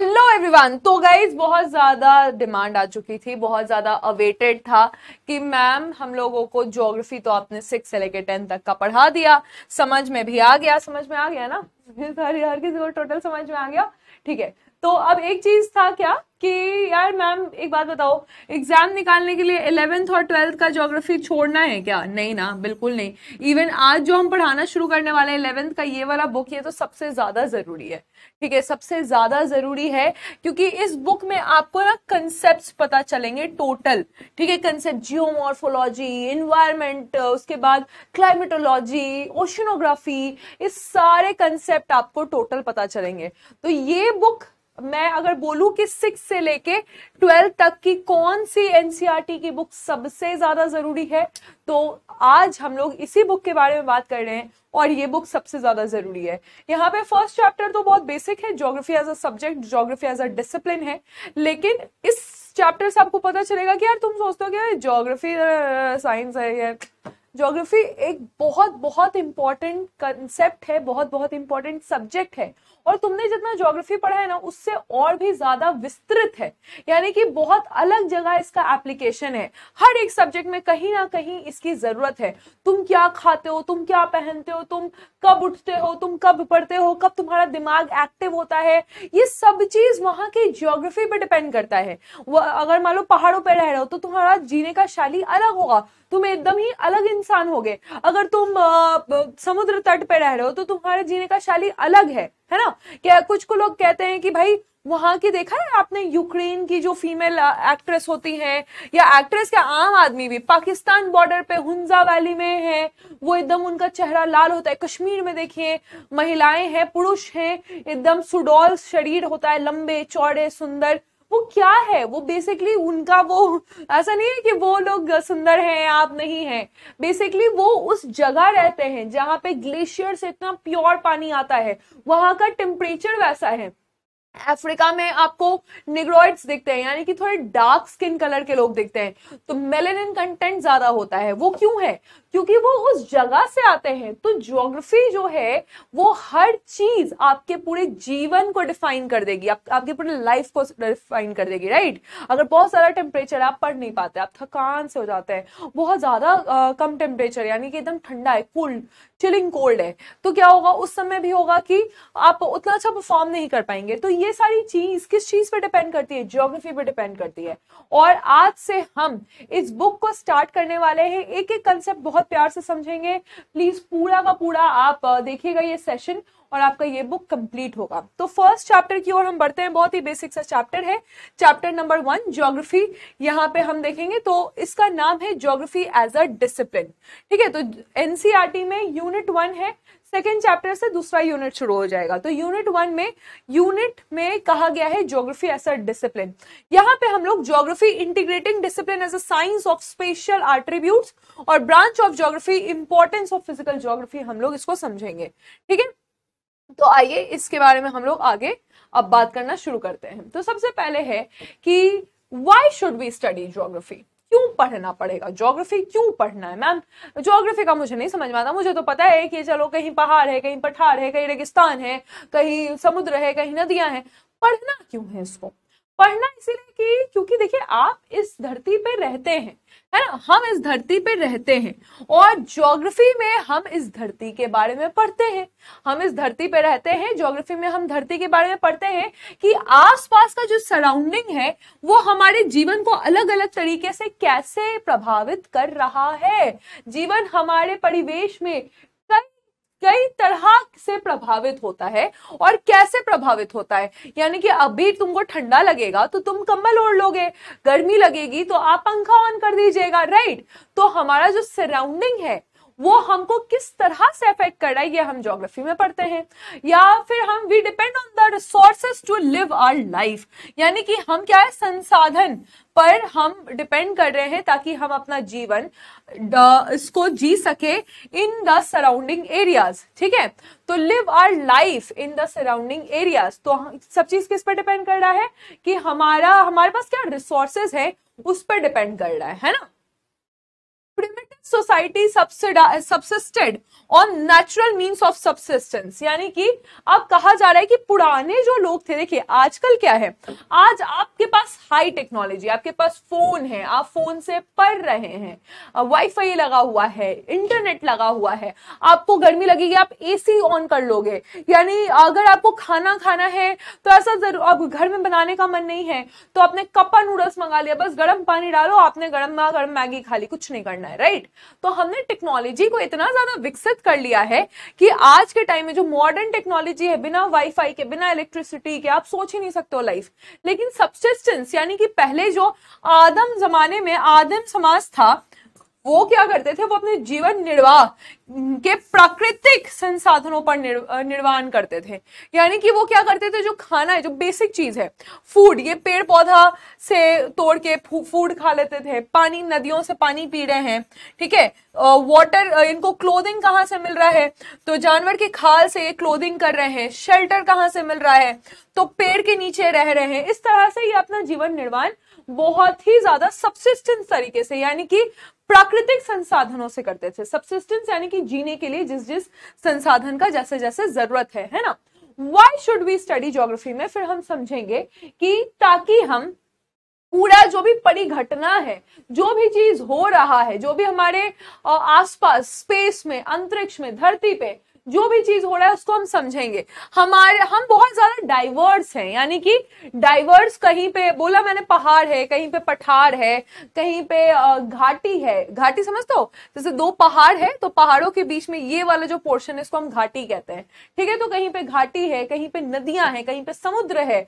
Hello everyone तो guys बहुत ज़्यादा डिमांड आ चुकी थी बहुत ज़्यादा अवेटेड था कि मैम हम लोगों को ज्योग्राफी तो आपने सिक्स से लेकर टेंथ तक का पढ़ा दिया समझ में भी आ गया समझ में आ गया ना सारी हर किसी को टोटल समझ में आ गया ठीक है तो अब एक चीज़ था क्या कि यार मैम एक बात बताओ एग्ज़ाम निकालने के लिए इलेवेंथ और ट्वेल्थ का जोग्राफी छोड़ना है क्या नहीं ना बिल्कुल नहीं इवन आज जो हम पढ़ाना शुरू करने वाले हैं इलेवेंथ का ये वाला बुक ये तो सबसे ज़्यादा ज़रूरी है ठीक है सबसे ज़्यादा ज़रूरी है क्योंकि इस बुक में आपको ना कंसेप्ट पता चलेंगे टोटल ठीक है कंसेप्ट जियोमोर्फोलॉजी इन्वायरमेंट उसके बाद क्लाइमेटोलॉजी ओशनोग्राफी इस सारे कंसेप्ट आपको टोटल पता चलेंगे तो ये बुक मैं अगर बोलूं कि सिक्स से लेके ट्वेल्थ तक की कौन सी एनसीईआरटी e की बुक सबसे ज्यादा जरूरी है तो आज हम लोग इसी बुक के बारे में बात कर रहे हैं और ये बुक सबसे ज्यादा जरूरी है यहाँ पे फर्स्ट चैप्टर तो बहुत बेसिक है geography as a subject geography as a discipline है लेकिन इस चैप्टर से आपको पता चलेगा कि यार तुम सोचते हो कि ज्योग्राफी साइंस है यार जोग्राफी एक बहुत बहुत इंपॉर्टेंट कंसेप्ट है बहुत बहुत इंपॉर्टेंट सब्जेक्ट है और तुमने जितना ज्योग्राफी पढ़ा है ना उससे और भी ज्यादा विस्तृत है यानी कि बहुत अलग जगह इसका एप्लीकेशन है हर एक सब्जेक्ट में कहीं ना कहीं इसकी जरूरत है तुम क्या खाते हो तुम क्या पहनते हो तुम कब उठते हो तुम कब पढ़ते हो कब तुम्हारा दिमाग एक्टिव होता है ये सब चीज वहां की ज्योग्राफी पर डिपेंड करता है वह अगर मान लो पहाड़ों पर रह रहे हो तो तुम्हारा जीने का शैली अलग होगा तुम एकदम ही अलग इंसान हो अगर तुम समुद्र तट पर रह रहे हो तो तुम्हारे जीने का शैली अलग है है ना क्या कुछ को लोग कहते हैं कि भाई वहां की देखा है आपने यूक्रेन की जो फीमेल एक्ट्रेस होती हैं या एक्ट्रेस के आम आदमी भी पाकिस्तान बॉर्डर पे हुंजा वैली में है वो एकदम उनका चेहरा लाल होता है कश्मीर में देखिए महिलाएं हैं पुरुष हैं एकदम सुडोल शरीर होता है लंबे चौड़े सुंदर वो क्या है वो बेसिकली उनका वो ऐसा नहीं है कि वो लोग सुंदर हैं आप नहीं हैं बेसिकली वो उस जगह रहते हैं जहाँ पे ग्लेशियर से इतना प्योर पानी आता है वहाँ का टेम्परेचर वैसा है अफ्रीका में आपको निग्रोइड्स दिखते हैं यानी कि थोड़े डार्क स्किन कलर के लोग दिखते हैं तो मेलेनिन कंटेंट ज्यादा होता है वो क्यों है क्योंकि वो उस जगह से आते हैं तो ज्योग्राफी जो है वो हर चीज आपके पूरे जीवन को डिफाइन कर देगी आप, आपके पूरे लाइफ को डिफाइन कर देगी राइट अगर बहुत सारा टेम्परेचर आप पढ़ नहीं पाते आप थकान से हो जाते हैं बहुत ज्यादा कम टेम्परेचर यानी कि एकदम ठंडा है कूल्ड चिलिंग कोल्ड है तो क्या होगा उस समय भी होगा कि आप उतना अच्छा परफॉर्म नहीं कर पाएंगे तो ये सारी चीज किस चीज पर डिपेंड करती है जियोग्राफी पर डिपेंड करती है और आज से हम इस बुक को स्टार्ट करने वाले हैं एक एक कंसेप्ट बहुत प्यार से समझेंगे प्लीज पूरा का पूरा आप देखिएगा ये सेशन और आपका ये बुक कंप्लीट होगा तो फर्स्ट चैप्टर की ओर हम बढ़ते हैं बहुत ही बेसिक सा चैप्टर है चैप्टर नंबर वन ज्योग्राफी यहाँ पे हम देखेंगे तो इसका नाम है ज्योग्राफी एज अ डिसिप्लिन ठीक है तो एनसीआर e में यूनिट वन है सेकेंड चैप्टर से दूसरा यूनिट शुरू हो जाएगा तो यूनिट वन में यूनिट में कहा गया है ज्योग्राफी एज अ डिसिप्लिन यहाँ पे हम लोग geography integrating discipline as a science of special attribute और branch of geography importance of physical geography हम लोग इसको समझेंगे ठीक है तो आइए इसके बारे में हम लोग आगे अब बात करना शुरू करते हैं तो सबसे पहले है कि why should we study geography क्यों पढ़ना पड़ेगा ज्योग्राफी क्यों पढ़ना है मैम ज्योग्राफी का मुझे नहीं समझ में आता मुझे तो पता है कि चलो कहीं पहाड़ है कहीं पठार है कहीं रेगिस्तान है कहीं समुद्र है कहीं नदियां हैं पढ़ना क्यों है इसको पढ़ना इसीलिए कि क्योंकि देखिए आप इस धरती पे रहते हैं है ना हम इस धरती पे रहते हैं और ज्योग्राफी में हम इस धरती के बारे में पढ़ते हैं हम इस धरती पे रहते हैं ज्योग्राफी में हम धरती के बारे में पढ़ते हैं कि आसपास का जो सराउंडिंग है वो हमारे जीवन को अलग अलग तरीके से कैसे प्रभावित कर रहा है जीवन हमारे परिवेश में कई तरह से प्रभावित होता है और कैसे प्रभावित होता है यानी कि अभी तुमको ठंडा लगेगा तो तुम कंबल ओढ़ लोगे गर्मी लगेगी तो आप पंखा ऑन कर दीजिएगा राइट तो हमारा जो सराउंडिंग है वो हमको किस तरह से अफेक्ट कर रहा है ये हम जोग्राफी में पढ़ते हैं या फिर हम we depend on the resource to live our life यानी कि हम क्या है संसाधन पर हम डिपेंड कर रहे हैं ताकि हम अपना जीवन इसको जी सके इन द सराउंडिंग एरियाज ठीक है तो live our life in the surrounding areas तो सब चीज किस पर डिपेंड कर रहा है कि हमारा हमारे पास क्या रिसोर्सेज है उस पर डिपेंड कर रहा है है ना society subsisted on natural means of subsistence यानी कि अब कहा जा रहा है कि पुराने जो लोग थे देखिए आजकल क्या है आज आपके पास हाई टेक्नोलॉजी आपके पास फोन है आप फोन से पढ़ रहे हैं वाईफाई लगा हुआ है इंटरनेट लगा हुआ है आपको गर्मी लगेगी आप एसी ऑन कर लोगे यानी अगर आपको खाना खाना है तो ऐसा जरूर अब घर में बनाने का मन नहीं है तो आपने कप्पा नूडल्स मंगा लिया बस गर्म पानी डालो आपने गर्म गर्म मैगी खा ली कुछ नहीं करना है राइट तो हमने टेक्नोलॉजी को इतना ज़्यादा विकसित कर लिया है कि आज के टाइम में जो मॉडर्न टेक्नोलॉजी है बिना वाईफाई के बिना इलेक्ट्रिसिटी के आप सोच ही नहीं सकते हो लाइफ लेकिन सब्सिस्टेंस यानी कि पहले जो आदम जमाने में आदम समाज था वो क्या करते थे वो अपने जीवन निर्वाह के प्राकृतिक संसाधनों पर निर्वाहन करते थे यानी कि वो क्या करते थे जो खाना है जो बेसिक चीज है फूड ये पेड़ पौधा से तोड़ के फूड खा लेते थे पानी नदियों से पानी पी रहे हैं ठीक है वाटर इनको क्लोदिंग कहाँ से मिल रहा है तो जानवर के खाल से ये क्लोदिंग कर रहे हैं शेल्टर कहाँ से मिल रहा है तो पेड़ के नीचे रह रहे हैं इस तरह से ये अपना जीवन निर्वाह बहुत ही ज्यादा सबसिस्टेंस तरीके से यानी कि प्राकृतिक संसाधनों से करते थे सबसिस्टेंस यानी कि जीने के लिए जिस जिस संसाधन का जैसे जैसे जरूरत है है ना why should we study geography में फिर हम समझेंगे कि ताकि हम पूरा जो भी परिघटना है जो भी चीज हो रहा है जो भी हमारे आसपास स्पेस में अंतरिक्ष में धरती पे जो भी चीज हो रहा है उसको हम समझेंगे हमारे हम बहुत ज्यादा डाइवर्स हैं यानी कि डाइवर्स कहीं पे बोला मैंने पहाड़ है कहीं पे पठार है कहीं पे घाटी है घाटी समझते हो जैसे दो पहाड़ है तो पहाड़ों के बीच में ये वाला जो पोर्शन है इसको हम घाटी कहते हैं ठीक है तो कहीं पे घाटी है कहीं पे नदियां हैं कहीं पे समुद्र है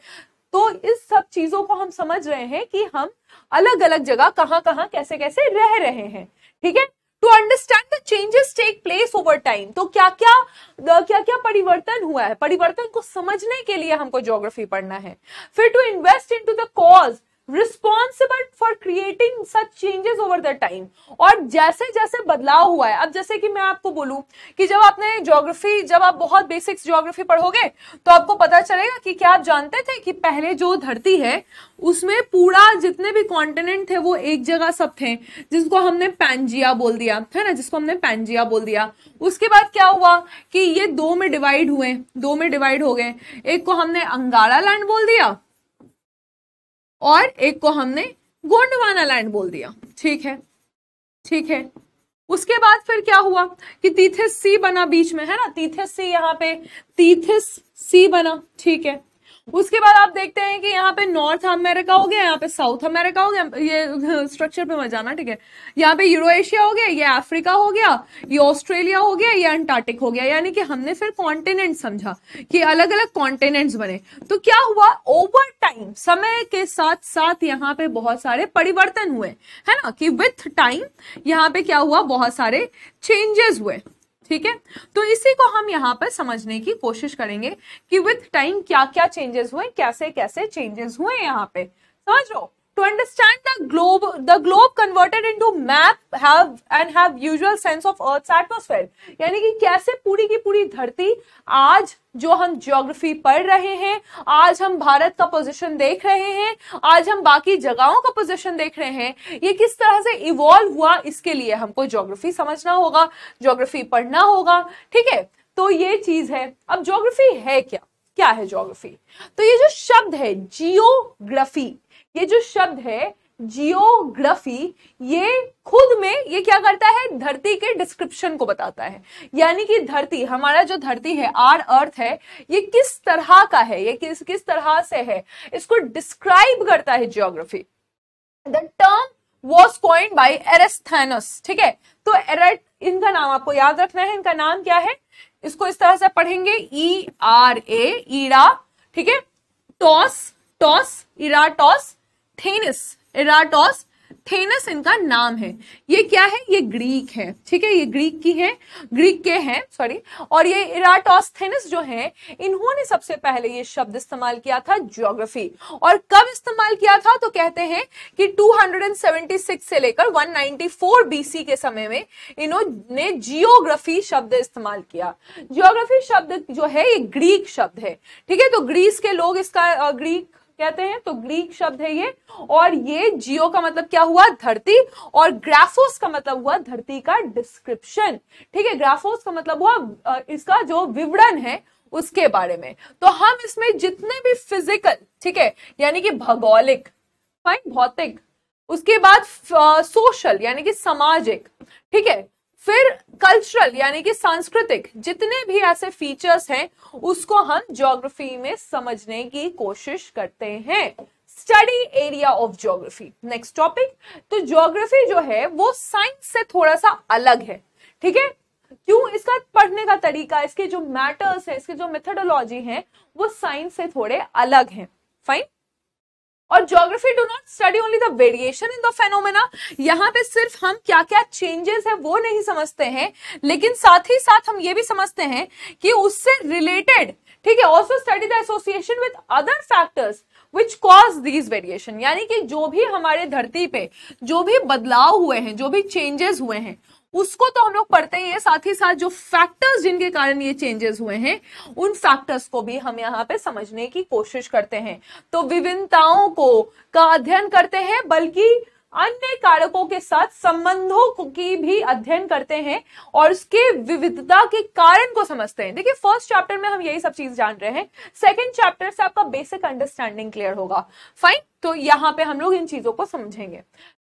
तो इस सब चीजों को हम समझ रहे हैं कि हम अलग अलग जगह कहाँ कहाँ कैसे कैसे रह रहे हैं ठीक है to understand the changes take place over time तो क्या क्या क्या क्या परिवर्तन हुआ है परिवर्तन को समझने के लिए हमको ज्योग्राफी पढ़ना है फिर to invest in to the cause responsible for creating such changes over the time और जैसे जैसे बदलाव हुआ है अब जैसे कि मैं आपको बोलूं कि जब आपने ज्योग्राफी जब आप बहुत बेसिक्स ज्योग्राफी पढ़ोगे तो आपको पता चलेगा कि क्या आप जानते थे कि पहले जो धरती है उसमें पूरा जितने भी कॉन्टिनेंट थे वो एक जगह सब थे जिसको हमने पैंजिया बोल दिया है ना जिसको हमने पैंजिया बोल दिया उसके बाद क्या हुआ कि ये दो में डिवाइड हुए दो में डिवाइड हो गए एक को हमने अंगारा लैंड बोल दिया और एक को हमने गोंडवाना लैंड बोल दिया ठीक है ठीक है उसके बाद फिर क्या हुआ कि तीथिस सी बना बीच में है ना तीथिस सी यहाँ पे तीथिस सी बना ठीक है उसके बाद आप देखते हैं कि यहाँ पे नॉर्थ अमेरिका हो गया यहाँ पे साउथ अमेरिका हो गया ये स्ट्रक्चर पे मत जाना ठीक है यहाँ पे यूरो एशिया हो गया ये अफ्रीका हो गया ये ऑस्ट्रेलिया हो गया ये अंटार्कटिक हो गया यानी कि हमने फिर कॉन्टिनेंट समझा कि अलग अलग कॉन्टिनेंट्स बने तो क्या हुआ ओवर टाइम समय के साथ साथ यहाँ पे बहुत सारे परिवर्तन हुए है ना कि विथ टाइम यहाँ पे क्या हुआ बहुत सारे चेंजेस हुए ठीक है तो इसी को हम यहाँ पर समझने की कोशिश करेंगे कि विथ टाइम क्या क्या चेंजेस हुए कैसे कैसे चेंजेस हुए यहाँ पे समझ लो to understand the globe the globe converted into map have and have usual sense of earth's atmosphere यानी कि कैसे पूरी की पूरी धरती आज जो हम ज्योग्राफी पढ़ रहे हैं आज हम भारत का पोजीशन देख रहे हैं आज हम बाकी जगहों का पोजीशन देख रहे हैं ये किस तरह से इवॉल्व हुआ इसके लिए हमको ज्योग्राफी समझना होगा ज्योग्राफी पढ़ना होगा ठीक है तो ये चीज है अब ज्योग्राफी है क्या क्या है ज्योग्राफी तो ये जो शब्द है जियोग्राफी ये जो शब्द है जियोग्राफी ये खुद में ये क्या करता है धरती के डिस्क्रिप्शन को बताता है यानी कि धरती हमारा जो धरती है आर अर्थ है ये किस तरह का है ये किस किस तरह से है इसको डिस्क्राइब करता है geography the term was coined by Eratosthenes ठीक है तो एरेट इनका नाम आपको याद रखना है इनका नाम क्या है इसको इस तरह से पढ़ेंगे ई आर ए ईरा ठीक है टॉस टॉस Eratosthenes Eratosthenes इनका नाम है ये क्या है ये ग्रीक है ठीक है ये ग्रीक की है ग्रीक के हैं सॉरी और ये इराटोस्थेनस जो है इन्होंने सबसे पहले ये शब्द इस्तेमाल किया था ज्योग्राफी और कब इस्तेमाल किया था तो कहते हैं कि 276 से लेकर 194 बीसी के समय में इन्होंने जियोग्राफी शब्द इस्तेमाल किया जियोग्राफी शब्द जो है ये ग्रीक शब्द है ठीक है तो ग्रीस के लोग इसका ग्रीक कहते हैं तो ग्रीक शब्द है ये और ये जियो का मतलब क्या हुआ धरती और ग्राफोस का मतलब हुआ धरती का डिस्क्रिप्शन ठीक है ग्राफोस का मतलब हुआ इसका जो विवरण है उसके बारे में तो हम इसमें जितने भी फिजिकल ठीक है यानी कि भौगोलिक फाइन भौतिक उसके बाद सोशल यानी कि सामाजिक ठीक है फिर कल्चरल यानी कि सांस्कृतिक जितने भी ऐसे फीचर्स हैं उसको हम ज्योग्राफी में समझने की कोशिश करते हैं study area of geography next topic तो ज्योग्राफी जो है वो साइंस से थोड़ा सा अलग है ठीक है क्यों इसका पढ़ने का तरीका इसके जो मैटर्स है इसके जो मेथडोलॉजी है वो साइंस से थोड़े अलग है फाइन और geography do not study only the variation in the phenomena यहाँ पे सिर्फ हम क्या क्या चेंजेस है वो नहीं समझते हैं लेकिन साथ ही साथ हम ये भी समझते हैं कि उससे रिलेटेड ठीक है also study the association with other factors which cause these variation यानी कि जो भी हमारे धरती पे जो भी बदलाव हुए हैं जो भी चेंजेस हुए हैं उसको तो हम लोग पढ़ते ही है साथ ही साथ जो फैक्टर्स जिनके कारण ये चेंजेस हुए हैं उन फैक्टर्स को भी हम यहाँ पे समझने की कोशिश करते हैं तो विभिन्नताओं को का अध्ययन करते हैं बल्कि अन्य कारकों के साथ संबंधों की भी अध्ययन करते हैं और उसके विविधता के कारण को समझते हैं देखिए फर्स्ट चैप्टर में हम यही सब चीज जान रहे हैं सेकंड चैप्टर से आपका बेसिक अंडरस्टैंडिंग क्लियर होगा फाइन तो यहाँ पे हम लोग इन चीजों को समझेंगे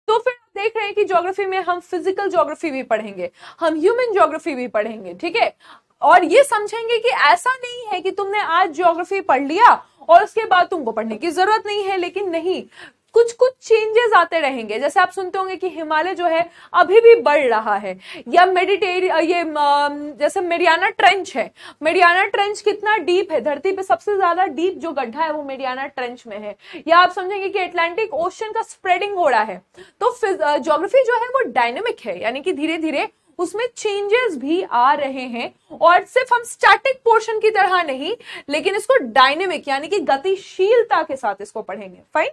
तो फिर देख रहे हैं कि ज्योग्राफी में हम फिजिकल ज्योग्राफी भी पढ़ेंगे हम ह्यूमन ज्योग्राफी भी पढ़ेंगे ठीक है और ये समझेंगे कि ऐसा नहीं है कि तुमने आज ज्योग्राफी पढ़ लिया और उसके बाद तुमको पढ़ने की जरूरत नहीं है लेकिन नहीं कुछ कुछ चेंजेस आते रहेंगे जैसे आप सुनते होंगे कि हिमालय जो है अभी भी बढ़ रहा है या मेडिटेर ये जैसे मेरियाना ट्रेंच है मेरियाना ट्रेंच कितना डीप है धरती पे सबसे ज्यादा डीप जो गड्ढा है वो मेरियाना ट्रेंच में है या आप समझेंगे कि अटलांटिक ओशन का स्प्रेडिंग हो रहा है तो ज्योग्राफी जो है वो डायनेमिक है यानी कि धीरे धीरे उसमें चेंजेस भी आ रहे हैं और सिर्फ हम स्टैटिक पोर्शन की तरह नहीं लेकिन इसको डायनेमिक यानी कि गतिशीलता के साथ इसको पढ़ेंगे fine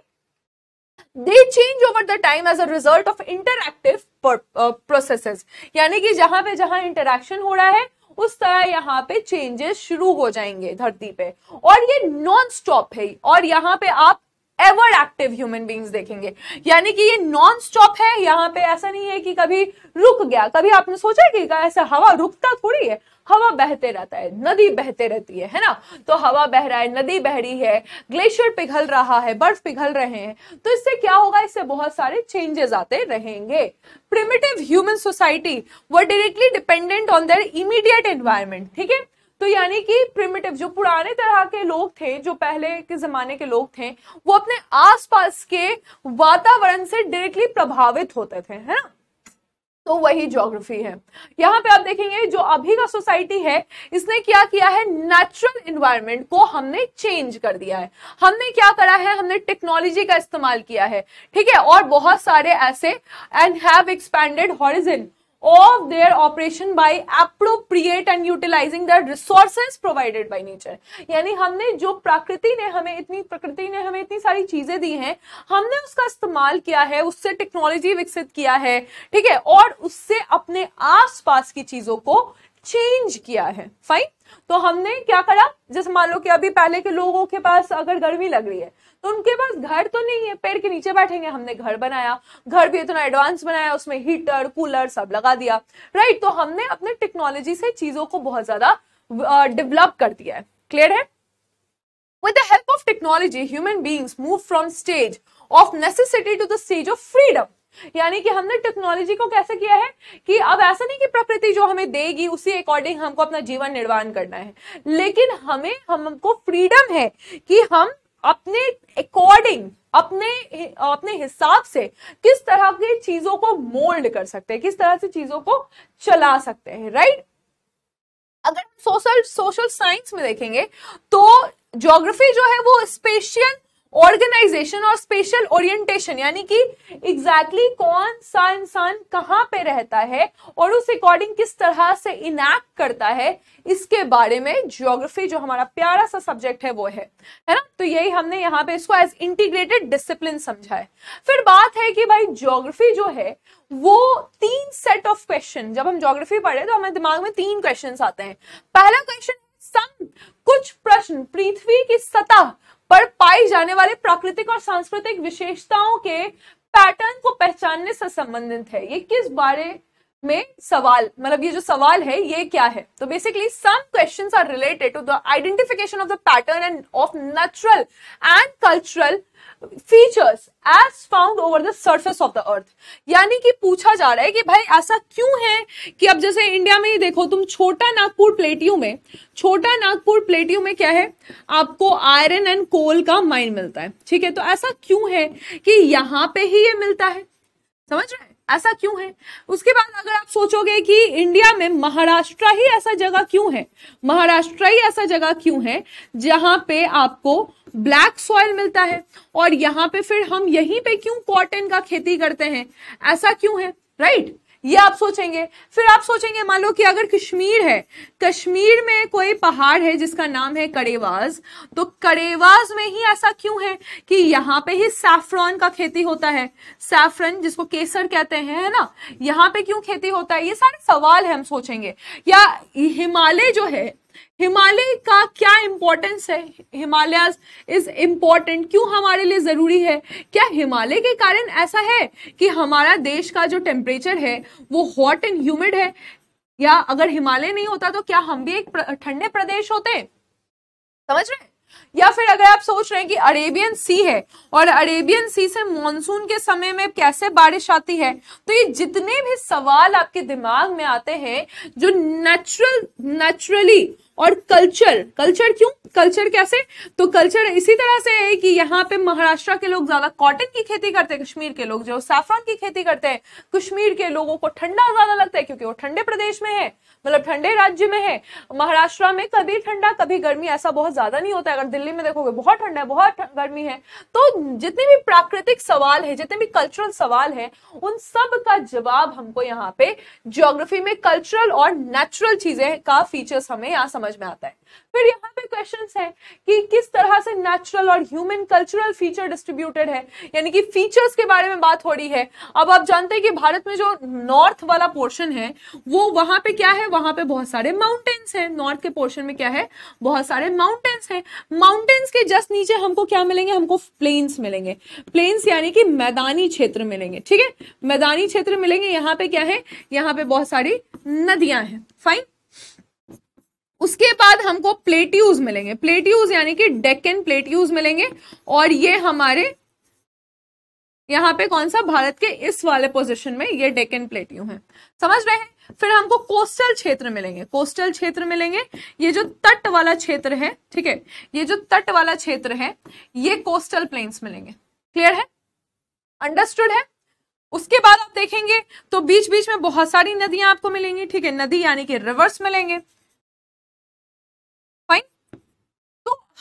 they change over the time as a result of interactive process यानी कि जहां पे जहां इंटरक्शन हो रहा है उस तरह यहाँ पे चेंजेस शुरू हो जाएंगे धरती पे और ये नॉन स्टॉप है और यहाँ पे आप एवर एक्टिव ह्यूमन बींग्स देखेंगे यानी कि ये नॉन स्टॉप है यहाँ पे ऐसा नहीं है कि कभी रुक गया कभी आपने सोचा कि ऐसा हवा रुकता थोड़ी है हवा बहते रहता है नदी बहते रहती है है ना तो हवा बह रहा है नदी बह रही है ग्लेशियर पिघल रहा है बर्फ पिघल रहे हैं तो इससे क्या होगा इससे बहुत सारे चेंजेस आते रहेंगे प्रिमेटिव ह्यूमन सोसाइटी वो directly dependent on their immediate environment ठीक है तो यानी कि प्रिमिटिव जो पुराने तरह के लोग थे जो पहले के जमाने के लोग थे वो अपने आसपास के वातावरण से डायरेक्टली प्रभावित होते थे है ना तो वही ज्योग्राफी है यहाँ पे आप देखेंगे जो अभी का सोसाइटी है इसने क्या किया है नेचुरल इन्वायरमेंट को हमने चेंज कर दिया है हमने क्या करा है हमने टेक्नोलॉजी का इस्तेमाल किया है ठीक है और बहुत सारे ऐसे and have expanded horizon of their operation by appropriate and utilizing the resources provided by nature यानी हमने जो प्रकृति ने हमें इतनी प्रकृति ने हमें इतनी सारी चीजें दी हैं हमने उसका इस्तेमाल किया है उससे टेक्नोलॉजी विकसित किया है ठीक है और उससे अपने पास की चीजों को चेंज किया है फाइन तो हमने क्या करा जैसे मान लो कि अभी पहले के लोगों के पास अगर गर्मी लग रही है तो उनके पास घर तो नहीं है पेड़ के नीचे बैठेंगे हमने घर बनाया घर भी इतना एडवांस बनाया उसमें हीटर कूलर सब लगा दिया राइट तो हमने अपने टेक्नोलॉजी से चीजों को बहुत ज्यादा डेवलप कर दिया है क्लियर है with the help of technology human beings move from stage of necessity to the stage of freedom यानी कि हमने टेक्नोलॉजी को कैसे किया है कि अब ऐसा नहीं कि प्रकृति जो हमें देगी उसी अकॉर्डिंग हमको अपना जीवन निर्वाहन करना है लेकिन हमें हमको फ्रीडम है कि हम अपने अकॉर्डिंग अपने अपने हिसाब से किस तरह की चीजों को मोल्ड कर सकते हैं किस तरह से चीजों को चला सकते हैं राइट अगर सोशल सोशल साइंस में देखेंगे तो ज्योग्राफी जो है वो स्पेशियल ऑर्गेनाइजेशन और स्पेशल ओरिएंटेशन यानी कि एग्जैक्टली exactly कौन सा इंसान कहाँ पे रहता है और उस अकॉर्डिंग किस तरह से इनैक्ट करता है इसके बारे में ज्योग्राफी जो हमारा प्यारा सा सब्जेक्ट है वो है है ना तो यही हमने यहाँ पे इसको एज इंटीग्रेटेड डिसिप्लिन समझा है फिर बात है कि भाई ज्योग्राफी जो है वो तीन सेट ऑफ क्वेश्चन जब हम ज्योग्राफी पढ़े तो हमारे दिमाग में तीन क्वेश्चन आते हैं पहला क्वेश्चन सन कुछ प्रश्न पृथ्वी की सतह पर पाई जाने वाले प्राकृतिक और सांस्कृतिक विशेषताओं के पैटर्न को पहचानने से संबंधित है ये किस बारे में सवाल मतलब ये जो सवाल है ये क्या है तो basically some question are related to the identification of the pattern and of natural and cultural features as found over the surface of the earth यानी कि पूछा जा रहा है कि भाई ऐसा क्यों है कि अब जैसे इंडिया में ही देखो तुम छोटा नागपुर प्लेटियो में छोटा नागपुर प्लेटियो में क्या है आपको आयरन एंड कोल का माइन मिलता है ठीक है तो ऐसा क्यों है कि यहां पे ही ये मिलता है समझ रहे ऐसा क्यों है उसके बाद अगर आप सोचोगे कि इंडिया में महाराष्ट्र ही ऐसा जगह क्यों है महाराष्ट्र ही ऐसा जगह क्यों है जहां पे आपको ब्लैक सॉइल मिलता है और यहाँ पे फिर हम यहीं पे क्यों कॉटन का खेती करते हैं ऐसा क्यों है राइट right? ये आप सोचेंगे फिर आप सोचेंगे मान लो कि अगर कश्मीर है कश्मीर में कोई पहाड़ है जिसका नाम है कड़ेवाज तो कड़ेवाज में ही ऐसा क्यों है कि यहाँ पे ही सैफ्रॉन का खेती होता है सैफ्रन जिसको केसर कहते हैं है ना यहाँ पे क्यों खेती होता है ये सारे सवाल है हम सोचेंगे या हिमालय जो है हिमालय का क्या इम्पोर्टेंस है हिमालय इज इम्पोर्टेंट क्यों हमारे लिए ज़रूरी है क्या हिमालय के कारण ऐसा है कि हमारा देश का जो टेम्परेचर है वो हॉट एंड ह्यूमिड है या अगर हिमालय नहीं होता तो क्या हम भी एक ठंडे प्रदेश होते समझ रहे या फिर अगर आप सोच रहे हैं कि अरेबियन सी है और अरेबियन सी से मॉनसून के समय में कैसे बारिश आती है तो ये जितने भी सवाल आपके दिमाग में आते हैं जो नेचुरल नेचुरली और कल्चर कल्चर क्यों कल्चर कैसे तो कल्चर इसी तरह से है कि यहाँ पे महाराष्ट्र के लोग ज्यादा कॉटन की खेती करते हैं कश्मीर के लोग जो सैफरन की खेती करते हैं कश्मीर के लोगों को ठंडा ज्यादा लगता है क्योंकि वो ठंडे प्रदेश में है मतलब ठंडे राज्य में है महाराष्ट्र में कभी ठंडा कभी गर्मी ऐसा बहुत ज्यादा नहीं होता है अगर दिल्ली में देखोगे बहुत ठंडा है बहुत गर्मी है तो जितने भी प्राकृतिक सवाल है जितने भी कल्चरल सवाल है उन सब का जवाब हमको यहाँ पे ज्योग्राफी में कल्चरल और नेचुरल चीजें का फीचर्स हमें यहाँ समझ में आता है फिर यहाँ पे क्वेश्चन है कि किस तरह से नेचुरल और ह्यूमन कल्चरल फीचर डिस्ट्रीब्यूटेड है यानी कि फीचर्स के बारे में बात हो रही है अब आप जानते हैं कि भारत में जो नॉर्थ वाला पोर्शन है वो वहां पे क्या है वहां पे बहुत सारे माउंटेन्स हैं नॉर्थ के पोर्शन में क्या है बहुत सारे माउंटेन्स हैं माउंटेन्स के जस्ट नीचे हमको क्या मिलेंगे हमको प्लेन्स मिलेंगे प्लेन्स यानी कि मैदानी क्षेत्र मिलेंगे ठीक है मैदानी क्षेत्र मिलेंगे यहाँ पे क्या है यहाँ पे बहुत सारी नदियां हैं फाइन उसके बाद हमको प्लेट्यूज मिलेंगे प्लेट्यूज यानी कि डेक्कन प्लेट्यूज मिलेंगे और ये हमारे यहाँ पे कौन सा भारत के इस वाले पोजीशन में ये डेक्कन प्लेट्यू है समझ रहे हैं फिर हमको कोस्टल क्षेत्र मिलेंगे कोस्टल क्षेत्र मिलेंगे ये जो तट वाला क्षेत्र है ठीक है ये जो तट वाला क्षेत्र है ये कोस्टल प्लेन्स मिलेंगे क्लियर है अंडरस्टूड है उसके बाद आप देखेंगे तो बीच बीच में बहुत सारी नदियां आपको मिलेंगी ठीक है नदी यानी कि रिवर्स मिलेंगे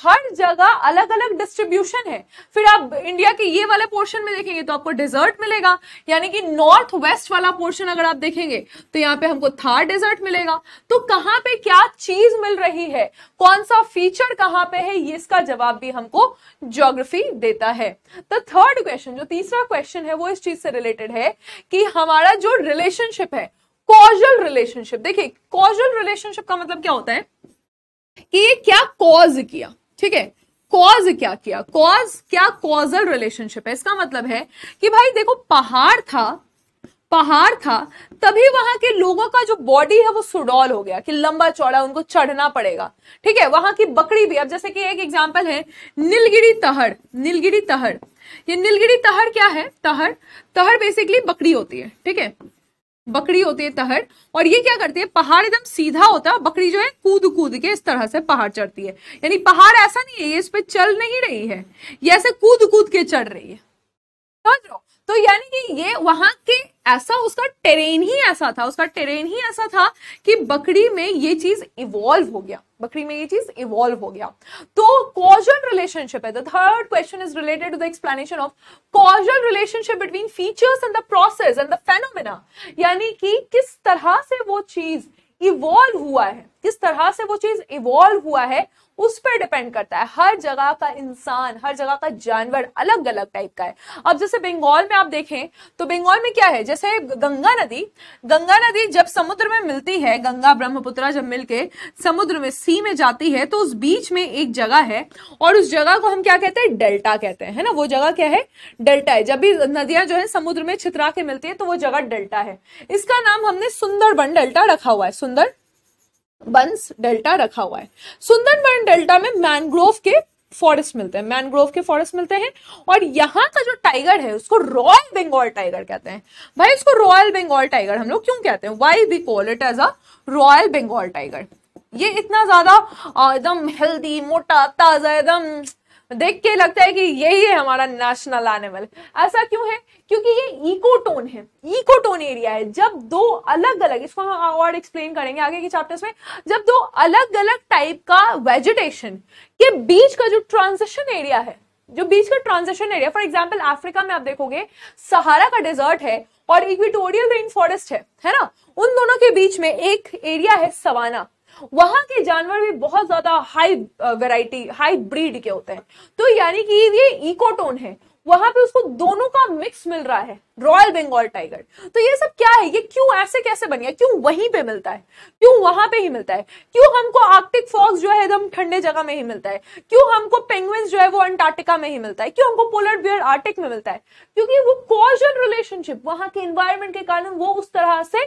हर जगह अलग अलग डिस्ट्रीब्यूशन है फिर आप इंडिया के ये वाले पोर्शन में देखेंगे तो आपको डेजर्ट मिलेगा यानी कि नॉर्थ वेस्ट वाला पोर्शन अगर आप देखेंगे तो यहाँ पे हमको थार डेजर्ट मिलेगा तो कहाँ पे क्या चीज मिल रही है कौन सा फीचर कहाँ पे है ये इसका जवाब भी हमको ज्योग्राफी देता है तो थर्ड क्वेश्चन जो तीसरा क्वेश्चन है वो इस चीज से रिलेटेड है कि हमारा जो रिलेशनशिप है कॉजल रिलेशनशिप देखिए कॉजल रिलेशनशिप का मतलब क्या होता है कि ये क्या कॉज किया ठीक है कॉज क्या किया कॉज क्या कॉजल रिलेशनशिप है इसका मतलब है कि भाई देखो पहाड़ था पहाड़ था तभी वहां के लोगों का जो बॉडी है वो सुडौल हो गया कि लंबा चौड़ा उनको चढ़ना पड़ेगा ठीक है वहां की बकरी भी अब जैसे कि एक एग्जांपल है नीलगिरी तहड़ नीलगिरी तहड़ ये नीलगिरी तहड़ क्या है तहड़ तहड़ बेसिकली बकरी होती है ठीक है बकरी होती है तहर और ये क्या करती है पहाड़ एकदम सीधा होता है बकरी जो है कूद कूद के इस तरह से पहाड़ चढ़ती है यानी पहाड़ ऐसा नहीं है ये इस पर चल नहीं रही है ये ऐसे कूद कूद के चढ़ रही है समझ लो तो यानी कि ये वहां के ऐसा उसका टेरेन ही ऐसा था उसका टेरेन ही ऐसा था कि बकरी में ये चीज इवॉल्व हो गया बकरी में ये चीज इवॉल्व हो गया तो कॉजल रिलेशनशिप है the third question is related to the explanation of causal relationship between features and the process and the phenomena यानी कि किस तरह से वो चीज इवॉल्व हुआ है किस तरह से वो चीज इवॉल्व हुआ है उस पर डिपेंड करता है हर जगह का इंसान हर जगह का जानवर अलग अलग टाइप का है अब जैसे बंगाल में आप देखें तो बंगाल में क्या है जैसे गंगा नदी गंगा नदी जब समुद्र में मिलती है गंगा ब्रह्मपुत्र जब मिलके समुद्र में सी में जाती है तो उस बीच में एक जगह है और उस जगह को हम क्या कहते हैं डेल्टा कहते हैं है ना वो जगह क्या है डेल्टा है जब भी नदियां जो है समुद्र में छित्रा के मिलती है तो वो जगह डेल्टा है इसका नाम हमने सुंदरबन डेल्टा रखा हुआ है सुंदर बंस डेल्टा रखा हुआ है सुंदरबन डेल्टा में मैनग्रोव के फॉरेस्ट मिलते हैं मैनग्रोव के फॉरेस्ट मिलते हैं और यहाँ का जो टाइगर है उसको रॉयल बंगाल टाइगर कहते हैं भाई उसको रॉयल बंगाल टाइगर हम लोग क्यों कहते हैं why we call it as a royal Bengal tiger ये इतना ज्यादा एकदम हेल्दी मोटा ताजा एकदम देख के लगता है कि यही है हमारा नेशनल एनिमल ऐसा क्यों है क्योंकि ये इकोटोन है इकोटोन एरिया है जब दो अलग अलग इसको हम और एक्सप्लेन करेंगे आगे के चैप्टर्स में जब दो अलग अलग टाइप का वेजिटेशन के बीच का जो ट्रांजिशन एरिया है जो बीच का transition area for example Africa में आप देखोगे सहारा का डेजर्ट है और इक्विटोरियल रेन फॉरेस्ट है है ना उन दोनों के बीच में एक एरिया है सवाना वहां के जानवर भी बहुत ज्यादा हाई वेराइटी हाई ब्रीड के होते हैं तो यानी कि ये इकोटोन है वहां पे उसको दोनों का मिक्स मिल रहा है रॉयल बंगाल टाइगर तो ये सब क्या है ये क्यों ऐसे कैसे बन गया क्यों वहीं पे मिलता है क्यों वहां पे ही मिलता है क्यों हमको आर्कटिक फॉक्स जो है एकदम ठंडे जगह में ही मिलता है क्यों हमको पेंगुइन्स जो है वो अंटार्कटिका में ही मिलता है क्यों हमको पोलर बियर आर्टिक में मिलता है क्योंकि वो कॉजल रिलेशनशिप वहां के इन्वायरमेंट के कारण वो उस तरह से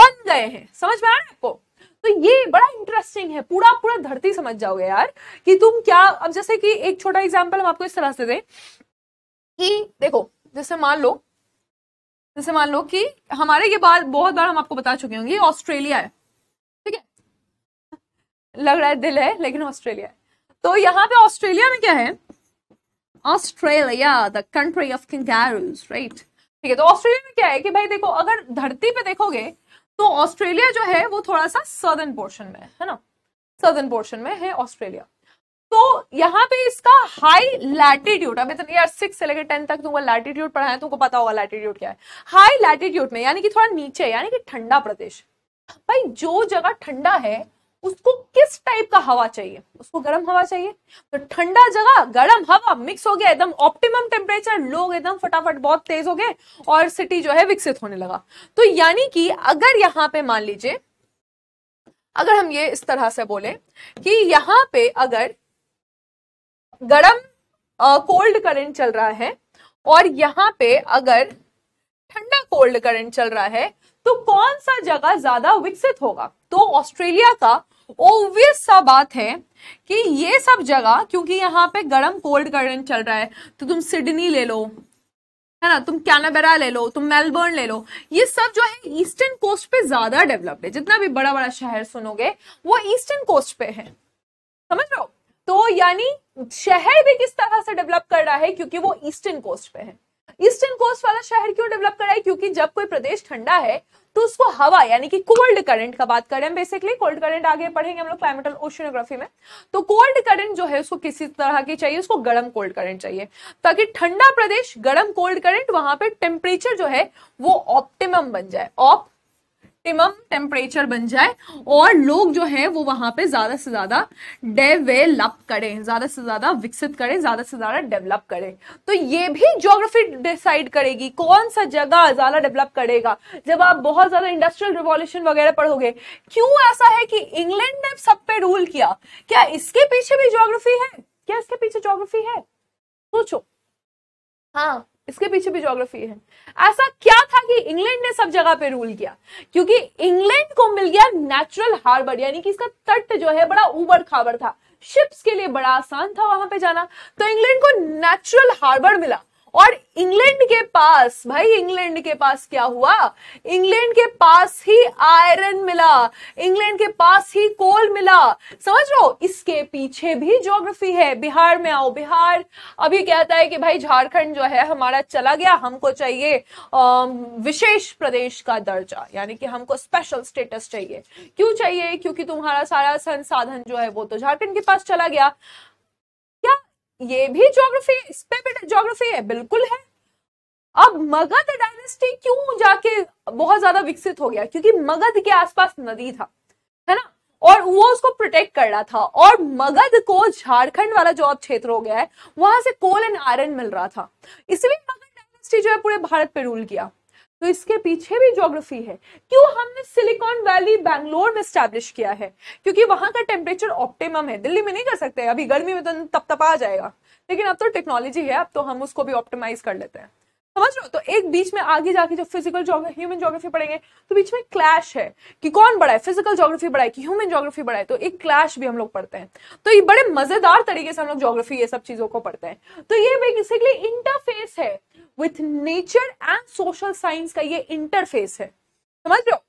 बन गए हैं समझ में आया आपको तो ये बड़ा इंटरेस्टिंग है पूरा पूरा धरती समझ जाओगे यार कि तुम क्या अब जैसे कि एक छोटा एग्जाम्पल हम आपको इस तरह से दें कि देखो जैसे मान लो जैसे मान लो कि हमारे ये बात बहुत बार हम आपको बता चुके होंगे ऑस्ट्रेलिया है ठीक है लग रहा है दिल है लेकिन ऑस्ट्रेलिया है तो यहाँ पे ऑस्ट्रेलिया में क्या है Australia the country of king right ठीक है तो ऑस्ट्रेलिया में क्या है कि भाई देखो अगर धरती पे देखोगे तो ऑस्ट्रेलिया जो है वो थोड़ा सा सदर्न पोर्शन में है ना सदर्न पोर्शन में है ऑस्ट्रेलिया तो यहाँ पे इसका हाई लैटिट्यूड अभी तो यार सिक्स से लेकर टेन तक तुमको लैटिट्यूड पढ़ा है तुमको पता होगा लैटिट्यूड क्या है हाई लैटिट्यूड में यानी कि थोड़ा नीचे यानी कि ठंडा प्रदेश भाई जो जगह ठंडा है उसको किस टाइप का हवा चाहिए उसको गर्म हवा चाहिए तो ठंडा जगह गर्म हवा मिक्स हो गया एकदम ऑप्टिमम टेम्परेचर लोग एकदम फटाफट बहुत तेज हो गए और सिटी जो है विकसित होने लगा तो यानी कि अगर यहाँ पे मान लीजिए अगर हम ये इस तरह से बोले कि यहाँ पे अगर गर्म कोल्ड करंट चल रहा है और यहाँ पे अगर ठंडा कोल्ड करंट चल रहा है तो कौन सा जगह ज्यादा विकसित होगा तो ऑस्ट्रेलिया का ओबियस सा बात है कि ये सब जगह क्योंकि यहाँ पे गर्म कोल्ड करंट चल रहा है तो तुम सिडनी ले लो है ना तुम कैनाबेरा ले लो तुम मेलबर्न ले लो ये सब जो है ईस्टर्न कोस्ट पे ज्यादा डेवलप्ड है जितना भी बड़ा बड़ा शहर सुनोगे वो ईस्टर्न कोस्ट पे है समझ रहे हो तो यानी शहर भी किस तरह से डेवलप कर रहा है क्योंकि वो ईस्टर्न कोस्ट पे है ईस्टर्न कोस्ट वाला शहर क्यों डेवलप करा है क्योंकि जब कोई प्रदेश ठंडा है तो उसको हवा यानी कि कोल्ड करंट का बात करें बेसिकली कोल्ड करंट आगे पढ़ेंगे हम लोग क्लाइमेटल ओशनोग्राफी में तो कोल्ड करंट जो है उसको किसी तरह की चाहिए उसको गर्म कोल्ड करंट चाहिए ताकि ठंडा प्रदेश गर्म कोल्ड करंट वहां पे टेम्परेचर जो है वो ऑप्टिमम बन जाए ऑप ऑप्टिमम टेम्परेचर बन जाए और लोग जो है वो वहां पे ज्यादा से ज्यादा डेवेलप करें ज्यादा से ज्यादा विकसित करें ज्यादा से ज्यादा डेवलप करें तो ये भी ज्योग्राफी डिसाइड करेगी कौन सा जगह ज्यादा डेवलप करेगा जब आप बहुत ज्यादा इंडस्ट्रियल रिवॉल्यूशन वगैरह पढ़ोगे क्यों ऐसा है कि इंग्लैंड ने सब पे रूल किया क्या इसके पीछे भी ज्योग्राफी है क्या इसके पीछे ज्योग्राफी है सोचो हाँ इसके पीछे भी ज्योग्राफी है ऐसा क्या था कि इंग्लैंड ने सब जगह पे रूल किया क्योंकि इंग्लैंड को मिल गया नेचुरल हार्बर यानी कि इसका तट जो है बड़ा उबड़ खाबड़ था शिप्स के लिए बड़ा आसान था वहां पे जाना तो इंग्लैंड को नेचुरल हार्बर मिला और इंग्लैंड के पास भाई इंग्लैंड के पास क्या हुआ इंग्लैंड के पास ही आयरन मिला इंग्लैंड के पास ही कोल मिला समझ लो इसके पीछे भी ज्योग्राफी है बिहार में आओ बिहार अभी कहता है कि भाई झारखंड जो है हमारा चला गया हमको चाहिए विशेष प्रदेश का दर्जा यानी कि हमको स्पेशल स्टेटस चाहिए क्यों चाहिए क्योंकि तुम्हारा सारा संसाधन जो है वो तो झारखंड के पास चला गया ये भी ज्योग्राफी इस पे भी ज्योग्राफी है बिल्कुल है अब मगध डायनेस्टी क्यों जाके बहुत ज्यादा विकसित हो गया क्योंकि मगध के आसपास नदी था है ना और वो उसको प्रोटेक्ट कर रहा था और मगध को झारखंड वाला जो अब क्षेत्र हो गया है वहां से कोल एंड आयरन मिल रहा था इसलिए मगध डायनेस्टी जो है पूरे भारत पे रूल किया तो इसके पीछे भी ज्योग्राफी है क्यों हमने सिलिकॉन वैली बैंगलोर में स्टैब्लिश किया है क्योंकि वहां का टेम्परेचर ऑप्टिमम है दिल्ली में नहीं कर सकते अभी गर्मी में तो तप तपा जाएगा लेकिन अब तो टेक्नोलॉजी है अब तो हम उसको भी ऑप्टिमाइज कर लेते हैं समझ रहे हो तो एक बीच में आगे जाके जब फिजिकल ह्यूमन ज्योग्राफी पढ़ेंगे तो बीच में क्लैश है कि कौन बड़ा है फिजिकल ज्योग्राफी बड़ा है कि ह्यूमन ज्योग्राफी बड़ा है तो एक क्लैश भी हम लोग पढ़ते हैं तो ये बड़े मजेदार तरीके से हम लोग ज्योग्राफी ये सब चीजों को पढ़ते हैं तो ये बेसिकली इंटरफेस है with nature and social science का ये इंटरफेस है समझ रहे हो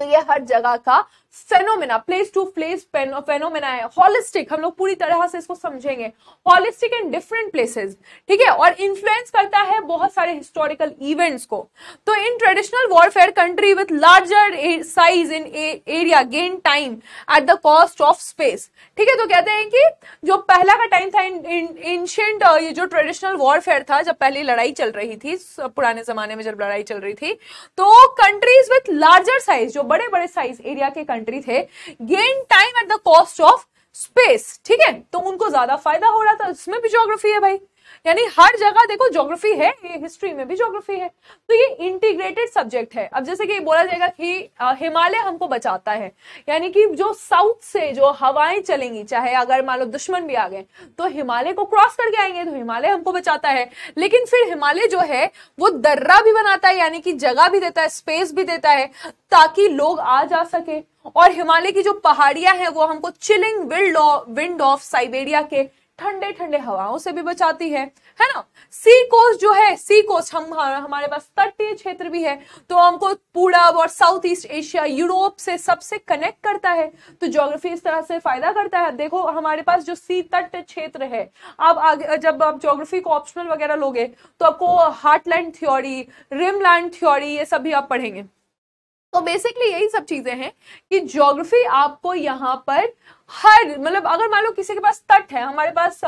तो ये हर जगह का phenomena place to place phenomena है हॉलिस्टिक हम लोग पूरी तरह से इसको समझेंगे हॉलिस्टिक इन डिफरेंट प्लेसेस ठीक है और इन्फ्लुएंस करता है बहुत सारे हिस्टोरिकल इवेंट्स को तो in traditional warfare country with larger size in area gain time at the cost of space ठीक है तो कहते हैं कि जो पहला का टाइम था एंशियंट ये जो ट्रेडिशनल वॉरफेयर था जब पहली लड़ाई चल रही थी पुराने जमाने में जब लड़ाई चल रही थी तो कंट्रीज विथ लार्जर साइज जो बड़े बड़े साइज एरिया के कंट्री थे gain time at the cost of space ठीक है तो उनको ज्यादा फायदा हो रहा था उसमें भी जोग्राफी है भाई यानी हर जगह देखो ज्योग्राफी है ये हिस्ट्री में भी ज्योग्राफी है तो ये इंटीग्रेटेड सब्जेक्ट है अब जैसे कि बोला जाएगा कि हिमालय हमको बचाता है यानी कि जो साउथ से जो हवाएं चलेंगी चाहे अगर मान लो दुश्मन भी आ गए तो हिमालय को क्रॉस करके आएंगे तो हिमालय हमको बचाता है लेकिन फिर हिमालय जो है वो दर्रा भी बनाता है यानी कि जगह भी देता है स्पेस भी देता है ताकि लोग आ जा सके और हिमालय की जो पहाड़ियां हैं वो हमको चिलिंग विंड ऑफ साइबेरिया के ठंडे ठंडे हवाओं से भी बचाती है है ना सी कोस्ट जो है सी कोस्ट हम हमारे पास तटीय क्षेत्र भी है तो हमको पूरब और साउथ ईस्ट एशिया यूरोप से सबसे कनेक्ट करता है तो ज्योग्राफी इस तरह से फायदा करता है देखो हमारे पास जो सी तट क्षेत्र है आप आगे जब आप ज्योग्राफी को ऑप्शनल वगैरह लोगे तो आपको हार्टलैंड थ्योरी रिमलैंड थ्योरी ये सब भी आप पढ़ेंगे तो बेसिकली यही सब चीजें हैं कि ज्योग्राफी आपको यहाँ पर हर मतलब अगर मान लो किसी के पास तट है हमारे पास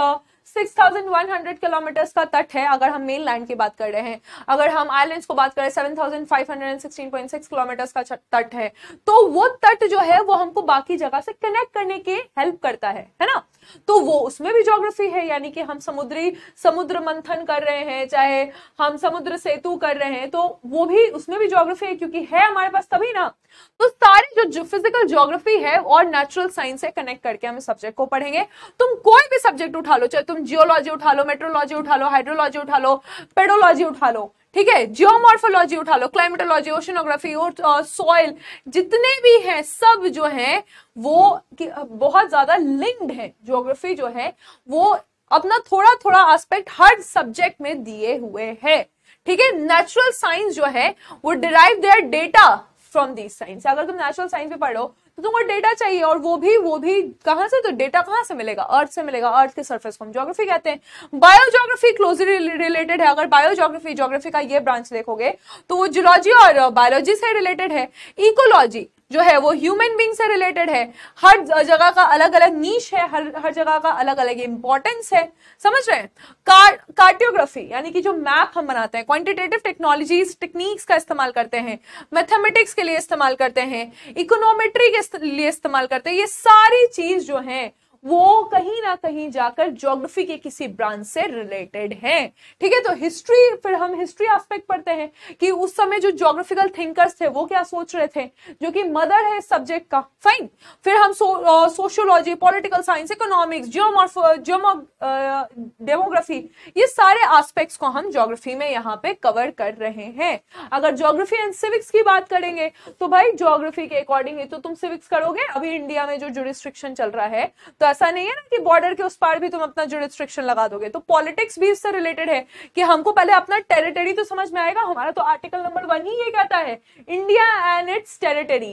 six thousand one hundred kilometres का तट है अगर हम मेन लैंड की बात कर रहे हैं अगर हम आइलैंड्स को बात करें seven thousand five hundred and sixteen point six kilometres का तट है तो वो तट जो है वो हमको बाकी जगह से कनेक्ट करने की हेल्प करता है है ना तो वो उसमें भी ज्योग्राफी है यानी कि हम समुद्री समुद्र मंथन कर रहे हैं चाहे हम समुद्र सेतु कर रहे हैं तो वो भी उसमें भी ज्योग्राफी है क्योंकि है हमारे पास तभी ना तो सारे जो फिजिकल ज्योग्राफी है और नेचुरल साइंस से कनेक्ट करके हम सब्जेक्ट को पढ़ेंगे तुम कोई भी सब्जेक्ट उठा लो चाहे तुम जियोलॉजी उठा लो मेट्रोलॉजी उठा लो हाइड्रोलॉजी उठा लो पेडोलॉजी उठा लो ठीक है जियोमॉर्फोलॉजी उठा लो क्लाइमेटोलॉजी ओशनोग्राफी और सॉइल जितने भी हैं सब जो हैं वो बहुत ज्यादा लिंक्ड है ज्योग्राफी जो है वो अपना थोड़ा थोड़ा एस्पेक्ट हर सब्जेक्ट में दिए हुए है ठीक है नेचुरल साइंस जो है वो derive their data from these science अगर तुम नेचुरल साइंस में पढ़ो तो तुमको डेटा चाहिए और वो भी वो भी कहां से तो डेटा कहाँ से मिलेगा अर्थ से मिलेगा अर्थ के सर्फेस को हम जोग्राफी कहते हैं बायोजोग्राफी क्लोजली रिलेटेड है अगर बायोजोग्राफी जोग्राफी का ये ब्रांच देखोगे तो वो जुलॉजी और बायोलॉजी से रिलेटेड है इकोलॉजी जो है वो ह्यूमन बींग से रिलेटेड है हर जगह का अलग अलग नीच है हर हर जगह का अलग अलग इंपॉर्टेंस है समझ रहे हैं कार, कार्टियोग्राफी यानी कि जो मैप हम बनाते हैं क्वांटिटेटिव टेक्नोलॉजीज टेक्निक्स का इस्तेमाल करते हैं मैथमेटिक्स के लिए इस्तेमाल करते हैं इकोनोमेट्री के लिए इस्तेमाल करते हैं ये सारी चीज जो है वो कहीं ना कहीं जाकर ज्योग्राफी के किसी ब्रांच से रिलेटेड हैं ठीक है तो हिस्ट्री फिर हम हिस्ट्री एस्पेक्ट पढ़ते हैं कि उस समय जो ज्योग्राफिकल थिंकर्स थे वो क्या सोच रहे थे जो कि मदर है सब्जेक्ट का फाइन फिर हम सोशोलॉजी पॉलिटिकल साइंस इकोनॉमिक्स जियोमोफ जियोमो डेमोग्राफी ये सारे एस्पेक्ट्स को हम ज्योग्राफी में यहाँ पे कवर कर रहे हैं अगर ज्योग्राफी एंड सिविक्स की बात करेंगे तो भाई ज्योग्राफी के अकॉर्डिंग तो तुम सिविक्स करोगे अभी इंडिया में जो रिस्ट्रिक्शन चल रहा है तो ऐसा नहीं है ना कि बॉर्डर के उस पार भी तुम अपना जो रिस्ट्रिक्शन लगा दोगे तो पॉलिटिक्स भी इससे रिलेटेड है कि हमको पहले अपना टेरिटरी तो समझ में आएगा हमारा तो आर्टिकल नंबर वन ही ये कहता है India and its territory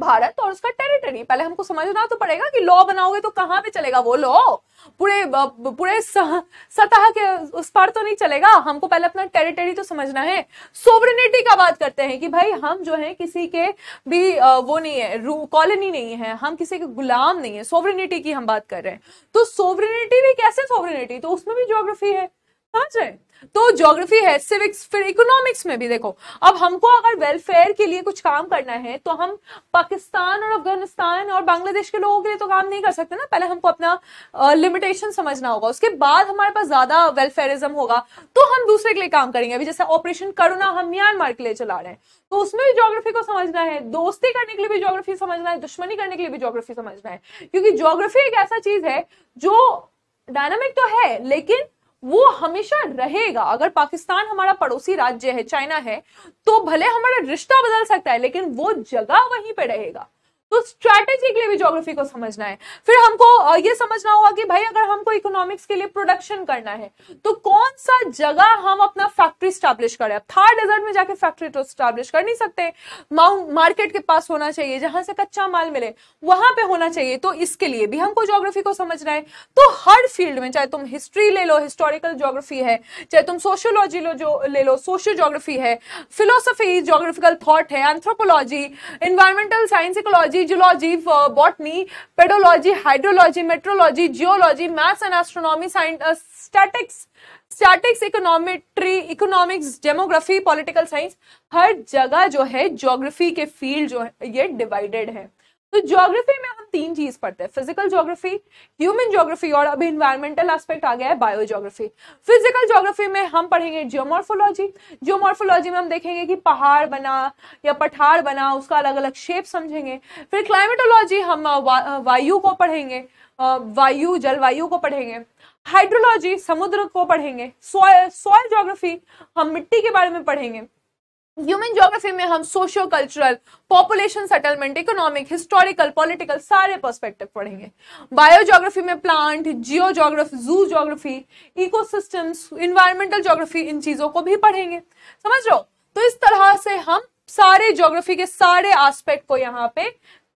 Bharat और उसका टेरिटरी पहले हमको समझना तो पड़ेगा कि लॉ बनाओगे तो कहाँ पे चलेगा वो लॉ पूरे पूरे सतह के उस पर तो नहीं चलेगा हमको पहले अपना टेरिटरी तो समझना है सोवरेनिटी का बात करते हैं कि भाई हम जो है किसी के भी वो नहीं है कॉलोनी नहीं है हम किसी के गुलाम नहीं है सोवरेनिटी की हम बात कर रहे हैं तो सोवरेनिटी भी कैसे सोवरेनिटी तो उसमें भी ज्योग्राफी है समझ रहे तो ज्योग्राफी है सिविक्स फिर इकोनॉमिक्स में भी देखो अब हमको अगर वेलफेयर के लिए कुछ काम करना है तो हम पाकिस्तान और अफगानिस्तान और बांग्लादेश के लोगों के लिए तो काम नहीं कर सकते ना पहले हमको अपना लिमिटेशन समझना होगा उसके बाद हमारे पास ज्यादा वेलफेयरिज्म होगा तो हम दूसरे के लिए काम करेंगे अभी जैसे ऑपरेशन करुणा हम म्यांमार के लिए चला रहे हैं तो उसमें भी ज्योग्राफी को समझना है दोस्ती करने के लिए भी ज्योग्राफी समझना है दुश्मनी करने के लिए भी ज्योग्राफी समझना है क्योंकि ज्योग्राफी एक ऐसा चीज है जो डायनामिक तो है लेकिन वो हमेशा रहेगा अगर पाकिस्तान हमारा पड़ोसी राज्य है चाइना है तो भले हमारा रिश्ता बदल सकता है लेकिन वो जगह वहीं पे रहेगा तो स्ट्रैटेजी के लिए भी ज्योग्राफी को समझना है फिर हमको ये समझना होगा कि भाई अगर हमको इकोनॉमिक्स के लिए प्रोडक्शन करना है तो कौन सा जगह हम अपना फैक्ट्री स्टैब्लिश करें अब थार डेजर्ट में जाके फैक्ट्री तो स्टैब्लिश कर नहीं सकते मार्केट के पास होना चाहिए जहां से कच्चा माल मिले वहां पर होना चाहिए तो इसके लिए भी हमको ज्योग्राफी को समझना है तो हर फील्ड में चाहे तुम हिस्ट्री ले लो हिस्टोरिकल ज्योग्राफी है चाहे तुम सोशियोलॉजी लो जो ले लो सोशियो ज्योग्राफी है फिलोसफी ज्योग्राफिकल थॉट है anthropology environmental science ecology biology zoology botany pedology hydrology metrology geology maths and astronomy science statics statics econometry economics demography political science हर जगह जो है ज्योग्राफी के फील्ड जो है ये डिवाइडेड है तो ज्योग्राफी में हम तीन चीज पढ़ते हैं फिजिकल ज्योग्राफी ह्यूमन ज्योग्राफी और अभी इन्वायरमेंटल एस्पेक्ट आ गया है बायो ज्योग्राफी फिजिकल ज्योग्राफी में हम पढ़ेंगे जियोमॉर्फोलॉजी जियोमॉर्फोलॉजी में हम देखेंगे कि पहाड़ बना या पठार बना उसका अलग अलग शेप समझेंगे फिर क्लाइमेटोलॉजी हम वा, वायु को पढ़ेंगे वायु जलवायु को पढ़ेंगे हाइड्रोलॉजी समुद्र को पढ़ेंगे सॉयल सॉयल ज्योग्राफी हम मिट्टी के बारे में पढ़ेंगे ह्यूमन ज्योग्राफी में हम socio cultural population settlement economic historical political सारे पर्सपेक्टिव पढ़ेंगे ज्योग्राफी में plant geo geography zoo eco ecosystems environmental geography इन चीजों को भी पढ़ेंगे समझ रहे हो तो इस तरह से हम सारे ज्योग्राफी के सारे एस्पेक्ट को यहाँ पे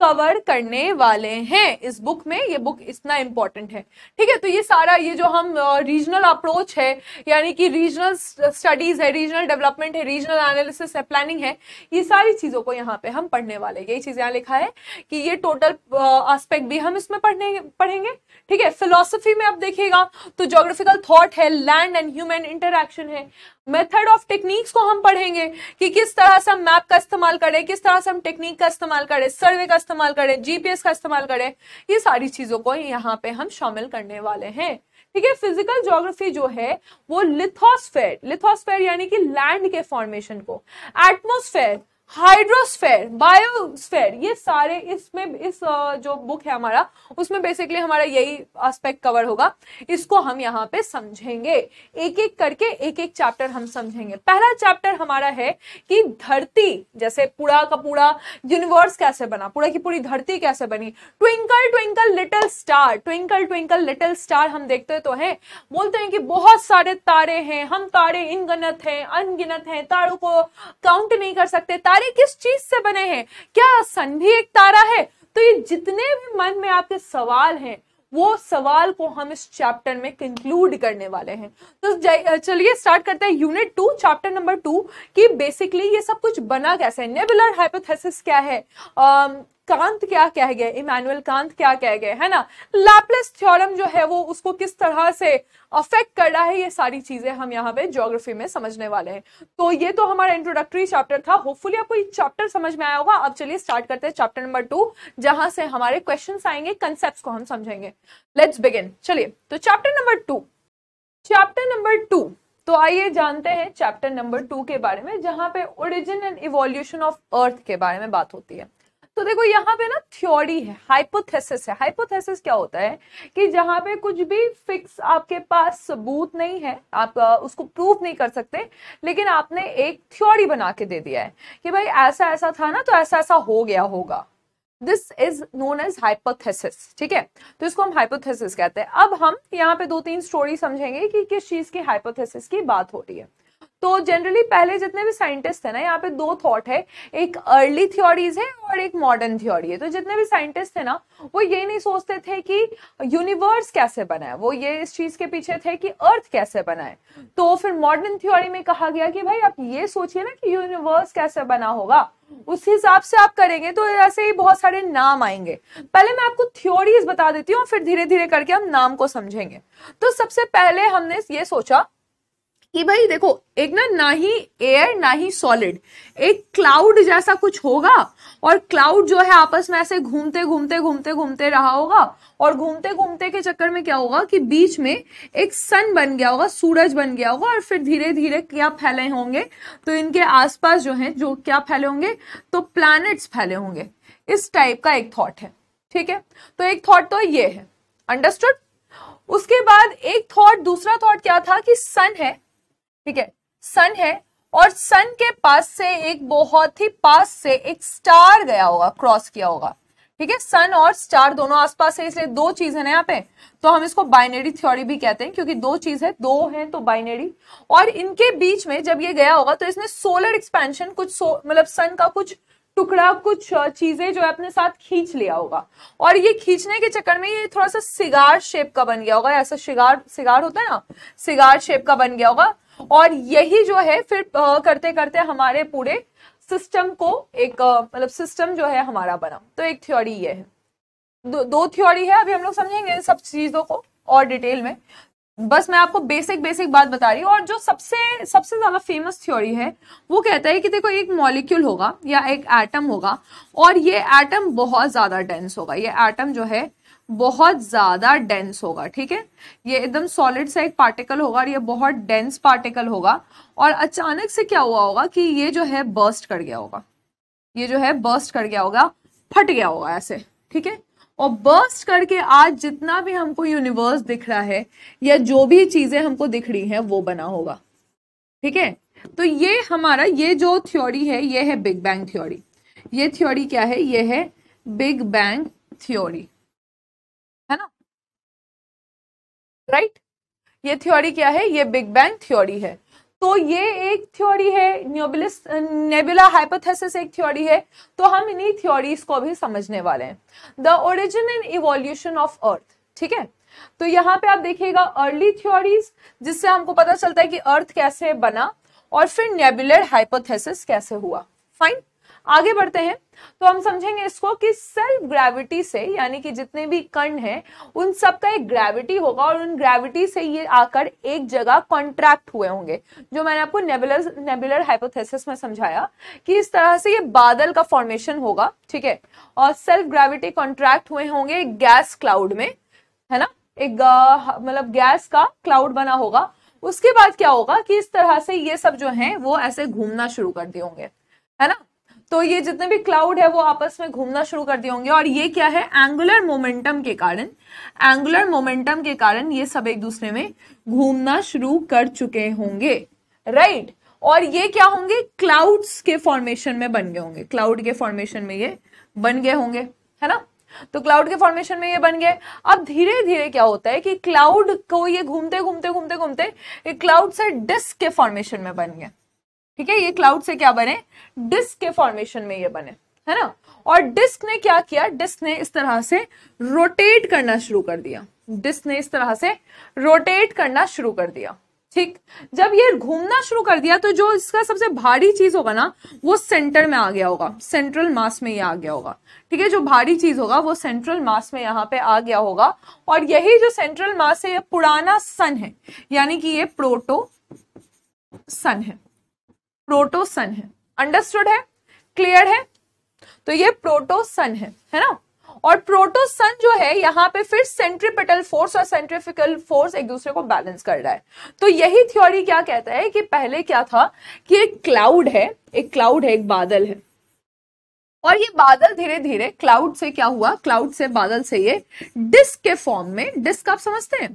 कवर करने वाले हैं इस बुक में ये बुक इतना इम्पोर्टेंट है ठीक है तो ये सारा ये जो हम रीजनल अप्रोच है यानी कि रीजनल स्टडीज़ है रीजनल डेवलपमेंट है रीजनल एनालिसिस है प्लानिंग है ये सारी चीज़ों को यहाँ पे हम पढ़ने वाले यही चीज़ यहाँ लिखा है कि ये टोटल आस्पेक्ट भी हम इसमें पढ़ने पढ़ेंगे ठीक है फिलोसफी में आप देखिएगा तो जोग्राफिकल थॉट है लैंड एंड ह्यूमन इंटरक्शन है मेथड ऑफ टेक्निक्स को हम पढ़ेंगे कि किस तरह से हम मैप का इस्तेमाल करें किस तरह से हम टेक्निक का इस्तेमाल करें सर्वे का इस्तेमाल करें जीपीएस का इस्तेमाल करें ये सारी चीज़ों को यहाँ पे हम शामिल करने वाले हैं ठीक है फिजिकल ज्योग्राफी जो है वो लिथोस्फेयर लिथोस्फेयर यानी कि लैंड के फॉर्मेशन को एटमोस्फेयर हाइड्रोस्फेयर बायोस्फेयर ये सारे इसमें इस जो बुक है हमारा उसमें बेसिकली हमारा यही एस्पेक्ट कवर होगा इसको हम यहाँ पे समझेंगे एक एक करके एक एक चैप्टर हम समझेंगे पहला चैप्टर हमारा है कि धरती जैसे पूरा का पूरा यूनिवर्स कैसे बना पूरा की पूरी धरती कैसे बनी twinkle twinkle little star twinkle twinkle little star हम देखते तो है बोलते हैं कि बहुत सारे तारे हैं हम तारे इनगनत हैं अनगिनत हैं तारों को काउंट नहीं कर सकते तारे तारे किस चीज से बने हैं क्या सन भी एक तारा है तो ये जितने भी मन में आपके सवाल हैं वो सवाल को हम इस चैप्टर में कंक्लूड करने वाले हैं तो चलिए स्टार्ट करते हैं unit two chapter number two कि बेसिकली ये सब कुछ बना कैसे नेबुलर हाइपोथेसिस क्या है कांत क्या कह गए इमानुअल कांत क्या कह गए है ना लैपलेस थ्योरम जो है वो उसको किस तरह से अफेक्ट कर रहा है ये सारी चीजें हम यहाँ पे ज्योग्राफी में समझने वाले हैं तो ये तो हमारा इंट्रोडक्टरी चैप्टर था होपफुली आपको ये चैप्टर समझ में आया होगा अब चलिए स्टार्ट करते हैं चैप्टर नंबर टू जहां से हमारे क्वेश्चन आएंगे कंसेप्ट को हम समझेंगे लेट्स बिगिन चलिए तो chapter number two chapter number two तो आइए जानते हैं चैप्टर नंबर टू के बारे में जहां पे origin and evolution of earth के बारे में बात होती है तो देखो यहाँ पे ना थ्योरी है हाइपोथेसिस है हाइपोथेसिस क्या होता है कि जहां पे कुछ भी फिक्स आपके पास सबूत नहीं है आप उसको प्रूफ नहीं कर सकते लेकिन आपने एक थ्योरी बना के दे दिया है कि भाई ऐसा ऐसा था ना तो ऐसा ऐसा हो गया होगा this is known as hypothesis ठीक है तो इसको हम हाइपोथेसिस कहते हैं अब हम यहाँ पे दो तीन स्टोरी समझेंगे कि किस चीज की हाइपोथेसिस की बात हो रही है तो जनरली पहले जितने भी साइंटिस्ट थे ना यहाँ पे दो थॉट है एक अर्ली थ्योरीज है और एक मॉडर्न थ्योरी है तो जितने भी साइंटिस्ट थे ना वो ये नहीं सोचते थे कि यूनिवर्स कैसे बना है वो ये इस चीज के पीछे थे कि अर्थ कैसे बना है तो फिर मॉडर्न थ्योरी में कहा गया कि भाई आप ये सोचिए ना कि यूनिवर्स कैसे बना होगा उस हिसाब से आप करेंगे तो ऐसे ही बहुत सारे नाम आएंगे पहले मैं आपको थ्योरीज बता देती हूँ फिर धीरे धीरे करके हम नाम को समझेंगे तो सबसे पहले हमने ये सोचा कि भाई देखो एक ना ना ही एयर ना ही सॉलिड एक क्लाउड जैसा कुछ होगा और क्लाउड जो है आपस में ऐसे घूमते घूमते घूमते घूमते रहा होगा और घूमते घूमते के चक्कर में क्या होगा कि बीच में एक सन बन गया होगा सूरज बन गया होगा और फिर धीरे धीरे क्या फैले होंगे तो इनके आसपास जो है जो क्या फैले होंगे तो प्लैनेट्स फैले होंगे इस टाइप का एक थॉट है ठीक है तो एक थॉट तो ये है अंडरस्टूड उसके बाद एक थॉट दूसरा थॉट क्या था कि सन है ठीक है सन है और सन के पास से एक बहुत ही पास से एक स्टार गया होगा क्रॉस किया होगा ठीक है सन और स्टार दोनों आसपास है इसलिए दो चीज है ना यहाँ पे तो हम इसको बाइनरी थ्योरी भी कहते हैं क्योंकि दो चीज है दो है तो बाइनरी और इनके बीच में जब ये गया होगा तो इसने सोलर एक्सपेंशन कुछ मतलब सन का कुछ टुकड़ा कुछ चीजें जो है अपने साथ खींच लिया होगा और ये खींचने के चक्कर में ये थोड़ा सा सिगार शेप का बन गया होगा ऐसा सिगार सिगार होता है ना सिगार शेप का बन गया होगा और यही जो है फिर करते करते हमारे पूरे सिस्टम को एक मतलब सिस्टम जो है हमारा बना तो एक थ्योरी ये है दो, दो थ्योरी है अभी हम लोग समझेंगे इन सब चीज़ों को और डिटेल में बस मैं आपको बेसिक बेसिक बात बता रही हूँ और जो सबसे सबसे ज़्यादा फेमस थ्योरी है वो कहता है कि देखो एक मॉलिक्यूल होगा या एक एटम होगा और ये एटम बहुत ज़्यादा डेंस होगा ये एटम जो है बहुत ज़्यादा डेंस होगा ठीक है ये एकदम सॉलिड सा एक पार्टिकल होगा और ये बहुत डेंस पार्टिकल होगा और अचानक से क्या हुआ होगा कि ये जो है बर्स्ट कर गया होगा ये जो है बर्स्ट कर गया होगा फट गया होगा ऐसे ठीक है और बर्स्ट करके आज जितना भी हमको यूनिवर्स दिख रहा है या जो भी चीज़ें हमको दिख रही हैं वो बना होगा ठीक है तो ये हमारा ये जो थ्योरी है ये है बिग बैंग थ्योरी ये थ्योरी क्या है ये है बिग बैंग थ्योरी राइट ये थ्योरी क्या है ये बिग बैंग थ्योरी है तो ये एक थ्योरी है न्यूबिलिस नेबुला हाइपोथेसिस एक थ्योरी है तो हम इन्हीं थ्योरीज को भी समझने वाले हैं the origin and evolution of earth ठीक है तो यहाँ पे आप देखिएगा अर्ली थ्योरीज जिससे हमको पता चलता है कि अर्थ कैसे बना और फिर नेबुलर हाइपोथेसिस कैसे हुआ फाइन आगे बढ़ते हैं तो हम समझेंगे इसको कि सेल्फ ग्रेविटी से यानी कि जितने भी कण हैं उन सब का एक ग्रेविटी होगा और उन ग्रेविटी से ये आकर एक जगह कॉन्ट्रैक्ट हुए होंगे जो मैंने आपको नेबुलर नेबुलर हाइपोथेसिस में समझाया कि इस तरह से ये बादल का फॉर्मेशन होगा ठीक है और सेल्फ ग्रेविटी कॉन्ट्रैक्ट हुए होंगे गैस क्लाउड में है ना एक मतलब गैस का क्लाउड बना होगा उसके बाद क्या होगा कि इस तरह से ये सब जो है वो ऐसे घूमना शुरू कर दिए होंगे है ना तो ये जितने भी क्लाउड है वो आपस में घूमना शुरू कर दिए होंगे और ये क्या है एंगुलर मोमेंटम के कारण एंगुलर मोमेंटम के कारण ये सब एक दूसरे में घूमना शुरू कर चुके होंगे राइट right? और ये क्या होंगे क्लाउड्स के फॉर्मेशन में बन गए होंगे क्लाउड के फॉर्मेशन में ये बन गए होंगे है ना तो क्लाउड के फॉर्मेशन में ये बन गए अब धीरे धीरे क्या होता है कि क्लाउड को ये घूमते घूमते घूमते घूमते क्लाउड से डिस्क के फॉर्मेशन में बन गए ठीक है ये क्लाउड से क्या बने डिस्क के फॉर्मेशन में ये बने है ना और डिस्क ने क्या किया डिस्क ने इस तरह से रोटेट करना शुरू कर दिया डिस्क ने इस तरह से रोटेट करना शुरू कर दिया ठीक जब ये घूमना शुरू कर दिया तो जो इसका सबसे भारी चीज होगा ना वो सेंटर में आ गया होगा सेंट्रल मास में ये आ गया होगा ठीक है जो भारी चीज होगा वो सेंट्रल मास में यहाँ पे आ गया होगा और यही जो सेंट्रल मास है ये पुराना सन है यानी कि ये प्रोटो सन है प्रोटोसन है अंडरस्टूड है क्लियर है तो ये प्रोटोसन है है ना और प्रोटोसन जो है यहां पे फिर सेंट्रीपेटल फोर्स और सेंट्रिफिकल फोर्स एक दूसरे को बैलेंस कर रहा है तो यही थ्योरी क्या कहता है कि पहले क्या था कि एक क्लाउड है एक क्लाउड है एक बादल है और ये बादल धीरे धीरे क्लाउड से क्या हुआ क्लाउड से बादल से ये डिस्क के फॉर्म में डिस्क आप समझते हैं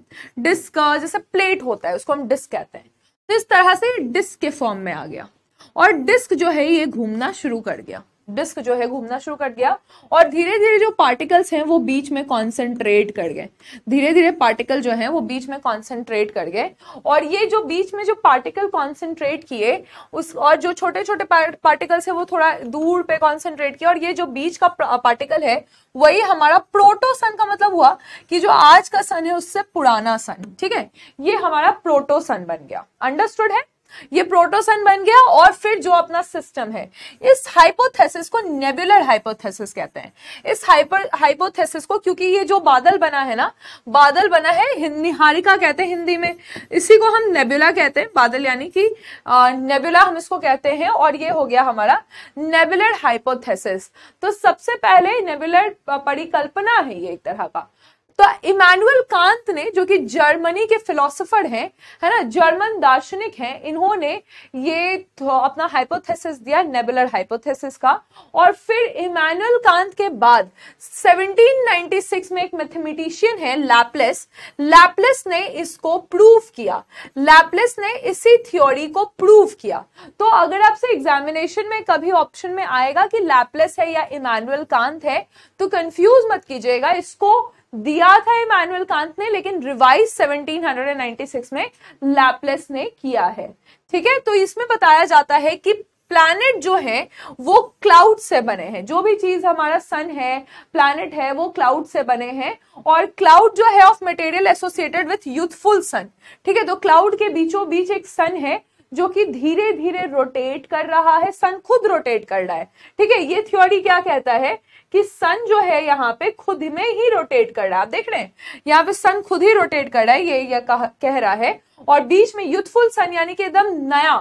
डिस्क जैसे प्लेट होता है उसको हम डिस्क कहते हैं तो इस तरह से डिस्क के फॉर्म में आ गया और डिस्क जो है ये घूमना शुरू कर गया डिस्क जो है घूमना शुरू कर गया और धीरे धीरे जो पार्टिकल्स हैं वो बीच में कॉन्सेंट्रेट कर गए धीरे धीरे पार्टिकल जो है वो बीच में कॉन्सेंट्रेट कर गए और ये जो बीच में जो पार्टिकल कॉन्सेंट्रेट किए उस और जो छोटे छोटे पार्टिकल्स है वो थोड़ा दूर पे कॉन्सेंट्रेट किया और ये जो बीच का पार्टिकल है वही हमारा प्रोटो सन का मतलब हुआ कि जो आज का सन है उससे पुराना सन ठीक है ये हमारा प्रोटो सन बन गया अंडरस्टूड है ये प्रोटोसन बन गया और फिर जो अपना सिस्टम है इस हाइपोथेसिस को नेबुलर हाइपोथेसिस कहते हैं इस हाइपर हाइपोथेसिस को क्योंकि ये जो बादल बना है ना बादल बना है निहारिका कहते हैं हिंदी में इसी को हम नेबुला कहते हैं बादल यानी कि नेबुला हम इसको कहते हैं और ये हो गया हमारा नेबुलर हाइपोथेसिस तो सबसे पहले नेबुलर परिकल्पना है ये एक तरह का तो इमानुअल कांत ने जो कि जर्मनी के फिलोसोफर हैं है ना जर्मन दार्शनिक हैं इन्होंने ये तो अपना हाइपोथेसिस दिया नेबुलर हाइपोथेसिस का और फिर इमानुअल कांत के बाद 1796 में एक मैथमेटिशियन है लैपलेस लैपलेस ने इसको प्रूव किया लैपलेस ने इसी थ्योरी को प्रूव किया तो अगर आपसे एग्जामिनेशन में कभी ऑप्शन में आएगा कि लैपलेस है या इमानुअल कांत है तो कंफ्यूज मत कीजिएगा इसको दिया था इमानुअल कांत ने लेकिन रिवाइज 1796 में लैपलेस ने किया है ठीक है तो इसमें बताया जाता है कि प्लैनेट जो है वो क्लाउड से बने हैं जो भी चीज हमारा सन है प्लैनेट है वो क्लाउड से बने हैं और क्लाउड जो है of material associated with youthful sun ठीक है तो क्लाउड के बीचों बीच एक सन है जो कि धीरे धीरे रोटेट कर रहा है सन खुद रोटेट कर रहा है ठीक है ये थ्योरी क्या कहता है कि सन जो है यहाँ पे खुद में ही रोटेट कर रहा है आप देख रहे हैं यहाँ पे सन खुद ही रोटेट कर रहा है ये यह कह, रहा है और बीच में यूथफुल सन यानी कि एकदम नया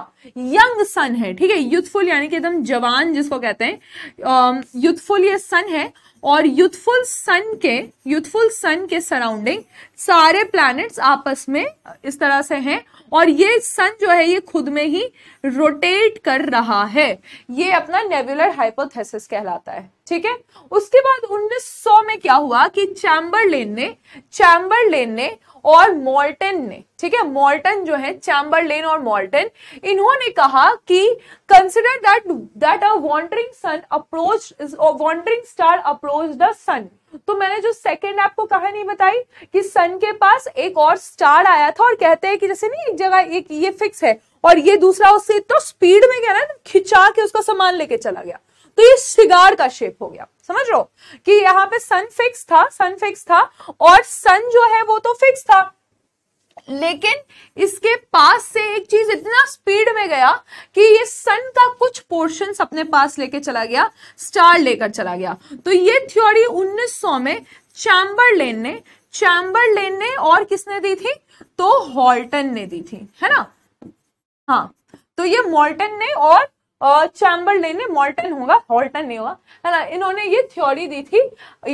यंग सन है ठीक है यूथफुल यानी कि एकदम जवान जिसको कहते हैं यूथफुल ये सन है और यूथफुल सन के यूथफुल सन के सराउंडिंग सारे प्लैनेट्स आपस में इस तरह से हैं और ये सन जो है ये खुद में ही रोटेट कर रहा है ये अपना नेबुलर हाइपोथेसिस कहलाता है ठीक है उसके बाद 1900 में क्या हुआ कि चैम्बर ने चैम्बर ने और मॉल्टन ने ठीक है मॉल्टन जो है चैम्बरलेन और मॉल्टन इन्होंने कहा कि consider that that a wandering sun approach wandering star approach the sun तो मैंने जो सेकंड आपको कहानी बताई कि सन के पास एक और स्टार आया था और कहते हैं कि जैसे नहीं एक जगह एक ये फिक्स है और ये दूसरा उससे तो स्पीड में क्या ना खिंचा के उसका सामान लेके चला गया तो ये सिगार का शेप हो गया समझ लो कि यहाँ पे सन फिक्स था सन फिक्स था और सन जो है वो तो फिक्स था लेकिन इसके पास से एक चीज इतना स्पीड में गया कि ये सन का कुछ पोर्शन अपने पास लेके चला गया स्टार लेकर चला गया तो ये थ्योरी 1900 में चैम्बर लेन ने चैम्बर लेन ने और किसने दी थी तो हॉल्टन ने दी थी है ना हाँ तो ये मॉल्टन ने और चैम्बरलेन नहीं मॉल्टन होगा हॉल्टन नहीं होगा है ना इन्होंने ये थ्योरी दी थी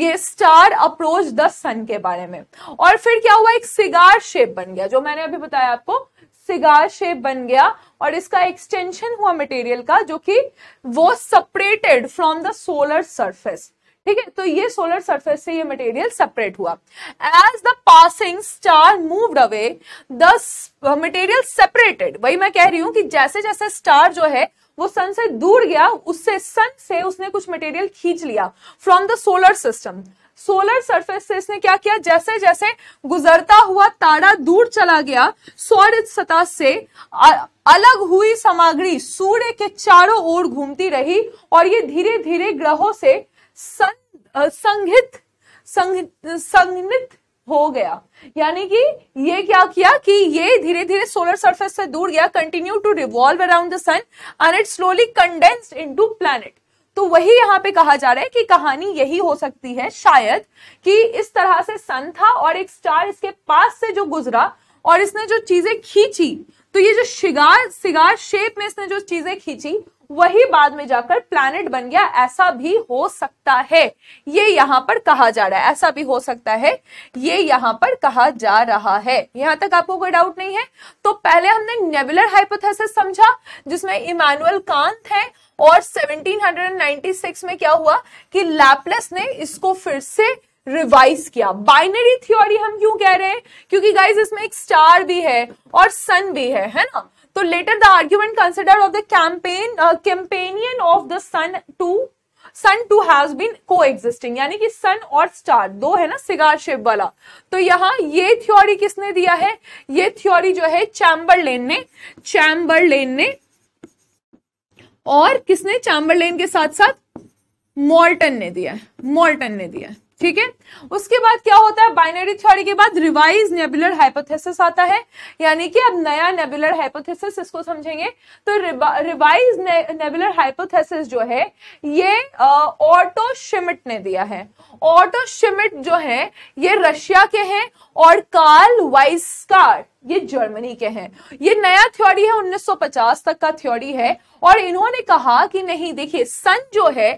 ये स्टार अप्रोच द सन के बारे में और फिर क्या हुआ एक सिगार शेप बन गया जो मैंने अभी बताया आपको सिगार शेप बन गया और इसका एक्सटेंशन हुआ मटेरियल का जो कि वो separated from the solar surface ठीक है तो ये सोलर सरफेस से ये मटेरियल सेपरेट हुआ as the passing star moved away the material separated वही मैं कह रही हूं कि जैसे जैसे स्टार जो है वो सन से दूर गया उससे सन से उसने कुछ मटेरियल खींच लिया from the solar system solar surface से इसने क्या किया जैसे जैसे गुजरता हुआ तारा दूर चला गया सौर सतह से अलग हुई सामग्री सूर्य के चारों ओर घूमती रही और ये धीरे धीरे ग्रहों से सं, संघित संघित हो गया यानी कि ये क्या किया कि ये धीरे धीरे सोलर सरफेस से दूर गया continue to revolve around the sun and it slowly condensed into planet तो वही यहां पे कहा जा रहा है कि कहानी यही हो सकती है शायद कि इस तरह से सन था और एक स्टार इसके पास से जो गुजरा और इसने जो चीजें खींची तो ये जो शिगार शिगार शेप में इसने जो चीजें खींची वही बाद में जाकर प्लैनेट बन गया ऐसा भी हो सकता है ये यहां पर कहा जा रहा है ऐसा भी हो सकता है ये यहां पर कहा जा रहा है यहां तक आपको कोई डाउट नहीं है तो पहले हमने नेबुलर हाइपोथेसिस समझा जिसमें इमानुअल कांत है और 1796 में क्या हुआ कि लैपलेस ने इसको फिर से रिवाइज किया बाइनरी थ्योरी हम क्यों कह रहे हैं क्योंकि गाइज इसमें एक स्टार भी है और सन भी है है ना तो later the argument consider of the campaign companion of the sun to sun to has been coexisting यानी कि सन और स्टार दो है ना सिगार शेप वाला तो यहां ये थ्योरी किसने दिया है ये थ्योरी जो है चैम्बरलेन ने चैम्बरलेन ने और किसने चैम्बरलेन के साथ साथ मॉल्टन ने दिया है मॉल्टन ने दिया है ठीक है उसके बाद क्या होता है बाइनरी थ्योरी के बाद रिवाइज नेबुलर हाइपोथेसिस आता है यानी कि अब नया नेबुलर हाइपोथेसिस इसको समझेंगे तो रिवाइज नेबुलर हाइपोथेसिस जो है ये ऑटो शिमिट ने दिया है ऑटो शिमिट जो है ये रशिया के हैं और कार्ल वाइस्कार ये जर्मनी के हैं ये नया थ्योरी है 1950 तक का थ्योरी है और इन्होंने कहा कि नहीं देखिए सन जो है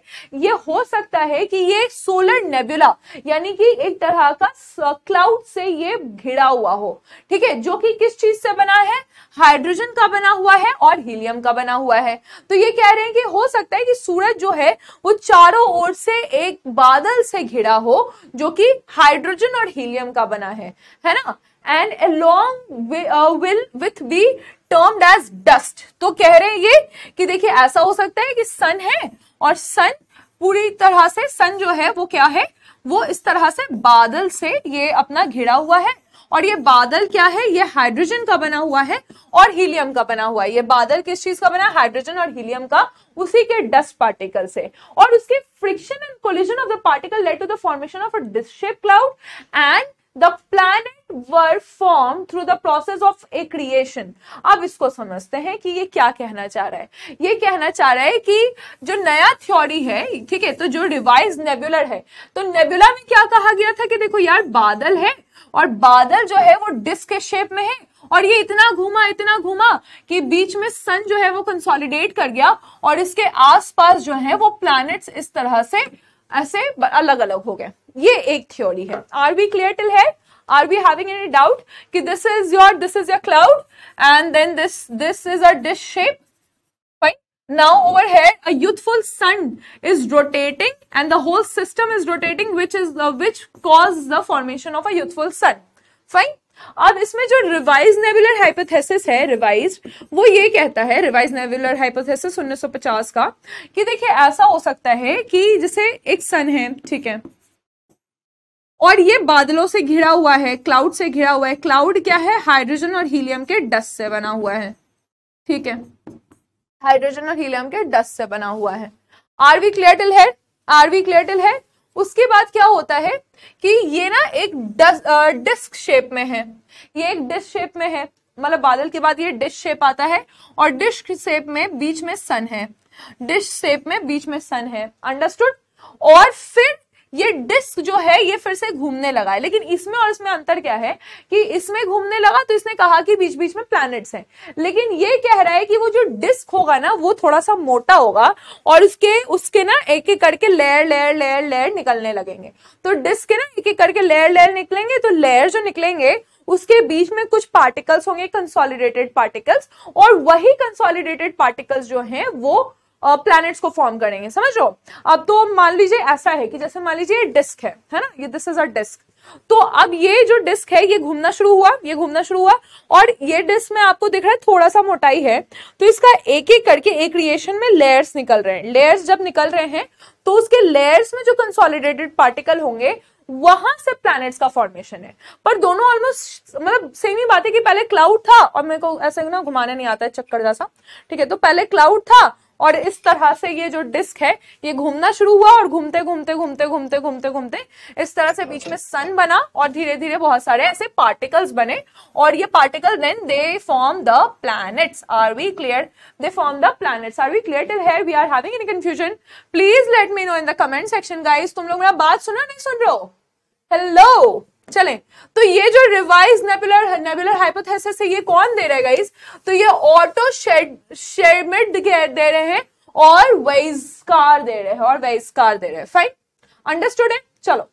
ये हो सकता है कि ये सोलर नेबुला यानी कि एक तरह का क्लाउड से ये घिरा हुआ हो ठीक है जो कि किस चीज से बना है हाइड्रोजन का बना हुआ है और हीलियम का बना हुआ है तो ये कह रहे हैं कि हो सकता है कि सूरज जो है वो चारों ओर से एक बादल से घिरा हो जो कि हाइड्रोजन और हीलियम का बना है है ना and along will with be termed as dust तो कह रहे हैं ये कि देखिए ऐसा हो सकता है कि सन है और सन पूरी तरह से सन जो है वो क्या है वो इस तरह से बादल से ये अपना घिरा हुआ है और ये बादल क्या है ये हाइड्रोजन का बना हुआ है और हीलियम का बना हुआ है ये बादल किस चीज का बना हाइड्रोजन और हीलियम का उसी के डस्ट पार्टिकल से और उसके friction and collision of the particle led to the formation of a disc shape cloud and the planet were form through the process of accretion अब इसको समझते हैं कि ये क्या कहना चाह रहा है ये कहना चाह रहा है कि जो नया थ्योरी है ठीक है तो जो रिवाइज नेबुलर है तो नेबुला में क्या कहा गया था कि देखो यार बादल है और बादल जो है वो डिस्क के शेप में है और ये इतना घूमा इतना घूमा कि बीच में सन जो है वो कंसोलिडेट कर गया और इसके आसपास जो है वो प्लैनेट्स इस तरह से ऐसे अलग अलग हो गए ये एक थ्योरी है आर वी क्लियर टिल है are we having any doubt कि this is your this is your cloud and then this this is a dish shape now over here a youthful sun is rotating and the whole system is rotating which is the which causes the formation of a youthful sun fine अब इसमें जो revised nebular hypothesis hai revised वो ये कहता है revised nebular hypothesis 1950 का कि देखिए ऐसा हो सकता है कि जैसे एक sun है ठीक है और ये बादलों से घिरा हुआ है क्लाउड से घिरा हुआ है क्लाउड क्या है हाइड्रोजन और हीलियम के डस्ट से बना हुआ है ठीक है हाइड्रोजन और हीलियम के डस्ट से बना हुआ है आरवी क्लेटल है आरवी क्लेटल है उसके बाद क्या होता है कि ये ना एक डिस्क शेप में है ये एक डिस्क शेप में है मतलब बादल के बाद ये डिश शेप आता है और डिश शेप में बीच में सन है डिश शेप में बीच में सन है अंडरस्टूड और फिर ये डिस्क जो है ये फिर से घूमने लगा है लेकिन इसमें और इसमें अंतर क्या है कि इसमें घूमने लगा तो इसने कहा कि बीच बीच में प्लैनेट्स हैं लेकिन ये कह रहा है कि वो जो डिस्क होगा ना वो थोड़ा सा मोटा होगा और उसके उसके ना एक एक करके लेयर लेयर लेयर लेयर निकलने लगेंगे तो डिस्क के ना एक एक करके लेयर लेयर निकलेंगे तो लेयर जो निकलेंगे उसके बीच में कुछ पार्टिकल्स होंगे कंसोलिडेटेड पार्टिकल्स और वही कंसोलिडेटेड पार्टिकल्स जो है वो प्लैनेट्स को फॉर्म करेंगे समझ लो अब तो मान लीजिए ऐसा है कि जैसे मान लीजिए डिस्क है है ना ये दिस इज अ डिस्क तो अब ये जो डिस्क है ये घूमना शुरू हुआ ये घूमना शुरू हुआ और ये डिस्क में आपको दिख रहा है थोड़ा सा मोटाई है तो इसका एक एक करके एक रिएशन में लेयर्स निकल रहे हैं लेयर्स जब निकल रहे हैं तो उसके लेयर्स में जो कंसोलिडेटेड पार्टिकल होंगे वहां से प्लैनेट्स का फॉर्मेशन है पर दोनों ऑलमोस्ट मतलब सेम ही बात है कि पहले क्लाउड था और मेरे को ऐसे ना घुमाने नहीं आता है चक्कर जैसा ठीक है तो पहले क्लाउड था और इस तरह से ये जो डिस्क है ये घूमना शुरू हुआ और घूमते घूमते घूमते घूमते घूमते घूमते इस तरह से बीच में सन बना और धीरे धीरे बहुत सारे ऐसे पार्टिकल्स बने और ये particle then they form the planets are we clear they form the planets are we clear till here we are having any confusion please let me know in the comment section guys तुम लोग मेरा बात सुना नहीं सुन रहे हो hello चलें तो ये जो रिवाइज नेबुलर नेबुलर हाइपोथेसिस है ये कौन दे रहे गाइस तो ये ऑटो शेड दे रहे हैं और वेस्कार दे रहे हैं और वेस्कार दे रहे हैं फाइन अंडरस्टूड है चलो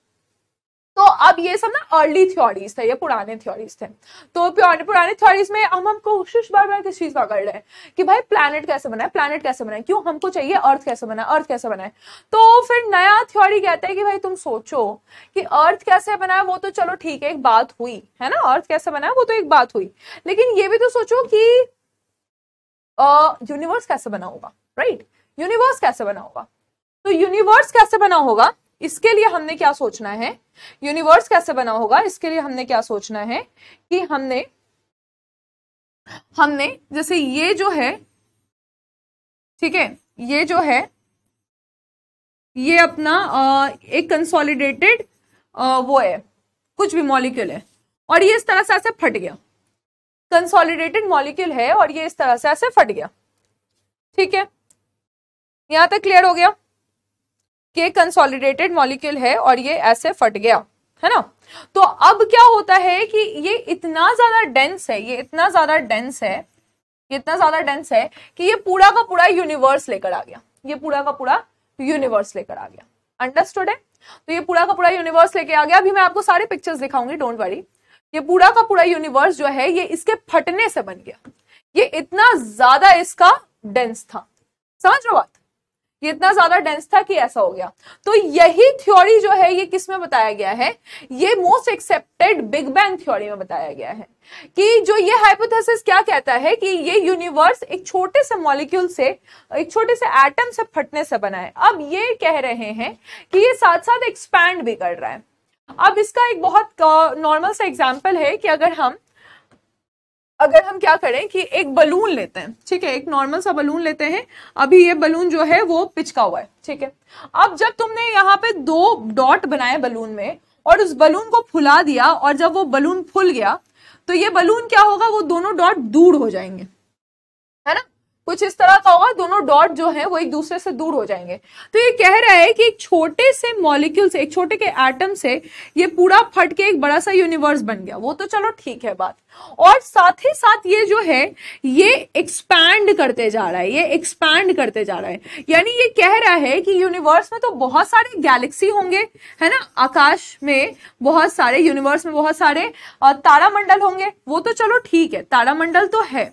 तो अब ये सब ना अर्ली थ्योरीज थे ये पुराने थ्योरीज थे तो पुराने पुराने थ्योरीज में हम हमको कोशिश बार बार किस चीज़ का कर रहे हैं कि भाई प्लैनेट कैसे बना है कैसे बना है क्यों हमको चाहिए अर्थ कैसे बना है अर्थ कैसे बना है तो फिर नया थ्योरी कहता है कि भाई तुम सोचो कि अर्थ कैसे बना है वो तो चलो ठीक है एक बात हुई है ना अर्थ कैसे बना है वो तो एक बात हुई लेकिन ये भी तो सोचो कि यूनिवर्स कैसे बना होगा राइट यूनिवर्स कैसे बना होगा तो यूनिवर्स कैसे बना होगा इसके लिए हमने क्या सोचना है यूनिवर्स कैसे बना होगा इसके लिए हमने क्या सोचना है कि हमने हमने जैसे ये जो है ठीक है ये जो है ये अपना आ, एक कंसोलिडेटेड वो है कुछ भी मॉलिक्यूल है और ये इस तरह से ऐसे फट गया कंसोलिडेटेड मॉलिक्यूल है और ये इस तरह से ऐसे फट गया ठीक है यहां तक क्लियर हो गया के कंसोलिडेटेड मॉलिक्यूल है और ये ऐसे फट गया है ना तो अब क्या होता है कि ये इतना ज्यादा डेंस है ये इतना ज्यादा डेंस है ये इतना ज्यादा डेंस है कि ये पूरा का पूरा यूनिवर्स लेकर आ गया ये पूरा का पूरा यूनिवर्स लेकर आ गया अंडरस्टूड है तो ये पूरा का पूरा यूनिवर्स लेके आ गया अभी मैं आपको सारे पिक्चर्स दिखाऊंगी डोंट वरी ये पूरा का पूरा यूनिवर्स जो है ये इसके फटने से बन गया ये इतना ज्यादा इसका डेंस था समझ रहे बात ये इतना ज्यादा डेंस था कि ऐसा हो गया तो यही थ्योरी जो है ये किस में बताया गया है ये most accepted big bang theory में बताया गया है कि जो ये हाइपोथेसिस क्या कहता है कि ये यूनिवर्स एक छोटे से मॉलिक्यूल से एक छोटे से एटम से फटने से बना है अब ये कह रहे हैं कि ये साथ साथ एक्सपैंड भी कर रहा है अब इसका एक बहुत नॉर्मल सा एग्जाम्पल है कि अगर हम अगर हम क्या करें कि एक बलून लेते हैं ठीक है एक नॉर्मल सा बलून लेते हैं अभी ये बलून जो है वो पिचका हुआ है ठीक है अब जब तुमने यहाँ पे दो डॉट बनाए बलून में और उस बलून को फुला दिया और जब वो बलून फुल गया तो ये बलून क्या होगा वो दोनों डॉट दूर हो जाएंगे कुछ इस तरह का होगा दोनों डॉट जो है वो एक दूसरे से दूर हो जाएंगे तो ये कह रहा है कि एक छोटे से मॉलिक्यूल से एक छोटे के एटम से ये पूरा फट के एक बड़ा सा यूनिवर्स बन गया वो तो चलो ठीक है बात और साथ ही साथ ये जो है ये एक्सपैंड करते जा रहा है ये एक्सपैंड करते जा रहा है यानी ये कह रहा है कि यूनिवर्स में तो बहुत सारे गैलेक्सी होंगे है ना आकाश में बहुत सारे यूनिवर्स में बहुत सारे तारामंडल होंगे वो तो चलो ठीक है तारामंडल तो है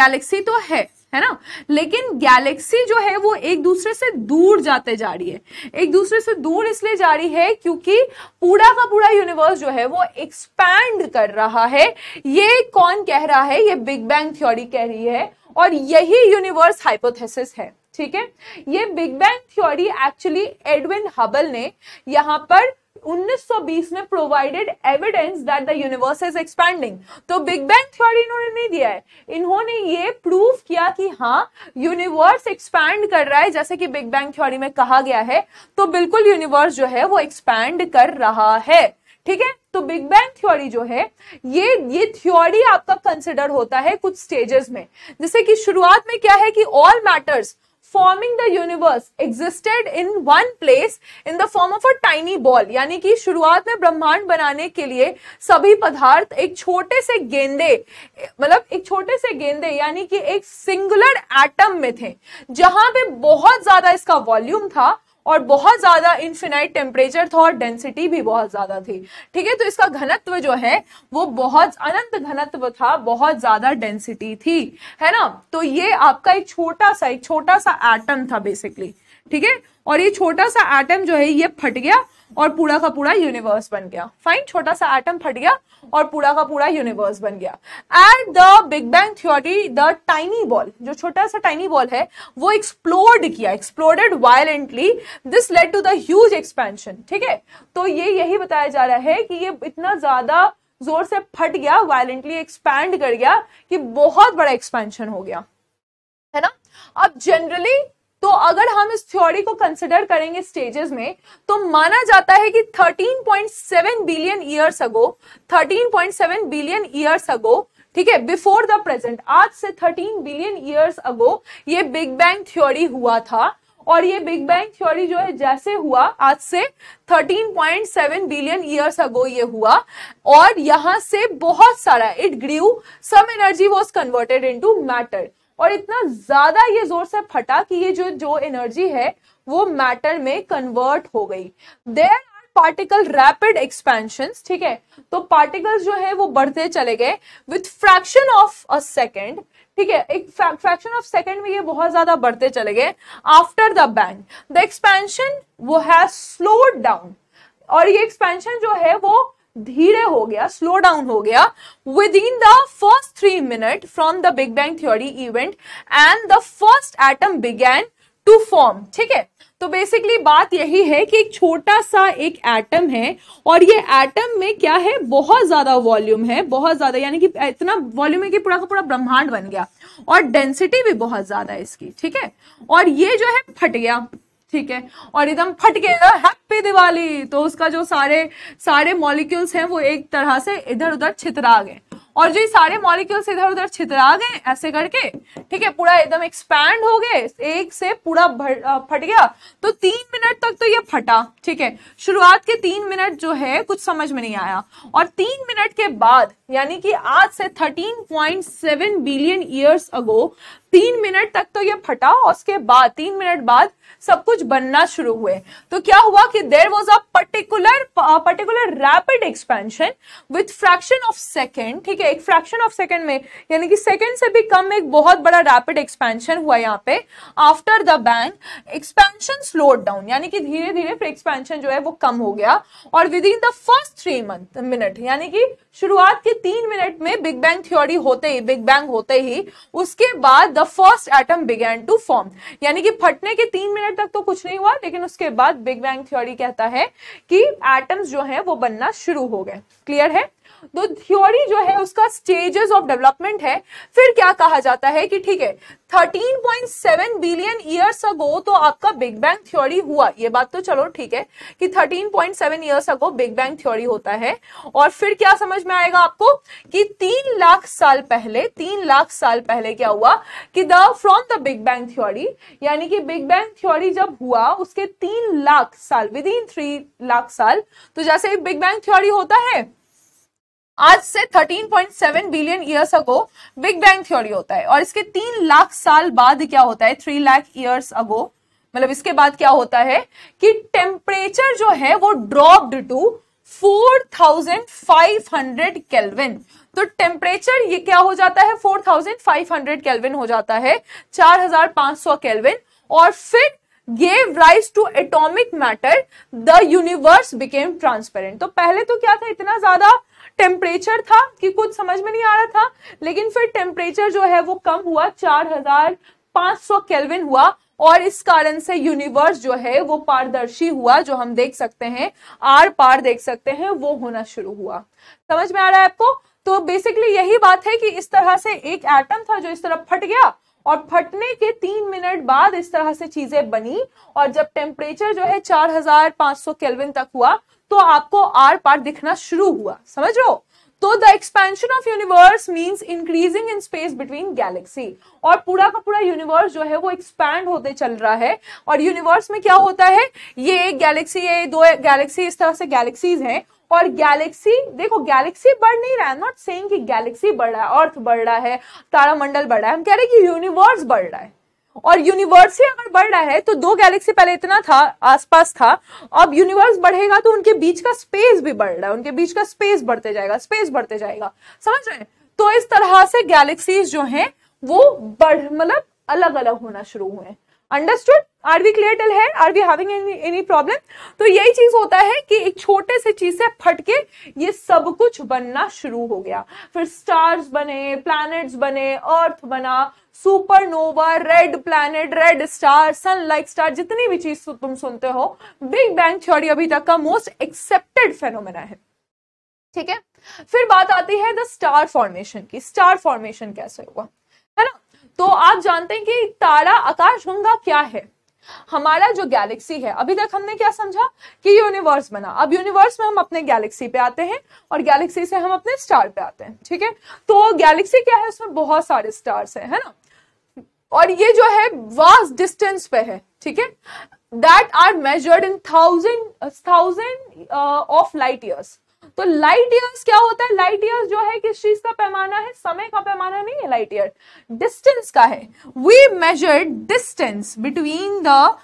गैलेक्सी तो है है ना लेकिन गैलेक्सी जो है वो एक दूसरे से दूर जाते जा रही है एक दूसरे से दूर इसलिए जा रही है क्योंकि पूरा का पूरा यूनिवर्स जो है वो एक्सपैंड कर रहा है ये कौन कह रहा है ये बिग बैंग थ्योरी कह रही है और यही यूनिवर्स हाइपोथेसिस है ठीक है ये big bang theory actually Edwin Hubble ने यहाँ पर 1920 में provided evidence that the universe is expanding तो बिग बैंग थ्योरी इन्होंने नहीं दिया है इन्होंने ये प्रूव किया कि हाँ यूनिवर्स एक्सपैंड कर रहा है जैसे कि बिग बैंग थ्योरी में कहा गया है तो बिल्कुल यूनिवर्स जो है वो एक्सपैंड कर रहा है ठीक है तो बिग बैंग थ्योरी जो है ये ये थ्योरी आपका कंसिडर होता है कुछ स्टेजेस में जैसे कि शुरुआत में क्या है कि all matters forming the universe existed in one place in the form of a tiny ball यानी कि शुरुआत में ब्रह्मांड बनाने के लिए सभी पदार्थ एक छोटे से गेंदे मतलब एक छोटे से गेंदे यानी कि एक सिंगुलर एटम में थे जहां पे बहुत ज्यादा इसका वॉल्यूम था और बहुत ज्यादा इनफिनाइट टेम्परेचर था और डेंसिटी भी बहुत ज्यादा थी ठीक है तो इसका घनत्व जो है वो बहुत अनंत घनत्व था बहुत ज्यादा डेंसिटी थी है ना तो ये आपका एक छोटा सा एक छोटा सा एटम था बेसिकली ठीक है और ये छोटा सा एटम जो है ये फट गया और पूरा का पूरा यूनिवर्स बन गया फाइन छोटा सा एटम फट गया और पूरा का पूरा यूनिवर्स बन गया and the big bang theory the tiny ball जो छोटा सा टाइनी बॉल है वो एक्सप्लोर्ड किया exploded violently this led to the huge expansion ठीक है तो ये यही बताया जा रहा है कि ये इतना ज्यादा जोर से फट गया वायलेंटली एक्सपैंड कर गया कि बहुत बड़ा एक्सपेंशन हो गया है ना अब जनरली तो अगर हम इस थ्योरी को कंसिडर करेंगे स्टेजेस में तो माना जाता है कि 13.7 billion years ago 13.7 billion years ago ठीक है बिफोर द प्रेजेंट आज से 13 बिलियन ईयर्स अगो ये बिग बैंग थ्योरी हुआ था और ये बिग बैंग थ्योरी जो है जैसे हुआ आज से 13.7 बिलियन ईयर्स अगो ये हुआ और यहां से बहुत सारा it grew some energy was converted into matter और इतना ज़्यादा ये ज़ोर से फटा कि ये जो जो एनर्जी है वो मैटर में कन्वर्ट हो गई देर पार्टिकल रैपिड एक्सपेंशन ठीक है तो पार्टिकल्स जो है वो बढ़ते चले गए with fraction of a second ठीक है एक फ्रैक्शन ऑफ सेकेंड में ये बहुत ज्यादा बढ़ते चले गए after the bang the expansion वो हैज स्लोड डाउन और ये एक्सपेंशन जो है वो धीरे हो गया स्लो डाउन हो गया within the first three minute from the big bang theory event and the first atom began to form ठीक है तो बेसिकली बात यही है कि एक छोटा सा एक एटम है और ये एटम में क्या है बहुत ज्यादा वॉल्यूम है बहुत ज्यादा यानी कि इतना वॉल्यूम है कि पूरा का पूरा ब्रह्मांड बन गया और डेंसिटी भी बहुत ज्यादा है इसकी ठीक है और ये जो है फट गया ठीक है और एकदम फट के हैप्पी दिवाली तो उसका जो सारे सारे मॉलिक्यूल्स हैं वो एक तरह से इधर उधर छितरा गए और जो ये सारे मॉलिक्यूल्स इधर उधर छितरा गए ऐसे करके ठीक है पूरा एकदम एक्सपैंड हो गए एक से पूरा फट गया तो तीन मिनट तक तो ये फटा ठीक है शुरुआत के तीन मिनट जो है कुछ समझ में नहीं आया और तीन मिनट के बाद यानी कि आज से 13.7 बिलियन ईयर्स अगो तीन मिनट तक तो ये फटा और उसके बाद तीन मिनट बाद सब कुछ बनना शुरू हुए तो क्या हुआ कि there was a particular particular rapid expansion with fraction of second ठीक है एक फ्रैक्शन ऑफ सेकंड में यानी कि सेकंड से भी कम एक बहुत बड़ा रैपिड एक्सपेंशन हुआ यहाँ पे after the bank expansion slowed down यानी कि धीरे धीरे फिर एक्सपेंशन जो है वो कम हो गया और within the first three month minute यानी कि शुरुआत के तीन मिनट में बिग बैंग थ्योरी होते ही बिग बैंग होते ही उसके बाद the first atom began to form यानी कि फटने के तीन मिनट तक तो कुछ नहीं हुआ लेकिन उसके बाद बिग बैंग थ्योरी कहता है कि एटम्स जो है वो बनना शुरू हो गए क्लियर है तो थ्योरी जो है उसका स्टेजेस ऑफ डेवलपमेंट है फिर क्या कहा जाता है कि ठीक है 13.7 बिलियन ईयर्स अगो तो आपका बिग बैंग थ्योरी हुआ ये बात तो चलो ठीक है कि 13.7 years ago big bang theory होता है और फिर क्या समझ में आएगा आपको कि तीन लाख साल पहले तीन लाख साल पहले क्या हुआ कि the from the big bang theory यानी कि बिग बैंग थ्योरी जब हुआ उसके तीन लाख साल विद इन थ्री लाख साल तो जैसे बिग बैंग थ्योरी होता है आज से 13.7 billion years ago big bang theory होता है और इसके तीन लाख साल बाद क्या होता है थ्री लाख ईयर्स अगो मतलब इसके बाद क्या होता है कि टेम्परेचर जो है वो ड्रॉप्ड टू 4500 केल्विन तो टेम्परेचर ये क्या हो जाता है 4500 केल्विन हो जाता है 4500 केल्विन और फिर gave rise to atomic matter the universe became transparent तो पहले तो क्या था इतना ज्यादा टेम्परेचर था कि कुछ समझ में नहीं आ रहा था लेकिन फिर टेम्परेचर जो है वो कम हुआ चार हजार पांच सौ केल्विन हुआ और इस कारण से यूनिवर्स जो है वो पारदर्शी हुआ जो हम देख सकते हैं आर पार देख सकते हैं वो होना शुरू हुआ समझ में आ रहा है आपको तो बेसिकली यही बात है कि इस तरह से एक एटम था जो इस तरह फट गया और फटने के तीन मिनट बाद इस तरह से चीजें बनी और जब टेम्परेचर जो है 4500 केल्विन तक हुआ तो आपको आर पार दिखना शुरू हुआ समझ रहे हो तो the expansion of universe means increasing in space between galaxy और पूरा का पूरा यूनिवर्स जो है वो एक्सपैंड होते चल रहा है और यूनिवर्स में क्या होता है ये एक गैलेक्सी ये दो गैलेक्सी इस तरह से गैलेक्सीज हैं और गैलेक्सी देखो गैलेक्सी बढ़ नहीं रहा है नॉट सेइंग कि गैलेक्सी बढ़ रहा है अर्थ बढ़ रहा है तारामंडल बढ़ रहा है हम कह रहे हैं कि यूनिवर्स बढ़ रहा है और यूनिवर्स ही अगर बढ़ रहा है तो दो गैलेक्सी पहले इतना था आसपास था अब यूनिवर्स बढ़ेगा तो उनके बीच का स्पेस भी बढ़ रहा है उनके बीच का स्पेस बढ़ते जाएगा स्पेस बढ़ते जाएगा समझ रहे हैं तो इस तरह से गैलेक्सीज जो हैं वो बढ़ मतलब अलग अलग होना शुरू हुए understood are we clear till है are we having any problem तो यही चीज होता है कि एक छोटे से चीज से फटके ये सब कुछ बनना शुरू हो गया फिर स्टार्स बने प्लैनेट्स बने अर्थ बना supernova red planet red star sun like star जितनी भी चीज तुम सुनते हो बिग बैंग थ्योरी अभी तक का मोस्ट एक्सेप्टेड फेनोमेना है ठीक है फिर बात आती है द स्टार फॉर्मेशन की स्टार फॉर्मेशन कैसे हुआ है ना तो आप जानते हैं कि तारा आकाशगंगा क्या है हमारा जो गैलेक्सी है अभी तक हमने क्या समझा कि यूनिवर्स बना अब यूनिवर्स में हम अपने गैलेक्सी पे आते हैं और गैलेक्सी से हम अपने स्टार पे आते हैं ठीक है तो गैलेक्सी क्या है उसमें बहुत सारे स्टार्स हैं है ना और ये जो है वास्ट डिस्टेंस पे है ठीक है that are measured in thousand thousand of light years तो लाइट ईयर्स क्या होता है लाइट ईयर्स जो है किस चीज का पैमाना है समय का पैमाना नहीं है लाइट ईयर डिस्टेंस का है we measure distance between the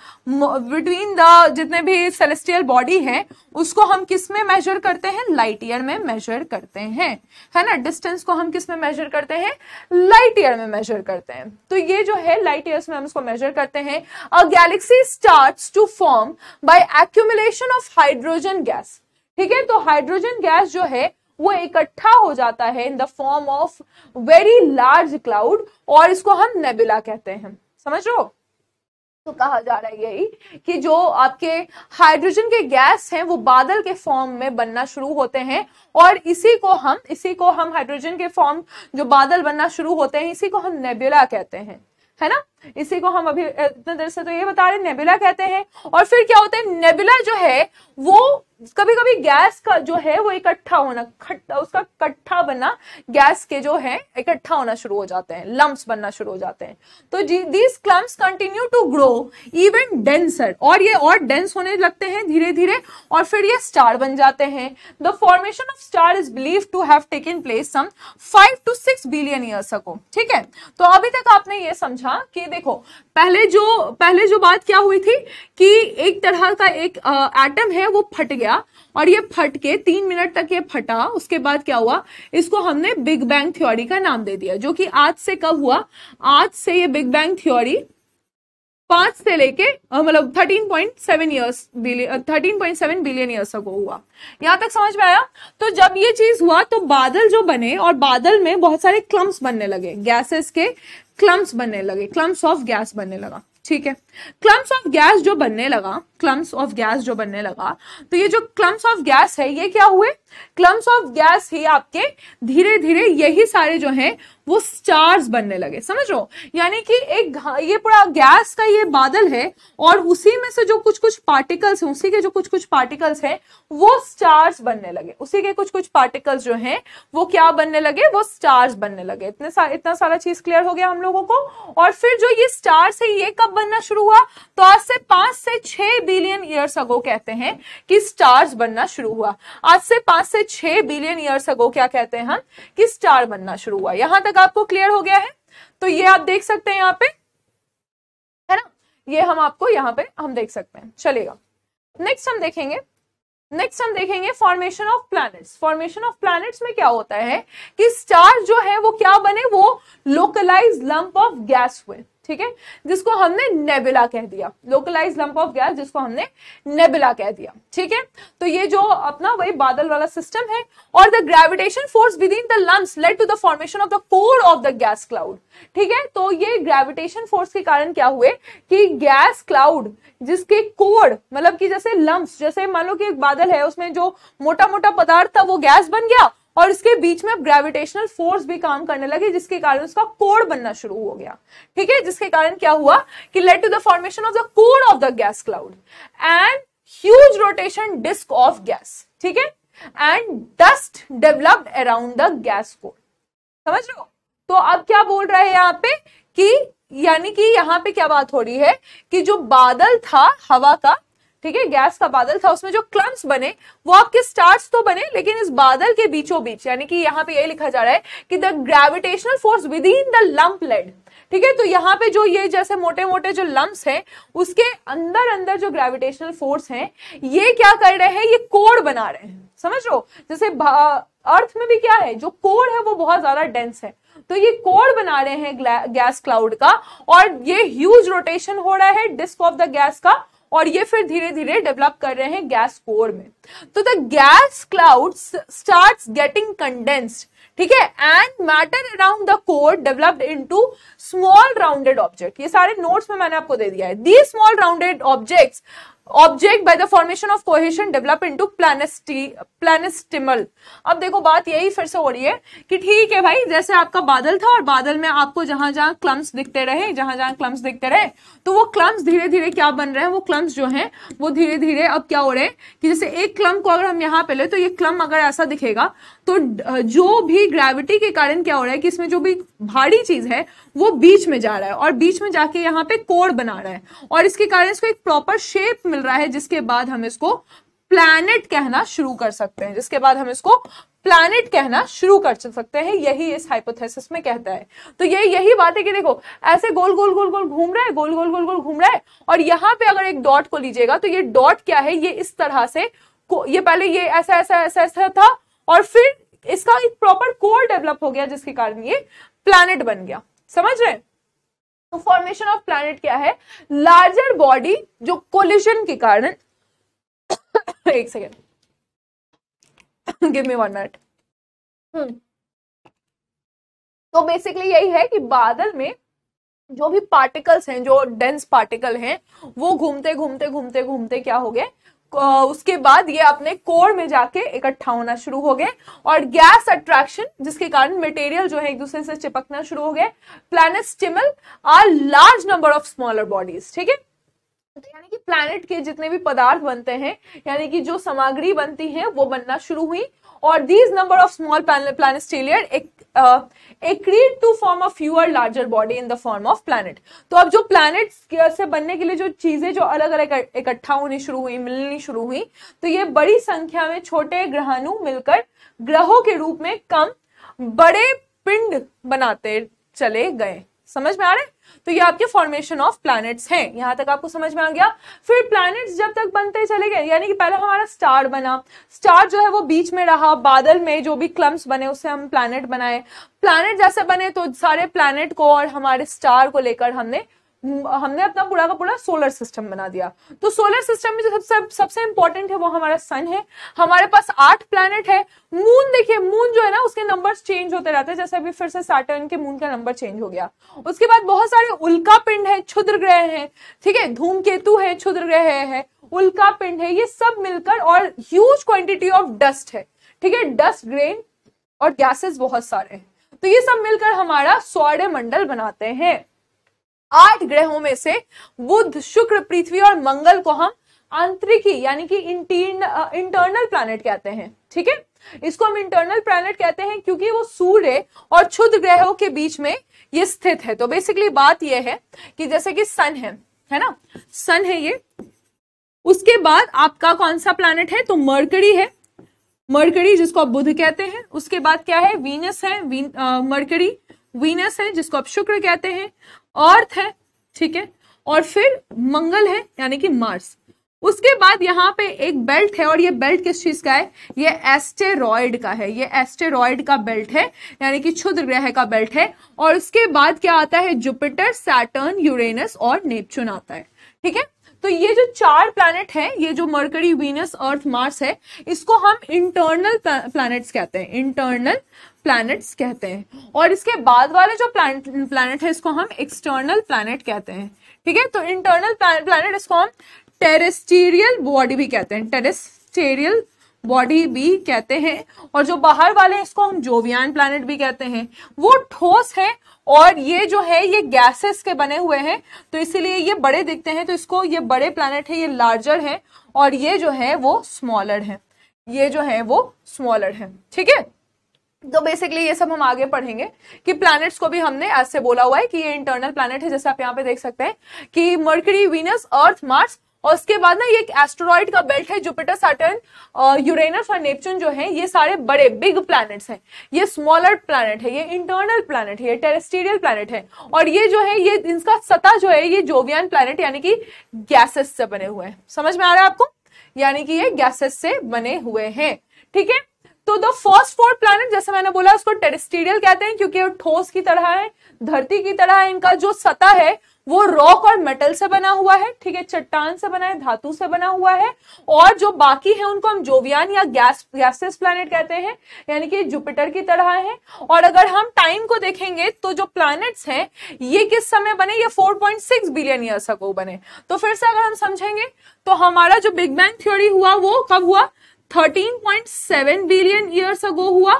between the जितने भी सेलेस्टियल बॉडी है उसको हम किस में मेजर करते हैं लाइट ईयर में मेजर करते हैं है ना डिस्टेंस को हम किस में मेजर करते हैं लाइट ईयर में मेजर करते हैं तो ये जो है लाइट ईयर्स में हम इसको मेजर करते हैं a galaxy start to form by accumulation of hydrogen gas ठीक है तो हाइड्रोजन गैस जो है वो इकट्ठा हो जाता है in the form of very large cloud और इसको हम नेबुला कहते हैं समझ लो तो कहा जा रहा है यही कि जो आपके हाइड्रोजन के गैस हैं वो बादल के फॉर्म में बनना शुरू होते हैं और इसी को हम इसी को हम हाइड्रोजन के फॉर्म जो बादल बनना शुरू होते हैं इसी को हम नेबुला कहते हैं है ना इसी को हम अभी इतने देर से तो ये बता रहे नेबुला कहते हैं और फिर क्या होता है नेबुला जो है वो कभी कभी गैस का जो है वो इकट्ठा होना खट्टा उसका कट्ठा बनना गैस के जो है इकट्ठा होना शुरू हो जाते हैं लम्ब बनना शुरू हो जाते हैं तो these clumps continue to grow even denser और ये और डेंस होने लगते हैं धीरे धीरे और फिर ये स्टार बन जाते हैं the formation of star is believe to have taken place some five to six billion years को ठीक है तो अभी तक आपने ये समझा कि देखो पहले जो पहले जो बात क्या हुई थी कि एक तरह का एक एटम है वो फट गया और ये फट के तीन मिनट तक ये फटा उसके बाद क्या हुआ इसको हमने बिग बैंग थ्योरी का नाम दे दिया जो कि आज से कब हुआ आज से ये बिग बैंग थ्योरी पांच से लेके मतलब thirteen point seven years billion thirteen point seven billion years तक हुआ यहां तक समझ में आया तो जब ये चीज हुआ तो बादल जो बने और बादल में बहुत सारे क्लम्स बनने लगे गैसेस के क्लम्स बनने लगे क्लम्स ऑफ गैस बनने लगा ठीक है क्लम्स ऑफ गैस जो बनने लगा क्लम्स ऑफ गैस जो बनने लगा तो ये जो क्लम्स ऑफ गैस है ये क्या हुए क्लम्स ऑफ गैस ही आपके धीरे धीरे यही सारे जो हैं वो स्टार्स बनने लगे समझ लो यानी कि एक ये पूरा गैस का ये बादल है और उसी में से जो कुछ कुछ पार्टिकल्स हैं उसी के जो कुछ कुछ पार्टिकल्स हैं वो स्टार्स बनने लगे उसी के कुछ कुछ पार्टिकल्स जो हैं वो क्या बनने लगे वो स्टार्स बनने लगे इतने सा, इतना सारा चीज क्लियर हो गया हम लोगों को और फिर जो ये स्टार्स है ये कब बनना शुरू हुआ तो आज से पांच से छह बिलियन ईयर्स अगो कहते हैं कि स्टार्स बनना शुरू हुआ आज से पांच से छह बिलियन ईयर्स अगो क्या कहते हैं हम कि स्टार बनना शुरू हुआ यहां तक आपको क्लियर हो गया है तो ये आप देख सकते हैं यहाँ पे है ना ये हम आपको यहाँ पे हम देख सकते हैं चलेगा नेक्स्ट हम देखेंगे नेक्स्ट हम देखेंगे formation of planets formation of planets में क्या होता है कि स्टार जो है वो क्या बने वो लोकलाइज लंप ऑफ गैस हुए ठीक है जिसको हमने नेबुला कह दिया लोकलाइज लंप ऑफ गैस जिसको हमने नेबुला कह दिया ठीक है तो ये जो अपना वही बादल वाला सिस्टम है और the gravitation force within the lumps led to the formation of the core of the gas cloud ठीक है तो ये ग्रेविटेशन फोर्स के कारण क्या हुए कि गैस क्लाउड जिसके कोर मतलब कि जैसे लम्स जैसे मान लो कि एक बादल है उसमें जो मोटा मोटा पदार्थ था वो गैस बन गया और इसके बीच में अब ग्रेविटेशनल फोर्स भी काम करने लगी जिसके कारण उसका कोड बनना शुरू हो गया ठीक है जिसके कारण क्या हुआ कि led to the formation of the code of the gas cloud and huge rotation disc of gas ठीक है and dust developed around the gas code समझ लो तो अब क्या बोल रहा है यहाँ पे कि यानी कि यहाँ पे क्या बात हो रही है कि जो बादल था हवा का ठीक है गैस का बादल था उसमें जो क्लम्स बने वो आपके स्टार्स तो बने लेकिन इस बादल के बीचों बीच यानी कि यहाँ पे ये लिखा जा रहा है कि the gravitational force within the lump led ठीक है तो यहाँ पे जो ये जैसे मोटे मोटे जो लम्स हैं उसके अंदर अंदर जो ग्रेविटेशनल फोर्स हैं ये क्या कर रहे हैं ये कोड बना रहे हैं समझ लो जैसे अर्थ में भी क्या है जो कोर है वो बहुत ज्यादा डेंस है तो ये कोर बना रहे हैं गैस क्लाउड का और ये ह्यूज रोटेशन हो रहा है डिस्क ऑफ द गैस का और ये फिर धीरे धीरे डेवलप कर रहे हैं गैस कोर में तो the gas cloud start getting condensed ठीक है and matter around the core developed into small rounded object ये सारे नोट्स में मैंने आपको दे दिया है the small rounded objects object by the formation of cohesion develop into planetesimal planetesimal अब देखो बात यही फिर से हो रही है कि ठीक है भाई जैसे आपका बादल था और बादल में आपको जहां जहां क्लम्स दिखते रहे जहां जहां क्लम्स दिखते रहे तो वो क्लम्स धीरे धीरे क्या बन रहे हैं वो क्लम्स जो हैं वो धीरे धीरे अब क्या हो रहे हैं कि जैसे एक क्लम को अगर हम यहाँ पे ले तो ये क्लम अगर ऐसा दिखेगा तो जो भी ग्रेविटी के कारण क्या हो रहा है कि इसमें जो भी भारी चीज है वो बीच में जा रहा है और बीच में जाके यहाँ पे कोर बना रहा है और इसके कारण इसको एक प्रॉपर शेप मिल रहा है जिसके बाद हम इसको प्लैनेट कहना शुरू कर सकते हैं जिसके बाद हम इसको प्लैनेट कहना शुरू कर सकते हैं यही इस हाइपोथेसिस में कहता है तो ये यही बात है कि देखो ऐसे गोल गोल गोल गोल घूम रहा है गोल गोल गोल गोल घूम रहा है और यहाँ पे अगर एक डॉट को लीजिएगा तो ये डॉट क्या है ये इस तरह से ये पहले ये ऐसा ऐसा ऐसा ऐसा था और फिर इसका एक प्रॉपर कोर डेवलप हो गया जिसके कारण ये प्लैनेट बन गया समझ रहे तो फॉर्मेशन ऑफ प्लैनेट क्या है लार्जर बॉडी जो कोलिशन के कारण एक second give me one minute तो बेसिकली यही है कि बादल में जो भी पार्टिकल्स हैं जो डेंस पार्टिकल हैं वो घूमते घूमते घूमते घूमते क्या हो गए उसके बाद ये अपने कोर में जाके इकट्ठा होना शुरू हो गए और गैस अट्रैक्शन जिसके कारण मटेरियल जो है एक दूसरे से चिपकना शुरू हो गए planetesimal are large number of smaller bodies ठीक है यानी कि प्लैनेट के जितने भी पदार्थ बनते हैं यानी कि जो सामग्री बनती है वो बनना शुरू हुई और these number of small planetesimal एक form larger body in the of planet तो अब जो प्लैनेट से बनने के लिए जो चीजें जो अलग अलग इकट्ठा होनी शुरू हुई मिलनी शुरू हुई तो ये बड़ी संख्या में छोटे ग्रहणु मिलकर ग्रहों के रूप में कम बड़े पिंड बनाते चले गए समझ में आ रहे तो ये आपके फॉर्मेशन ऑफ प्लैनेट्स हैं यहाँ तक आपको समझ में आ गया फिर प्लैनेट्स जब तक बनते चले गए यानी कि पहले हमारा स्टार बना स्टार जो है वो बीच में रहा बादल में जो भी क्लम्स बने उससे हम प्लैनेट बनाए प्लैनेट जैसे बने तो सारे प्लैनेट को और हमारे स्टार को लेकर हमने हम्म, हमने अपना पूरा का पूरा सोलर सिस्टम बना दिया तो सोलर सिस्टम में जो सबसे सब, सबसे इंपॉर्टेंट है वो हमारा सन है हमारे पास आठ प्लैनेट है मून देखिए मून जो है ना उसके नंबर्स चेंज होते रहते हैं जैसे अभी फिर से सैटर्न के मून का नंबर चेंज हो गया उसके बाद बहुत सारे उल्का पिंड है क्षुद्र ग्रह है ठीक है धूमकेतु है क्षुद्र ग्रह है उल्का पिंड है ये सब मिलकर और ह्यूज क्वांटिटी ऑफ डस्ट है ठीक है डस्ट ग्रेन और गैसेस बहुत सारे हैं तो ये सब मिलकर हमारा सौर्य मंडल बनाते हैं आठ ग्रहों में से बुध शुक्र पृथ्वी और मंगल को हम आंतरिकी यानी कि इंटरनल प्लैनेट कहते हैं ठीक है इसको हम इंटरनल प्लैनेट कहते हैं क्योंकि वो सूर्य और क्षुद्र ग्रहों के बीच में ये स्थित है तो बेसिकली बात ये है कि जैसे कि सन है है ना सन है ये उसके बाद आपका कौन सा प्लैनेट है तो मरकड़ी है मरकड़ी जिसको आप बुध कहते हैं उसके बाद क्या है वीनस है वीन, मरकड़ी वीनस है जिसको आप शुक्र कहते हैं अर्थ है ठीक है और फिर मंगल है यानी कि मार्स उसके बाद यहाँ पे एक बेल्ट है और ये बेल्ट किस चीज का है ये एस्टेरॉयड का है ये एस्टेरॉयड का बेल्ट है यानी कि क्षुद्र ग्रह का बेल्ट है और उसके बाद क्या आता है जुपिटर सैटर्न यूरेनस और नेपचून आता है ठीक है तो ये जो चार प्लैनेट है ये जो मर्करी वीनस अर्थ मार्स है इसको हम इंटरनल प्लैनेट्स कहते हैं इंटरनल प्लैनेट्स कहते हैं और इसके बाद वाले जो प्लैनेट है इसको हम एक्सटर्नल प्लैनेट कहते हैं ठीक है तो इंटरनल प्लैनेट इसको हम टेरेस्टेरियल बॉडी भी कहते हैं टेरेस्टेरियल बॉडी भी कहते हैं और जो बाहर वाले इसको हम जोवियान प्लानट भी कहते हैं वो ठोस है और ये जो है ये गैसेस के बने हुए हैं तो इसीलिए ये बड़े दिखते हैं तो इसको ये बड़े प्लानट है ये लार्जर है और ये जो है वो स्मॉलर है ये जो है वो स्मॉलर है ठीक है तो बेसिकली ये सब हम आगे पढ़ेंगे कि प्लैनेट्स को भी हमने आज से बोला हुआ है कि ये इंटरनल प्लैनेट है जैसे आप यहाँ पे देख सकते हैं कि मर्करी वीनस अर्थ मार्स और उसके बाद ना ये एक एस्ट्रॉइड का बेल्ट है जुपिटर सैटर्न यूरेनस और नेपच्यून जो है ये सारे बड़े बिग प्लैनेट्स हैं ये स्मॉलर प्लैनेट है ये इंटरनल प्लैनेट है ये टेरेस्टीरियल प्लैनेट है और ये जो है ये इनका सतह जो है ये जोवियन प्लैनेट यानी कि गैसेस से बने हुए हैं समझ में आ रहा है आपको यानी कि ये गैसेस से बने हुए हैं ठीक है तो द फर्स्ट फोर प्लैनेट जैसे मैंने बोला उसको टेरिस्टीरियल कहते हैं क्योंकि वो ठोस की तरह है धरती की तरह है इनका जो सतह है वो रॉक और मेटल से बना हुआ है ठीक है चट्टान से बना है धातु से बना हुआ है और जो बाकी है उनको हम जोवियान या गैस गैसेस प्लानिट कहते हैं यानी कि जुपिटर की तरह है और अगर हम टाइम को देखेंगे तो जो प्लैनेट्स हैं ये किस समय बने ये 4.6 बिलियन ईयर्स अगो बने तो फिर से अगर हम समझेंगे तो हमारा जो बिग बैंग थ्योरी हुआ वो कब हुआ 13.7 बिलियन ईयर्स अगो हुआ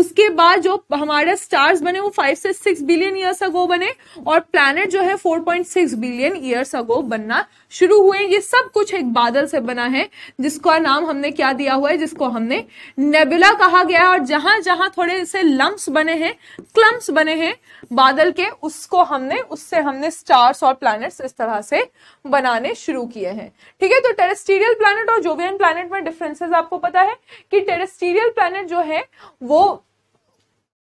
उसके बाद जो हमारे स्टार्स बने वो 5 से 6 बिलियन ईयर्स अगो बने और प्लैनेट जो है 4.6 बिलियन ईयर्स अगो बनना शुरू हुए ये सब कुछ एक बादल से बना है जिसका नाम हमने क्या दिया हुआ है जिसको हमने नेबुला कहा गया है और जहां जहां थोड़े से लम्ब बने हैं क्लम्स बने हैं बादल के उसको हमने उससे हमने स्टार्स और प्लैनेट्स इस तरह से बनाने शुरू किए हैं ठीक है तो टेरेस्टीरियल प्लैनेट और जोवियन प्लैनेट में डिफरेंसेस आपको पता है कि टेरेस्टीरियल प्लैनेट जो है वो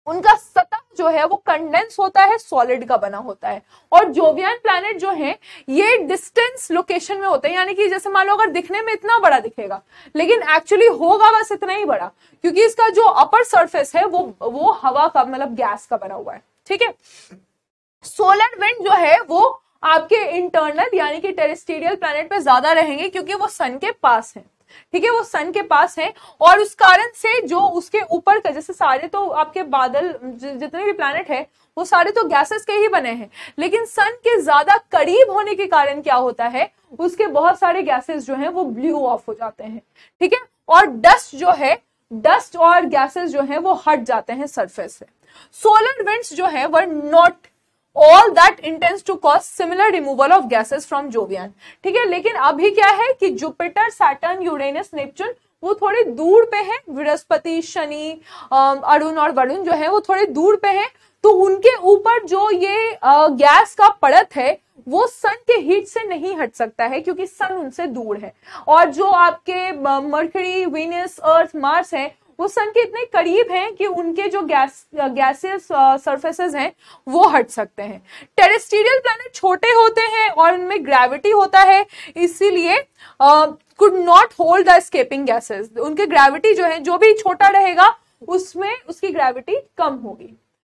उनका सतह जो है वो कंडेंस होता है सॉलिड का बना होता है और जोवियन प्लैनेट जो है ये डिस्टेंस लोकेशन में होते हैं यानी कि जैसे मान लो अगर दिखने में इतना बड़ा दिखेगा लेकिन एक्चुअली होगा बस इतना ही बड़ा क्योंकि इसका जो अपर सरफेस है वो वो हवा का मतलब गैस का बना हुआ है ठीक है सोलर विंड जो है वो आपके इंटरनल यानी कि टेरिस्टेरियल प्लैनेट पे ज्यादा रहेंगे क्योंकि वो सन के पास है ठीक है वो सन के पास है और उस कारण से जो उसके ऊपर का जैसे सारे तो आपके बादल जितने भी प्लानट है वो सारे तो गैसेस के ही बने हैं लेकिन सन के ज्यादा करीब होने के कारण क्या होता है उसके बहुत सारे गैसेस जो हैं वो ब्लू ऑफ हो जाते हैं ठीक है और डस्ट जो है डस्ट और गैसेस जो है वो हट जाते हैं सरफेस से सोलर विंड्स जो है were not all that intense to cause similar removal of gases from Jovian ठीक है लेकिन अभी क्या है कि जुपिटर सैटर्न यूरेनस नेपच्यून वो थोड़े दूर पे है बृहस्पति शनि अरुण और वरुण जो है वो थोड़े दूर पे है तो उनके ऊपर जो ये गैस का पड़त है वो सन के हीट से नहीं हट सकता है क्योंकि सन उनसे दूर है और जो आपके मर्करी वीनस अर्थ मार्स है वो सन के इतने करीब हैं कि उनके जो गैस गैसियस सरफेसेस हैं वो हट सकते हैं टेरेस्टीरियल प्लैनेट छोटे होते हैं और उनमें ग्रेविटी होता है इसीलिए could not hold the escaping gases उनके ग्रेविटी जो है जो भी छोटा रहेगा उसमें उसकी ग्रेविटी कम होगी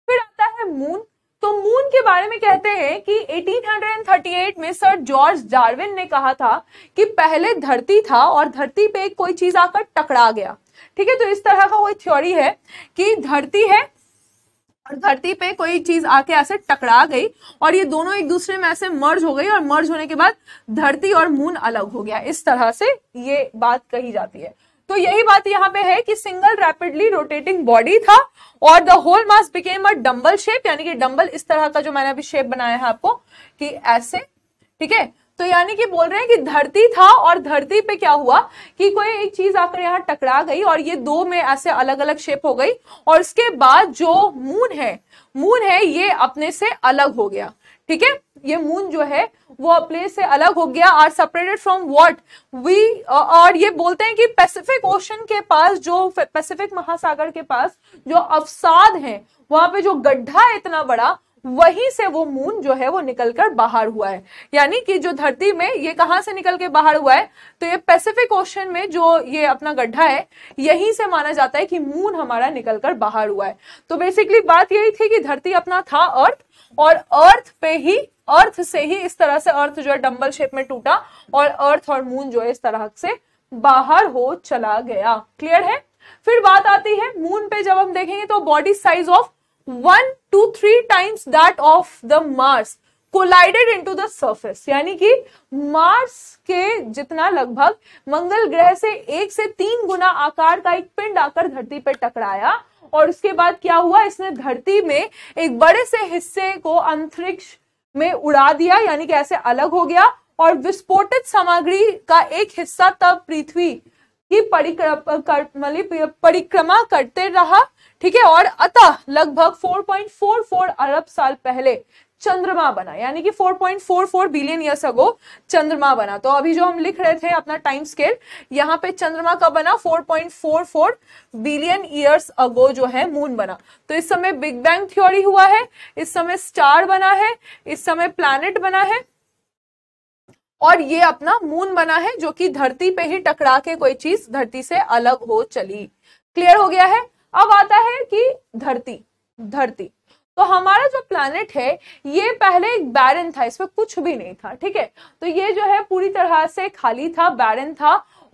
फिर आता है मून तो मून के बारे में कहते हैं कि 1838 में सर जॉर्ज डार्विन ने कहा था कि पहले धरती था और धरती पे कोई चीज आकर टकरा गया ठीक है तो इस तरह का वो थ्योरी है कि धरती है और धरती पे कोई चीज आके ऐसे टकरा गई और ये दोनों एक दूसरे में ऐसे मर्ज हो गई और मर्ज होने के बाद धरती और मून अलग हो गया इस तरह से ये बात कही जाती है तो यही बात यहाँ पे है कि सिंगल रैपिडली रोटेटिंग बॉडी था और the whole mass became a dumbbell shape यानी कि डम्बल इस तरह का जो मैंने अभी शेप बनाया है आपको कि ऐसे ठीक है तो यानी कि बोल रहे हैं कि धरती था और धरती पे क्या हुआ कि कोई एक चीज आकर यहाँ टकरा गई और ये दो में ऐसे अलग अलग शेप हो गई और उसके बाद जो मून है मून है ये अपने से अलग हो गया ठीक है ये मून जो है वो अपने से अलग हो गया are separated from what we और ये बोलते हैं कि पैसिफिक ओशन के पास जो पैसिफिक महासागर के पास जो अवसाद है वहां पे जो गड्ढा है इतना बड़ा वहीं से वो मून जो है वो निकलकर बाहर हुआ है यानी कि जो धरती में ये कहां से निकल के बाहर हुआ है तो ये पैसिफिक ओशन में जो ये अपना गड्ढा है यहीं से माना जाता है कि मून हमारा निकलकर बाहर हुआ है तो बेसिकली बात यही थी कि धरती अपना था अर्थ और अर्थ पे ही अर्थ से ही इस तरह से अर्थ जो है डम्बल शेप में टूटा और अर्थ और मून जो है इस तरह से बाहर हो चला गया क्लियर है फिर बात आती है मून पे जब हम देखेंगे तो body size of one two three times that of the Mars collided to the surface यानी कि मार्स के जितना लगभग मंगल ग्रह से एक से तीन गुना आकार का एक पिंड आकर धरती पर टकराया और उसके बाद क्या हुआ इसने धरती में एक बड़े से हिस्से को अंतरिक्ष में उड़ा दिया यानी कि ऐसे अलग हो गया और विस्फोटित सामग्री का एक हिस्सा तब पृथ्वी की मतलब परिक्रमा करते रहा ठीक है और अतः लगभग 4.44 अरब साल पहले चंद्रमा बना यानी कि 4.44 बिलियन ईयर्स अगो चंद्रमा बना तो अभी जो हम लिख रहे थे अपना टाइम स्केल यहाँ पे चंद्रमा का बना 4.44 बिलियन ईयर्स अगो जो है मून बना तो इस समय बिग बैंग थ्योरी हुआ है इस समय स्टार बना है इस समय प्लैनेट बना है और ये अपना मून बना है जो कि धरती पे ही टकरा के कोई चीज धरती से अलग हो चली क्लियर हो गया है अब आता है कि धरती धरती तो हमारा जो प्लानट है ये पहले एक बैरन था इसमें कुछ भी नहीं था ठीक है तो ये जो है पूरी तरह से खाली था बैरन था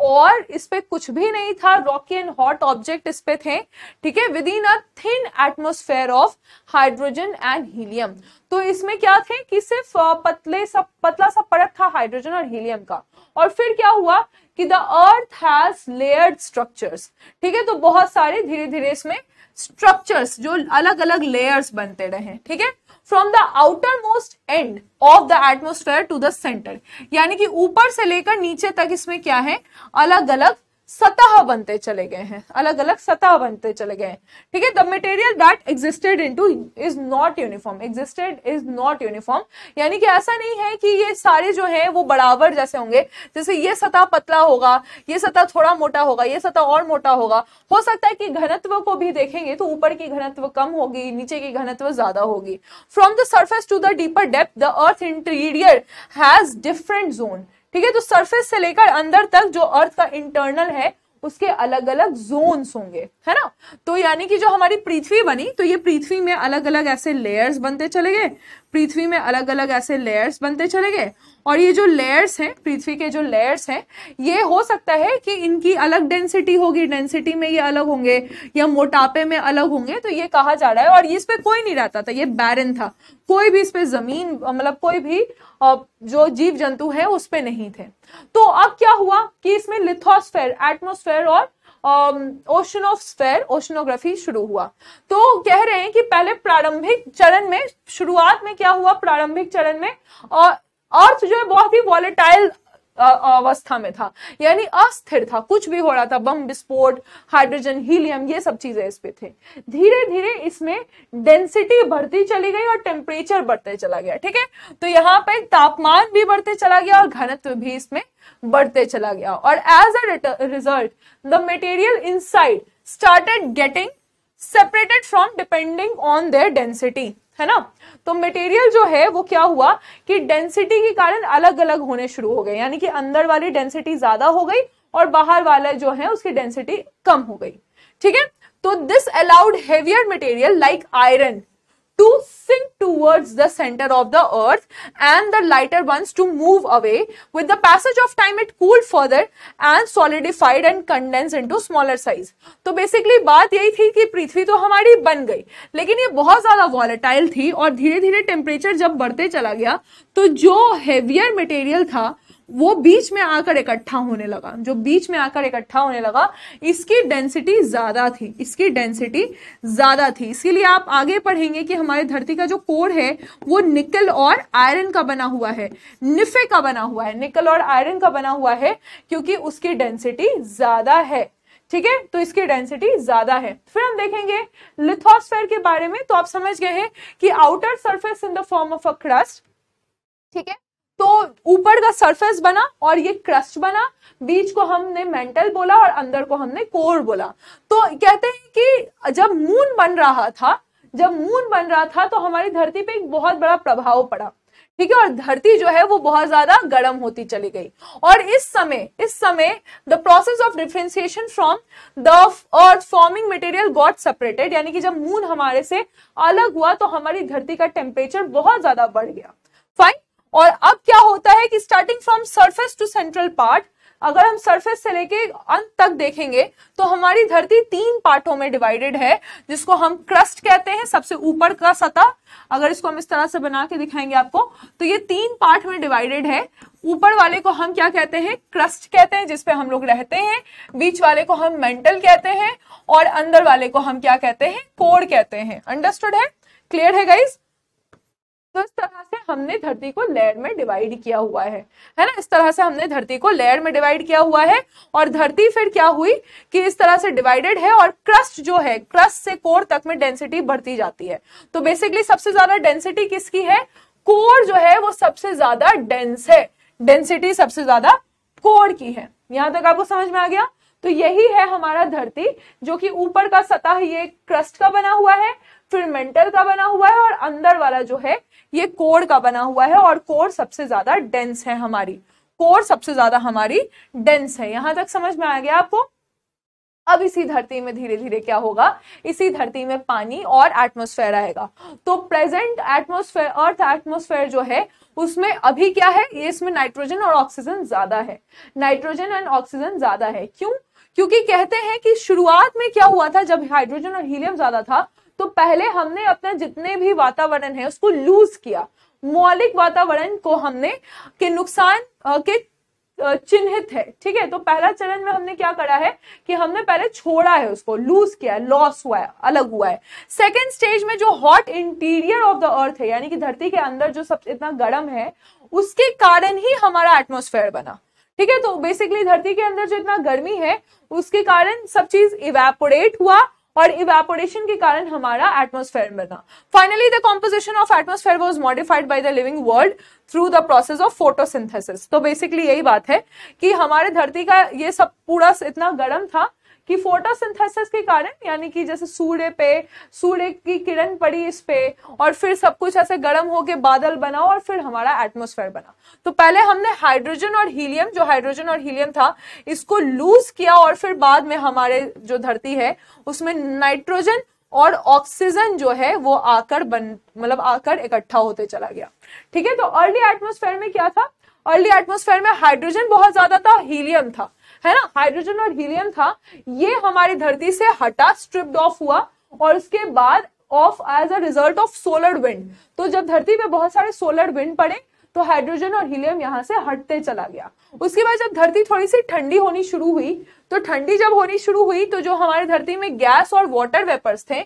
और इस पर कुछ भी नहीं था रॉकी एंड हॉट ऑब्जेक्ट इस पे थे ठीक है within a thin atmosphere of hydrogen and helium तो इसमें क्या थे कि सिर्फ पतले सा पतला सा परत था हाइड्रोजन और हीलियम का और फिर क्या हुआ कि the earth has layered structures ठीक है तो बहुत सारे धीरे धीरे इसमें स्ट्रक्चर्स जो अलग अलग लेयर्स बनते रहे ठीक है from the outermost end of the atmosphere to the centre यानी कि ऊपर से लेकर नीचे तक इसमें क्या है अलग अलग सतह बनते चले गए हैं अलग अलग सतह बनते चले गए ठीक है the material that existed into is not uniform existed is not uniform यानी कि ऐसा नहीं है कि ये सारे जो है वो बराबर जैसे होंगे जैसे ये सतह पतला होगा ये सतह थोड़ा मोटा होगा ये सतह और मोटा होगा हो सकता है कि घनत्व को भी देखेंगे तो ऊपर की घनत्व कम होगी नीचे की घनत्व ज्यादा होगी from the surface to the deeper depth the earth interior has different zone ठीक है तो सरफेस से लेकर अंदर तक जो अर्थ का इंटरनल है उसके अलग अलग जोन होंगे है ना तो यानी कि जो हमारी पृथ्वी बनी तो ये पृथ्वी में अलग अलग ऐसे लेयर्स बनते चले गए पृथ्वी में अलग अलग ऐसे लेयर्स बनते चले गए और ये जो लेयर्स हैं पृथ्वी के जो लेयर्स हैं ये हो सकता है कि इनकी अलग डेंसिटी होगी डेंसिटी में ये अलग होंगे या मोटापे में अलग होंगे तो ये कहा जा रहा है और इस पर कोई नहीं रहता था ये बैरन था कोई भी इस पर ज़मीन मतलब कोई भी जो जीव जंतु है उस पर नहीं थे तो अब क्या हुआ कि इसमें लिथोस्फेयर एटमोस्फेयर और स्फेयर um, ओशनोग्राफी शुरू हुआ तो कह रहे हैं कि पहले प्रारंभिक चरण में शुरुआत में क्या हुआ प्रारंभिक चरण में और अर्थ जो है बहुत ही वॉलेटाइल अवस्था में था यानी अस्थिर था कुछ भी हो रहा था बम विस्फोट हाइड्रोजन हीलियम ये सब चीजें इस पे थे धीरे धीरे इसमें डेंसिटी बढ़ती चली गई और टेम्परेचर बढ़ते चला गया ठीक है तो यहाँ पे तापमान भी बढ़ते चला गया और घनत्व भी इसमें बढ़ते चला गया और as a result the material inside started getting separated from depending on their density है ना तो मटेरियल जो है वो क्या हुआ कि डेंसिटी के कारण अलग अलग होने शुरू हो गए यानी कि अंदर वाली डेंसिटी ज्यादा हो गई और बाहर वाले जो है उसकी डेंसिटी कम हो गई ठीक है तो this allowed heavier material like iron to sink towards the center of the earth and the lighter ones to move away. With the passage of time, it cooled further and solidified and condensed into smaller size. तो basically बात यही थी कि पृथ्वी तो हमारी बन गई लेकिन ये बहुत ज़्यादा वॉलेटाइल थी और धीरे धीरे टेम्परेचर जब बढ़ते चला गया तो जो हेवियर मटेरियल था वो बीच में आकर इकट्ठा होने लगा जो बीच में आकर इकट्ठा होने लगा इसकी डेंसिटी ज़्यादा थी इसकी डेंसिटी ज़्यादा थी इसीलिए आप आगे पढ़ेंगे कि हमारे धरती का जो कोर है वो निकल और आयरन का बना हुआ है निफे का बना हुआ है निकल और आयरन का बना हुआ है क्योंकि उसकी डेंसिटी ज़्यादा है ठीक है तो इसकी डेंसिटी ज्यादा है फिर हम देखेंगे लिथोस्फेयर के बारे में तो आप समझ गए हैं कि outer surface in the form of a crust ठीक है तो ऊपर का सरफेस बना और ये क्रस्ट बना बीच को हमने मेंटल बोला और अंदर को हमने कोर बोला तो कहते हैं कि जब मून बन रहा था जब मून बन रहा था तो हमारी धरती पे एक बहुत बड़ा प्रभाव पड़ा ठीक है और धरती जो है वो बहुत ज्यादा गर्म होती चली गई और इस समय इस समय the process of differentiation from the earth forming material got separated यानी कि जब मून हमारे से अलग हुआ तो हमारी धरती का टेम्परेचर बहुत ज्यादा बढ़ गया फाइन और अब क्या होता है कि starting from surface to central part अगर हम सरफेस से लेके अंत तक देखेंगे तो हमारी धरती तीन पार्टों में डिवाइडेड है जिसको हम क्रस्ट कहते हैं सबसे ऊपर का सतह अगर इसको हम इस तरह से बना के दिखाएंगे आपको तो ये तीन पार्ट में डिवाइडेड है ऊपर वाले को हम क्या कहते हैं क्रस्ट कहते हैं जिसपे हम लोग रहते हैं बीच वाले को हम मेंटल कहते हैं और अंदर वाले को हम क्या कहते हैं कोर कहते हैं अंडरस्टूड है क्लियर है गाइज तो इस तरह से हमने धरती को लेयर में डिवाइड किया हुआ है है ना इस तरह से हमने धरती को लेयर में डिवाइड किया हुआ है और धरती फिर क्या हुई कि इस तरह से डिवाइडेड है और क्रस्ट जो है क्रस्ट से कोर तक में डेंसिटी बढ़ती जाती है तो बेसिकली सबसे ज्यादा डेंसिटी किसकी है कोर जो है वो सबसे ज्यादा डेंस है डेंसिटी सबसे ज्यादा कोर की है यहां तक आपको समझ में आ गया तो यही है हमारा धरती जो कि ऊपर का सतह ये क्रस्ट का बना हुआ है फिर मेंटल का बना हुआ है और अंदर वाला जो है ये कोर का बना हुआ है और कोर सबसे ज्यादा डेंस है हमारी कोर सबसे ज्यादा हमारी डेंस है यहां तक समझ में आ गया आपको अब इसी धरती में धीरे धीरे क्या होगा इसी धरती में पानी और एटमोस्फेयर आएगा तो प्रेजेंट एटमोस्फेयर अर्थ एटमोस्फेयर जो है उसमें अभी क्या है इसमें नाइट्रोजन और ऑक्सीजन ज्यादा है नाइट्रोजन एंड ऑक्सीजन ज्यादा है क्यों क्योंकि कहते हैं कि शुरुआत में क्या हुआ था जब हाइड्रोजन और हीलियम ज्यादा था तो पहले हमने अपना जितने भी वातावरण है उसको लूज किया मौलिक वातावरण को हमने के नुकसान के चिन्हित है ठीक है तो पहला चरण में हमने क्या करा है कि हमने पहले छोड़ा है उसको लूज किया है लॉस हुआ है अलग हुआ है सेकेंड स्टेज में जो hot interior of the earth है यानी कि धरती के अंदर जो सब इतना गर्म है उसके कारण ही हमारा एटमोस्फेयर बना ठीक है तो बेसिकली धरती के अंदर जो इतना गर्मी है उसके कारण सब चीज इवेपोरेट हुआ और इवेपोरेशन के कारण हमारा एटमोस्फेयर बना finally the composition of atmosphere was modified by the living world through the process of photosynthesis तो बेसिकली यही बात है कि हमारे धरती का ये सब पूरा इतना गर्म था कि फोटोसिंथेसिस के कारण यानी कि जैसे सूर्य पे सूर्य की किरण पड़ी इस पे और फिर सब कुछ ऐसे गर्म होके बादल बना और फिर हमारा एटमोस्फेयर बना तो पहले हमने हाइड्रोजन और हीलियम जो हाइड्रोजन और हीलियम था इसको लूज किया और फिर बाद में हमारे जो धरती है उसमें नाइट्रोजन और ऑक्सीजन जो है वो आकर बन मतलब आकर इकट्ठा होते चला गया ठीक है तो अर्ली एटमोस्फेयर में क्या था अर्ली एटमोस्फेयर में हाइड्रोजन बहुत ज्यादा था हीलियम था है ना हाइड्रोजन और हीलियम था ये हमारी धरती से हटा स्ट्रिप्ड ऑफ हुआ और उसके बाद of as a result of solar wind तो जब धरती पे बहुत सारे सोलर विंड पड़े तो हाइड्रोजन और हीलियम यहां से हटते चला गया उसके बाद जब धरती थोड़ी सी ठंडी होनी शुरू हुई तो ठंडी जब होनी शुरू हुई तो जो हमारे धरती में गैस और वाटर वेपर्स थे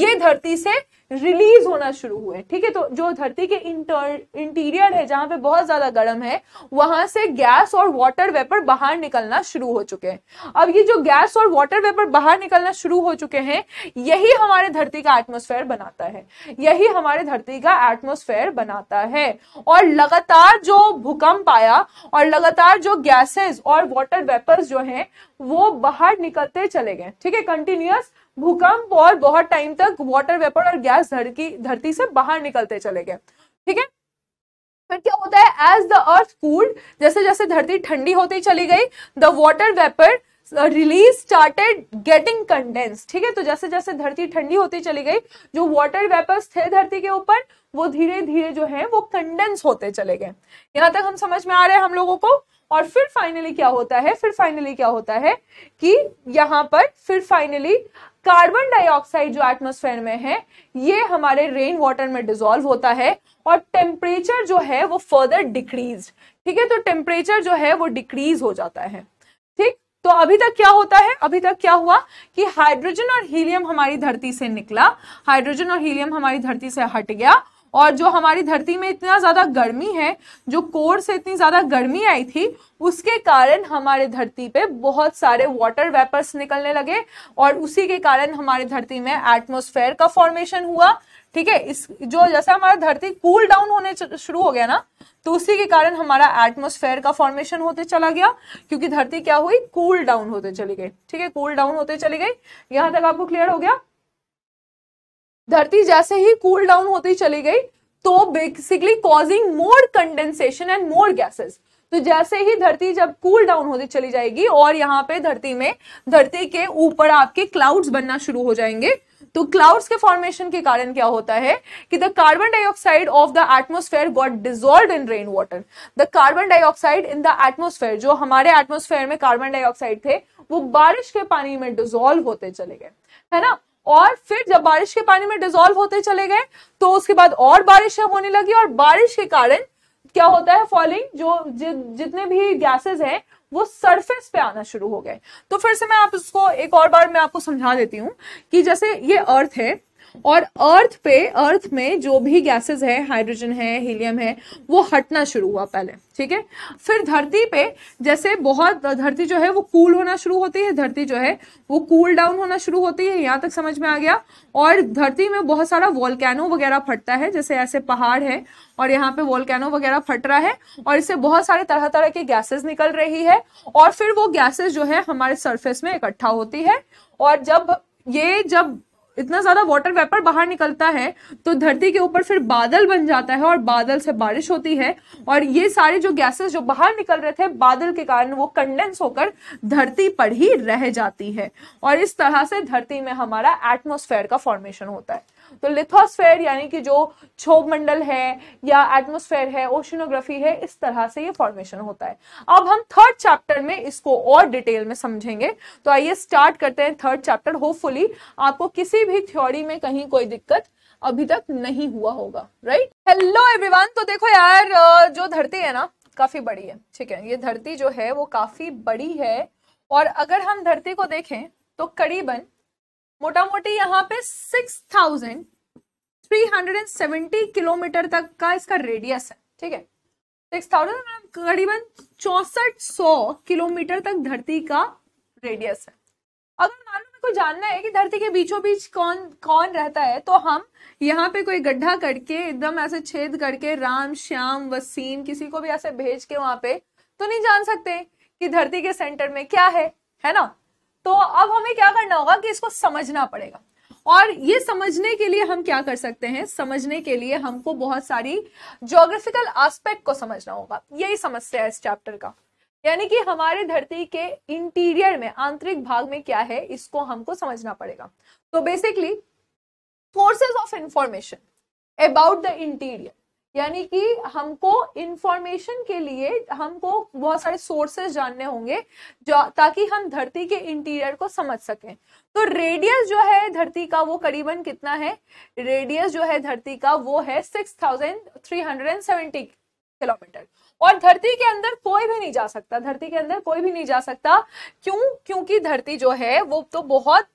ये धरती से रिलीज होना शुरू हुए ठीक है तो जो धरती के इंटर इंटीरियर है जहां पे बहुत ज्यादा गर्म है वहां से गैस और वाटर वेपर बाहर निकलना शुरू हो चुके हैं अब ये जो गैस और वाटर वेपर बाहर निकलना शुरू हो चुके हैं यही हमारे धरती का एटमोस्फेयर बनाता है यही हमारे धरती का एटमोस्फेयर बनाता है और लगातार जो भूकंप आया और लगातार जो गैसेज और वाटर वेपर्स जो है वो बाहर निकलते चले गए ठीक है कंटिन्यूस भूकंप और बहुत टाइम तक वाटर वेपर और गैस धरती धरती से बाहर निकलते चले गए ठीक है फिर क्या होता है एज द अर्थ कूल्ड जैसे जैसे धरती ठंडी होती चली गई the water vapour release started getting condense ठीक है तो जैसे जैसे धरती ठंडी होती चली गई जो वॉटर वेपर्स थे धरती के ऊपर वो धीरे धीरे जो है वो कंडेंस होते चले गए यहाँ तक हम समझ में आ रहे हैं हम लोगों को और फिर फाइनली क्या होता है फिर फाइनली क्या होता है कि यहाँ पर फिर फाइनली कार्बन डाइऑक्साइड जो एटमोसफेयर में है ये हमारे रेन वाटर में डिजोल्व होता है और टेम्परेचर जो है वो फर्दर डिक्रीज ठीक है तो टेम्परेचर जो है वो डिक्रीज हो जाता है ठीक तो अभी तक क्या होता है अभी तक क्या हुआ कि हाइड्रोजन और हीलियम हमारी धरती से निकला हाइड्रोजन और हीलियम हमारी धरती से हट गया और जो हमारी धरती में इतना ज़्यादा गर्मी है जो कोर से इतनी ज़्यादा गर्मी आई थी उसके कारण हमारे धरती पे बहुत सारे वाटर वेपर्स निकलने लगे और उसी के कारण हमारी धरती में एटमोसफेयर का फॉर्मेशन हुआ ठीक है इस जो जैसे हमारा धरती कूल डाउन होने शुरू हो गया ना तो उसी के कारण हमारा एटमोसफेयर का फॉर्मेशन होते चला गया क्योंकि धरती क्या हुई कूल डाउन होते चली गई ठीक है कूल डाउन होते चली गई यहां तक आपको क्लियर हो गया धरती जैसे ही कूल cool डाउन होती चली गई तो basically causing more condensation and more gases तो जैसे ही धरती जब कूल cool डाउन होती चली जाएगी और यहाँ पे धरती में धरती के ऊपर आपके क्लाउड्स बनना शुरू हो जाएंगे तो क्लाउड्स के फॉर्मेशन के कारण क्या होता है कि the carbon dioxide of the atmosphere got dissolve in rain water the carbon dioxide in the atmosphere जो हमारे एटमोस्फेयर में कार्बन डाइऑक्साइड थे वो बारिश के पानी में डिजोल्व होते चले गए है ना और फिर जब बारिश के पानी में डिजोल्व होते चले गए तो उसके बाद और बारिश होने लगी और बारिश के कारण क्या होता है फॉलिंग जो जि, जितने भी गैसेस हैं वो सरफेस पे आना शुरू हो गए तो फिर से मैं आप इसको एक और बार मैं आपको समझा देती हूँ कि जैसे ये अर्थ है और अर्थ पे अर्थ में जो भी गैसेस है हाइड्रोजन है हीलियम है वो हटना शुरू हुआ पहले ठीक है फिर धरती पे जैसे बहुत धरती जो है वो कूल होना शुरू होती है धरती जो है वो कूल डाउन होना शुरू होती है यहाँ तक समझ में आ गया और धरती में बहुत सारा वॉलकैनो वगैरह फटता है जैसे ऐसे पहाड़ है और यहाँ पे वॉलकैनो वगैरह फट रहा है और इससे बहुत सारे तरह तरह के गैसेस निकल रही है और फिर वो गैसेस जो है हमारे सरफेस में इकट्ठा होती है और जब ये जब इतना ज़्यादा वाटर वेपर बाहर निकलता है तो धरती के ऊपर फिर बादल बन जाता है और बादल से बारिश होती है और ये सारे जो गैसेस जो बाहर निकल रहे थे बादल के कारण वो कंडेंस होकर धरती पर ही रह जाती है और इस तरह से धरती में हमारा एटमोस्फेयर का फॉर्मेशन होता है तो लिथोस्फेयर यानी कि जो क्षोभ मंडल है या एटमोस्फेयर है ओशनोग्राफी है इस तरह से ये फॉर्मेशन होता है अब हम थर्ड चैप्टर में इसको और डिटेल में समझेंगे तो आइए स्टार्ट करते हैं थर्ड चैप्टर होपफुली आपको किसी भी थ्योरी में कहीं कोई दिक्कत अभी तक नहीं हुआ होगा राइट हेलो एवरीवन तो देखो यार जो धरती है ना काफी बड़ी है ठीक है ये धरती जो है वो काफी बड़ी है और अगर हम धरती को देखें तो करीबन मोटा मोटी यहाँ पे six thousand three hundred and seventy kilometre तक का इसका रेडियस है ठीक है सिक्स थाउजेंड करीबन चौसठ सौ किलोमीटर तक धरती का रेडियस है अगर मान लो को जानना है कि धरती के बीचों बीच कौन कौन रहता है तो हम यहाँ पे कोई गड्ढा करके एकदम ऐसे छेद करके राम श्याम वसीम किसी को भी ऐसे भेज के वहां पे तो नहीं जान सकते कि धरती के सेंटर में क्या है है ना तो अब हमें क्या करना होगा कि इसको समझना पड़ेगा और ये समझने के लिए हम क्या कर सकते हैं समझने के लिए हमको बहुत सारी ज्योग्राफिकल आस्पेक्ट को समझना होगा यही समस्या है इस चैप्टर का यानी कि हमारे धरती के इंटीरियर में आंतरिक भाग में क्या है इसको हमको समझना पड़ेगा तो basically forces of information about the interior यानी कि हमको इंफॉर्मेशन के लिए हमको बहुत सारे सोर्सेस जानने होंगे जो ताकि हम धरती के इंटीरियर को समझ सकें तो रेडियस जो है धरती का वो करीबन कितना है रेडियस जो है धरती का वो है six thousand three hundred and seventy kilometre और धरती के अंदर कोई भी नहीं जा सकता धरती के अंदर कोई भी नहीं जा सकता क्यों क्योंकि धरती जो है वो तो बहुत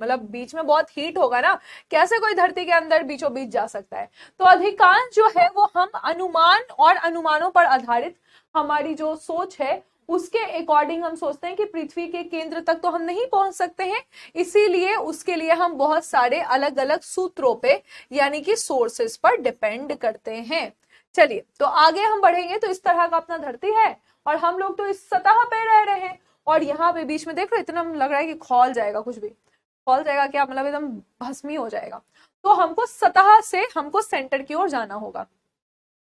मतलब बीच में बहुत हीट होगा ना कैसे कोई धरती के अंदर बीचों बीच जा सकता है तो अधिकांश जो है वो हम अनुमान और अनुमानों पर आधारित हमारी जो सोच है उसके अकॉर्डिंग हम सोचते हैं कि पृथ्वी के केंद्र तक तो हम नहीं पहुंच सकते हैं इसीलिए उसके लिए हम बहुत सारे अलग अलग सूत्रों पे यानी कि सोर्सेस पर डिपेंड करते हैं चलिए तो आगे हम बढ़ेंगे तो इस तरह का अपना धरती है और हम लोग तो इस सतह पे रह रहे हैं और यहाँ पे बीच में देख लो इतना लग रहा है कि खोल जाएगा कुछ भी फॉल जाएगा क्या मतलब एकदम भस्मी हो जाएगा तो हमको सतह से हमको सेंटर की ओर जाना होगा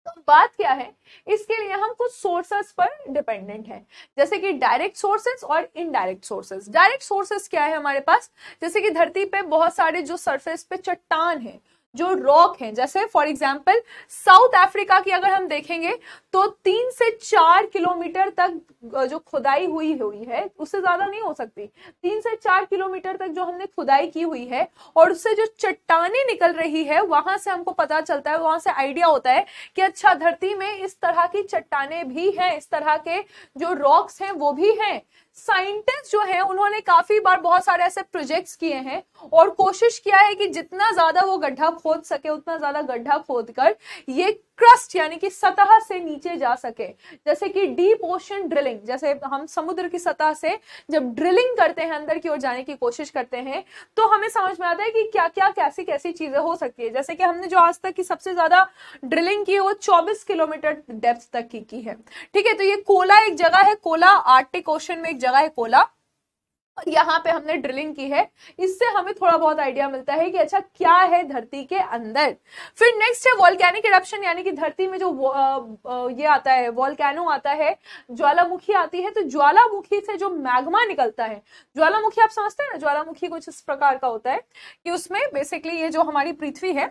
तो बात क्या है इसके लिए हम कुछ सोर्सेस पर डिपेंडेंट है जैसे कि डायरेक्ट सोर्सेस और इनडायरेक्ट सोर्सेस डायरेक्ट सोर्सेस क्या है हमारे पास जैसे कि धरती पे बहुत सारे जो सरफेस पे चट्टान है जो रॉक हैं जैसे फॉर एग्जाम्पल साउथ अफ्रीका की अगर हम देखेंगे तो तीन से चार किलोमीटर तक जो खुदाई हुई हुई है उससे ज्यादा नहीं हो सकती तीन से चार किलोमीटर तक जो हमने खुदाई की हुई है और उससे जो चट्टाने निकल रही है वहां से हमको पता चलता है वहां से आइडिया होता है कि अच्छा धरती में इस तरह की चट्टाने भी हैं इस तरह के जो रॉक्स हैं वो भी हैं साइंटिस्ट जो है उन्होंने काफी बार बहुत सारे ऐसे प्रोजेक्ट्स किए हैं और कोशिश किया है कि जितना ज्यादा वो गड्ढा खोद सके उतना ज्यादा गड्ढा खोद कर ये क्रस्ट यानी कि सतह से नीचे जा सके जैसे कि डीप ओशन ड्रिलिंग जैसे हम समुद्र की सतह से जब ड्रिलिंग करते हैं अंदर की ओर जाने की कोशिश करते हैं तो हमें समझ में आता है कि क्या क्या कैसी कैसी चीजें हो सकती है जैसे कि हमने जो आज तक की सबसे ज्यादा ड्रिलिंग की वो चौबीस किलोमीटर डेप्थ तक की की है ठीक है तो ये कोला एक जगह है कोला आर्टिक ओशन में एक जगह है कोला यहाँ पे हमने ड्रिलिंग की है इससे हमें थोड़ा बहुत आइडिया मिलता है कि अच्छा क्या है धरती के अंदर फिर नेक्स्ट है वॉल्केनिक इरप्शन यानी कि धरती में जो ये आता है वॉल्केनो आता है ज्वालामुखी आती है तो ज्वालामुखी से जो मैग्मा निकलता है ज्वालामुखी आप समझते हैं ना ज्वालामुखी कुछ इस प्रकार का होता है कि उसमें बेसिकली ये जो हमारी पृथ्वी है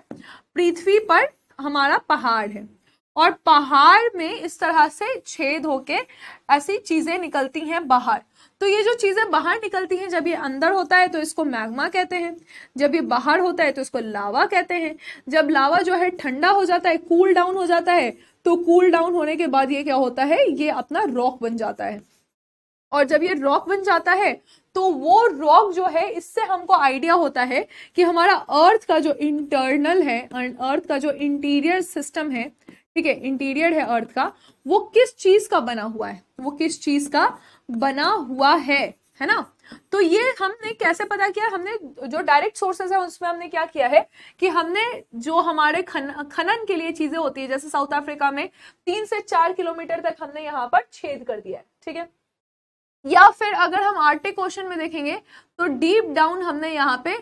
पृथ्वी पर हमारा पहाड़ है और पहाड़ में इस तरह से छेद होके ऐसी चीज़ें निकलती हैं बाहर तो ये जो चीज़ें बाहर निकलती हैं जब ये अंदर होता है तो इसको मैग्मा कहते हैं जब ये बाहर होता है तो इसको लावा कहते हैं जब लावा जो है ठंडा हो जाता है कूल डाउन हो जाता है तो कूल डाउन होने के बाद ये क्या होता है ये अपना रॉक बन जाता है और जब ये रॉक बन जाता है तो वो रॉक जो है इससे हमको आइडिया होता है कि हमारा अर्थ का जो इंटरनल है अर्थ का जो इंटीरियर सिस्टम है ठीक है इंटीरियर है अर्थ का वो किस चीज का बना हुआ है वो किस चीज का बना हुआ है है ना तो ये हमने कैसे पता किया हमने जो डायरेक्ट सोर्सेस है उसमें हमने क्या किया है कि हमने जो हमारे खन, खनन के लिए चीजें होती है जैसे साउथ अफ्रीका में तीन से चार किलोमीटर तक हमने यहाँ पर छेद कर दिया है ठीक है या फिर अगर हम आर्टिक क्वेश्चन में देखेंगे तो डीप डाउन हमने यहाँ पे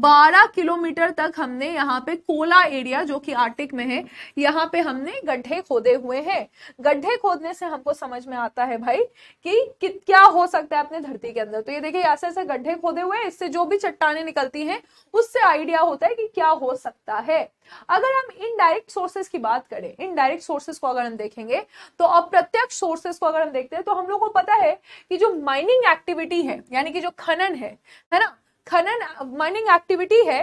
12 किलोमीटर तक हमने यहाँ पे कोला एरिया जो कि आर्टिक में है यहाँ पे हमने गड्ढे खोदे हुए हैं गड्ढे खोदने से हमको समझ में आता है भाई कि, कि क्या हो सकता है अपने धरती के अंदर तो ये देखिए ऐसे ऐसे गड्ढे खोदे हुए हैं इससे जो भी चट्टाने निकलती हैं उससे आइडिया होता है कि क्या हो सकता है अगर हम इनडायरेक्ट सोर्सेस की बात करें इनडायरेक्ट सोर्सेस को अगर हम देखेंगे तो अप्रत्यक्ष सोर्सेस को अगर हम देखते हैं तो हम लोग को पता है कि जो माइनिंग एक्टिविटी है यानी कि जो खनन है है ना खनन माइनिंग एक्टिविटी है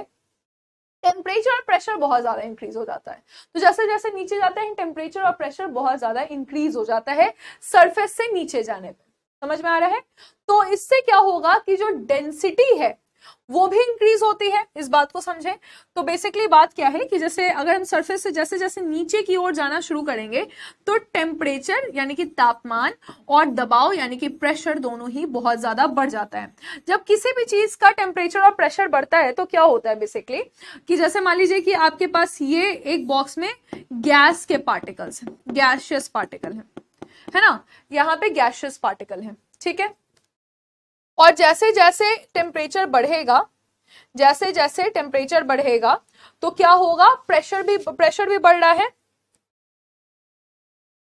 टेम्परेचर और प्रेशर बहुत ज़्यादा इंक्रीज हो जाता है तो जैसे जैसे नीचे जाते हैं टेम्परेचर और प्रेशर बहुत ज़्यादा इंक्रीज हो जाता है सरफेस से नीचे जाने पर समझ में आ रहा है तो इससे क्या होगा कि जो डेंसिटी है वो भी इंक्रीज होती है इस बात को समझें तो बेसिकली बात क्या है कि जैसे अगर हम सरफेस से जैसे जैसे नीचे की ओर जाना शुरू करेंगे तो टेम्परेचर यानी कि तापमान और दबाव यानी कि प्रेशर दोनों ही बहुत ज़्यादा बढ़ जाता है जब किसी भी चीज़ का टेम्परेचर और प्रेशर बढ़ता है तो क्या होता है बेसिकली कि जैसे मान लीजिए कि आपके पास ये एक बॉक्स में गैस के पार्टिकल्स हैं गैशियस पार्टिकल है है ना यहाँ पे गैशियस पार्टिकल है ठीक है और जैसे जैसे टेम्परेचर बढ़ेगा जैसे जैसे टेम्परेचर बढ़ेगा तो क्या होगा प्रेशर भी प्रेशर भी बढ़ रहा है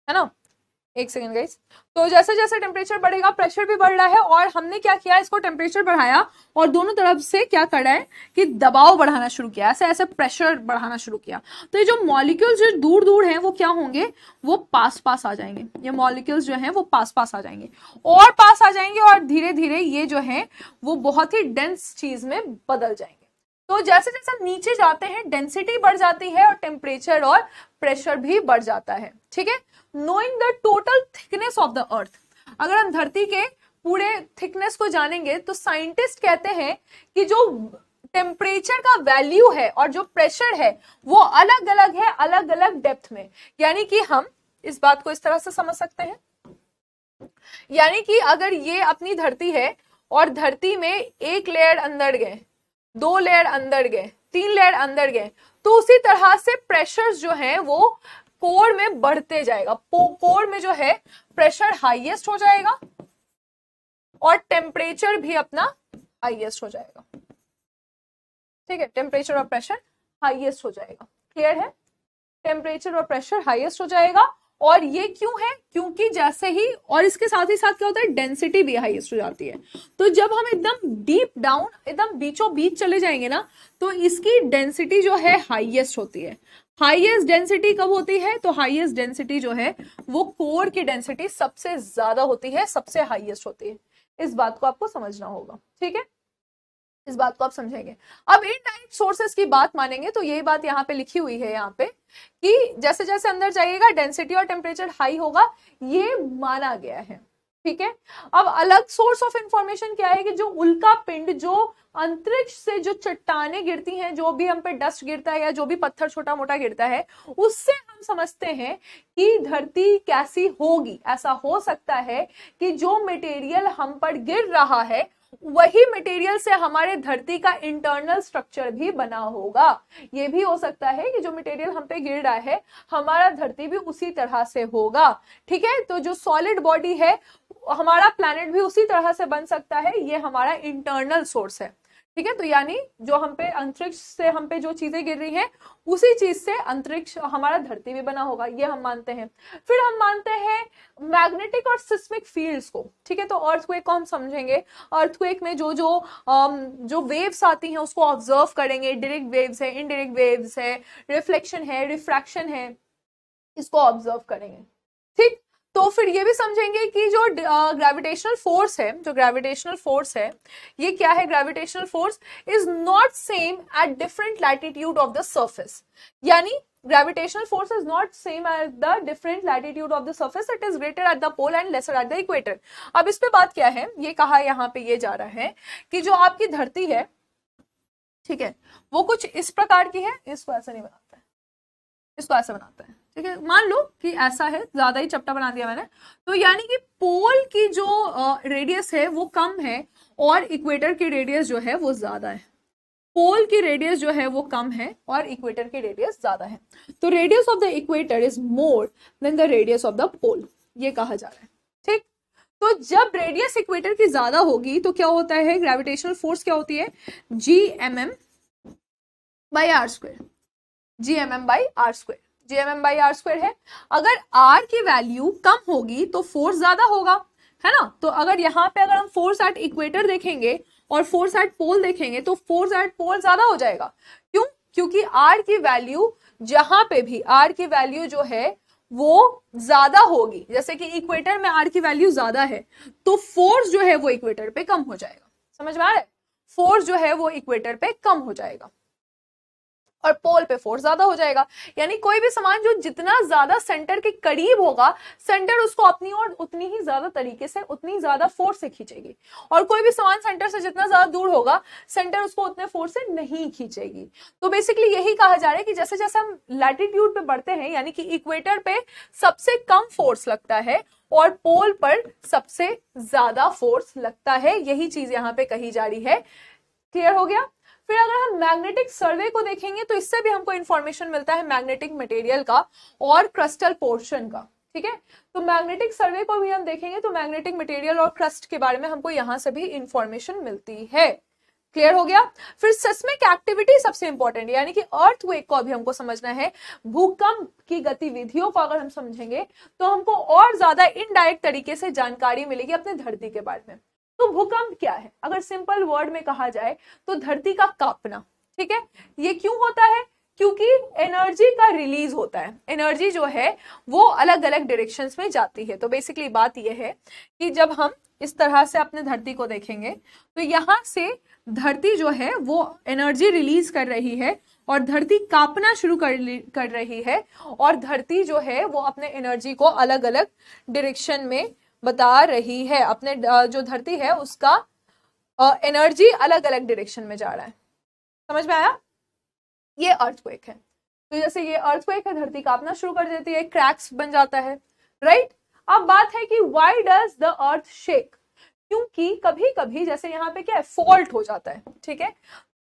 है ना एक सेकेंड गाइस तो जैसे जैसे टेम्परेचर बढ़ेगा प्रेशर भी बढ़ रहा है और हमने क्या किया इसको टेम्परेचर बढ़ाया और दोनों तरफ से क्या कर करा है कि दबाव बढ़ाना शुरू किया ऐसे ऐसे प्रेशर बढ़ाना शुरू किया तो ये जो मॉलिक्यूल्स जो दूर दूर हैं वो क्या होंगे वो पास पास आ जाएंगे ये मॉलिक्यूल्स जो हैं वो पास पास आ जाएंगे और पास आ जाएंगे और धीरे धीरे ये जो है वो बहुत ही डेंस चीज में बदल जाएंगे तो जैसे जैसे नीचे जाते हैं डेंसिटी बढ़ जाती है और टेम्परेचर और प्रेशर भी बढ़ जाता है ठीक है knowing the total thickness of the earth अगर हम धरती के पूरे थिकनेस को जानेंगे तो साइंटिस्ट कहते हैं कि जो टेम्परेचर का वैल्यू है और जो प्रेशर है वो अलग अलग है अलग अलग डेप्थ में यानी कि हम इस बात को इस तरह से समझ सकते हैं यानी कि अगर ये अपनी धरती है और धरती में एक लेयर अंदर गए दो लेयर अंदर गए तीन लेयर अंदर गए तो उसी तरह से प्रेशर्स जो हैं वो कोर में बढ़ते जाएगा कोर में जो है प्रेशर हाईएस्ट हो जाएगा और टेम्परेचर भी अपना हाईएस्ट हो जाएगा ठीक है टेम्परेचर और प्रेशर हाईएस्ट हो जाएगा क्लियर है टेम्परेचर और प्रेशर हाईएस्ट हो जाएगा और ये क्यों है क्योंकि जैसे ही और इसके साथ ही साथ क्या होता है डेंसिटी भी हाईएस्ट हो जाती है तो जब हम एकदम डीप डाउन एकदम बीचों बीच चले जाएंगे ना तो इसकी डेंसिटी जो है हाईएस्ट होती है हाईएस्ट डेंसिटी कब होती है तो हाईएस्ट डेंसिटी जो है वो कोर की डेंसिटी सबसे ज्यादा होती है सबसे हाईएस्ट होती है इस बात को आपको समझना होगा ठीक है इस बात को आप समझेंगे अब इन इनडायरेक्ट सोर्सेस की बात मानेंगे तो यही बात यहाँ पे लिखी हुई है यहाँ पे कि जैसे जैसे अंदर जाइएगा डेंसिटी और टेम्परेचर हाई होगा ये माना गया है ठीक है अब अलग सोर्स ऑफ इंफॉर्मेशन क्या है कि जो उल्का पिंड जो अंतरिक्ष से जो चट्टाने गिरती हैं जो भी हम पे डस्ट गिरता है या जो भी पत्थर छोटा मोटा गिरता है उससे हम समझते हैं कि धरती कैसी होगी ऐसा हो सकता है कि जो मटेरियल हम पर गिर रहा है वही मटेरियल से हमारे धरती का इंटरनल स्ट्रक्चर भी बना होगा ये भी हो सकता है कि जो मटेरियल हम पे गिर रहा है हमारा धरती भी उसी तरह से होगा ठीक है तो जो सॉलिड बॉडी है हमारा प्लानट भी उसी तरह से बन सकता है ये हमारा इंटरनल सोर्स है ठीक है तो यानी जो हम पे अंतरिक्ष से हम पे जो चीजें गिर रही हैं उसी चीज से अंतरिक्ष हमारा धरती भी बना होगा ये हम मानते हैं फिर हम मानते हैं मैग्नेटिक और सिस्मिक फील्ड्स को ठीक है तो अर्थ को हम समझेंगे एक में जो जो जो वेव्स आती हैं उसको ऑब्जर्व करेंगे डायरेक्ट वेव्स है इनडिरेक्ट वेव्स है रिफ्लेक्शन है रिफ्रैक्शन है इसको ऑब्जर्व करेंगे ठीक तो फिर ये भी समझेंगे कि जो ग्रेविटेशनल फोर्स है जो ग्रेविटेशनल फोर्स है ये क्या है gravitational force is not same at different latitude of the surface यानी gravitational force is not same at the different latitude of the surface it is greater at the pole and lesser at the equator अब इस पर बात क्या है ये कहा यहाँ पे ये जा रहा है कि जो आपकी धरती है ठीक है वो कुछ इस प्रकार की है इसको ऐसा नहीं बना इसको ऐसे बनाते हैं ठीक है मान लो कि ऐसा है ज्यादा ही चपटा बना दिया मैंने तो यानी कि पोल की जो रेडियस है वो कम है और इक्वेटर की रेडियस जो है वो ज्यादा है पोल की रेडियस जो है वो कम है और इक्वेटर की रेडियस ज्यादा है तो radius of the equator is more than the radius of the pole ये कहा जा रहा है ठीक तो जब रेडियस इक्वेटर की ज्यादा होगी तो क्या होता है ग्रेविटेशनल फोर्स क्या होती है G M M by R square G M M by R square G M M by R square है अगर आर की वैल्यू कम होगी तो फोर्स ज्यादा होगा है ना तो अगर यहाँ पे अगर हम फोर्स एट इक्वेटर देखेंगे और फोर्स एट पोल देखेंगे तो फोर्स एट पोल ज्यादा हो जाएगा क्यों क्योंकि आर की वैल्यू जहां पे भी आर की वैल्यू जो है वो ज्यादा होगी जैसे कि इक्वेटर में आर की वैल्यू ज्यादा है तो फोर्स जो है वो इक्वेटर पे कम हो जाएगा समझ में आ रहा है फोर्स जो है वो इक्वेटर पे कम हो जाएगा और पोल पे फोर्स ज्यादा हो जाएगा यानी कोई भी सामान जो जितना ज्यादा सेंटर के करीब होगा सेंटर उसको अपनी ओर उतनी ही ज्यादा तरीके से उतनी ज्यादा फोर्स से खींचेगी और कोई भी सामान सेंटर से जितना ज्यादा दूर होगा सेंटर उसको उतने फोर्स से नहीं खींचेगी तो बेसिकली यही कहा जा रहा है कि जैसे जैसे हम लैटिट्यूड पे बढ़ते हैं यानी कि इक्वेटर पे सबसे कम फोर्स लगता है और पोल पर सबसे ज्यादा फोर्स लगता है यही चीज यहाँ पे कही जा रही है क्लियर हो गया फिर अगर हम मैग्नेटिक सर्वे को देखेंगे तो इससे भी हमको इन्फॉर्मेशन मिलता है मैग्नेटिक मटेरियल का और क्रस्टल पोर्शन का ठीक है तो मैग्नेटिक सर्वे को भी हम देखेंगे तो मैग्नेटिक मटेरियल और क्रस्ट के बारे में हमको यहाँ से भी इंफॉर्मेशन मिलती है क्लियर हो गया फिर सस्मिक एक्टिविटी सबसे इंपॉर्टेंट यानी कि अर्थ वेक को अभी हमको समझना है भूकंप की गतिविधियों को अगर हम समझेंगे तो हमको और ज्यादा इनडायरेक्ट तरीके से जानकारी मिलेगी अपने धरती के बारे में तो भूकंप क्या है अगर सिंपल वर्ड में कहा जाए तो धरती का कांपना ठीक है ये क्यों होता है क्योंकि एनर्जी का रिलीज होता है एनर्जी जो है वो अलग अलग डायरेक्शंस में जाती है तो बेसिकली बात यह है कि जब हम इस तरह से अपने धरती को देखेंगे तो यहाँ से धरती जो है वो एनर्जी रिलीज कर रही है और धरती कांपना शुरू कर कर रही है और धरती जो है वो अपने एनर्जी को अलग अलग डायरेक्शन में बता रही है अपने जो धरती है उसका एनर्जी अलग अलग डायरेक्शन में जा रहा है समझ में आया ये अर्थक्वेक है तो जैसे ये अर्थक्वेक है धरती कापना शुरू कर देती है क्रैक्स बन जाता है राइट अब बात है कि why does the earth shake क्योंकि कभी कभी जैसे यहाँ पे क्या है फॉल्ट हो जाता है ठीक है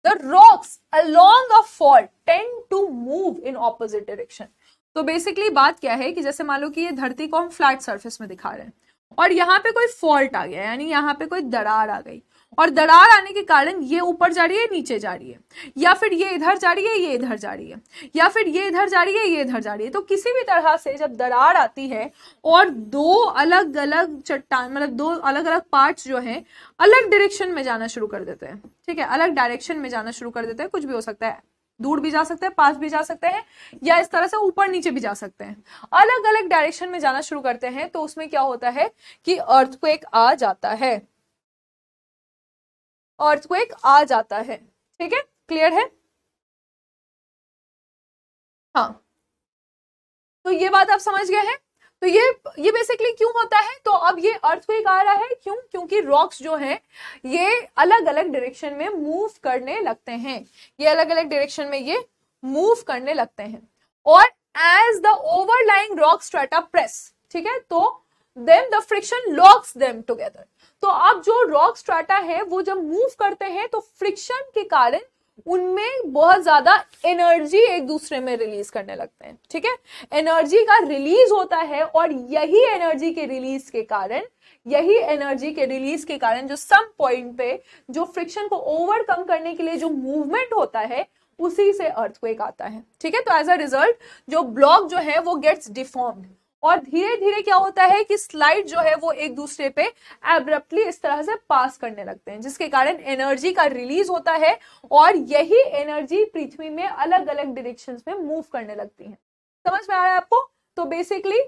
the rocks along a fault tend to move in opposite direction तो बेसिकली बात क्या है कि जैसे मान लो कि ये धरती को हम फ्लैट सर्फेस में दिखा रहे हैं और यहाँ पे कोई फॉल्ट आ गया यानी यहाँ पे कोई दरार आ गई और दरार आने के कारण ये ऊपर जा रही है नीचे जा रही है या फिर ये इधर जा रही है ये इधर जा रही है या फिर ये इधर जा रही है ये इधर जा रही है तो किसी भी तरह से जब दरार आती है और दो अलग अलग चट्टान मतलब दो अलग अलग पार्ट्स जो हैं अलग डायरेक्शन में जाना शुरू कर देते हैं ठीक है अलग डायरेक्शन में जाना शुरू कर देते हैं कुछ भी हो सकता है दूर भी जा सकते हैं पास भी जा सकते हैं या इस तरह से ऊपर नीचे भी जा सकते हैं अलग अलग डायरेक्शन में जाना शुरू करते हैं तो उसमें क्या होता है कि अर्थ को एक आ जाता है अर्थ को एक आ जाता है ठीक है क्लियर है हाँ तो ये बात आप समझ गए हैं तो ये ये बेसिकली क्यों होता है तो अब ये अर्थ को आ रहा है क्यों क्योंकि रॉक्स जो हैं ये अलग अलग डायरेक्शन में मूव करने लगते हैं ये अलग अलग डायरेक्शन में ये मूव करने लगते हैं और as the overlying rock strata press ठीक है तो then the friction locks them together तो अब जो रॉक स्ट्राटा है वो जब मूव करते हैं तो फ्रिक्शन के कारण उनमें बहुत ज्यादा एनर्जी एक दूसरे में रिलीज करने लगते हैं ठीक है एनर्जी का रिलीज होता है और यही एनर्जी के रिलीज के कारण यही एनर्जी के रिलीज के कारण जो सम पॉइंट पे जो फ्रिक्शन को ओवरकम करने के लिए जो मूवमेंट होता है उसी से अर्थक्वेक आता है ठीक है तो एज अ रिजल्ट जो ब्लॉक जो है वो गेट्स डिफॉर्म्ड और धीरे धीरे क्या होता है कि स्लाइड जो है वो एक दूसरे पे एब्रप्टली इस तरह से पास करने लगते हैं जिसके कारण एनर्जी का रिलीज होता है और यही एनर्जी पृथ्वी में अलग अलग डिरेक्शन में मूव करने लगती है समझ में आ रहा है आपको तो बेसिकली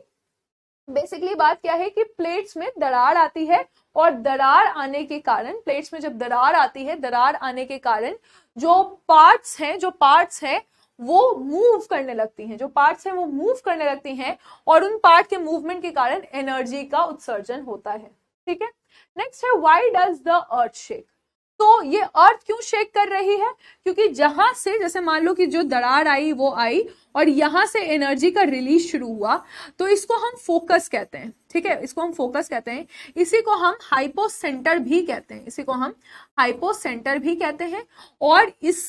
बेसिकली बात क्या है कि प्लेट्स में दरार आती है और दरार आने के कारण प्लेट्स में जब दरार आती है दरार आने के कारण जो पार्ट्स हैं जो पार्ट्स हैं वो मूव करने लगती हैं जो पार्ट्स हैं वो मूव करने लगती हैं और उन पार्ट के मूवमेंट के कारण एनर्जी का उत्सर्जन होता है ठीक है नेक्स्ट है why does the earth shake तो ये अर्थ क्यों शेक कर रही है क्योंकि जहां से जैसे मान लो कि जो दरार आई वो आई और यहां से एनर्जी का रिलीज शुरू हुआ तो इसको हम फोकस कहते हैं ठीक है इसको हम फोकस कहते हैं इसी को हम हाइपोसेंटर भी कहते हैं इसी को हम हाइपोसेंटर भी कहते हैं और इस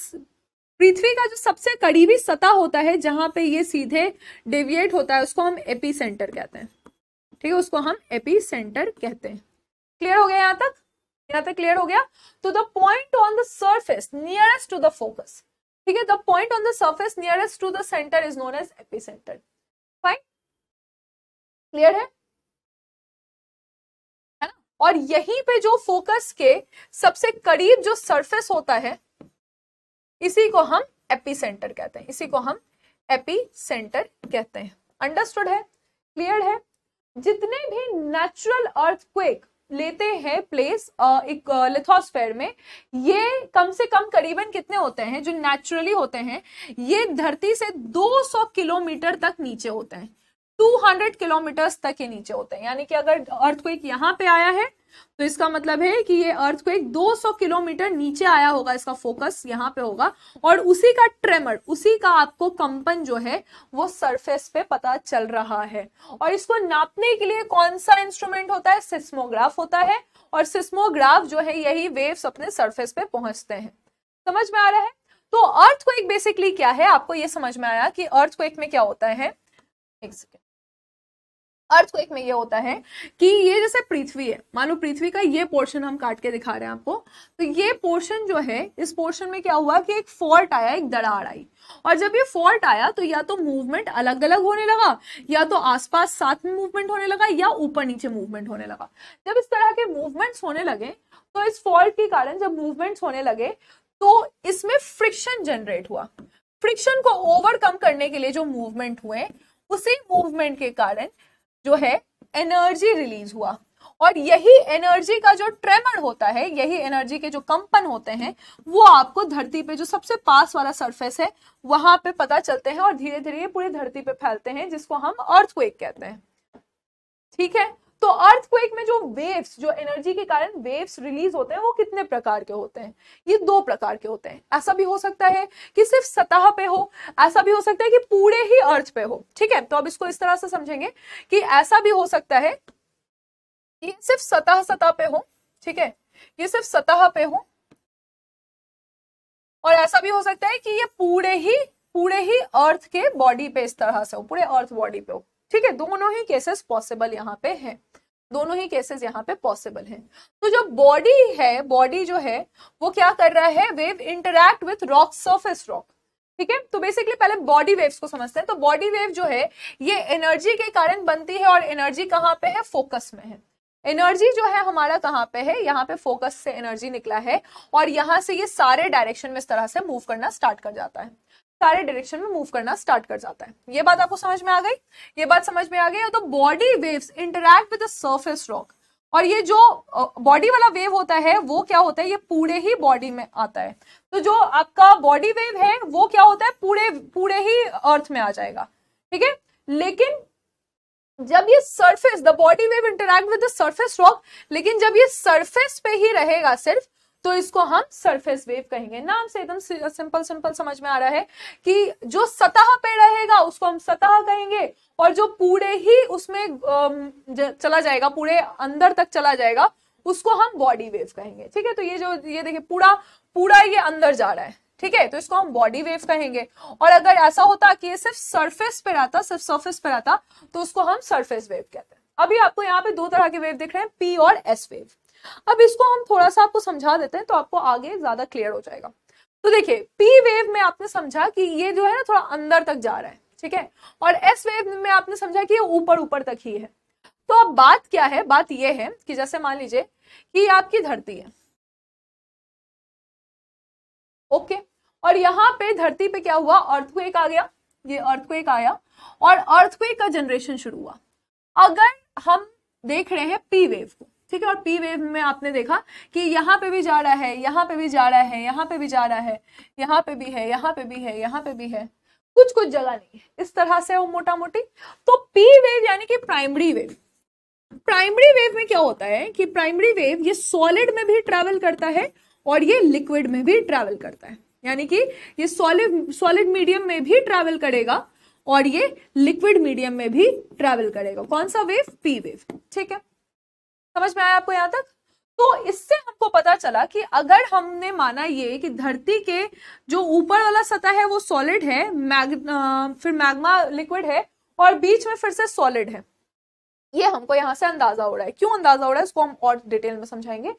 पृथ्वी का जो सबसे करीबी सतह होता है जहां पे ये सीधे डेविएट होता है उसको हम एपी सेंटर कहते हैं ठीक है उसको हम एपी सेंटर कहते हैं क्लियर हो गया यहां तक यहां तक क्लियर हो गया तो the point on the surface nearest to the focus ठीक है the point on the surface nearest to the centre is known as epicentre fine clear है और यहीं पे जो फोकस के सबसे करीब जो सरफेस होता है इसी को हम एपी सेंटर कहते हैं इसी को हम एपी सेंटर कहते हैं अंडरस्टूड है क्लियर है जितने भी नेचुरल अर्थक्वेक लेते हैं प्लेस एक लिथोस्फेयर में ये कम से कम करीबन कितने होते हैं जो नेचुरली होते हैं ये धरती से 200 किलोमीटर तक नीचे होते हैं 200 किलोमीटर्स तक के नीचे होते हैं यानी कि अगर अर्थक्वेक यहाँ पे आया है तो इसका मतलब है कि ये अर्थक्वेक 200 किलोमीटर नीचे आया होगा इसका फोकस यहाँ पे होगा और उसी का ट्रेमर उसी का आपको कंपन जो है वो सरफेस पे पता चल रहा है और इसको नापने के लिए कौन सा इंस्ट्रूमेंट होता है सिस्मोग्राफ होता है और सिस्मोग्राफ जो है यही वेव्स अपने सरफेस पे पहुंचते हैं समझ में आ रहा है तो अर्थ बेसिकली क्या है आपको ये समझ में आया कि अर्थ में क्या होता है एक सेकेंड अर्थ अर्थक्वेक में ये होता है कि ये जैसे पृथ्वी है मान लो पृथ्वी का ये पोर्शन हम काट के दिखा रहे हैं आपको तो ये पोर्शन जो है इस पोर्शन में क्या हुआ कि एक फॉल्ट आया एक दरार आई और जब ये फॉल्ट आया तो या तो मूवमेंट अलग अलग होने लगा या तो आसपास साथ में मूवमेंट होने लगा या ऊपर नीचे मूवमेंट होने लगा जब इस तरह के मूवमेंट्स होने लगे तो इस फॉल्ट के कारण जब मूवमेंट्स होने लगे तो इसमें फ्रिक्शन जनरेट हुआ फ्रिक्शन को ओवरकम करने के लिए जो मूवमेंट हुए उसी मूवमेंट के कारण जो है एनर्जी रिलीज हुआ और यही एनर्जी का जो ट्रेमर होता है यही एनर्जी के जो कंपन होते हैं वो आपको धरती पे जो सबसे पास वाला सरफेस है वहां पे पता चलते हैं और धीरे धीरे पूरी धरती पे फैलते हैं जिसको हम अर्थ कहते हैं ठीक है तो अर्थक्वेक में जो वेव्स जो एनर्जी के कारण वेव्स रिलीज होते हैं वो कितने प्रकार के होते हैं ये दो प्रकार के होते हैं ऐसा भी हो सकता है कि सिर्फ सतह पे हो ऐसा भी हो सकता है कि पूरे ही अर्थ पे हो ठीक है तो अब इसको इस तरह से समझेंगे कि ऐसा भी हो सकता है कि सिर्फ सतह सतह पे हो ठीक है ये सिर्फ सतह पे हो और ऐसा भी हो सकता है कि ये पूरे ही पूरे ही अर्थ के बॉडी पे इस तरह से हो पूरे अर्थ बॉडी पे हो ठीक है दोनों ही केसेस पॉसिबल यहाँ पे हैं दोनों ही केसेस यहाँ पे पॉसिबल हैं तो जो बॉडी है बॉडी जो है वो क्या कर रहा है wave interact with rock surface rock ठीक है तो बेसिकली पहले बॉडी वेव्स को समझते हैं तो बॉडी वेव जो है ये एनर्जी के कारण बनती है और एनर्जी कहाँ पे है फोकस में है एनर्जी जो है हमारा कहाँ पे है यहाँ पे फोकस से एनर्जी निकला है और यहाँ से ये सारे डायरेक्शन में इस तरह से मूव करना स्टार्ट कर जाता है सारे डायरेक्शन में मूव करना स्टार्ट कर जाता है ये बात आपको समझ में आ गई ये बात समझ में आ गई तो body waves interact with surface rock और ये जो बॉडी वाला वेव होता है वो क्या होता है ये पूरे ही बॉडी में आता है तो जो आपका बॉडी वेव है वो क्या होता है पूरे पूरे ही अर्थ में आ जाएगा ठीक है लेकिन जब ये surface the body wave interact with the surface rock लेकिन जब ये सरफेस पे ही रहेगा सिर्फ तो इसको हम सरफेस वेव कहेंगे नाम से एकदम सिंपल सिंपल समझ में आ रहा है कि जो सतह पे रहेगा उसको हम सतह कहेंगे और जो पूरे ही उसमें चला जाएगा पूरे अंदर तक चला जाएगा उसको हम बॉडी वेव कहेंगे ठीक है तो ये जो ये देखिए पूरा पूरा ये अंदर जा रहा है ठीक है तो इसको हम बॉडी वेव कहेंगे और अगर ऐसा होता कि ये सिर्फ सरफेस पे रहता सिर्फ सरफेस पे रहता तो उसको हम सरफेस वेव कहते हैं अभी आपको यहाँ पे दो तरह के वेव दिख रहे हैं पी और एस वेव अब इसको हम थोड़ा सा आपको समझा देते हैं तो आपको आगे ज्यादा क्लियर हो जाएगा तो देखिए पी वेव में आपने समझा कि ये जो है ना थोड़ा अंदर तक जा रहा है ठीक है और एस वेव में आपने समझा कि ये ऊपर ऊपर तक ही है तो अब बात क्या है बात यह है कि जैसे मान लीजिए कि आपकी धरती है ओके और यहाँ पे धरती पे क्या हुआ अर्थक्वेक आ गया ये अर्थक्वेक आया और अर्थक्वेक का जनरेशन शुरू हुआ अगर हम देख रहे हैं पी वेव को ठीक है और पी वेव में आपने देखा कि यहाँ पे भी जा रहा है यहाँ पे भी जा रहा है यहाँ पे भी जा रहा है यहाँ पे भी है यहाँ पे भी है यहाँ पे भी है कुछ कुछ जगह नहीं है इस तरह से वो मोटा मोटी तो पी वेव यानी कि प्राइमरी वेव प्राइमरी वेव में क्या होता है कि प्राइमरी वेव ये सॉलिड में भी ट्रैवल करता है और ये लिक्विड में भी ट्रैवल करता है यानी कि ये सॉलिड सॉलिड मीडियम में भी ट्रैवल करेगा और ये लिक्विड मीडियम में भी ट्रैवल करेगा कौन सा वेव पी वेव ठीक है समझ में आया आपको यहाँ तक तो इससे हमको पता चला कि अगर हमने माना ये कि धरती के जो ऊपर वाला सतह है वो सॉलिड है मैग फिर मैग्मा लिक्विड है और बीच में फिर से सॉलिड है ये हमको यहाँ से अंदाजा हो रहा है क्यों अंदाजा हो रहा है इसको हम और डिटेल में समझाएंगे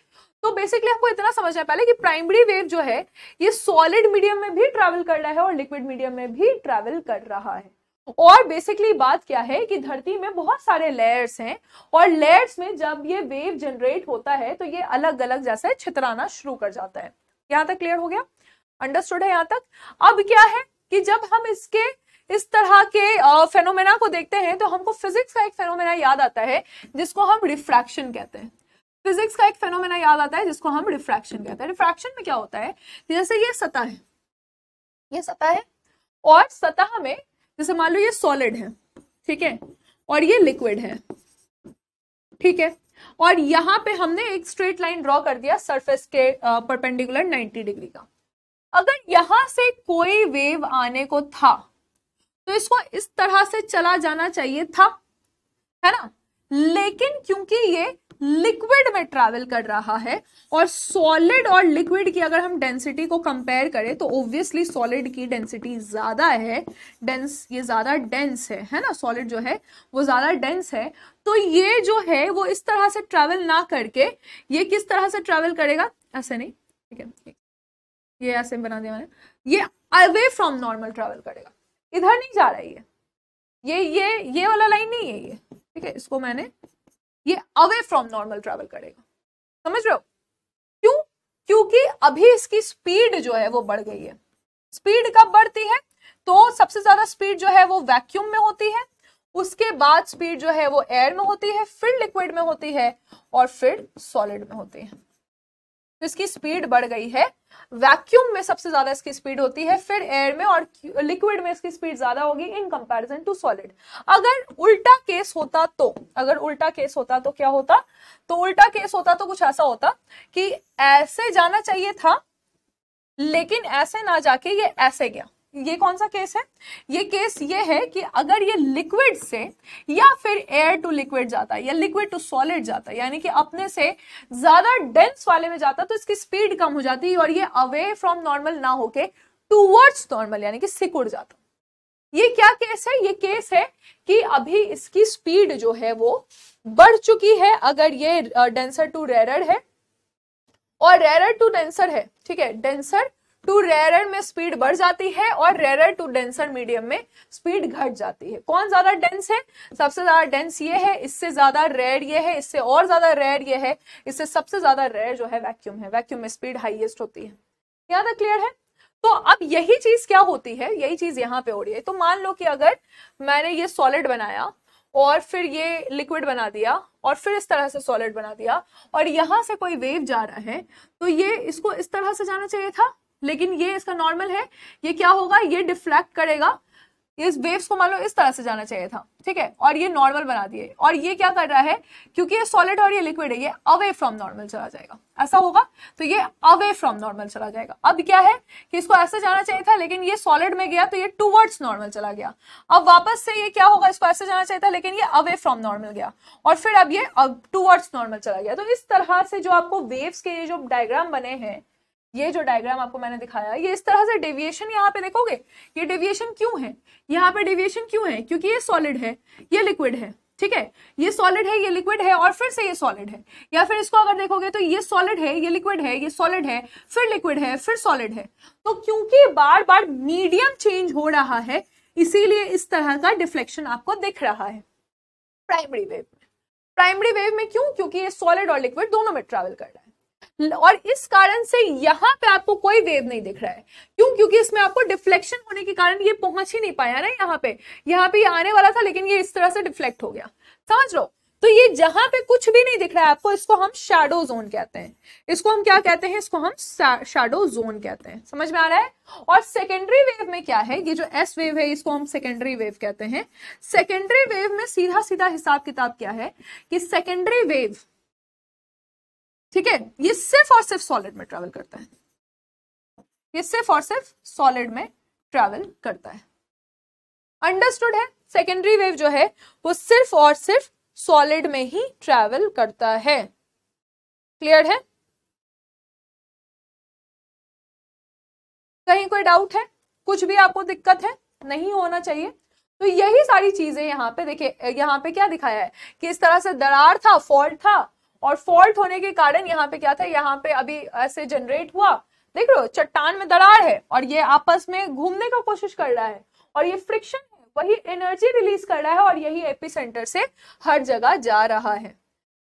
तो बेसिकली हमको इतना समझना पहले कि प्राइमरी वेव जो है ये सॉलिड मीडियम में भी ट्रैवल कर रहा है और लिक्विड मीडियम में भी ट्रैवल कर रहा है और बेसिकली बात क्या है कि धरती में बहुत सारे लेयर्स हैं और लेयर्स में जब ये वेव जनरेट होता है तो ये अलग अलग जैसे छितराना शुरू कर जाता है यहां तक क्लियर हो गया अंडरस्टूड है यहां तक अब क्या है कि जब हम इसके इस तरह के फेनोमेना को देखते हैं तो हमको फिजिक्स का एक फेनोमेना याद आता है जिसको हम रिफ्रैक्शन कहते हैं फिजिक्स का एक फेनोमेना याद आता है जिसको हम रिफ्रैक्शन कहते हैं रिफ्रैक्शन में क्या होता है जैसे ये सतह है ये सतह है और सतह में जैसे मान लो ये सॉलिड है ठीक है और ये लिक्विड है ठीक है और यहां पे हमने एक स्ट्रेट लाइन ड्रॉ कर दिया सरफेस के परपेंडिकुलर 90 डिग्री का अगर यहां से कोई वेव आने को था तो इसको इस तरह से चला जाना चाहिए था है ना लेकिन क्योंकि ये लिक्विड में ट्रैवल कर रहा है और सॉलिड और लिक्विड की अगर हम डेंसिटी को कंपेयर करें तो ऑब्वियसली सॉलिड की डेंसिटी ज़्यादा है डेंस ये ज़्यादा डेंस है है ना सॉलिड जो है वो ज़्यादा डेंस है तो ये जो है वो इस तरह से ट्रैवल ना करके ये किस तरह से ट्रैवल करेगा ऐसे नहीं ठीक है ये ऐसे बना दिया मैंने ये अवे फ्रॉम नॉर्मल ट्रैवल करेगा इधर नहीं जा रहा है ये ये ये वाला लाइन नहीं है ये ठीक है इसको मैंने ये अवे फ्रॉम नॉर्मल ट्रेवल करेगा समझ रहे हो क्यों क्योंकि अभी इसकी स्पीड जो है वो बढ़ गई है स्पीड कब बढ़ती है तो सबसे ज्यादा स्पीड जो है वो वैक्यूम में होती है उसके बाद स्पीड जो है वो एयर में होती है फिर लिक्विड में होती है और फिर सॉलिड में होती है तो इसकी स्पीड बढ़ गई है वैक्यूम में सबसे ज्यादा इसकी स्पीड होती है फिर एयर में और लिक्विड में इसकी स्पीड ज्यादा होगी इन कंपैरिजन टू सॉलिड अगर उल्टा केस होता तो अगर उल्टा केस होता तो क्या होता तो उल्टा केस होता तो कुछ ऐसा होता कि ऐसे जाना चाहिए था लेकिन ऐसे ना जाके ये ऐसे गया ये कौन सा केस है ये केस ये है कि अगर ये लिक्विड से या फिर एयर टू लिक्विड जाता है या लिक्विड टू सॉलिड जाता है यानी कि अपने से ज्यादा डेंस वाले में जाता तो इसकी स्पीड कम हो जाती और ये अवे फ्रॉम नॉर्मल ना होके टूवर्ड्स नॉर्मल यानी कि सिकुड़ जाता ये क्या केस है ये केस है कि अभी इसकी स्पीड जो है वो बढ़ चुकी है अगर ये डेंसर टू रेरर है और रेरर टू डेंसर है ठीक है डेंसर टू रेरर में स्पीड बढ़ जाती है और रेरर टू डेंसर मीडियम में स्पीड घट जाती है कौन ज्यादा डेंस है सबसे ज्यादा डेंस ये है इससे ज्यादा रेड ये है इससे और ज्यादा रेड ये है इससे सबसे ज्यादा रेयर जो है वैक्यूम है वैक्यूम में स्पीड हाइएस्ट होती है याद क्लियर है तो अब यही चीज क्या होती है यही चीज यहाँ पे हो रही है तो मान लो कि अगर मैंने ये सॉलिड बनाया और फिर ये लिक्विड बना दिया और फिर इस तरह से सॉलिड बना दिया और यहां से कोई वेव जा रहा है तो ये इसको इस तरह से जाना चाहिए था लेकिन ये इसका नॉर्मल है ये क्या होगा ये डिफ्लेक्ट करेगा इस वेव्स को मान लो इस तरह से जाना चाहिए था ठीक है और ये नॉर्मल बना दिए और ये क्या कर रहा है क्योंकि ये सॉलिड और ये लिक्विड है ये अवे फ्रॉम नॉर्मल चला जाएगा ऐसा होगा तो ये अवे फ्रॉम नॉर्मल चला जाएगा अब क्या है कि इसको ऐसे जाना चाहिए था लेकिन ये सॉलिड में गया तो ये टूवर्ड्स नॉर्मल चला गया अब वापस से ये क्या होगा इसको ऐसे जाना चाहिए था लेकिन ये अवे फ्रॉम नॉर्मल गया और फिर अब ये टूवर्ड्स नॉर्मल चला गया तो इस तरह से जो आपको वेव्स के ये जो डायग्राम बने हैं ये जो डायग्राम आपको मैंने दिखाया ये इस तरह से डेविएशन यहाँ पे देखोगे ये डेविएशन क्यों है यहाँ पे डेविएशन क्यों है क्योंकि ये सॉलिड है ये लिक्विड है ठीक है ये सॉलिड है ये लिक्विड है और फिर से ये सॉलिड है या फिर इसको अगर देखोगे तो ये सॉलिड है ये लिक्विड है ये सॉलिड है फिर लिक्विड है फिर सॉलिड है तो क्योंकि बार बार मीडियम चेंज हो रहा है इसीलिए इस तरह का डिफ्लेक्शन आपको दिख रहा है प्राइमरी वेव में प्राइमरी वेव में क्यों क्योंकि ये सॉलिड और लिक्विड दोनों में ट्रेवल कर रहा है और इस कारण से यहाँ पे आपको कोई वेव नहीं दिख रहा है क्यों क्योंकि इसमें आपको डिफ्लेक्शन होने के कारण ये पहुंच ही नहीं पाया ना यहाँ पे यहाँ पे आने वाला था लेकिन ये इस तरह से डिफ्लेक्ट हो गया समझ लो तो ये जहां पे कुछ भी नहीं दिख रहा है आपको इसको हम शैडो जोन कहते हैं इसको हम क्या कहते हैं इसको हम शैडो जोन कहते हैं समझ में आ रहा है और सेकेंडरी वेव में क्या है ये जो एस वेव है इसको हम सेकेंडरी वेव कहते हैं सेकेंडरी वेव में सीधा सीधा हिसाब किताब क्या है कि सेकेंडरी वेव ठीक है ये सिर्फ और सिर्फ सॉलिड में ट्रेवल करता है ये सिर्फ और सिर्फ सॉलिड में ट्रेवल करता है अंडरस्टूड है सेकेंडरी वेव जो है वो सिर्फ और सिर्फ सॉलिड में ही ट्रेवल करता है क्लियर है कहीं कोई डाउट है कुछ भी आपको दिक्कत है नहीं होना चाहिए तो यही सारी चीजें यहाँ पे देखिए यहाँ पे क्या दिखाया है कि इस तरह से दरार था फॉल्ट था और फॉल्ट होने के कारण यहाँ पे क्या था यहाँ पे अभी ऐसे जनरेट हुआ देख लो चट्टान में दरार है और ये आपस में घूमने का कोशिश कर रहा है और ये फ्रिक्शन है वही एनर्जी रिलीज कर रहा है और यही एपिसेंटर से हर जगह जा रहा है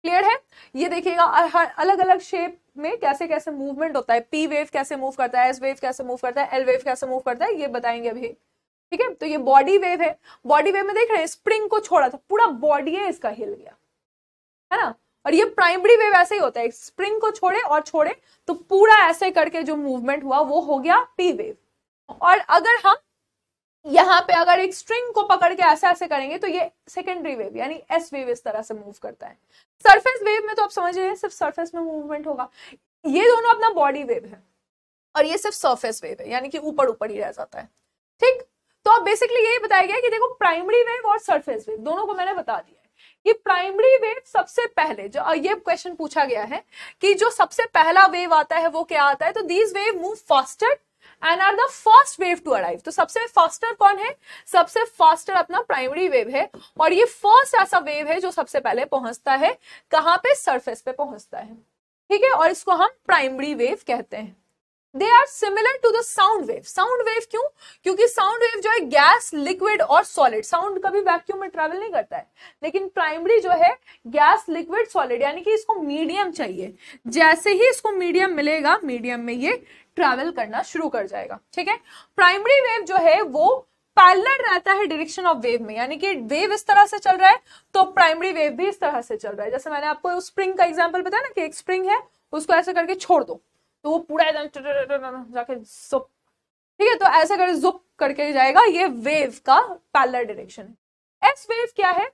क्लियर है ये देखिएगा अलग अलग शेप में कैसे कैसे मूवमेंट होता है पी वेव कैसे मूव करता है एस वेव कैसे मूव करता है एल वेव कैसे मूव करता है ये बताएंगे अभी ठीक है तो ये बॉडी वेव है बॉडी वेव में देख रहे हैं स्प्रिंग को छोड़ा था पूरा बॉडी है इसका हिल गया है ना और ये प्राइमरी वेव ऐसे ही होता है स्प्रिंग को छोड़े और छोड़े तो पूरा ऐसे करके जो मूवमेंट हुआ वो हो गया पी वेव और अगर हम यहाँ पे अगर एक स्ट्रिंग को पकड़ के ऐसे ऐसे करेंगे तो ये सेकेंडरी वेव यानी एस वेव इस तरह से मूव करता है सरफेस वेव में तो आप समझ रहे हैं सिर्फ सरफेस में मूवमेंट होगा ये दोनों अपना बॉडी वेव है और ये सिर्फ सरफेस वेव है यानी कि ऊपर ऊपर ही रह जाता है ठीक तो अब बेसिकली यही बताया गया कि देखो प्राइमरी वेव और सरफेस वेव दोनों को मैंने बता दिया कि प्राइमरी वेव सबसे पहले जो ये क्वेश्चन पूछा गया है कि जो सबसे पहला वेव आता है वो क्या आता है तो these wave move faster and are the first wave to arrive तो सबसे फास्टर कौन है सबसे फास्टर अपना प्राइमरी वेव है और ये फर्स्ट ऐसा वेव है जो सबसे पहले पहुंचता है कहां पे सरफेस पे पहुंचता है ठीक है और इसको हम प्राइमरी वेव कहते हैं they are similar to the sound wave sound wave क्यों क्योंकि साउंड वेव जो है गैस लिक्विड और सॉलिड साउंड कभी वैक्यूम में ट्रेवल नहीं करता है लेकिन प्राइमरी जो है गैस लिक्विड सॉलिड यानी कि इसको मीडियम चाहिए जैसे ही इसको मीडियम मिलेगा मीडियम में ये ट्रेवल करना शुरू कर जाएगा ठीक है प्राइमरी वेव जो है वो पैलर रहता है डायरेक्शन ऑफ वेव में यानी कि वेव इस तरह से चल रहा है तो प्राइमरी वेव भी इस तरह से चल रहा है जैसे मैंने आपको स्प्रिंग का एग्जाम्पल बताया ना कि एक स्प्रिंग है उसको ऐसे करके छोड़ दो तो वो पूरा एकदम जाके सुप ठीक है तो ऐसे कर जुप करके जाएगा ये वेव का पैलर डायरेक्शन है एस वेव क्या है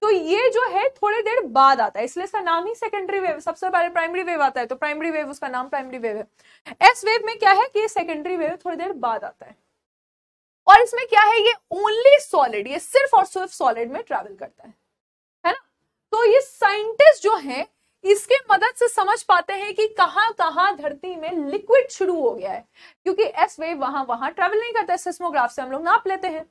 तो ये जो है थोड़े देर बाद आता है इसलिए इसका नाम ही सेकेंडरी वेव सबसे पहले प्राइमरी वेव आता है तो प्राइमरी वेव उसका नाम प्राइमरी वेव है एस वेव में क्या है कि ये सेकेंडरी वेव थोड़ी देर बाद आता है और इसमें क्या है ये ओनली सॉलिड ये सिर्फ और सिर्फ सॉलिड में ट्रेवल करता है है ना तो ये साइंटिस्ट जो है इसके मदद से समझ पाते हैं कि कहां कहां धरती में लिक्विड शुरू हो गया है क्योंकि एस वेव वहां वहां ट्रेवल नहीं करता सिस्मोग्राफ से हम लोग नाप लेते हैं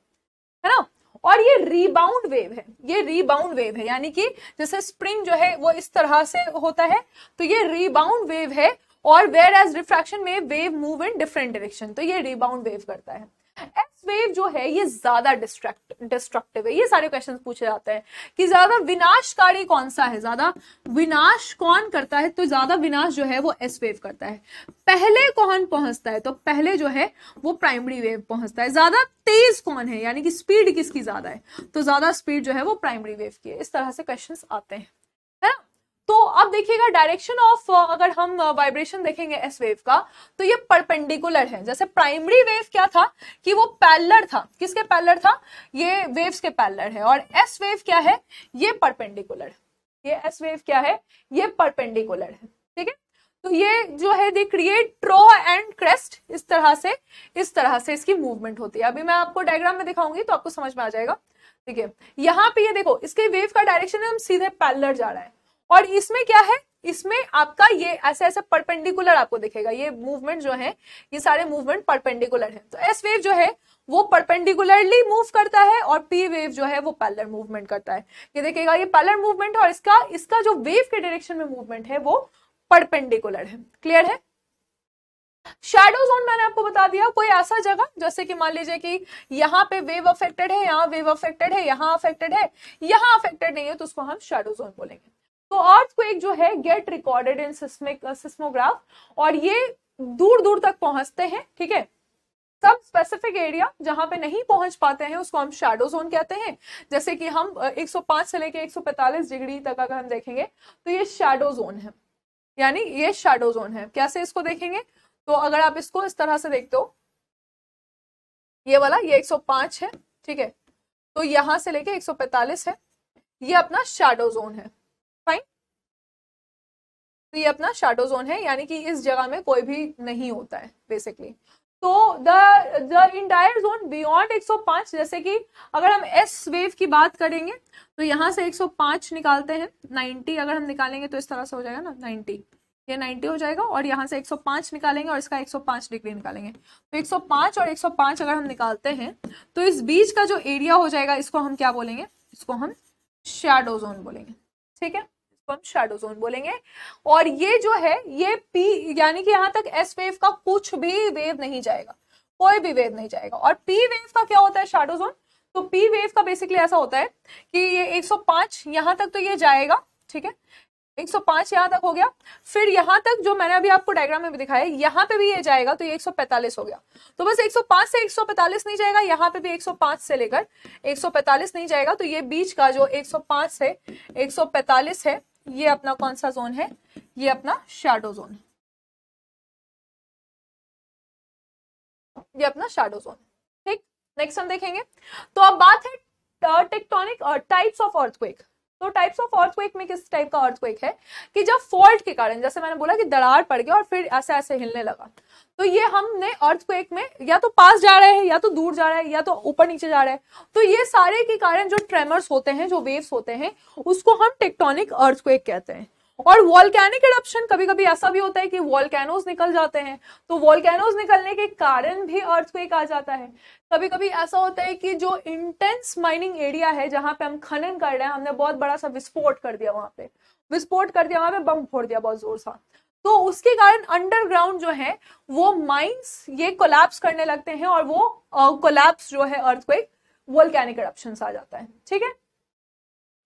है ना और ये रीबाउंड वेव है ये रीबाउंड वेव है यानी कि जैसे स्प्रिंग जो है वो इस तरह से होता है तो ये रीबाउंड वेव है और वेयर एज रिफ्रैक्शन में wave move in different direction तो ये रीबाउंड वेव करता है एस वेव जो है ये ज्यादा डिस्ट्रक्ट डिस्ट्रक्टिव है ये सारे क्वेश्चन पूछे जाते हैं कि ज्यादा विनाशकारी कौन सा है ज्यादा विनाश कौन करता है तो ज्यादा विनाश जो है वो एस वेव करता है पहले कौन पहुंचता है तो पहले जो है वो प्राइमरी वेव पहुंचता है ज्यादा तेज कौन है यानी कि स्पीड किसकी ज्यादा है तो ज्यादा स्पीड जो है वो प्राइमरी वेव की है इस तरह से क्वेश्चन आते हैं तो अब देखिएगा डायरेक्शन ऑफ अगर हम वाइब्रेशन देखेंगे एस वेव का तो ये परपेंडिकुलर है जैसे प्राइमरी वेव क्या था कि वो पैलर था किसके पैलर था ये वेव्स के पैलर है और एस वेव क्या है ये परपेंडिकुलर ये एस वेव क्या है ये परपेंडिकुलर है ठीक है तो ये जो है they create trough and crest इस तरह से इस तरह से इसकी मूवमेंट होती है अभी मैं आपको डायग्राम में दिखाऊंगी तो आपको समझ में आ जाएगा ठीक है यहाँ पे ये देखो इसके वेव का डायरेक्शन हम सीधे पैलर जा रहा है और इसमें क्या है इसमें आपका ये ऐसे ऐसे परपेंडिकुलर आपको दिखेगा ये मूवमेंट जो है ये सारे मूवमेंट परपेंडिकुलर है तो एस वेव जो है वो परपेंडिकुलरली मूव करता है और पी वेव जो है वो पैलर मूवमेंट करता है ये देखेगा ये पैलर मूवमेंट और इसका इसका जो वेव के डायरेक्शन में मूवमेंट है वो परपेंडिकुलर है क्लियर है शेडो जोन मैंने आपको बता दिया कोई ऐसा जगह जैसे कि मान लीजिए कि यहाँ पे वेव अफेक्टेड है यहाँ वेव अफेक्टेड है यहाँ अफेक्टेड है यहाँ अफेक्टेड नहीं है तो उसको हम शेडो जोन बोलेंगे तो अर्थक्वेक जो है गेट रिकॉर्डेड इन सिस्मोग्राफ और ये दूर दूर तक पहुंचते हैं ठीक है सब स्पेसिफिक एरिया जहां पे नहीं पहुंच पाते हैं उसको हम शेडो जोन कहते हैं जैसे कि हम 105 uh, से लेके 145 डिग्री तक अगर हम देखेंगे तो ये शेडो जोन है यानी ये शेडो जोन है कैसे इसको देखेंगे तो अगर आप इसको इस तरह से देखते हो ये वाला ये 105 है ठीक है तो यहां से लेके 145 है ये अपना शेडो जोन है तो ये अपना शेडो जोन है यानी कि इस जगह में कोई भी नहीं होता है बेसिकली तो the the entire zone beyond 105 जैसे कि अगर हम एस वेव की बात करेंगे तो यहाँ से 105 निकालते हैं 90 अगर हम निकालेंगे तो इस तरह से हो जाएगा ना 90 ये 90 हो जाएगा और यहाँ से 105 निकालेंगे और इसका 105 डिग्री निकालेंगे तो 105 और 105 अगर हम निकालते हैं तो इस बीच का जो एरिया हो जाएगा इसको हम क्या बोलेंगे इसको हम शेडो जोन बोलेंगे ठीक है इसको हम शेडो जोन बोलेंगे और ये जो है ये पी यानी कि यहां तक एस वेव का कुछ भी वेव नहीं जाएगा कोई भी वेव नहीं जाएगा और पी वेव का क्या होता है शेडो जोन तो पी वेव का बेसिकली ऐसा होता है कि ये 105 यहां तक तो ये जाएगा ठीक है 105 सौ यहां तक हो गया फिर यहां तक जो मैंने अभी आपको डायग्राम में भी दिखाया यहां पे भी ये जाएगा तो ये 145 हो गया तो बस 105 से 145 नहीं जाएगा यहां पे भी 105 से लेकर 145 नहीं जाएगा तो ये बीच का जो 105 से 145 है ये अपना कौन सा जोन है ये अपना शेडो जोन है ये अपना शेडो जोन ठीक नेक्स्ट हम देखेंगे तो अब बात है टेक्टोनिक और टाइप्स ऑफ अर्थक्वेक तो टाइप्स ऑफ अर्थक्वेक में किस टाइप का अर्थक्वेक है कि जब फॉल्ट के कारण जैसे मैंने बोला कि दरार पड़ गया और फिर ऐसे ऐसे हिलने लगा तो ये हमने अर्थक्वेक में या तो पास जा रहे हैं या तो दूर जा रहे हैं या तो ऊपर नीचे जा रहे हैं तो ये सारे के कारण जो ट्रेमर्स होते हैं जो वेव्स होते हैं उसको हम टेक्टोनिक अर्थक्वेक कहते हैं और वॉलकैनिक एडप्शन कभी कभी ऐसा भी होता है कि वॉलकैनोज निकल जाते हैं तो वॉलकैनोज निकलने के कारण भी अर्थ को आ जाता है कभी कभी ऐसा होता है कि जो इंटेंस माइनिंग एरिया है जहां पे हम खनन कर रहे हैं हमने बहुत बड़ा सा विस्फोट कर दिया वहां पे विस्फोट कर दिया वहां पे बम फोड़ दिया बहुत जोर सा तो उसके कारण अंडरग्राउंड जो है वो माइंस ये कोलैप्स करने लगते हैं और वो कोलैप्स जो है अर्थ को एडप्शन आ जाता है ठीक है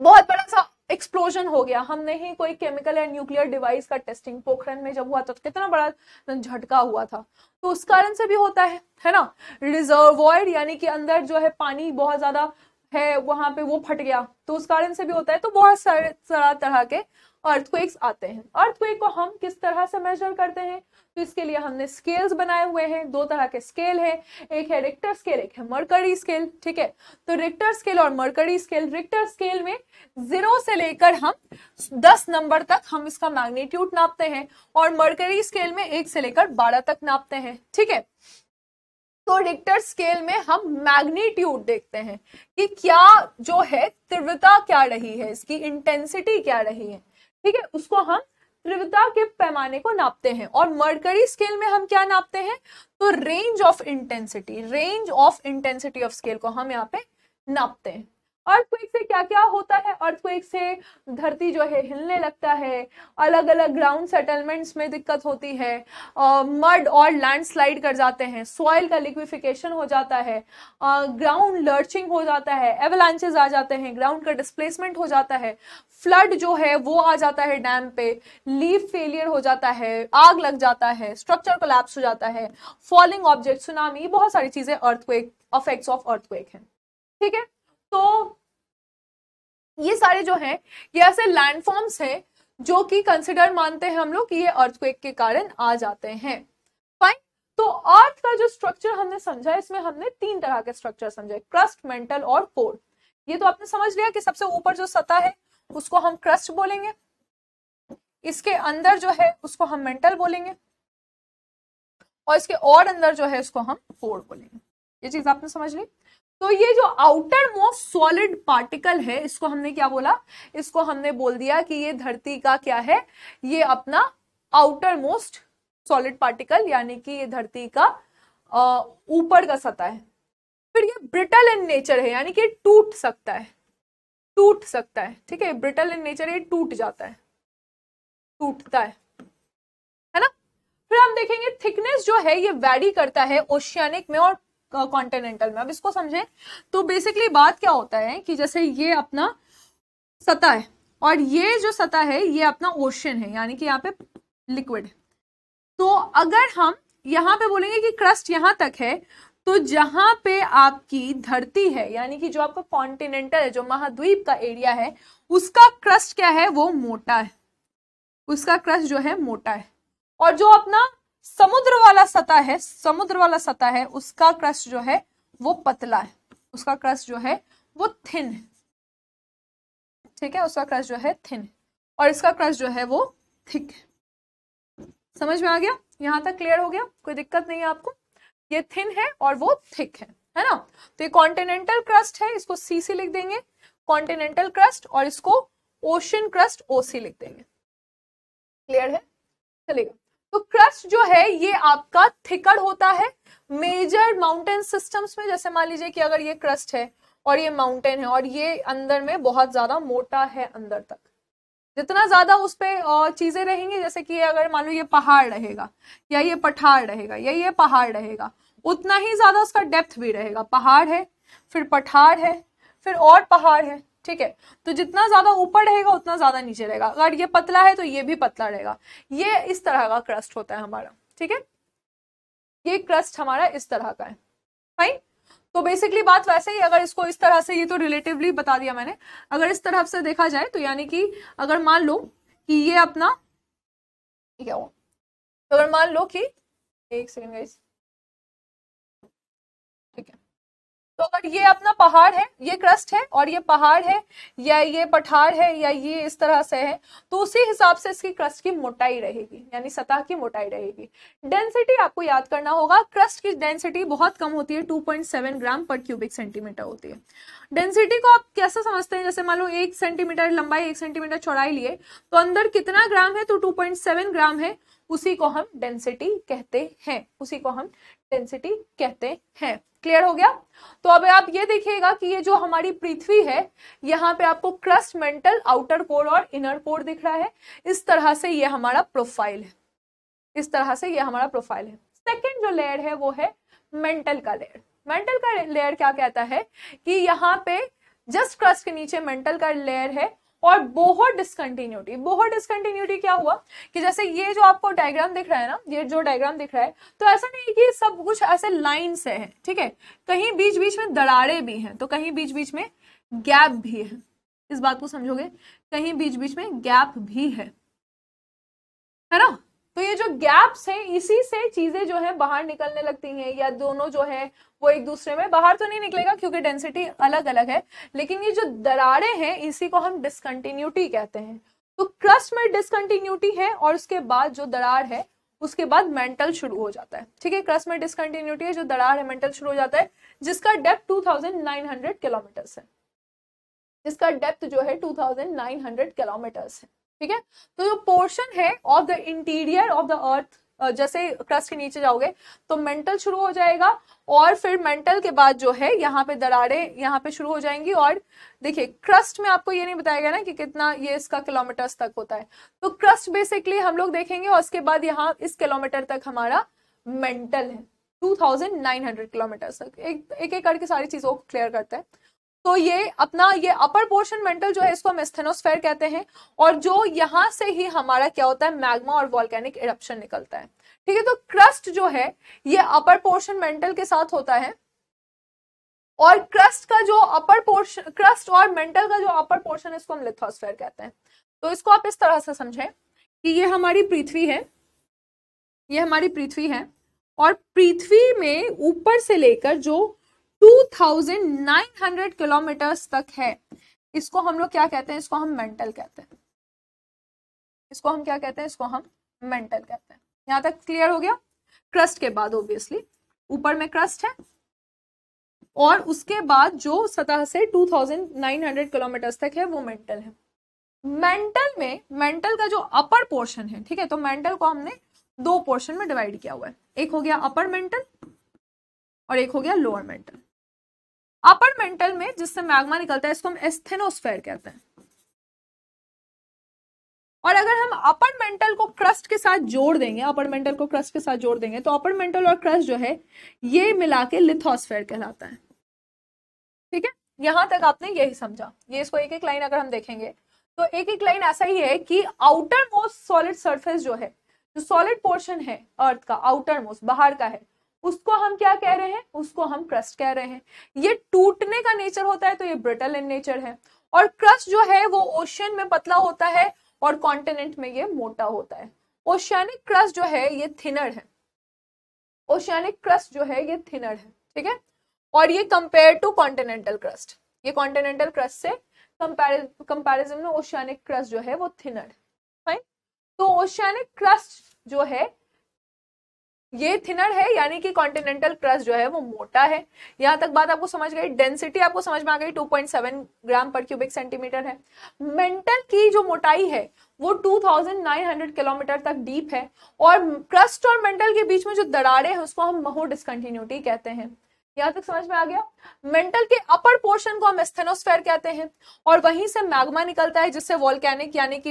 बहुत बड़ा सा एक्सप्लोजन हो गया हमने ही कोई केमिकल एंड न्यूक्लियर डिवाइस का टेस्टिंग पोखरन में जब हुआ था तो कितना बड़ा झटका हुआ था तो उस कारण से भी होता है है ना रिजर्वॉयड यानी कि अंदर जो है पानी बहुत ज्यादा है वहां पे वो फट गया तो उस कारण से भी होता है तो बहुत सारे तरह के अर्थक्वेक्स आते हैं अर्थक्वेक को हम किस तरह से मेजर करते हैं तो इसके लिए हमने स्केल्स बनाए हुए हैं दो तरह के स्केल है एक है रिक्टर स्केल एक है मर्करी स्केल ठीक है तो रिक्टर स्केल और मर्करी स्केल रिक्टर स्केल में जीरो से लेकर हम दस नंबर तक हम इसका मैग्नीट्यूड नापते हैं और मर्करी स्केल में एक से लेकर बारह तक नापते हैं ठीक है तो रिक्टर स्केल में हम मैग्नीट्यूड देखते हैं कि क्या जो है तीव्रता क्या रही है इसकी इंटेंसिटी क्या रही है ठीक है उसको हम तीव्रता के पैमाने को नापते हैं और मर्करी स्केल में हम क्या नापते हैं तो range of intensity range of intensity of scale को हम यहाँ पे नापते हैं अर्थक्वेक से क्या क्या होता है अर्थक्वेक से धरती जो है हिलने लगता है अलग अलग ग्राउंड सेटलमेंट्स में दिक्कत होती है मड और लैंडस्लाइड कर जाते हैं सॉइल का लिक्विफिकेशन हो जाता है ग्राउंड लर्चिंग हो जाता है एवलांचेज आ जाते हैं ग्राउंड का डिस्प्लेसमेंट हो जाता है फ्लड जो है वो आ जाता है डैम पे लीव फेलियर हो जाता है आग लग जाता है स्ट्रक्चर कोलैप्स हो जाता है फॉलिंग ऑब्जेक्ट सुनामी बहुत सारी चीजें अर्थक्वेक अफेक्ट्स ऑफ अर्थक्वेक हैं ठीक है तो ये सारे जो हैं ये ऐसे लैंडफॉर्म्स हैं जो कि कंसिडर मानते हैं हम लोग कि ये अर्थक्वेक के कारण आ जाते हैं फाइन तो अर्थ का जो स्ट्रक्चर हमने समझा इसमें हमने तीन तरह के स्ट्रक्चर समझे क्रस्ट मेंटल और कोर ये तो आपने समझ लिया कि सबसे ऊपर जो सतह है उसको हम क्रस्ट बोलेंगे इसके अंदर जो है उसको हम मेंटल बोलेंगे और इसके और अंदर जो है उसको हम कोर बोलेंगे ये चीज आपने समझ ली तो ये जो आउटर मोस्ट सॉलिड पार्टिकल है इसको हमने क्या बोला इसको हमने बोल दिया कि ये धरती का क्या है ये अपना आउटर मोस्ट सॉलिड पार्टिकल यानी कि ये धरती का ऊपर का सतह है फिर ये ब्रिटल इन नेचर है यानी कि टूट सकता है टूट सकता है ठीक है ब्रिटल इन नेचर ये टूट जाता है टूटता है है ना फिर हम देखेंगे थिकनेस जो है ये वैरी करता है ओशियानिक में और कॉन्टिनेंटल में अब इसको समझे तो बेसिकली बात क्या होता है कि जैसे ये अपना सतह है और ये जो सतह है ये अपना ओशन है यानी कि यहाँ पे लिक्विड तो अगर हम यहाँ पे बोलेंगे कि क्रस्ट यहां तक है तो जहां पे आपकी धरती है यानी कि जो आपका कॉन्टिनेंटल है जो महाद्वीप का एरिया है उसका क्रस्ट क्या है वो मोटा है उसका क्रस्ट जो है मोटा है और जो अपना समुद्र वाला सतह है समुद्र वाला सतह है उसका क्रस्ट जो है वो पतला है उसका क्रस्ट जो है वो थिन है ठीक है उसका क्रस्ट जो है थिन और इसका क्रस्ट जो है वो थिक है समझ में आ गया यहां तक क्लियर हो गया कोई दिक्कत नहीं है आपको ये थिन है और वो थिक है है ना तो ये कॉन्टिनेंटल क्रस्ट है इसको सी सी लिख देंगे कॉन्टिनेंटल क्रस्ट और इसको ओशन क्रस्ट ओसी लिख देंगे क्लियर है चलेगा तो क्रस्ट जो है ये आपका थिकड़ होता है मेजर माउंटेन सिस्टम्स में जैसे मान लीजिए कि अगर ये क्रस्ट है और ये माउंटेन है और ये अंदर में बहुत ज्यादा मोटा है अंदर तक जितना ज्यादा उस पर चीजें रहेंगी जैसे कि अगर मान लो ये पहाड़ रहेगा या ये पठार रहेगा या ये पहाड़ रहेगा उतना ही ज्यादा उसका डेप्थ भी रहेगा पहाड़ है फिर पठार है फिर और पहाड़ है ठीक है तो जितना ज़्यादा ऊपर रहेगा उतना ज़्यादा नीचे रहेगा अगर ये पतला है तो ये भी पतला रहेगा ये इस तरह का क्रस्ट होता है हमारा ठीक है ये क्रस्ट हमारा इस तरह का है फाइन तो बेसिकली बात वैसे ही अगर इसको इस तरह से ये तो रिलेटिवली बता दिया मैंने अगर इस तरह से देखा जाए तो यानी कि अगर मान लो कि ये अपना ठीक है वो अगर मान लो कि एक सेकेंड गाइस तो अगर ये अपना पहाड़ है ये क्रस्ट है और ये पहाड़ है या ये पठार है या ये इस तरह से है तो उसी हिसाब से इसकी क्रस्ट की मोटाई रहेगी यानी सतह की मोटाई रहेगी डेंसिटी आपको याद करना होगा क्रस्ट की डेंसिटी बहुत कम होती है 2.7 ग्राम पर क्यूबिक सेंटीमीटर होती है डेंसिटी को आप कैसे समझते हैं जैसे मान लो एक सेंटीमीटर लंबाई एक सेंटीमीटर चौड़ाई लिए तो अंदर कितना ग्राम है तो टू ग्राम है उसी को हम डेंसिटी कहते हैं उसी को हम डेंसिटी कहते हैं क्लियर हो गया तो अब आप ये देखिएगा कि ये जो हमारी पृथ्वी है यहाँ पे आपको क्रस्ट मेंटल आउटर कोर और इनर कोर दिख रहा है इस तरह से ये हमारा प्रोफाइल है इस तरह से ये हमारा प्रोफाइल है सेकेंड जो लेयर है वो है मेंटल का लेयर मेंटल का लेयर क्या कहता है कि यहाँ पे जस्ट क्रस्ट के नीचे मेंटल का लेयर है और बहुत डिसकंटिन्यूटी बहुत डिसकंटिन्यूटी क्या हुआ कि जैसे ये जो आपको डायग्राम दिख रहा है ना ये जो डायग्राम दिख रहा है तो ऐसा नहीं कि सब कुछ ऐसे लाइन से है ठीक है कहीं बीच बीच में दरारे भी हैं तो कहीं बीच बीच में गैप भी है इस बात को समझोगे कहीं बीच बीच में गैप भी है है ना तो ये जो गैप्स हैं इसी से चीजें जो है बाहर निकलने लगती हैं या दोनों जो है वो एक दूसरे में बाहर तो नहीं निकलेगा क्योंकि डेंसिटी अलग अलग है लेकिन ये जो दरारें हैं इसी को हम डिसकंटिन्यूटी कहते हैं तो क्रस्ट में डिसकंटिन्यूटी है और उसके बाद जो दरार है उसके बाद मेंटल शुरू हो जाता है ठीक है क्रस्ट में डिसकंटिन्यूटी है जो दरार है मेंटल शुरू हो जाता है जिसका डेप्थ टू किलोमीटर्स है जिसका डेप्थ जो है टू किलोमीटर्स है ठीक है तो जो पोर्शन है of the interior of the earth जैसे क्रस्ट के नीचे जाओगे तो मेंटल शुरू हो जाएगा और फिर मेंटल के बाद जो है यहाँ पे दरारें यहाँ पे शुरू हो जाएंगी और देखिए क्रस्ट में आपको ये नहीं बताया गया ना कि कितना ये इसका किलोमीटर्स तक होता है तो क्रस्ट बेसिकली हम लोग देखेंगे और उसके बाद यहाँ इस किलोमीटर तक हमारा मेंटल है टू हंड्रेड किलोमीटर तक एक एक करके सारी चीज़ों को क्लियर करता है तो ये अपना ये अपर पोर्शन मेंटल जो है इसको हम स्थेनोस्फेयर कहते हैं और जो यहां से ही हमारा क्या होता है मैग्मा और वॉल्केनिक इरप्शन निकलता है ठीक है तो क्रस्ट जो है ये अपर पोर्शन मेंटल के साथ होता है और क्रस्ट का जो अपर पोर्शन क्रस्ट और मेंटल का जो अपर पोर्शन इसको हम लिथोस्फेयर कहते हैं तो इसको आप इस तरह से समझें कि ये हमारी पृथ्वी है ये हमारी पृथ्वी है और पृथ्वी में ऊपर से लेकर जो 2900 किलोमीटर्स तक है इसको हम लोग क्या कहते हैं इसको हम मेंटल कहते हैं इसको हम क्या कहते हैं इसको हम मेंटल कहते हैं यहां तक क्लियर हो गया क्रस्ट के बाद ऑब्वियसली ऊपर में क्रस्ट है और उसके बाद जो सतह से 2900 किलोमीटर तक है वो मेंटल है मेंटल में मेंटल का जो अपर पोर्शन है ठीक है तो मेंटल को हमने दो पोर्शन में डिवाइड किया हुआ है एक हो गया अपर मेंटल और एक हो गया लोअर मेंटल अपर मेंटल में जिससे मैग्मा निकलता है इसको हम एस्थेनोस्फेयर कहते हैं और अगर हम अपर मेंटल को क्रस्ट के साथ जोड़ देंगे अपर मेंटल को क्रस्ट के साथ जोड़ देंगे तो अपर मेंटल और क्रस्ट जो है ये मिला के लिथोस्फेयर कहलाता है ठीक है यहां तक आपने यही समझा ये इसको एक एक लाइन अगर हम देखेंगे तो एक एक लाइन ऐसा ही है कि आउटर मोस्ट सॉलिड सरफेस जो है जो सॉलिड पोर्शन है अर्थ का आउटर मोस्ट बाहर का है उसको हम क्या कह रहे हैं उसको हम क्रस्ट कह रहे हैं ये टूटने का नेचर होता है तो ये ब्रिटल इन नेचर है और क्रस्ट जो है वो ओशन में पतला होता है और कॉन्टिनेंट में ये मोटा होता है ओशियानिक क्रस्ट जो है ये थिनर है ओशियानिक क्रस्ट जो है ये थिनर है ठीक है और ये कंपेयर टू कॉन्टिनेंटल क्रस्ट ये कॉन्टिनेंटल क्रस्ट से कंपेरिजन में ओशियानिक क्रस्ट जो है वो थिनर है तो ओशियानिक क्रस्ट जो है ये थिनर है यानी कि कॉन्टिनेंटल क्रस्ट जो है वो मोटा है यहाँ तक बात आपको समझ गई डेंसिटी आपको समझ में आ गई 2.7 ग्राम पर क्यूबिक सेंटीमीटर है मेंटल की जो मोटाई है वो 2,900 किलोमीटर तक डीप है और क्रस्ट और मेंटल के बीच में जो दरारे हैं उसको हम महो डिस्कंटिन्यूटी कहते हैं यहाँ तक समझ में आ गया मेंटल के अपर पोर्शन को हम स्थेनोस्फेयर कहते हैं और वहीं से मैग्मा निकलता है जिससे वॉल्केनिक यानी कि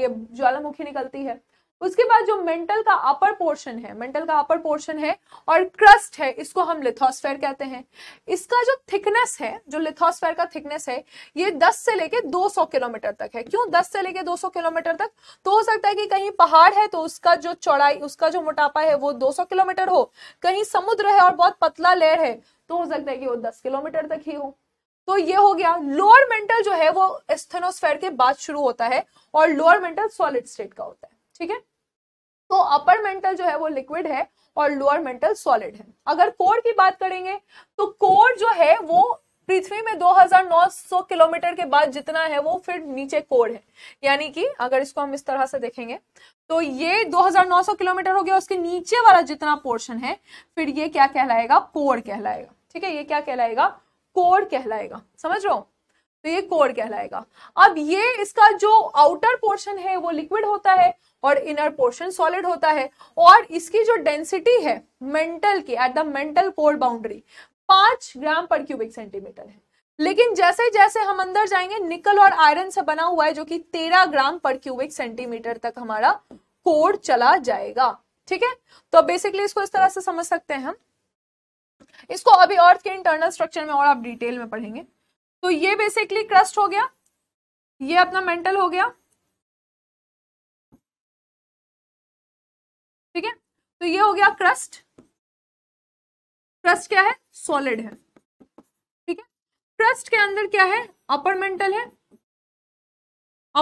ये ज्वालामुखी निकलती है उसके बाद जो मेंटल का अपर पोर्शन है मेंटल का अपर पोर्शन है और क्रस्ट है इसको हम लिथोस्फेयर कहते हैं इसका जो थिकनेस है जो लिथोस्फेयर का थिकनेस है ये 10 से लेके 200 किलोमीटर तक है क्यों 10 से लेके 200 किलोमीटर तक तो हो सकता है कि कहीं पहाड़ है तो उसका जो चौड़ाई उसका जो मोटापा है वो दो किलोमीटर हो कहीं समुद्र है और बहुत पतला लेर है तो हो सकता है कि वो दस किलोमीटर तक ही हो तो ये हो गया लोअर मेंटल जो है वो एस्थेनोस्फेयर के बाद शुरू होता है और लोअर मेंटल सॉलिड स्टेट का होता है ठीक है तो अपर मेंटल जो है वो लिक्विड है और लोअर मेंटल सॉलिड है अगर कोर की बात करेंगे तो कोर जो है वो पृथ्वी में 2900 किलोमीटर के बाद जितना है वो फिर नीचे कोर है यानी कि अगर इसको हम इस तरह से देखेंगे तो ये 2900 किलोमीटर हो गया उसके नीचे वाला जितना पोर्शन है फिर ये क्या कहलाएगा कोर कहलाएगा ठीक है ये क्या कहलाएगा कोर कहलाएगा समझ रहे हो तो ये कोर कहलाएगा अब ये इसका जो आउटर पोर्शन है वो लिक्विड होता है और इनर पोर्शन सॉलिड होता है और इसकी जो डेंसिटी है मेंटल की at the mantle core boundary पांच ग्राम पर क्यूबिक सेंटीमीटर है लेकिन जैसे जैसे हम अंदर जाएंगे निकल और आयरन से बना हुआ है जो कि तेरह ग्राम पर क्यूबिक सेंटीमीटर तक हमारा कोर चला जाएगा ठीक है तो बेसिकली इसको इस तरह से समझ सकते हैं हम इसको अभी अर्थ के इंटरनल स्ट्रक्चर में और आप डिटेल में पढ़ेंगे तो ये बेसिकली क्रस्ट हो गया ये अपना मेंटल हो गया ठीक है तो ये हो गया क्रस्ट क्रस्ट क्या है सॉलिड है ठीक है क्रस्ट के अंदर क्या है अपर मेंटल है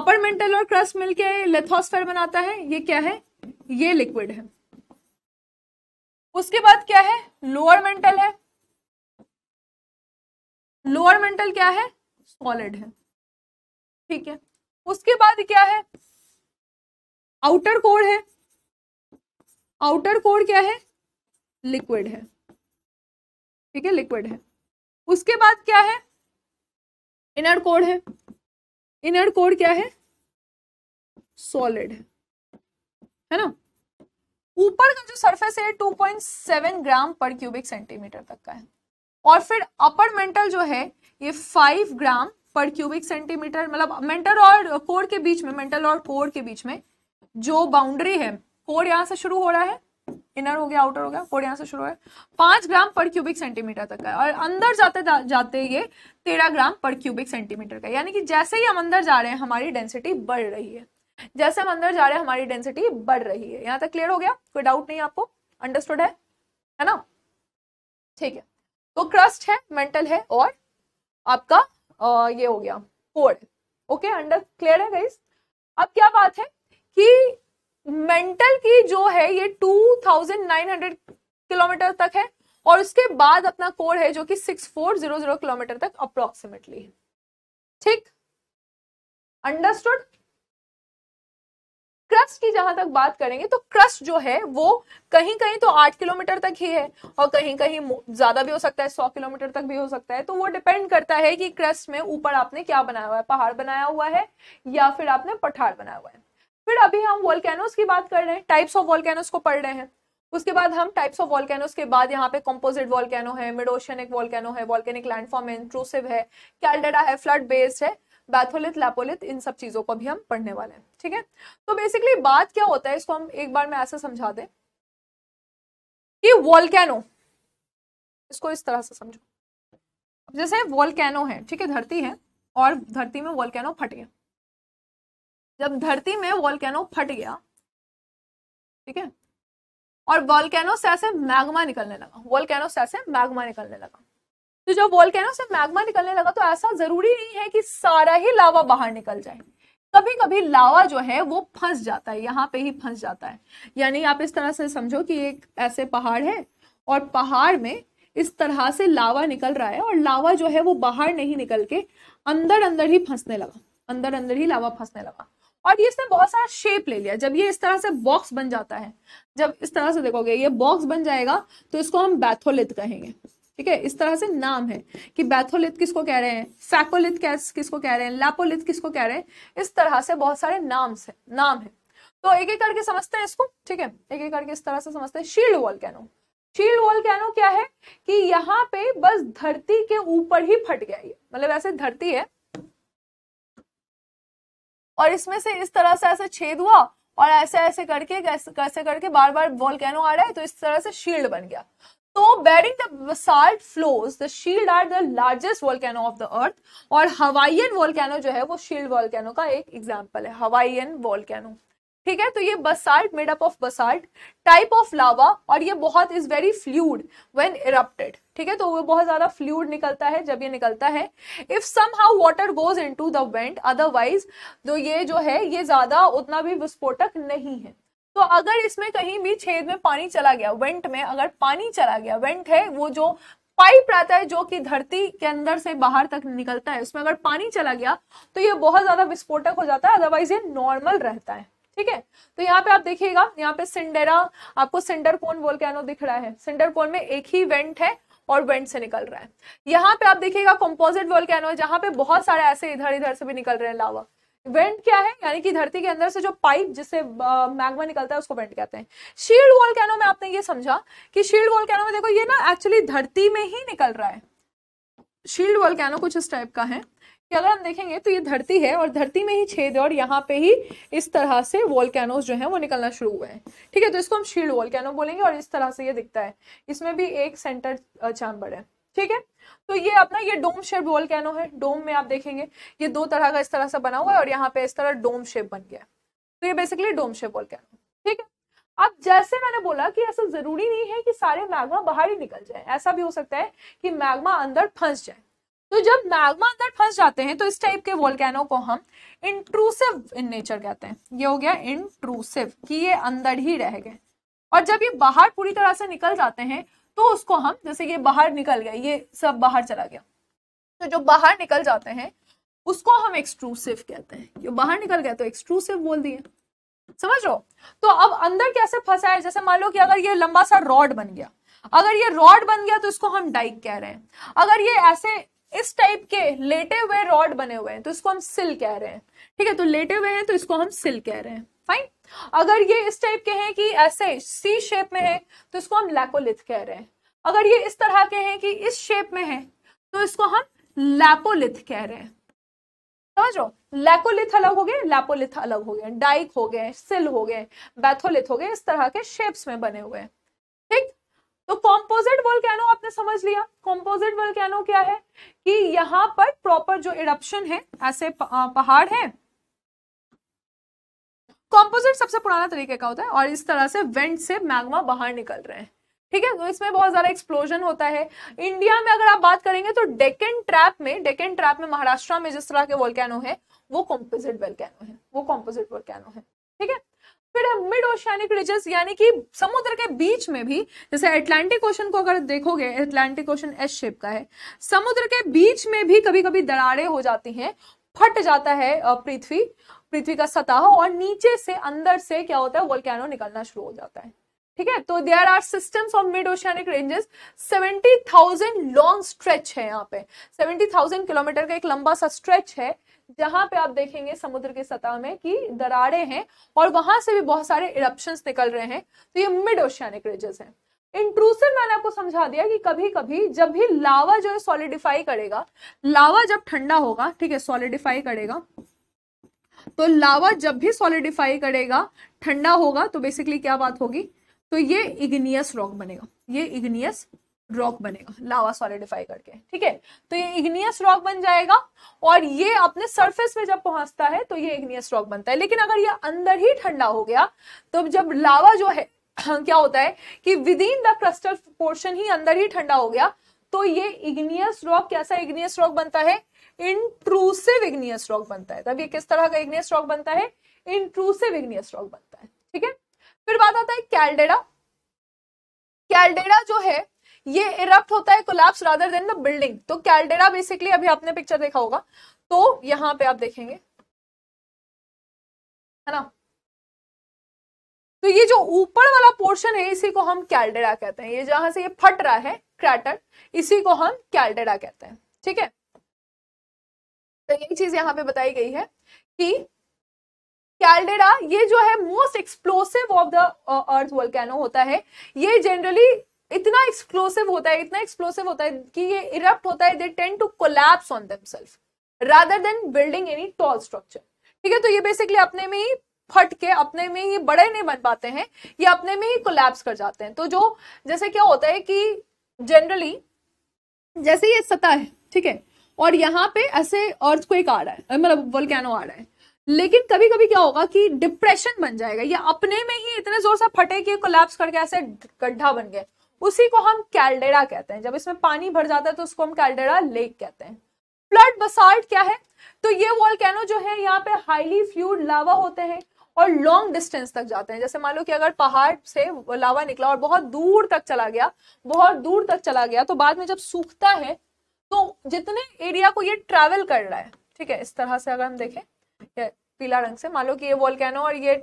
अपर मेंटल और क्रस्ट मिलके लेथोस्फेयर बनाता है ये क्या है ये लिक्विड है उसके बाद क्या है लोअर मेंटल है लोअर मेंटल क्या है सॉलिड है ठीक है उसके बाद क्या है आउटर कोर है आउटर कोर क्या है लिक्विड है ठीक है लिक्विड है उसके बाद क्या है इनर कोड है इनर कोड क्या है सॉलिड है है ना ऊपर का जो सरफेस है 2.7 ग्राम पर क्यूबिक सेंटीमीटर तक का है और फिर अपर मेंटल जो है ये फाइव ग्राम पर क्यूबिक सेंटीमीटर मतलब मेंटल और कोर के बीच में मेंटल और कोर के बीच में जो बाउंड्री है कोर यहाँ से शुरू हो रहा है इनर हो गया आउटर हो गया कोर यहाँ से शुरू हो गया पांच ग्राम पर क्यूबिक सेंटीमीटर तक का और अंदर जाते जाते ये तेरह ग्राम पर क्यूबिक सेंटीमीटर का यानी कि जैसे ही हम अंदर जा रहे हैं हमारी डेंसिटी बढ़ रही है जैसे हम अंदर जा रहे हैं हमारी डेंसिटी बढ़ रही है यहाँ तक क्लियर हो गया कोई डाउट नहीं आपको अंडरस्टूड है है ना ठीक है तो क्रस्ट है मेंटल है और आपका आ, ये हो गया कोड ओके अंडर क्लियर है गाइस अब क्या बात है कि मेंटल की जो है ये 2900 किलोमीटर तक है और उसके बाद अपना कोड है जो कि 6400 किलोमीटर तक अप्रोक्सीमेटली है ठीक अंडरस्टूड क्रस्ट की जहां तक बात करेंगे तो क्रस्ट जो है वो कहीं कहीं तो आठ किलोमीटर तक ही है और कहीं कहीं ज्यादा भी हो सकता है सौ किलोमीटर तक भी हो सकता है तो वो डिपेंड करता है कि क्रस्ट में ऊपर आपने क्या बनाया हुआ है पहाड़ बनाया हुआ है या फिर आपने पठार बनाया हुआ है फिर अभी हम वॉल्केनोज की बात कर रहे हैं टाइप्स ऑफ वॉल्केनोज को पढ़ रहे हैं उसके बाद हम टाइप्स ऑफ वॉलकैनोज के बाद यहाँ पे कंपोजिट वॉलकैनो है मिडोशनिक वॉलकैनो है वॉलकैनिक लैंडफॉर्म है इंट्रूसिव है कैलडेडा है फ्लड बेस्ड है बैथोलिथ लैपोलिथ इन सब चीज़ों को भी हम पढ़ने वाले हैं ठीक है तो बेसिकली बात क्या होता है इसको हम एक बार में ऐसे समझा दें कि वॉलकैनो इसको इस तरह से समझो जैसे वॉलकैनो है ठीक है धरती है और धरती में वॉलकैनो फट गया जब धरती में वॉलकैनो फट गया ठीक है और वॉलकैनो से ऐसे मैग्मा निकलने लगा वॉलकैनो से ऐसे मैग्मा निकलने लगा तो जब वॉल्केनो से मैग्मा निकलने लगा तो ऐसा जरूरी नहीं है कि सारा ही लावा बाहर निकल जाए कभी कभी लावा जो है वो फंस जाता है यहाँ पे ही फंस जाता है यानी आप इस तरह से समझो कि एक ऐसे पहाड़ है और पहाड़ में इस तरह से लावा निकल रहा है और लावा जो है वो बाहर नहीं निकल के अंदर अंदर ही फंसने लगा अंदर अंदर ही लावा फंसने लगा और ये इसने बहुत सारा शेप ले लिया जब ये इस तरह से बॉक्स बन जाता है जब इस तरह से देखोगे ये बॉक्स बन जाएगा तो इसको हम बैथोलिथ कहेंगे ठीक है इस तरह से नाम है कि बैथोलिथ किसको कह रहे हैं फैकोलिथ किसको कह रहे हैं लैपोलिथ किसको कह रहे हैं इस तरह से बहुत सारे नाम है नाम है तो एक एक करके समझते हैं इसको ठीक है एक एक करके इस तरह से समझते हैं shield volcano shield volcano क्या है कि यहाँ पे बस धरती के ऊपर ही फट गया ये मतलब ऐसे धरती है और इसमें से इस तरह से ऐसे छेद हुआ और ऐसे ऐसे करके कैसे करके बार बार वॉल कैनो आ रहा है तो इस तरह से शील्ड बन गया तो bearing basalt flows the shield are the largest largest of the earth और हवाइयन वॉलकैनो जो है वो शील्ड वॉलकैनो का एक एग्जाम्पल है हवाइयन वॉलकैनो ठीक है तो ये basalt made up of basalt type of lava और ये बहुत is very fluid when erupted ठीक है तो वो बहुत ज्यादा फ्लूड निकलता है जब ये निकलता है if somehow water goes to the vent otherwise तो ये जो है ये ज्यादा उतना भी विस्फोटक नहीं है तो अगर इसमें कहीं भी छेद में पानी चला गया वेंट में अगर पानी चला गया वेंट है वो जो पाइप रहता है जो कि धरती के अंदर से बाहर तक निकलता है उसमें अगर पानी चला गया तो ये बहुत ज्यादा विस्फोटक हो जाता है अदरवाइज ये नॉर्मल रहता है ठीक है तो यहाँ पे आप देखिएगा यहाँ पे सिंडेरा आपको सिंडर कोन बोल के दिख रहा है सिंडर कोन में एक ही वेंट है और वेंट से निकल रहा है यहाँ पे आप देखिएगा कंपोजिट कैनो जहाँ पे बहुत सारे ऐसे इधर इधर से भी निकल रहे हैं लावा वेंट क्या है यानी कि धरती के अंदर से जो पाइप जिससे मैग्मा निकलता है उसको वेंट कहते हैं शील्ड वॉल कैनो में आपने ये समझा कि शील्ड वॉल कैनो में देखो ये ना एक्चुअली धरती में ही निकल रहा है शील्ड वॉल कैनो कुछ इस टाइप का है कि अगर हम देखेंगे तो ये धरती है और धरती में ही छेद और यहाँ पे ही इस तरह से वॉल कैनो जो है वो निकलना शुरू हुए हैं ठीक है तो इसको हम शील्ड वॉलकैनो बोलेंगे और इस तरह से ये दिखता है इसमें भी एक सेंटर चैम्बर है ठीक है तो ये अपना ये डोम शेप कैनो है डोम में आप देखेंगे ये दो तरह का इस तरह से बना हुआ है और यहाँ पे इस तरह डोम शेप बन गया तो ये बेसिकली डोम शेप वोल्केनो ठीक है अब जैसे मैंने बोला कि ऐसा जरूरी नहीं है कि सारे मैग्मा बाहर ही निकल जाए ऐसा भी हो सकता है कि मैग्मा अंदर फंस जाए तो जब मैग्मा अंदर फंस जाते हैं तो इस टाइप के वोल्केनो को हम इंट्रूसिव इन नेचर कहते हैं ये हो गया इंट्रूसिव कि ये अंदर ही रह गए और जब ये बाहर पूरी तरह से निकल जाते हैं तो उसको हम जैसे ये बाहर निकल गया ये सब बाहर चला गया तो जो बाहर निकल जाते हैं उसको हम एक्सट्रूसिव कहते हैं जो बाहर निकल गया तो एक्सट्रूसिव बोल दिए समझ लो तो अब अंदर कैसे फंसा है जैसे मान लो कि अगर ये लंबा सा रॉड बन गया अगर ये रॉड बन गया तो इसको हम डाइक कह रहे हैं अगर ये ऐसे इस टाइप के लेटे हुए रॉड बने हुए हैं तो इसको हम सिल कह रहे हैं ठीक है तो लेटे हुए हैं तो इसको हम सिल कह रहे हैं फाइन अगर ये इस टाइप के हैं कि ऐसे सी शेप में है तो इसको हम लैकोलिथ कह रहे हैं अगर ये इस तरह के हैं कि इस शेप में है तो इसको हम लैपोलिथ कह रहे हैं समझो लैकोलिथ अलग हो गए लैपोलिथ अलग हो गए डाइक हो गए सिल हो गए बैथोलिथ हो गए इस तरह के शेप्स में बने हुए ठीक तो कॉम्पोजिट कैनो आपने समझ लिया कॉम्पोजिट कैनो क्या है कि यहाँ पर प्रॉपर जो इडप्शन है ऐसे पहाड़ है कॉम्पोजिट सबसे पुराना तरीके का होता है और इस तरह से वेंट से मैग्मा बाहर निकल रहे हैं ठीक है तो इसमें बहुत ज्यादा एक्सप्लोजन होता है इंडिया में अगर आप बात करेंगे तो डेकन ट्रैप में डेकन ट्रैप में महाराष्ट्र में जिस तरह के वोल्केनो है वो कॉम्पोजिट वोल्केनो है वो कॉम्पोजिट वोल्केनो है ठीक है फिर मिड ओशियानिक रिजेस यानी कि समुद्र के बीच में भी जैसे एटलांटिक ओशन को अगर देखोगे एटलांटिक ओशन एस शेप का है समुद्र के बीच में भी कभी कभी दरारें हो जाती हैं फट जाता है पृथ्वी पृथ्वी का सतह और नीचे से अंदर से क्या होता है वोल्केनो निकलना शुरू हो जाता है ठीक है तो there are systems of mid oceanic ranges 70,000 long stretch है यहाँ पे 70,000 किलोमीटर का एक लंबा सा स्ट्रेच है जहां पे आप देखेंगे समुद्र की सतह में कि दरारे हैं और वहां से भी बहुत सारे इरप्शन निकल रहे हैं तो ये मिड ओशियानिक रिजेस हैं इंट्रूसिव मैंने आपको समझा दिया कि कभी कभी जब भी लावा जो है सॉलिडिफाई करेगा लावा जब ठंडा होगा ठीक है सॉलिडिफाई करेगा तो लावा जब भी सॉलिडिफाई करेगा ठंडा होगा तो बेसिकली क्या बात होगी तो ये इग्नियस रॉक बनेगा ये इग्नियस रॉक बनेगा लावा सॉलिडिफाई करके ठीक है तो ये इग्नियस रॉक बन जाएगा और ये अपने सरफेस पे जब पहुंचता है तो ये इग्नियस रॉक बनता है लेकिन अगर ये अंदर ही ठंडा हो गया तो जब लावा जो है क्या होता है कि within the crustal portion ही अंदर ही ठंडा हो गया तो ये इग्नियस रॉक कैसा इग्नियस रॉक बनता है इंट्रूसिव इग्नियस रॉक बनता है तब ये किस तरह का इग्नियस रॉक बनता है इंट्रूसिव इग्नियस रॉक बनता है ठीक है फिर बात आता है कैलडेरा कैलडेरा जो है ये इरप्ट होता है collapse rather than the building तो कैलडेरा बेसिकली अभी आपने पिक्चर देखा होगा तो यहां पे आप देखेंगे है ना तो ये जो ऊपर वाला पोर्शन है इसी को हम कैलडेरा कहते हैं ये जहां से ये फट रहा है क्रैटर इसी को हम कैलडेरा कहते हैं ठीक है तो यही चीज यहां पे बताई गई है कि कैलडेरा ये जो है most explosive of the earth volcano होता है ये जनरली इतना एक्सप्लोसिव होता है इतना एक्सप्लोसिव होता है कि ये इरप्ट होता है they tend to collapse on themselves rather than building any tall structure ठीक है तो ये बेसिकली अपने में ही फट के अपने में ही बड़े नहीं बन पाते हैं ये अपने में ही कोलैप्स कर जाते हैं तो जो जैसे क्या होता है कि जनरली जैसे ये सतह है ठीक है और यहाँ पे ऐसे अर्थ को एक आ रहा है मतलब वोल्केनो आ रहा है लेकिन कभी कभी क्या होगा कि डिप्रेशन बन जाएगा या अपने में ही इतने जोर से फटे कि कोलैप्स करके ऐसे गड्ढा बन गया उसी को हम कैलडेरा कहते हैं जब इसमें पानी भर जाता है तो उसको हम कैलडेरा लेक कहते हैं फ्लड बसाल्ट क्या है तो ये कैनो जो है यहाँ पे हाईली फ्यूड लावा होते हैं और लॉन्ग डिस्टेंस तक जाते हैं जैसे मान लो कि अगर पहाड़ से लावा निकला और बहुत दूर तक चला गया बहुत दूर तक चला गया तो बाद में जब सूखता है तो जितने एरिया को ये ट्रैवल कर रहा है ठीक है इस तरह से अगर हम देखें पीला रंग से मान लो कि ये वॉलकैनो और ये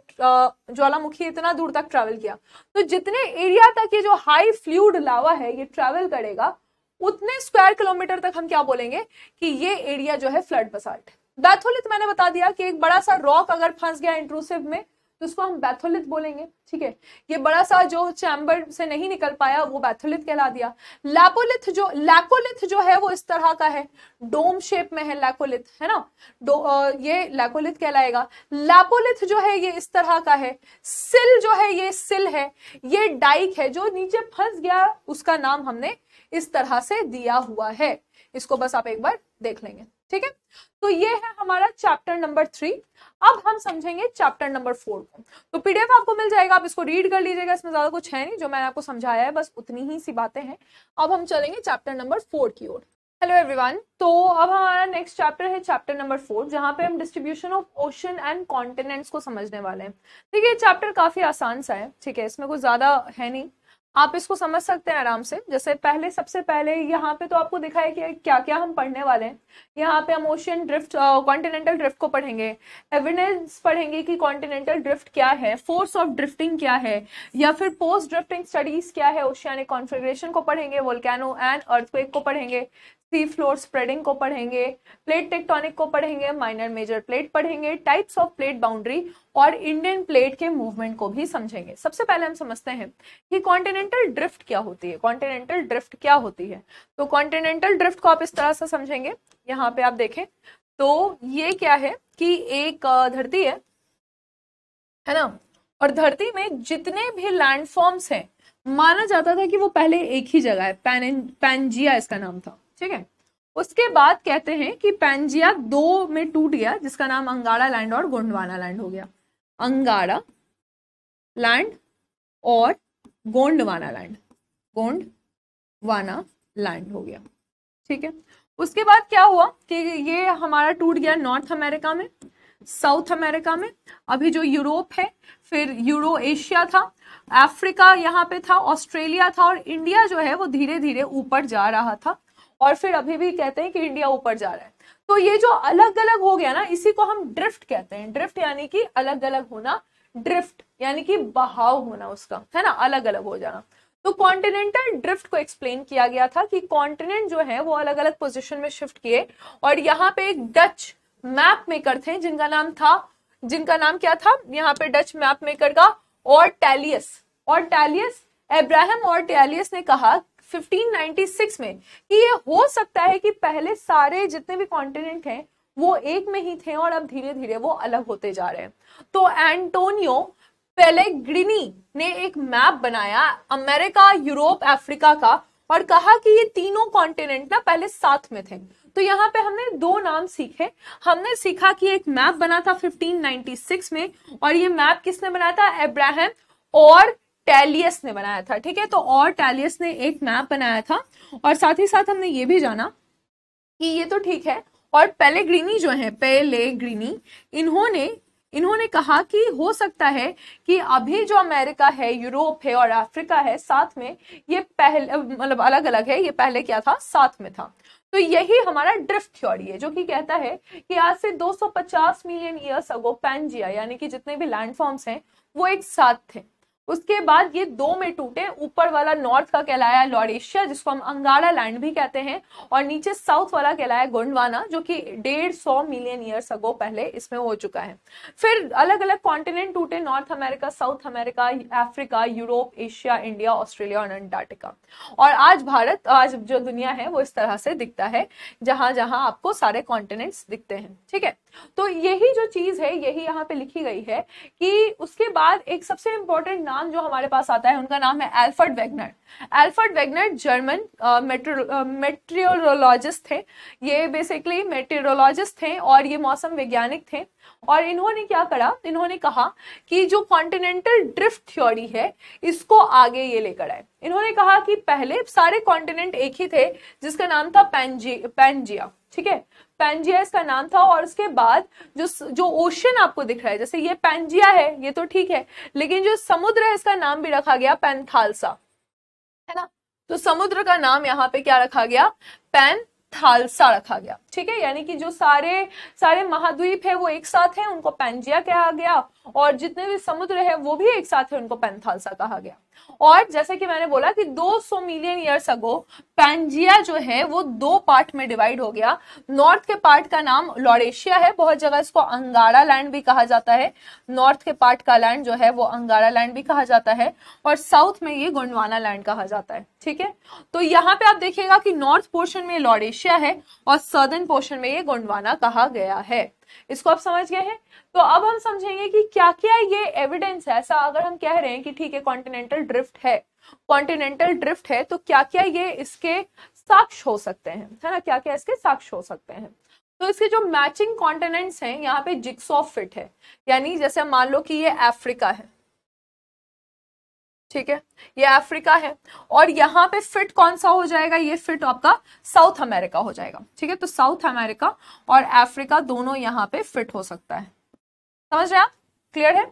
ज्वालामुखी इतना दूर तक ट्रैवल किया तो जितने एरिया तक ये जो हाई फ्लूड लावा है ये ट्रैवल करेगा उतने स्क्वायर किलोमीटर तक हम क्या बोलेंगे कि ये एरिया जो है फ्लड बसाल्ट बैथोलिथ मैंने बता दिया कि एक बड़ा सा रॉक अगर फंस गया इंट्रूसिव में तो उसको हम बैथोलिथ बोलेंगे ठीक है ये बड़ा सा जो चैम्बर से नहीं निकल पाया वो बैथोलिथ कहला दिया लैपोलिथ जो लैकोलिथ जो है वो इस तरह का है डोम शेप में है लैकोलिथ है ना डो ये लैकोलिथ कहलाएगा लैपोलिथ जो है ये इस तरह का है सिल जो है ये सिल है ये डाइक है जो नीचे फंस गया उसका नाम हमने इस तरह से दिया हुआ है इसको बस आप एक बार देख लेंगे ठीक है तो ये है हमारा चैप्टर नंबर थ्री अब हम समझेंगे चैप्टर नंबर फोर को तो पीडीएफ आपको मिल जाएगा आप इसको रीड कर लीजिएगा इसमें ज्यादा कुछ है नहीं जो मैंने आपको समझाया है बस उतनी ही सी बातें हैं अब हम चलेंगे चैप्टर नंबर फोर की ओर हेलो एवरीवन तो अब हमारा नेक्स्ट चैप्टर है चैप्टर नंबर फोर जहाँ पे हम distribution of ocean and continents को समझने वाले हैं देखिए चैप्टर काफी आसान सा है ठीक है इसमें कुछ ज्यादा है नहीं आप इसको समझ सकते हैं आराम से जैसे पहले सबसे पहले यहाँ पे तो आपको दिखाया कि क्या क्या हम पढ़ने वाले हैं यहाँ पे हम ओशियन ड्रिफ्ट कॉन्टिनेंटल ड्रिफ्ट को पढ़ेंगे एविडेंस पढ़ेंगे कि कॉन्टिनेंटल ड्रिफ्ट क्या है फोर्स ऑफ ड्रिफ्टिंग क्या है या फिर पोस्ट ड्रिफ्टिंग स्टडीज क्या है ओशियानिक कॉन्फिग्रेशन को पढ़ेंगे वोल्कैनो एंड अर्थक्वेक को पढ़ेंगे सी फ्लोर स्प्रेडिंग को पढ़ेंगे प्लेट टेक्टोनिक को पढ़ेंगे माइनर मेजर प्लेट पढ़ेंगे टाइप्स ऑफ प्लेट बाउंड्री और इंडियन प्लेट के मूवमेंट को भी समझेंगे सबसे पहले हम समझते हैं कि कॉन्टिनेंटल ड्रिफ्ट क्या होती है कॉन्टिनेंटल ड्रिफ्ट क्या होती है तो कॉन्टिनेंटल ड्रिफ्ट को आप इस तरह से समझेंगे यहाँ पे आप देखें तो ये क्या है कि एक धरती है है ना और धरती में जितने भी लैंडफॉर्म्स हैं माना जाता था कि वो पहले एक ही जगह है पैन पैनजिया इसका नाम था ठीक है उसके बाद कहते हैं कि पैंजिया दो में टूट गया जिसका नाम अंगाड़ा लैंड और गोंडवाना लैंड हो गया अंगाड़ा लैंड और गोंडवाना लैंड गोंडवाना लैंड हो गया ठीक है उसके बाद क्या हुआ कि ये हमारा टूट गया नॉर्थ अमेरिका में साउथ अमेरिका में अभी जो यूरोप है फिर यूरो एशिया था अफ्रीका यहाँ पे था ऑस्ट्रेलिया था और इंडिया जो है वो धीरे धीरे ऊपर जा रहा था और फिर अभी भी कहते हैं कि इंडिया ऊपर जा रहा है तो ये जो अलग अलग हो गया ना इसी को हम ड्रिफ्ट कहते हैं ड्रिफ्ट यानी कि अलग अलग होना ड्रिफ्ट यानी कि बहाव होना उसका है ना अलग अलग हो जाना तो कॉन्टिनेंटल ड्रिफ्ट को एक्सप्लेन किया गया था कि कॉन्टिनेंट जो है वो अलग अलग पोजिशन में शिफ्ट किए और यहाँ पे एक डच मैप मेकर थे जिनका नाम था जिनका नाम क्या था यहाँ पे डच मैप मेकर का और टैलियस और टैलियस एब्राहम और टैलियस ने कहा 1596 में कि ये हो सकता है कि पहले सारे जितने भी कॉन्टिनेंट हैं वो एक में ही थे और अब धीरे धीरे वो अलग होते जा रहे हैं तो एंटोनियो पेलेग्रिनी ने एक मैप बनाया अमेरिका यूरोप अफ्रीका का और कहा कि ये तीनों कॉन्टिनेंट ना पहले साथ में थे तो यहाँ पे हमने दो नाम सीखे हमने सीखा कि एक मैप बना था 1596 में और ये मैप किसने बनाया था एब्राहम और टैलियस ने बनाया था ठीक है तो और टैलियस ने एक मैप बनाया था और साथ ही साथ हमने ये भी जाना कि ये तो ठीक है और पेलेग्रीनी जो है पेलेग्रीनी इन्होंने इन्होंने कहा कि हो सकता है कि अभी जो अमेरिका है यूरोप है और अफ्रीका है साथ में ये पहले मतलब अलग अलग है ये पहले क्या था साथ में था तो यही हमारा ड्रिफ्ट थ्योरी है जो कि कहता है कि आज से 250 मिलियन ईयर्स अगो पैंजिया यानी कि जितने भी लैंडफॉर्म्स हैं वो एक साथ थे उसके बाद ये दो में टूटे ऊपर वाला नॉर्थ का कहलाया लॉरेशिया जिसको हम अंगारा लैंड भी कहते हैं और नीचे साउथ वाला कहलाया गोंडवाना जो कि डेढ़ सौ मिलियन ईयर्स अगो पहले इसमें हो चुका है फिर अलग अलग कॉन्टिनेंट टूटे North America South America Africa Europe Asia India Australia और अंटार्टिका और आज भारत आज जो दुनिया है वो इस तरह से दिखता है जहां जहां आपको सारे कॉन्टिनेंट्स दिखते हैं ठीक है तो यही जो चीज है यही यहाँ पे लिखी गई है कि उसके बाद एक सबसे इंपॉर्टेंट नाम जो हमारे पास आता है उनका नाम है Alfred Wegener Alfred Wegener German meteorologist थे ये बेसिकली मेट्रियोलॉजिस्ट थे और ये मौसम वैज्ञानिक थे और इन्होंने क्या करा इन्होंने कहा कि जो कॉन्टिनेंटल ड्रिफ्ट थ्योरी है इसको आगे ये लेकर आए इन्होंने कहा कि पहले सारे कॉन्टिनेंट एक ही थे जिसका नाम था पैनजी पैनजिया ठीक है पैंजिया इसका नाम था और उसके बाद जो जो ओशन आपको दिख रहा है जैसे ये पैंजिया है ये तो ठीक है लेकिन जो समुद्र है इसका नाम भी रखा गया पैनथालसा है ना तो समुद्र का नाम यहाँ पे क्या रखा गया पैन थालसा रखा गया ठीक है यानी कि जो सारे सारे महाद्वीप है वो एक साथ है उनको पैंजिया कहा गया और जितने भी समुद्र है वो भी एक साथ है उनको पैनथालसा कहा गया और जैसे कि मैंने बोला कि 200 मिलियन ईयर्स अगो पैंजिया जो है वो दो पार्ट में डिवाइड हो गया नॉर्थ के पार्ट का नाम लॉरेशिया है बहुत जगह इसको अंगारा लैंड भी कहा जाता है नॉर्थ के पार्ट का लैंड जो है वो अंगारा लैंड भी कहा जाता है और साउथ में ये गोंडवाना लैंड कहा जाता है ठीक है तो यहाँ पे आप देखिएगा कि नॉर्थ पोर्शन में लॉरेशिया है और सदर्न पोर्शन में ये गोंडवाना कहा गया है इसको आप समझ गए हैं तो अब हम समझेंगे कि क्या क्या ये एविडेंस है ऐसा अगर हम कह रहे हैं कि ठीक है कॉन्टिनेंटल ड्रिफ्ट है कॉन्टिनेंटल ड्रिफ्ट है तो क्या क्या ये इसके साक्ष हो सकते हैं है ना क्या क्या इसके साक्ष हो सकते हैं तो इसके जो मैचिंग कॉन्टिनेंट्स हैं यहाँ पे जिक्सो फिट है यानी जैसे मान लो कि ये अफ्रीका है ठीक है ये अफ्रीका है और यहाँ पे फिट कौन सा हो जाएगा ये फिट आपका साउथ अमेरिका हो जाएगा ठीक है तो साउथ अमेरिका और अफ्रीका दोनों यहाँ पे फिट हो सकता है समझ रहे आप क्लियर है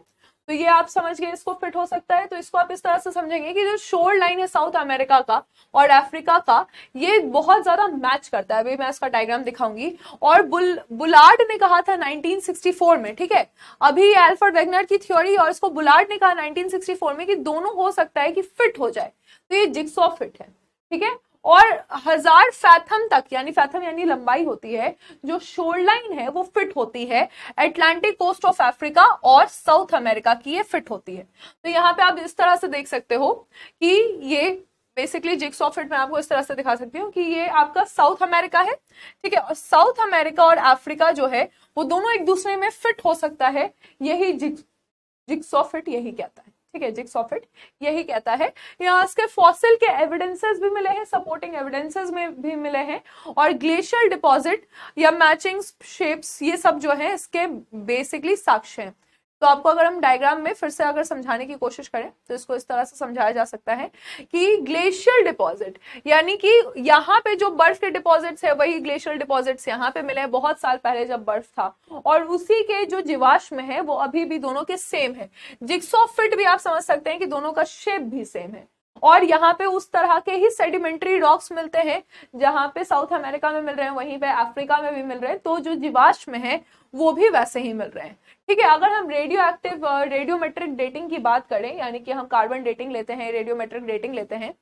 तो ये आप समझ गए इसको फिट हो सकता है तो इसको आप इस तरह से समझेंगे कि जो शोर लाइन है साउथ अमेरिका का और अफ्रीका का ये बहुत ज्यादा मैच करता है अभी मैं इसका डायग्राम दिखाऊंगी और बुल बुलार्ड ने कहा था 1964 में ठीक है अभी एल्फर्ड वेगनर की थ्योरी और इसको बुलार्ड ने कहा नाइनटीन में कि दोनों हो सकता है कि फिट हो जाए तो ये जिक्सो फिट है ठीक है और हजार फैथम तक यानी फैथम यानी लंबाई होती है जो शोर लाइन है वो फिट होती है एटलांटिक कोस्ट ऑफ अफ्रीका और साउथ अमेरिका की ये फिट होती है तो यहाँ पे आप इस तरह से देख सकते हो कि ये बेसिकली जिक्स ऑफ फिट मैं आपको इस तरह से दिखा सकती हूँ कि ये आपका साउथ अमेरिका है ठीक है साउथ अमेरिका और अफ्रीका जो है वो दोनों एक दूसरे में फिट हो सकता है यही जिक्स ऑफ फिट यही कहता है ठीक है इट यही कहता है यहाँ इसके फॉसिल के एविडेंसेस भी मिले हैं सपोर्टिंग एविडेंसेस में भी मिले हैं और ग्लेशियर डिपॉजिट या मैचिंग शेप्स ये सब जो है इसके बेसिकली साक्ष्य हैं तो आपको अगर हम डायग्राम में फिर से अगर समझाने की कोशिश करें तो इसको इस तरह से समझाया जा सकता है कि ग्लेशियर डिपॉजिट यानी कि यहाँ पे जो बर्फ के डिपॉजिट्स है वही ग्लेशियर डिपॉजिट्स यहाँ पे मिले हैं बहुत साल पहले जब बर्फ था और उसी के जो जीवाश्म है वो अभी भी दोनों के सेम है जिक्सो फिट भी आप समझ सकते हैं कि दोनों का शेप भी सेम है और यहाँ पे उस तरह के ही सेडिमेंट्री रॉक्स मिलते हैं जहाँ पे साउथ अमेरिका में मिल रहे हैं वहीं पे अफ्रीका में भी मिल रहे हैं तो जो जीवाश्म है वो भी वैसे ही मिल रहे हैं ठीक है अगर हम रेडियो एक्टिव रेडियोमेट्रिक डेटिंग की बात करें यानी कि हम कार्बन डेटिंग लेते हैं रेडियोमेट्रिक डेटिंग लेते हैं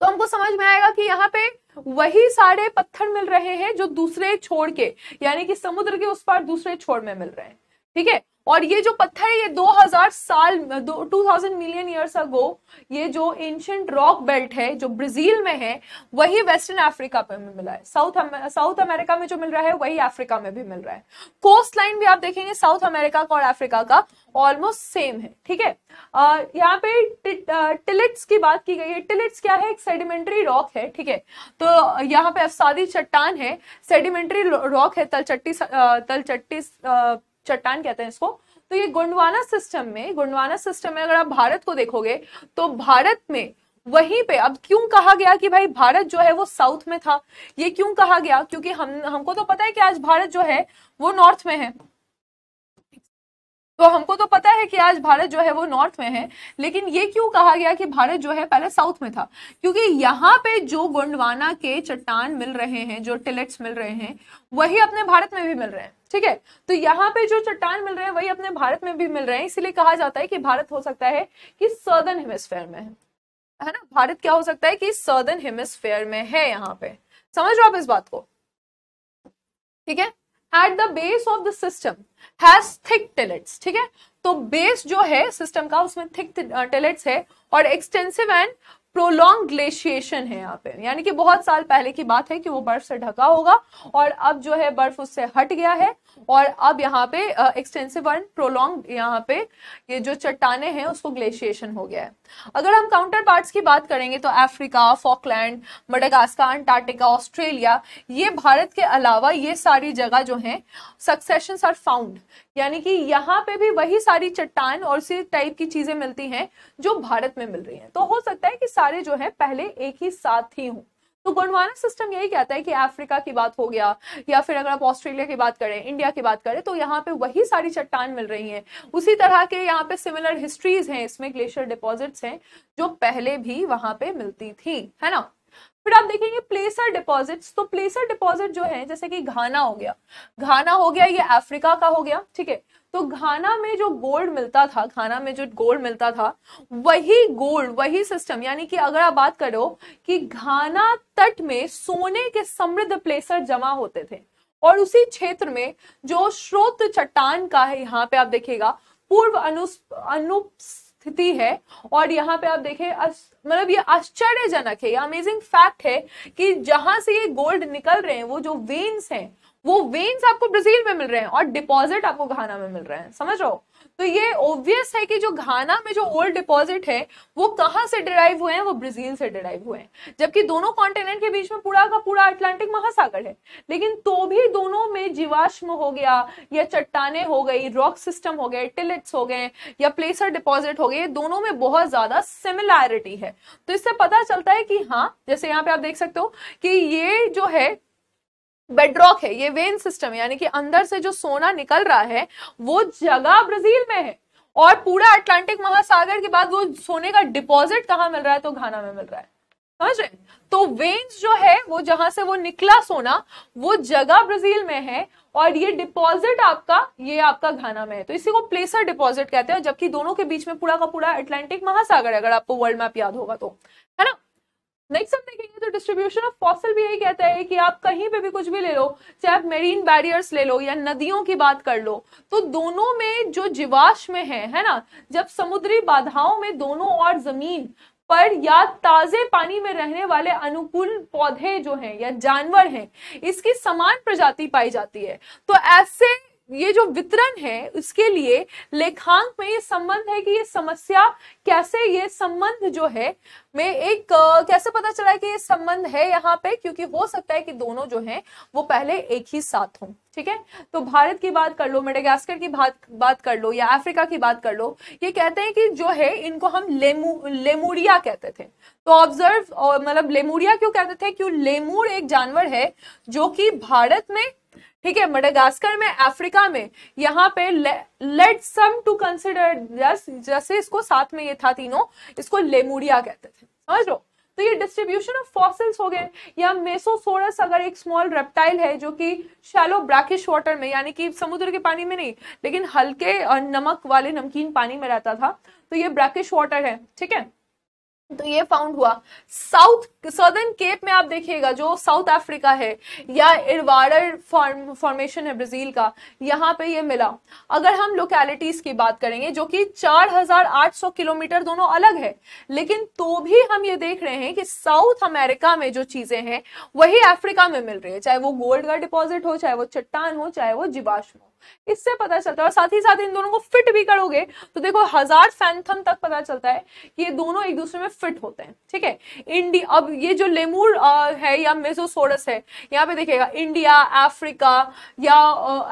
तो हमको समझ में आएगा कि यहाँ पे वही सारे पत्थर मिल रहे हैं जो दूसरे छोड़ के यानी कि समुद्र के उस पार दूसरे छोड़ में मिल रहे हैं ठीक है और ये जो पत्थर है ये 2000 साल 2000 मिलियन ईयर्स अगो ये जो एंशंट रॉक बेल्ट है जो ब्राजील में है वही वेस्टर्न अफ्रीका पे में मिला है साउथ साउथ अमेरिका में जो मिल रहा है वही अफ्रीका में भी मिल रहा है कोस्ट लाइन भी आप देखेंगे साउथ अमेरिका का और अफ्रीका का ऑलमोस्ट सेम है ठीक है यहाँ पे टिलिट्स की बात की गई है टिलिट्स क्या है एक सेडिमेंट्री रॉक है ठीक है तो यहाँ पे अफसादी चट्टान है सेडिमेंट्री रॉक है तलचट्टी तलचट्टी चट्टान कहते हैं इसको तो ये गुंडवाना सिस्टम में गुंडवाना सिस्टम में अगर आप भारत को देखोगे तो भारत में वहीं पे अब क्यों कहा गया कि भाई भारत जो है वो साउथ में था ये क्यों कहा गया क्योंकि हम हमको तो पता है कि आज भारत जो है वो नॉर्थ में है तो हमको तो पता है कि आज भारत जो है वो नॉर्थ में है लेकिन ये क्यों कहा गया कि भारत जो है पहले साउथ में था क्योंकि यहाँ पे जो गोंडवाना के चट्टान मिल रहे हैं जो टिलेट्स मिल रहे हैं वही अपने भारत में भी मिल रहे हैं ठीक है तो यहाँ पे जो चट्टान मिल रहे हैं वही अपने भारत में भी मिल रहे हैं इसीलिए कहा जाता है कि भारत हो सकता है कि सर्दन हेमिसफेयर में है ना भारत क्या हो सकता है कि सर्दन हेमिसफेयर में है यहाँ पे समझ रहे आप इस बात को ठीक है at the base of the system has thick tillites ठीक है तो बेस जो है सिस्टम का उसमें थिक टेलेट्स है और एक्सटेंसिव एंड प्रोलॉन्ग ग्लेशिएशन है यहाँ पे यानी कि बहुत साल पहले की बात है कि वो बर्फ से ढका होगा और अब जो है बर्फ उससे हट गया है और अब यहाँ पे एक्सटेंसिव एंड प्रोलॉन्ग यहाँ पे ये जो चट्टाने हैं उसको ग्लेशिएशन हो गया है अगर हम काउंटर पार्ट की बात करेंगे तो Africa Falkland Madagascar Antarctica Australia ये भारत के अलावा ये सारी जगह जो है सक्सेशन आर फाउंड यानी कि यहाँ पे भी वही सारी चट्टान और उसी टाइप की चीजें मिलती हैं जो भारत में मिल रही हैं तो हो सकता है कि सारे जो है पहले एक ही साथ ही हों तो गोंडवाना सिस्टम यही कहता है कि अफ्रीका की बात हो गया या फिर अगर आप ऑस्ट्रेलिया की बात करें इंडिया की बात करें तो यहाँ पे वही सारी चट्टान मिल रही हैं उसी तरह के यहाँ पे सिमिलर हिस्ट्रीज हैं इसमें ग्लेशियर डिपॉजिट्स हैं जो पहले भी वहां पे मिलती थी है ना फिर आप देखेंगे प्लेसर डिपॉजिट्स तो प्लेसर डिपॉजिट जो है जैसे कि घाना हो गया घाना हो गया ये अफ्रीका का हो गया ठीक है तो घाना में जो गोल्ड मिलता था घाना में जो गोल्ड मिलता था वही गोल्ड वही सिस्टम यानी कि अगर आप बात करो कि घाना तट में सोने के समृद्ध प्लेसर जमा होते थे और उसी क्षेत्र में जो श्रोत चट्टान का है यहाँ पे आप देखिएगा पूर्व अनु अनुस्थिति है और यहाँ पे आप देखें मतलब ये आश्चर्यजनक है ये अमेजिंग फैक्ट है कि जहां से ये गोल्ड निकल रहे हैं वो जो वेन्स हैं वो वेन्स आपको ब्राजील में मिल रहे हैं और डिपॉजिट आपको घाना में मिल रहे हैं समझ रहे हो तो ये ओब्वियस है कि जो घाना में जो ओल्ड डिपॉजिट है वो कहाँ से डिराइव हुए हैं वो ब्राजील से डिराइव हुए हैं जबकि दोनों कॉन्टिनेंट के बीच में पूरा का पूरा अटलांटिक महासागर है लेकिन तो भी दोनों में जीवाश्म हो गया या चट्टाने हो गई रॉक सिस्टम हो गए टिलिट्स हो गए या प्लेसर डिपॉजिट हो गए दोनों में बहुत ज्यादा सिमिलैरिटी है तो इससे पता चलता है कि हाँ जैसे यहाँ पे आप देख सकते हो कि ये जो है बेडरॉक है ये वेन सिस्टम यानी कि अंदर से जो सोना निकल रहा है वो जगह ब्राजील में है और पूरा अटलांटिक महासागर के बाद वो सोने का डिपॉजिट कहाँ मिल रहा है तो घाना में मिल रहा है समझ रहे तो वेन्स जो है वो जहां से वो निकला सोना वो जगह ब्राजील में है और ये डिपॉजिट आपका ये आपका घाना में है तो इसी को प्लेसर डिपॉजिट कहते हैं जबकि दोनों के बीच में पूरा का पूरा अटलांटिक महासागर है अगर आपको वर्ल्ड मैप याद होगा तो है ना नेक्स्ट हम देखेंगे तो डिस्ट्रीब्यूशन ऑफ फॉसल भी यही कहता है कि आप कहीं पे भी कुछ भी ले लो चाहे आप मेरीन बैरियर्स ले लो या नदियों की बात कर लो तो दोनों में जो जीवाश्म है है ना जब समुद्री बाधाओं में दोनों और जमीन पर या ताजे पानी में रहने वाले अनुकूल पौधे जो हैं या जानवर हैं इसकी समान प्रजाति पाई जाती है तो ऐसे ये जो वितरण है उसके लिए लेखांक में ये संबंध है कि ये समस्या कैसे ये संबंध जो है में एक कैसे पता चला कि ये संबंध है यहाँ पे क्योंकि हो सकता है कि दोनों जो हैं वो पहले एक ही साथ हों ठीक है तो भारत की बात कर लो मेडागास्कर की बात बात कर लो या अफ्रीका की बात कर लो ये कहते हैं कि जो है इनको हम लेमू लेमूरिया कहते थे तो ऑब्जर्व मतलब लेमूरिया क्यों कहते थे क्यों लेमूर एक जानवर है जो कि भारत में ठीक है मडेगास्कर में अफ्रीका में यहाँ पे लेट सम टू कंसिडर जैसे इसको साथ में ये था तीनों इसको लेमूरिया कहते थे समझ लो तो ये डिस्ट्रीब्यूशन ऑफ फॉसिल्स हो गए या मेसोसोरस अगर एक स्मॉल रेप्टाइल है जो कि शैलो ब्रैकिश वाटर में यानी कि समुद्र के पानी में नहीं लेकिन हल्के और नमक वाले नमकीन पानी में रहता था तो ये ब्रैकिश वाटर है ठीक है तो ये फाउंड हुआ साउथ सदर्न केप में आप देखिएगा जो साउथ अफ्रीका है या इरवाडर फॉर्म फॉर्मेशन है ब्राजील का यहाँ पे ये मिला अगर हम लोकेलिटीज की बात करेंगे जो कि 4,800 किलोमीटर दोनों अलग है लेकिन तो भी हम ये देख रहे हैं कि साउथ अमेरिका में जो चीजें हैं वही अफ्रीका में मिल रही है चाहे वो गोल्ड का डिपॉजिट हो चाहे वो चट्टान हो चाहे वो जीवाश्म हो इससे पता चलता है और साथ ही साथ इन दोनों को फिट भी करोगे तो देखो हजार फैंथम तक पता चलता है कि ये दोनों एक दूसरे में फिट होते हैं ठीक है इंडिया अब ये जो लेमूर है या मेजोसोरस है यहाँ पे देखिएगा इंडिया अफ्रीका या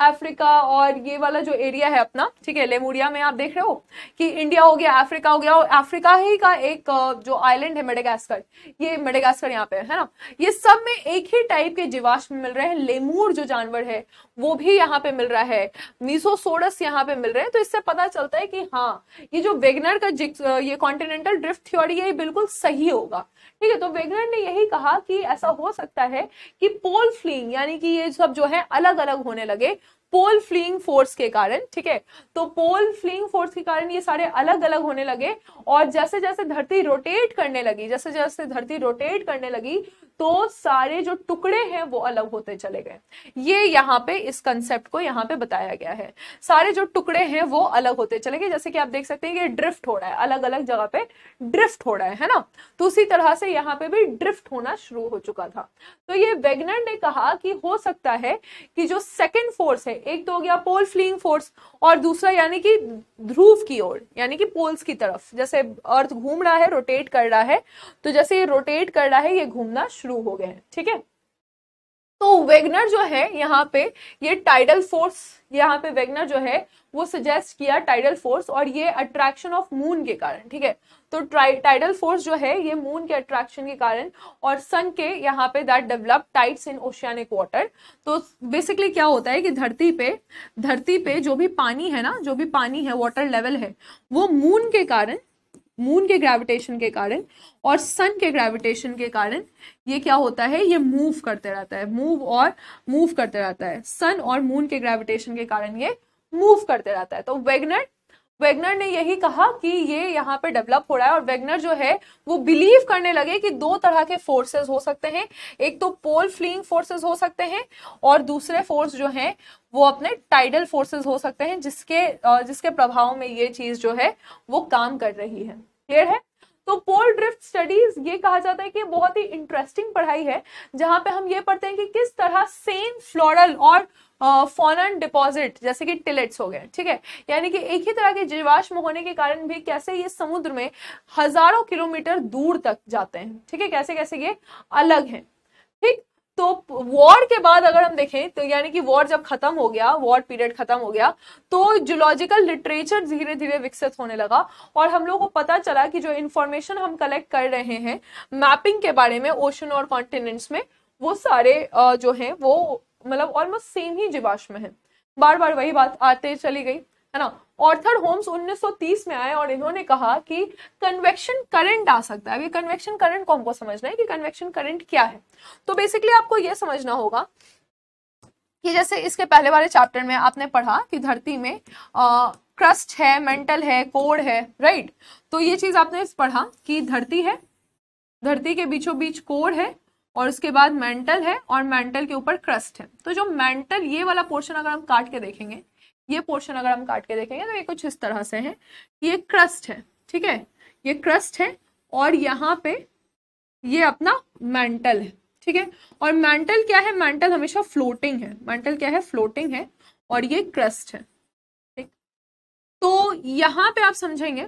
अफ्रीका और ये वाला जो एरिया है अपना ठीक है लेमूरिया में आप देख रहे हो कि इंडिया हो गया अफ्रीका हो गया और अफ्रीका ही का एक जो आइलैंड है मेडेगास्कर ये मेडेगास्कर यहाँ पे है ना ये सब में एक ही टाइप के जीवाश्म मिल रहे हैं लेमूर जो जानवर है वो भी यहाँ पे मिल रहा है है मीसोसोडस यहाँ पे मिल रहे हैं तो इससे पता चलता है कि हाँ ये जो वेगनर का ये कॉन्टिनेंटल ड्रिफ्ट थ्योरी है बिल्कुल सही होगा ठीक है तो वेगनर ने यही कहा कि ऐसा हो सकता है कि पोल फ्लिंग यानी कि ये सब जो है अलग अलग होने लगे पोल फ्लिंग फोर्स के कारण ठीक है तो पोल फ्लिंग फोर्स के कारण ये सारे अलग अलग होने लगे और जैसे जैसे धरती रोटेट करने लगी जैसे जैसे धरती रोटेट करने लगी तो सारे जो टुकड़े हैं वो अलग होते चले गए ये यहाँ पे इस कंसेप्ट को यहाँ पे बताया गया है सारे जो टुकड़े हैं वो अलग होते चले गए जैसे कि आप देख सकते हैं ये ड्रिफ्ट हो रहा है अलग अलग जगह पे ड्रिफ्ट हो रहा है है ना तो उसी तरह से यहाँ पे भी ड्रिफ्ट होना शुरू हो चुका था तो ये वेगनर ने कहा कि हो सकता है कि जो सेकेंड फोर्स है एक तो हो गया पोल फ्लिंग फोर्स और दूसरा यानी कि ध्रुव की ओर यानी कि पोल्स की तरफ जैसे अर्थ घूम रहा है रोटेट कर रहा है तो जैसे ये रोटेट कर रहा है ये घूमना शुरू हो गए ठीक है तो वेगनर जो है यहाँ पे ये टाइडल फोर्स यहाँ पे वेगनर जो है वो सजेस्ट किया टाइडल फोर्स और ये अट्रैक्शन ऑफ मून के कारण ठीक है तो टाइडल फोर्स जो है ये मून के अट्रैक्शन के कारण और सन के यहाँ पे that develop tides in oceanic water तो बेसिकली क्या होता है कि धरती पे धरती पे जो भी पानी है ना जो भी पानी है वाटर लेवल है वो मून के कारण मून के ग्रेविटेशन के कारण और सन के ग्रेविटेशन के कारण ये क्या होता है ये मूव करते रहता है मूव और मूव करते रहता है सन और मून के ग्रेविटेशन के कारण ये मूव करते रहता है तो वेगनर वेगनर ने यही कहा कि ये यहाँ पे डेवलप हो रहा है और वेगनर जो है वो बिलीव करने लगे कि दो तरह के फोर्सेस हो सकते हैं एक तो पोल फ्लिंग फोर्सेस हो सकते हैं और दूसरे फोर्स जो हैं वो अपने टाइडल फोर्सेस हो सकते हैं जिसके जिसके प्रभाव में ये चीज जो है वो काम कर रही है क्लियर है तो पोल ड्रिफ्ट स्टडीज ये कहा जाता है कि बहुत ही इंटरेस्टिंग पढ़ाई है जहां पे हम ये पढ़ते हैं कि किस तरह सेम फ्लोरल और फॉरन डिपॉजिट जैसे कि टिलेट्स हो गए ठीक है यानी कि एक ही तरह के जीवाश्म होने के कारण भी कैसे ये समुद्र में हजारों किलोमीटर दूर तक जाते हैं ठीक है कैसे कैसे ये अलग हैं ठीक तो वॉर के बाद अगर हम देखें तो यानी कि वॉर जब खत्म हो गया वॉर पीरियड खत्म हो गया तो जूलॉजिकल लिटरेचर धीरे धीरे विकसित होने लगा और हम लोगों को पता चला कि जो इंफॉर्मेशन हम कलेक्ट कर रहे हैं मैपिंग के बारे में ओशन और कॉन्टिनेंट्स में वो सारे जो हैं वो मतलब ऑलमोस्ट सेम ही जीवाश्म है बार बार वही बात आते चली गई है ना ऑर्थर होम्स 1930 में आए और इन्होंने कहा कि कन्वेक्शन करंट आ सकता है अभी कन्वेक्शन करंट को हमको समझना है कि कन्वेक्शन करंट क्या है तो बेसिकली आपको यह समझना होगा कि जैसे इसके पहले वाले चैप्टर में आपने पढ़ा कि धरती में आ, क्रस्ट है मेंटल है कोड है राइट तो ये चीज आपने पढ़ा कि धरती है धरती के बीचों बीच कोड है और उसके बाद मेंटल है और मेंटल के ऊपर क्रस्ट है तो जो मेंटल ये वाला पोर्शन अगर हम काट के देखेंगे ये पोर्शन अगर हम काट के देखेंगे तो ये कुछ इस तरह से है ये क्रस्ट है ठीक है ये क्रस्ट है और यहाँ पे ये अपना मेंटल है ठीक है और मेंटल क्या है मेंटल हमेशा फ्लोटिंग है मेंटल क्या है फ्लोटिंग है और ये क्रस्ट है ठीक तो यहाँ पे आप समझेंगे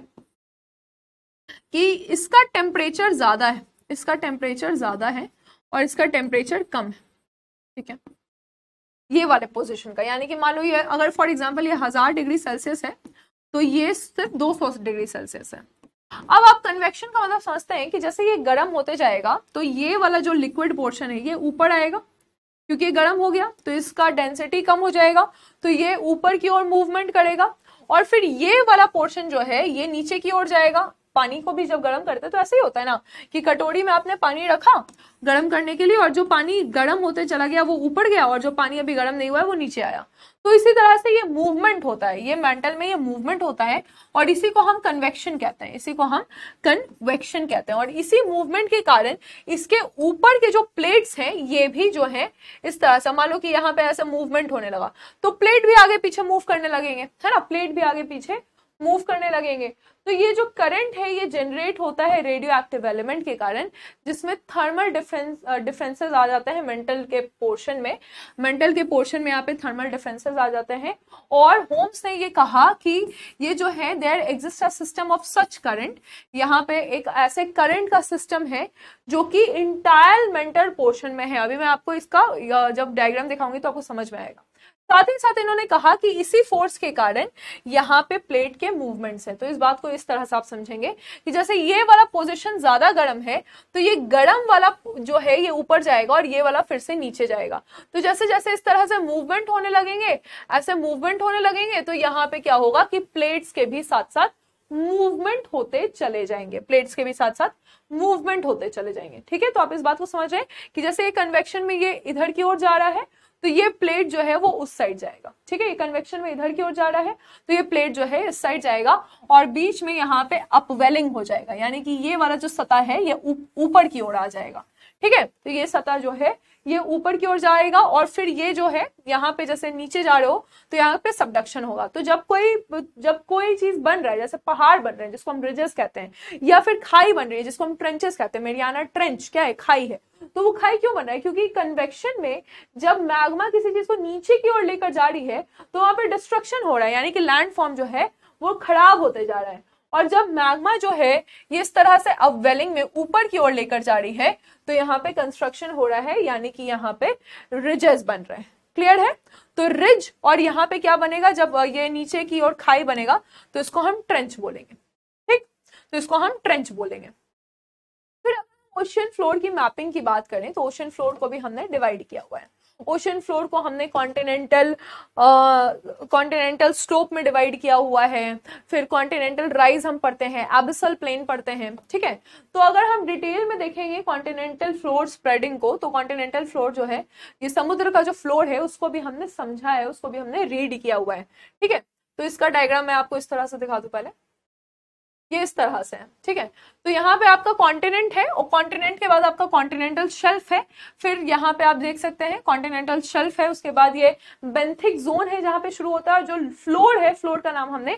कि इसका टेम्परेचर ज़्यादा है इसका टेम्परेचर ज़्यादा है और इसका टेम्परेचर कम है ठीक है ये वाले पोजिशन का यानी कि मान लो ये अगर फॉर एग्जाम्पल ये हज़ार डिग्री सेल्सियस है तो ये सिर्फ 200 डिग्री सेल्सियस है अब आप कन्वेक्शन का मतलब समझते हैं कि जैसे ये गर्म होते जाएगा तो ये वाला जो लिक्विड पोर्शन है ये ऊपर आएगा क्योंकि ये गर्म हो गया तो इसका डेंसिटी कम हो जाएगा तो ये ऊपर की ओर मूवमेंट करेगा और फिर ये वाला पोर्शन जो है ये नीचे की ओर जाएगा पानी को भी जब गर्म करते हैं तो ऐसे ही होता है ना कि कटोरी में आपने पानी रखा गर्म करने के लिए और जो पानी गर्म होते चला गया वो ऊपर गया और जो पानी अभी गर्म नहीं हुआ है वो नीचे आया तो इसी तरह से ये मूवमेंट होता है ये मेंटल में ये मूवमेंट होता है और इसी को हम कन्वेक्शन कहते हैं इसी को हम कन्वेक्शन कहते हैं और इसी मूवमेंट के कारण इसके ऊपर के जो प्लेट्स हैं ये भी जो है इस तरह से मान लो कि यहाँ पे ऐसा मूवमेंट होने लगा तो प्लेट भी आगे पीछे मूव करने लगेंगे है ना प्लेट भी आगे पीछे मूव करने लगेंगे तो ये जो करंट है ये जनरेट होता है रेडियो एक्टिव एलिमेंट के कारण जिसमें थर्मल डिफरेंस डिफरेंसेस आ जाते हैं मेंटल के पोर्शन में मेंटल के पोर्शन में यहाँ पे थर्मल डिफरेंसेस आ जाते हैं और होम्स ने ये कहा कि ये जो है there exist a system of such current यहाँ पे एक ऐसे करंट का सिस्टम है जो कि इंटायर मेंटल पोर्शन में है अभी मैं आपको इसका जब डायग्राम दिखाऊंगी तो आपको समझ में आएगा साथ ही साथ इन्होंने कहा कि इसी फोर्स के कारण यहाँ पे प्लेट के मूवमेंट्स हैं तो इस बात को इस तरह से आप समझेंगे कि जैसे ये वाला पोजीशन ज्यादा गर्म है तो ये गर्म वाला जो है ये ऊपर जाएगा और ये वाला फिर से नीचे जाएगा तो जैसे जैसे इस तरह से मूवमेंट होने लगेंगे ऐसे मूवमेंट होने लगेंगे तो यहाँ पे क्या होगा कि प्लेट्स के भी साथ साथ मूवमेंट होते चले जाएंगे प्लेट्स के भी साथ साथ मूवमेंट होते चले जाएंगे ठीक है तो आप इस बात को समझ रहे हैं कि जैसे ये कन्वेक्शन में ये इधर की ओर जा रहा है तो ये प्लेट जो है वो उस साइड जाएगा ठीक है ये कन्वेक्शन में इधर की ओर जा रहा है तो ये प्लेट जो है इस साइड जाएगा और बीच में यहाँ पे अपवेलिंग हो जाएगा यानी कि ये वाला जो सतह है ये ऊपर की ओर आ जाएगा ठीक है तो ये सतह जो है ये ऊपर की ओर जाएगा और फिर ये जो है यहाँ पे जैसे नीचे जा रहे हो तो यहाँ पे सबडक्शन होगा तो जब कोई जब कोई चीज बन रहा है जैसे पहाड़ बन रहे हैं जिसको हम ब्रिजेस कहते हैं या फिर खाई बन रही है जिसको हम ट्रेंचेस कहते हैं मेरियाना ट्रेंच क्या है खाई है तो वो खाई क्यों बन रहा है क्योंकि कन्वेक्शन में जब मैग्मा किसी चीज को नीचे की ओर लेकर जा रही है तो वहां पर डिस्ट्रक्शन हो रहा है यानी कि लैंडफॉर्म जो है वो खराब होते जा रहा है और जब मैग्मा जो है ये इस तरह से अपवेलिंग में ऊपर की ओर लेकर जा रही है तो यहाँ पे कंस्ट्रक्शन हो रहा है यानी कि यहाँ पे रिजेस बन रहे हैं क्लियर है तो रिज और यहाँ पे क्या बनेगा जब ये नीचे की ओर खाई बनेगा तो इसको हम ट्रेंच बोलेंगे ठीक तो इसको हम ट्रेंच बोलेंगे फिर ओशियन फ्लोर की मैपिंग की बात करें तो ओशियन फ्लोर को भी हमने डिवाइड किया हुआ है ओशन फ्लोर को हमने कॉन्टिनेंटल कॉन्टिनेंटल स्टोप में डिवाइड किया हुआ है फिर कॉन्टिनेंटल राइज हम पढ़ते हैं एबिसल प्लेन पढ़ते हैं ठीक है तो अगर हम डिटेल में देखेंगे कॉन्टिनेंटल फ्लोर स्प्रेडिंग को तो कॉन्टिनेंटल फ्लोर जो है ये समुद्र का जो फ्लोर है उसको भी हमने समझा है उसको भी हमने रीड किया हुआ है ठीक है तो इसका डायग्राम मैं आपको इस तरह से दिखा दू पहले ये इस तरह से है ठीक है तो यहाँ पे आपका कॉन्टिनेंट है और कॉन्टिनेंट के बाद आपका कॉन्टिनेंटल शेल्फ है फिर यहाँ पे आप देख सकते हैं कॉन्टिनेंटल शेल्फ है उसके बाद ये बेंथिक जोन है जहाँ पे शुरू होता है जो फ्लोर है फ्लोर का नाम हमने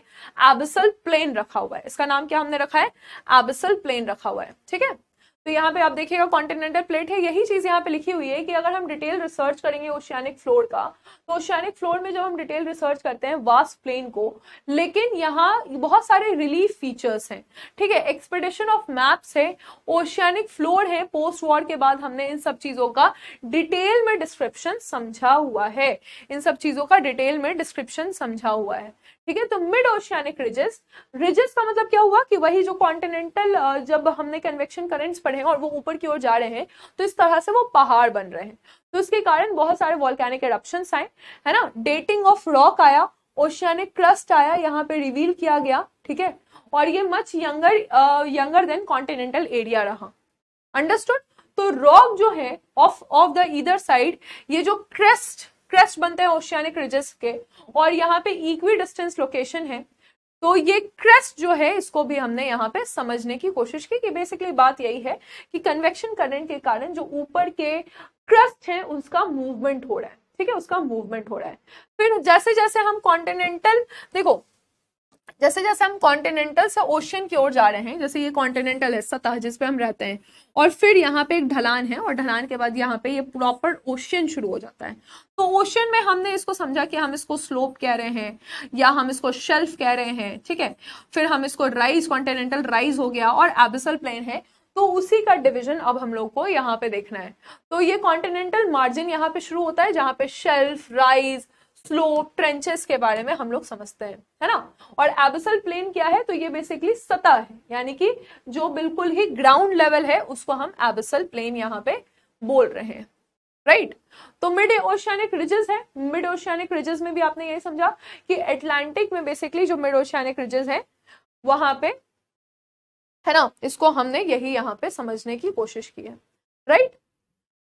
एबसल प्लेन रखा हुआ है इसका नाम क्या हमने रखा है एबसल प्लेन रखा हुआ है ठीक है तो यहाँ पे आप देखिएगा कॉन्टिनेंटल प्लेट है यही चीज़ यहाँ पे लिखी हुई है कि अगर हम डिटेल रिसर्च करेंगे ओशियानिक फ्लोर का तो ओशियानिक फ्लोर में जब हम डिटेल रिसर्च करते हैं वास्ट प्लेन को लेकिन यहाँ बहुत सारे रिलीफ फीचर्स हैं ठीक है एक्सपेडिशन ऑफ मैप्स है ओशियानिक फ्लोर है पोस्ट वॉर के बाद हमने इन सब चीज़ों का डिटेल में डिस्क्रिप्शन समझा हुआ है इन सब चीज़ों का डिटेल में डिस्क्रिप्शन समझा हुआ है ठीक है तो मिड ओशियानिक रिजेस रिजेस का मतलब क्या हुआ कि वही जो कॉन्टिनेंटल जब हमने कन्वेक्शन करेंट्स पढ़े हैं और वो ऊपर की ओर जा रहे हैं तो इस तरह से वो पहाड़ बन रहे हैं तो उसके कारण बहुत सारे वॉल्कैनिक एडप्शन आए है ना डेटिंग ऑफ रॉक आया ओशियानिक क्रस्ट आया यहाँ पे रिवील किया गया ठीक है और ये much younger younger than continental area रहा अंडरस्टूड तो रॉक जो है ऑफ ऑफ द इधर साइड ये जो क्रेस्ट क्रेस्ट बनते हैं ओशियानिक रिजेस के और यहाँ पे इक्वी डिस्टेंस लोकेशन है तो ये क्रेस्ट जो है इसको भी हमने यहाँ पे समझने की कोशिश की कि बेसिकली बात यही है कि कन्वेक्शन करंट के कारण जो ऊपर के क्रस्ट है उसका मूवमेंट हो रहा है ठीक है उसका मूवमेंट हो रहा है फिर जैसे जैसे हम कॉन्टिनेंटल देखो जैसे जैसे हम कॉन्टिनेंटल से ओशन की ओर जा रहे हैं जैसे ये कॉन्टिनेंटल है सतह जिस पे हम रहते हैं और फिर यहाँ पे एक ढलान है और ढलान के बाद यहाँ पे ये प्रॉपर ओशन शुरू हो जाता है तो ओशन में हमने इसको समझा कि हम इसको स्लोप कह रहे हैं या हम इसको शेल्फ कह रहे हैं ठीक है फिर हम इसको राइज कॉन्टिनेंटल राइज हो गया और एबिसल प्लेन है तो उसी का डिविजन अब हम लोग को यहाँ पे देखना है तो ये कॉन्टिनेंटल मार्जिन यहाँ पे शुरू होता है जहाँ पे शेल्फ राइज स्लोप ट्रेंचेस के बारे में हम लोग समझते हैं है ना और एबसल प्लेन क्या है तो ये बेसिकली सतह है यानी कि जो बिल्कुल ही ग्राउंड लेवल है उसको हम एबसल प्लेन यहाँ पे बोल रहे हैं राइट तो मिड ओशियानिक रिजेस है मिड ओशियानिक रिजेस में भी आपने यही समझा कि एटलांटिक में बेसिकली जो मिड ओशियानिक रिजेस है वहां पे है ना इसको हमने यही यहाँ पे समझने की कोशिश की है राइट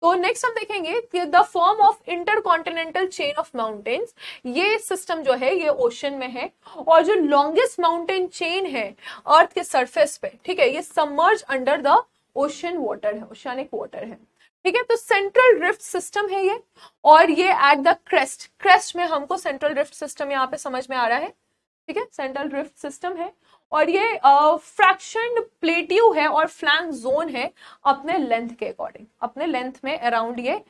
तो नेक्स्ट हम देखेंगे the form of intercontinental chain of mountains ये सिस्टम जो है ये ओशन में है और जो लॉन्गेस्ट माउंटेन चेन है अर्थ के सरफेस पे ठीक है ये submerge under the ocean water है ओशानिक वाटर है ठीक है तो सेंट्रल रिफ्ट सिस्टम है ये और ये एट द क्रेस्ट क्रेस्ट में हमको सेंट्रल रिफ्ट सिस्टम यहाँ पे समझ में आ रहा है ठीक है सेंट्रल रिफ्ट सिस्टम है और ये फ्रैक्शन प्लेट्यू है और फ्लैंक जोन है अपने लेंथ के अकॉर्डिंग अपने लेंथ में अराउंड ये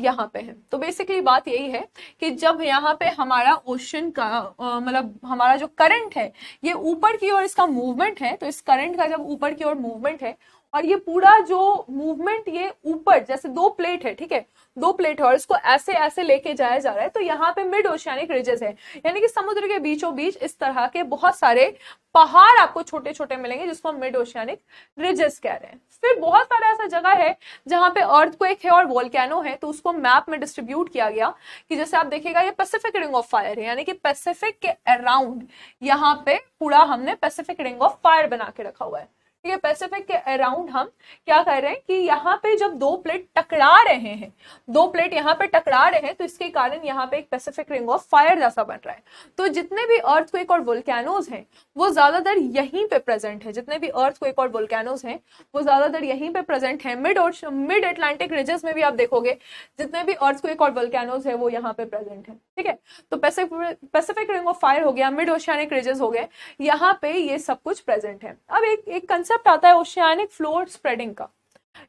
यहाँ पे है तो बेसिकली बात यही है कि जब यहाँ पे हमारा ओशन का मतलब हमारा जो करंट है ये ऊपर की ओर इसका मूवमेंट है तो इस करंट का जब ऊपर की ओर मूवमेंट है और ये पूरा जो मूवमेंट ये ऊपर जैसे दो प्लेट है ठीक है दो प्लेट को ऐसे ऐसे लेके जाया जा रहा है तो यहाँ पे मिड ओशियानिक रिजेस है यानी कि समुद्र के बीचों बीच इस तरह के बहुत सारे पहाड़ आपको छोटे छोटे मिलेंगे जिसको हम मिड ओशियानिक रिजेस कह रहे हैं फिर बहुत सारा ऐसा जगह है जहां पे अर्थ को एक है और वोल्केनो है तो उसको मैप में डिस्ट्रीब्यूट किया गया कि जैसे आप देखिएगा ये पैसिफिक रिंग ऑफ फायर है यानी कि पैसिफिक के अराउंड यहाँ पे पूरा हमने पैसिफिक रिंग ऑफ फायर बना के रखा हुआ है है पैसिफिक के अराउंड हम क्या कर रहे हैं कि यहाँ पे जब दो प्लेट टकरा रहे हैं दो प्लेट यहाँ पे टकरा रहे हैं तो इसके कारण यहाँ पे एक पैसिफिक रिंग ऑफ फायर जैसा बन रहा है तो जितने भी अर्थ को एक और वोल्केनोज हैं वो ज्यादातर यहीं पे प्रेजेंट है जितने भी अर्थ को एक और वोल्केनोज हैं वो ज्यादातर यहीं पे प्रेजेंट है मिड और मिड एटलांटिक रिजेस में भी आप देखोगे जितने भी अर्थ को एक और वोल्केनोज है वो यहाँ पे प्रेजेंट है ठीक है तो पैसिफिक रिंग ऑफ फायर हो गया मिड ओशियानिक रिजेस हो गए यहाँ पे ये सब कुछ प्रेजेंट है अब एक एक कंसेप्ट कॉन्सेप्ट आता है ओशियानिक फ्लोर स्प्रेडिंग का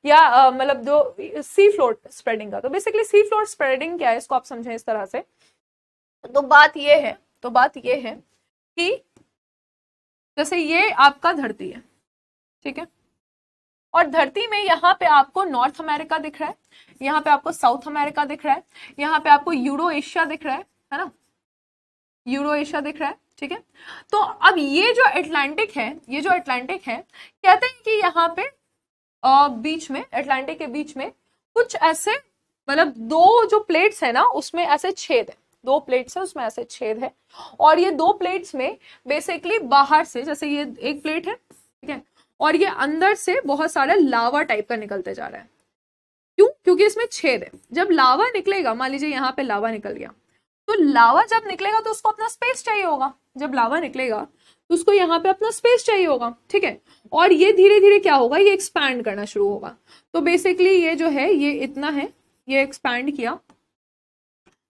या मतलब जो सी फ्लोर स्प्रेडिंग का तो बेसिकली सी फ्लोर स्प्रेडिंग क्या है इसको आप समझें इस तरह से तो बात ये है तो बात ये है कि जैसे ये आपका धरती है ठीक है और धरती में यहाँ पे आपको नॉर्थ अमेरिका दिख रहा है यहाँ पे आपको साउथ अमेरिका दिख रहा है यहाँ पे आपको यूरो एशिया दिख रहा है है ना यूरो एशिया दिख रहा है ठीक है तो अब ये जो अटलांटिक है ये जो अटलांटिक है कहते हैं कि यहाँ पे आ, बीच में अटलांटिक के बीच में कुछ ऐसे मतलब दो जो प्लेट्स है ना उसमें ऐसे छेद है दो प्लेट्स है उसमें ऐसे छेद है और ये दो प्लेट्स में बेसिकली बाहर से जैसे ये एक प्लेट है ठीक है और ये अंदर से बहुत सारा लावा टाइप का निकलते जा रहा है क्यों क्योंकि इसमें छेद है जब लावा निकलेगा मान लीजिए यहाँ पे लावा निकल गया तो लावा जब निकलेगा तो उसको अपना स्पेस चाहिए होगा जब लावा निकलेगा तो उसको यहाँ पे अपना स्पेस चाहिए होगा ठीक है और ये धीरे धीरे क्या होगा ये एक्सपैंड करना शुरू होगा तो बेसिकली ये जो है ये इतना है ये एक्सपैंड किया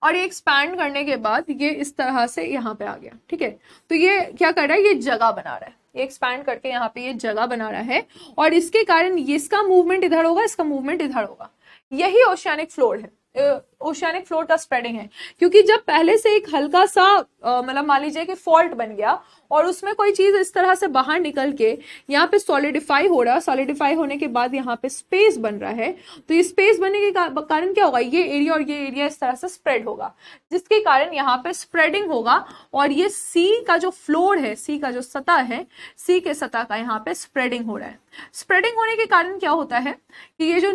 और ये एक्सपैंड करने के बाद ये इस तरह से यहाँ पे आ गया ठीक है तो ये क्या कर रहा है ये जगह बना रहा है ये एक्सपैंड करके यहाँ पे ये जगह बना रहा है और इसके कारण इसका मूवमेंट इधर होगा इसका मूवमेंट इधर होगा यही ओशियानिक फ्लोर है ओशियानिक फ्लोर का स्प्रेडिंग है क्योंकि जब पहले से एक हल्का सा मतलब मान लीजिए कि फॉल्ट बन गया और उसमें कोई चीज इस तरह से बाहर निकल के यहाँ पे सॉलिडिफाई हो रहा है सॉलिडिफाई होने के बाद यहाँ पे स्पेस बन रहा है तो ये स्पेस बनने के कारण क्या होगा ये एरिया और ये एरिया इस तरह से स्प्रेड होगा जिसके कारण यहाँ पे स्प्रेडिंग होगा और ये सी का जो फ्लोर है सी का जो सतह है सी के सतह का यहाँ पे स्प्रेडिंग हो रहा है स्प्रेडिंग होने के कारण क्या होता है कि ये जो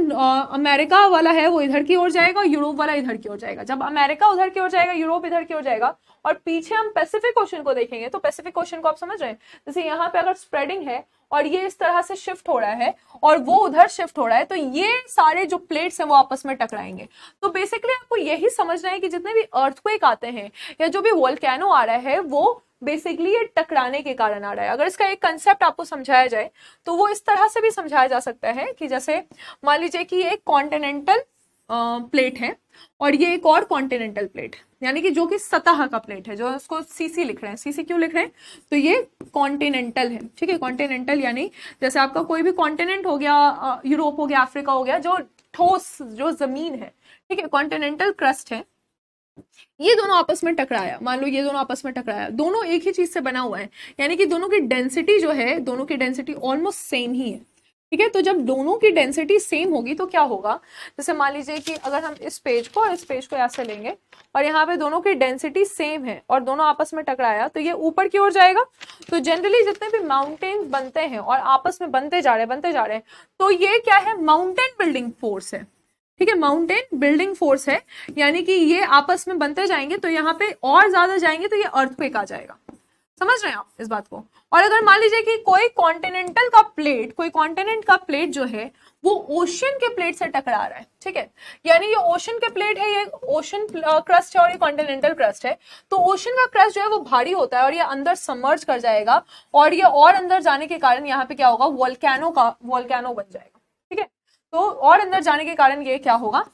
अमेरिका वाला है वो इधर की ओर जाएगा यूरोप वाला इधर की ओर जाएगा जब अमेरिका उधर की ओर जाएगा यूरोप इधर की ओर जाएगा और पीछे हम पैसिफिक ओशन को देखेंगे तो पैसिफिक ओशन को आप समझ रहे हैं जैसे यहाँ पे अगर स्प्रेडिंग है और ये इस तरह से शिफ्ट हो रहा है और वो उधर शिफ्ट हो रहा है तो ये सारे जो प्लेट्स हैं वो आपस में टकराएंगे तो बेसिकली आपको यही समझना है कि जितने भी अर्थक्वेक आते हैं या जो भी वोल्केनो आ रहा है वो बेसिकली ये टकराने के कारण आ रहा है अगर इसका एक कंसेप्ट आपको समझाया जाए तो वो इस तरह से भी समझाया जा सकता है कि जैसे मान लीजिए कि एक कॉन्टिनेंटल प्लेट है और ये एक और कॉन्टिनेंटल प्लेट यानी कि जो कि सतह का प्लेट है जो उसको सीसी लिख रहे हैं सीसी क्यों लिख रहे हैं तो ये कॉन्टिनेंटल है ठीक है कॉन्टिनेंटल यानी जैसे आपका कोई भी कॉन्टिनेंट हो गया यूरोप हो गया अफ्रीका हो गया जो ठोस जो जमीन है ठीक है कॉन्टिनेंटल क्रस्ट है ये दोनों आपस में टकराया मान लो ये दोनों आपस में टकराया दोनों एक ही चीज से बना हुआ है यानी कि दोनों की डेंसिटी जो है दोनों की डेंसिटी ऑलमोस्ट सेम ही है ठीक है तो जब दोनों की डेंसिटी सेम होगी तो क्या होगा जैसे मान लीजिए कि अगर हम इस पेज को और इस पेज को ऐसे लेंगे और यहाँ पे दोनों की डेंसिटी सेम है और दोनों आपस में टकराया तो ये ऊपर की ओर जाएगा तो जनरली जितने भी माउंटेन बनते हैं और आपस में बनते जा रहे हैं बनते जा रहे हैं तो ये क्या है माउंटेन बिल्डिंग फोर्स है ठीक है माउंटेन बिल्डिंग फोर्स है यानी कि ये आपस में बनते जाएंगे तो यहाँ पे और ज्यादा जाएंगे तो ये अर्थ आ जाएगा समझ रहे हैं आप इस बात को और अगर मान लीजिए कि कोई कॉन्टिनेंटल का प्लेट कोई कॉन्टिनेंट का प्लेट जो है वो ओशन के प्लेट से टकरा रहा है ठीक है यानी ये ओशन के प्लेट है ये ओशन क्रस्ट है और ये कॉन्टिनेंटल क्रस्ट है तो ओशन का क्रस्ट जो है वो भारी होता है और ये अंदर समर्ज कर जाएगा और ये और अंदर जाने के कारण यहाँ पे क्या होगा वोल्केनो का वोल्केनो बन जाएगा ठीक है तो और अंदर जाने के कारण ये क्या होगा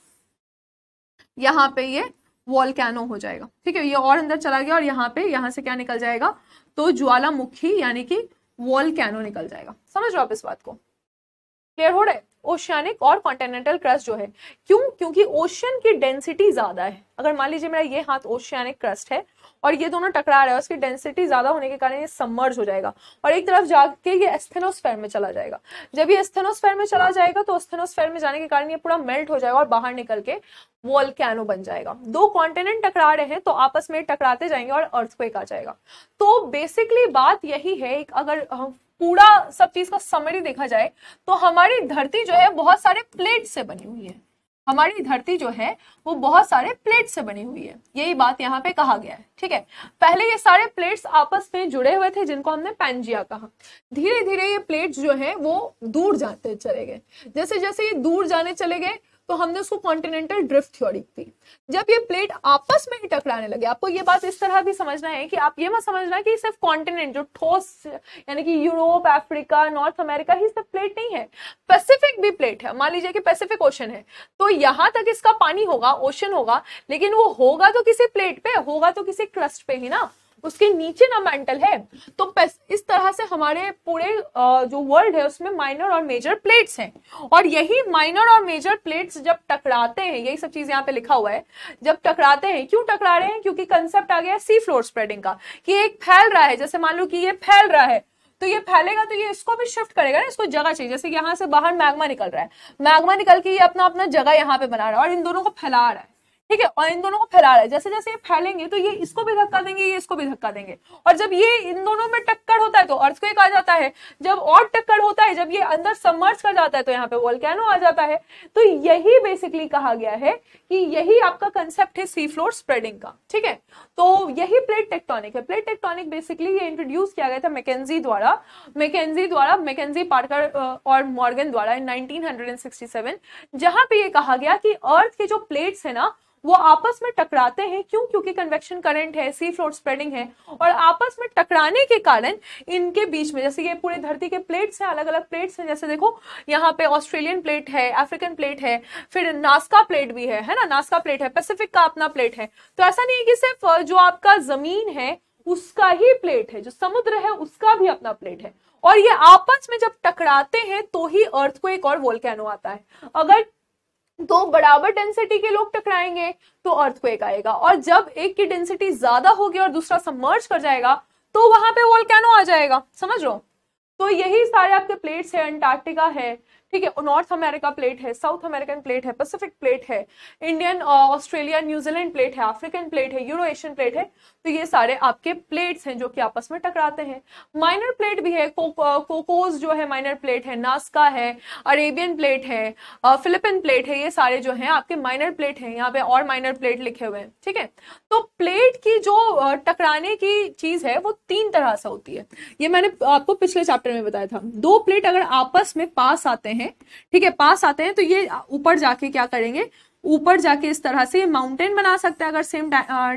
यहाँ पे ये वॉलकैनो हो जाएगा ठीक है ये और अंदर चला गया और यहाँ पे यहाँ से क्या निकल जाएगा तो ज्वालामुखी यानी कि वॉल कैनो निकल जाएगा समझ रहे आप इस बात को क्लियर हो रहा है ओशियानिक और कॉन्टिनेंटल क्रस्ट जो है क्यों क्योंकि ओशियन की डेंसिटी ज्यादा है अगर मान लीजिए मेरा ये हाथ ओशियानिक क्रस्ट है और ये दोनों टकरा रहे हैं उसकी डेंसिटी ज़्यादा होने के कारण ये सम्मर्ज हो जाएगा और एक तरफ जाके ये एस्थेनोस्फेयर में चला जाएगा जब ये एस्थेनोस्फेयर में चला जाएगा तो एस्थेनोस्फेयर में जाने के कारण ये पूरा मेल्ट हो जाएगा और बाहर निकल के वॉल्कैनो बन जाएगा दो कॉन्टिनेंट टकरा रहे हैं तो आपस में टकराते जाएंगे और अर्थक्वेक आ जाएगा तो बेसिकली बात यही है एक अगर पूरा सब चीज का समरी देखा जाए तो हमारी धरती जो है बहुत सारे प्लेट से बनी हुई है हमारी धरती जो है वो बहुत सारे प्लेट से बनी हुई है यही बात यहाँ पे कहा गया है ठीक है पहले ये सारे प्लेट्स आपस में जुड़े हुए थे जिनको हमने पैंजिया कहा धीरे धीरे ये प्लेट्स जो है वो दूर जाते चले गए जैसे जैसे ये दूर जाने चले गए तो हमने उसको कॉन्टिनेंटल ड्रिफ्ट थ्योरी थी जब ये प्लेट आपस में ही टकराने लगे आपको ये बात इस तरह भी समझना है कि आप ये मत समझना कि सिर्फ कॉन्टिनेंट जो ठोस यानी कि यूरोप अफ्रीका नॉर्थ अमेरिका ही सिर्फ प्लेट नहीं है पैसिफिक भी प्लेट है मान लीजिए कि पैसिफिक ओशन है तो यहां तक इसका पानी होगा ओशन होगा लेकिन वो होगा तो किसी प्लेट पे होगा तो किसी क्रस्ट पे ही ना उसके नीचे ना मेंटल है तो इस तरह से हमारे पूरे जो वर्ल्ड है उसमें माइनर और मेजर प्लेट्स हैं और यही माइनर और मेजर प्लेट्स जब टकराते हैं यही सब चीज यहाँ पे लिखा हुआ है जब टकराते हैं क्यों टकरा रहे हैं क्योंकि कंसेप्ट आ गया सी फ्लोर स्प्रेडिंग का कि एक फैल रहा है जैसे मान लो कि ये फैल रहा है तो ये फैलेगा तो ये इसको भी शिफ्ट करेगा ना इसको जगह चाहिए जैसे यहाँ से बाहर मैग्मा निकल रहा है मैग्मा निकल के ये अपना अपना जगह यहाँ पे बना रहा है और इन दोनों को फैला रहा है ठीक है और इन दोनों को फैला रहा है जैसे जैसे ये फैलेंगे तो ये इसको भी धक्का देंगे ये इसको भी धक्का देंगे और जब ये इन दोनों में टक्कर होता है तो अर्थ एक आ जाता है जब और टक्कर होता है जब ये अंदर समर्स कर जाता है तो यहाँ पे वोल्केनो आ जाता है तो यही बेसिकली कहा गया है कि यही आपका कंसेप्ट है सी फ्लोर स्प्रेडिंग का ठीक है तो यही प्लेट टेक्टोनिक है प्लेट टेक्टोनिक बेसिकली ये इंट्रोड्यूस किया गया था मैकेजी द्वारा मैकेजी द्वारा मैकेजी पार्कर uh, और मॉर्गन द्वारा इन सेवन जहां पे ये कहा गया कि अर्थ के जो प्लेट्स है ना वो आपस में टकराते हैं क्यों क्योंकि कन्वेक्शन करंट है सी फ्लोर स्प्रेडिंग है और आपस में टकराने के कारण इनके बीच में जैसे ये पूरे धरती के प्लेट्स हैं अलग अलग प्लेट्स हैं जैसे देखो यहाँ पे ऑस्ट्रेलियन प्लेट है अफ्रीकन प्लेट है फिर नास्का प्लेट भी है है ना नास्का प्लेट है पैसिफिक का अपना प्लेट है तो ऐसा नहीं है कि सिर्फ जो आपका जमीन है उसका ही प्लेट है जो समुद्र है उसका भी अपना प्लेट है और ये आपस में जब टकराते हैं तो ही अर्थ को एक और वोल्केनो आता है अगर दो तो बराबर डेंसिटी के लोग टकराएंगे तो अर्थक्वेक आएगा और जब एक की डेंसिटी ज्यादा होगी और दूसरा सबमर्ज कर जाएगा तो वहां पे वॉल आ जाएगा समझ लो तो यही सारे आपके प्लेट्स है अंटार्कटिका है ठीक है नॉर्थ अमेरिका प्लेट है साउथ अमेरिकन प्लेट है पैसिफिक प्लेट है इंडियन ऑस्ट्रेलिया न्यूजीलैंड प्लेट है अफ्रीकन प्लेट है यूरो एशियन प्लेट है तो ये सारे आपके प्लेट्स हैं जो कि आपस में टकराते हैं माइनर प्लेट भी है कोकोज uh, जो है माइनर प्लेट है नास्का है अरेबियन प्लेट है फिलिपिन uh, प्लेट है ये सारे जो है आपके माइनर प्लेट है यहाँ पे और माइनर प्लेट लिखे हुए हैं ठीक है तो प्लेट की जो uh, टकराने की चीज है वो तीन तरह से होती है ये मैंने आपको पिछले चैप्टर में बताया था दो प्लेट अगर आपस में पास आते हैं हैं ठीक है पास आते हैं तो ये ऊपर जाके क्या करेंगे ऊपर जाके इस तरह से ये माउंटेन बना सकते हैं अगर सेम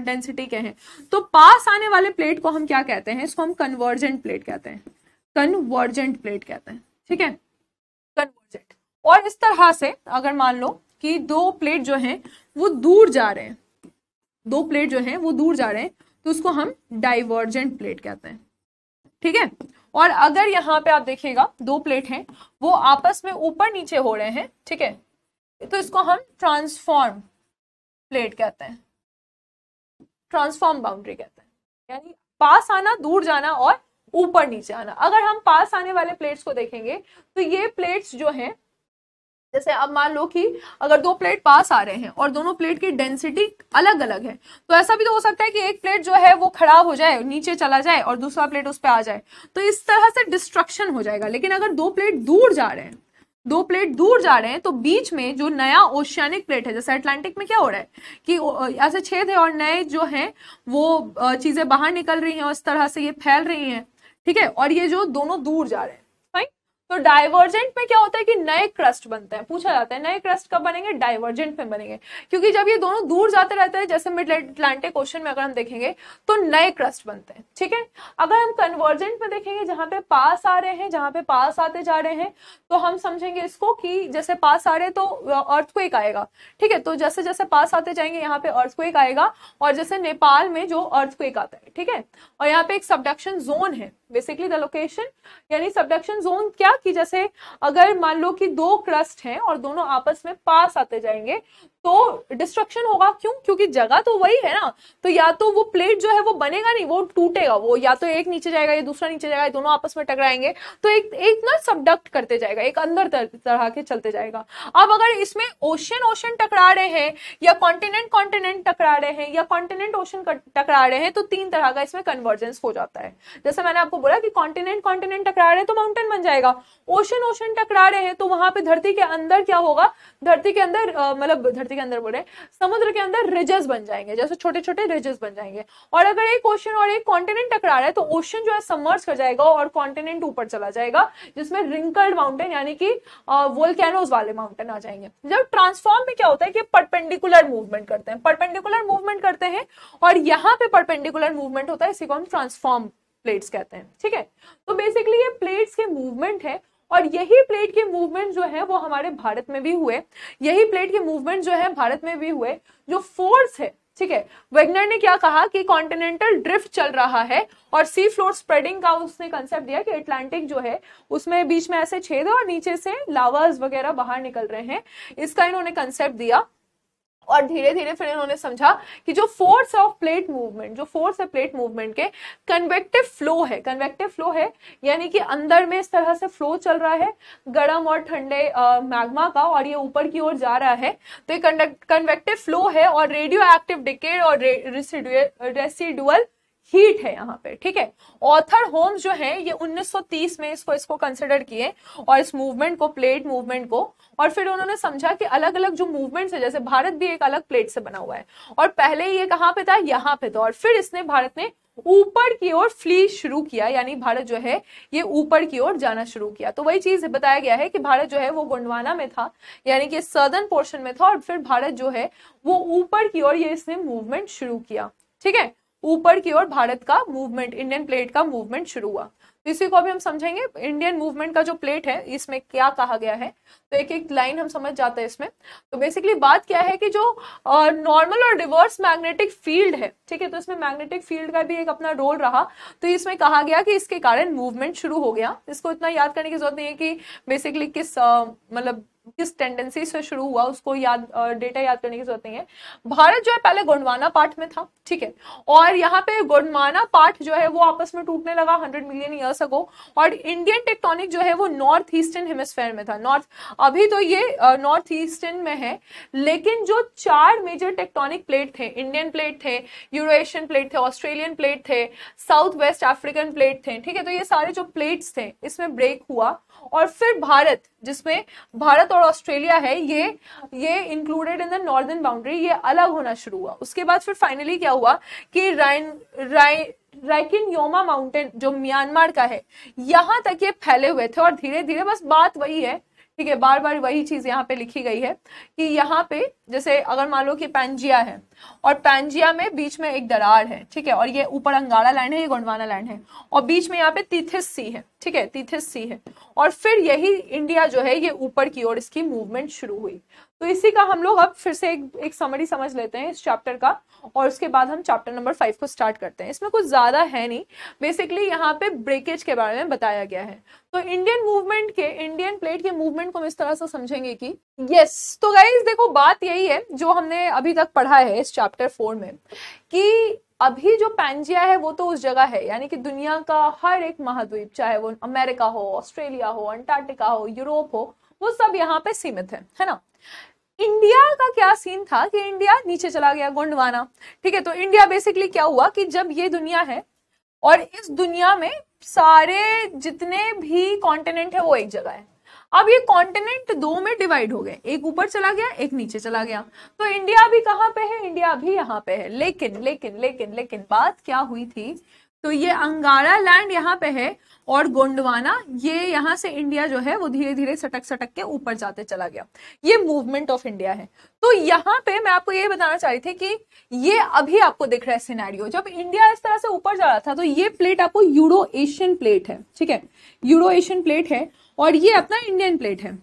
डेंसिटी के हैं तो पास आने वाले प्लेट को हम क्या कहते हैं इसको हम कन्वर्जेंट प्लेट कहते हैं कन्वर्जेंट प्लेट कहते हैं ठीक है कन्वर्जेंट और इस तरह से अगर मान लो कि दो प्लेट जो हैं वो दूर जा रहे हैं दो प्लेट जो हैं वो दूर जा रहे हैं तो उसको हम डाइवर्जेंट प्लेट कहते हैं ठीक है और अगर यहाँ पे आप देखिएगा दो प्लेट हैं वो आपस में ऊपर नीचे हो रहे हैं ठीक है तो इसको हम ट्रांसफॉर्म प्लेट कहते हैं ट्रांसफॉर्म बाउंड्री कहते हैं यानी पास आना दूर जाना और ऊपर नीचे आना अगर हम पास आने वाले प्लेट्स को देखेंगे तो ये प्लेट्स जो हैं जैसे अब मान लो कि अगर दो प्लेट पास आ रहे हैं और दोनों प्लेट की डेंसिटी अलग अलग है तो ऐसा भी तो हो सकता है कि एक प्लेट जो है वो खराब हो जाए नीचे चला जाए और दूसरा प्लेट उस पर आ जाए तो इस तरह से डिस्ट्रक्शन हो जाएगा लेकिन अगर दो प्लेट दूर जा रहे हैं दो प्लेट दूर जा रहे हैं तो बीच में जो नया ओशियानिक प्लेट है जैसे अटलांटिक में क्या हो रहा है कि ऐसे छेद है और नए जो हैं वो चीज़ें बाहर निकल रही हैं और इस तरह से ये फैल रही हैं ठीक है और ये जो दोनों दूर जा रहे हैं तो डाइवर्जेंट में क्या होता है कि नए क्रस्ट बनते हैं पूछा जाता है नए क्रस्ट कब बनेंगे डाइवर्जेंट में बनेंगे क्योंकि जब ये दोनों दूर जाते रहते हैं जैसे मिड अटलांटिक क्वेश्चन में अगर हम देखेंगे तो नए क्रस्ट बनते हैं ठीक है अगर हम कन्वर्जेंट में देखेंगे जहां पे पास आ रहे हैं जहां पे पास आते जा रहे हैं तो हम समझेंगे इसको कि जैसे पास आ रहे तो अर्थ आएगा ठीक है तो जैसे जैसे पास आते जाएंगे यहाँ पे अर्थ आएगा और जैसे नेपाल में जो अर्थ आता है ठीक है और यहाँ पे एक सबडक्शन जोन है बेसिकली द लोकेशन यानी सबडक्शन जोन क्या कि जैसे अगर मान लो कि दो क्रस्ट हैं और दोनों आपस में पास आते जाएंगे तो डिस्ट्रक्शन होगा क्यों क्योंकि जगह तो वही है ना तो या तो वो प्लेट जो है वो बनेगा नहीं वो टूटेगा वो या तो एक नीचे जाएगा या दूसरा नीचे जाएगा दोनों आपस में टकराएंगे तो एक एक ना सबडक्ट करते जाएगा एक अंदर तरह के चलते जाएगा अब अगर इसमें ओशन ओशन टकरा रहे हैं या कॉन्टिनेंट कॉन्टिनेंट टकरा रहे हैं या कॉन्टिनेंट ओशन टकरा रहे हैं तो तीन तरह का इसमें कन्वर्जेंस हो जाता है जैसे मैंने आपको बोला कि कॉन्टिनेंट कॉन्टिनेंट टकरा रहे हैं तो माउंटेन बन जाएगा ओशन ओशन टकरा रहे हैं तो वहां पर धरती के अंदर क्या होगा धरती के अंदर मतलब धरती के अंदर बोले समुद्र के अंदर रिजेस बन जाएंगे जैसे छोटे छोटे रिजेस बन जाएंगे और अगर एक ओशन और एक कॉन्टिनेंट टकरा रहा है तो ओशन जो है समर्स कर जाएगा और कॉन्टिनेंट ऊपर चला जाएगा जिसमें रिंकल्ड माउंटेन यानी कि वोल्केनोज वाले माउंटेन आ जाएंगे जब ट्रांसफॉर्म में क्या होता है कि परपेंडिकुलर मूवमेंट करते हैं परपेंडिकुलर मूवमेंट करते हैं और यहाँ पे परपेंडिकुलर मूवमेंट होता है इसी को हम ट्रांसफॉर्म प्लेट्स कहते हैं ठीक है तो बेसिकली ये प्लेट्स के मूवमेंट है और यही प्लेट के मूवमेंट जो है वो हमारे भारत में भी हुए यही प्लेट के मूवमेंट जो है भारत में भी हुए जो फोर्स है ठीक है वेगनर ने क्या कहा कि कॉन्टिनेंटल ड्रिफ्ट चल रहा है और सी फ्लोर स्प्रेडिंग का उसने कंसेप्ट दिया कि अटलांटिक जो है उसमें बीच में ऐसे छेद और नीचे से लावाज वगैरह बाहर निकल रहे हैं इसका इन्होंने कंसेप्ट दिया और धीरे धीरे फिर इन्होंने समझा कि जो फोर्स ऑफ प्लेट मूवमेंट जो फोर्स है प्लेट मूवमेंट के कन्वेक्टिव फ्लो है कन्वेक्टिव फ्लो है यानी कि अंदर में इस तरह से फ्लो चल रहा है गर्म और ठंडे मैग्मा का और ये ऊपर की ओर जा रहा है तो ये कन्वेक्टिव फ्लो है और रेडियो एक्टिव डिकेड और रेसिडुअल हीट है यहाँ पे ठीक है ऑथर होम्स जो है ये 1930 में इसको इसको कंसिडर किए और इस मूवमेंट को प्लेट मूवमेंट को और फिर उन्होंने समझा कि अलग अलग जो मूवमेंट्स है जैसे भारत भी एक अलग प्लेट से बना हुआ है और पहले ये कहाँ पे था यहाँ पे था और फिर इसने भारत ने ऊपर की ओर फ्ली शुरू किया यानी भारत जो है ये ऊपर की ओर जाना शुरू किया तो वही चीज बताया गया है कि भारत जो है वो गुंडवाना में था यानी कि सदर्न पोर्शन में था और फिर भारत जो है वो ऊपर की ओर ये इसने मूवमेंट शुरू किया ठीक है ऊपर की ओर भारत का मूवमेंट इंडियन प्लेट का मूवमेंट शुरू हुआ तो इसी को अभी हम समझेंगे इंडियन मूवमेंट का जो प्लेट है इसमें क्या कहा गया है तो एक एक लाइन हम समझ जाते हैं इसमें तो बेसिकली बात क्या है कि जो नॉर्मल और रिवर्स मैग्नेटिक फील्ड है ठीक है तो इसमें मैग्नेटिक फील्ड का भी एक अपना रोल रहा तो इसमें कहा गया कि इसके कारण मूवमेंट शुरू हो गया इसको इतना याद करने की जरूरत नहीं है कि बेसिकली किस मतलब किस टेंडेंसी से शुरू हुआ उसको याद डेटा याद करने की जरूरत नहीं है भारत जो है पहले गोंडवाना पार्ट में था ठीक है और यहाँ पे गोंडवाना पार्ट जो है वो आपस में टूटने लगा हंड्रेड मिलियन ईयर्स अगो और इंडियन टेक्टोनिक जो है वो नॉर्थ ईस्टर्न हेमस्फेयर में था नॉर्थ अभी तो ये नॉर्थ ईस्टर्न में है लेकिन जो चार मेजर टेक्टोनिक प्लेट थे इंडियन प्लेट थे यूरोशियन प्लेट थे ऑस्ट्रेलियन प्लेट थे साउथ वेस्ट अफ्रीकन प्लेट थे ठीक है तो ये सारे जो प्लेट्स थे इसमें ब्रेक हुआ और फिर भारत जिसमें भारत और ऑस्ट्रेलिया है ये ये included in the northern boundary ये अलग होना शुरू हुआ उसके बाद फिर फाइनली क्या हुआ कि राइन राइन राइकिन योमा माउंटेन जो म्यांमार का है यहां तक ये फैले हुए थे और धीरे धीरे बस बात वही है ठीक है बार बार वही चीज़ यहाँ पे लिखी गई है कि यहाँ पे जैसे अगर मान लो कि पैंजिया है और पैंजिया में बीच में एक दरार है ठीक है और ये ऊपर अंगारा लैंड है ये गोंडवाना लैंड है और बीच में यहाँ पे तीथिस सी है ठीक है तीथिस सी है और फिर यही इंडिया जो है ये ऊपर की ओर इसकी मूवमेंट शुरू हुई तो इसी का हम लोग अब फिर से एक एक समरी समझ लेते हैं इस चैप्टर का और उसके बाद हम चैप्टर नंबर फाइव को स्टार्ट करते हैं इसमें कुछ ज़्यादा है नहीं बेसिकली यहाँ पे ब्रेकेज के बारे में बताया गया है तो इंडियन मूवमेंट के इंडियन प्लेट के मूवमेंट को हम इस तरह से समझेंगे कि यस तो गाइज देखो बात यही है जो हमने अभी तक पढ़ा है इस चैप्टर फोर में कि अभी जो पैंजिया है वो तो उस जगह है यानी कि दुनिया का हर एक महाद्वीप चाहे वो अमेरिका हो ऑस्ट्रेलिया हो अंटार्कटिका हो यूरोप हो वो सब यहाँ पे सीमित है है ना इंडिया का क्या सीन था कि इंडिया नीचे चला गया गोंडवाना ठीक है तो इंडिया बेसिकली क्या हुआ कि जब ये दुनिया है और इस दुनिया में सारे जितने भी कॉन्टिनेंट है वो एक जगह है अब ये कॉन्टिनेंट दो में डिवाइड हो गए एक ऊपर चला गया एक नीचे चला गया तो इंडिया भी कहां पे है इंडिया भी यहां पे है लेकिन लेकिन लेकिन लेकिन बात क्या हुई थी तो ये अंगारा लैंड यहाँ पे है और गोंडवाना ये यहाँ से इंडिया जो है वो धीरे धीरे सटक सटक के ऊपर जाते चला गया ये मूवमेंट ऑफ इंडिया है तो यहाँ पे मैं आपको ये बताना चाह रही थी कि ये अभी आपको दिख रहा है सिनेरियो जब इंडिया इस तरह से ऊपर जा रहा था तो ये प्लेट आपको यूरो एशियन प्लेट है ठीक है यूरो एशियन प्लेट है और ये अपना इंडियन प्लेट है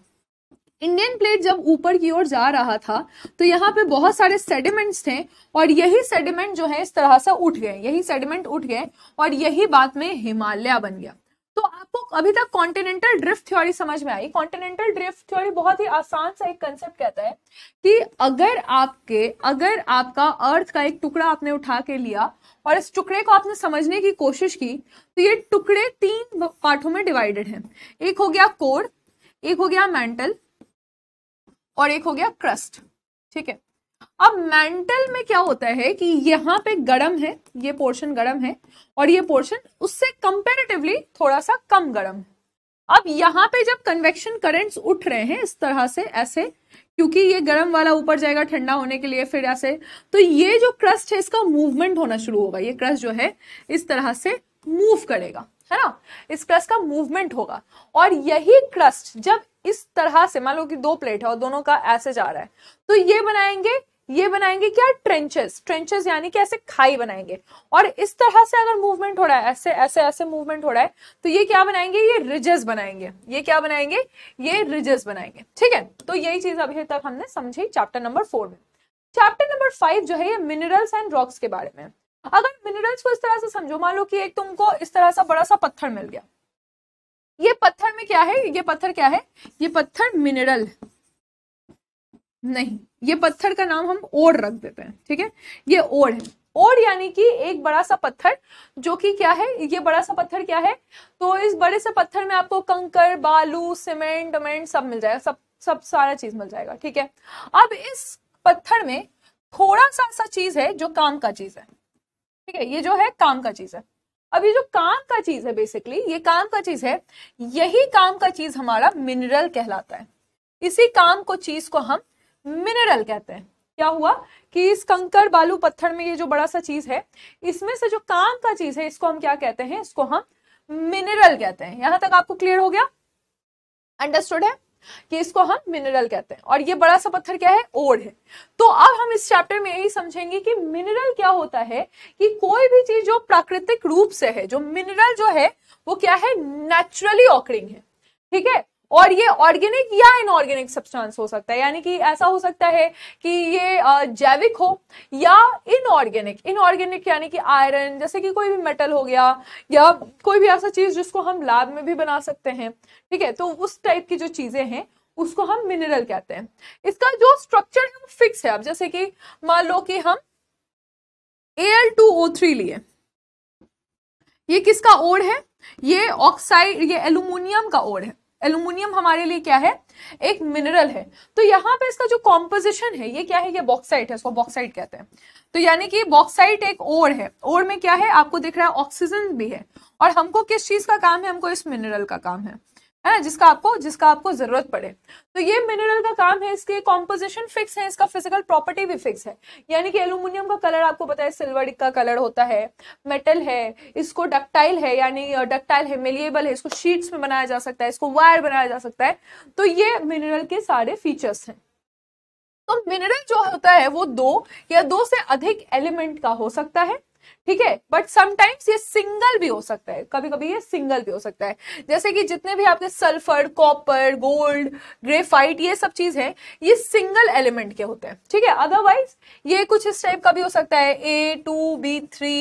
इंडियन प्लेट जब ऊपर की ओर जा रहा था तो यहाँ पे बहुत सारे सेडिमेंट्स थे और यही सेडिमेंट जो है इस तरह से उठ गए यही सेडिमेंट उठ गए और यही बात में हिमालय बन गया तो आपको अभी तक कॉन्टिनेंटल ड्रिफ्ट थ्योरी समझ में आई कॉन्टिनेंटल ड्रिफ्ट थ्योरी बहुत ही आसान सा एक कंसेप्ट कहता है कि अगर आपके अगर आपका अर्थ का एक टुकड़ा आपने उठा के लिया और इस टुकड़े को आपने समझने की कोशिश की तो ये टुकड़े तीन पार्टों में डिवाइडेड हैं एक हो गया कोर एक हो गया मेंटल और एक हो गया क्रस्ट ठीक है अब मेंटल में क्या होता है कि यहाँ पे गर्म है ये पोर्शन गर्म है और ये पोर्शन उससे कंपेरेटिवली थोड़ा सा कम गर्म अब यहाँ पे जब कन्वेक्शन करंट्स उठ रहे हैं इस तरह से ऐसे क्योंकि ये गर्म वाला ऊपर जाएगा ठंडा होने के लिए फिर ऐसे तो ये जो क्रस्ट है इसका मूवमेंट होना शुरू होगा ये क्रस्ट जो है इस तरह से मूव करेगा है ना इस क्रस्ट का मूवमेंट होगा और यही क्रस्ट जब इस तरह से मान लो कि दो प्लेट है और दोनों का ऐसे जा रहा है तो ये बनाएंगे ये बनाएंगे क्या ट्रेंचेस ट्रेंचेस यानी कि ऐसे खाई बनाएंगे और इस तरह से अगर मूवमेंट हो रहा है ऐसे ऐसे ऐसे मूवमेंट हो रहा है तो ये क्या बनाएंगे ये रिजेस बनाएंगे ये क्या बनाएंगे ये रिजेस बनाएंगे ठीक है तो यही चीज अभी तक हमने समझी चैप्टर नंबर फोर में चैप्टर नंबर फाइव जो है ये मिनरल्स एंड रॉक्स के बारे में अगर मिनरल्स को इस तरह से समझो मान लो कि एक तुमको इस तरह सा बड़ा सा पत्थर मिल गया ये पत्थर में क्या है ये पत्थर क्या है ये पत्थर मिनरल नहीं ये पत्थर का नाम हम ओड रख देते हैं ठीक है ये ओड है ओड यानी कि एक बड़ा सा पत्थर जो कि क्या है ये बड़ा सा पत्थर क्या है तो इस बड़े से पत्थर में आपको कंकर बालू सीमेंट वमेंट सब मिल जाएगा सब सब सारा चीज मिल जाएगा ठीक है अब इस पत्थर में थोड़ा सा ऐसा चीज है जो काम का चीज है ठीक है ये जो है काम का चीज है अब ये जो काम का चीज है बेसिकली ये काम का चीज है यही काम का चीज हमारा मिनरल कहलाता है इसी काम को चीज को हम मिनरल कहते हैं क्या हुआ कि इस कंकर बालू पत्थर में ये जो बड़ा सा चीज है इसमें से जो काम का चीज है इसको हम क्या कहते हैं इसको हम मिनरल कहते हैं यहां तक आपको क्लियर हो गया अंडरस्टूड है कि इसको हम मिनरल कहते हैं और ये बड़ा सा पत्थर क्या है ओड है तो अब हम इस चैप्टर में यही समझेंगे कि मिनरल क्या होता है कि कोई भी चीज जो प्राकृतिक रूप से है जो मिनरल जो है वो क्या है नेचुरली ऑकरिंग है ठीक है और ये ऑर्गेनिक या इनऑर्गेनिक सब्सटेंस हो सकता है यानी कि ऐसा हो सकता है कि ये जैविक हो या इनऑर्गेनिक इनऑर्गेनिक यानी कि आयरन जैसे कि कोई भी मेटल हो गया या कोई भी ऐसा चीज़ जिसको हम लैब में भी बना सकते हैं ठीक है तो उस टाइप की जो चीज़ें हैं उसको हम मिनरल कहते हैं इसका जो स्ट्रक्चर है वो फिक्स है अब जैसे कि मान लो कि हम एल टू ओ थ्री लिए ये किसका ओड है ये ऑक्साइड ये एल्यूमिनियम का ओड है एल्यूमिनियम हमारे लिए क्या है एक मिनरल है तो यहाँ पे इसका जो कॉम्पोजिशन है ये क्या है ये बॉक्साइट है इसको बॉक्साइट कहते हैं तो यानी कि बॉक्साइट एक ओर है ओर में क्या है आपको दिख रहा है ऑक्सीजन भी है और हमको किस चीज का काम है हमको इस मिनरल का काम है है ना जिसका आपको जिसका आपको जरूरत पड़े तो ये मिनरल का काम है इसके कॉम्पोजिशन फिक्स है इसका फिजिकल प्रॉपर्टी भी फिक्स है यानी कि एल्यूमिनियम का कलर आपको पता है सिल्वर का कलर होता है मेटल है इसको डक्टाइल है यानी डक्टाइल है मेलिएबल है इसको शीट्स में बनाया जा सकता है इसको वायर बनाया जा सकता है तो ये मिनरल के सारे फीचर्स हैं तो मिनरल जो होता है वो दो या दो से अधिक एलिमेंट का हो सकता है ठीक है बट समटाइम्स ये सिंगल भी हो सकता है कभी कभी ये सिंगल भी हो सकता है जैसे कि जितने भी आपके सल्फर कॉपर गोल्ड ग्रेफाइट ये सब चीज है ये सिंगल एलिमेंट के होते हैं ठीक है अदरवाइज ये कुछ इस टाइप का भी हो सकता है ए टू बी थ्री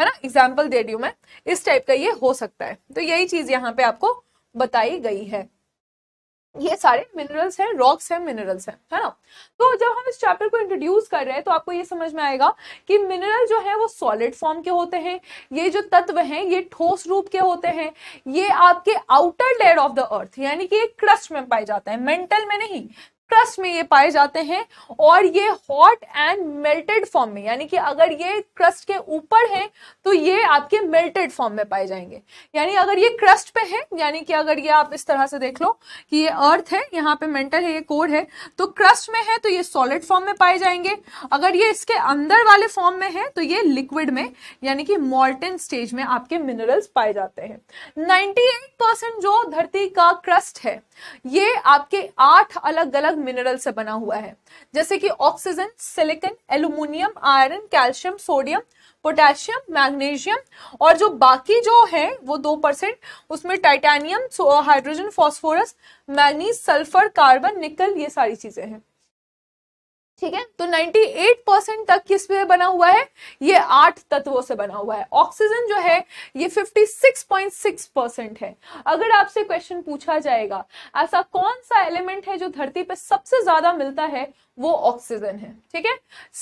है ना एग्जाम्पल दे रही हूं मैं इस टाइप का ये हो सकता है तो यही चीज यहाँ पे आपको बताई गई है ये सारे मिनरल्स हैं रॉक्स हैं मिनरल्स हैं है ना तो जब हम इस चैप्टर को इंट्रोड्यूस कर रहे हैं तो आपको ये समझ में आएगा कि मिनरल जो है वो सॉलिड फॉर्म के होते हैं ये जो तत्व हैं ये ठोस रूप के होते हैं ये आपके outer layer of the earth यानी कि ये क्रस्ट में पाए जाते हैं मेंटल में नहीं क्रस्ट में ये पाए जाते हैं और ये हॉट एंड मेल्टेड फॉर्म में यानी कि अगर ये क्रस्ट के ऊपर है तो ये आपके मेल्टेड फॉर्म में पाए जाएंगे यानी अगर ये क्रस्ट पे है यानी कि अगर ये आप इस तरह से देख लो कि ये अर्थ है यहाँ पे मेंटल है ये कोर है तो क्रस्ट में है तो ये सॉलिड फॉर्म में पाए जाएंगे अगर ये इसके अंदर वाले फॉर्म में है तो ये लिक्विड में यानी कि मॉल्टन स्टेज में आपके मिनरल्स पाए जाते हैं नाइनटी जो धरती का क्रस्ट है ये आपके आठ अलग अलग मिनरल से बना हुआ है जैसे कि oxygen silicon aluminium iron calcium sodium potassium magnesium और जो बाकी जो है वो दो परसेंट उसमें titanium hydrogen phosphorus manganese sulphur carbon nickel ये सारी चीजें हैं ठीक है तो 98 परसेंट तक किस पे बना हुआ है ये आठ तत्वों से बना हुआ है ऑक्सीजन जो है ये 56.6 परसेंट है अगर आपसे क्वेश्चन पूछा जाएगा ऐसा कौन सा एलिमेंट है जो धरती पे सबसे ज्यादा मिलता है वो ऑक्सीजन है ठीक है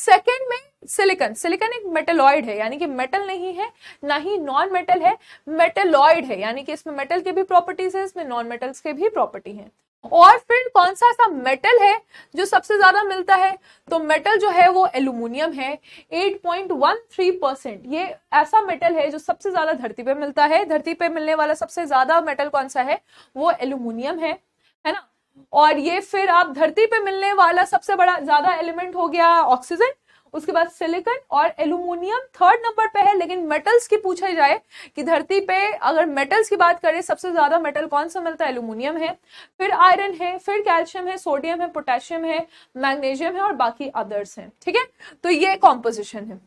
सेकेंड में सिलिकन सिलिकन एक मेटेलॉइड है यानी कि मेटल नहीं है ना ही नॉन मेटल है मेटेलॉइड है यानी कि इसमें मेटल के भी प्रॉपर्टीज है इसमें नॉन मेटल्स के भी प्रॉपर्टी है और फिर कौन सा ऐसा मेटल है जो सबसे ज्यादा मिलता है तो मेटल जो है वो एल्यूमिनियम है 8.13 परसेंट ये ऐसा मेटल है जो सबसे ज्यादा धरती पे मिलता है धरती पे मिलने वाला सबसे ज्यादा मेटल कौन सा है वो एल्यूमिनियम है है ना और ये फिर आप धरती पे मिलने वाला सबसे बड़ा ज्यादा एलिमेंट हो गया ऑक्सीजन उसके बाद सिलिकन और एल्यूमिनियम थर्ड नंबर पे है लेकिन मेटल्स की पूछा जाए कि धरती पे अगर मेटल्स की बात करें सबसे ज्यादा मेटल कौन सा मिलता है एल्यूमिनियम है फिर आयरन है फिर कैल्शियम है सोडियम है पोटेशियम है मैग्नीशियम है और बाकी अदर्स हैं ठीक है तो ये कॉम्पोजिशन है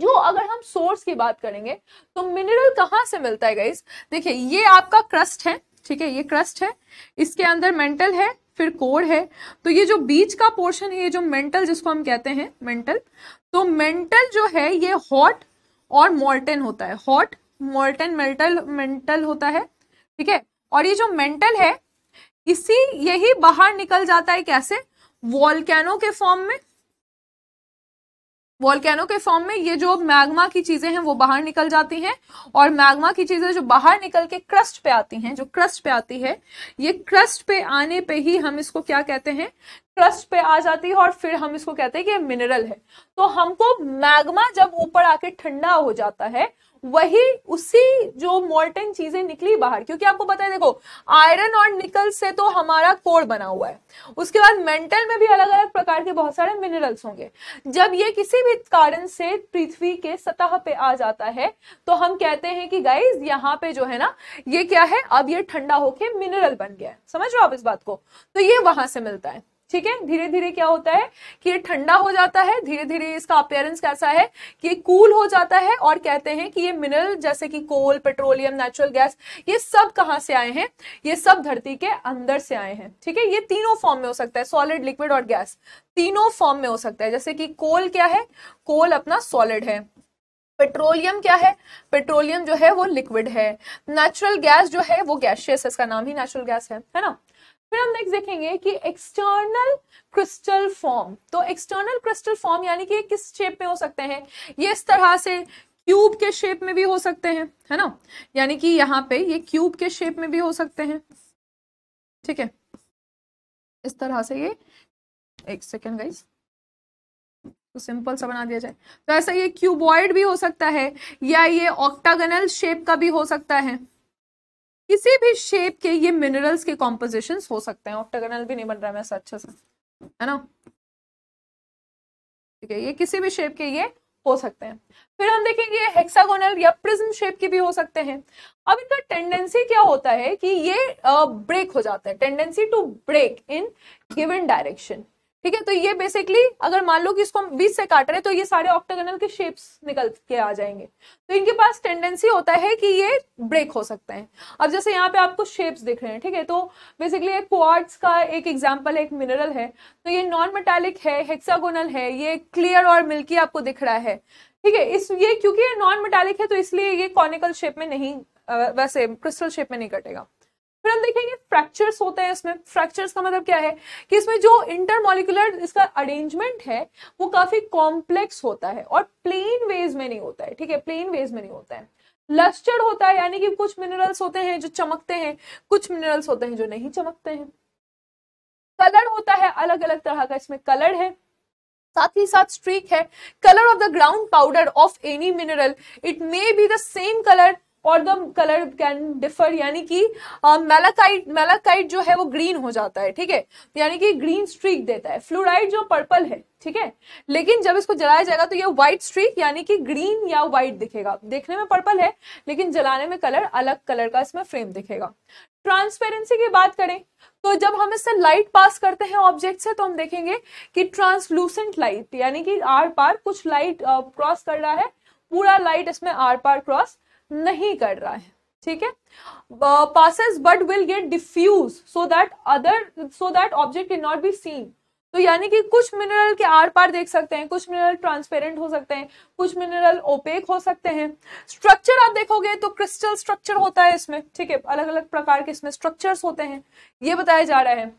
जो अगर हम सोर्स की बात करेंगे तो मिनरल कहाँ से मिलता है गाइस देखिये ये आपका क्रस्ट है ठीक है ये क्रस्ट है इसके अंदर मेंटल है फिर कोर है तो ये जो बीच का पोर्शन है ये जो मेंटल जिसको हम कहते हैं मेंटल तो मेंटल जो है ये हॉट और मोल्टेन होता है हॉट मोल्टेन मेंटल मेंटल होता है ठीक है और ये जो मेंटल है इसी यही बाहर निकल जाता है कैसे वॉल्केनो के फॉर्म में वॉल्केनो के फॉर्म में ये जो मैग्मा की चीजें हैं वो बाहर निकल जाती हैं और मैग्मा की चीजें जो बाहर निकल के क्रस्ट पे आती हैं जो क्रस्ट पे आती है ये क्रस्ट पे आने पे ही हम इसको क्या कहते हैं क्रस्ट पे आ जाती है और फिर हम इसको कहते हैं कि ये मिनरल है तो हमको मैग्मा जब ऊपर आके ठंडा हो जाता है वही उसी जो मोल्टन चीजें निकली बाहर क्योंकि आपको पता है देखो आयरन और निकल से तो हमारा कोर बना हुआ है उसके बाद मेंटल में भी अलग अलग प्रकार के बहुत सारे मिनरल्स होंगे जब ये किसी भी कारण से पृथ्वी के सतह पे आ जाता है तो हम कहते हैं कि गाइज यहाँ पे जो है ना ये क्या है अब ये ठंडा होके मिनरल बन गया है समझ रहे हो आप इस बात को तो ये वहां से मिलता है ठीक है धीरे धीरे क्या होता है कि ये ठंडा हो जाता है धीरे धीरे इसका अपेयरेंस कैसा है कि कूल हो जाता है और कहते हैं कि ये मिनरल जैसे कि कोल पेट्रोलियम नेचुरल गैस ये सब कहाँ से आए हैं ये सब धरती के अंदर से आए हैं ठीक है ये तीनों फॉर्म में हो सकता है सॉलिड लिक्विड और गैस तीनों फॉर्म में हो सकता है जैसे कि कोल क्या है कोल अपना सॉलिड है पेट्रोलियम क्या है पेट्रोलियम जो है वो लिक्विड है नेचुरल गैस जो है वो गैशियस है इसका नाम ही नेचुरल गैस है है ना फिर हम नेक्स्ट देखेंगे कि एक्सटर्नल क्रिस्टल फॉर्म तो एक्सटर्नल क्रिस्टल फॉर्म यानी कि किस शेप में हो सकते हैं ये इस तरह से क्यूब के शेप में भी हो सकते हैं है ना यानी कि यहाँ पे ये क्यूब के शेप में भी हो सकते हैं ठीक है इस तरह से ये एक सेकेंड गाइस तो सिंपल सा बना दिया जाए तो ऐसा ये क्यूबॉइड भी हो सकता है या ये ऑक्टागनल शेप का भी हो सकता है किसी भी शेप के ये मिनरल्स के कॉम्पोजिशन हो सकते हैं ऑप्टेगनल भी नहीं बन रहा है मैं अच्छा से है ना ठीक है ये किसी भी शेप के ये हो सकते हैं फिर हम देखेंगे हेक्सागोनल या प्रिज्म शेप के भी हो सकते हैं अब इनका टेंडेंसी क्या होता है कि ये ब्रेक हो जाता है tendency to break in given direction ठीक है तो ये बेसिकली अगर मान लो कि इसको हम बीस से काट रहे हैं तो ये सारे ऑक्टेगनल के शेप्स निकल के आ जाएंगे तो इनके पास टेंडेंसी होता है कि ये ब्रेक हो सकते हैं अब जैसे यहाँ पे आपको शेप्स दिख रहे हैं ठीक है तो बेसिकली एक क्वार्ट्स का एक एग्जाम्पल एक मिनरल है तो ये नॉन मेटालिक है हेक्सागोनल है ये क्लियर और मिल्की आपको दिख रहा है ठीक है इस ये क्योंकि ये नॉन मेटालिक है तो इसलिए ये कॉनिकल शेप में नहीं वैसे क्रिस्टल शेप में नहीं कटेगा फिर हम देखेंगे फ्रैक्चर्स होते हैं इसमें फ्रैक्चर्स का मतलब क्या है कि इसमें जो इंटरमोलिकुलर इसका अरेंजमेंट है वो काफी कॉम्प्लेक्स होता है और प्लेन वेज में नहीं होता है ठीक है प्लेन वेज में नहीं होता है लस्टर्ड होता है यानी कि कुछ मिनरल्स होते हैं जो चमकते हैं कुछ मिनरल्स होते हैं जो नहीं चमकते हैं कलर होता है अलग अलग तरह का इसमें कलर है साथ ही साथ स्ट्रीक है colour of the ground powder of any mineral it may be the same colour और द कलर कैन डिफर यानी कि मेलाकाइट मेलाकाइट जो है वो ग्रीन हो जाता है ठीक है यानी कि ग्रीन स्ट्रीक देता है फ्लोराइड जो पर्पल है ठीक है लेकिन जब इसको जलाया जाएगा तो ये व्हाइट स्ट्रीक यानी कि ग्रीन या व्हाइट दिखेगा देखने में पर्पल है लेकिन जलाने में कलर अलग कलर का इसमें फ्रेम दिखेगा ट्रांसपेरेंसी की बात करें तो जब हम इससे लाइट पास करते हैं ऑब्जेक्ट से तो हम देखेंगे कि ट्रांसलूसेंट लाइट यानी कि आर पार कुछ लाइट क्रॉस कर रहा है पूरा लाइट इसमें आर पार क्रॉस नहीं कर रहा है ठीक है passes but will get diffuse so that other so that object can not be seen तो यानी कि कुछ मिनरल के आर पार देख सकते हैं कुछ मिनरल ट्रांसपेरेंट हो सकते हैं कुछ मिनरल ओपेक हो सकते हैं स्ट्रक्चर आप देखोगे तो क्रिस्टल स्ट्रक्चर होता है इसमें ठीक है अलग अलग प्रकार के इसमें स्ट्रक्चर्स होते हैं ये बताया जा रहा है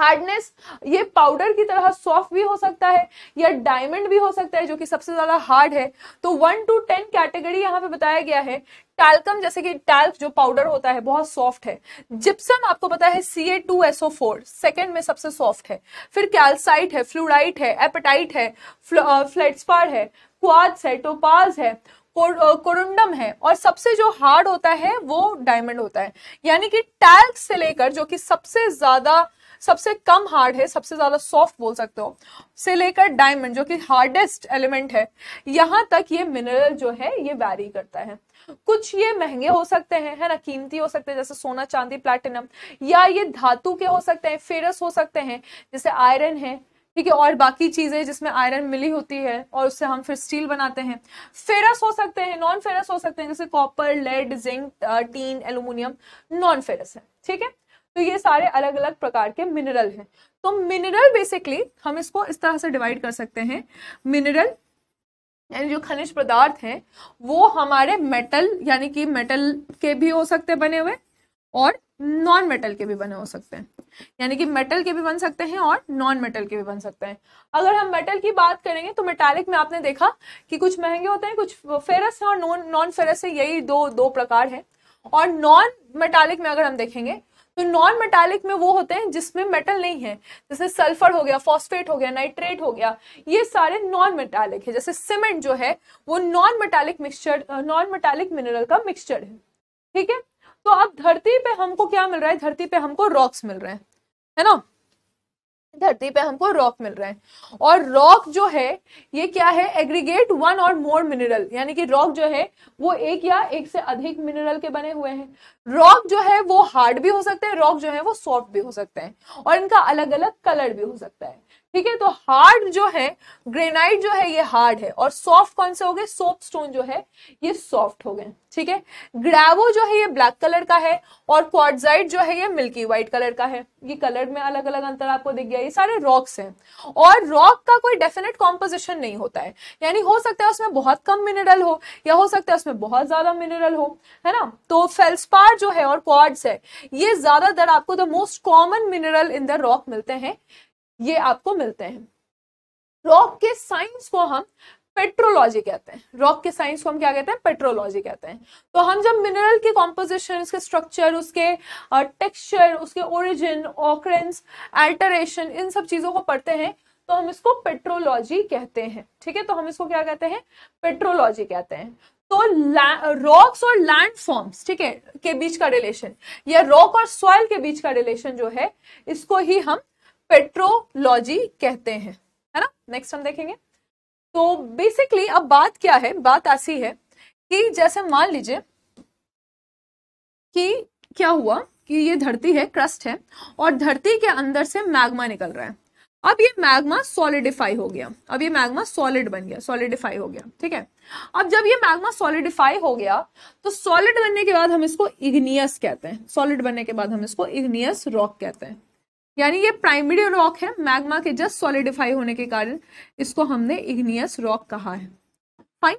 हार्डनेस ये पाउडर की तरह सॉफ्ट भी हो सकता है या डायमंड भी हो सकता है जो कि सबसे ज्यादा हार्ड है तो वन टू टेन कैटेगरी यहाँ पे बताया गया है टैल्कम जैसे कि टैल्क जो पाउडर होता है बहुत सॉफ्ट है जिप्सम आपको पता है C A two S O four second में सबसे सॉफ्ट है फिर कैल्साइट है फ्लूराइट है एपेटाइट है फ्लेट्सपार है क्वाद्स है टोपाज है कोरुंडम है और सबसे जो हार्ड होता है वो डायमंड होता है यानी कि टैल्क से लेकर जो कि सबसे ज्यादा सबसे कम हार्ड है सबसे ज्यादा सॉफ्ट बोल सकते हो से लेकर डायमंड जो कि हार्डेस्ट एलिमेंट है यहां तक ये मिनरल जो है ये वैरी करता है कुछ ये महंगे हो सकते हैं है ना कीमती हो सकते हैं जैसे सोना चांदी प्लैटिनम या ये धातु के हो सकते हैं फेरस हो सकते हैं जैसे आयरन है ठीक है और बाकी चीजें जिसमें आयरन मिली होती है और उससे हम फिर स्टील बनाते हैं फेरस हो सकते हैं नॉन फेरस हो सकते हैं जैसे copper lead zinc tin aluminium non ferrous है ठीक है तो ये सारे अलग अलग प्रकार के मिनरल हैं तो मिनरल बेसिकली हम इसको इस तरह से डिवाइड कर सकते हैं मिनरल यानी जो खनिज पदार्थ हैं वो हमारे मेटल यानी कि मेटल के भी हो सकते बने हुए और नॉन मेटल के भी बने हो सकते हैं यानी कि मेटल के भी बन सकते हैं और नॉन मेटल के भी बन सकते हैं अगर हम मेटल की बात करेंगे तो मेटालिक में आपने देखा कि कुछ महंगे होते हैं कुछ फेरस हैं और नॉन नॉन फेरस है यही दो दो प्रकार है और नॉन मेटालिक में अगर हम देखेंगे तो नॉन मेटालिक में वो होते हैं जिसमें मेटल नहीं है जैसे सल्फर हो गया फॉस्फेट हो गया नाइट्रेट हो गया ये सारे नॉन मेटालिक है जैसे सीमेंट जो है वो non metallic mixture non metallic mineral का मिक्सचर है ठीक है तो अब धरती पे हमको क्या मिल रहा है धरती पे हमको रॉक्स मिल रहे हैं है ना धरती पे हमको रॉक मिल रहा है और रॉक जो है ये क्या है एग्रीगेट वन और मोर मिनरल यानी कि रॉक जो है वो एक या एक से अधिक मिनरल के बने हुए हैं रॉक जो है वो हार्ड भी हो सकते हैं रॉक जो है वो सॉफ्ट भी हो सकते हैं और इनका अलग अलग कलर भी हो सकता है ठीक है तो हार्ड जो है ग्रेनाइट जो है ये हार्ड है और सॉफ्ट कौन से हो गए सोप स्टोन जो है ये सॉफ्ट हो गए ठीक है ग्रेवो जो है ये ब्लैक कलर का है और क्वार्जाइट जो है ये मिल्की व्हाइट कलर का है ये कलर में अलग अलग अंतर आपको दिख गया ये सारे रॉक्स हैं और रॉक का कोई डेफिनेट कॉम्पोजिशन नहीं होता है यानी हो सकता है उसमें बहुत कम मिनरल हो या हो सकता है उसमें बहुत ज्यादा मिनरल हो है ना तो फेल्सपार जो है और क्वार्ड्स है ये ज्यादातर आपको the most common mineral in the rock मिलते हैं ये आपको मिलते हैं रॉक के साइंस को हम पेट्रोलॉजी कहते हैं रॉक के साइंस को हम क्या कहते हैं पेट्रोलॉजी कहते हैं तो हम जब मिनरल के कॉम्पोजिशन उसके स्ट्रक्चर उसके टेक्सचर उसके ओरिजिन ऑक्रेंस अल्टरेशन इन सब चीज़ों को पढ़ते हैं तो हम इसको पेट्रोलॉजी कहते हैं ठीक है तो हम इसको क्या कहते हैं पेट्रोलॉजी कहते हैं तो रॉक्स और लैंड फॉर्म्स ठीक है के बीच का रिलेशन या रॉक और सॉइल के बीच का रिलेशन जो है इसको ही हम पेट्रोलॉजी कहते हैं है ना नेक्स्ट हम देखेंगे तो बेसिकली अब बात क्या है बात ऐसी है कि जैसे मान लीजिए कि क्या हुआ कि ये धरती है क्रस्ट है और धरती के अंदर से मैग्मा निकल रहा है अब ये मैग्मा सॉलिडिफाई हो गया अब ये मैग्मा सॉलिड बन गया सॉलिडिफाई हो गया ठीक है अब जब ये मैग्मा सॉलिडिफाई हो गया तो सॉलिड बनने के बाद हम इसको इग्नियस कहते हैं सॉलिड बनने के बाद हम इसको इग्नियस रॉक कहते हैं यानी ये प्राइमरी रॉक है मैग्मा के जस्ट सॉलिडिफाई होने के कारण इसको हमने इग्नियस रॉक कहा है फाइन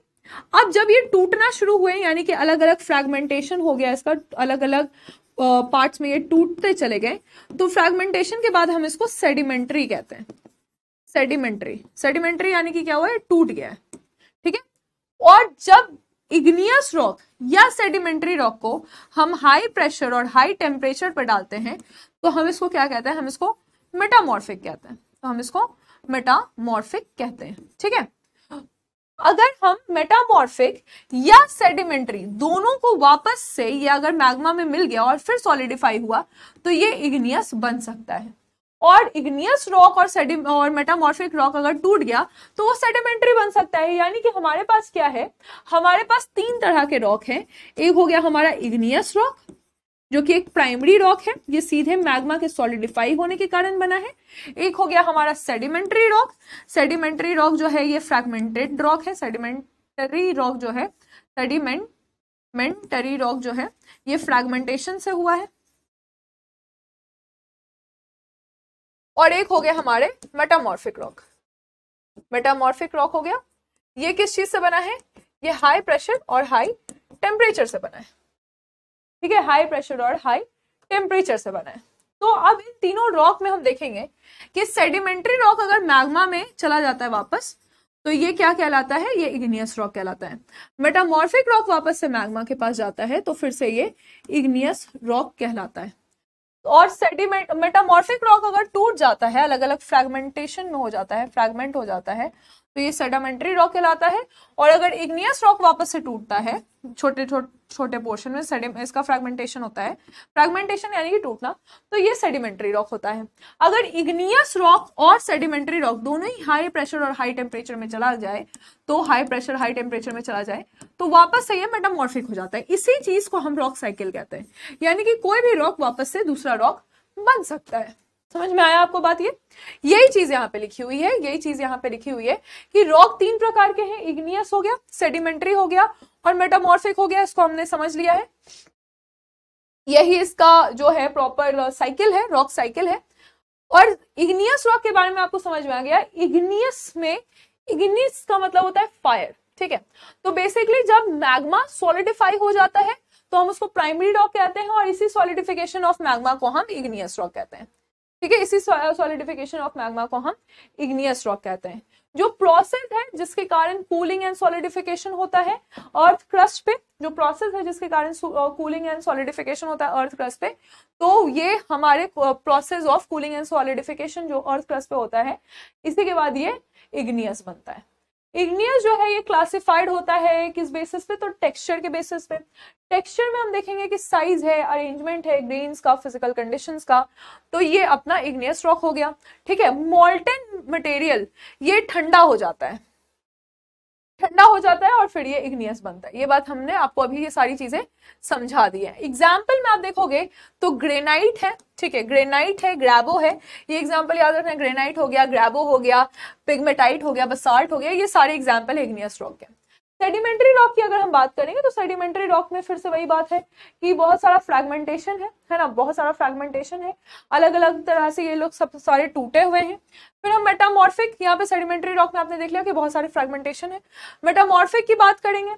अब जब ये टूटना शुरू हुए यानी कि अलग अलग फ्रेगमेंटेशन हो गया इसका अलग अलग पार्ट्स में ये टूटते चले गए तो फ्रेगमेंटेशन के बाद हम इसको सेडिमेंट्री कहते हैं सेडिमेंट्री सेडिमेंट्री यानी कि क्या हुआ है टूट गया है ठीक है और जब इग्नियस रॉक या सेडिमेंट्री रॉक को हम हाई प्रेशर और हाई टेम्परेचर पर डालते हैं तो हम इसको क्या कहते हैं हम इसको मेटामॉर्फिक कहते हैं तो हम इसको मेटामॉर्फिक कहते हैं ठीक है अगर हम मेटामॉर्फिक या सेडिमेंट्री दोनों को वापस से या अगर मैग्मा में मिल गया और फिर सॉलिडिफाई हुआ तो ये इग्नियस बन सकता है और इग्नियस रॉक और सेडिम और मेटामॉर्फिक रॉक अगर टूट गया तो वो सेडिमेंट्री बन सकता है यानी कि हमारे पास क्या है हमारे पास तीन तरह के रॉक हैं एक हो गया हमारा इग्नियस रॉक जो कि एक प्राइमरी रॉक है ये सीधे मैग्मा के सॉलिडिफाई होने के कारण बना है एक हो गया हमारा सेडिमेंटरी रॉक सेडिमेंट्री रॉक जो है ये फ्रैगमेंटेड रॉक है सेडिमेंटरी रॉक जो है सेडिमेंटमेंटरी रॉक जो है ये फ्रैगमेंटेशन से हुआ है और एक हो गया हमारे मेटामॉर्फिक रॉक मेटामॉर्फिक रॉक हो गया ये किस चीज से बना है ये हाई प्रेशर और हाई टेम्परेचर से बना है ठीक है हाई प्रेशर और हाई टेम्परेचर से बना है तो अब इन तीनों रॉक में हम देखेंगे कि सेडिमेंट्री रॉक अगर मैग्मा में चला जाता है वापस तो ये क्या कहलाता है ये इग्नियस रॉक कहलाता है मेटामॉर्फिक रॉक वापस से मैग्मा के पास जाता है तो फिर से ये इग्नियस रॉक कहलाता है और सेडिमेंट मेटामॉर्फिक रॉक अगर टूट जाता है अलग अलग फ्रेगमेंटेशन में हो जाता है फ्रेगमेंट हो जाता है तो ये सेडामेंट्री रॉक कहलाता है और अगर इग्नियस रॉक वापस से टूटता है छोटे छोटे छोटे पोर्शन में इसका फ्रेगमेंटेशन होता है फ्रेगमेंटेशन यानी कि टूटना तो ये सेडिमेंट्री रॉक होता है अगर इग्नियस रॉक और सेडिमेंट्री रॉक दोनों ही हाई प्रेशर और हाई टेम्परेचर में चला जाए तो हाई प्रेशर हाई टेम्परेचर में चला जाए तो वापस से ये मेटामॉर्फिक हो जाता है इसी चीज को हम रॉक साइकिल कहते हैं यानी कि कोई भी रॉक वापस से दूसरा रॉक बन सकता है समझ में आया आपको बात ये यही चीज यहाँ पे लिखी हुई है यही चीज यहाँ पे लिखी हुई है कि रॉक तीन प्रकार के हैं इग्नियस हो गया सेडिमेंट्री हो गया और मेटामॉर्फिक हो गया इसको हमने समझ लिया है यही इसका जो है प्रॉपर साइकिल uh, है रॉक साइकिल है और इग्नियस रॉक के बारे में आपको समझ में आ गया इग्नियस में इग्निस का मतलब होता है फायर ठीक है तो बेसिकली जब मैग्मा सॉलिडिफाई हो जाता है तो हम उसको प्राइमरी रॉक कहते हैं और इसी सॉलिडिफिकेशन ऑफ मैग्मा को हम इग्नियस रॉक कहते हैं ठीक है इसी सॉलिडिफिकेशन ऑफ मैग्मा को हम इग्नियस रॉक कहते हैं जो प्रोसेस है जिसके कारण कूलिंग एंड सॉलिडिफिकेशन होता है अर्थ क्रस्ट पे जो प्रोसेस है जिसके कारण कूलिंग एंड सॉलिडिफिकेशन होता है अर्थ क्रस्ट पे तो ये हमारे process of cooling and solidification जो अर्थ क्रस्ट पे होता है इसी के बाद ये इग्नियस बनता है इग्नियस जो है ये क्लासिफाइड होता है किस बेसिस पे तो टेक्सचर के बेसिस पे टेक्सचर में हम देखेंगे कि साइज है अरेंजमेंट है ग्रेन्स का फिजिकल कंडीशंस का तो ये अपना इग्नियस रॉक हो गया ठीक है मोल्टन मटेरियल ये ठंडा हो जाता है ठंडा हो जाता है और फिर ये इग्नियस बनता है ये बात हमने आपको अभी ये सारी चीजें समझा दी है एग्जाम्पल में आप देखोगे तो ग्रेनाइट है ठीक है ग्रेनाइट है ग्रेबो है ये एग्जाम्पल याद रखना ग्रेनाइट हो गया ग्रेबो हो गया पिगमेटाइट हो गया बसाल्ट हो गया ये सारे एग्जाम्पल इग्नियस रॉक के सेडिमेंट्री रॉक की अगर हम बात करेंगे तो सेडिमेंट्री रॉक में फिर से वही बात है कि बहुत सारा फ्रेगमेंटेशन है है ना बहुत सारा फ्रेगमेंटेशन है अलग अलग तरह से ये लोग सब सारे टूटे हुए हैं फिर हम मेटामॉर्फिक यहाँ पे सेडिमेंट्री रॉक में आपने देख लिया कि बहुत सारे फ्रेगमेंटेशन है मेटामॉर्फिक की बात करेंगे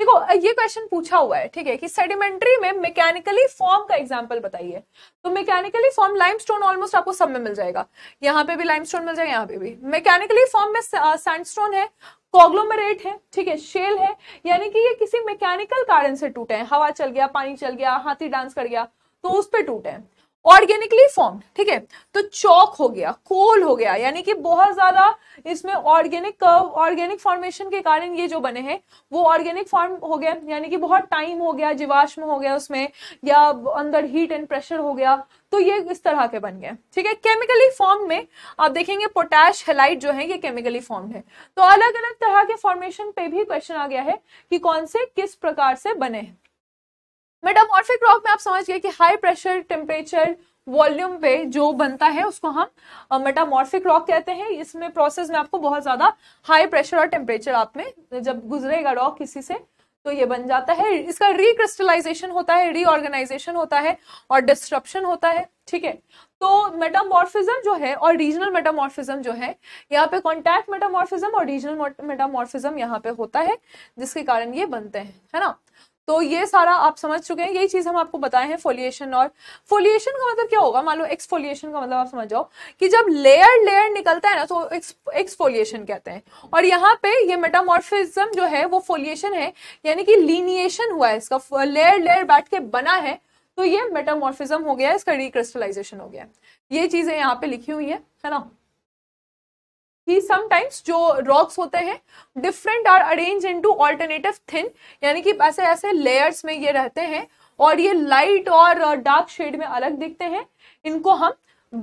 देखो ये क्वेश्चन पूछा हुआ है ठीक है कि सेडिमेंट्री में मैकेनिकली फॉर्म का एग्जाम्पल बताइए तो मैकेनिकली फॉर्म लाइमस्टोन ऑलमोस्ट आपको सब में मिल जाएगा यहाँ पे भी लाइमस्टोन मिल जाएगा यहाँ पे भी मैकेनिकली फॉर्म में सैंडस्टोन है कॉग्लोमरेट है ठीक है शेल है यानी कि ये किसी मैकेनिकल कारण से टूटे हैं हवा चल गया पानी चल गया हाथी डांस कर गया तो उस पर टूटे हैं ऑर्गेनिकली फॉर्म ठीक है तो चौक हो गया कोल हो गया यानी कि बहुत ज्यादा इसमें ऑर्गेनिक ऑर्गेनिक फॉर्मेशन के कारण ये जो बने हैं वो ऑर्गेनिक फॉर्म हो गया यानी कि बहुत टाइम हो गया जीवाश्म हो गया उसमें या अंदर हीट एंड प्रेशर हो गया तो ये इस तरह के बन गए ठीक है केमिकली फॉर्म में आप देखेंगे पोटैश हेलाइट जो है ये केमिकली फॉर्म है तो अलग अलग तरह के फॉर्मेशन पे भी क्वेश्चन आ गया है कि कौन से किस प्रकार से बने हैं मेटामॉर्फिक रॉक में आप समझ गए कि हाई प्रेशर टेम्परेचर वॉल्यूम पे जो बनता है उसको हम मेटामॉर्फिक रॉक कहते हैं इसमें प्रोसेस में आपको बहुत ज़्यादा हाई प्रेशर और टेम्परेचर आप में जब गुजरेगा रॉक किसी से तो ये बन जाता है इसका रिक्रिस्टलाइजेशन होता है रीऑर्गेनाइजेशन होता है और डिस्ट्रप्शन होता है ठीक है तो मेटामॉर्फिज्म जो है और रीजनल मेटामॉर्फिज्म जो है यहाँ पे कॉन्टैक्ट मेटामॉर्फिज्म और रीजनल मेटामॉर्फिज्म यहाँ पे होता है जिसके कारण ये बनते हैं है ना तो ये सारा आप समझ चुके हैं यही चीज़ हम आपको बताए हैं फोलिएशन और फोलिएशन का मतलब क्या होगा मान लो एक्सफोलिएशन का मतलब आप समझ जाओ कि जब लेयर लेयर निकलता है ना तो एक्सफोलिएशन कहते हैं और यहाँ पे ये मेटामॉर्फिज्म जो है वो फोलिएशन है यानी कि लीनिएशन हुआ है इसका लेयर लेयर बैठ के बना है तो ये मेटामॉर्फिज्म हो गया इसका रिक्रिस्टलाइजेशन हो गया ये चीज़ें यहाँ पे लिखी हुई है है ना कि समटाइम्स जो रॉक्स होते हैं different are arrange into alternative thin यानी कि ऐसे ऐसे लेयर्स में ये रहते हैं और ये लाइट और डार्क uh, शेड में अलग दिखते हैं इनको हम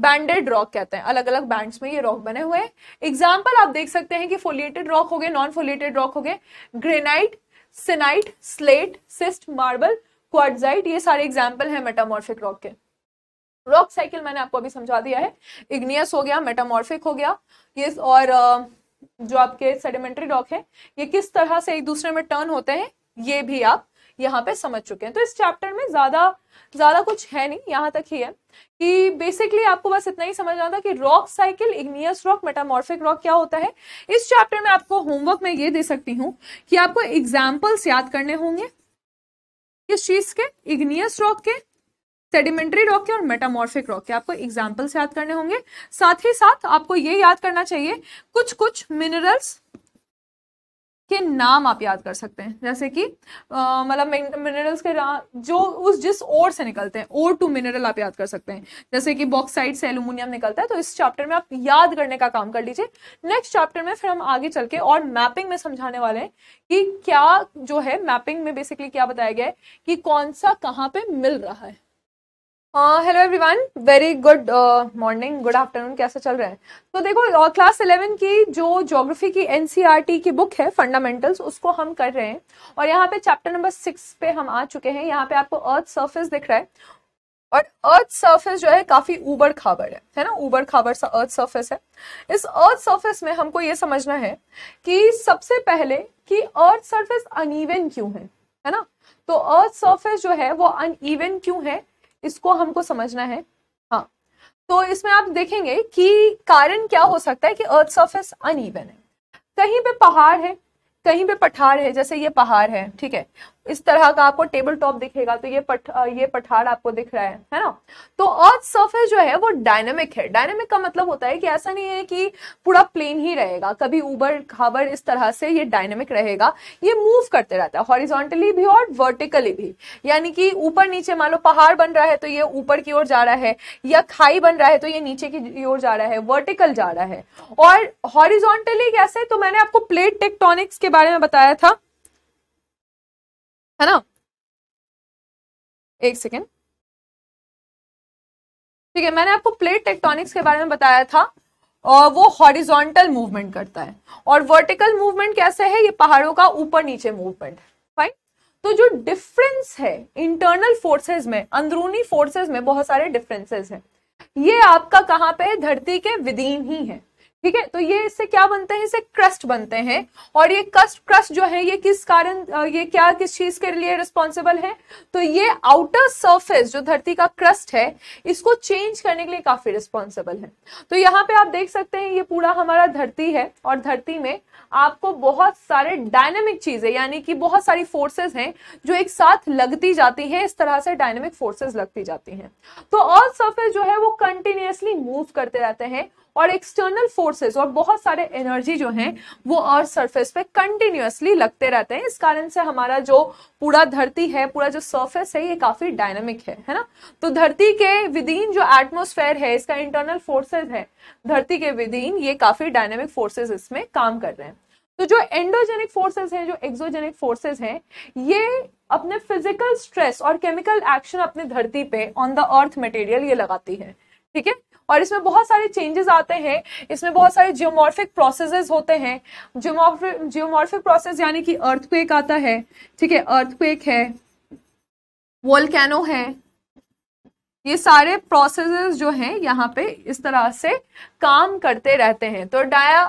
बैंडेड रॉक कहते हैं अलग अलग बैंड्स में ये रॉक बने हुए हैं एग्जाम्पल आप देख सकते हैं कि फोलिएटेड रॉक हो गए नॉन फोलिएटेड रॉक हो गए granite syenite slate schist marble quartzite ये सारे एग्जाम्पल हैं मेटामॉर्फिक रॉक के रॉक साइकिल मैंने आपको अभी समझा दिया है इग्नियस हो गया मेटामॉर्फिक हो गया ये और जो आपके सेडिमेंट्री रॉक है ये किस तरह से एक दूसरे में टर्न होते हैं ये भी आप यहाँ पे समझ चुके हैं तो इस चैप्टर में ज़्यादा ज़्यादा कुछ है नहीं यहाँ तक ही है कि बेसिकली आपको बस इतना ही समझना था कि rock cycle igneous rock metamorphic rock क्या होता है इस चैप्टर में आपको होमवर्क में ये दे सकती हूँ कि आपको एग्जाम्पल्स याद करने होंगे किस चीज़ के इग्नियस रॉक के सेडिमेंट्री रॉक के और मेटामॉर्फिक रॉक के आपको एग्जाम्पल्स याद करने होंगे साथ ही साथ आपको ये याद करना चाहिए कुछ कुछ मिनरल्स के नाम आप याद कर सकते हैं जैसे कि मतलब मिनरल्स के जो उस जिस ओर से निकलते हैं ओर टू मिनरल आप याद कर सकते हैं जैसे कि बॉक्साइड से एल्यूमिनियम निकलता है तो इस चैप्टर में आप याद करने का काम कर लीजिए नेक्स्ट चैप्टर में फिर हम आगे चल के और मैपिंग में समझाने वाले हैं कि क्या जो है मैपिंग में बेसिकली क्या बताया गया है कि कौन सा कहाँ पे मिल रहा है hello everyone very good morning good afternoon कैसा चल रहा है तो देखो क्लास uh, इलेवन की जो ज्योग्राफी की एनसीईआरटी e की बुक है फंडामेंटल्स उसको हम कर रहे हैं और यहाँ पे चैप्टर नंबर सिक्स पे हम आ चुके हैं यहाँ पे आपको अर्थ सरफेस दिख रहा है और अर्थ सरफेस जो है काफी ऊबड़ खाबड़ है है ना ऊबड़ खाबड़ सा अर्थ सर्फेस है इस अर्थ सर्फेस में हमको ये समझना है कि सबसे पहले कि अर्थ सर्फेस अनइवन क्यों है है ना तो अर्थ सर्फेस जो है वो अनइवन क्यों है इसको हमको समझना है हाँ तो इसमें आप देखेंगे कि कारण क्या हो सकता है कि अर्थ सर्फेस अनइवन है कहीं पे पहाड़ है कहीं पे पठार है जैसे ये पहाड़ है ठीक है इस तरह का आपको टेबल टॉप दिखेगा तो ये पठ ये पठार आपको दिख रहा है है ना तो अर्थ सरफेस जो है वो डायनेमिक है डायनेमिक का मतलब होता है कि ऐसा नहीं है कि पूरा प्लेन ही रहेगा कभी ऊबर खाबर इस तरह से ये डायनेमिक रहेगा ये मूव करते रहता है हॉरिजॉन्टली भी और वर्टिकली भी यानी कि ऊपर नीचे मान लो पहाड़ बन रहा है तो ये ऊपर की ओर जा रहा है या खाई बन रहा है तो ये नीचे की ओर जा रहा है वर्टिकल जा रहा है और हॉरिजोंटली कैसे तो मैंने आपको प्लेट टेक्टोनिक्स के बारे में बताया था है ना एक सेकेंड ठीक है मैंने आपको प्लेट टेक्टोनिक्स के बारे में बताया था और वो हॉरिजॉन्टल मूवमेंट करता है और वर्टिकल मूवमेंट कैसे है ये पहाड़ों का ऊपर नीचे मूवमेंट फाइन तो जो डिफरेंस है इंटरनल फोर्सेस में अंदरूनी फोर्सेस में बहुत सारे डिफरेंसेस हैं ये आपका कहाँ पे है धरती के विदीन ही है ठीक है तो ये इससे क्या बनते हैं इससे क्रस्ट बनते हैं और ये क्रस्ट क्रस्ट जो है ये किस कारण ये क्या किस चीज के लिए रिस्पॉन्सिबल है तो ये आउटर सरफेस जो धरती का क्रस्ट है इसको चेंज करने के लिए काफी रिस्पॉन्सिबल है तो यहाँ पे आप देख सकते हैं ये पूरा हमारा धरती है और धरती में आपको बहुत सारे डायनेमिक चीजें यानी कि बहुत सारी फोर्सेज हैं जो एक साथ लगती जाती है इस तरह से डायनेमिक फोर्सेज लगती जाती है तो अर्थ सर्फेस जो है वो कंटिन्यूसली मूव करते रहते हैं और एक्सटर्नल फोर्सेस और बहुत सारे एनर्जी जो हैं वो अर्थ सरफेस पे कंटिन्यूसली लगते रहते हैं इस कारण से हमारा जो पूरा धरती है पूरा जो सरफेस है ये काफ़ी डायनामिक है है ना तो धरती के विदिन जो एटमोसफेयर है इसका इंटरनल फोर्सेज है धरती के विदिन ये काफ़ी डायनेमिक फोर्सेज इसमें काम कर रहे हैं तो जो एंडोजेनिक फोर्सेज हैं जो एक्सोजेनिक फोर्सेज हैं ये अपने फिजिकल स्ट्रेस और केमिकल एक्शन अपनी धरती पे ऑन द अर्थ मटेरियल ये लगाती है ठीक है और इसमें बहुत सारे चेंजेस आते हैं इसमें बहुत सारे जियोमॉर्फिक प्रोसेसेस होते हैं जियोमॉर्फिक जियोमॉर्फिक प्रोसेस यानी कि अर्थक्वेक आता है ठीक है अर्थक्वेक है वोल्केनो है ये सारे प्रोसेसेस जो हैं यहाँ पे इस तरह से काम करते रहते हैं तो डाया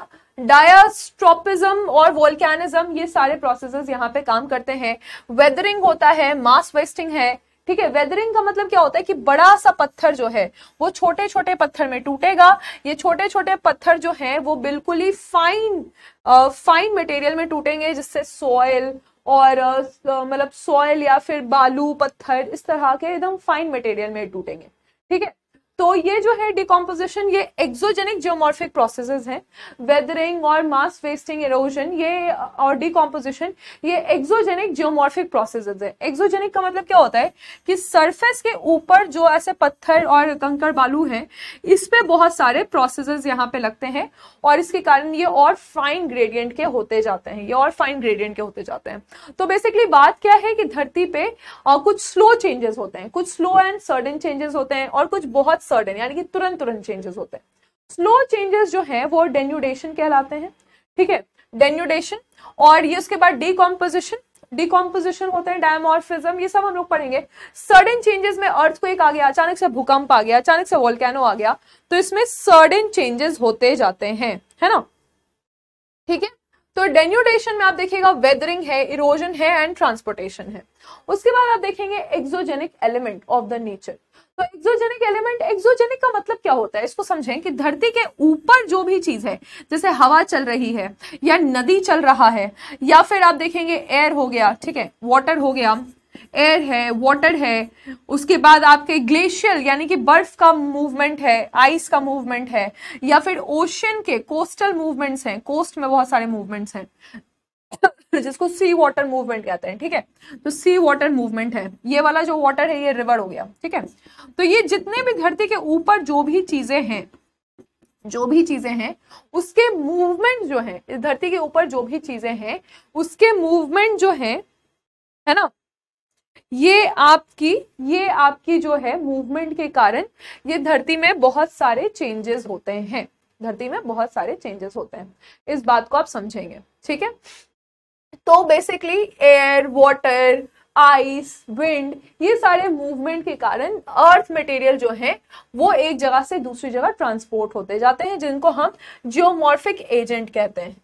डायास्ट्रोपिज्म और वोल्केनिज्म ये सारे प्रोसेसेस यहाँ पे काम करते हैं वेदरिंग होता है मास वेस्टिंग है ठीक है वेदरिंग का मतलब क्या होता है कि बड़ा सा पत्थर जो है वो छोटे छोटे पत्थर में टूटेगा ये छोटे छोटे पत्थर जो है वो बिल्कुल ही फाइन फाइन मटेरियल में टूटेंगे जिससे सॉयल और मतलब सॉयल या फिर बालू पत्थर इस तरह के एकदम फाइन मटेरियल में टूटेंगे ठीक है तो ये जो है डिकम्पोजिशन ये एक्सोजेनिक जियोमॉर्फिक प्रोसेसेस हैं वेदरिंग और मास वेस्टिंग एरोजन ये और डिकम्पोजिशन ये एक्सोजेनिक जियोमॉर्फिक प्रोसेसेस हैं एक्सोजेनिक का मतलब क्या होता है कि सरफेस के ऊपर जो ऐसे पत्थर और कंकड़ बालू हैं इस पर बहुत सारे प्रोसेसेस यहाँ पे लगते हैं और इसके कारण ये और फाइन ग्रेडियंट के होते जाते हैं ये और फाइन ग्रेडियंट के होते जाते हैं तो बेसिकली बात क्या है कि धरती पे कुछ स्लो चेंजेस होते हैं कुछ स्लो एंड सडन चेंजेस होते हैं और कुछ बहुत सडन यानी कि तुरंत तुरंत चेंजेस होते हैं स्लो चेंजेस जो हैं वो डेन्यूडेशन कहलाते हैं ठीक है डेन्यूडेशन और ये उसके बाद डीकम्पोजिशन डिकम्पोजिशन होते हैं डायमोर्फिज्म ये सब हम लोग पढ़ेंगे सडन चेंजेस में अर्थ को एक आ गया अचानक से भूकंप आ गया अचानक से वोल्केनो आ गया तो इसमें सडन चेंजेस होते जाते हैं है ना ठीक है तो डेन्यूडेशन में आप देखिएगा वेदरिंग है इरोजन है एंड ट्रांसपोर्टेशन है उसके बाद आप देखेंगे exogenic element of the nature तो एक्सोजेनिक एलिमेंट एक्सोजेनिक का मतलब क्या होता है इसको समझें कि धरती के ऊपर जो भी चीज है जैसे हवा चल रही है या नदी चल रहा है या फिर आप देखेंगे एयर हो गया ठीक है वाटर हो गया एयर है वाटर है उसके बाद आपके ग्लेशियल यानी कि बर्फ का मूवमेंट है आइस का मूवमेंट है या फिर ओशन के कोस्टल मूवमेंट्स हैं कोस्ट में बहुत सारे मूवमेंट्स हैं जिसको सी वाटर मूवमेंट कहते हैं ठीक है तो सी वाटर मूवमेंट है ये वाला जो वाटर है ये रिवर हो गया ठीक है तो ये जितने भी धरती के ऊपर जो भी चीजें हैं जो भी चीजें हैं उसके मूवमेंट जो है इस धरती के ऊपर जो भी चीजें हैं उसके मूवमेंट जो है है ना ये आपकी ये आपकी जो है मूवमेंट के कारण ये धरती में बहुत सारे चेंजेस होते हैं धरती में बहुत सारे चेंजेस होते हैं इस बात को आप समझेंगे ठीक है तो basically air water ice wind ये सारे मूवमेंट के कारण अर्थ मटेरियल जो है वो एक जगह से दूसरी जगह ट्रांसपोर्ट होते जाते हैं जिनको हम जियोमॉर्फिक एजेंट कहते हैं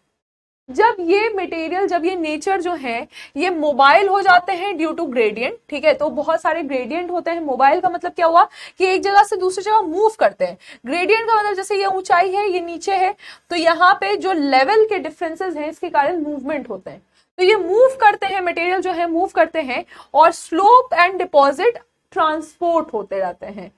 जब ये मटेरियल जब ये नेचर जो है ये मोबाइल हो जाते हैं ड्यू टू ग्रेडियंट ठीक है तो बहुत सारे ग्रेडियंट होते हैं मोबाइल का मतलब क्या हुआ कि एक जगह से दूसरी जगह मूव करते हैं ग्रेडियंट का मतलब जैसे ये ऊंचाई है ये नीचे है तो यहाँ पे जो लेवल के डिफरेंसेस हैं इसके कारण मूवमेंट होते हैं तो ये मूव करते हैं मटेरियल जो है मूव करते हैं और स्लोप एंड डिपॉजिट ट्रांसपोर्ट होते रहते हैं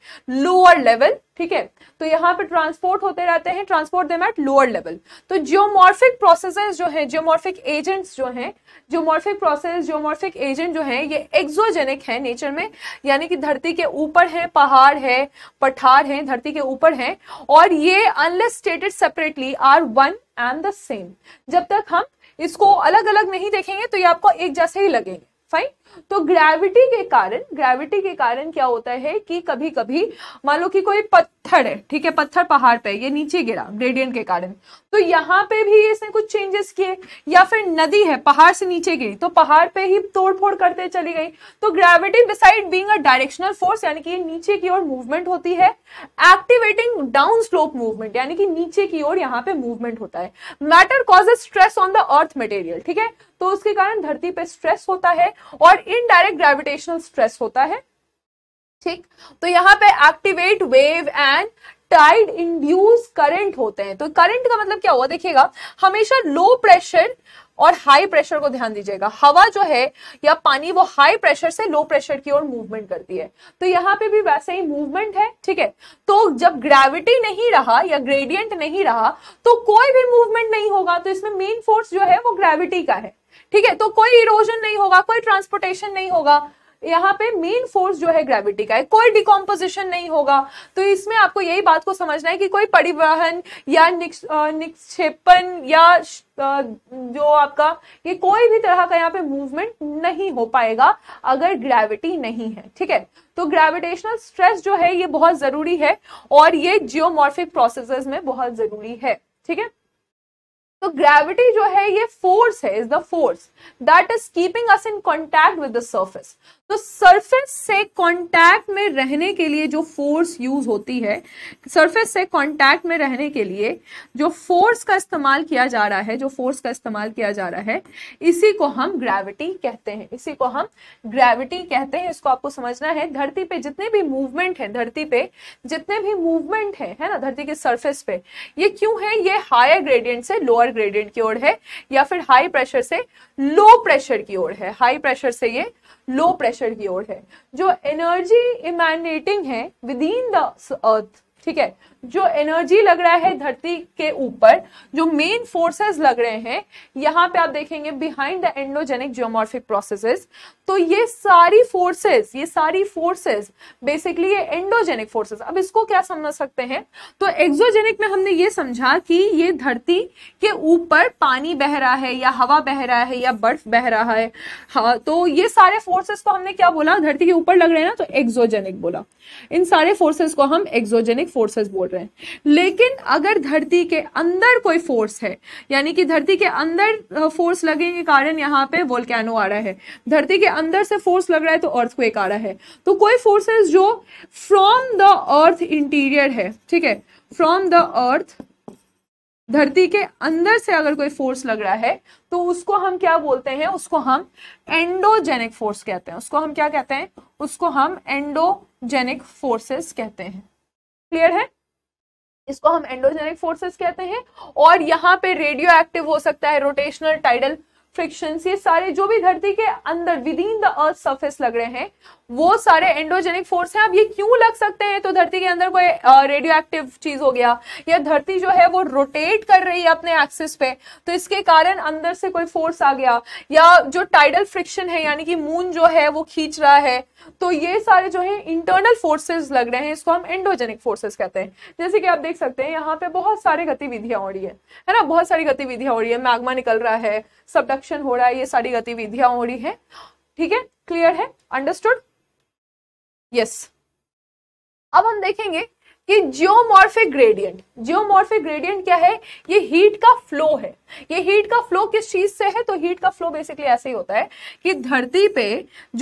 लोअर लेवल ठीक है तो यहाँ पे ट्रांसपोर्ट होते रहते हैं transport them at lower level तो जियोमॉर्फिक प्रोसेसेस जो है जियोमॉर्फिक एजेंट्स जो हैं जियोमॉर्फिक प्रोसेस जियोमॉर्फिक एजेंट जो है ये एक्सोजेनिक है नेचर में यानी कि धरती के ऊपर है पहाड़ है पठार है धरती के ऊपर है और ये unless stated separately are one and the same जब तक हम इसको अलग अलग नहीं देखेंगे तो ये आपको एक जैसे ही लगेंगे फाइन तो ग्रेविटी के कारण ग्रेविटी के कारण क्या होता है कि कभी कभी मान लो कि कोई पत्थर है ठीक है पत्थर पहाड़ पे ये नीचे गिरा ग्रेडियंट के कारण तो यहाँ पे भी इसने कुछ चेंजेस किए या फिर नदी है पहाड़ से नीचे गिरी तो पहाड़ पे ही तोड़ फोड़ करते चली गई तो gravity besides being a directional force यानी कि नीचे की ओर मूवमेंट होती है एक्टिवेटिंग डाउन स्लोप मूवमेंट यानी कि नीचे की ओर यहाँ पे मूवमेंट होता है matter causes stress on the earth material ठीक है तो उसके कारण धरती पे स्ट्रेस होता है और और इनडायरेक्ट ग्रेविटेशनल स्ट्रेस होता है ठीक तो यहाँ पे activate wave and tide induce current होते हैं तो करंट का मतलब क्या हुआ देखिएगा हमेशा लो प्रेशर और हाई प्रेशर को ध्यान दीजिएगा हवा जो है या पानी वो हाई प्रेशर से लो प्रेशर की ओर मूवमेंट करती है तो यहाँ पे भी वैसे ही मूवमेंट है ठीक है तो जब ग्रेविटी नहीं रहा या ग्रेडियंट नहीं रहा तो कोई भी मूवमेंट नहीं होगा तो इसमें मेन फोर्स जो है वो ग्रेविटी का है ठीक है तो कोई इरोजन नहीं होगा कोई ट्रांसपोर्टेशन नहीं होगा यहाँ पे मेन फोर्स जो है ग्रेविटी का है कोई डिकम्पोजिशन नहीं होगा तो इसमें आपको यही बात को समझना है कि कोई परिवहन या निक्षेपण या जो आपका ये कोई भी तरह का यहाँ पे मूवमेंट नहीं हो पाएगा अगर ग्रेविटी नहीं है ठीक है तो ग्रेविटेशनल स्ट्रेस जो है ये बहुत जरूरी है और ये जियोमॉर्फिक प्रोसेस में बहुत जरूरी है ठीक है तो ग्रेविटी जो है ये फोर्स है is the force that is keeping us in contact with the surface तो सरफेस से कांटेक्ट में रहने के लिए जो फोर्स यूज होती है सरफेस से कांटेक्ट में रहने के लिए जो फोर्स का इस्तेमाल किया जा रहा है जो फोर्स का इस्तेमाल किया जा रहा है इसी को हम ग्रेविटी कहते हैं इसी को हम ग्रेविटी कहते हैं इसको आपको समझना है धरती पे जितने भी मूवमेंट है धरती पे जितने भी मूवमेंट है है ना धरती के सर्फेस पे ये क्यों है ये हायर ग्रेडियंट से लोअर ग्रेडियंट की ओर है या फिर हाई प्रेशर से लो प्रेशर की ओर है हाई प्रेशर से ये लो प्रेशर की ओर है जो एनर्जी इमेनेटिंग है विद इन द अर्थ ठीक है जो एनर्जी लग रहा है धरती के ऊपर जो मेन फोर्सेस लग रहे हैं यहाँ पे आप देखेंगे behind the endogenic geomorphic processes तो ये सारी फोर्सेस ये सारी फोर्सेस बेसिकली ये एंडोजेनिक फोर्सेस अब इसको क्या समझ सकते हैं तो एक्सोजेनिक में हमने ये समझा कि ये धरती के ऊपर पानी बह रहा है या हवा बह रहा है या बर्फ बह रहा है हाँ तो ये सारे फोर्सेस को हमने क्या बोला धरती के ऊपर लग रहे हैं ना तो एक्सोजेनिक बोला इन सारे फोर्सेस को हम एक्सोजेनिक फोर्सेस बोल बोल रहे हैं लेकिन अगर धरती के अंदर कोई फोर्स है यानी कि धरती के अंदर फोर्स लगे के कारण यहाँ पे वोल्केनो आ रहा है धरती के अंदर से फोर्स लग रहा है तो एक आ रहा है तो कोई फोर्सेस जो फ्रॉम द अर्थ इंटीरियर है ठीक है फ्रॉम द अर्थ धरती के अंदर से अगर कोई फोर्स लग रहा है तो उसको हम क्या बोलते हैं उसको हम एंडोजेनिक फोर्स कहते हैं उसको हम क्या कहते हैं उसको हम एंडोजेनिक फोर्सेस कहते हैं क्लियर है इसको हम एंडोजेनिक फोर्सेस कहते हैं और यहाँ पे रेडियो एक्टिव हो सकता है रोटेशनल टाइडल फ्रिक्शन ये सारे जो भी धरती के अंदर within the earth surface लग रहे हैं वो सारे एंडोजेनिक फोर्स हैं अब ये क्यों लग सकते हैं तो धरती के अंदर कोई रेडियो एक्टिव चीज हो गया या धरती जो है वो रोटेट कर रही है अपने एक्सिस पे तो इसके कारण अंदर से कोई फोर्स आ गया या जो टाइडल फ्रिक्शन है यानी कि मून जो है वो खींच रहा है तो ये सारे जो है इंटरनल फोर्सेस लग रहे हैं इसको हम एंडोजेनिक फोर्सेस कहते हैं जैसे कि आप देख सकते हैं यहाँ पे बहुत सारी गतिविधियां हो रही है है ना बहुत सारी गतिविधियां हो रही है मैग्मा निकल रहा है सबडक्शन हो रहा है ये सारी गतिविधियां हो रही है ठीक है क्लियर है अंडरस्टूड यस yes. अब हम देखेंगे कि जियोमॉर्फिक ग्रेडियंट जियोमॉर्फिक ग्रेडियंट क्या है ये हीट का फ्लो है ये हीट का फ्लो किस चीज से है तो हीट का फ्लो बेसिकली ऐसे ही होता है कि धरती पे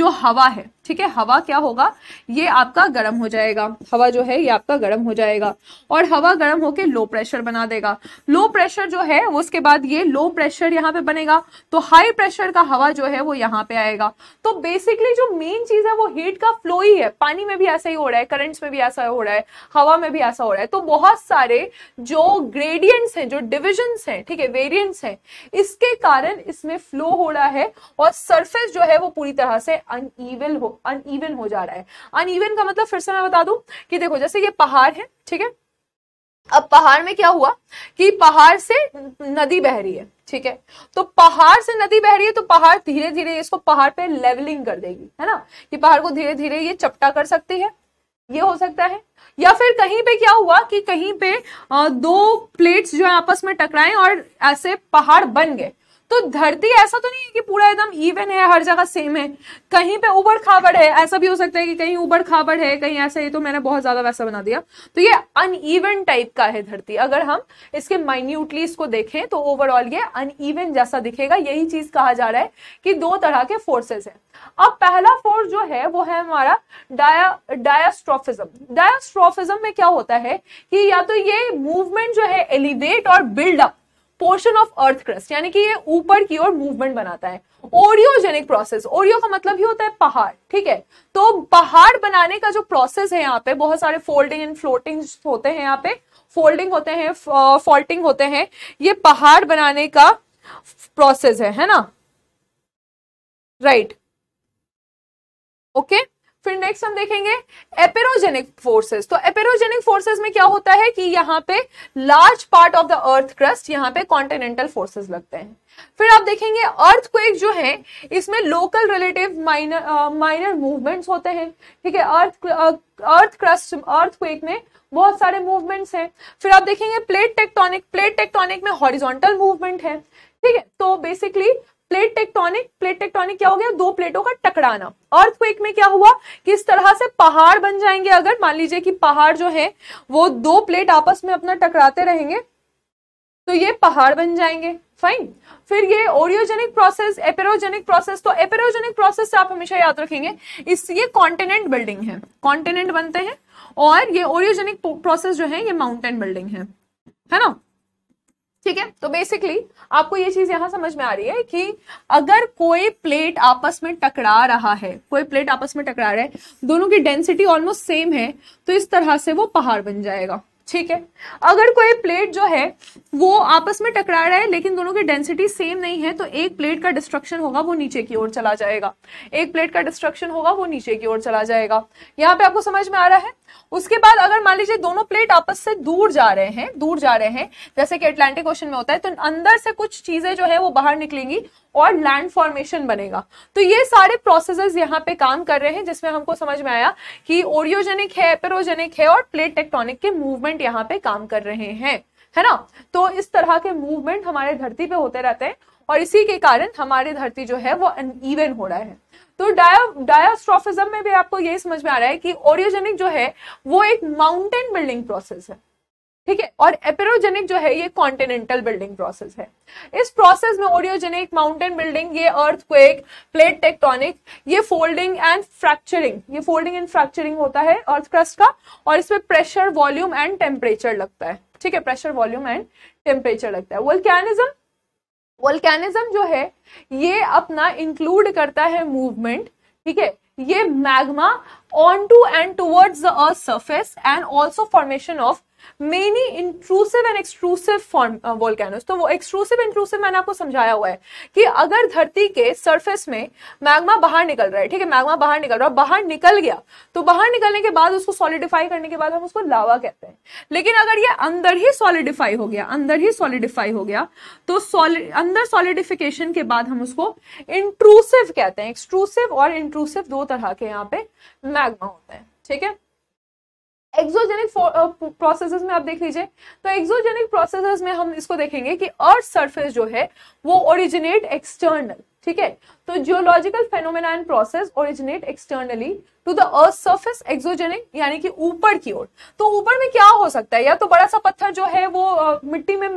जो हवा है ठीक है हवा क्या होगा ये आपका गर्म हो जाएगा हवा जो है ये आपका गर्म हो जाएगा और हवा गर्म होके लो प्रेशर बना देगा लो प्रेशर जो है वो उसके बाद ये लो प्रेशर यहाँ पे बनेगा तो हाई प्रेशर का हवा जो है वो यहाँ पे आएगा तो बेसिकली जो मेन चीज है वो हीट का फ्लो ही है पानी में भी ऐसा ही हो रहा है करंट्स में भी ऐसा हो रहा है हवा लॉ में भी ऐसा हो रहा है तो बहुत सारे जो ग्रेडियंट्स हैं जो डिविजन्स हैं ठीक है वेरियंट्स हैं इसके कारण इसमें फ्लो हो रहा है और सरफेस जो है वो पूरी तरह से अनईवन हो अनईवन हो जा रहा है अनईवन का मतलब फिर से मैं बता दूं कि देखो जैसे ये पहाड़ है ठीक है अब पहाड़ में क्या हुआ कि पहाड़ से नदी बह रही है ठीक है तो पहाड़ से नदी बह रही है तो पहाड़ धीरे धीरे इसको पहाड़ पे लेवलिंग कर देगी है ना कि पहाड़ को धीरे धीरे ये चपटा कर सकती है ये हो सकता है या फिर कहीं पे क्या हुआ कि कहीं पे दो प्लेट्स जो है आपस में टकराएं और ऐसे पहाड़ बन गए तो धरती ऐसा तो नहीं है कि पूरा एकदम इवन है हर जगह सेम है कहीं पे उबड़ खाबड़ है ऐसा भी हो सकता है कि कहीं उबड़ खाबड़ है कहीं ऐसा ही तो मैंने बहुत ज्यादा वैसा बना दिया तो ये ईवन टाइप का है धरती अगर हम इसके माइन्यूटली इसको देखें तो ओवरऑल ये ईवन जैसा दिखेगा यही चीज कहा जा रहा है कि दो तरह के फोर्सेस है अब पहला फोर्स जो है वो है हमारा डाया डायास्ट्रोफिज्म डायास्ट्रोफिज्म में क्या होता है कि या तो ये मूवमेंट जो है एलिवेट और build up portion of earth crust यानी कि ये ऊपर की ओर मूवमेंट बनाता है ओरियोजेनिक प्रोसेस ओरियो का मतलब ही होता है पहाड़ ठीक है तो पहाड़ बनाने का जो प्रोसेस है यहाँ पे बहुत सारे फोल्डिंग एंड फ्लोटिंग होते हैं यहाँ पे फोल्डिंग होते हैं फॉल्टिंग होते हैं ये पहाड़ बनाने का प्रोसेस है है ना राइट right. Okay okay? फिर नेक्स्ट हम देखेंगे एपेरोजेनिक फोर्सेस तो एपेरोजेनिक फोर्सेस में क्या होता है कि यहाँ पे large part of the earth crust यहाँ पे कॉन्टिनेंटल फोर्सेस लगते हैं फिर आप देखेंगे अर्थ क्वेक जो है इसमें local relative minor minor movements होते हैं ठीक है अर्थ अर्थ क्रस्ट अर्थ क्वेक में बहुत सारे मूवमेंट्स हैं फिर आप देखेंगे प्लेट टेक्टोनिक प्लेट टेक्टोनिक में हॉरिजॉन्टल मूवमेंट है ठीक है तो basically plate tectonic plate tectonic क्या हो गया दो प्लेटों का टकराना अर्थक्वेक में क्या हुआ किस तरह से पहाड़ बन जाएंगे अगर मान लीजिए कि पहाड़ जो है वो दो प्लेट आपस में अपना टकराते रहेंगे तो ये पहाड़ बन जाएंगे फाइन फिर ये ओरियोजेनिक प्रोसेस एपेरोजेनिक प्रोसेस तो एपेरोजेनिक प्रोसेस आप हमेशा याद रखेंगे इस ये कॉन्टिनेंट बिल्डिंग है कॉन्टिनेंट बनते हैं और ये ओरियोजेनिक प्रोसेस जो है ये माउंटेन बिल्डिंग है है ना ठीक है तो बेसिकली आपको ये चीज यहां समझ में आ रही है कि अगर कोई प्लेट आपस में टकरा रहा है कोई प्लेट आपस में टकरा रहा है दोनों की डेंसिटी ऑलमोस्ट सेम है तो इस तरह से वो पहाड़ बन जाएगा ठीक है अगर कोई प्लेट जो है वो आपस में टकरा रहा है लेकिन दोनों की डेंसिटी सेम नहीं है तो एक प्लेट का डिस्ट्रक्शन होगा वो नीचे की ओर चला जाएगा एक प्लेट का डिस्ट्रक्शन होगा वो नीचे की ओर चला जाएगा यहाँ पे आपको समझ में आ रहा है उसके बाद अगर मान लीजिए दोनों प्लेट आपस से दूर जा रहे हैं दूर जा रहे हैं जैसे कि अटलांटिक ओशन में होता है तो अंदर से कुछ चीजें जो है वो बाहर निकलेंगी और लैंड फॉर्मेशन बनेगा तो ये सारे प्रोसेसेस यहाँ पे काम कर रहे हैं जिसमें हमको समझ में आया कि ओरियोजेनिक है एपेरोजेनिक है और प्लेट टेक्टोनिक के मूवमेंट यहाँ पे काम कर रहे हैं है ना तो इस तरह के मूवमेंट हमारे धरती पे होते रहते हैं और इसी के कारण हमारी धरती जो है वो अनइवन हो रहा है तो डाय डायास्ट्रोफिज्म में भी आपको ये समझ में आ रहा है कि ओरियोजेनिक जो है वो एक माउंटेन बिल्डिंग प्रोसेस है ठीक है और एपेरोजेनिक जो है ये कॉन्टिनेंटल बिल्डिंग प्रोसेस है इस प्रोसेस में ओडियोजेनिक माउंटेन बिल्डिंग ये अर्थ क्वेक प्लेट टेक्टोनिक ये फोल्डिंग एंड फ्रैक्चरिंग ये फोल्डिंग एंड फ्रैक्चरिंग होता है अर्थ क्रस्ट का और इसमें प्रेशर वॉल्यूम एंड टेम्परेचर लगता है ठीक है प्रेशर वॉल्यूम एंड टेम्परेचर लगता है वोल्केनिज्म वोल्केनिज्म जो है ये अपना इंक्लूड करता है मूवमेंट ठीक है ये magma on to and towards the earth surface and also formation of many intrusive and extrusive form volcanoes तो वो एक्सट्रूसिव इंट्रूसिव मैंने आपको समझाया हुआ है कि अगर धरती के सरफेस में मैग्मा बाहर निकल रहा है ठीक है मैग्मा बाहर निकल रहा है बाहर निकल गया तो बाहर निकलने के बाद उसको सॉलिडिफाई करने के बाद हम उसको लावा कहते हैं लेकिन अगर ये अंदर ही सॉलिडिफाई हो गया अंदर ही सॉलिडिफाई हो गया तो सॉलिड अंदर सॉलिडिफिकेशन के बाद हम उसको इंट्रूसिव कहते हैं एक्सट्रूसिव और इंट्रूसिव दो तरह के यहाँ पे मैग्मा होते हैं ठीक है एक्सोजेनिक प्रोसेसेस uh, में आप देख लीजिए तो एक्सोजेनिक प्रोसेसेस में हम इसको देखेंगे कि अर्थ सरफेस जो है वो ओरिजिनेट एक्सटर्नल ठीक है तो geological phenomena and process originate externally to the earth surface exogenic यानी कि ऊपर की ओर तो ऊपर में क्या हो सकता है या तो बड़ा सा पत्थर जो है वो मिट्टी में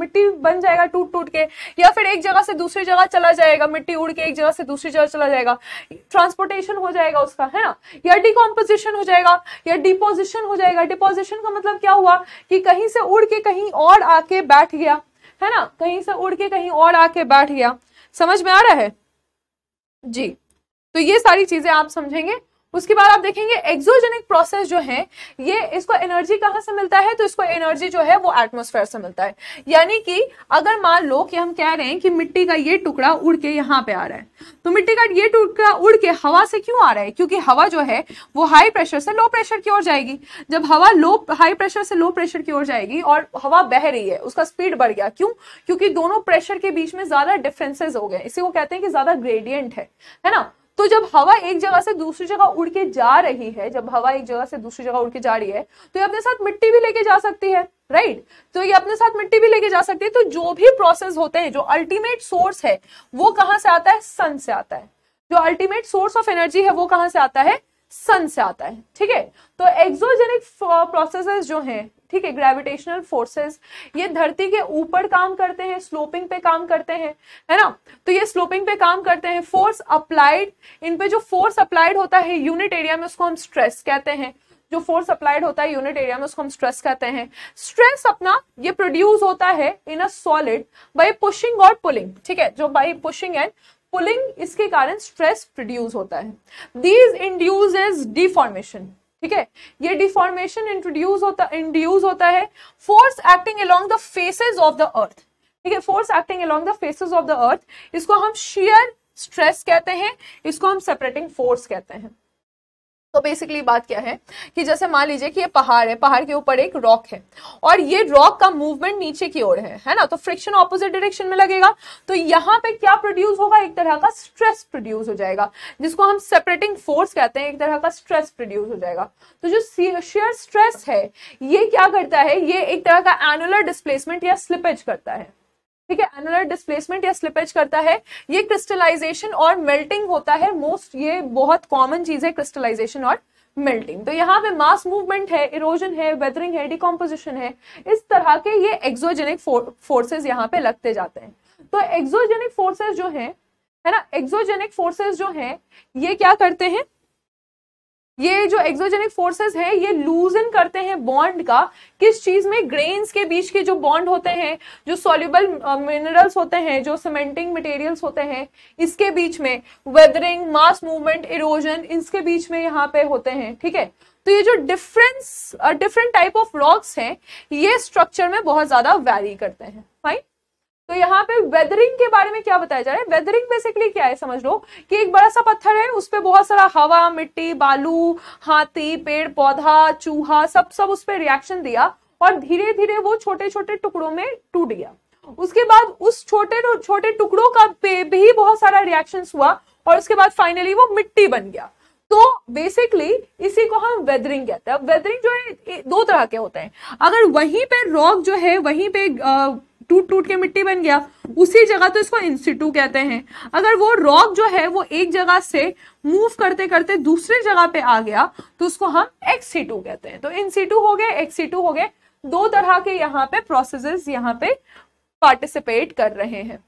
मिट्टी बन जाएगा टूट टूट के या फिर एक जगह से दूसरी जगह चला जाएगा मिट्टी उड़ के एक जगह से दूसरी जगह चला जाएगा ट्रांसपोर्टेशन हो जाएगा उसका है ना या डिकम्पोजिशन हो जाएगा या डिपोजिशन हो जाएगा डिपोजिशन का मतलब क्या हुआ कि कहीं से उड़ के कहीं और आके बैठ गया है ना कहीं से उड़ के कहीं और आके बैठ गया समझ में आ रहा है जी तो ये सारी चीजें आप समझेंगे उसके बाद आप देखेंगे एक्सोजेनिक प्रोसेस जो है ये इसको एनर्जी कहां से मिलता है तो इसको एनर्जी जो है वो एटमोसफेयर से मिलता है यानी कि अगर मान लो कि हम कह रहे हैं कि मिट्टी का ये टुकड़ा उड़ के यहाँ पे आ रहा है तो मिट्टी का ये टुकड़ा उड़ के हवा से क्यों आ रहा है क्योंकि हवा जो है वो हाई प्रेशर से लो प्रेशर की ओर जाएगी जब हवा लो हाई प्रेशर से लो प्रेशर की ओर जाएगी और हवा बह रही है उसका स्पीड बढ़ गया क्यों क्योंकि दोनों प्रेशर के बीच में ज्यादा डिफरेंसेज हो गए इसी को कहते हैं कि ज्यादा ग्रेडियंट है है ना तो जब हवा एक जगह से दूसरी जगह उड़ के जा रही है जब हवा एक जगह से दूसरी जगह उड़ के जा रही है तो ये अपने साथ मिट्टी भी लेके जा सकती है राइट तो ये अपने साथ मिट्टी भी लेके जा सकती है तो जो भी प्रोसेस होते हैं जो अल्टीमेट सोर्स है वो कहां से आता है सन से आता है जो अल्टीमेट सोर्स ऑफ एनर्जी है वो कहां से आता है सन से आता है ठीक है तो एक्सोजेनिक प्रोसेसेस uh, जो हैं ठीक है ग्रेविटेशनल फोर्सेस ये धरती के ऊपर काम करते हैं स्लोपिंग पे काम करते हैं है ना तो ये स्लोपिंग पे काम करते हैं फोर्स अप्लाइड इन पे जो फोर्स अप्लाइड होता है यूनिट एरिया में उसको हम स्ट्रेस कहते हैं जो फोर्स अप्लाइड होता है यूनिट एरिया में उसको हम स्ट्रेस कहते हैं स्ट्रेस अपना ये प्रोड्यूस होता है in a solid by pushing और पुलिंग ठीक है जो बाय पुशिंग एंड पुलिंग इसके कारण स्ट्रेस प्रोड्यूस होता है दीज इंड्यूज डिफॉर्मेशन ठीक है ये डिफॉर्मेशन इंट्रोड्यूस होता इंड्यूस होता है force acting along the faces of the earth ठीक है force acting along the faces of the earth इसको हम शेयर स्ट्रेस कहते हैं इसको हम सेपरेटिंग फोर्स कहते हैं तो बेसिकली बात क्या है कि जैसे मान लीजिए कि ये पहाड़ है पहाड़ के ऊपर एक रॉक है और ये रॉक का मूवमेंट नीचे की ओर है है ना तो फ्रिक्शन ऑपोजिट डायरेक्शन में लगेगा तो यहाँ पे क्या प्रोड्यूस होगा एक तरह का स्ट्रेस प्रोड्यूस हो जाएगा जिसको हम सेपरेटिंग फोर्स कहते हैं एक तरह का स्ट्रेस प्रोड्यूस हो जाएगा तो जो शेयर स्ट्रेस है ये क्या करता है ये एक तरह का एनुलर डिस्प्लेसमेंट या स्लिपेज करता है ठीक है एनुलर डिस्प्लेसमेंट या स्लिपेज करता है ये क्रिस्टलाइजेशन और मेल्टिंग होता है मोस्ट ये बहुत कॉमन चीज है क्रिस्टलाइजेशन और मेल्टिंग तो यहाँ पे मास मूवमेंट है इरोजन है वेदरिंग है डिकम्पोजिशन है इस तरह के ये एक्सोजेनिक फोर्सेज यहाँ पे लगते जाते हैं तो एक्सोजेनिक फोर्सेज जो है है ना एक्सोजेनिक फोर्सेज जो है ये क्या करते हैं ये जो एक्सोजेनिक फोर्सेस है ये लूजन करते हैं बॉन्ड का किस चीज में ग्रेन्स के बीच के जो बॉन्ड होते हैं जो सोल्यूबल मिनरल्स होते हैं जो सीमेंटिंग मटेरियल्स होते हैं इसके बीच में वेदरिंग मास मूवमेंट इरोजन इसके बीच में यहाँ पे होते हैं ठीक है तो ये जो difference different type of rocks हैं ये स्ट्रक्चर में बहुत ज्यादा वेरी करते हैं फाइन तो यहाँ पे वेदरिंग के बारे में क्या बताया जा रहा है वेदरिंग बेसिकली क्या है समझ लो कि एक बड़ा सा पत्थर है उस पर बहुत सारा हवा मिट्टी बालू हाथी पेड़ पौधा चूहा सब सब उस पर रिएक्शन दिया और धीरे धीरे वो छोटे छोटे टुकड़ों में टूट गया उसके बाद उस छोटे छोटे टुकड़ों का पे भी बहुत सारा रिएक्शन हुआ और उसके बाद फाइनली वो मिट्टी बन गया तो बेसिकली इसी को हम वेदरिंग कहते हैं वेदरिंग जो है दो तरह के होते हैं अगर वहीं पे रॉक जो है वहीं पे आ, टूट टूट के मिट्टी बन गया उसी जगह तो इसको इंस्टीट्यू कहते हैं अगर वो रॉक जो है वो एक जगह से मूव करते करते दूसरे जगह पे आ गया तो उसको हम एक्सीटू कहते हैं तो इंसिटू हो गए एक्सीटू हो गए दो तरह के यहाँ पे प्रोसेसेस यहाँ पे पार्टिसिपेट कर रहे हैं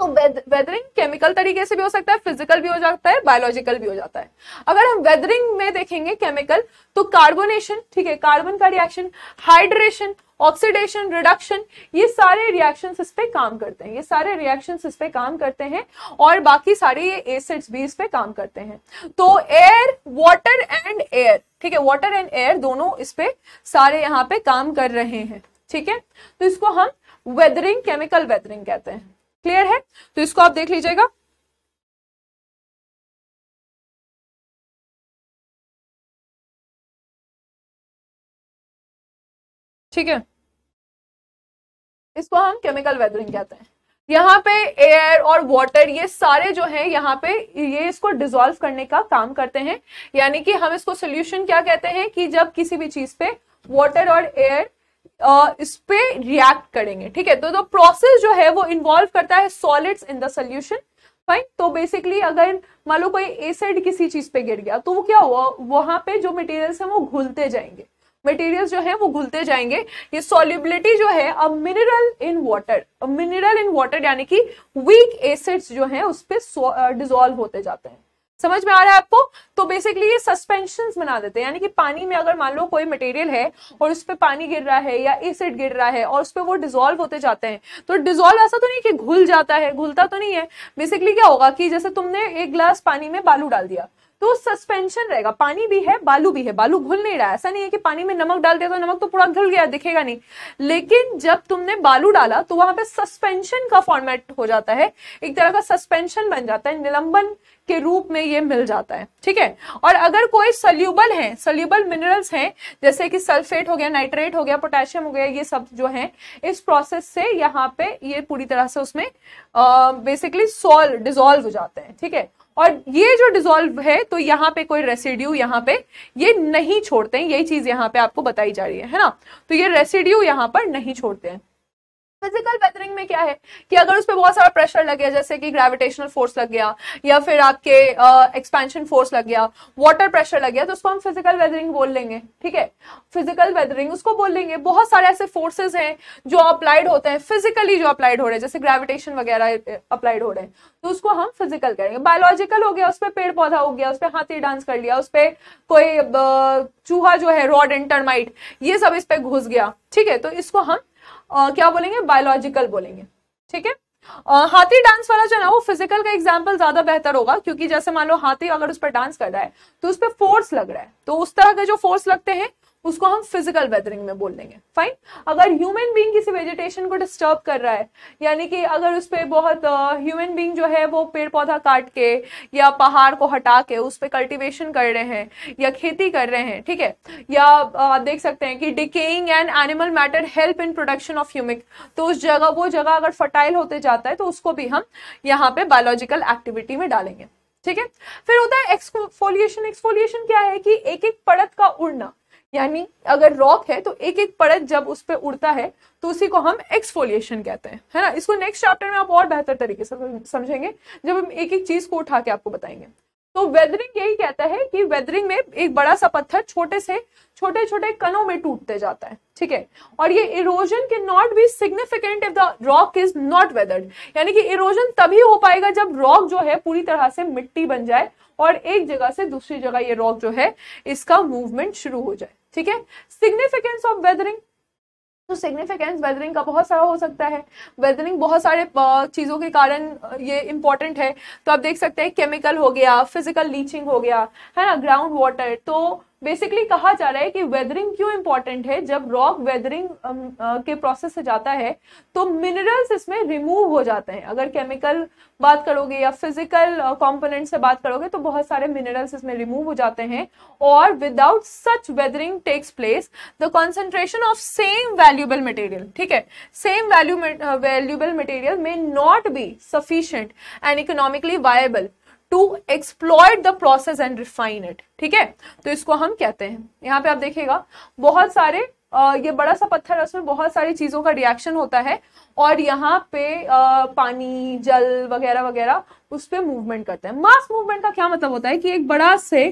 तो वेदरिंग केमिकल तरीके से भी हो सकता है फिजिकल भी हो जाता है बायोलॉजिकल भी हो जाता है अगर हम वेदरिंग में देखेंगे केमिकल तो कार्बोनेशन ठीक है कार्बन का रिएक्शन हाइड्रेशन ऑक्सीडेशन रिडक्शन ये सारे रिएक्शन इस पर काम करते हैं ये सारे रिएक्शन इस पर काम करते हैं और बाकी सारे ये एसिड्स भी इस पर काम करते हैं तो एयर वाटर एंड एयर ठीक है वाटर एंड एयर दोनों इस पे सारे यहाँ पे काम कर रहे हैं ठीक है तो इसको हम वेदरिंग केमिकल वेदरिंग कहते हैं क्लियर है तो इसको आप देख लीजिएगा ठीक है इसको हम केमिकल वेदरिंग कहते हैं यहाँ पे एयर और वाटर ये सारे जो हैं यहाँ पे ये इसको डिजोल्व करने का काम करते हैं यानी कि हम इसको सोल्यूशन क्या कहते हैं कि जब किसी भी चीज पे वाटर और एयर इस पे रिएक्ट करेंगे ठीक है तो द तो प्रोसेस जो है वो इन्वॉल्व करता है solids in the solution fine तो बेसिकली अगर मान लो कोई एसिड किसी चीज पे गिर गया तो वो क्या हुआ वहां पे जो मटेरियल्स हैं वो घुलते जाएंगे मटेरियल्स जो है वो घुलते जाएंगे ये सॉल्युबिलिटी जो है अब mineral in water mineral in water यानी कि वीक एसिड्स जो है उस पर डिजोल्व होते जाते हैं समझ में आ रहा है आपको तो बेसिकली ये सस्पेंशन बना देते हैं यानी कि पानी में अगर मान लो कोई मटेरियल है और उस पर पानी गिर रहा है या एसिड गिर रहा है और उस पर वो डिजोल्व होते जाते हैं तो डिजोल्व ऐसा तो नहीं कि घुल जाता है घुलता तो नहीं है बेसिकली क्या होगा कि जैसे तुमने एक ग्लास पानी में बालू डाल दिया तो सस्पेंशन रहेगा पानी भी है बालू भी है बालू घुल नहीं रहा ऐसा नहीं है कि पानी में नमक डाल दिया तो नमक तो पूरा घुल गया दिखेगा नहीं लेकिन जब तुमने बालू डाला तो वहां पे सस्पेंशन का फॉर्मेट हो जाता है एक तरह का सस्पेंशन बन जाता है निलंबन के रूप में ये मिल जाता है ठीक है और अगर कोई सल्यूबल है सल्यूबल मिनरल्स हैं जैसे कि सल्फेट हो गया नाइट्रेट हो गया पोटेशियम हो गया ये सब जो है इस प्रोसेस से यहाँ पे ये पूरी तरह से उसमें बेसिकली सॉल्व डिजोल्व हो जाते हैं ठीक है और ये जो डिजोल्व है तो यहाँ पे कोई रेसिड्यू यहाँ पे ये नहीं छोड़ते हैं यही चीज़ यहाँ पे आपको बताई जा रही है है ना तो ये रेसिड्यू यहाँ पर नहीं छोड़ते हैं फिजिकल वेदरिंग में क्या है कि अगर उस पर बहुत सारा प्रेशर लग गया जैसे कि ग्रेविटेशनल फोर्स लग गया या फिर आपके एक्सपेंशन uh, फोर्स लग गया वाटर प्रेशर लग गया तो उसको हम फिजिकल वेदरिंग बोल लेंगे ठीक है फिजिकल वेदरिंग उसको बोल लेंगे बहुत सारे ऐसे फोर्सेज हैं जो अप्लाइड होते हैं फिजिकली जो अप्लाइड हो रहे हैं जैसे ग्रेविटेशन वगैरह अप्लाइड हो रहे हैं तो उसको हम फिजिकल करेंगे बायोलॉजिकल हो गया उस पर पेड़ पौधा हो गया उस पर हाथी डांस कर लिया उस पर कोई चूहा जो है रॉड एंड टर्माइट ये सब इस पर घुस गया ठीक है तो इसको हम आ, क्या बोलेंगे बायोलॉजिकल बोलेंगे ठीक है हाथी डांस वाला जो ना वो फिजिकल का एग्जाम्पल ज्यादा बेहतर होगा क्योंकि जैसे मान लो हाथी अगर उस पर डांस कर रहा है तो उस पर फोर्स लग रहा है तो उस तरह के जो फोर्स लगते हैं उसको हम फिजिकल वेदरिंग में बोल देंगे फाइन अगर ह्यूमन बींग किसी वेजिटेशन को डिस्टर्ब कर रहा है यानी कि अगर उस पर बहुत ह्यूमन uh, बींग जो है वो पेड़ पौधा काट के या पहाड़ को हटा के उस पर कल्टिवेशन कर रहे हैं या खेती कर रहे हैं ठीक है या आप uh, देख सकते हैं कि decaying and animal matter help in production of humic तो उस जगह वो जगह अगर फर्टाइल होते जाता है तो उसको भी हम यहाँ पे बायोलॉजिकल एक्टिविटी में डालेंगे ठीक है फिर होता है एक्सफोलिएशन एक्सफोलिएशन क्या है कि एक एक परत का उड़ना यानी अगर रॉक है तो एक एक परत जब उस पर उड़ता है तो उसी को हम एक्सफोलिएशन कहते हैं है ना इसको नेक्स्ट चैप्टर में आप और बेहतर तरीके से समझेंगे जब हम एक एक चीज को उठा के आपको बताएंगे तो वेदरिंग यही कहता है कि वेदरिंग में एक बड़ा सा पत्थर छोटे से छोटे छोटे कणों में टूटते जाता है ठीक है और ये इरोजन के not be significant if the rock is not weathered यानी कि इरोजन तभी हो पाएगा जब रॉक जो है पूरी तरह से मिट्टी बन जाए और एक जगह से दूसरी जगह ये रॉक जो है इसका मूवमेंट शुरू हो जाए ठीक है सिग्निफिकेंस ऑफ वेदरिंग तो सिग्निफिकेंस वेदरिंग का बहुत सारा हो सकता है वेदरिंग बहुत सारे चीज़ों के कारण ये इम्पॉर्टेंट है तो आप देख सकते हैं केमिकल हो गया फिजिकल लीचिंग हो गया है ना ग्राउंड वाटर तो बेसिकली कहा जा रहा है कि वेदरिंग क्यों इंपॉर्टेंट है जब रॉक वेदरिंग के प्रोसेस से जाता है तो मिनरल्स इसमें रिमूव हो जाते हैं अगर केमिकल बात करोगे या फिजिकल कंपोनेंट से बात करोगे तो बहुत सारे मिनरल्स इसमें रिमूव हो जाते हैं और without such weathering takes place the concentration of same valuable material ठीक है same value valuable material may not be sufficient and economically viable to exploit the process and refine it ठीक है तो इसको हम कहते हैं यहाँ पे आप देखिएगा बहुत सारे ये बड़ा सा पत्थर है उसमें बहुत सारी चीज़ों का रिएक्शन होता है और यहाँ पे पानी जल वगैरह वगैरह उस पर मूवमेंट करते हैं मास मूवमेंट का क्या मतलब होता है कि एक बड़ा से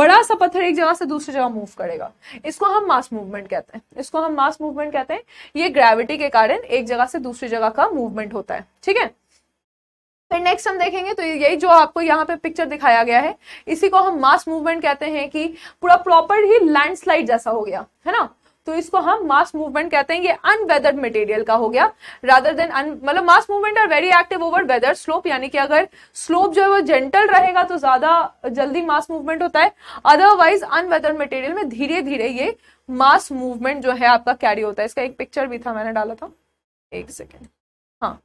बड़ा सा पत्थर एक जगह से दूसरी जगह मूव करेगा इसको हम मास मूवमेंट कहते हैं इसको हम मास मूवमेंट कहते हैं ये ग्रेविटी के कारण एक जगह से दूसरी जगह का मूवमेंट होता है ठीक है फिर नेक्स्ट हम देखेंगे तो यही जो आपको यहाँ पे पिक्चर दिखाया गया है इसी को हम मास मूवमेंट कहते हैं कि पूरा प्रॉपर ही लैंडस्लाइड जैसा हो गया है ना तो इसको हम मास मूवमेंट कहते हैं ये अनवेदर्ड मटेरियल का हो गया रादर देन मतलब mass movement are very active over weather slope यानी कि अगर स्लोप जो है वो जेंटल रहेगा तो ज्यादा जल्दी मास मूवमेंट होता है अदरवाइज अनवेदर मटेरियल में धीरे धीरे ये मास मूवमेंट जो है आपका कैरी होता है इसका एक पिक्चर भी था मैंने डाला था एक सेकेंड हाँ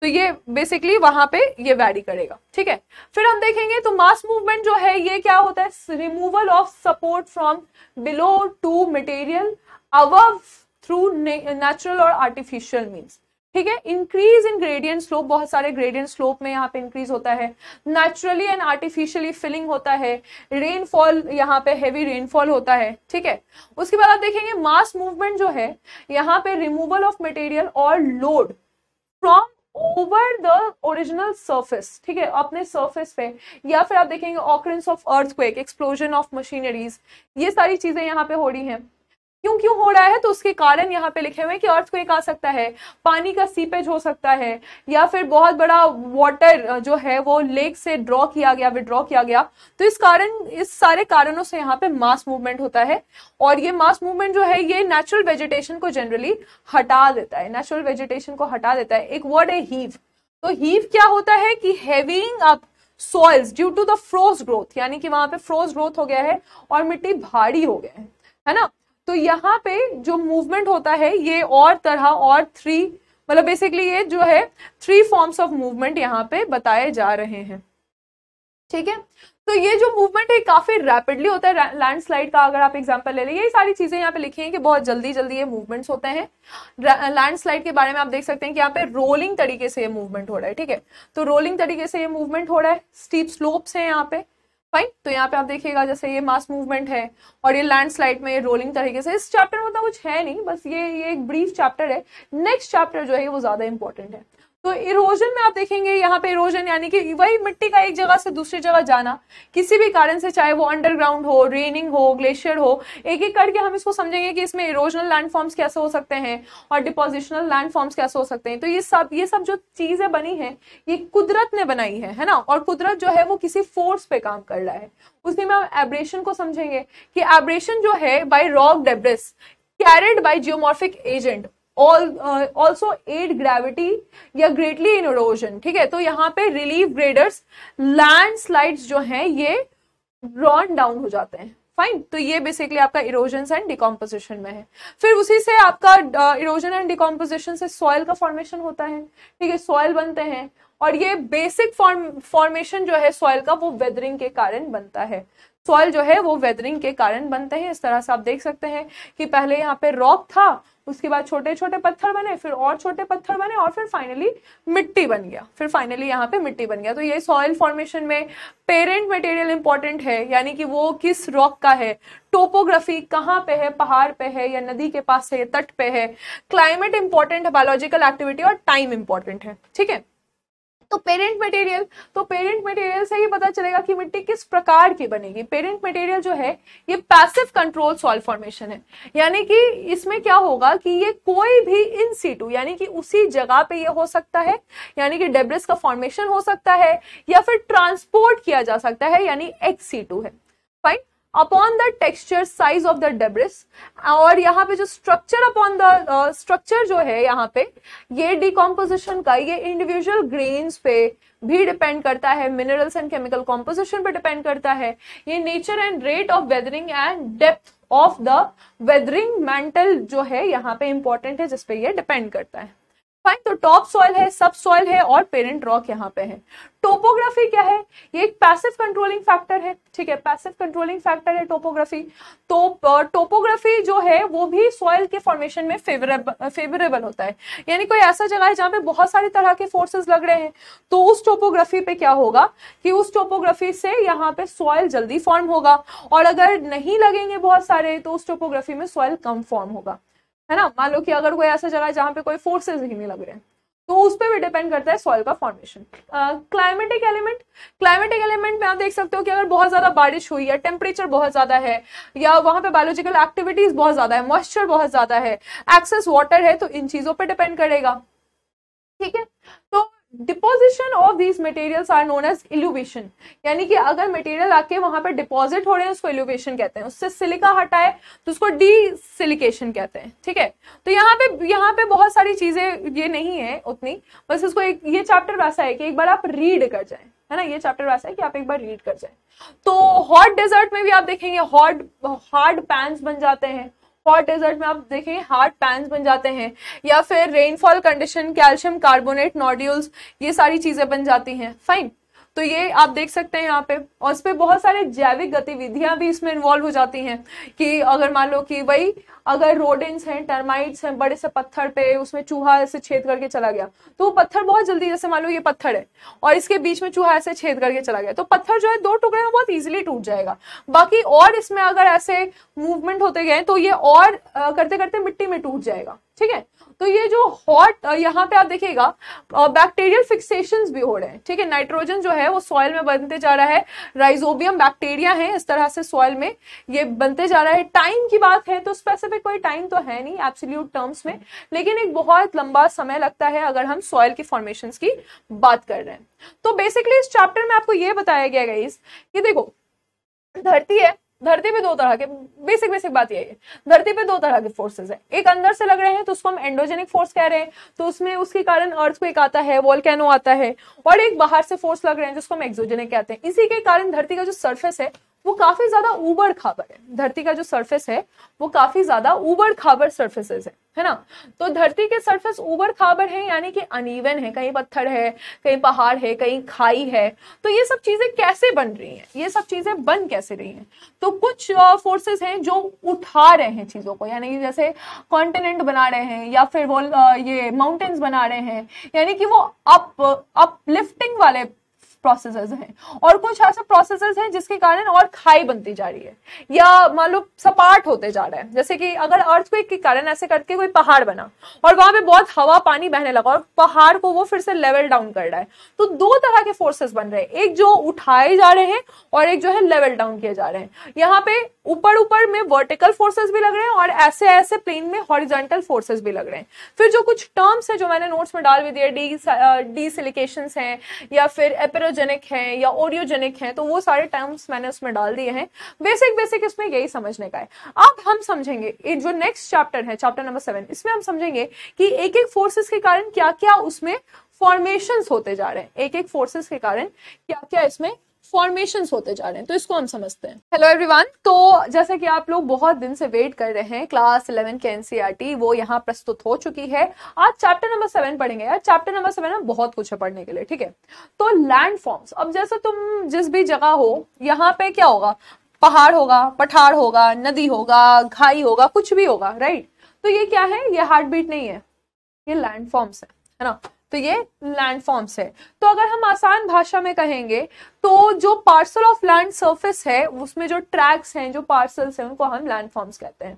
तो ये बेसिकली वहां पे ये वैरी करेगा ठीक है फिर हम देखेंगे तो मास मूवमेंट जो है ये क्या होता है removal of support from below to material of through natural और आर्टिफिशियल मीन्स ठीक है इंक्रीज इन ग्रेडियंट स्लोप बहुत सारे ग्रेडियंट स्लोप में यहाँ पे इंक्रीज होता है नेचुरली एंड आर्टिफिशियली फिलिंग होता है रेनफॉल यहाँ पे हैवी रेनफॉल होता है ठीक है उसके बाद आप देखेंगे मास मूवमेंट जो है यहाँ पे रिमूवल ऑफ मटेरियल और load from over the original surface ठीक है अपने सर्फेस पे या फिर आप देखेंगे occurrence of earthquake explosion of machineries ये सारी चीज़ें यहाँ पे हो रही हैं क्यों क्यों हो रहा है तो उसके कारण यहाँ पे लिखे हुए हैं कि अर्थ को एक आ सकता है पानी का सीपेज हो सकता है या फिर बहुत बड़ा वाटर जो है वो लेक से ड्रॉ किया गया विड्रॉ किया गया तो इस कारण इस सारे कारणों से यहाँ पे मास मूवमेंट होता है और ये मास मूवमेंट जो है ये नेचुरल वेजिटेशन को जनरली हटा देता है नेचुरल वेजिटेशन को हटा देता है एक वर्ड है हीव तो हीव क्या होता है कि heaving up soils due to the frost growth यानी कि वहां पे फ्रोज ग्रोथ हो गया है और मिट्टी भारी हो गया है है ना तो यहाँ पे जो मूवमेंट होता है ये और तरह और थ्री मतलब बेसिकली ये जो है थ्री फॉर्म्स ऑफ मूवमेंट यहाँ पे बताए जा रहे हैं ठीक है तो ये जो मूवमेंट है काफी रैपिडली होता है लैंडस्लाइड का अगर आप एग्जांपल ले लें ये सारी चीजें यहाँ पे लिखी हैं कि बहुत जल्दी जल्दी ये मूवमेंट्स होते हैं लैंडस्लाइड के बारे में आप देख सकते हैं कि यहाँ पे रोलिंग तरीके से ये मूवमेंट हो रहा है ठीक है तो रोलिंग तरीके से ये मूवमेंट हो रहा है स्टीप स्लोप्स हैं यहाँ पे फाइन तो यहाँ पे आप देखिएगा जैसे ये मास मूवमेंट है और ये लैंडस्लाइड में रोलिंग तरीके से इस चैप्टर में उतना तो कुछ है नहीं बस ये ये एक ब्रीफ चैप्टर है नेक्स्ट चैप्टर जो है वो ज़्यादा इंपॉर्टेंट है तो इरोजन में आप देखेंगे यहाँ पे इरोजन यानी कि वही मिट्टी का एक जगह से दूसरी जगह जाना किसी भी कारण से चाहे वो अंडरग्राउंड हो रेनिंग हो ग्लेशियर हो एक एक करके हम इसको समझेंगे कि इसमें इरोजनल लैंडफॉर्म्स कैसे हो सकते हैं और डिपोजिशनल लैंडफॉर्म्स कैसे हो सकते हैं तो ये सब ये सब जो चीज़ें बनी है ये कुदरत ने बनाई है है ना और कुदरत जो है वो किसी फोर्स पे काम कर रहा है उसमें हम एब्रेशन को समझेंगे कि एब्रेशन जो है by rock debris carried by geomorphic agent also aid gravity या ग्रेटली इन इरोजन ठीक है तो यहाँ पे रिलीफ ग्रेडर्स लैंड स्लाइड जो है ये रॉन डाउन हो जाते हैं फाइन तो ये बेसिकली आपका इरोजन एंड डिकम्पोजिशन में है फिर उसी से आपका इरोजन एंड डिकम्पोजिशन से सॉयल का फॉर्मेशन होता है ठीक है सॉयल बनते हैं और ये बेसिक फॉर्म फॉर्मेशन जो है सॉयल का वो वेदरिंग के कारण बनता है सॉयल जो है वो वेदरिंग के कारण बनते हैं इस तरह से आप देख सकते हैं कि पहले यहाँ पे रॉक था उसके बाद छोटे छोटे पत्थर बने फिर और छोटे पत्थर बने और फिर फाइनली मिट्टी बन गया फिर फाइनली यहाँ पे मिट्टी बन गया तो ये सॉइल फॉर्मेशन में पेरेंट मटेरियल इंपॉर्टेंट है यानी कि वो किस रॉक का है टोपोग्राफी कहाँ पे है पहाड़ पे है या नदी के पास है तट पे है क्लाइमेट इंपॉर्टेंट है बायोलॉजिकल एक्टिविटी और टाइम इंपॉर्टेंट है ठीक है तो पेरेंट मटेरियल तो पेरेंट मटेरियल से ये पता चलेगा कि मिट्टी किस प्रकार की बनेगी पेरेंट मटेरियल जो है ये पैसिव कंट्रोल सॉइल फॉर्मेशन है यानी कि इसमें क्या होगा कि ये कोई भी इन सीटू यानी कि उसी जगह पे ये हो सकता है यानी कि डेब्रिस का फॉर्मेशन हो सकता है या फिर ट्रांसपोर्ट किया जा सकता है यानी एक्स सीटू है fine upon the texture size of the debris और यहाँ पे जो स्ट्रक्चर अपॉन द स्ट्रक्चर जो है यहाँ पे ये डिकम्पोजिशन का ये इंडिविजुअल ग्रेन्स पे भी डिपेंड करता है मिनरल्स एंड केमिकल कॉम्पोजिशन पे डिपेंड करता है ये nature and rate of weathering and depth of the weathering mantle जो है यहाँ पे इंपॉर्टेंट है जिसपे ये डिपेंड करता है फाइन तो टॉप सॉइल है सब सॉइल है और पेरेंट रॉक यहाँ पे है टोपोग्राफी क्या है ये एक पैसिव कंट्रोलिंग फैक्टर है ठीक है पैसिव कंट्रोलिंग फैक्टर है टोपोग्राफी तो टोपोग्राफी जो है वो भी सॉइल के फॉर्मेशन में फेवरेबल फेवरेबल होता है यानी कोई ऐसा जगह है जहाँ पे बहुत सारी तरह के फोर्सेस लग रहे हैं तो उस टोपोग्राफी पे क्या होगा कि उस टोपोग्राफी से यहाँ पे सॉइल जल्दी फॉर्म होगा और अगर नहीं लगेंगे बहुत सारे तो उस टोपोग्राफी में सॉइल कम फॉर्म होगा है ना मान लो कि अगर कोई ऐसा जगह जहाँ पे कोई फोर्सेज ही नहीं लग रहे हैं तो उस पर भी डिपेंड करता है सॉइल का formation climatic element climatic element में आप देख सकते हो कि अगर बहुत ज्यादा बारिश हुई है टेम्परेचर बहुत ज्यादा है या वहां पे बायोलॉजिकल एक्टिविटीज बहुत ज्यादा है मॉइस्चर बहुत ज्यादा है एक्सेस वाटर है तो इन चीजों पर डिपेंड करेगा ठीक है deposition of these materials are known as illuviation यानी कि अगर मटेरियल आके वहां पर डिपॉजिट हो रहे हैं उसको इल्यूवेशन कहते हैं उससे सिलिका हटाए तो उसको डी सिलिकेशन कहते हैं ठीक है तो यहाँ पे यहाँ पे बहुत सारी चीजें ये नहीं है उतनी बस इसको एक ये चैप्टर वैसा है कि एक बार आप रीड कर जाए है ना ये चैप्टर वैसा है कि आप एक बार रीड कर जाए तो हॉट डेजर्ट में भी आप देखेंगे हॉट हार्ड पैंस बन जाते हैं हॉट डेजर्ट में आप देखें हार्ड पैंस बन जाते हैं या फिर rainfall condition calcium carbonate nodules ये सारी चीज़ें बन जाती हैं फाइन तो ये आप देख सकते हैं यहाँ पे और इस पर बहुत सारे जैविक गतिविधियां भी इसमें इन्वॉल्व हो जाती हैं कि अगर मान लो कि वही अगर रोडेंस हैं टर्माइट्स हैं बड़े से पत्थर पे उसमें चूहा ऐसे छेद करके चला गया तो वो पत्थर बहुत जल्दी जैसे मान लो ये पत्थर है और इसके बीच में चूहा ऐसे छेद करके चला गया तो पत्थर जो है दो टुकड़े में बहुत ईजिली टूट जाएगा बाकी और इसमें अगर ऐसे मूवमेंट होते गए तो ये और करते करते मिट्टी में टूट जाएगा ठीक है तो ये जो हॉट यहाँ पे आप देखिएगा बैक्टीरियल फिक्सेशन भी हो रहे हैं ठीक है नाइट्रोजन जो है वो सॉयल में बनते जा रहा है राइजोबियम बैक्टीरिया है इस तरह से सॉयल में ये बनते जा रहा है टाइम की बात है तो स्पेसिफिक कोई टाइम तो है नहीं एब्सोल्यूट टर्म्स में लेकिन एक बहुत लंबा समय लगता है अगर हम सॉयल के फॉर्मेशन की बात कर रहे हैं तो बेसिकली इस चैप्टर में आपको ये बताया गया गई कि देखो धरती है धरती पे दो तरह के बेसिक बेसिक बात यही है धरती पे दो तरह के फोर्सेस हैं एक अंदर से लग रहे हैं तो उसको हम एंडोजेनिक फोर्स कह रहे हैं तो उसमें उसके कारण अर्थ को एक आता है वॉल्केनो आता है और एक बाहर से फोर्स लग रहे हैं जिसको हम एक्सोजेनिक कहते हैं इसी के कारण धरती का जो सर्फेस है वो काफ़ी ज़्यादा उबड़ खाबड़ है धरती का जो सरफेस है वो काफ़ी ज़्यादा उबड़ खाबड़ सर्फेसेस है है ना तो धरती के सरफेस उबर खाबड़ है यानी कि अनइवन है कहीं पत्थर है कहीं पहाड़ है कहीं खाई है तो ये सब चीज़ें कैसे बन रही हैं ये सब चीज़ें बन कैसे रही हैं तो कुछ फोर्सेस हैं जो उठा रहे हैं चीज़ों को यानी कि जैसे कॉन्टिनेंट बना रहे हैं या फिर वो ये माउंटेन्स बना रहे हैं यानी कि वो अप अपलिफ्टिंग वाले प्रोसेसर्स हैं और कुछ ऐसे प्रोसेसर्स हैं जिसके कारण और खाई बनती जा रही है या मान लो सपाट होते जा रहे हैं जैसे कि अगर अर्थ के कारण ऐसे करके कोई पहाड़ बना और वहां पे बहुत हवा पानी बहने लगा और पहाड़ को वो फिर से लेवल डाउन कर रहा है तो दो तरह के फोर्सेस बन रहे हैं एक जो उठाए जा रहे हैं और एक जो है लेवल डाउन किए जा रहे हैं यहाँ पे ऊपर ऊपर में वर्टिकल फोर्सेस भी लग रहे हैं और ऐसे ऐसे प्लेन में हॉरिजेंटल फोर्सेस भी लग रहे हैं फिर जो कुछ टर्म्स है जो मैंने नोट्स में डाल भी दिए डी डी सिलिकेशंस हैं या फिर एपेरोज वीडियोजेनिक है या ऑडियोजेनिक है तो वो सारे टर्म्स मैंने उसमें डाल दिए हैं बेसिक बेसिक इसमें यही समझने का है अब हम समझेंगे जो नेक्स्ट चैप्टर है चैप्टर नंबर सेवन इसमें हम समझेंगे कि एक एक फोर्सेस के कारण क्या क्या उसमें फॉर्मेशन होते जा रहे हैं एक एक फोर्सेस के कारण क्या क्या इसमें फॉर्मेशन होते जा रहे हैं तो इसको हम समझते हैं हेलो एवरीवन तो जैसे कि आप लोग बहुत दिन से वेट कर रहे हैं क्लास इलेवन के एनसीईआरटी e वो यहाँ प्रस्तुत हो चुकी है आज चैप्टर नंबर सेवन पढ़ेंगे यार चैप्टर नंबर सेवन में बहुत कुछ है पढ़ने के लिए ठीक है तो लैंड फॉर्म्स अब जैसे तुम जिस भी जगह हो यहाँ पे क्या होगा पहाड़ होगा पठार होगा नदी होगा घाई होगा कुछ भी होगा राइट तो ये क्या है ये हार्ट बीट नहीं है ये लैंड फॉर्म्स है है ना तो ये लैंड फॉर्म्स है तो अगर हम आसान भाषा में कहेंगे तो जो पार्सल ऑफ लैंड सर्फेस है उसमें जो ट्रैक्स हैं जो पार्सल्स हैं उनको हम लैंड फॉर्म्स कहते हैं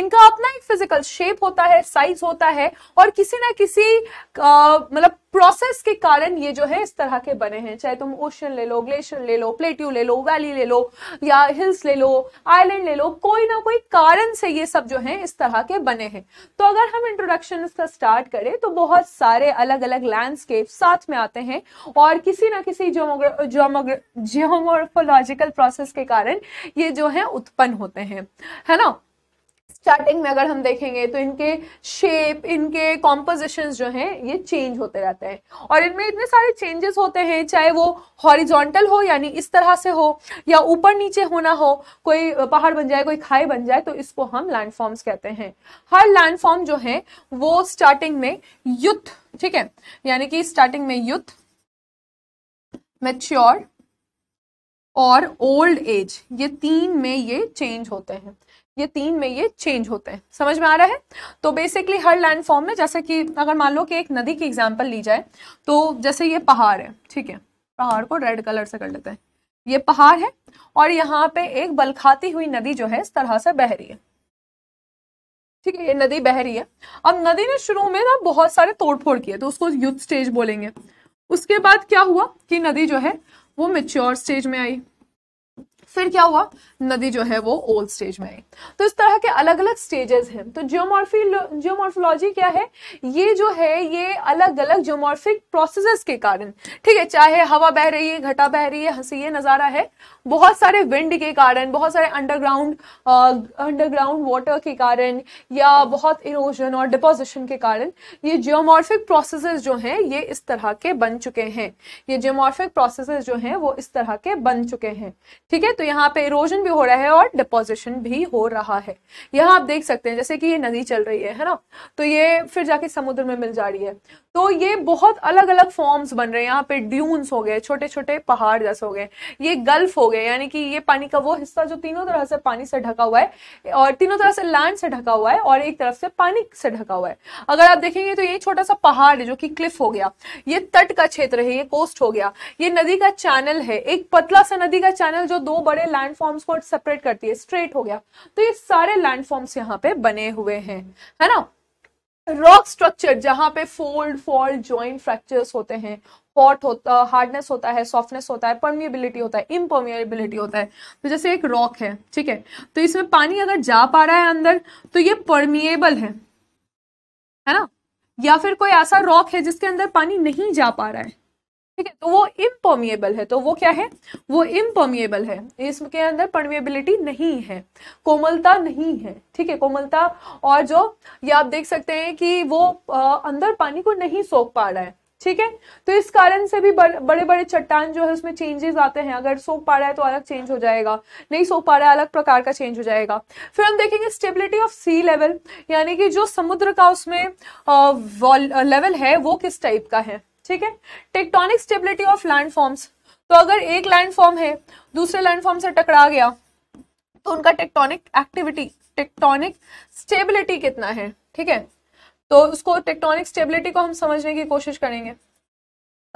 इनका अपना एक फिजिकल शेप होता है साइज होता है और किसी ना किसी मतलब प्रोसेस के कारण ये जो है इस तरह के बने हैं चाहे तुम ओशन ले लो ग्लेशियर ले लो प्लेट्यू ले लो वैली ले लो या हिल्स ले लो आइलैंड ले लो कोई ना कोई कारण से ये सब जो है इस तरह के बने हैं तो अगर हम इंट्रोडक्शन इसका स्टार्ट करें तो बहुत सारे अलग अलग लैंडस्केप साथ में आते हैं और किसी ना किसी जो जियोमोर्फोलॉजिकल प्रोसेस के कारण ये जो है उत्पन्न होते हैं है ना स्टार्टिंग में अगर हम देखेंगे तो इनके शेप इनके कॉम्पोजिशन जो हैं ये चेंज होते रहते हैं और इनमें इतने सारे चेंजेस होते हैं चाहे वो हॉरिजॉन्टल हो यानी इस तरह से हो या ऊपर नीचे होना हो कोई पहाड़ बन जाए कोई खाई बन जाए तो इसको हम लैंडफॉर्म्स कहते हैं हर लैंडफॉर्म जो है वो स्टार्टिंग में युद्ध ठीक है यानी कि स्टार्टिंग में युद्ध मेच्योर और ओल्ड एज ये तीन में ये चेंज होते हैं ये तीन में ये चेंज होते हैं समझ में आ रहा है तो बेसिकली हर लैंड फॉर्म में जैसे कि अगर मान लो कि एक नदी की एग्जाम्पल ली जाए तो जैसे ये पहाड़ है ठीक है पहाड़ को रेड कलर से कर लेते हैं ये पहाड़ है और यहाँ पे एक बलखाती हुई नदी जो है इस तरह से बह रही है ठीक है ये नदी बह रही है अब नदी ने शुरू में ना बहुत सारे तोड़फोड़ किए तो उसको युद्ध स्टेज बोलेंगे उसके बाद क्या हुआ कि नदी जो है वो मेच्योर स्टेज में आई फिर क्या हुआ नदी जो है वो ओल्ड स्टेज में आई तो इस तरह के अलग अलग स्टेजेस हैं तो जियोमॉर्फी जियोमॉर्फोलॉजी क्या है ये जो है ये अलग अलग जियोमॉर्फिक प्रोसेसेस के कारण ठीक है चाहे हवा बह रही है घटा बह रही है हंसी ये नज़ारा है बहुत सारे विंड के कारण बहुत सारे अंडरग्राउंड अंडरग्राउंड वाटर के कारण या बहुत इरोजन और डिपोजिशन के कारण ये जियोमॉर्फिक प्रोसेस जो हैं ये इस तरह के बन चुके हैं ये जियोमॉर्फिक प्रोसेस जो हैं वो इस तरह के बन चुके हैं ठीक है तो यहाँ पे इरोजन भी हो रहा है और डिपोजिशन भी हो रहा है यहाँ आप देख सकते हैं जैसे कि ये नदी चल रही है है ना तो ये फिर जाके समुद्र में मिल जा रही है तो ये बहुत अलग अलग फॉर्म्स बन रहे हैं यहाँ पे ड्यून्स हो गए छोटे छोटे पहाड़ जैसे हो गए ये गल्फ हो गए यानी कि ये पानी का वो हिस्सा जो तीनों तरह से पानी से ढका हुआ है और तीनों तरह से लैंड से ढका हुआ है और एक तरफ से पानी से ढका हुआ है अगर आप देखेंगे तो ये छोटा सा पहाड़ है जो कि क्लिफ हो गया ये तट का क्षेत्र है ये कोस्ट हो गया ये नदी का चैनल है एक पतला सा नदी का चैनल जो दो बड़े लैंडफॉर्म्स को सेपरेट करती है स्ट्रेट हो गया तो ये सारे लैंडफॉर्म्स यहाँ पे बने हुए हैं है ना रॉक स्ट्रक्चर जहाँ पे फोल्ड फॉल्ड ज्वाइंट फ्रैक्चर्स होते हैं हॉट होता हार्डनेस होता है सॉफ्टनेस होता है परमिएबिलिटी होता है इम्परमिएबिलिटी होता है तो जैसे एक रॉक है ठीक है तो इसमें पानी अगर जा पा रहा है अंदर तो ये परमिएबल है है ना या फिर कोई ऐसा रॉक है जिसके अंदर पानी नहीं जा पा रहा है ठीक है तो वो इम्परमिएबल है तो वो क्या है वो इम्परमिएबल है इसके अंदर परमिएबिलिटी नहीं है कोमलता नहीं है ठीक है कोमलता और जो ये आप देख सकते हैं कि वो आ, अंदर पानी को नहीं सोख पा रहा है ठीक है तो इस कारण से भी बड़, बड़े बड़े चट्टान जो है उसमें चेंजेस आते हैं अगर सोख पा रहा है तो अलग चेंज हो जाएगा नहीं सोख पा रहा है अलग प्रकार का चेंज हो जाएगा फिर हम देखेंगे स्टेबिलिटी ऑफ सी लेवल यानी कि जो समुद्र का उसमें आ, लेवल है वो किस टाइप का है ठीक है tectonic stability of land forms तो अगर एक लैंड फॉर्म है दूसरे लैंड फॉर्म से टकरा गया तो उनका टेक्टोनिक एक्टिविटी टेक्टोनिक स्टेबिलिटी कितना है ठीक है तो उसको टेक्टोनिक स्टेबिलिटी को हम समझने की कोशिश करेंगे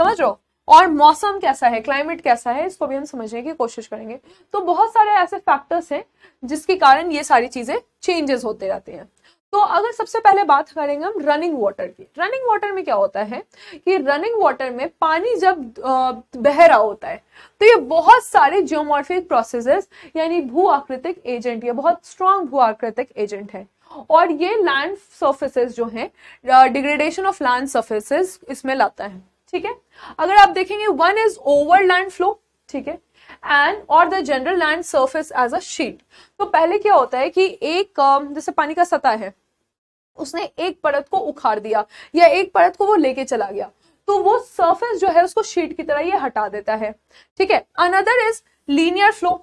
समझ लो और मौसम कैसा है क्लाइमेट कैसा है इसको भी हम समझने की कोशिश करेंगे तो बहुत सारे ऐसे फैक्टर्स हैं जिसके कारण ये सारी चीज़ें चेंजेस होते रहते हैं तो अगर सबसे पहले बात करेंगे हम रनिंग वाटर की रनिंग वाटर में क्या होता है कि रनिंग वाटर में पानी जब बह रहा होता है तो ये बहुत सारे जियोमॉर्फिक प्रोसेसेस यानी भू आकृतिक एजेंट ये बहुत स्ट्रांग भू आकृतिक एजेंट है और ये लैंड सर्फेसेस जो हैं डिग्रेडेशन ऑफ लैंड सर्फेसेस इसमें लाता है ठीक है अगर आप देखेंगे one is overland flow ठीक है एंड और the general land surface as a sheet तो पहले क्या होता है कि एक जैसे पानी का सतह है उसने एक परत को उखाड़ दिया या एक परत को वो लेके चला गया तो वो सरफेस जो है उसको शीट की तरह ये हटा देता है ठीक है another is linear flow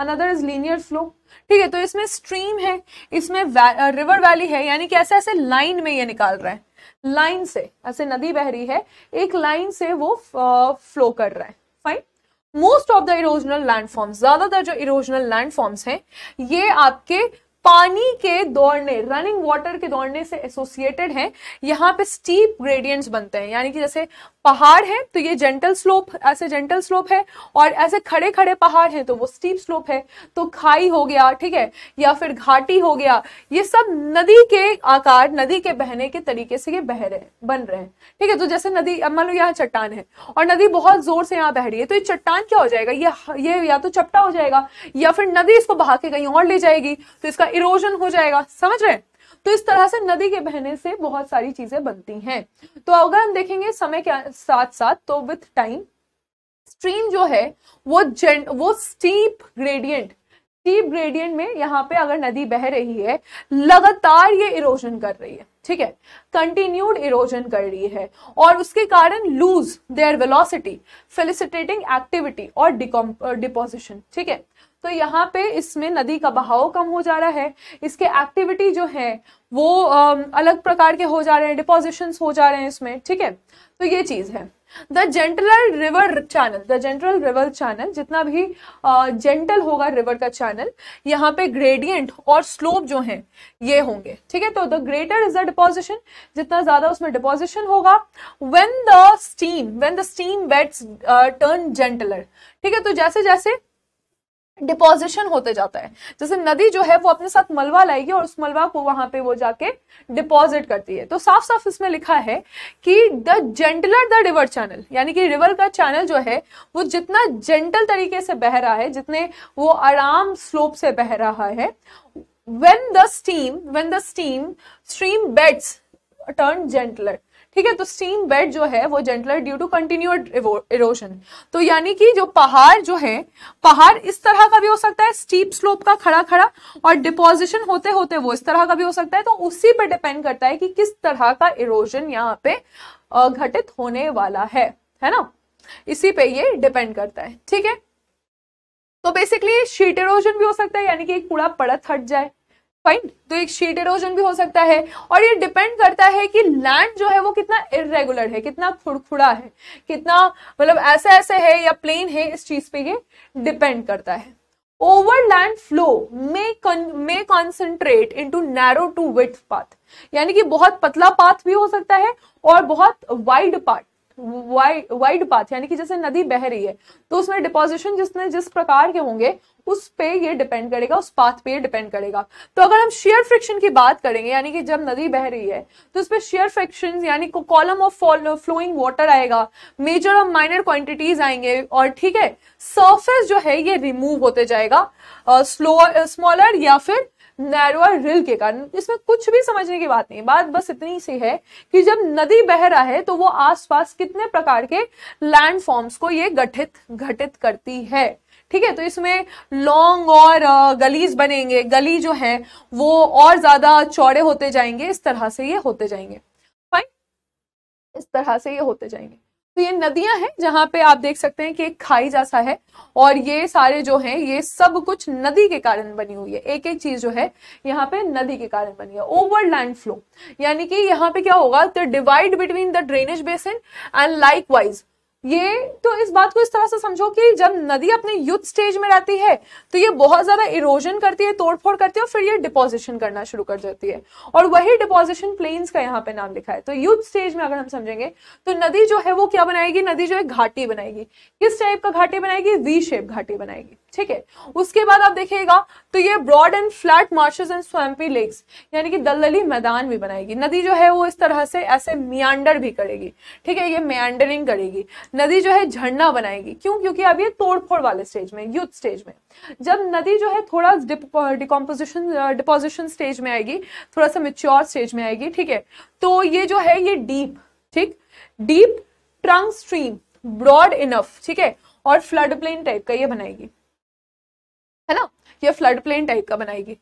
another is linear flow ठीक है तो इसमें स्ट्रीम है इसमें वै, रिवर वैली है यानी कि ऐसे ऐसे लाइन में ये निकाल रहा है लाइन से ऐसे नदी बह रही है एक लाइन से वो फ्लो कर रहा है fine most of the erosional landforms ज्यादातर जो इरोजनल लैंडफॉर्म्स हैं ये आपके पानी के दौड़ने रनिंग वाटर के दौड़ने से एसोसिएटेड है यहाँ पे स्टीप ग्रेडियंट्स बनते हैं यानी कि जैसे पहाड़ है तो ये जेंटल स्लोप ऐसे जेंटल स्लोप है और ऐसे खड़े खड़े पहाड़ हैं तो वो स्टीप स्लोप है तो खाई हो गया ठीक है या फिर घाटी हो गया ये सब नदी के आकार नदी के बहने के तरीके से ये बह रहे बन रहे हैं ठीक है तो जैसे नदी मान लो यहाँ चट्टान है और नदी बहुत जोर से यहाँ बह रही है तो ये चट्टान क्या हो जाएगा ये ये या तो चपटा हो जाएगा या फिर नदी इसको बहा के कहीं और ले जाएगी तो इसका इरोजन हो जाएगा समझ रहे हैं तो इस तरह से नदी के बहने से बहुत सारी चीजें बनती हैं तो अगर हम देखेंगे समय के साथ साथ तो विथ टाइम स्ट्रीम जो है वो जन वो स्टीप ग्रेडियंट स्टीप ग्रेडियंट में यहाँ पे अगर नदी बह रही है लगातार ये इरोजन कर रही है ठीक है कंटिन्यूड इरोजन कर रही है और उसके कारण lose their velocity facilitating activity और डिकॉम डिपोजिशन ठीक है तो यहाँ पे इसमें नदी का बहाव कम हो जा रहा है इसके एक्टिविटी जो है वो अलग प्रकार के हो जा रहे हैं डिपोजिशन हो जा रहे हैं इसमें ठीक है तो ये चीज़ है the gentler river channel the gentler river channel जितना भी जेंटल uh, होगा रिवर का चैनल यहाँ पे ग्रेडियंट और स्लोप जो है ये होंगे ठीक है तो the greater is the deposition जितना ज्यादा उसमें डिपोजिशन होगा when the steam when the steam beds turn gentler ठीक है तो जैसे जैसे डिपोजिशन होते जाता है जैसे नदी जो है वो अपने साथ मलवा लाएगी और उस मलवा को वहां पे वो जाके डिपॉजिट करती है तो साफ साफ इसमें लिखा है कि the gentler the river channel यानी कि रिवर का चैनल जो है वो जितना जेंटल तरीके से बह रहा है जितने वो आराम स्लोप से बह रहा है when the steam when the steam stream beds turn gentler ठीक है तो स्टीम बेड जो है वो gentler due to continue erosion तो यानी कि जो पहाड़ जो है पहाड़ इस तरह का भी हो सकता है स्टीप स्लोप का खड़ा खड़ा और डिपोजिशन होते होते वो इस तरह का भी हो सकता है तो उसी पर डिपेंड करता है कि किस तरह का इरोजन यहाँ पे घटित होने वाला है है ना इसी पे ये डिपेंड करता है ठीक है तो बेसिकली शीट इरोजन भी हो सकता है यानी कि एक पूरा पड़त हट जाए फाइन तो एक शीट इरोजन भी हो सकता है और ये डिपेंड करता है कि लैंड जो है वो कितना इरेगुलर है कितना खुड़खुड़ा है कितना मतलब ऐसा ऐसे है या प्लेन है इस चीज पे ये डिपेंड करता है ओवर लैंड फ्लो में may concentrate to narrow to with path यानी कि बहुत पतला पाथ भी हो सकता है और बहुत वाइड पाथ वाइड पाथ यानी कि जैसे नदी बह रही है तो उसमें डिपोजिशन जिसने जिस प्रकार के होंगे उस पे ये डिपेंड करेगा उस पाथ पे ये डिपेंड करेगा तो अगर हम शेयर फ्रिक्शन की बात करेंगे यानी कि जब नदी बह रही है तो उस पर शेयर फ्रिक्शन यानी कॉलम ऑफ फ्लोइंग वाटर आएगा मेजर और माइनर क्वांटिटीज आएंगे और ठीक है सरफेस जो है ये रिमूव होते जाएगा स्लोअर स्मॉलर या फिर नैरोअर रिल के कारण इसमें कुछ भी समझने की बात नहीं बात बस इतनी सी है कि जब नदी बह रहा है तो वो आसपास कितने प्रकार के लैंड फॉर्म्स को ये गठित घटित करती है ठीक है तो इसमें लॉन्ग और गलीज बनेंगे गली जो है वो और ज्यादा चौड़े होते जाएंगे इस तरह से ये होते जाएंगे फाइन इस तरह से ये होते जाएंगे तो ये नदियां हैं जहां पे आप देख सकते हैं कि एक खाई जैसा है और ये सारे जो हैं ये सब कुछ नदी के कारण बनी हुई है एक एक चीज जो है यहाँ पे नदी के कारण बनी है ओवर लैंड फ्लो यानी कि यहाँ पे क्या होगा the divide between the drainage basin and likewise ये तो इस बात को इस तरह से समझो कि जब नदी अपने युद्ध स्टेज में रहती है तो ये बहुत ज्यादा इरोजन करती है तोड़फोड़ करती है और फिर ये डिपोजिशन करना शुरू कर देती है और वही डिपोजिशन प्लेन्स का यहाँ पे नाम लिखा है तो युद्ध स्टेज में अगर हम समझेंगे तो नदी जो है वो क्या बनाएगी नदी जो है घाटी बनाएगी किस टाइप का घाटी बनाएगी वी शेप घाटी बनाएगी ठीक है उसके बाद आप देखिएगा तो ये broad and flat marshes and swampy lakes यानी कि दलदली मैदान भी बनाएगी नदी जो है वो इस तरह से ऐसे मियांडर भी करेगी ठीक है ये मियांडरिंग करेगी नदी जो है झरना बनाएगी क्यों क्योंकि अब ये तोड़फोड़ वाले स्टेज में यूथ स्टेज में जब नदी जो है थोड़ा डिकम्पोजिशन डिपोजिशन स्टेज में आएगी थोड़ा सा मेच्योर स्टेज में आएगी ठीक है तो ये जो है ये डीप ठीक deep trunk stream broad enough ठीक है और फ्लड प्लेन टाइप का ये बनाएगी है ना ये फ्लड प्लेन टाइप का बनाएगी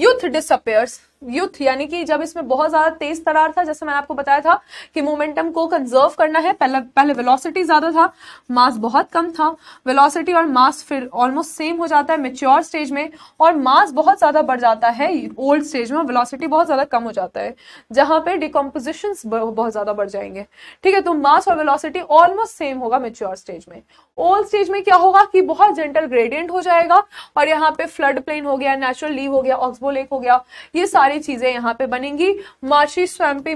यूथ डिसअपेयर्स युद्ध यानी कि जब इसमें बहुत ज़्यादा तेज तरार था जैसे मैंने आपको बताया था कि मोमेंटम को कंजर्व करना है पहले पहले वेलोसिटी ज़्यादा था मास बहुत कम था वेलोसिटी और मास फिर ऑलमोस्ट सेम हो जाता है मेच्योर स्टेज में और मास बहुत ज़्यादा बढ़ जाता है ओल्ड स्टेज में वेलोसिटी बहुत ज़्यादा कम हो जाता है जहां पर डिकम्पोजिशन बहुत ज़्यादा बढ़ जाएंगे ठीक है तो मास और वेलोसिटी ऑलमोस्ट सेम होगा मेच्योर स्टेज में ओल्ड स्टेज में क्या होगा कि बहुत जेंटल ग्रेडियंट हो जाएगा और यहाँ पे फ्लड प्लेन हो गया नेचुरल लीव हो गया ऑक्सबो लेक हो गया ये सारे सारी चीज़ें यहाँ पे बनेंगी मार्शी स्वयं पे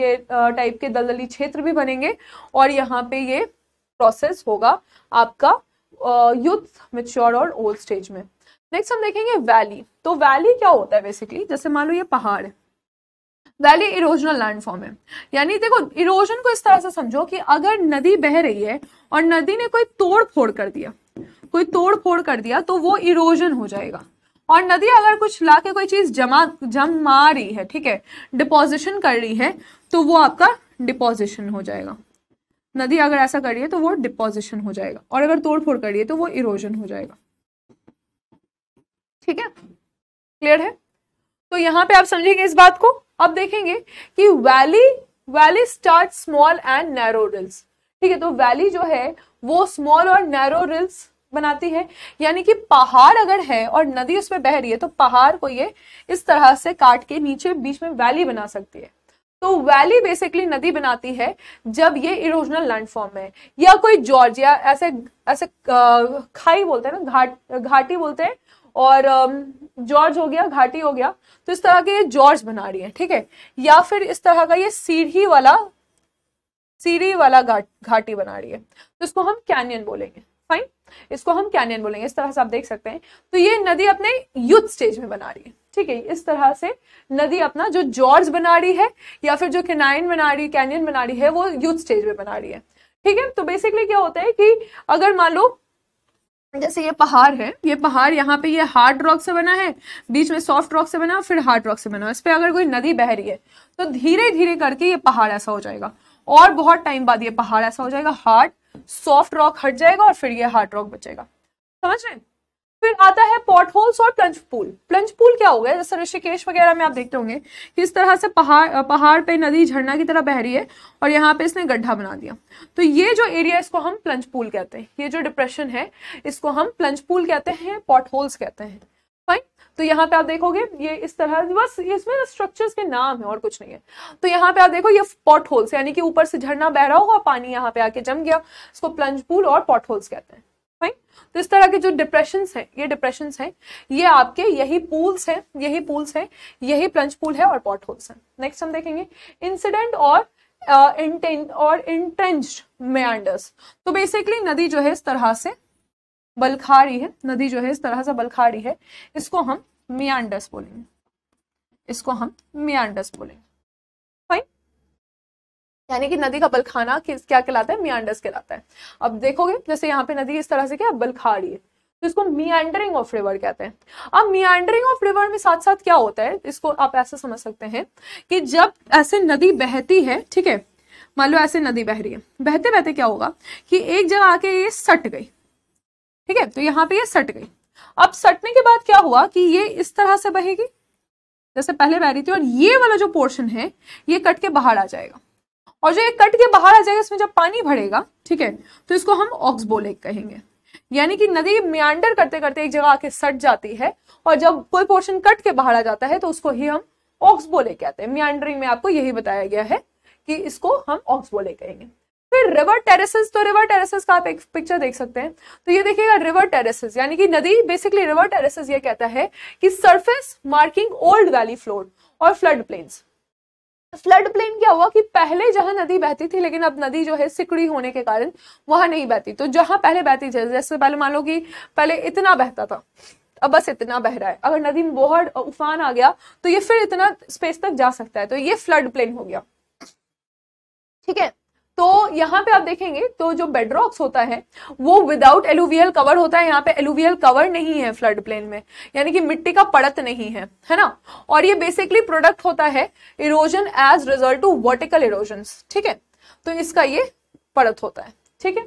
ये टाइप के दलदली क्षेत्र भी बनेंगे और यहाँ पे ये प्रोसेस होगा आपका यूथ मेच्योर और ओल्ड स्टेज में नेक्स्ट हम देखेंगे वैली तो वैली क्या होता है बेसिकली जैसे मान लो ये पहाड़ है वैली इरोजनल लैंडफॉर्म है यानी देखो इरोजन को इस तरह से समझो कि अगर नदी बह रही है और नदी ने कोई तोड़ फोड़ कर दिया कोई तोड़ फोड़ कर दिया तो वो इरोजन हो जाएगा और नदी अगर कुछ ला के कोई चीज़ जमा जमा रही है ठीक है डिपोजिशन कर रही है तो वो आपका डिपोजिशन हो जाएगा नदी अगर ऐसा करिए तो वो डिपोजिशन हो जाएगा और अगर तोड़ फोड़ करिए तो वो इरोजन हो जाएगा ठीक है क्लियर है तो यहां पे आप समझेंगे इस बात को अब देखेंगे कि valley valley start small and narrow rills ठीक है तो वैली जो है वो स्मॉल और नैरो रिल्स बनाती है यानी कि पहाड़ अगर है और नदी उसमें बह रही है तो पहाड़ को ये इस तरह से काट के नीचे बीच में वैली बना सकती है तो वैली बेसिकली नदी बनाती है जब ये इरोजनल लैंडफॉर्म है या कोई जॉर्जिया ऐसे ऐसे खाई बोलते हैं ना घाट घाटी बोलते हैं और जॉर्ज हो गया घाटी हो गया तो इस तरह के ये जॉर्ज बना रही है ठीक है या फिर इस तरह का ये सीढ़ी वाला सीढ़ी वाला घाट घाटी बना रही है तो इसको हम कैनियन बोलेंगे फाइन इसको हम कैनियन बोलेंगे इस तरह से आप देख सकते हैं तो ये नदी अपने युद्ध स्टेज में बना रही है ठीक है इस तरह से नदी अपना जो जॉर्ज बना रही है या फिर जो केनाइन बना रही कैनियन बना रही है वो युद्ध स्टेज में बना रही है ठीक है तो बेसिकली क्या होता है कि अगर मान लो जैसे ये पहाड़ है ये पहाड़ यहाँ पे ये हार्ड रॉक से बना है बीच में सॉफ्ट रॉक से बना फिर हार्ड रॉक से बना इस पर अगर कोई नदी बह रही है तो धीरे धीरे करके ये पहाड़ ऐसा हो जाएगा और बहुत टाइम बाद ये पहाड़ ऐसा हो जाएगा हार्ड सॉफ्ट रॉक हट जाएगा और फिर ये हार्ड रॉक बचेगा समझ रहे फिर आता है पॉट होल्स और प्लंज पूल प्लंज पूल क्या होगा जैसे ऋषिकेश वगैरह में आप देखते होंगे कि इस तरह से पहाड़ पहाड़ पे नदी झरना की तरह बह रही है और यहाँ पे इसने गड्ढा बना दिया तो ये जो एरिया इसको हम प्लंज पूल कहते हैं ये जो डिप्रेशन है इसको हम प्लंज पूल कहते हैं पॉट होल्स कहते हैं फाइन तो यहाँ पे आप देखोगे ये इस तरह बस इसमें स्ट्रक्चर्स के नाम है और कुछ नहीं है तो यहाँ पे आप देखो ये पॉट होल्स यानी कि ऊपर से झरना बह रहा होगा पानी यहाँ पे आके जम गया इसको प्लंज पूल और पॉट होल्स कहते हैं तो इस तरह के जो डिप्रेशन हैं ये डिप्रेशन हैं ये आपके यही पूल्स हैं यही पूल्स हैं यही प्लंज पूल है और पॉट होल्स हैं नेक्स्ट हम देखेंगे इंसिडेंट और इंटेंट uh, और इंट्रेंच मैंडर्स तो बेसिकली नदी जो है इस तरह से बलखा रही है नदी जो है इस तरह से बलखा रही है इसको हम मियांडस बोलेंगे इसको हम मियांडस बोलेंगे फाइन यानी कि नदी का बलखाना किस क्या कहलाता है मियांडस कहलाता है अब देखोगे जैसे यहाँ पे नदी इस तरह से क्या बलखा रही है तो इसको मियांडरिंग ऑफ रिवर कहते हैं अब मियांडरिंग ऑफ रिवर में साथ साथ क्या होता है इसको आप ऐसे समझ सकते हैं कि जब ऐसे नदी बहती है ठीक है मान लो ऐसे नदी बह रही है बहते बहते क्या होगा कि एक जगह आके ये सट गई ठीक है तो यहाँ पे ये सट गई अब सटने के बाद क्या हुआ कि ये इस तरह से बहेगी जैसे पहले बह रही थी और ये वाला जो पोर्शन है ये कट के बाहर आ जाएगा और जो ये कट के बाहर आ जाएगा इसमें जब पानी भरेगा ठीक है तो इसको हम ऑक्सबोलेक कहेंगे यानी कि नदी म्यांडर करते करते एक जगह आके सट जाती है और जब कोई पोर्शन कट के बाहर आ जाता है तो उसको ही हम ऑक्सबो कहते आते हैं म्यांडरिंग में आपको यही बताया गया है कि इसको हम ऑक्सबोलेक कहेंगे फिर रिवर टेरेसेस तो रिवर टेरेसेस का आप एक पिक्चर देख सकते हैं तो ये देखिएगा रिवर टेरेसेस यानी कि नदी बेसिकली रिवर टेरेसेस ये कहता है कि surface marking old valley floor और फ्लड प्लेन्स फ्लड प्लेन क्या हुआ कि पहले जहां नदी बहती थी लेकिन अब नदी जो है सिकड़ी होने के कारण वहां नहीं बहती तो जहां पहले बहती थी जैसे पहले मान लो कि पहले इतना बहता था अब बस इतना बह रहा है अगर नदी में बहुत उफान आ गया तो ये फिर इतना स्पेस तक जा सकता है तो ये फ्लड प्लेन हो गया ठीक है तो यहाँ पे आप देखेंगे तो जो बेडरॉक्स होता है वो विदाउट एलुवियल कवर होता है यहाँ पे एलुवियल कवर नहीं है फ्लड प्लेन में यानी कि मिट्टी का पड़त नहीं है है ना और ये बेसिकली प्रोडक्ट होता है erosion as result to vertical erosion ठीक है तो इसका ये पड़त होता है ठीक है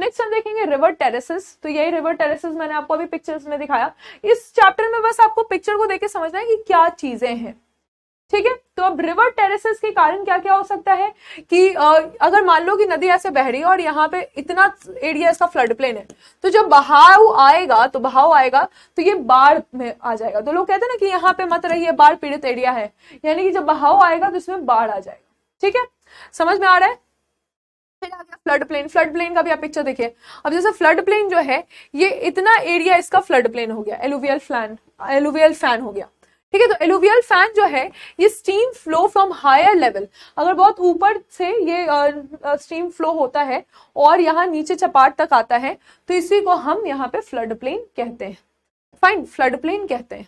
नेक्स्ट हम देखेंगे रिवर टेरेसेस तो यही रिवर टेरेसेस मैंने आपको अभी पिक्चर्स में दिखाया इस चैप्टर में बस आपको पिक्चर को देख के समझना है कि क्या चीजें हैं ठीक है तो अब रिवर टेरेसेस के कारण क्या क्या हो सकता है कि अगर मान लो कि नदी ऐसे बह रही है और यहाँ पे इतना एरिया इसका फ्लड प्लेन है तो जब बहाव आएगा तो बहाव आएगा तो ये बाढ़ में आ जाएगा तो लोग कहते हैं ना कि यहाँ पे मत रहिए बाढ़ पीड़ित एरिया है यानी कि जब बहाव आएगा तो इसमें बाढ़ आ जाएगा ठीक है समझ में आ रहा है फ्लड प्लेन फ्लड प्लेन का भी आप पिक्चर देखिए अब जैसे फ्लड प्लेन जो है ये इतना एरिया इसका फ्लड प्लेन हो गया एलुवियल फ्लैन एलुवियल फैन हो गया ठीक है तो एलोवियल फैन जो है ये steam flow from higher level अगर बहुत ऊपर से ये स्टीम फ्लो होता है और यहाँ नीचे चपाट तक आता है तो इसी को हम यहाँ पे फ्लड प्लेन कहते हैं फाइन फ्लड प्लेन कहते हैं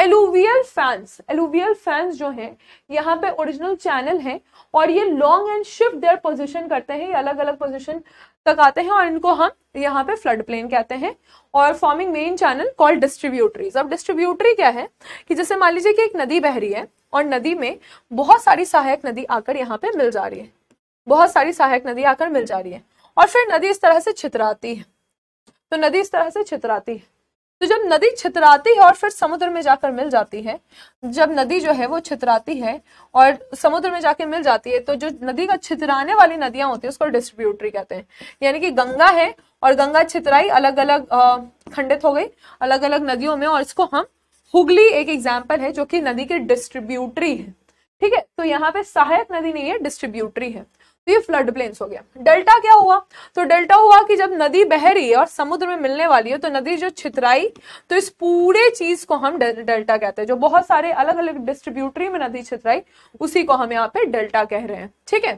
एलुवियल फैंस एलुवियल फैंस जो हैं यहाँ पे ओरिजिनल चैनल हैं और ये long and shift their position करते हैं अलग अलग पोजीशन तक आते हैं और इनको हम यहाँ पे फ्लड प्लेन कहते हैं और forming main channel called distributaries अब डिस्ट्रीब्यूटरी क्या है कि जैसे मान लीजिए कि एक नदी बह रही है और नदी में बहुत सारी सहायक नदी आकर यहाँ पे मिल जा रही है बहुत सारी सहायक नदी आकर मिल जा रही है और फिर नदी इस तरह से छितराती है तो नदी इस तरह से छितराती है तो जब नदी छितराती है और फिर समुद्र में जाकर मिल जाती है जब नदी जो है वो छितराती है और समुद्र में जाकर मिल जाती है तो जो नदी का छितराने वाली नदियां होती है उसको डिस्ट्रीब्यूटरी कहते हैं यानी कि गंगा है और गंगा छितराई अलग अलग खंडित हो गई अलग अलग नदियों में और इसको हम हुगली एक एग्जाम्पल है जो कि नदी के डिस्ट्रीब्यूटरी है ठीक है तो यहाँ पे सहायक नदी नहीं है डिस्ट्रीब्यूटरी है तो ये फ्लड प्लेन्स हो गया डेल्टा क्या हुआ तो डेल्टा हुआ कि जब नदी बह रही है और समुद्र में मिलने वाली है तो नदी जो छितराई तो इस पूरे चीज को हम डेल्टा कहते हैं जो बहुत सारे अलग अलग डिस्ट्रीब्यूटरी में नदी छितराई उसी को हम यहाँ पे डेल्टा कह रहे हैं ठीक है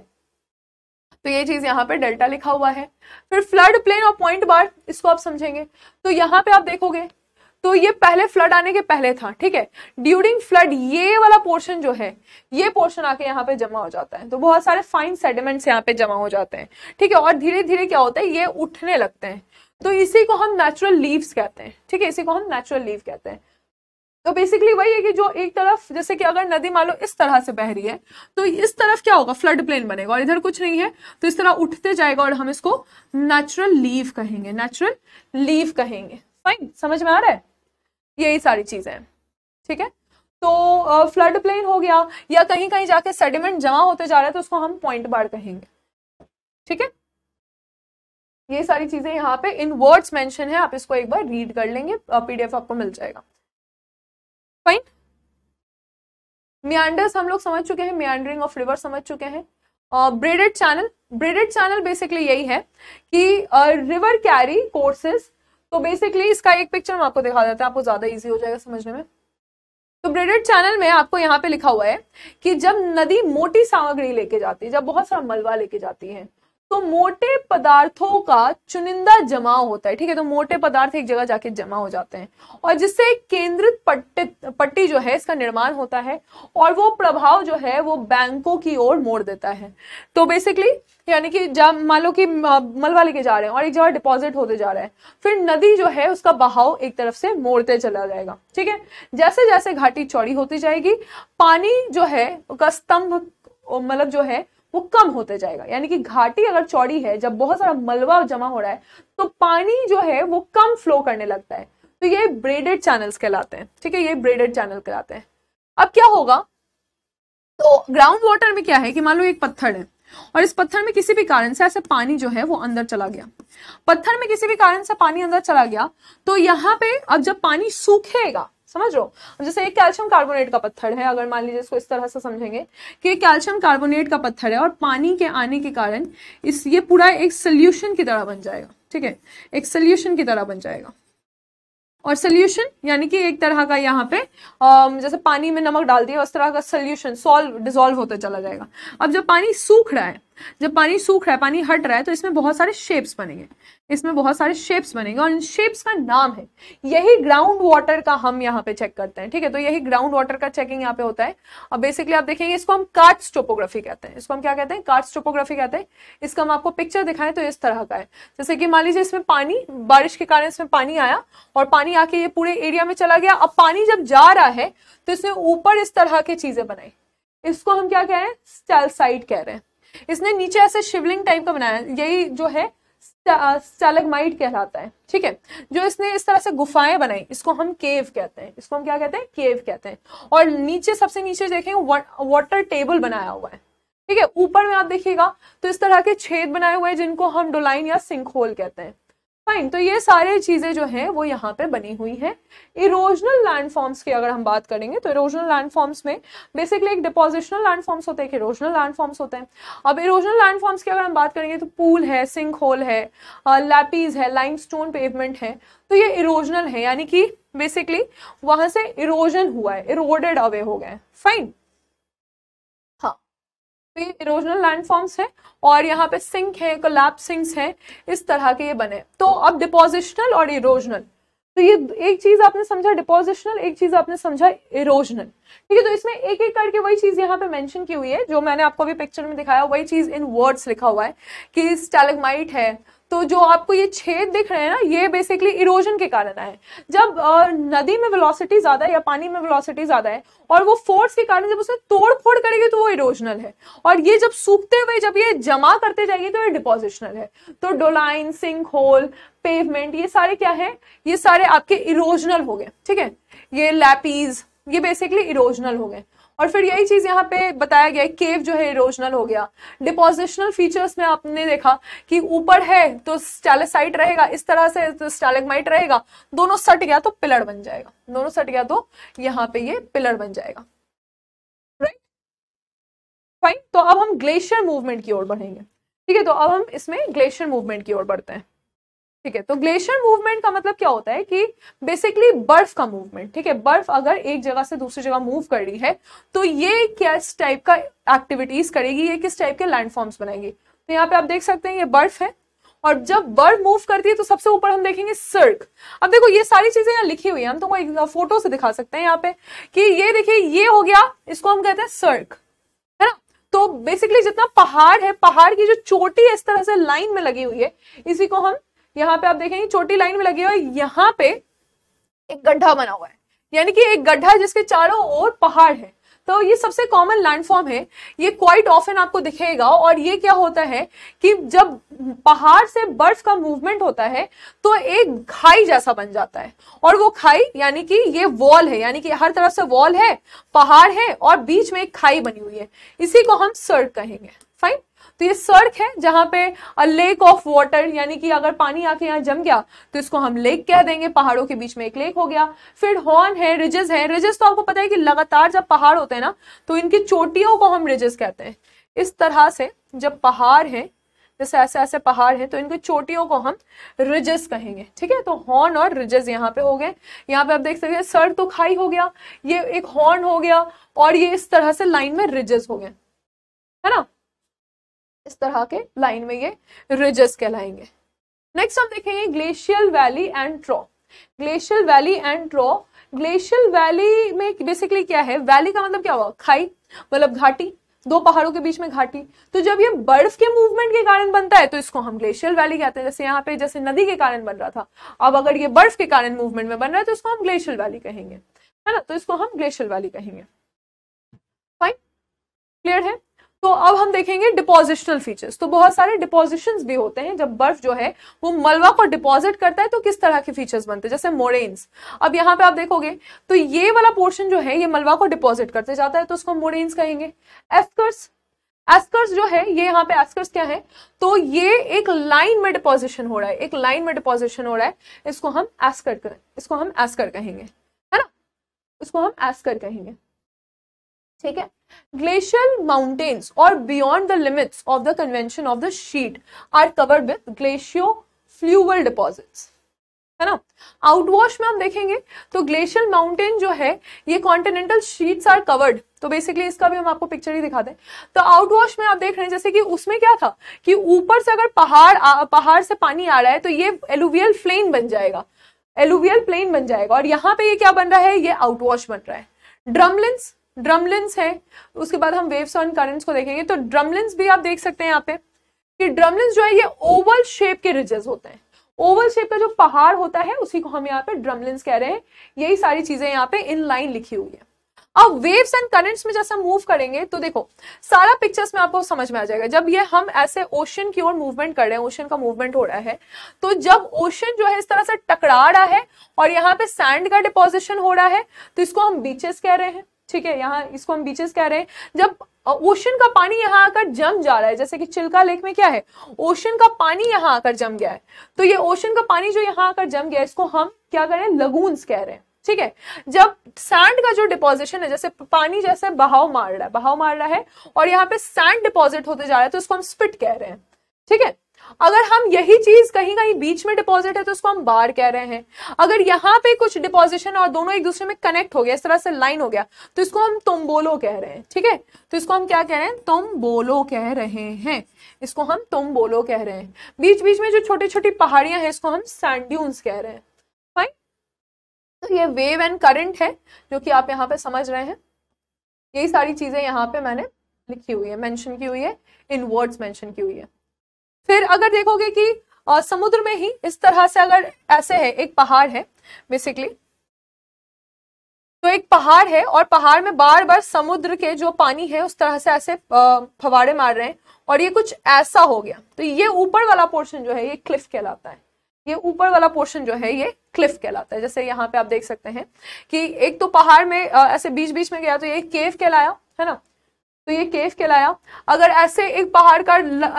तो ये चीज यहाँ पे डेल्टा लिखा हुआ है फिर फ्लड प्लेन और पॉइंट बार इसको आप समझेंगे तो यहाँ पे आप देखोगे तो ये पहले फ्लड आने के पहले था ठीक है ड्यूरिंग फ्लड ये वाला पोर्शन जो है ये पोर्शन आके यहाँ पे जमा हो जाता है तो बहुत सारे फाइन सेडिमेंट्स यहाँ पे जमा हो जाते हैं ठीक है और धीरे धीरे क्या होता है ये उठने लगते हैं तो इसी को हम नेचुरल लीव्स कहते हैं ठीक है इसी को हम नेचुरल लीव कहते हैं तो बेसिकली वही है कि जो एक तरफ जैसे कि अगर नदी मान लो इस तरह से बह रही है तो इस तरफ क्या होगा फ्लड प्लेन बनेगा और इधर कुछ नहीं है तो इस तरह उठते जाएगा और हम इसको नेचुरल लीव कहेंगे नेचुरल लीव कहेंगे फाइन समझ में आ रहा है यही सारी चीज़ें हैं ठीक है तो फ्लड uh, प्लेन हो गया या कहीं कहीं जाके सेडिमेंट जमा होते जा रहा है तो उसको हम पॉइंट बाढ़ कहेंगे ठीक है ये सारी चीजें यहाँ पे इन वर्ड्स मेंशन है आप इसको एक बार रीड कर लेंगे पीडीएफ आपको मिल जाएगा फाइन मियांडर्स हम लोग समझ चुके हैं मियांडरिंग ऑफ रिवर समझ चुके हैं braided channel braided channel basically यही है कि रिवर कैरी कोर्सेज तो बेसिकली इसका एक पिक्चर हम आपको दिखा देते हैं आपको ज़्यादा ईजी हो जाएगा समझने में तो ब्रेडेड चैनल में आपको यहाँ पे लिखा हुआ है कि जब नदी मोटी सामग्री लेके जाती है जब बहुत सारा मलबा लेके जाती है तो मोटे पदार्थों का चुनिंदा जमा होता है ठीक है तो मोटे पदार्थ एक जगह जाके जमा हो जाते हैं और जिससे केंद्रित पट्टी पट्टी जो है इसका निर्माण होता है और वो प्रभाव जो है वो बैंकों की ओर मोड़ देता है तो बेसिकली यानी कि जब मान लो कि मलबा लेके जा रहे हैं और एक जगह डिपॉजिट होते जा रहा है फिर नदी जो है उसका बहाव एक तरफ से मोड़ते चला जाएगा ठीक है जैसे जैसे घाटी चौड़ी होती जाएगी पानी जो है उसका स्तंभ मतलब जो है वो कम होते जाएगा यानी कि घाटी अगर चौड़ी है जब बहुत सारा मलबा जमा हो रहा है तो पानी जो है वो कम फ्लो करने लगता है तो ये ब्रेडेड चैनल्स कहलाते हैं ठीक है ये ब्रेडेड चैनल कहलाते हैं अब क्या होगा तो ग्राउंड वाटर में क्या है कि मान लो एक पत्थर है और इस पत्थर में किसी भी कारण से ऐसे पानी जो है वो अंदर चला गया पत्थर में किसी भी कारण से पानी अंदर चला गया तो यहाँ पे अब जब पानी सूखेगा समझ रहे जैसे एक कैल्शियम कार्बोनेट का पत्थर है अगर मान लीजिए इसको इस तरह से समझेंगे कि कैल्शियम कार्बोनेट का पत्थर है और पानी के आने के कारण इस ये पूरा एक सोल्यूशन की तरह बन जाएगा ठीक है एक सोल्यूशन की तरह बन जाएगा और सोल्यूशन यानी कि एक तरह का यहाँ पे जैसे पानी में नमक डाल दिया उस तरह का सोल्यूशन सॉल्व डिजोल्व होता चला जाएगा अब जब पानी सूख रहा है जब पानी सूख रहा है पानी हट रहा है तो इसमें बहुत सारे शेप्स बनेंगे इसमें बहुत सारे शेप्स बनेंगे और इन शेप्स का नाम है यही ग्राउंड वाटर का हम यहाँ पे चेक करते हैं ठीक है तो यही ग्राउंड वाटर का चेकिंग यहाँ पे होता है अब बेसिकली आप देखेंगे इसको हम कार्ड्स टोपोग्राफी कहते हैं इसको हम क्या कहते हैं कार्ड्स टोपोग्राफी कहते हैं इसका हम आपको पिक्चर दिखाएं तो इस तरह का है जैसे कि मान लीजिए इसमें पानी बारिश के कारण इसमें पानी आया और पानी आके ये पूरे एरिया में चला गया अब पानी जब जा रहा है तो इसने ऊपर इस तरह की चीजें बनाई इसको हम क्या कह रहे हैं स्टेलसाइट कह रहे हैं इसने नीचे ऐसे शिवलिंग टाइप का बनाया यही जो है स्टालगमाइट कहलाता है ठीक है जो इसने इस तरह से गुफाएं बनाई इसको हम केव कहते हैं इसको हम क्या कहते हैं केव कहते हैं और नीचे सबसे नीचे देखेंगे वाटर टेबल बनाया हुआ है ठीक है ऊपर में आप देखिएगा तो इस तरह के छेद बनाए हुए हैं जिनको हम डोलाइन या सिंक होल कहते हैं फाइन तो ये सारे चीज़ें जो हैं वो यहाँ पे बनी हुई हैं इरोजनल लैंडफॉर्म्स की अगर हम बात करेंगे तो इरोजनल लैंडफॉर्म्स में बेसिकली एक डिपोजिशनल लैंडफॉर्म्स होते हैं एक इरोजनल लैंडफॉर्म्स होते हैं अब इरोजनल लैंडफॉर्म्स की अगर हम बात करेंगे तो पूल है सिंक होल है लैपीज है लाइम पेवमेंट है तो ये इरोजनल है यानी कि बेसिकली वहां से इरोजन हुआ है इरोडेड अवे हो गए फाइन पे इरोजनल लैंडफॉर्म्स हैं और यहाँ पे सिंक है कोलैप कोलैप्सिंग्स हैं इस तरह के ये बने तो अब डिपोजिशनल और इरोजनल तो ये एक चीज आपने समझा डिपोजिशनल एक चीज आपने समझा इरोजनल ठीक है तो इसमें एक एक करके वही चीज यहाँ पे मेंशन की हुई है जो मैंने आपको अभी पिक्चर में दिखाया वही चीज इन वर्ड्स लिखा हुआ है कि स्टेलगमाइट है तो जो आपको ये छेद दिख रहे हैं ना ये बेसिकली इरोजन के कारण आए जब नदी में वेलोसिटी ज़्यादा है या पानी में वेलोसिटी ज़्यादा है और वो फोर्स के कारण जब उसमें तोड़ फोड़ करेगी तो वो इरोजनल है और ये जब सूखते हुए जब ये जमा करते जाएगी तो ये डिपोजिशनल है तो डोलाइन सिंक होल पेवमेंट ये सारे क्या है ये सारे आपके इरोजनल हो गए ठीक है ये लैपीज ये बेसिकली इरोजनल हो गए और फिर यही चीज़ यहाँ पे बताया गया केव जो है इरोजनल हो गया डिपोजिशनल फीचर्स में आपने देखा कि ऊपर है तो स्टैलेसाइट रहेगा इस तरह से तो स्टैलेगमाइट रहेगा दोनों सट गया तो पिलर बन जाएगा दोनों सट गया तो यहाँ पे ये पिलर बन जाएगा राइट फाइन तो अब हम ग्लेशियर मूवमेंट की ओर बढ़ेंगे ठीक है तो अब हम इसमें ग्लेशियर मूवमेंट की ओर बढ़ते हैं ठीक है तो ग्लेशियर मूवमेंट का मतलब क्या होता है कि बेसिकली बर्फ का मूवमेंट ठीक है बर्फ अगर एक जगह से दूसरी जगह मूव कर रही है तो ये क्या इस टाइप का एक्टिविटीज करेगी ये किस टाइप के लैंडफॉर्म्स बनाएगी तो यहाँ पे आप देख सकते हैं ये बर्फ है और जब बर्फ मूव करती है तो सबसे ऊपर हम देखेंगे सर्क अब देखो ये सारी चीजें यहाँ लिखी हुई है हम तुमको तो एक फोटो से दिखा सकते हैं यहाँ पे कि ये देखिए ये हो गया इसको हम कहते हैं सर्क है ना तो बेसिकली जितना पहाड़ है पहाड़ की जो चोटी इस तरह से लाइन में लगी हुई है इसी को हम यहाँ पे आप देखेंगे छोटी लाइन में लगी हुई यहाँ पे एक गड्ढा बना हुआ है यानी कि एक गड्ढा जिसके चारों ओर पहाड़ है तो ये सबसे कॉमन लैंडफॉर्म है ये क्वाइट ऑफन आपको दिखेगा और ये क्या होता है कि जब पहाड़ से बर्फ का मूवमेंट होता है तो एक खाई जैसा बन जाता है और वो खाई यानी कि ये वॉल है यानी कि हर तरफ से वॉल है पहाड़ है और बीच में एक खाई बनी हुई है इसी को हम सर्क कहेंगे फाइन तो ये सर्क है जहां पे अ लेक ऑफ वाटर यानी कि अगर पानी आके यहाँ जम गया तो इसको हम लेक कह देंगे पहाड़ों के बीच में एक लेक हो गया फिर हॉर्न है रिजेस है रिजेस तो आपको पता है कि लगातार जब पहाड़ होते हैं ना तो इनकी चोटियों को हम रिजेस कहते हैं इस तरह से जब पहाड़ है जैसे ऐसे ऐसे पहाड़ हैं तो इनकी चोटियों को हम रिजेस कहेंगे ठीक है तो हॉर्न और रिजेस यहाँ पे हो गए यहाँ पे आप देख सकते हैं सर तो खाई हो गया ये एक हॉर्न हो गया और ये इस तरह से लाइन में रिजेस हो गए है ना इस तरह के लाइन में ये रिजेस कहलाएंगे नेक्स्ट हम देखेंगे glacial valley and trough glacial valley and trough glacial valley में बेसिकली क्या है वैली का मतलब क्या हुआ खाई मतलब घाटी दो पहाड़ों के बीच में घाटी तो जब ये बर्फ के मूवमेंट के कारण बनता है तो इसको हम ग्लेशियल वैली कहते हैं जैसे यहाँ पे जैसे नदी के कारण बन रहा था अब अगर ये बर्फ के कारण मूवमेंट में बन रहा है तो इसको हम ग्लेशियल वैली कहेंगे है ना तो इसको हम ग्लेशियल वैली कहेंगे फाइन क्लियर है तो अब हम देखेंगे डिपोजिशनल फीचर्स तो बहुत सारे डिपोजिशन भी होते हैं जब बर्फ जो है वो मलबा को डिपॉजिट करता है तो किस तरह के फीचर्स बनते हैं जैसे मोरेन्स अब यहाँ पे आप देखोगे तो ये वाला पोर्शन जो है ये मलबा को डिपोजिट करते जाता है तो उसको मोरेन्स कहेंगे एस्कर्स एस्कर्स जो है ये यहाँ पे एस्कर्स क्या है तो ये एक लाइन में डिपोजिशन हो रहा है एक लाइन में डिपोजिशन हो रहा है इसको हम एस्कर इसको हम एस्कर कहेंगे है ना इसको हम एस्कर कहेंगे ठीक है माउंटेन्स और beyond the limits of the convention of the sheet are covered covered glaciofluvial deposits. है ना आउटवॉश में हम देखेंगे तो ग्लेशियल माउंटेन जो है ये कॉन्टिनेंटल शीट्स आर कवर्ड तो बेसिकली इसका भी हम आपको पिक्चर ही दिखाते हैं तो आउटवॉश में आप देख रहे हैं जैसे कि उसमें क्या था कि ऊपर से अगर पहाड़ पहाड़ से पानी आ रहा है तो ये एलुवियल प्लेन बन जाएगा एलुवियल प्लेन बन जाएगा और यहाँ पे ये क्या बन रहा है ये आउटवॉश बन रहा है ड्रमलिंस ड्रमलिंस है उसके बाद हम वेव्स ऑन करंट्स को देखेंगे तो ड्रमलिंस भी आप देख सकते हैं यहाँ पे कि ड्रमलिंस जो है ये ओवल शेप के रिजेस होते हैं ओवल शेप का जो पहाड़ होता है उसी को हम यहाँ पे ड्रमलिंस कह रहे हैं यही सारी चीजें यहाँ पे इन लाइन लिखी हुई है अब वेव्स एंड करंट्स में जैसे मूव करेंगे तो देखो सारा पिक्चर्स में आपको समझ में आ जाएगा जब ये हम ऐसे ओशन की ओर मूवमेंट कर रहे हैं ओशन का मूवमेंट हो रहा है तो जब ओशन जो है इस तरह से टकरा रहा है और यहाँ पे सैंड का डिपोजिशन हो रहा है तो इसको हम बीचेस कह रहे हैं ठीक है यहाँ इसको हम बीचेस कह रहे हैं जब ओशन का पानी यहाँ आकर जम जा रहा है जैसे कि चिल्का लेक में क्या है ओशन का पानी यहाँ आकर जम गया है तो ये ओशन का पानी जो यहाँ आकर जम गया है इसको हम क्या कह रहे हैं लगून्स कह रहे हैं ठीक है जब सैंड का जो डिपोजिशन है जैसे पानी जैसे बहाव मार रहा है बहाव मार रहा है और यहाँ पे सैंड डिपोजिट होते जा रहा है तो इसको हम स्पिट कह रहे हैं ठीक है अगर हम यही चीज कहीं कहीं बीच में डिपॉजिट है तो उसको हम बार कह रहे हैं अगर यहाँ पे कुछ डिपॉजिशन और दोनों एक दूसरे में कनेक्ट हो गया इस तरह से लाइन हो गया तो इसको हम तुम बोलो कह रहे हैं ठीक है तो इसको हम क्या कह रहे हैं तुम बोलो कह रहे हैं इसको हम तुम बोलो कह रहे हैं बीच बीच में जो छोटी छोटी पहाड़ियां हैं इसको हम सैंड्यून्स कह रहे हैं फाइन तो ये वेव एंड करंट है जो कि आप यहाँ पे समझ रहे हैं यही सारी चीजें यहाँ पे मैंने लिखी हुई है मैंशन की हुई है इन वर्ड्स मैंशन की हुई है फिर अगर देखोगे कि आ, समुद्र में ही इस तरह से अगर ऐसे है एक पहाड़ है बेसिकली तो एक पहाड़ है और पहाड़ में बार बार समुद्र के जो पानी है उस तरह से ऐसे फवाड़े मार रहे हैं और ये कुछ ऐसा हो गया तो ये ऊपर वाला पोर्शन जो है ये क्लिफ कहलाता है ये ऊपर वाला पोर्शन जो है ये क्लिफ कहलाता है जैसे यहाँ पे आप देख सकते हैं कि एक तो पहाड़ में ऐसे बीच बीच में गया तो ये केव कहलाया है ना तो ये केव कहलाया अगर ऐसे एक पहाड़ का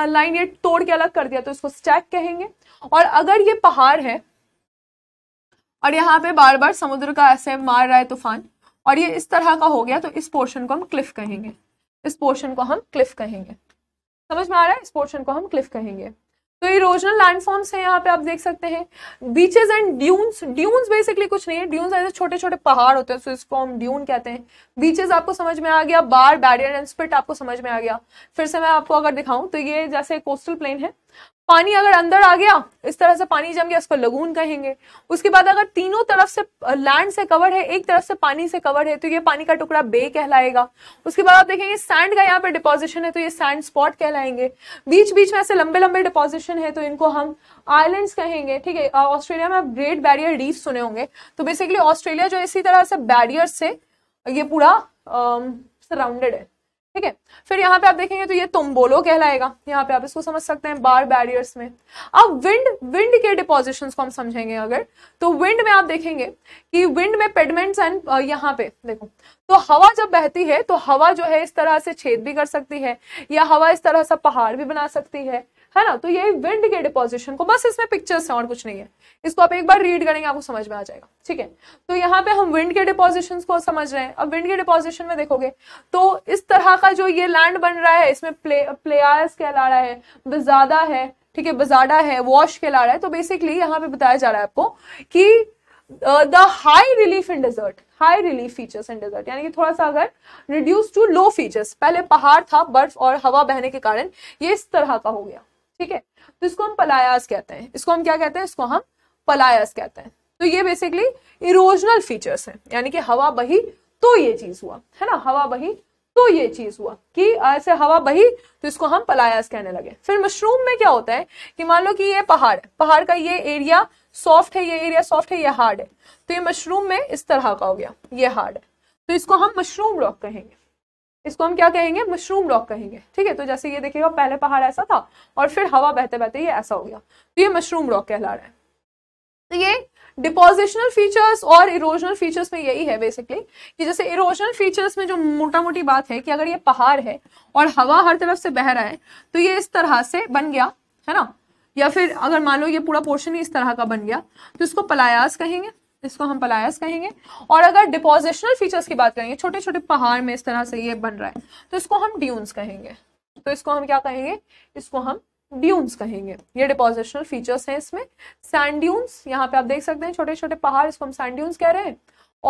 लाइन ये तोड़ के अलग कर दिया तो इसको स्टैक कहेंगे और अगर ये पहाड़ है और यहाँ पे बार बार समुद्र का ऐसे मार रहा है तूफान और ये इस तरह का हो गया तो इस पोर्शन को हम क्लिफ कहेंगे इस पोर्शन को हम क्लिफ कहेंगे समझ में आ रहा है इस पोर्शन को हम क्लिफ कहेंगे तो इरोजनल लैंडफॉर्म्स हैं यहाँ पे आप देख सकते हैं beaches and dunes dunes basically कुछ नहीं है ड्यून्स ऐसे छोटे छोटे पहाड़ होते हैं सो इसको हम ड्यून कहते हैं बीचेस आपको समझ में आ गया बार बैरियर एंड स्पिट आपको समझ में आ गया फिर से मैं आपको अगर दिखाऊं तो ये जैसे कोस्टल प्लेन है पानी अगर अंदर आ गया इस तरह से पानी जम गया उसको लगून कहेंगे उसके बाद अगर तीनों तरफ से लैंड से कवर है एक तरफ से पानी से कवर है तो ये पानी का टुकड़ा बे कहलाएगा उसके बाद आप देखेंगे सैंड का यहाँ पे डिपोजिशन है तो ये सैंड स्पॉट कहलाएंगे बीच बीच में ऐसे लंबे लंबे डिपोजिशन है तो इनको हम आइलैंड्स कहेंगे ठीक है ऑस्ट्रेलिया में आप ग्रेट बैरियर रीफ सुने होंगे तो बेसिकली ऑस्ट्रेलिया जो इसी तरह से बैरियर से ये पूरा सराउंडेड है ठीक है फिर यहाँ पे आप देखेंगे तो ये तुम्बोलो कहलाएगा यहाँ पे आप इसको समझ सकते हैं बार बैरियर्स में अब विंड विंड के डिपोजिशन को हम समझेंगे अगर तो विंड में आप देखेंगे कि विंड में पेडमेंट्स एंड यहाँ पे देखो तो हवा जब बहती है तो हवा जो है इस तरह से छेद भी कर सकती है या हवा इस तरह से पहाड़ भी बना सकती है है ना तो ये विंड के डिपोजिशन को बस इसमें पिक्चर्स है और कुछ नहीं है इसको आप एक बार रीड करेंगे आपको समझ में आ जाएगा ठीक है तो यहाँ पे हम विंड के डिपोजिशन को समझ रहे हैं अब विंड के डिपोजिशन में देखोगे तो इस तरह का जो ये लैंड बन रहा है इसमें प्ले प्लेयर्स कहला रहा है बजादा है ठीक है बजाडा है वॉश कहला रहा है तो बेसिकली यहाँ पे बताया जा रहा है आपको कि the high relief in desert high relief features in desert यानी कि थोड़ा सा अगर रिड्यूस टू लो फीचर्स पहले पहाड़ था बर्फ और हवा बहने के कारण ये इस तरह का हो गया ठीक है तो इसको हम पलायास कहते हैं इसको हम क्या कहते हैं इसको हम पलायास कहते हैं तो ये बेसिकली इरोजनल फीचर्स हैं यानी कि हवा बही तो ये चीज हुआ है ना हवा बही तो ये चीज हुआ कि ऐसे हवा बही तो इसको हम पलायास कहने लगे फिर मशरूम में क्या होता है कि मान लो कि ये पहाड़ है पहाड़ का ये एरिया सॉफ्ट है ये एरिया सॉफ्ट है ये हार्ड है तो ये मशरूम में इस तरह का हो गया ये हार्ड है तो इसको हम मशरूम रॉक कहेंगे इसको हम क्या कहेंगे मशरूम रॉक कहेंगे ठीक है तो जैसे ये देखिएगा पहले पहाड़ ऐसा था और फिर हवा बहते बहते ये ऐसा हो गया तो ये मशरूम रॉक कहला रहा है तो ये डिपोजिशनल फीचर्स और इरोजनल फीचर्स में यही है बेसिकली कि जैसे इरोजनल फीचर्स में जो मोटा मोटी बात है कि अगर ये पहाड़ है और हवा हर तरफ से बह रहा है तो ये इस तरह से बन गया है ना या फिर अगर मान लो ये पूरा पोर्शन ही इस तरह का बन गया तो इसको पलायास कहेंगे इसको हम पलायस कहेंगे और अगर डिपोजिशनल फीचर्स की बात करेंगे छोटे छोटे पहाड़ में इस तरह से ये बन रहा है तो इसको हम ड्यून्स कहेंगे तो इसको हम क्या कहेंगे इसको हम ड्यून्स कहेंगे ये डिपोजिशनल फीचर्स हैं इसमें सैंड्यून्स यहाँ पे आप देख सकते हैं छोटे छोटे पहाड़ इसको हम सैंड्यून्स कह रहे हैं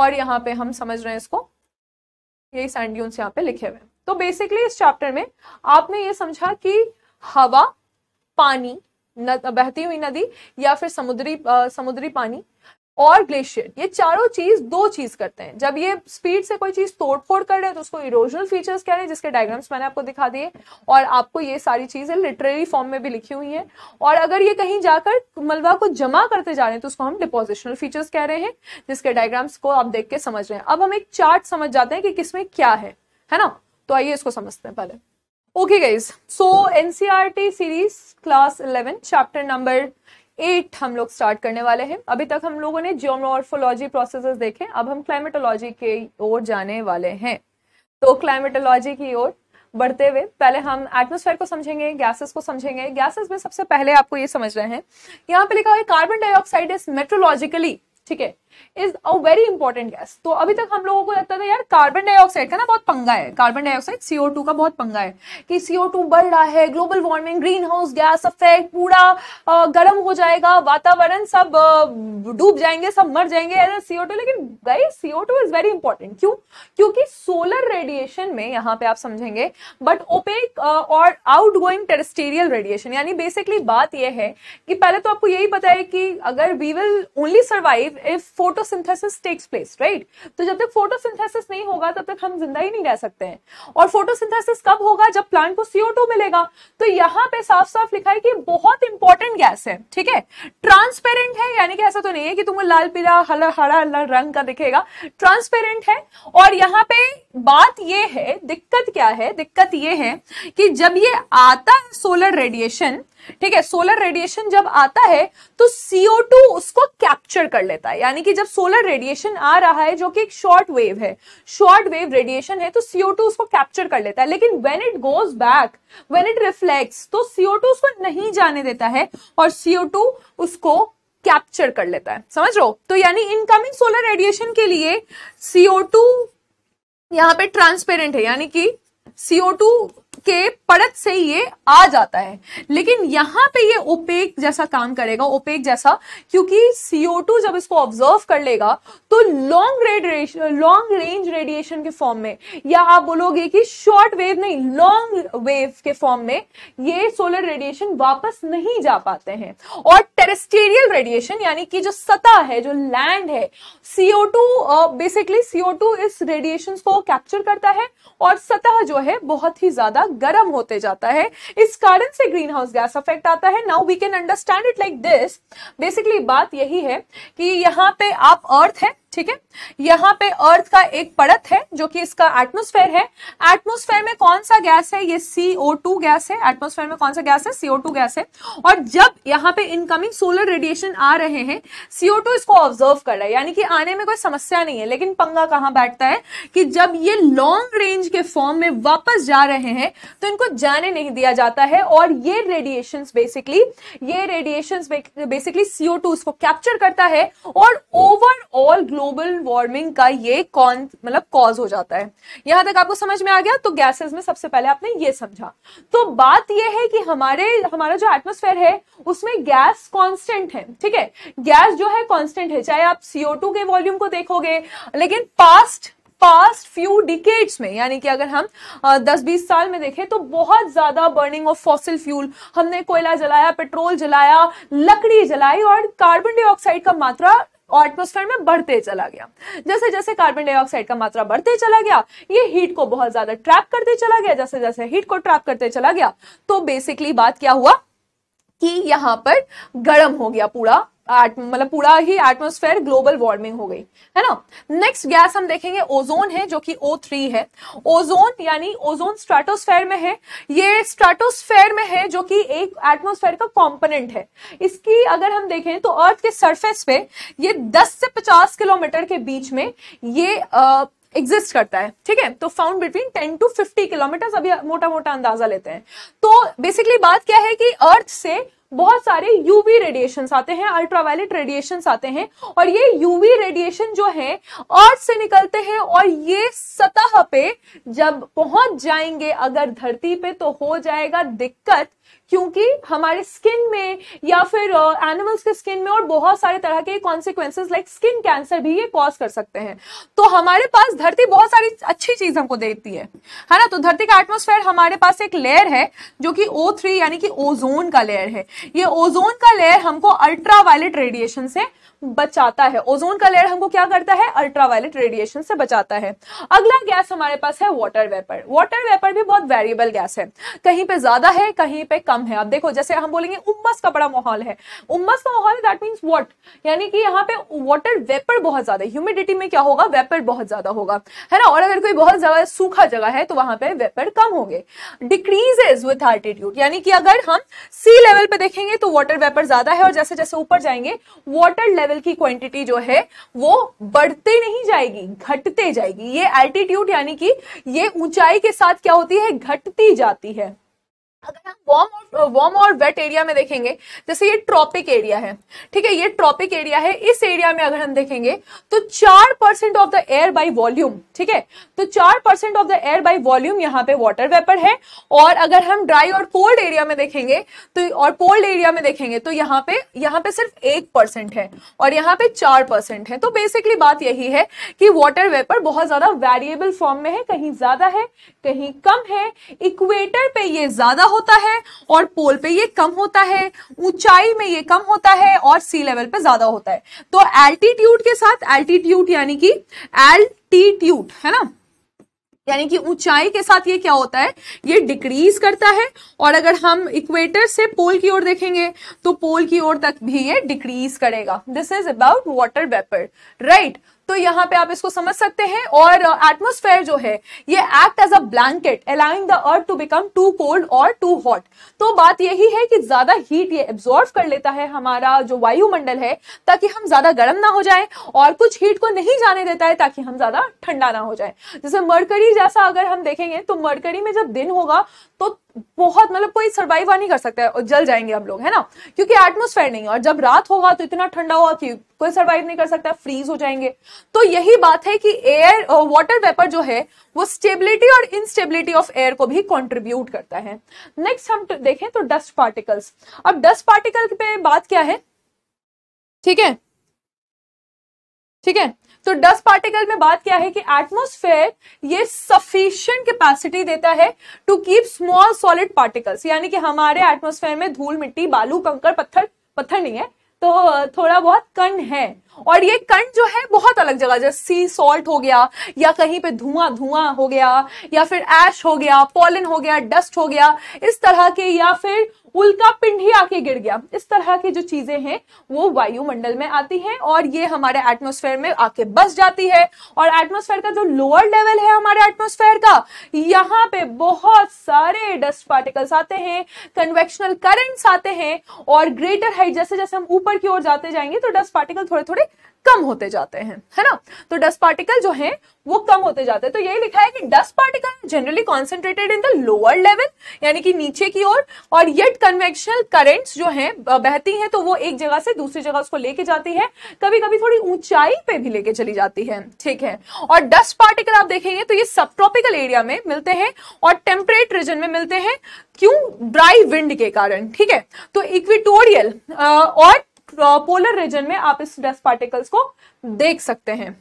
और यहाँ पे हम समझ रहे हैं इसको यही सैंड्यून्स यहाँ पे लिखे हुए हैं तो बेसिकली इस चैप्टर में आपने ये समझा कि हवा पानी न, बहती हुई नदी या फिर समुद्री आ, समुद्री पानी और ग्लेशियर ये चारों चीज दो चीज करते हैं जब ये स्पीड से कोई चीज तोड़फोड़ कर रहे हैं तो उसको इरोजनल फीचर्स कह रहे हैं जिसके डायग्राम्स मैंने आपको दिखा दिए और आपको ये सारी चीजें लिटरेरी फॉर्म में भी लिखी हुई हैं और अगर ये कहीं जाकर मलबा को जमा करते जा रहे हैं तो उसको हम डिपोजिशनल फीचर्स कह रहे हैं जिसके डायग्राम्स को आप देख के समझ रहे हैं अब हम एक चार्ट समझ जाते हैं कि किसमें क्या है है ना तो आइए इसको समझते हैं पहले okay guys so NCERT series class eleven chapter number eight हम लोग स्टार्ट करने वाले हैं अभी तक हम लोगों ने जियोमोर्फोलॉजी प्रोसेसेस देखे अब हम क्लाइमेटोलॉजी के ओर जाने वाले हैं तो क्लाइमेटोलॉजी की ओर बढ़ते हुए पहले हम एटमोसफेयर को समझेंगे गैसेस को समझेंगे गैसेस में सबसे पहले आपको ये समझ रहे हैं यहाँ पे लिखा हुआ है कार्बन डाइऑक्साइड इज मेट्रोलॉजिकली ठीक है is a very important gas तो अभी तक हम लोगों को लगता था यार कार्बन डाइऑक्साइड का ना बहुत पंगा है कार्बन डाइऑक्साइड सीओ टू का बहुत पंगा है कि सीओ टू बढ़ रहा है global warming green house gas affect पूरा गर्म हो जाएगा वातावरण सब डूब जाएंगे सब मर जाएंगे एज अ सीओ टू लेकिन भाई CO two is very important क्यों क्योंकि सोलर रेडिएशन में यहाँ पे आप समझेंगे बट ओपेक और आउट गोइंग टेरेस्टेरियल रेडिएशन यानी बेसिकली बात यह है कि पहले तो आपको यही पता है कि अगर we will only survive if photosynthesis takes place right तो जब तक फोटोसिंथेसिस नहीं होगा तब तक हम जिंदा ही नहीं रह सकते हैं और फोटोसिंथेसिस कब होगा जब प्लांट को सीओ टू मिलेगा तो यहाँ पे साफ साफ लिखा है कि बहुत इंपॉर्टेंट गैस है ठीक है ट्रांसपेरेंट है यानी कि ऐसा तो नहीं है कि तुम्हें लाल पीला हरा हरा रंग का दिखेगा ट्रांसपेरेंट है और यहाँ पे बात ये है दिक्कत क्या है दिक्कत ये है कि जब ये आता है सोलर रेडिएशन ठीक है सोलर रेडिएशन जब आता है तो CO2 उसको कैप्चर कर लेता है यानी कि जब सोलर रेडिएशन आ रहा है जो कि एक शॉर्ट वेव है शॉर्ट वेव रेडिएशन है तो CO2 उसको कैप्चर कर लेता है लेकिन when it goes back when it reflects तो CO2 उसको नहीं जाने देता है और CO2 उसको कैप्चर कर लेता है समझ लो तो यानी इनकमिंग सोलर रेडिएशन के लिए टू यहां पे ट्रांसपेरेंट है यानी कि टू के पड़त से ये आ जाता है लेकिन यहां पे ये ओपेक जैसा काम करेगा ओपेक जैसा क्योंकि CO2 जब इसको ऑब्जर्व कर लेगा तो long radiation long range radiation के फॉर्म में या आप बोलोगे कि शॉर्ट वेव नहीं लॉन्ग वेव के फॉर्म में ये सोलर रेडिएशन वापस नहीं जा पाते हैं और टेरेस्टेरियल रेडिएशन यानी कि जो सतह है जो लैंड है CO two basically CO two इस रेडिएशन को कैप्चर करता है और सतह जो है बहुत ही ज्यादा गर्म होते जाता है इस कारण से ग्रीन हाउस गैस अफेक्ट आता है now we can understand it like this basically बात यही है कि यहाँ पे आप अर्थ है ठीक है यहाँ पे अर्थ का एक परत है जो कि इसका एटमोस्फेयर है एटमोस्फेयर में कौन सा गैस है ये CO2 गैस है एटमोस्फेयर में कौन सा गैस है CO2 गैस है और जब यहाँ पे इनकमिंग सोलर रेडिएशन आ रहे हैं CO2 इसको ऑब्जर्व कर रहा है यानी कि आने में कोई समस्या नहीं है लेकिन पंगा कहाँ बैठता है कि जब ये लॉन्ग रेंज के फॉर्म में वापस जा रहे हैं तो इनको जाने नहीं दिया जाता है और ये रेडिएशन बेसिकली ये रेडिएशन बेसिकली सीओ इसको कैप्चर करता है और ओवरऑल ग्लोबल वार्मिंग का ये कौन मतलब कॉज हो जाता है यहां तक आपको समझ में आ गया तो गैसेस में सबसे पहले आपने ये समझा तो बात ये है कि हमारे हमारा जो एटमोस्फेयर है उसमें गैस कांस्टेंट है ठीक है गैस जो है कांस्टेंट है चाहे आप सीओ के वॉल्यूम को देखोगे लेकिन पास्ट पास्ट फ्यू डिकेड्स में यानी कि अगर हम 10-20 साल में देखें तो बहुत ज्यादा बर्निंग ऑफ फॉसिल फ्यूल हमने कोयला जलाया पेट्रोल जलाया लकड़ी जलाई और कार्बन डाइऑक्साइड का मात्रा और एटमोस्फेयर में बढ़ते चला गया जैसे जैसे कार्बन डाइऑक्साइड का मात्रा बढ़ते चला गया ये हीट को बहुत ज्यादा ट्रैप करते चला गया जैसे जैसे हीट को ट्रैप करते चला गया तो बेसिकली बात क्या हुआ कि यहां पर गर्म हो गया पूरा मतलब पूरा ही एटमोस्फेयर ग्लोबल वार्मिंग हो गई है ना नेक्स्ट गैस हम देखेंगे ओजोन है जो कि थ्री है ओजोन यानी ओजोन स्ट्रेटोस्फेयर में है ये स्ट्रेटोस्फेयर में है जो कि एक एटमोस्फेयर का कंपोनेंट है इसकी अगर हम देखें तो अर्थ के सरफेस पे ये 10 से 50 किलोमीटर के बीच में ये आ, एग्जिस्ट करता है ठीक है तो फाउंड बिटवीन 10 टू 50 किलोमीटर अभी मोटा मोटा अंदाजा लेते हैं तो बेसिकली बात क्या है कि अर्थ से बहुत सारे यूवी रेडिएशन आते हैं अल्ट्रावायलेट रेडिएशन आते हैं और ये यूवी रेडिएशन जो है अर्थ से निकलते हैं और ये सतह पे जब पहुंच जाएंगे अगर धरती पे तो हो जाएगा दिक्कत क्योंकि हमारे स्किन में या फिर एनिमल्स के स्किन में और बहुत सारे तरह के कॉन्सिक्वेंसेज लाइक स्किन कैंसर भी ये कॉज कर सकते हैं तो हमारे पास धरती बहुत सारी अच्छी चीज हमको देती है है ना तो धरती का एटमोस्फेयर हमारे पास एक लेयर है जो कि ओ यानी कि ओजोन का लेयर है ये ओजोन का लेयर हमको अल्ट्रावायलेट रेडिएशन से बचाता है ओजोन का लेयर हमको क्या करता है अल्ट्रावायलेट रेडिएशन से बचाता है अगला गैस हमारे पास है वाटर वेपर वाटर वेपर भी बहुत वेरिएबल गैस है कहीं पे ज्यादा है कहीं पे कम है अब देखो जैसे हम बोलेंगे उम्मस का बड़ा माहौल है उम्मस का माहौल दैट मीन्स वॉट यानी कि यहाँ पे वाटर वेपर बहुत ज्यादा ह्यूमिडिटी में क्या होगा वेपर बहुत ज्यादा होगा है ना और अगर कोई बहुत ज्यादा सूखा जगह है तो वहां पर वेपर कम होंगे डिक्रीजेज विथ आल्टीट्यूड यानी कि अगर हम सी लेवल पे देखेंगे तो वाटर वेपर ज्यादा है और जैसे जैसे ऊपर जाएंगे वाटर लेवल लेवल की क्वांटिटी जो है वो बढ़ते नहीं जाएगी घटते जाएगी ये एल्टीट्यूड यानी कि ये ऊंचाई के साथ क्या होती है घटती जाती है अगर हम वार्म और वार्म और वेट एरिया में देखेंगे जैसे ये ट्रॉपिक एरिया है ठीक है ये ट्रॉपिक एरिया है इस एरिया में अगर हम देखेंगे तो चार percent of the air by volume ठीक है तो चार percent of the air by volume यहाँ पे वाटर वेपर है और अगर हम ड्राई और कोल्ड एरिया में देखेंगे तो और कोल्ड एरिया में देखेंगे तो यहाँ पे यहाँ पे सिर्फ एक परसेंट है और यहाँ पे चार परसेंट है तो बेसिकली बात यही है कि वॉटर वेपर बहुत ज्यादा वेरिएबल फॉर्म में है कहीं ज्यादा है कहीं कम है इक्वेटर पे ये ज्यादा होता है और पोल पे ये कम होता है ऊंचाई में ये कम होता है और सी लेवल पे ज्यादा होता है तो एल्टीट्यूड के साथ एल्टीट्यूड यानी कि एल्टीट्यूड है ना यानी कि ऊंचाई के साथ ये क्या होता है ये डिक्रीज करता है और अगर हम इक्वेटर से पोल की ओर देखेंगे तो पोल की ओर तक भी ये डिक्रीज करेगा this is about water vapour right तो यहाँ पे आप इसको समझ सकते हैं और एटमोस्फेयर जो है ये act as a blanket allowing the earth to become too cold और टू हॉट तो बात यही है कि ज्यादा हीट ये एब्जॉर्व कर लेता है हमारा जो वायुमंडल है ताकि हम ज्यादा गर्म ना हो जाए और कुछ हीट को नहीं जाने देता है ताकि हम ज्यादा ठंडा ना हो जाए जैसे मरकरी जैसा अगर हम देखेंगे तो मरकरी में जब दिन होगा तो बहुत मतलब कोई सर्वाइव नहीं कर सकता है और जल जाएंगे हम लोग है ना क्योंकि एटमोसफेयर नहीं है और जब रात होगा तो इतना ठंडा होगा कि कोई सर्वाइव नहीं कर सकता फ्रीज हो जाएंगे तो यही बात है कि एयर वाटर वेपर जो है वो स्टेबिलिटी और इनस्टेबिलिटी ऑफ एयर को भी कंट्रीब्यूट करता है नेक्स्ट हम तो देखें तो डस्ट पार्टिकल्स अब डस्ट पार्टिकल पे बात क्या है ठीक है ठीक है तो डस्ट पार्टिकल में बात क्या है कि एटमोस्फेयर ये सफिशियंट कैपेसिटी देता है to keep small solid particles यानी कि हमारे एटमोस्फेयर में धूल मिट्टी बालू कंकड़ पत्थर पत्थर नहीं है तो थोड़ा बहुत कण है और ये कण जो है बहुत अलग जगह जैसे सी सॉल्ट हो गया या कहीं पे धुआं धुआं हो गया या फिर ऐश हो गया पॉलिन हो गया डस्ट हो गया इस तरह के या फिर उल्का पिंड ही आके गिर गया इस तरह की जो चीजें हैं वो वायुमंडल में आती हैं और ये हमारे एटमोस्फेयर में आके बस जाती है और एटमोस्फेयर का जो लोअर लेवल है हमारे एटमोस्फेयर का यहाँ पे बहुत सारे डस्ट पार्टिकल्स आते हैं कन्वेक्शनल करेंट्स आते हैं और ग्रेटर हाइट जैसे जैसे हम ऊपर की ओर जाते जाएंगे तो डस्ट पार्टिकल थोड़े थोड़े कम होते जाते हैं है ना तो डस्ट पार्टिकल जो है वो कम होते जाते हैं तो यही लिखा है कि dust particle generally concentrated in the lower level यानी कि नीचे की ओर और, येट कन्वेक्शनल करेंट्स जो हैं बहती हैं तो वो एक जगह से दूसरी जगह उसको लेके जाती है कभी कभी थोड़ी ऊंचाई पे भी लेके चली जाती है ठीक है और डस्ट पार्टिकल आप देखेंगे तो ये सब ट्रॉपिकल एरिया में मिलते हैं और टेम्परेट रीजन में मिलते हैं क्यों ड्राई विंड के कारण ठीक है तो इक्विटोरियल और पोलर रीजन में आप इस डस्ट पार्टिकल्स को देख सकते हैं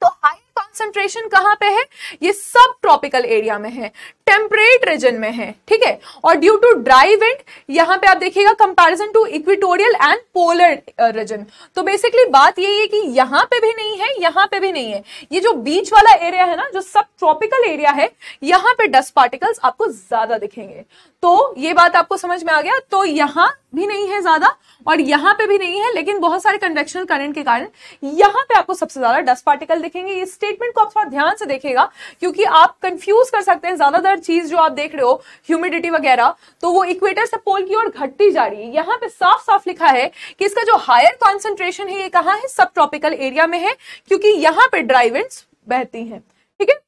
तो हाई कॉन्सेंट्रेशन कहाँ पे है ये सब ट्रॉपिकल एरिया में है टेम्परेट रीजन में है ठीक है और ड्यू टू ड्राई विंड यहाँ पे आप देखिएगा comparison to equatorial and polar region तो बेसिकली बात यही है कि यहाँ पे भी नहीं है यहाँ पे भी नहीं है ये जो बीच वाला एरिया है ना जो सब ट्रॉपिकल एरिया है यहाँ पे डस्ट पार्टिकल्स आपको ज्यादा दिखेंगे तो ये बात आपको समझ में आ गया तो यहाँ भी नहीं है ज्यादा और यहाँ पे भी नहीं है लेकिन बहुत सारे कन्वेक्शनल करंट के कारण यहाँ पे आपको सबसे ज्यादा डस्ट पार्टिकल दिखेंगे ये स्टेटमेंट को आप थोड़ा ध्यान से देखेगा क्योंकि आप कंफ्यूज कर सकते हैं ज्यादातर चीज जो आप देख रहे हो ह्यूमिडिटी वगैरह तो वो इक्वेटर से पोल की ओर घटती जा रही है यहाँ पे साफ साफ लिखा है कि इसका जो हायर कॉन्सेंट्रेशन है ये कहाँ है सब ट्रॉपिकल एरिया में है क्योंकि यहाँ पे ड्राइवेंट्स बहती हैं ठीक है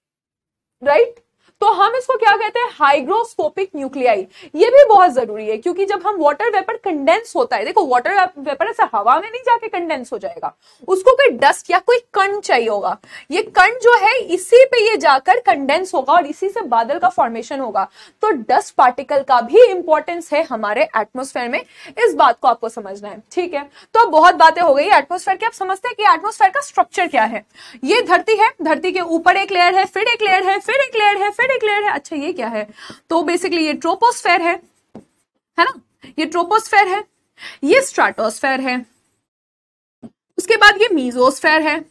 राइट तो हम इसको क्या कहते हैं हाइग्रोस्कोपिक न्यूक्लियाई ये भी बहुत जरूरी है क्योंकि जब हम वाटर वेपर कंडेंस होता है देखो वाटर वेपर ऐसे हवा में नहीं जाके कंडेंस हो जाएगा उसको कोई डस्ट या कोई कण चाहिए होगा ये कण जो है इसी पे ये जाकर कंडेंस होगा और इसी से बादल का फॉर्मेशन होगा तो डस्ट पार्टिकल का भी इंपॉर्टेंस है हमारे एटमोस्फेयर में इस बात को आपको समझना है ठीक है तो बहुत बातें हो गई एटमोस्फेयर की आप समझते हैं कि एटमोस्फेयर का स्ट्रक्चर क्या है ये धरती है धरती के ऊपर एक लेयर है फिर एक लेयर है फिर एक लेयर है फिर डिक्लेयर है अच्छा ये क्या है तो बेसिकली ये ट्रोपोस्फेयर है है ना ये ट्रोपोस्फेयर है ये स्ट्राटोस्फेयर है उसके बाद ये मीजोस्फेयर है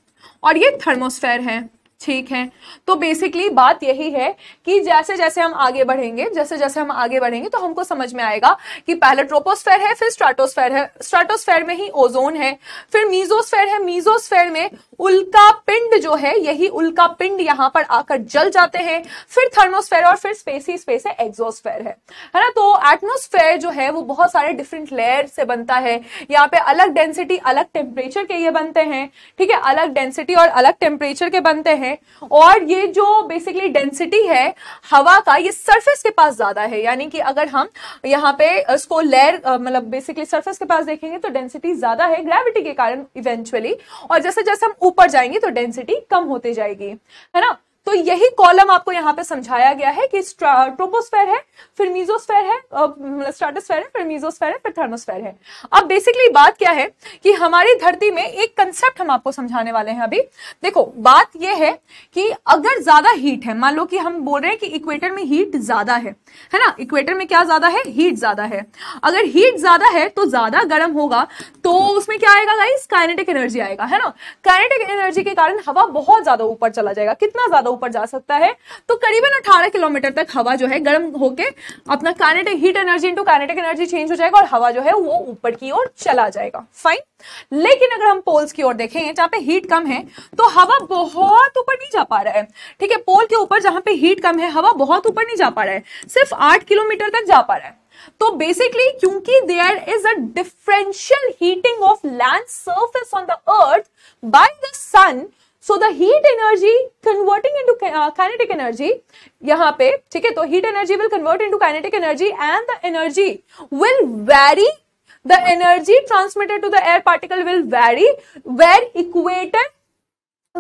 और ये थर्मोस्फेयर है ठीक है तो बेसिकली बात यही है कि जैसे जैसे हम आगे बढ़ेंगे जैसे जैसे हम आगे बढ़ेंगे तो हमको समझ में आएगा कि पहले ट्रोपोस्फेयर है फिर स्ट्राटोस्फेयर है स्ट्राटोस्फेयर में ही ओजोन है फिर मीजोस्फेयर है मीजोस्फेयर में उल्का पिंड जो है यही उल्का पिंड यहाँ पर आकर जल जाते हैं फिर थर्मोस्फेयर और फिर स्पेस ही स्पेस है एग्जोस्फेयर है है ना तो एटमोस्फेयर जो है वो बहुत सारे डिफरेंट लेयर से बनता है यहाँ पे अलग डेंसिटी अलग टेम्परेचर के ये बनते हैं ठीक है अलग डेंसिटी और अलग टेम्परेचर के बनते हैं है और ये जो बेसिकली डेंसिटी है हवा का ये सरफेस के पास ज्यादा है यानी कि अगर हम यहाँ पे इसको लेयर मतलब बेसिकली सरफेस के पास देखेंगे तो डेंसिटी ज्यादा है ग्रेविटी के कारण इवेंचुअली और जैसे जैसे हम ऊपर जाएंगे तो डेंसिटी कम होते जाएगी है ना तो यही कॉलम आपको यहाँ पे समझाया गया है कि ट्रोपोस्फेयर है फिर मीजोस्फेयर है स्टार्टोस्फेयर मतलब है फिर मीजोस्फेयर है फिर थर्मोस्फेयर है अब बेसिकली बात क्या है कि हमारी धरती में एक कंसेप्ट हम आपको समझाने वाले हैं अभी देखो बात यह है कि अगर ज्यादा हीट है मान लो कि हम बोल रहे हैं कि इक्वेटर में हीट ज्यादा है है ना इक्वेटर में क्या ज्यादा है हीट ज्यादा है अगर हीट ज्यादा है तो ज्यादा गर्म होगा तो उसमें क्या आएगा गाइस काइनेटिक एनर्जी आएगा है ना काइनेटिक एनर्जी के कारण हवा बहुत ज्यादा ऊपर चला जाएगा कितना ज्यादा ज्यादा ऊपर जा सकता है तो करीबन 18 किलोमीटर तक हवा जो है गर्म होकर अपना kinetic heat energy into kinetic energy change हो जाएगा और हवा जो है वो ऊपर की ओर चला जाएगा फाइन लेकिन अगर हम पोल्स की ओर देखें जहां पे हीट कम है तो हवा बहुत ऊपर नहीं जा पा रहा है ठीक है पोल के ऊपर जहां पे हीट कम है हवा बहुत ऊपर नहीं जा पा रहा है सिर्फ आठ किलोमीटर तक जा पा रहा है तो बेसिकली क्योंकि there is a differential heating of land surface on the earth by the sun so the heat energy converting into kinetic energy यहां पर ठीक है तो heat energy will convert into kinetic energy and the energy will vary the energy transmitted to the air particle will vary where equator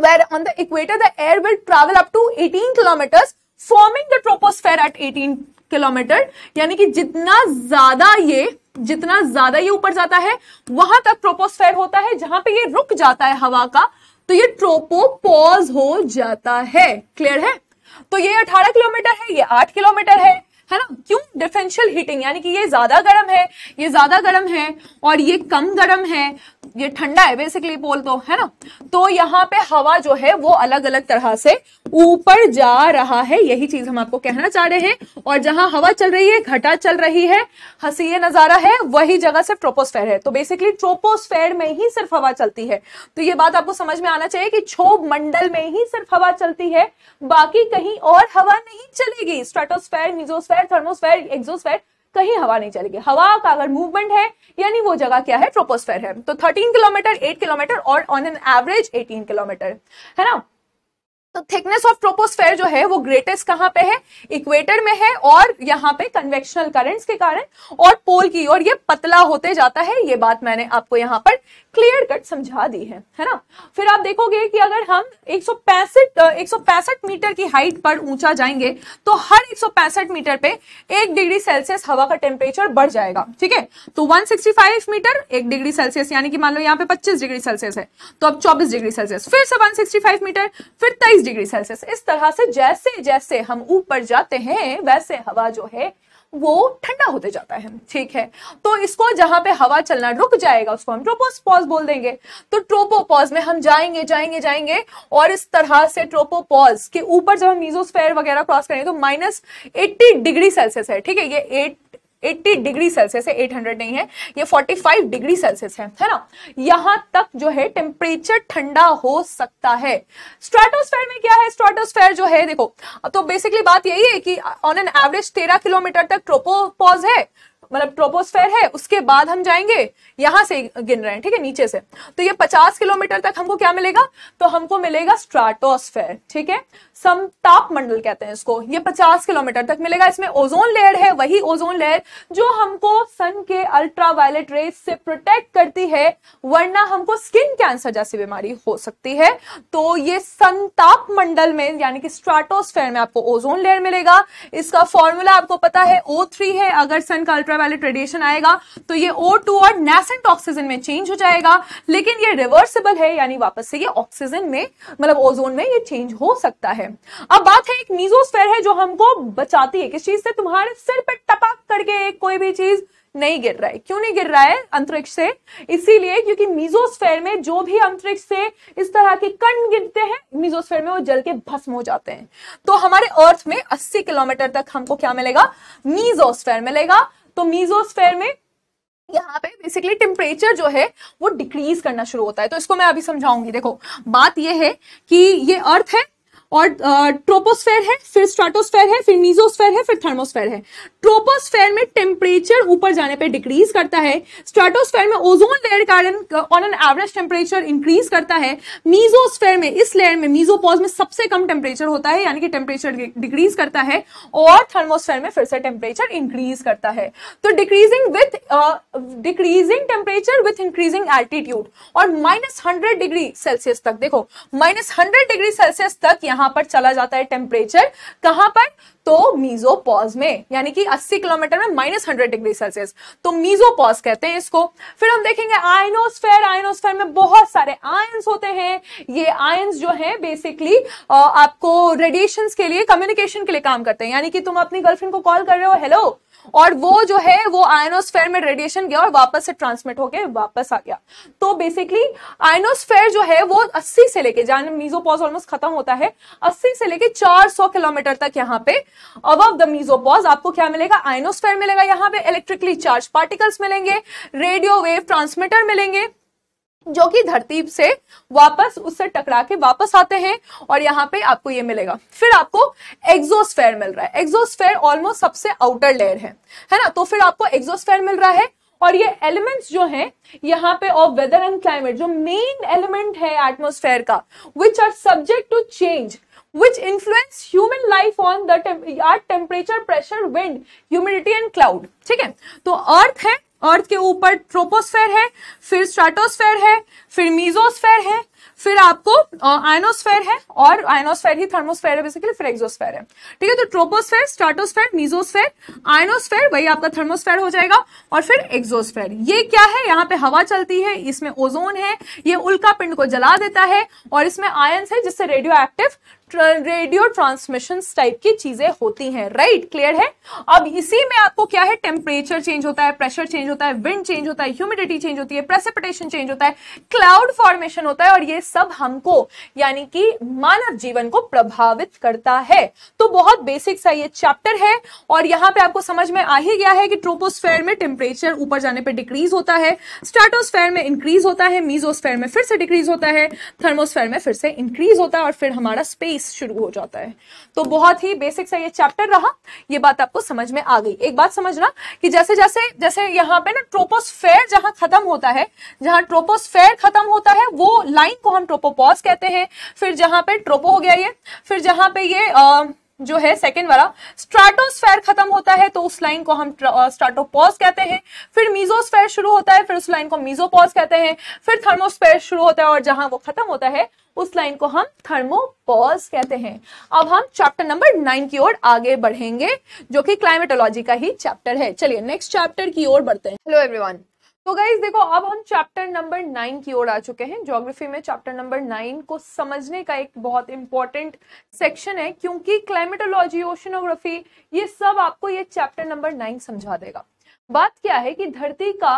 where on the equator the air will travel up to 18 kilometre forming the troposphere eight eighteen kilometre यानी कि जितना ज्यादा ये जितना ज्यादा ये ऊपर जाता है वहां तक प्रोपोस्फेयर होता है जहां पर यह रुक जाता है हवा का तो ये ट्रोपोपॉज हो जाता है क्लियर है तो ये 18 किलोमीटर है ये 8 किलोमीटर है है ना क्यों डिफरेंशियल हीटिंग यानी कि ये ज्यादा गर्म है ये ज्यादा गर्म है और ये कम गर्म है ये ठंडा है बेसिकली बोल तो है ना तो यहाँ पे हवा जो है वो अलग अलग तरह से ऊपर जा रहा है यही चीज हम आपको कहना चाह रहे हैं और जहां हवा चल रही है घटा चल रही है हसी ये नजारा है वही जगह सिर्फ ट्रोपोस्फेयर है तो बेसिकली ट्रोपोस्फेयर में ही सिर्फ हवा चलती है तो ये बात आपको समझ में आना चाहिए कि क्षोभ मंडल में ही सिर्फ हवा चलती है बाकी कहीं और हवा नहीं चलेगी stratosphere mesosphere atmosphere thermosphere exosphere कहीं हवा नहीं चलेगी हवा का अगर मूवमेंट है यानी वो जगह क्या है ट्रोपोस्फेयर है तो 13 किलोमीटर 8 किलोमीटर और ऑन एन एवरेज 18 किलोमीटर है ना तो थिकनेस ऑफ ट्रोपोस्फेयर जो है वो ग्रेटेस्ट कहाँ पे है इक्वेटर में है और यहाँ पे कन्वेक्शनल करंट्स के कारण और पोल की और ये पतला होते जाता है ये बात मैंने आपको यहाँ पर क्लियर कट समझा दी है है ना फिर आप देखोगे कि अगर हम एक सौ मीटर की हाइट पर ऊंचा जाएंगे तो हर एक मीटर पे एक डिग्री सेल्सियस हवा का टेम्परेचर बढ़ जाएगा ठीक है तो वन मीटर एक डिग्री सेल्सियस यानी कि मान लो यहाँ पे पच्चीस डिग्री सेल्सियस है तो अब चौबीस डिग्री सेल्सियस फिर से वन मीटर फिर तेईस 30 डिग्री सेल्सियस इस तरह से जैसे जैसे हम ऊपर जाते हैं वैसे हवा जो है वो ठंडा होते जाता है ठीक है तो इसको जहां पे हवा चलना रुक जाएगा उसको हम ट्रोपोपॉज बोल देंगे तो ट्रोपोपॉज में हम जाएंगे जाएंगे जाएंगे और इस तरह से ट्रोपोपॉज के ऊपर जब हम मीजोस्फेयर वगैरह क्रॉस करेंगे तो माइनस एट्टी डिग्री सेल्सियस है ठीक है ये एट 80 डिग्री सेल्सियस है 800 नहीं है ये 45 डिग्री सेल्सियस है है ना यहां तक जो है टेम्परेचर ठंडा हो सकता है स्ट्रेटोस्फेयर में क्या है स्ट्रेटोस्फेयर जो है देखो तो बेसिकली बात यही है कि ऑन एन एवरेज 13 किलोमीटर तक ट्रोपोपॉज है मतलब ट्रोपोस्फेयर है उसके बाद हम जाएंगे यहां से गिन रहे हैं ठीक है नीचे से तो ये 50 किलोमीटर तक हमको क्या मिलेगा तो हमको मिलेगा स्ट्राटोस्फेयर ठीक है समताप मंडल कहते हैं इसको ये 50 किलोमीटर तक मिलेगा इसमें ओजोन लेयर है वही ओजोन लेयर जो हमको सन के अल्ट्रावायलेट रेस से प्रोटेक्ट करती है वरना हमको स्किन कैंसर जैसी बीमारी हो सकती है तो ये संताप मंडल में यानी कि स्ट्राटोस्फेयर में आपको ओजोन लेयर मिलेगा इसका फॉर्मूला आपको पता है ओ है अगर सन का अल्ट्रा वाले ट्रेडिएशन आएगा तो ये ओ और नेसेंट ऑक्सीजन में चेंज हो जाएगा लेकिन ये रिवर्सिबल है यानी वापस से ये ऑक्सीजन में मतलब ओजोन में ये चेंज हो सकता है अब बात है एक मीजोस्फेयर है जो हमको बचाती है किस चीज से तुम्हारे सिर पर टपक करके एक कोई भी चीज नहीं गिर रहा है क्यों नहीं गिर रहा है अंतरिक्ष से इसीलिए क्योंकि मीजोस्फेयर में जो भी अंतरिक्ष से इस तरह के कण गिरते हैं मीजोस्फेयर में वो जल के भस्म हो जाते हैं तो हमारे अर्थ में 80 किलोमीटर तक हमको क्या मिलेगा मीजोस्फेयर मिलेगा तो मीजोस्फेयर में यहाँ पे बेसिकली टेम्परेचर जो है वो डिक्रीज करना शुरू होता है तो इसको मैं अभी समझाऊंगी देखो बात ये है कि ये अर्थ है और ट्रोपोस्फेयर है फिर स्ट्राटोस्फेयर है फिर मीजोस्फेयर है फिर थर्मोस्फेयर है ट्रोपोस्फेयर में टेम्परेचर ऊपर जाने पे डिक्रीज करता है स्ट्राटोस्फेयर में ओजोन लेयर कारण on an average temperature increase करता है मीजोस्फेयर में इस लेयर में मीजोपॉज में सबसे कम टेम्परेचर होता है यानी कि टेम्परेचर डिक्रीज करता है और थर्मोस्फेयर में फिर से टेम्परेचर इंक्रीज करता है तो decreasing with decreasing temperature with increasing altitude और माइनस हंड्रेड डिग्री सेल्सियस तक देखो माइनस हंड्रेड डिग्री सेल्सियस तक यहां कहां पर चला जाता है टेम्परेचर कहां पर तो मीजोपॉज में यानी कि 80 किलोमीटर में माइनस हंड्रेड डिग्री सेल्सियस तो मीजोपॉज कहते हैं इसको फिर हम देखेंगे आयनोस्फेयर आयनोस्फेयर में बहुत सारे आय होते हैं ये आय जो है बेसिकली आपको रेडिएशन के लिए कम्युनिकेशन के लिए काम करते हैं यानी कि तुम अपनी गर्लफ्रेंड को कॉल कर रहे हो हेलो और वो जो है वो आयनोस्फेयर में रेडिएशन गया और वापस से ट्रांसमिट होकर वापस आ गया तो बेसिकली आयनोस्फेयर जो है वो 80 से लेके जान मीजोपॉज ऑलमोस्ट खत्म होता है 80 से लेके 400 किलोमीटर तक यहाँ पे अबव द मीजोपॉज आपको क्या मिलेगा आयनोस्फेयर मिलेगा यहाँ पे इलेक्ट्रिकली चार्ज पार्टिकल्स मिलेंगे रेडियो वेव ट्रांसमीटर मिलेंगे जो कि धरती से वापस उससे टकरा के वापस आते हैं और यहाँ पे आपको ये मिलेगा फिर आपको एग्जोस्फेयर मिल रहा है एग्जोस्फेयर ऑलमोस्ट सबसे आउटर लेयर है है ना तो फिर आपको एग्जोस्फेयर मिल रहा है और ये एलिमेंट्स जो हैं यहाँ पे ऑफ वेदर एंड क्लाइमेट जो मेन एलिमेंट है एटमोस्फेयर का which are subject to change which influence human life on the temperature pressure wind humidity and cloud ठीक है तो अर्थ है अर्थ के ऊपर ट्रोपोस्फेयर है फिर स्ट्राटोस्फेयर है फिर मीजोस्फेयर है फिर आपको आयनोस्फेयर है और आयनोस्फेयर ही थर्मोस्फेयर है बेसिकली फिर एक्सोस्फेयर है ठीक है तो ट्रोपोस्फेयर स्ट्राटोस्फेयर मीजोस्फेयर आयनोस्फेयर वही आपका थर्मोस्फेयर हो जाएगा और फिर एक्सोस्फेयर ये क्या है यहाँ पे हवा चलती है इसमें ओजोन है ये उल्का पिंड को जला देता है और इसमें आयन है जिससे radio active radio transmission type की चीजें होती हैं राइट क्लियर है अब इसी में आपको क्या है टेम्परेचर चेंज होता है प्रेशर चेंज होता है विंड चेंज होता है ह्यूमिडिटी चेंज होती है प्रेसिपिटेशन चेंज होता है क्लाउड फॉर्मेशन होता है और ये सब हमको यानी कि मानव जीवन को प्रभावित करता है तो बहुत बेसिक सा ये चैप्टर है और यहाँ पे आपको समझ में आ ही गया है कि ट्रोपोस्फेयर में टेम्परेचर ऊपर जाने पर डिक्रीज होता है स्टार्टोस्फेयर में इंक्रीज होता है मीजोस्फेयर में फिर से डिक्रीज होता है थर्मोस्फेयर में फिर से इंक्रीज होता है और फिर हमारा स्पेस केस शुरू हो जाता है तो बहुत ही बेसिक सा ये चैप्टर रहा ये बात आपको समझ में आ गई एक बात समझना कि जैसे जैसे जैसे यहाँ पे ना ट्रोपोस्फेयर जहां खत्म होता है जहां ट्रोपोस्फेयर खत्म होता है वो लाइन को हम ट्रोपोपॉज कहते हैं फिर जहां पे ट्रोपो हो गया ये फिर जहां पे ये आ, जो है सेकेंड वाला स्ट्राटोस्फेयर खत्म होता है तो उस लाइन को हम स्ट्राटोपॉज कहते हैं फिर मीजोस्फेयर शुरू होता है फिर उस लाइन को मीजोपॉज कहते हैं फिर थर्मोस्फेयर शुरू होता है और जहां वो खत्म होता है उस लाइन को हम थर्मोपॉज कहते हैं अब हम चैप्टर नंबर नाइन की ओर आगे बढ़ेंगे जो कि क्लाइमेटोलॉजी का ही चैप्टर है चलिए नेक्स्ट चैप्टर की ओर बढ़ते हैं हेलो एवरीवन तो गाइज देखो अब हम चैप्टर नंबर नाइन की ओर आ चुके हैं ज्योग्राफी में चैप्टर नंबर नाइन को समझने का एक बहुत इंपॉर्टेंट सेक्शन है क्योंकि क्लाइमेटोलॉजी ओशनोग्राफी ये सब आपको ये चैप्टर नंबर नाइन समझा देगा बात क्या है कि धरती का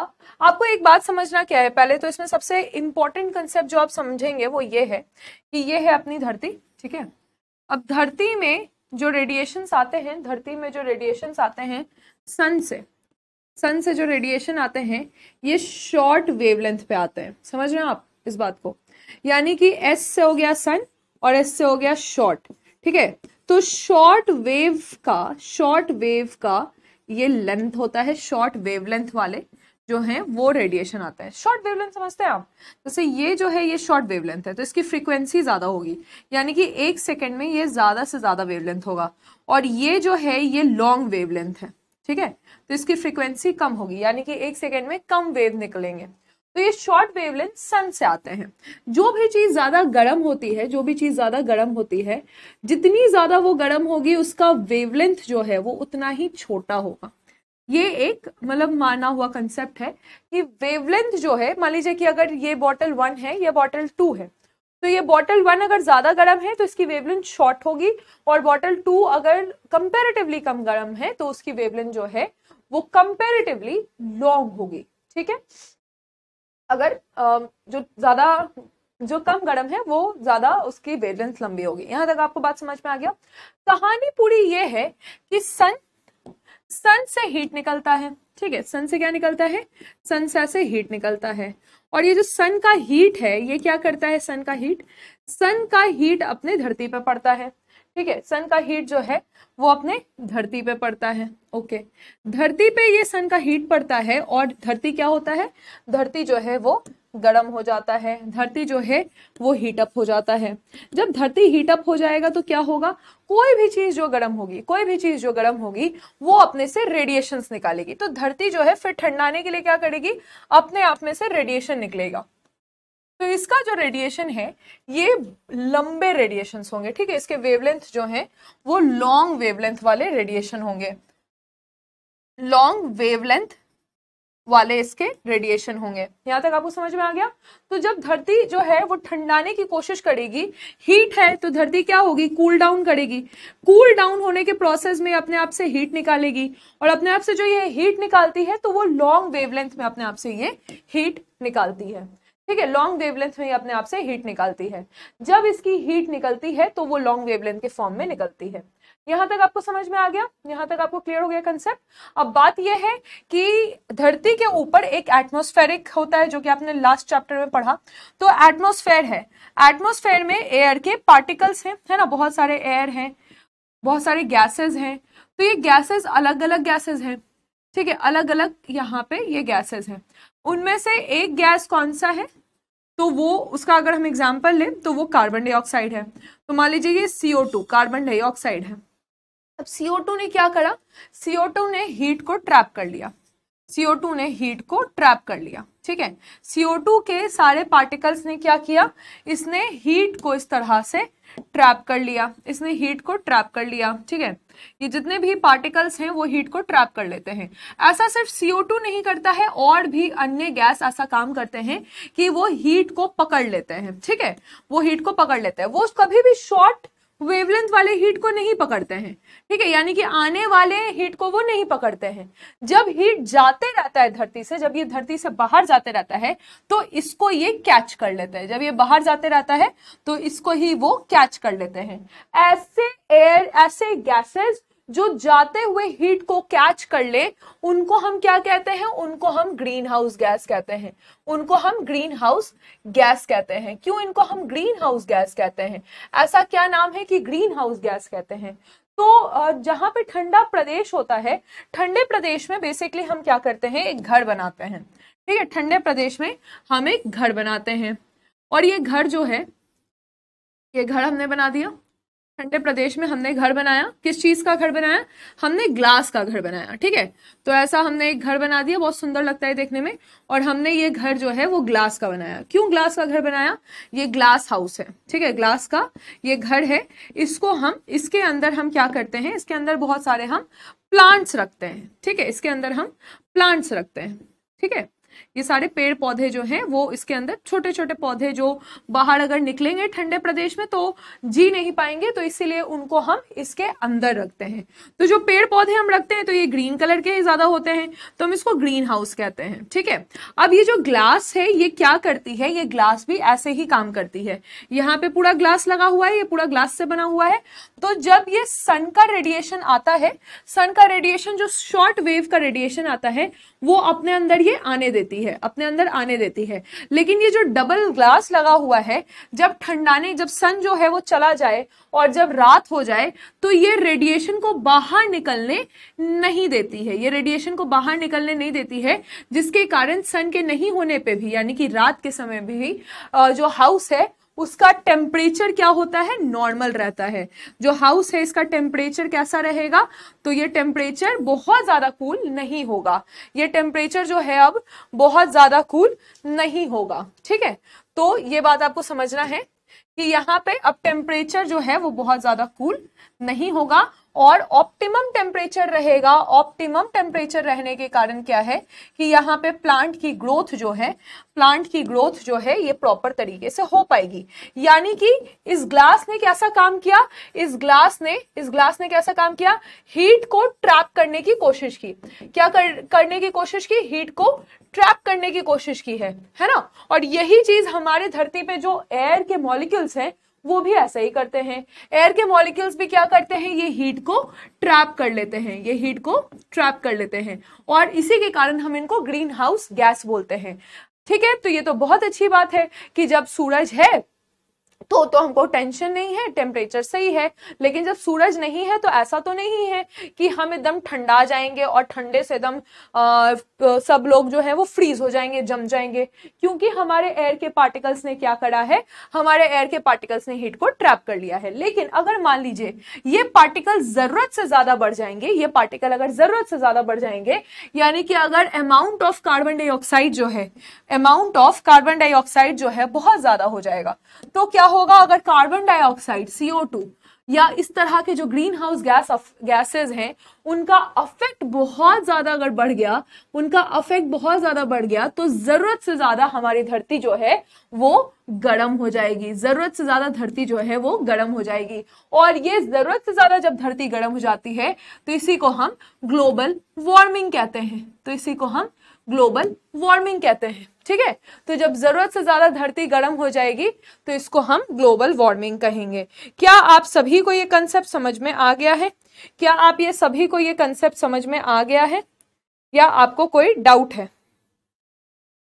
आपको एक बात समझना क्या है पहले तो इसमें सबसे इंपॉर्टेंट कंसेप्ट जो आप समझेंगे वो ये है कि ये है अपनी धरती ठीक है अब धरती में जो रेडिएशन आते हैं धरती में जो रेडिएशन आते हैं सन से सन से जो रेडिएशन आते हैं ये शॉर्ट वेवलेंथ पे आते हैं समझ रहे हो आप इस बात को यानी कि एस से हो गया सन और एस से हो गया शॉर्ट ठीक है तो शॉर्ट वेव का शॉर्ट वेव का ये लेंथ होता है शॉर्ट वेवलेंथ वाले जो है वो रेडिएशन आता है शॉर्ट वेवलेंथ समझते हैं आप जैसे ये जो है ये शॉर्ट वेवलेंथ है तो इसकी फ्रीक्वेंसी ज़्यादा होगी यानी कि एक सेकेंड में ये ज़्यादा से ज़्यादा वेवलेंथ होगा और ये जो है ये लॉन्ग वेवलेंथ है ठीक है तो इसकी फ्रीक्वेंसी कम होगी यानी कि एक सेकेंड में कम वेव निकलेंगे तो ये शॉर्ट वेवलेंथ सन से आते हैं जो भी चीज़ ज़्यादा गर्म होती है जो भी चीज़ ज़्यादा गर्म होती है जितनी ज़्यादा वो गर्म होगी उसका वेवलेंथ जो है वो उतना ही छोटा होगा ये एक मतलब माना हुआ कंसेप्ट है कि वेवलेंथ जो है मान लीजिए कि अगर ये बॉटल वन है या बॉटल टू है तो ये बॉटल वन अगर ज़्यादा गर्म है तो इसकी वेवलेंथ शॉर्ट होगी और बॉटल टू अगर कंपेरेटिवली कम गर्म है तो उसकी वेवलेंथ जो है वो कंपेरेटिवली लॉन्ग होगी ठीक है अगर जो ज्यादा जो कम गर्म है वो ज्यादा उसकी वेवलेंथ लंबी होगी यहां तक आपको बात समझ में आ गया कहानी पूरी ये है कि सन सन से हीट निकलता है ठीक है सन से क्या निकलता है सन से ऐसे हीट निकलता है और ये जो सन का हीट है ये क्या करता है सन का हीट सन का हीट अपने धरती पर पड़ता है ठीक है सन का हीट जो है वो अपने धरती पे पड़ता है ओके धरती पे ये सन का हीट पड़ता है और धरती क्या होता है धरती जो है वो गर्म हो जाता है धरती जो है वो हीटअप हो जाता है जब धरती हीटअप हो जाएगा तो क्या होगा कोई भी चीज़ जो गर्म होगी कोई भी चीज़ जो गर्म होगी वो अपने से रेडिएशंस निकालेगी तो धरती जो है फिर ठंडाने के लिए क्या करेगी अपने आप में से रेडिएशन निकलेगा तो इसका जो रेडिएशन है ये लंबे रेडिएशन होंगे ठीक है इसके वेवलेंथ जो है वो लॉन्ग वेवलेंथ वाले रेडिएशन होंगे लॉन्ग वेवलेंथ वाले इसके रेडिएशन होंगे यहां तक आपको समझ में आ गया तो जब धरती जो है वो ठंडाने की कोशिश करेगी हीट है तो धरती क्या होगी कूल डाउन करेगी कूल डाउन होने के प्रोसेस में अपने आप से हीट निकालेगी और अपने आप से जो ये हीट निकालती है तो वो लॉन्ग वेवलेंथ में अपने आप से ये हीट निकालती है ठीक है लॉन्ग वेवलेंथ में अपने आप से हीट निकालती है जब इसकी हीट निकलती है तो वो लॉन्ग वेवलेंथ के फॉर्म में निकलती है यहां तक आपको समझ में आ गया यहां तक आपको क्लियर हो गया कंसेप्ट अब बात यह है कि धरती के ऊपर एक एटमोस्फेरिक होता है जो कि आपने लास्ट चैप्टर में पढ़ा तो एटमोस्फेयर है एटमोस्फेयर में एयर के पार्टिकल्स हैं है ना बहुत सारे एयर हैं बहुत सारे गैसेज हैं तो ये गैसेज अलग अलग गैसेज हैं ठीक है अलग अलग यहाँ पे ये गैसेज हैं उनमें से एक गैस कौन सा है तो वो उसका अगर हम एग्जाम्पल लें तो वो कार्बन डाइऑक्साइड है तो मान लीजिए ये सीओ टू कार्बन डाइऑक्साइड है अब सीओ टू ने क्या करा सीओ टू ने हीट को ट्रैप कर लिया CO2 ने हीट को ट्रैप कर लिया ठीक है CO2 के सारे पार्टिकल्स ने क्या किया इसने हीट को इस तरह से ट्रैप कर लिया इसने हीट को ट्रैप कर लिया ठीक है ये जितने भी पार्टिकल्स हैं वो हीट को ट्रैप कर लेते हैं ऐसा सिर्फ CO2 नहीं करता है और भी अन्य गैस ऐसा काम करते हैं कि वो हीट को पकड़ लेते हैं ठीक है वो हीट को पकड़ लेते हैं वो कभी भी शॉर्ट वेवलेंथ वाले हीट को नहीं पकड़ते हैं ठीक है यानी कि आने वाले हीट को वो नहीं पकड़ते हैं जब हीट जाते रहता है धरती से जब ये धरती से बाहर जाते रहता है तो इसको ये कैच कर लेते हैं जब ये बाहर जाते रहता है तो इसको ही वो कैच कर लेते हैं ऐसे एयर ऐसे गैसेस जो जाते हुए हीट को कैच कर ले उनको हम क्या कहते हैं उनको हम ग्रीन हाउस गैस कहते हैं उनको हम ग्रीन हाउस गैस कहते हैं क्यों इनको हम ग्रीन हाउस गैस कहते हैं ऐसा क्या नाम है कि ग्रीन हाउस गैस कहते हैं तो जहां पे ठंडा प्रदेश होता है ठंडे प्रदेश में बेसिकली हम क्या करते हैं एक घर बनाते हैं ठीक है ठंडे प्रदेश में हम एक घर बनाते हैं और ये घर जो है ये घर हमने बना दिया ठंडे प्रदेश में हमने घर बनाया किस चीज का घर बनाया हमने ग्लास का घर बनाया ठीक है तो ऐसा हमने एक घर बना दिया बहुत सुंदर लगता है देखने में और हमने ये घर जो है वो ग्लास का बनाया क्यों ग्लास का घर बनाया ये ग्लास हाउस है ठीक है ग्लास का ये घर है इसको हम इसके अंदर हम क्या करते हैं इसके अंदर बहुत सारे हम प्लांट्स रखते हैं ठीक है इसके अंदर हम प्लांट्स रखते हैं ठीक है ये सारे पेड़ पौधे जो हैं वो इसके अंदर छोटे छोटे पौधे जो बाहर अगर निकलेंगे ठंडे प्रदेश में तो जी नहीं पाएंगे तो इसीलिए उनको हम इसके अंदर रखते हैं तो जो पेड़ पौधे हम रखते हैं तो ये ग्रीन कलर के ही ज़्यादा होते हैं तो हम इसको ग्रीन हाउस कहते हैं ठीक है अब ये जो ग्लास है ये क्या करती है ये ग्लास भी ऐसे ही काम करती है यहाँ पे पूरा ग्लास लगा हुआ है ये पूरा ग्लास से बना हुआ है तो जब ये सन का रेडिएशन आता है सन का रेडिएशन जो शॉर्ट वेव का रेडिएशन आता है वो अपने अंदर ये आने देती है देती है अपने अंदर आने देती है लेकिन ये जो डबल ग्लास लगा हुआ है जब ठंडाने जब सन जो है वो चला जाए और जब रात हो जाए तो ये रेडिएशन को बाहर निकलने नहीं देती है ये रेडिएशन को बाहर निकलने नहीं देती है जिसके कारण सन के नहीं होने पे भी यानी कि रात के समय भी जो हाउस है उसका टेम्परेचर क्या होता है नॉर्मल रहता है जो हाउस है इसका टेम्परेचर कैसा रहेगा तो ये टेम्परेचर बहुत ज़्यादा कूल नहीं होगा ये टेम्परेचर जो है अब बहुत ज़्यादा कूल नहीं होगा ठीक है तो ये बात आपको समझना है कि यहाँ पे अब टेम्परेचर जो है वो बहुत ज़्यादा कूल नहीं होगा और ऑप्टिमम टेम्परेचर रहेगा ऑप्टिमम टेम्परेचर रहने के कारण क्या है कि यहाँ पे प्लांट की ग्रोथ जो है प्लांट की ग्रोथ जो है ये प्रॉपर तरीके से हो पाएगी यानी कि इस ग्लास ने कैसा काम किया इस ग्लास ने इस ग्लास ने कैसा काम किया हीट को ट्रैप करने की कोशिश की क्या कर, करने की कोशिश की हीट को ट्रैप करने की कोशिश की है है ना और यही चीज हमारे धरती पे जो एयर के मॉलिक्यूल्स हैं वो भी ऐसा ही करते हैं एयर के मॉलिक्यूल्स भी क्या करते हैं ये हीट को ट्रैप कर लेते हैं ये हीट को ट्रैप कर लेते हैं और इसी के कारण हम इनको ग्रीन हाउस गैस बोलते हैं ठीक है तो ये तो बहुत अच्छी बात है कि जब सूरज है तो तो हमको टेंशन नहीं है टेम्परेचर सही है लेकिन जब सूरज नहीं है तो ऐसा तो नहीं है कि हम एकदम ठंडा जाएंगे और ठंडे से एकदम सब लोग जो है वो फ्रीज हो जाएंगे जम जाएंगे क्योंकि हमारे एयर के पार्टिकल्स ने क्या करा है हमारे एयर के पार्टिकल्स ने हीट को ट्रैप कर लिया है लेकिन अगर मान लीजिए ये पार्टिकल जरूरत से ज्यादा बढ़ जाएंगे ये पार्टिकल अगर जरूरत से ज्यादा बढ़ जाएंगे यानी कि अगर अमाउंट ऑफ कार्बन डाइऑक्साइड जो है अमाउंट ऑफ कार्बन डाइऑक्साइड जो है बहुत ज्यादा हो जाएगा तो क्या होगा अगर कार्बन डाइऑक्साइड सीओ टू या इस तरह के जो ग्रीन हाउस गैस गैसेज हैं उनका अफेक्ट बहुत ज़्यादा अगर बढ़ गया उनका अफेक्ट बहुत ज़्यादा बढ़ गया तो ज़रूरत से ज़्यादा हमारी धरती जो है वो गर्म हो जाएगी ज़रूरत से ज़्यादा धरती जो है वो गर्म हो जाएगी और ये ज़रूरत से ज़्यादा जब धरती गर्म हो जाती है तो इसी को हम ग्लोबल वार्मिंग कहते हैं तो इसी को हम ग्लोबल वार्मिंग कहते हैं ठीक है तो जब जरूरत से ज्यादा धरती गर्म हो जाएगी तो इसको हम ग्लोबल वार्मिंग कहेंगे क्या आप सभी को ये कंसेप्ट समझ में आ गया है क्या आप ये सभी को ये कंसेप्ट समझ में आ गया है या आपको कोई डाउट है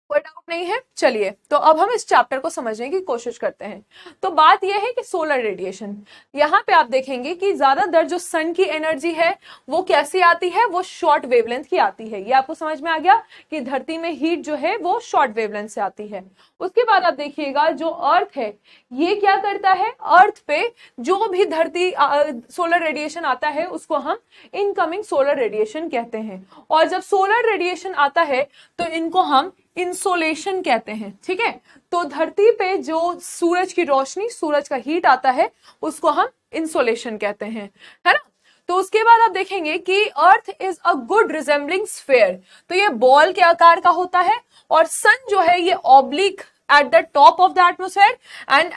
कोई डाउट नहीं है चलिए तो अब हम इस चैप्टर को समझने की कोशिश करते हैं तो बात यह है कि सोलर रेडिएशन यहाँ पे आप देखेंगे कि ज्यादातर जो सन की एनर्जी है वो कैसी आती है वो शॉर्ट वेवलेंथ की आती है ये आपको समझ में आ गया कि धरती में हीट जो है वो शॉर्ट वेवलेंथ से आती है उसके बाद आप देखिएगा जो अर्थ है ये क्या करता है अर्थ पे जो भी धरती सोलर रेडिएशन आता है उसको हम इनकमिंग सोलर रेडिएशन कहते हैं और जब सोलर रेडिएशन आता है तो इनको हम इंसोलेशन कहते हैं ठीक है तो धरती पे जो सूरज की रोशनी सूरज का हीट आता है उसको हम इंसोलेशन कहते हैं है ना तो उसके बाद आप देखेंगे कि earth is a good resembling sphere तो ये बॉल के आकार का होता है और सन जो है ये oblique at the top of the atmosphere and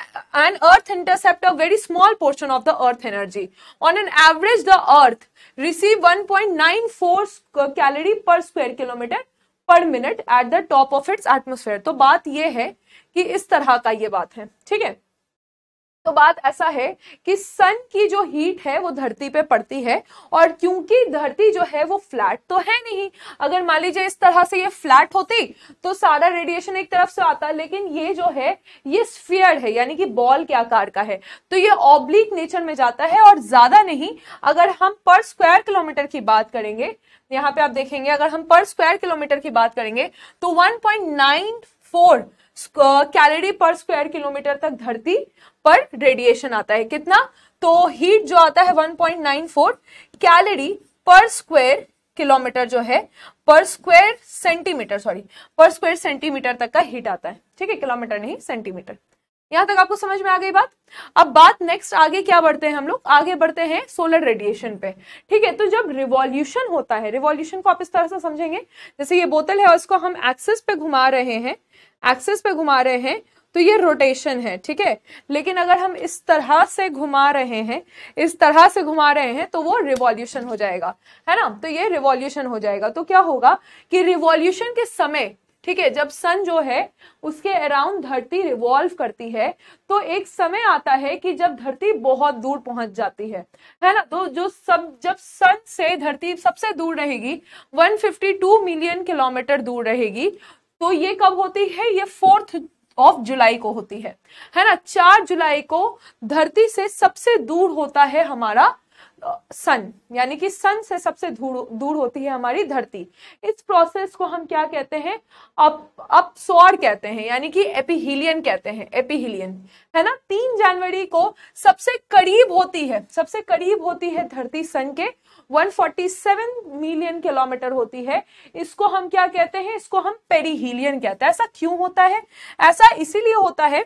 and earth intercept a very small portion of the earth energy on an average the earth receive 1.94 calorie per square kilometre per minute at the top of its atmosphere तो बात यह है कि इस तरह का ये बात है ठीक है तो बात ऐसा है कि सन की जो हीट है वो धरती पे पड़ती है और क्योंकि धरती जो है वो फ्लैट तो है नहीं अगर मान लीजिए इस तरह से ये फ्लैट होती तो सारा रेडिएशन एक तरफ से आता लेकिन ये जो है ये स्फीयर है यानी कि बॉल के आकार का है तो ये ऑब्लिक नेचर में जाता है और ज्यादा नहीं अगर हम पर स्क्वायर किलोमीटर की बात करेंगे यहाँ पे आप देखेंगे अगर हम पर स्क्वायर किलोमीटर की बात करेंगे तो one point nine four calorie per square kilometre तक धरती पर रेडिएशन आता है कितना तो हीट जो आता है 1.94 कैलोरी पर स्क्वायर किलोमीटर जो है per square centimetre sorry per square centimetre तक का हीट आता है ठीक है किलोमीटर नहीं सेंटीमीटर यहां तक आपको समझ में आ गई बात अब बात नेक्स्ट आगे क्या बढ़ते हैं हम लोग आगे बढ़ते हैं सोलर रेडिएशन पे ठीक है तो जब रिवॉल्यूशन होता है रिवॉल्यूशन को आप इस तरह से समझेंगे जैसे ये बोतल है और इसको हम एक्सेस पे घुमा रहे हैं एक्सेस पे घुमा रहे हैं तो ये रोटेशन है ठीक है लेकिन अगर हम इस तरह से घुमा रहे हैं इस तरह से घुमा रहे हैं तो वो रिवॉल्यूशन हो जाएगा है ना तो ये रिवॉल्यूशन हो जाएगा तो क्या होगा कि रिवॉल्यूशन के समय ठीक है जब सन जो है उसके अराउंड धरती रिवॉल्व करती है तो एक समय आता है कि जब धरती बहुत दूर पहुंच जाती है है ना तो जो सब जब सन से धरती सबसे दूर रहेगी 152 मिलियन किलोमीटर दूर रहेगी तो ये कब होती है ये फोर्थ ऑफ जुलाई को होती है है ना चार जुलाई को धरती से सबसे दूर होता है हमारा सन यानी कि सन से सबसे दूर दूर होती है हमारी धरती इस प्रोसेस को हम क्या कहते हैं अप अप सौर कहते हैं यानी कि एपिहीलियन कहते हैं एपिहिलियन है ना तीन जनवरी को सबसे करीब होती है सबसे करीब होती है धरती सन के 147 मिलियन किलोमीटर होती है इसको हम क्या कहते हैं इसको हम पेरीहीलियन कहते हैं ऐसा क्यों होता है ऐसा इसीलिए होता है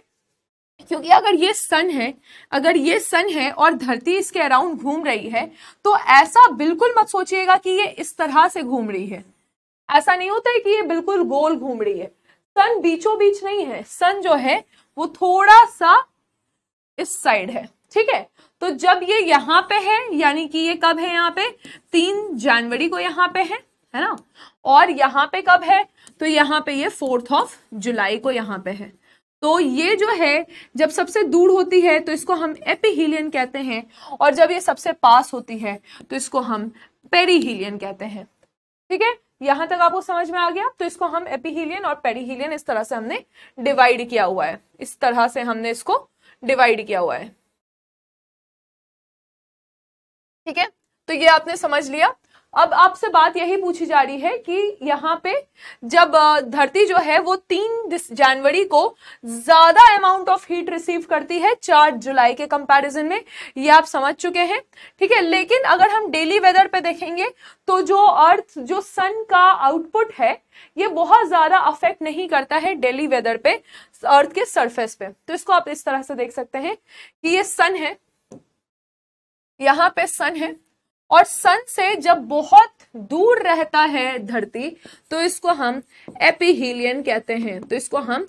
क्योंकि अगर ये सन है अगर ये सन है और धरती इसके अराउंड घूम रही है तो ऐसा बिल्कुल मत सोचिएगा कि ये इस तरह से घूम रही है ऐसा नहीं होता है कि ये बिल्कुल गोल घूम रही है सन बीचों बीच नहीं है सन जो है वो थोड़ा सा इस साइड है ठीक है तो जब ये यहाँ पे है यानी कि ये कब है यहाँ पे तीन जनवरी को यहाँ पे है है ना और यहाँ पे कब है तो यहाँ पे ये फोर्थ ऑफ जुलाई को यहाँ पे है तो ये जो है जब सबसे दूर होती है तो इसको हम एपीहीलियन कहते हैं और जब ये सबसे पास होती है तो इसको हम पेरीहीलियन कहते हैं ठीक है यहां तक आपको समझ में आ गया तो इसको हम एपीहीलियन और पेरीहीलियन इस तरह से हमने डिवाइड किया हुआ है इस तरह से हमने इसको डिवाइड किया हुआ है ठीक है तो ये आपने समझ लिया अब आपसे बात यही पूछी जा रही है कि यहाँ पे जब धरती जो है वो तीन जनवरी को ज्यादा अमाउंट ऑफ हीट रिसीव करती है चार जुलाई के कंपैरिजन में ये आप समझ चुके हैं ठीक है लेकिन अगर हम डेली वेदर पे देखेंगे तो जो अर्थ जो सन का आउटपुट है ये बहुत ज्यादा अफेक्ट नहीं करता है डेली वेदर पे अर्थ के सरफेस पे तो इसको आप इस तरह से देख सकते हैं कि ये सन है यहाँ पे सन है और सन से जब बहुत दूर रहता है धरती तो इसको हम एपीहीलियन कहते हैं तो इसको हम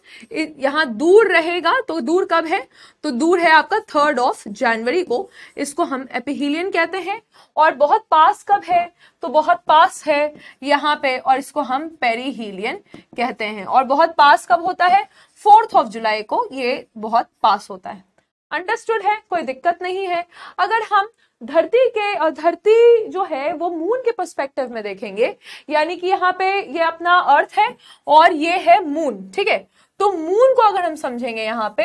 यहाँ दूर रहेगा तो दूर कब है तो दूर है आपका थर्ड ऑफ जनवरी को इसको हम एपीहीलियन कहते हैं और बहुत पास कब है तो बहुत पास है यहाँ पे और इसको हम पेरीहीलियन कहते हैं और बहुत पास कब होता है फोर्थ ऑफ जुलाई को ये बहुत पास होता है अंडरस्टूड है कोई दिक्कत नहीं है अगर हम धरती के और धरती जो है वो मून के पर्सपेक्टिव में देखेंगे यानी कि यहाँ पे ये अपना अर्थ है और ये है मून ठीक है तो मून को अगर हम समझेंगे यहाँ पे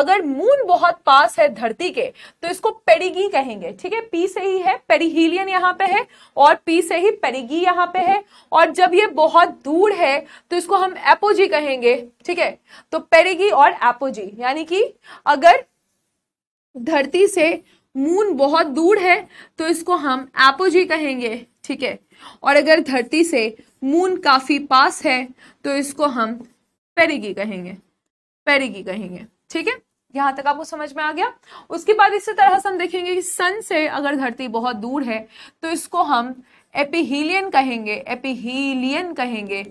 अगर मून बहुत पास है धरती के तो इसको पेरिगी कहेंगे ठीक है पी से ही है पेडिहीलियन यहाँ पे है और पी से ही पेरिगी यहाँ पे है और जब ये बहुत दूर है तो इसको हम एपोजी कहेंगे ठीक है तो पेरिगी और एपोजी यानी कि अगर धरती से मून बहुत दूर है तो इसको हम एपोजी कहेंगे ठीक है और अगर धरती से मून काफ़ी पास है तो इसको हम पेरिगी कहेंगे पेरिगी कहेंगे ठीक है यहां तक आपको समझ में आ गया उसके बाद इसी तरह से हम देखेंगे कि सन से अगर धरती बहुत दूर है तो इसको हम एपिहीलियन कहेंगे एपिहीलियन कहेंगे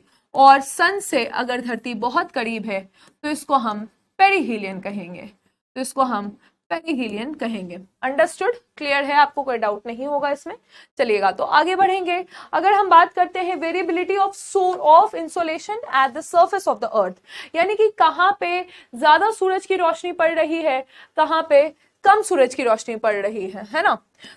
और सन से अगर धरती बहुत करीब है तो इसको हम पेरिहीलियन कहेंगे तो इसको हम पेरिहीलियन कहेंगे अंडरस्टूड क्लियर है आपको कोई डाउट नहीं होगा इसमें चलिएगा तो आगे बढ़ेंगे अगर हम बात करते हैं variability of source of insolation at the surface of the earth यानी कि कहाँ पे ज्यादा सूरज की रोशनी पड़ रही है कहाँ पे कम सूरज की रोशनी पड़ रही है है ना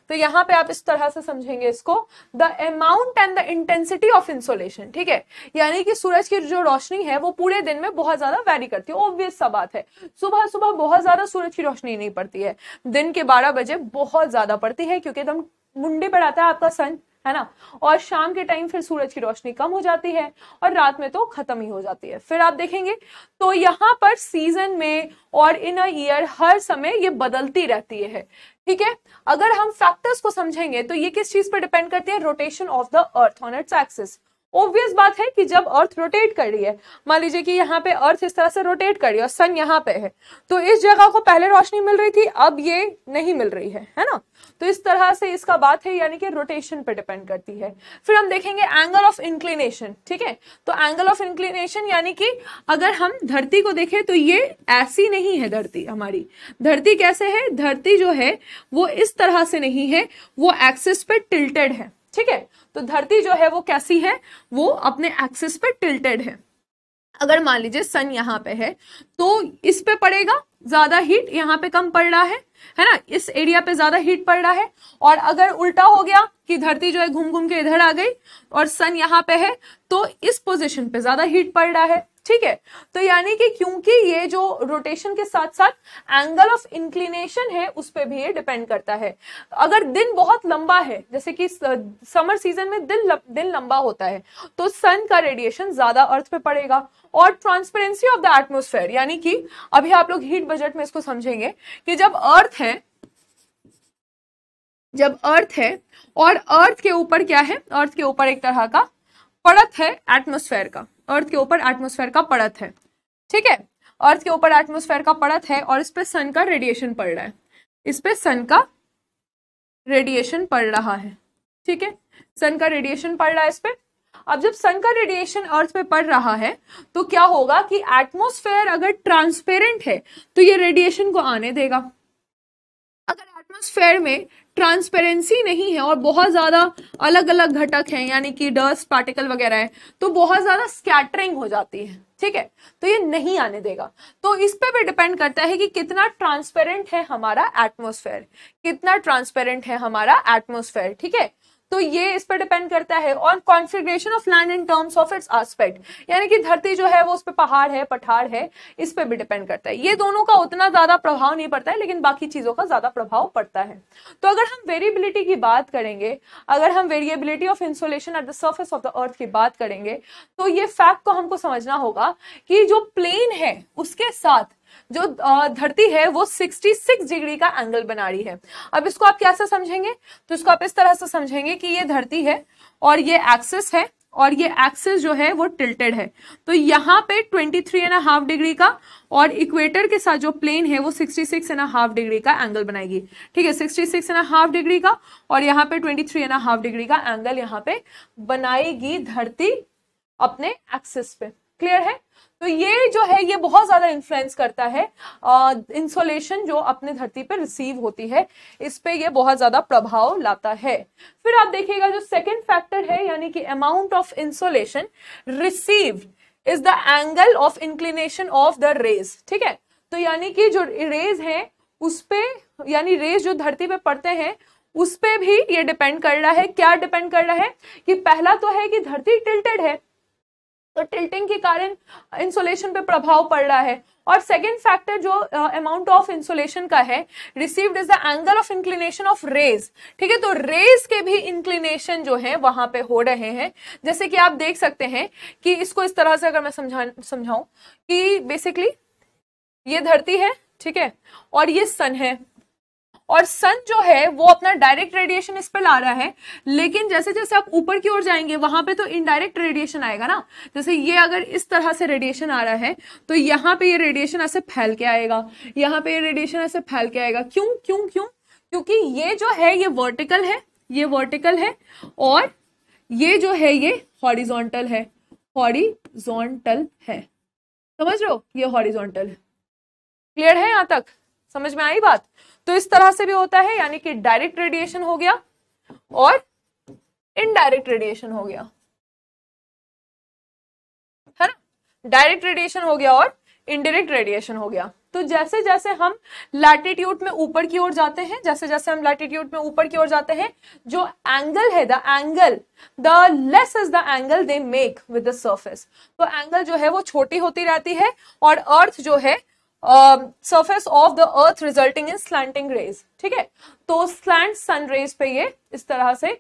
तो यहाँ पे आप इस तरह से समझेंगे इसको the amount and the intensity of insolation ठीक है यानी कि सूरज की जो रोशनी है वो पूरे दिन में बहुत ज्यादा वैरी करती है ऑब्वियस सा बात है सुबह सुबह बहुत ज्यादा सूरज की रोशनी नहीं पड़ती है दिन के बारह बजे बहुत ज्यादा पड़ती है क्योंकि एकदम मुंडे पर आता है आपका सन है ना और शाम के टाइम फिर सूरज की रोशनी कम हो जाती है और रात में तो खत्म ही हो जाती है फिर आप देखेंगे तो यहाँ पर सीजन में और इन अ ईयर हर समय ये बदलती रहती है ठीक है अगर हम फैक्टर्स को समझेंगे तो ये किस चीज पर डिपेंड करती है rotation of the earth on its axis obvious बात है कि जब अर्थ रोटेट कर रही है मान लीजिए कि यहाँ पे अर्थ इस तरह से रोटेट कर रही है और सन यहाँ पे है तो इस जगह को पहले रोशनी मिल रही थी अब ये नहीं मिल रही है है ना तो इस तरह से इसका बात है यानी कि रोटेशन पे डिपेंड करती है फिर हम देखेंगे एंगल ऑफ इंक्लिनेशन ठीक है तो एंगल ऑफ इंक्लिनेशन यानी कि अगर हम धरती को देखें तो ये ऐसी नहीं है धरती हमारी धरती कैसे है धरती जो है वो इस तरह से नहीं है वो एक्सिस पे टिल्टेड है ठीक है तो धरती जो है वो कैसी है वो अपने एक्सिस पे टिल्टेड है अगर मान लीजिए सन यहाँ पे है तो इस पे पड़ेगा ज्यादा हीट यहाँ पे कम पड़ रहा है है ना इस एरिया पे ज्यादा हीट पड़ रहा है और अगर उल्टा हो गया कि धरती जो है घूम घूम के इधर आ गई और सन यहाँ पे है तो इस पोजीशन पे ज्यादा हीट पड़ रहा है ठीक है तो यानी कि क्योंकि ये जो रोटेशन के साथ साथ एंगल ऑफ इंक्लिनेशन है उस पर भी ये डिपेंड करता है अगर दिन बहुत लंबा है जैसे कि समर सीजन में दिन दिन लंबा होता है तो सन का रेडिएशन ज्यादा अर्थ पे पड़ेगा और ट्रांसपेरेंसी ऑफ द एटमोस्फेयर यानी कि अभी आप लोग हीट बजट में इसको समझेंगे कि जब अर्थ है जब अर्थ है और अर्थ के ऊपर क्या है अर्थ के ऊपर एक तरह का परत है एटमोस्फेयर का अर्थ के ऊपर एटमोसफेयर का पड़त है ठीक है अर्थ के ऊपर एटमोसफेयर का पड़त है और इस पर सन का रेडिएशन पड़ रहा है इस पर सन का रेडिएशन पड़ रहा है ठीक है सन का रेडिएशन पड़ रहा है इस पर अब जब सन का रेडिएशन अर्थ पे पड़ रहा है तो क्या होगा कि एटमोसफेयर अगर ट्रांसपेरेंट है तो ये रेडिएशन को आने देगा एटमोसफेयर में ट्रांसपेरेंसी नहीं है और बहुत ज़्यादा अलग अलग घटक हैं यानी कि डस्ट पार्टिकल वगैरह है तो बहुत ज़्यादा स्कैटरिंग हो जाती है ठीक है तो ये नहीं आने देगा तो इस पे भी डिपेंड करता है कि कितना ट्रांसपेरेंट है हमारा एटमोसफेयर कितना ट्रांसपेरेंट है हमारा एटमोसफेयर ठीक है तो ये इस पर डिपेंड करता है on configuration of land in terms of its aspect यानी कि धरती जो है वो उस पर पहाड़ है पठार है इस पर भी डिपेंड करता है ये दोनों का उतना ज्यादा प्रभाव नहीं पड़ता है लेकिन बाकी चीजों का ज्यादा प्रभाव पड़ता है तो अगर हम वेरिएबिलिटी की बात करेंगे अगर हम variability of insulation at the surface of the earth की बात करेंगे तो ये फैक्ट को हमको समझना होगा कि जो प्लेन है उसके साथ जो धरती है वो 66 डिग्री का एंगल बना रही है अब इसको आप क्या समझेंगे तो इसको आप इस तरह से समझेंगे कि ये धरती है और ये एक्सिस है और ये एक्सिस जो है वो टिल्टेड है तो यहाँ पे twenty three and half degree का और इक्वेटर के साथ जो प्लेन है वो sixty six and half degree का एंगल बनाएगी ठीक है sixty six and half degree का और यहाँ पे twenty three and half degree का एंगल यहाँ पे बनाएगी धरती अपने एक्सिस पे क्लियर है तो ये जो है ये बहुत ज़्यादा इन्फ्लुएंस करता है इंसोलेशन जो अपने धरती पर रिसीव होती है इस पर यह बहुत ज़्यादा प्रभाव लाता है फिर आप देखिएगा जो सेकेंड फैक्टर है यानी कि amount of insolation receive is the angle of inclination of the rays ठीक है तो यानी कि जो रेज है उस यानी रेज जो धरती पे पड़ते हैं उस पर भी ये डिपेंड कर रहा है क्या डिपेंड कर रहा है कि पहला तो है कि धरती टिल्टेड है तो टिल्टिंग के कारण इंसुलेशन पे प्रभाव पड़ रहा है और सेकेंड फैक्टर जो अमाउंट ऑफ इंसुलेशन का है received is the angle of inclination of rays ठीक है तो रेज के भी इंक्लिनेशन जो है वहां पे हो रहे हैं जैसे कि आप देख सकते हैं कि इसको इस तरह से अगर मैं समझा समझाऊं कि बेसिकली ये धरती है ठीक है और ये सन है और सन जो है वो अपना डायरेक्ट रेडिएशन इस पर ला रहा है लेकिन जैसे जैसे आप ऊपर की ओर जाएंगे वहां पे तो इनडायरेक्ट रेडिएशन आएगा ना जैसे ये अगर इस तरह से रेडिएशन आ रहा है तो यहाँ पे ये रेडिएशन ऐसे फैल के आएगा यहाँ पे ये रेडिएशन ऐसे फैल के आएगा क्यों क्यों क्यों क्योंकि ये जो है ये वर्टिकल है ये वर्टिकल है और ये जो है ये हॉरिजोंटल है हॉरिजोंटल है समझ लो ये हॉरिजोंटल है क्लियर है यहां तक समझ में आई बात तो इस तरह से भी होता है यानी कि डायरेक्ट रेडिएशन हो गया और इनडायरेक्ट रेडिएशन हो गया है ना डायरेक्ट रेडिएशन हो गया और इनडायरेक्ट रेडिएशन हो गया तो जैसे जैसे हम लैटिट्यूड में ऊपर की ओर जाते हैं जैसे जैसे हम लैटिट्यूड में ऊपर की ओर जाते हैं जो एंगल है the angle the less is the angle they make with the surface तो एंगल जो है वो छोटी होती रहती है और अर्थ जो है surface of the earth resulting in slanting rays ठीक है तो स्लैंट सन रेज पे ये इस तरह से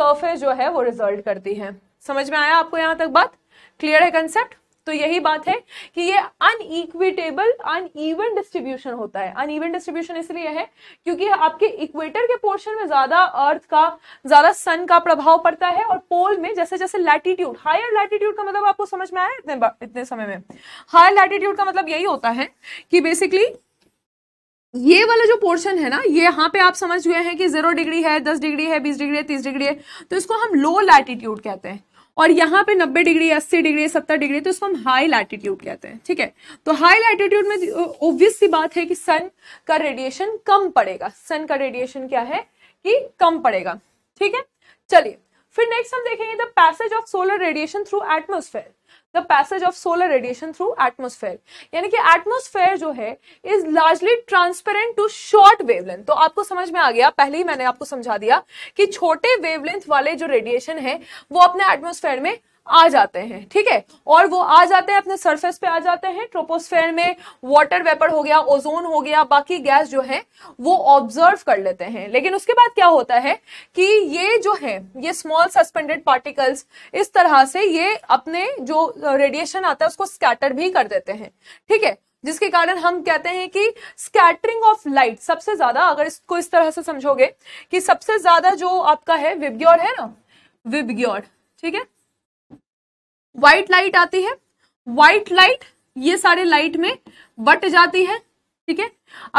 सरफेस जो है वो रिजल्ट करती है समझ में आया आपको यहां तक बात क्लियर है कंसेप्ट तो यही बात है कि ये अनइक्विटेबल अनइवन डिस्ट्रीब्यूशन होता है अनइवन डिस्ट्रीब्यूशन इसलिए है क्योंकि आपके इक्वेटर के पोर्शन में ज्यादा अर्थ का ज्यादा सन का प्रभाव पड़ता है और पोल में जैसे जैसे लैटिट्यूड हायर लैटिट्यूड का मतलब आपको समझ में आया इतने इतने समय में हायर लैटिट्यूड का मतलब यही होता है कि बेसिकली ये वाला जो पोर्शन है ना ये यहाँ पे आप समझ गए हैं कि जीरो डिग्री है दस डिग्री है बीस डिग्री है तीस डिग्री है तो इसको हम लो लैटिट्यूड कहते हैं और यहाँ पे 90 डिग्री 80 डिग्री 70 डिग्री तो इसको हम हाई लैटिट्यूड कहते हैं ठीक है तो हाई लैटिट्यूड में ओब्वियस सी बात है कि सन का रेडिएशन कम पड़ेगा सन का रेडिएशन क्या है कि कम पड़ेगा ठीक है चलिए फिर नेक्स्ट हम देखेंगे the passage of solar radiation through atmosphere passage of solar radiation through atmosphere यानी कि एटमोसफेयर जो है is largely transparent to short wavelength तो आपको समझ में आ गया पहले ही मैंने आपको समझा दिया कि छोटे वेवलेंथ वाले जो रेडिएशन है वो अपने एटमोसफेयर में आ जाते हैं ठीक है और वो आ जाते हैं अपने सरफेस पे आ जाते हैं ट्रोपोस्फेयर में वाटर वेपर हो गया ओजोन हो गया बाकी गैस जो है वो ऑब्जर्व कर लेते हैं लेकिन उसके बाद क्या होता है कि ये जो है ये स्मॉल सस्पेंडेड पार्टिकल्स इस तरह से ये अपने जो रेडिएशन आता है उसको स्कैटर भी कर देते हैं ठीक है जिसके कारण हम कहते हैं कि स्कैटरिंग ऑफ लाइट सबसे ज्यादा अगर इसको इस तरह से समझोगे कि सबसे ज्यादा जो आपका है विबग्योर है ना विबग्योर ठीक है व्हाइट लाइट आती है व्हाइट लाइट ये सारे लाइट में बट जाती है ठीक है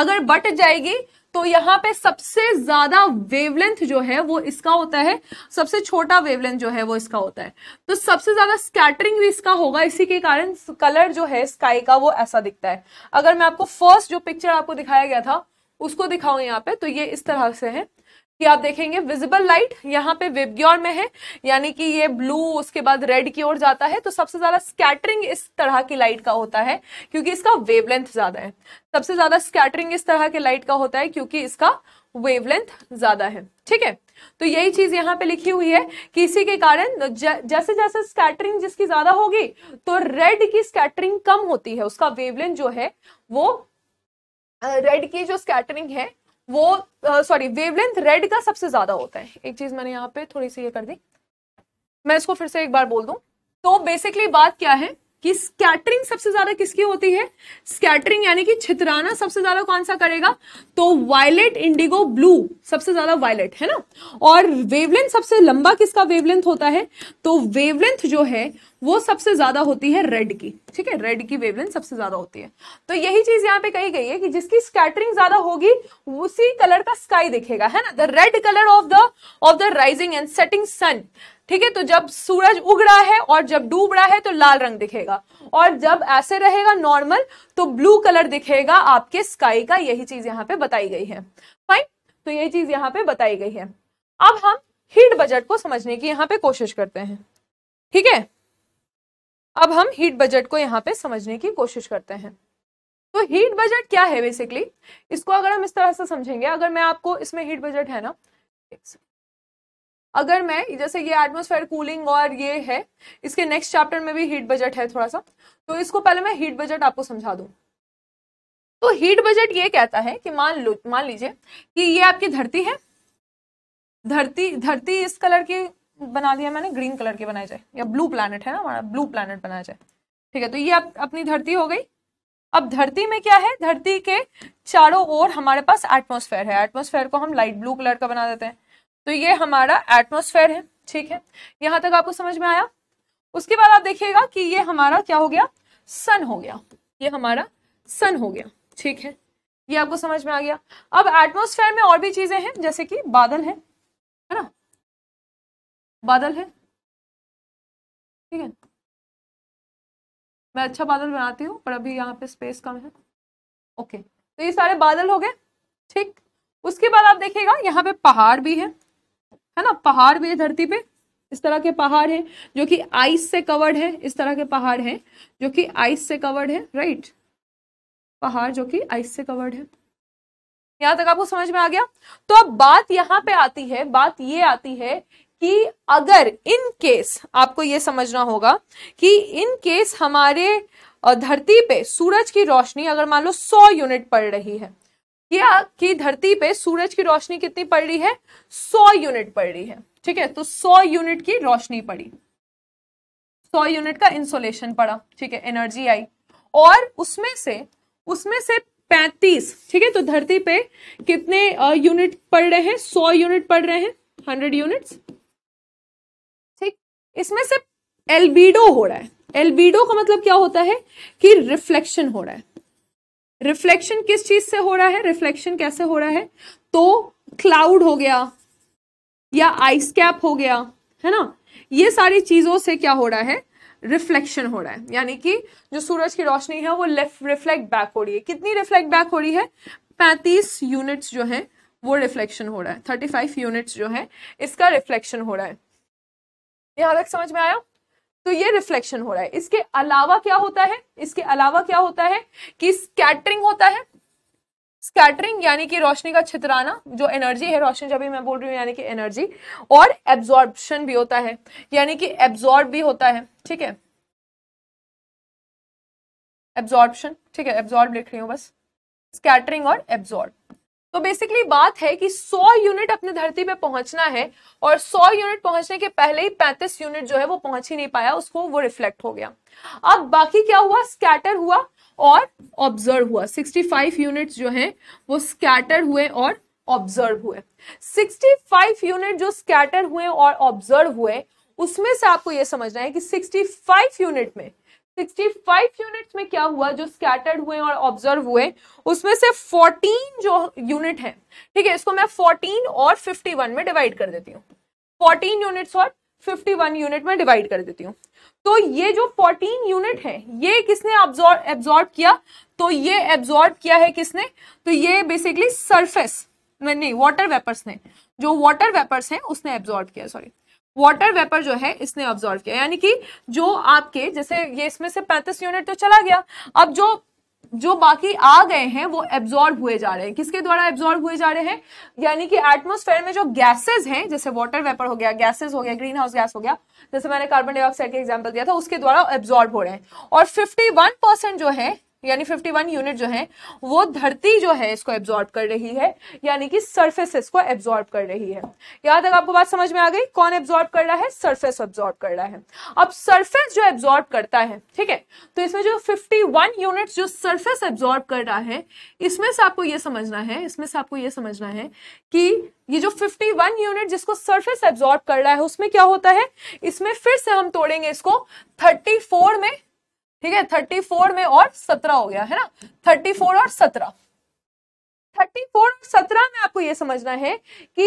अगर बट जाएगी तो यहाँ पे सबसे ज्यादा वेवलेंथ जो है वो इसका होता है सबसे छोटा वेवलेंथ जो है वो इसका होता है तो सबसे ज्यादा स्कैटरिंग भी इसका होगा इसी के कारण कलर जो है स्काई का वो ऐसा दिखता है अगर मैं आपको फर्स्ट जो पिक्चर आपको दिखाया गया था उसको दिखाऊं यहाँ पे तो ये इस तरह से है कि आप देखेंगे विजिबल लाइट यहाँ पे वेबग्योर में है यानी कि ये ब्लू उसके बाद रेड की ओर जाता है तो सबसे ज्यादा स्कैटरिंग इस तरह की लाइट का होता है क्योंकि इसका वेवलेंथ ज्यादा है सबसे ज्यादा स्कैटरिंग इस तरह के लाइट का होता है क्योंकि इसका वेवलेंथ ज्यादा है ठीक है तो यही चीज यहाँ पे लिखी हुई है कि इसी के कारण जैसे जैसे स्कैटरिंग जिसकी ज्यादा होगी तो रेड की स्कैटरिंग कम होती है उसका वेवलेंथ जो है वो रेड की जो स्कैटरिंग है वो सॉरी वेवलेंथ रेड का सबसे ज़्यादा होता है एक चीज़ मैंने यहाँ पे थोड़ी सी ये कर दी मैं इसको फिर से एक बार बोल दू तो बेसिकली बात क्या है कि स्कैटरिंग सबसे ज्यादा किसकी होती है स्कैटरिंग यानी कि छितराना सबसे ज्यादा कौन सा करेगा तो वायलेट इंडिगो ब्लू सबसे ज्यादा वायलेट है ना और वेवलेंथ सबसे लंबा किसका वेवलेंथ होता है तो वेवलेंथ जो है वो सबसे ज्यादा होती है रेड की ठीक है रेड की वेवलेंथ सबसे ज्यादा होती है तो यही चीज यहाँ पे कही गई है कि जिसकी स्कैटरिंग ज्यादा होगी उसी कलर का स्काई दिखेगा है ना the red colour of the of the rising and setting sun ठीक है तो जब सूरज उग रहा है और जब डूब रहा है तो लाल रंग दिखेगा और जब ऐसे रहेगा नॉर्मल तो ब्लू कलर दिखेगा आपके स्काई का यही चीज यहाँ पे बताई गई है फाइन तो यही चीज यहाँ पे बताई गई है अब हम हीट बजट को समझने की यहाँ पे कोशिश करते हैं ठीक है अब हम हीट बजट को यहाँ पे समझने की कोशिश करते हैं तो हीट बजट क्या है बेसिकली इसको अगर हम इस तरह से समझेंगे अगर मैं आपको इसमें हीट बजट है ना अगर मैं जैसे ये एटमोसफेयर कूलिंग और ये है इसके नेक्स्ट चैप्टर में भी हीट बजट है थोड़ा सा तो इसको पहले मैं हीट बजट आपको समझा दू तो हीट बजट ये कहता है कि मान लो मान लीजिए कि ये आपकी धरती है धरती धरती इस कलर की बना दिया मैंने ग्रीन कलर की बनाया जाए या ब्लू प्लानट है ना हमारा ब्लू प्लानट बनाया जाए ठीक है तो ये आप अपनी धरती हो गई अब धरती में क्या है धरती के चारों ओर हमारे पास एटमोसफेयर है एटमोसफेयर को हम लाइट ब्लू कलर का बना देते हैं तो ये हमारा एटमोसफेयर है ठीक है यहां तक आपको समझ में आया उसके बाद आप देखिएगा कि ये हमारा क्या हो गया सन हो गया ये हमारा सन हो गया ठीक है ये आपको समझ में आ गया अब एटमोसफेयर में और भी चीजें हैं जैसे कि बादल है है ना बादल है ठीक है मैं अच्छा बादल बनाती हूँ पर अभी यहाँ पे स्पेस कम है ओके तो ये सारे बादल हो गए ठीक उसके बाद आप देखिएगा यहाँ पे पहाड़ भी है है ना पहाड़ भी है धरती पे इस तरह के पहाड़ हैं जो कि आइस से कवर्ड है इस तरह के पहाड़ हैं जो कि आइस से कवर्ड है राइट पहाड़ जो कि आइस से कवर्ड है यहां तक आपको समझ में आ गया तो अब बात यहां पे आती है बात ये आती है कि अगर इन केस आपको ये समझना होगा कि इन केस हमारे धरती पे सूरज की रोशनी अगर मान लो 100 यूनिट पड़ रही है किया कि धरती पे सूरज की रोशनी कितनी पड़ रही है सौ यूनिट पड़ रही है ठीक है तो सौ यूनिट की रोशनी पड़ी सौ यूनिट का इंसोलेशन पड़ा ठीक है एनर्जी आई और उसमें से उसमें से पैंतीस ठीक है तो धरती पे कितने यूनिट पड़ रहे हैं सौ यूनिट पड़ रहे हैं हंड्रेड यूनिट्स ठीक इसमें से एल्बीडो हो रहा है एल्बीडो का मतलब क्या होता है कि रिफ्लेक्शन हो रहा है रिफ्लेक्शन किस चीज से हो रहा है रिफ्लेक्शन कैसे हो रहा है तो क्लाउड हो गया या आइस कैप हो गया है ना ये सारी चीजों से क्या हो रहा है रिफ्लेक्शन हो रहा है यानी कि जो सूरज की रोशनी है वो रिफ्लेक्ट बैक हो रही है कितनी रिफ्लेक्ट बैक हो रही है पैंतीस यूनिट्स जो है वो रिफ्लेक्शन हो रहा है थर्टी फाइव यूनिट्स जो है इसका रिफ्लेक्शन हो रहा है यहां तक समझ में आया तो ये रिफ्लेक्शन हो रहा है इसके अलावा क्या होता है इसके अलावा क्या होता है कि स्कैटरिंग होता है स्कैटरिंग यानी कि रोशनी का छितराना जो एनर्जी है रोशनी जब भी मैं बोल रही हूँ यानी कि एनर्जी और एब्जॉर्बशन भी होता है यानी कि एब्जॉर्ब भी होता है ठीक है एब्जॉर्बशन ठीक है एब्जॉर्ब लिख रही हूँ बस स्कैटरिंग और एब्जॉर्ब तो बेसिकली बात है कि 100 यूनिट अपने धरती पे पहुंचना है और 100 यूनिट पहुंचने के पहले ही 35 यूनिट जो है वो पहुंच ही नहीं पाया उसको वो रिफ्लेक्ट हो गया अब बाकी क्या हुआ स्कैटर हुआ और ऑब्जर्व हुआ 65 यूनिट्स जो हैं वो स्कैटर हुए और ऑब्जर्व हुए 65 यूनिट जो स्कैटर हुए और ऑब्जर्व हुए उसमें से आपको ये समझना है कि 65 यूनिट में 65 यूनिट्स में क्या हुआ जो स्कैटर्ड हुए और ऑब्जर्व हुए उसमें से 14 जो यूनिट है ठीक है इसको मैं 14 और 51 में डिवाइड कर देती हूँ 14 यूनिट्स और 51 यूनिट में डिवाइड कर देती हूँ तो ये जो 14 यूनिट है ये किसने एब्जॉर्ब किया तो ये एब्जॉर्ब किया है किसने तो ये बेसिकली सरफेस नहीं वाटर वेपर्स ने जो वाटर वेपर्स है उसने एब्जॉर्ब किया सॉरी वाटर वेपर जो है इसने ऑब्जॉर्व किया यानी कि जो आपके जैसे ये इसमें से पैंतीस यूनिट तो चला गया अब जो जो बाकी आ गए हैं वो एब्जॉर्ब हुए जा रहे हैं किसके द्वारा एब्जॉर्ब हुए जा रहे हैं यानी कि एटमोस्फेयर में जो गैसेस हैं जैसे वाटर वेपर हो गया गैसेस हो गया ग्रीन हाउस गैस हो गया जैसे मैंने कार्बन डाइऑक्साइड का एग्जांपल दिया था उसके द्वारा एब्जॉर्ब हो रहे हैं और 51 परसेंट जो है यानी 51 यूनिट जो है वो धरती जो है इसको एब्जॉर्ब कर रही है यानी कि सरफेस इसको एब्जॉर्ब कर रही है यहां तक आपको बात समझ में आ गई कौन एब्जॉर्ब कर रहा है सरफेस एब्जॉर्ब कर रहा है अब सरफेस जो एब्जॉर्ब करता है ठीक है तो इसमें जो 51 यूनिट्स जो सरफेस एब्जॉर्ब कर रहा है इसमें से आपको ये समझना है इसमें से आपको ये समझना है कि ये जो 51 यूनिट जिसको सरफेस एब्जॉर्ब कर रहा है उसमें क्या होता है इसमें फिर से हम तोड़ेंगे इसको 34 में ठीक है थर्टी फोर में और सत्रह हो गया है ना थर्टी फोर और सत्रह थर्टी फोर और सत्रह में आपको ये समझना है कि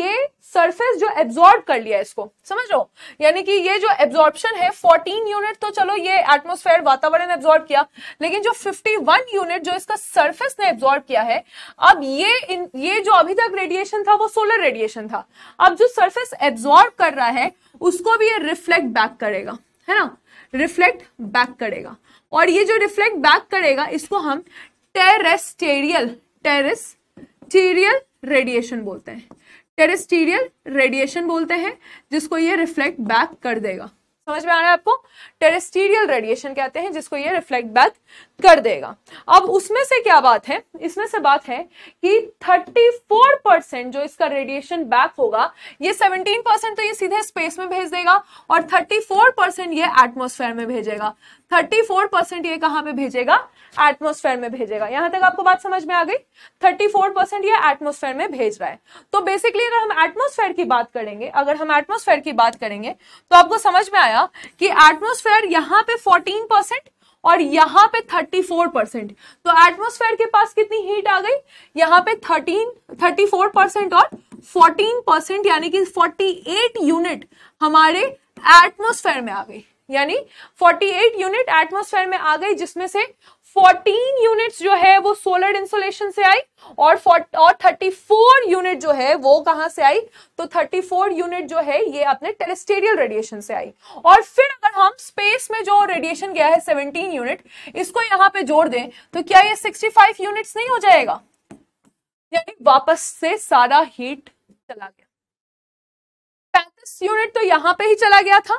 ये सरफेस जो एब्जॉर्ब कर लिया इसको समझ लो यानी कि ये जो एब्जॉर्बशन है फोर्टीन यूनिट तो चलो ये एटमोस्फेयर वातावरण एब्जॉर्ब किया लेकिन जो फिफ्टी वन यूनिट जो इसका सरफेस ने एब्जॉर्ब किया है अब ये इन, ये जो अभी तक रेडिएशन था वो सोलर रेडिएशन था अब जो सर्फेस एब्जॉर्ब कर रहा है उसको भी ये रिफ्लेक्ट बैक करेगा है ना रिफ्लेक्ट बैक करेगा और ये जो रिफ्लेक्ट बैक करेगा इसको हम टेरेस्टेरियल टेरेस्टेरियल रेडिएशन बोलते हैं टेरेस्टेरियल रेडिएशन बोलते हैं जिसको ये रिफ्लेक्ट बैक कर देगा समझ में आ रहा है आपको टेरेस्टेरियल रेडिएशन कहते हैं जिसको ये रिफ्लेक्ट बैक कर देगा अब उसमें से क्या बात है इसमें से बात है कि 34 परसेंट जो इसका रेडिएशन बैक होगा ये 17 परसेंट तो ये सीधे स्पेस में भेज देगा और 34 परसेंट ये एटमोस्फेयर में भेजेगा 34 परसेंट ये कहां पे भेजेगा एटमोस्फेयर में भेजेगा यहां तक आपको बात समझ में आ गई 34 परसेंट ये एटमोस्फेयर में भेज रहा है तो बेसिकली अगर हम एटमोस्फेयर की बात करेंगे अगर हम एटमोस्फेयर की बात करेंगे तो आपको समझ में आया कि एटमोस्फेयर यहां पे 14 परसेंट और यहाँ पे 34 परसेंट तो एटमोस्फेयर के पास कितनी हीट आ गई यहाँ पे 13 34 परसेंट और 14 परसेंट यानी कि 48 यूनिट हमारे एटमोसफेयर में आ गई यानी 48 यूनिट एटमोसफेयर में आ गई जिसमें से 14 यूनिट्स जो है वो सोलर इंसुलेशन से आई और और 34 यूनिट जो है वो कहां से आई तो 34 यूनिट जो है ये अपने टेरेस्टेरियल रेडिएशन से आई और फिर अगर हम स्पेस में जो रेडिएशन गया है 17 यूनिट इसको यहां पे जोड़ दें तो क्या ये 65 यूनिट्स नहीं हो जाएगा यानी वापस से सारा हीट चला गया पचास यूनिट तो यहां पे ही चला गया था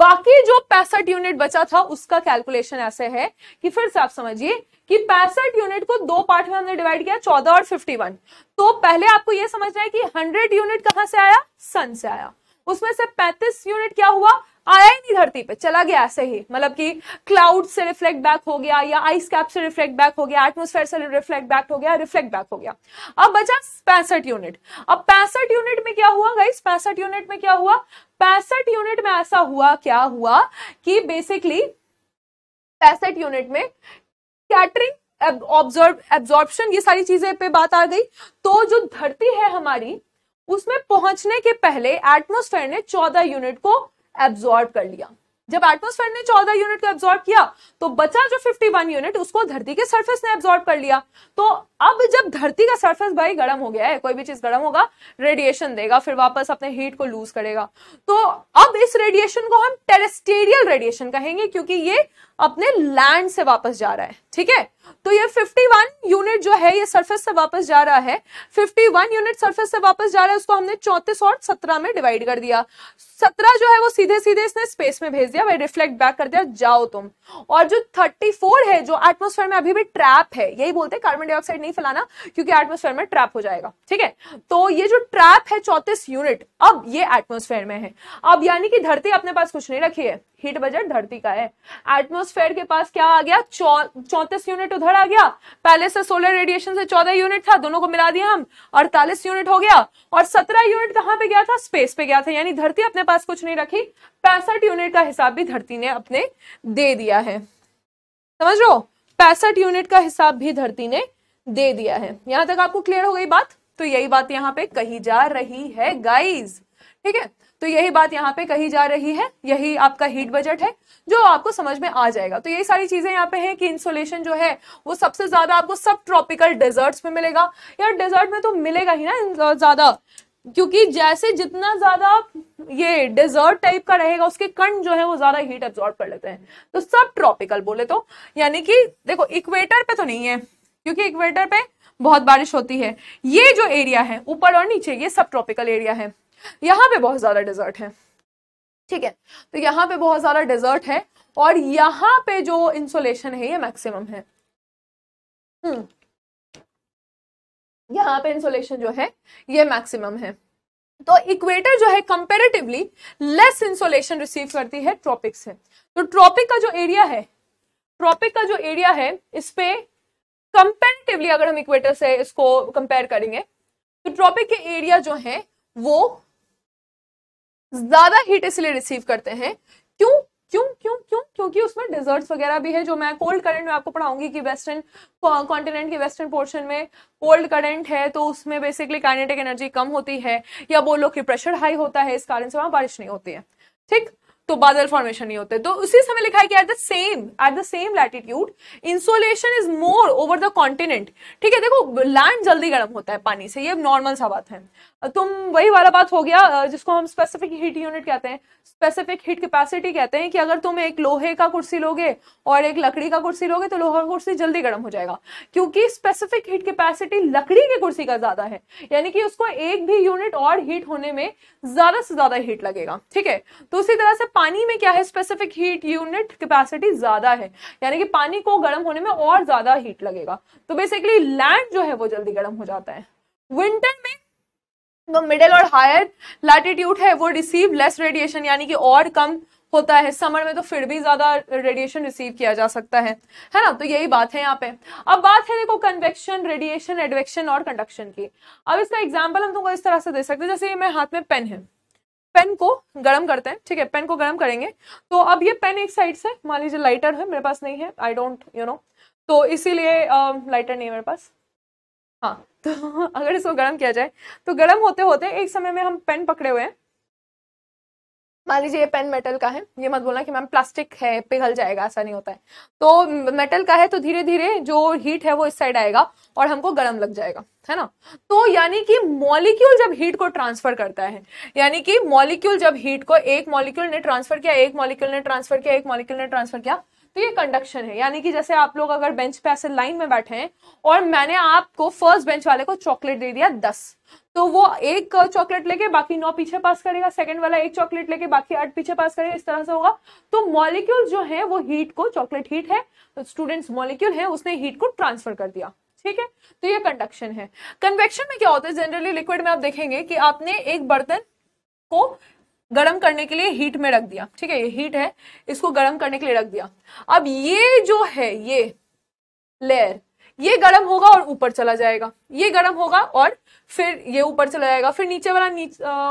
बाकी जो पैंसठ यूनिट बचा था उसका कैलकुलेशन ऐसे है कि फिर से आप समझिए कि पैंसठ यूनिट को दो पार्ट में हमने डिवाइड किया चौदह और फिफ्टी वन तो पहले आपको यह समझना है कि हंड्रेड यूनिट कहां से आया सन से आया उसमें से 35 यूनिट क्या हुआ आया ही नहीं धरती पे चला गया ऐसे ही मतलब कि क्लाउड से रिफ्लेक्ट बैक हो गया या आइस कैप से रिफ्लेक्ट बैक हो गया एटमोस्फेयर से रिफ्लेक्ट बैक हो गया रिफ्लेक्ट बैक हो गया अब बचा पैंसठ यूनिट अब पैंसठ यूनिट में क्या हुआ गाइस पैंसठ यूनिट में क्या हुआ पैंसठ यूनिट में ऐसा हुआ क्या हुआ कि बेसिकली पैंसठ यूनिट में कैटरिंग ऑब्जॉर्ब एब्जॉर्बशन ये सारी चीजें पे बात आ गई तो जो धरती है हमारी उसमें पहुंचने के पहले एटमोस्फेयर ने 14 यूनिट को एब्जॉर्ब कर लिया जब एटमोस्फेयर ने 14 यूनिट को एब्जॉर्ब किया तो बचा जो 51 यूनिट उसको धरती के सरफेस ने एब्जॉर्ब कर लिया तो अब जब धरती का सरफेस भाई गर्म हो गया है कोई भी चीज गर्म होगा रेडिएशन देगा फिर वापस अपने हीट को लूज करेगा तो अब इस रेडिएशन को हम टेरेस्टेरियल रेडिएशन कहेंगे क्योंकि ये अपने लैंड से वापस जा रहा है ठीक है तो ये 51 यूनिट जो है ये सरफेस से वापस जा रहा है 51 यूनिट सरफेस से वापस जा रहा है उसको हमने चौंतीस और 17 में डिवाइड कर दिया 17 जो है वो सीधे सीधे इसने स्पेस में भेज दिया भाई रिफ्लेक्ट बैक कर दिया जाओ तुम और जो 34 है जो एटमोस्फेयर में अभी भी ट्रैप है यही बोलते हैं कार्बन डाइऑक्साइड नहीं फैलाना क्योंकि एटमोस्फेयर में ट्रैप हो जाएगा ठीक है तो ये जो ट्रैप है चौतीस यूनिट अब ये एटमोस्फेयर में है अब यानी कि धरती अपने पास कुछ नहीं रखी है हीट बजट धरती का है एटमोस्फेयर के पास क्या आ गया चौतीस यूनिट उधर आ गया पहले से सोलर रेडिएशन से चौदह यूनिट था दोनों को मिला दिया हम अड़तालीस यूनिट हो गया और सत्रह यूनिट कहाँ पे गया था स्पेस पे गया था यानी धरती अपने पास कुछ नहीं रखी पैंसठ यूनिट का हिसाब भी धरती ने अपने दे दिया है समझ लो पैंसठ यूनिट का हिसाब भी धरती ने दे दिया है यहां तक आपको क्लियर हो गई बात तो यही बात यहाँ पे कही जा रही है गाइज ठीक है तो यही बात यहाँ पे कही जा रही है यही आपका हीट बजट है जो आपको समझ में आ जाएगा तो यही सारी चीज़ें यहाँ पे हैं कि इंसुलेशन जो है वो सबसे ज़्यादा आपको सब ट्रॉपिकल डेजर्ट्स में मिलेगा या डेजर्ट में तो मिलेगा ही ना ज़्यादा क्योंकि जैसे जितना ज्यादा ये डेजर्ट टाइप का रहेगा उसके कण जो है वो ज्यादा हीट एब्जॉर्ब कर लेते हैं तो सब ट्रॉपिकल बोले तो यानी कि देखो इक्वेटर पे तो नहीं है क्योंकि इक्वेटर पे बहुत बारिश होती है ये जो एरिया है ऊपर और नीचे ये सब ट्रॉपिकल एरिया है यहाँ पे बहुत ज़्यादा डेजर्ट है ठीक है तो यहाँ पे बहुत ज़्यादा डेजर्ट है और यहाँ पे जो इंसोलेशन है ये मैक्सिमम है हम्म, यहाँ पे इंसोलेशन जो है ये मैक्सिमम है तो इक्वेटर जो है कंपेरेटिवली लेस इंसुलेशन रिसीव करती है ट्रॉपिक से तो ट्रॉपिक का जो एरिया है ट्रॉपिक का जो एरिया है इस पे कंपेरेटिवली अगर हम इक्वेटर से इसको कंपेयर करेंगे तो ट्रॉपिक के एरिया जो है वो ज़्यादा हीट इसलिए रिसीव करते हैं क्यों क्यों क्यों क्यों क्योंकि उसमें डिजर्ट वगैरह भी है जो मैं कोल्ड करंट में आपको पढ़ाऊंगी कि वेस्टर्न कॉन्टिनेंट के वेस्टर्न पोर्शन में कोल्ड करंट है तो उसमें बेसिकली काइनेटिक एनर्जी कम होती है या बोलो कि प्रेशर हाई होता है इस कारण से वहां बारिश नहीं होती है ठीक तो बादल फॉर्मेशन नहीं होते तो उसी समय लिखा है कि at the same at the same latitude insolation is more over the continent ठीक है देखो लैंड जल्दी गर्म होता है पानी से ये नॉर्मल सा बात है तुम वही वाला बात हो गया जिसको हम स्पेसिफिक हीट यूनिट कहते हैं स्पेसिफिक हीट कैपेसिटी कहते हैं कि अगर तुम एक लोहे का कुर्सी लोगे और एक लकड़ी का कुर्सी लोगे तो लोहे का कुर्सी जल्दी गर्म हो जाएगा क्योंकि स्पेसिफिक हीट कैपेसिटी लकड़ी की कुर्सी का ज्यादा है यानी कि उसको एक भी यूनिट और हीट होने में ज्यादा से ज्यादा हीट लगेगा ठीक है तो उसी तरह से पानी में क्या है स्पेसिफिक हीट यूनिट कैपेसिटी ज्यादा है यानी कि पानी को गर्म होने में और ज्यादा हीट लगेगा तो बेसिकली लैंड जो है वो जल्दी गर्म हो जाता है विंटर में जो मिडिल और हायर लैटिट्यूड है वो रिसीव लेस रेडिएशन यानी कि और कम होता है समर में तो फिर भी ज्यादा रेडिएशन रिसीव किया जा सकता है है ना तो यही बात है यहाँ पे अब बात है देखो कन्वेक्शन रेडिएशन एडवेक्शन और कंडक्शन की अब इसका एग्जाम्पल हम तुमको इस तरह से दे सकते हैं जैसे ये मेरे हाथ में पेन है पेन को गर्म करते हैं ठीक है पेन को गर्म करेंगे तो अब ये पेन एक साइड से मान लीजिए लाइटर है मेरे पास नहीं है आई डोंट यू नो तो इसीलिए लाइटर नहीं है मेरे पास हाँ तो अगर इसको गर्म किया जाए तो गर्म होते होते एक समय में हम पेन पकड़े हुए हैं मान लीजिए ये पेन मेटल का है ये मत बोलना कि मैम प्लास्टिक है पिघल जाएगा ऐसा नहीं होता है तो मेटल का है तो धीरे धीरे जो हीट है वो इस साइड आएगा और हमको गर्म लग जाएगा है ना तो यानी कि मॉलिक्यूल जब हीट को ट्रांसफर करता है यानी कि मॉलिक्यूल जब हीट को एक मॉलिक्यूल ने ट्रांसफर किया एक मॉलिक्यूल ने ट्रांसफर किया एक मॉलिक्यूल ने ट्रांसफर किया तो ये कंडक्शन है यानी कि जैसे आप लोग अगर बेंच पे ऐसे लाइन में बैठे हैं और मैंने आपको फर्स्ट बेंच वाले को चॉकलेट दे दिया दस तो वो एक चॉकलेट लेके बाकी नौ पीछे पास करेगा सेकंड वाला एक चॉकलेट लेके बाकी आठ पीछे पास करेगा इस तरह से होगा तो मॉलिक्यूल जो है वो हीट को चॉकलेट हीट है स्टूडेंट्स तो मॉलिक्यूल है उसने हीट को ट्रांसफर कर दिया ठीक है तो ये कंडक्शन है कन्वेक्शन में क्या होता है जनरली लिक्विड में आप देखेंगे कि आपने एक बर्तन को गर्म करने के लिए हीट में रख दिया ठीक है ये हीट है इसको गर्म करने के लिए रख दिया अब ये जो है ये लेयर ये गर्म होगा और ऊपर चला जाएगा ये गर्म होगा और फिर ये ऊपर चला जाएगा फिर नीचे वाला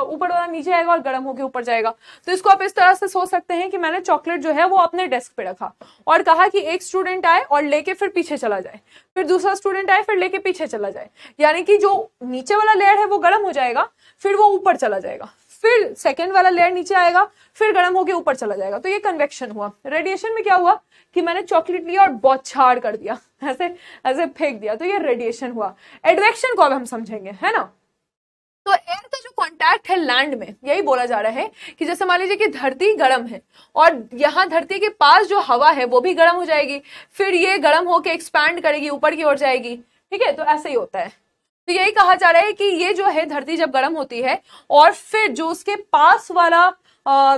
ऊपर वाला नीचे आएगा और गर्म होकर ऊपर जाएगा तो इसको आप इस तरह से सोच सकते हैं कि मैंने चॉकलेट जो है वो अपने डेस्क पे रखा और कहा कि एक स्टूडेंट आए और लेके फिर पीछे चला जाए फिर दूसरा स्टूडेंट आए फिर लेके पीछे चला जाए यानी कि जो नीचे वाला लेयर है वो गर्म हो जाएगा फिर वो ऊपर चला जाएगा फिर सेकेंड वाला लेयर नीचे आएगा फिर गर्म होकर ऊपर चला जाएगा तो ये कन्वेक्शन हुआ रेडिएशन में क्या हुआ कि मैंने चॉकलेट लिया और बहुत छाड़ कर दिया ऐसे ऐसे फेंक दिया तो ये रेडिएशन हुआ एडवेक्शन को अब हम समझेंगे है ना तो एयर का जो कांटेक्ट है लैंड में यही बोला जा रहा है कि जैसे मान लीजिए कि धरती गर्म है और यहाँ धरती के पास जो हवा है वो भी गर्म हो जाएगी फिर ये गर्म होकर एक्सपैंड करेगी ऊपर की ओर जाएगी ठीक है तो ऐसे ही होता है तो यही कहा जा रहा है कि ये जो है धरती जब गर्म होती है और फिर जो उसके पास वाला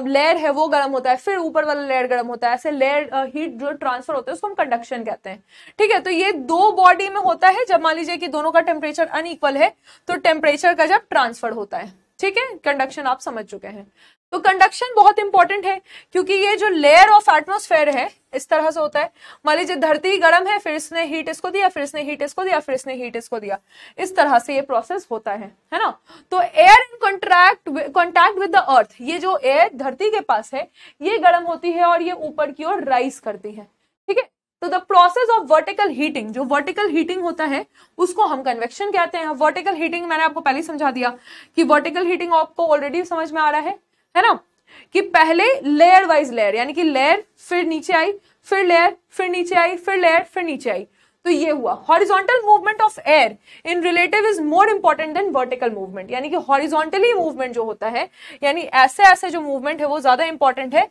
लेयर है वो गर्म होता है फिर ऊपर वाला लेयर गर्म होता है ऐसे लेयर हीट जो ट्रांसफर होता है उसको हम कंडक्शन कहते हैं ठीक है तो ये दो बॉडी में होता है जब मान लीजिए कि दोनों का टेम्परेचर अनइक्वल है तो टेम्परेचर का जब ट्रांसफर होता है ठीक है कंडक्शन आप समझ चुके हैं तो कंडक्शन बहुत इंपॉर्टेंट है क्योंकि ये जो लेयर ऑफ एटमोसफेयर है इस तरह से होता है मान लीजिए धरती गर्म है फिर इसने हीट इसको दिया फिर इसने हीट इसको दिया फिर इसने हीट इसको दिया इस तरह से ये प्रोसेस होता है है ना तो air in contract contact with the earth ये जो एयर धरती के पास है ये गर्म होती है और ये ऊपर की ओर राइस करती है तो the process of vertical heating जो वर्टिकल हीटिंग होता है उसको हम कन्वेक्शन कहते हैं वर्टिकल हीटिंग मैंने आपको पहले समझा दिया कि वर्टिकल हीटिंग आपको ऑलरेडी समझ में आ रहा है है ना कि पहले लेयर वाइज लेयर यानी कि लेयर फिर नीचे आई फिर लेयर फिर नीचे आई फिर लेयर फिर नीचे आई तो ये हुआ horizontal movement of air in relative is more important than vertical movement यानी कि हॉरिजॉन्टली मूवमेंट जो होता है यानी ऐसे ऐसे जो मूवमेंट है वो ज्यादा इंपॉर्टेंट है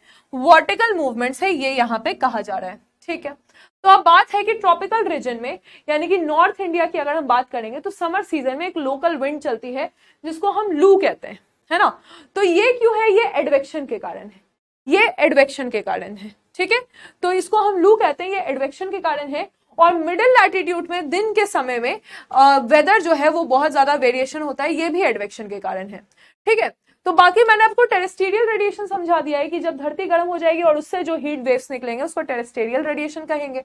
वर्टिकल मूवमेंट है ये यहां पे कहा जा रहा है ठीक है तो अब बात है कि ट्रॉपिकल रीजन में यानी कि नॉर्थ इंडिया की अगर हम बात करेंगे तो समर सीजन में एक लोकल विंड चलती है जिसको हम लू कहते हैं है ना तो ये क्यों है ये एडवेक्शन के कारण है ये एडवेक्शन के कारण है ठीक है तो इसको हम लू कहते हैं ये एडवेक्शन के कारण है और मिडिल लैटिट्यूड में दिन के समय में वेदर जो है वो बहुत ज्यादा वेरिएशन होता है ये भी एडवेक्शन के कारण है ठीक है तो बाकी मैंने आपको टेरेस्टेरियल रेडिएशन समझा दिया है कि जब धरती गर्म हो जाएगी और उससे जो हीट वेव्स निकलेंगे उसको टेरेस्टेरियल रेडिएशन कहेंगे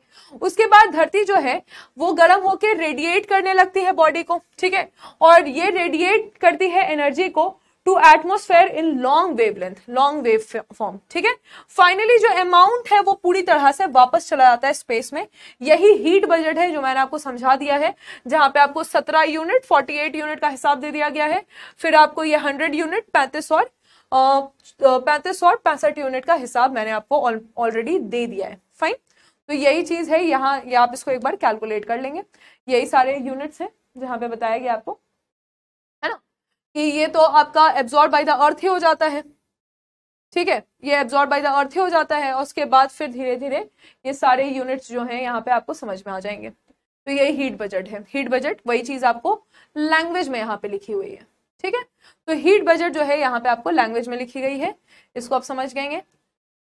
उसके बाद धरती जो है वो गर्म होकर रेडिएट करने लगती है बॉडी को ठीक है और ये रेडिएट करती है एनर्जी को to atmosphere in long wavelength long wave form ठीक है फाइनली जो अमाउंट है वो पूरी तरह से वापस चला जाता है स्पेस में यही हीट बजट है जो मैंने आपको समझा दिया है जहां पे आपको 17 यूनिट 48 यूनिट का हिसाब दे दिया गया है फिर आपको ये 100 यूनिट पैंतीस और पैंतीस और पैंसठ यूनिट का हिसाब मैंने आपको ऑलरेडी दे दिया है फाइन तो यही चीज़ है यहाँ या आप इसको एक बार कैलकुलेट कर लेंगे यही सारे यूनिट्स हैं जहाँ पे बताया गया आपको कि ये तो आपका एब्जॉर्ब बाय द अर्थ ही हो जाता है ठीक है ये एब्जॉर्ब बाय द अर्थ ही हो जाता है और उसके बाद फिर धीरे धीरे ये सारे यूनिट्स जो हैं यहाँ पे आपको समझ में आ जाएंगे तो ये हीट बजट है हीट बजट वही चीज़ आपको लैंग्वेज में यहाँ पे लिखी हुई है ठीक है तो हीट बजट जो है यहाँ पे आपको लैंग्वेज में लिखी गई है इसको आप समझ गएंगे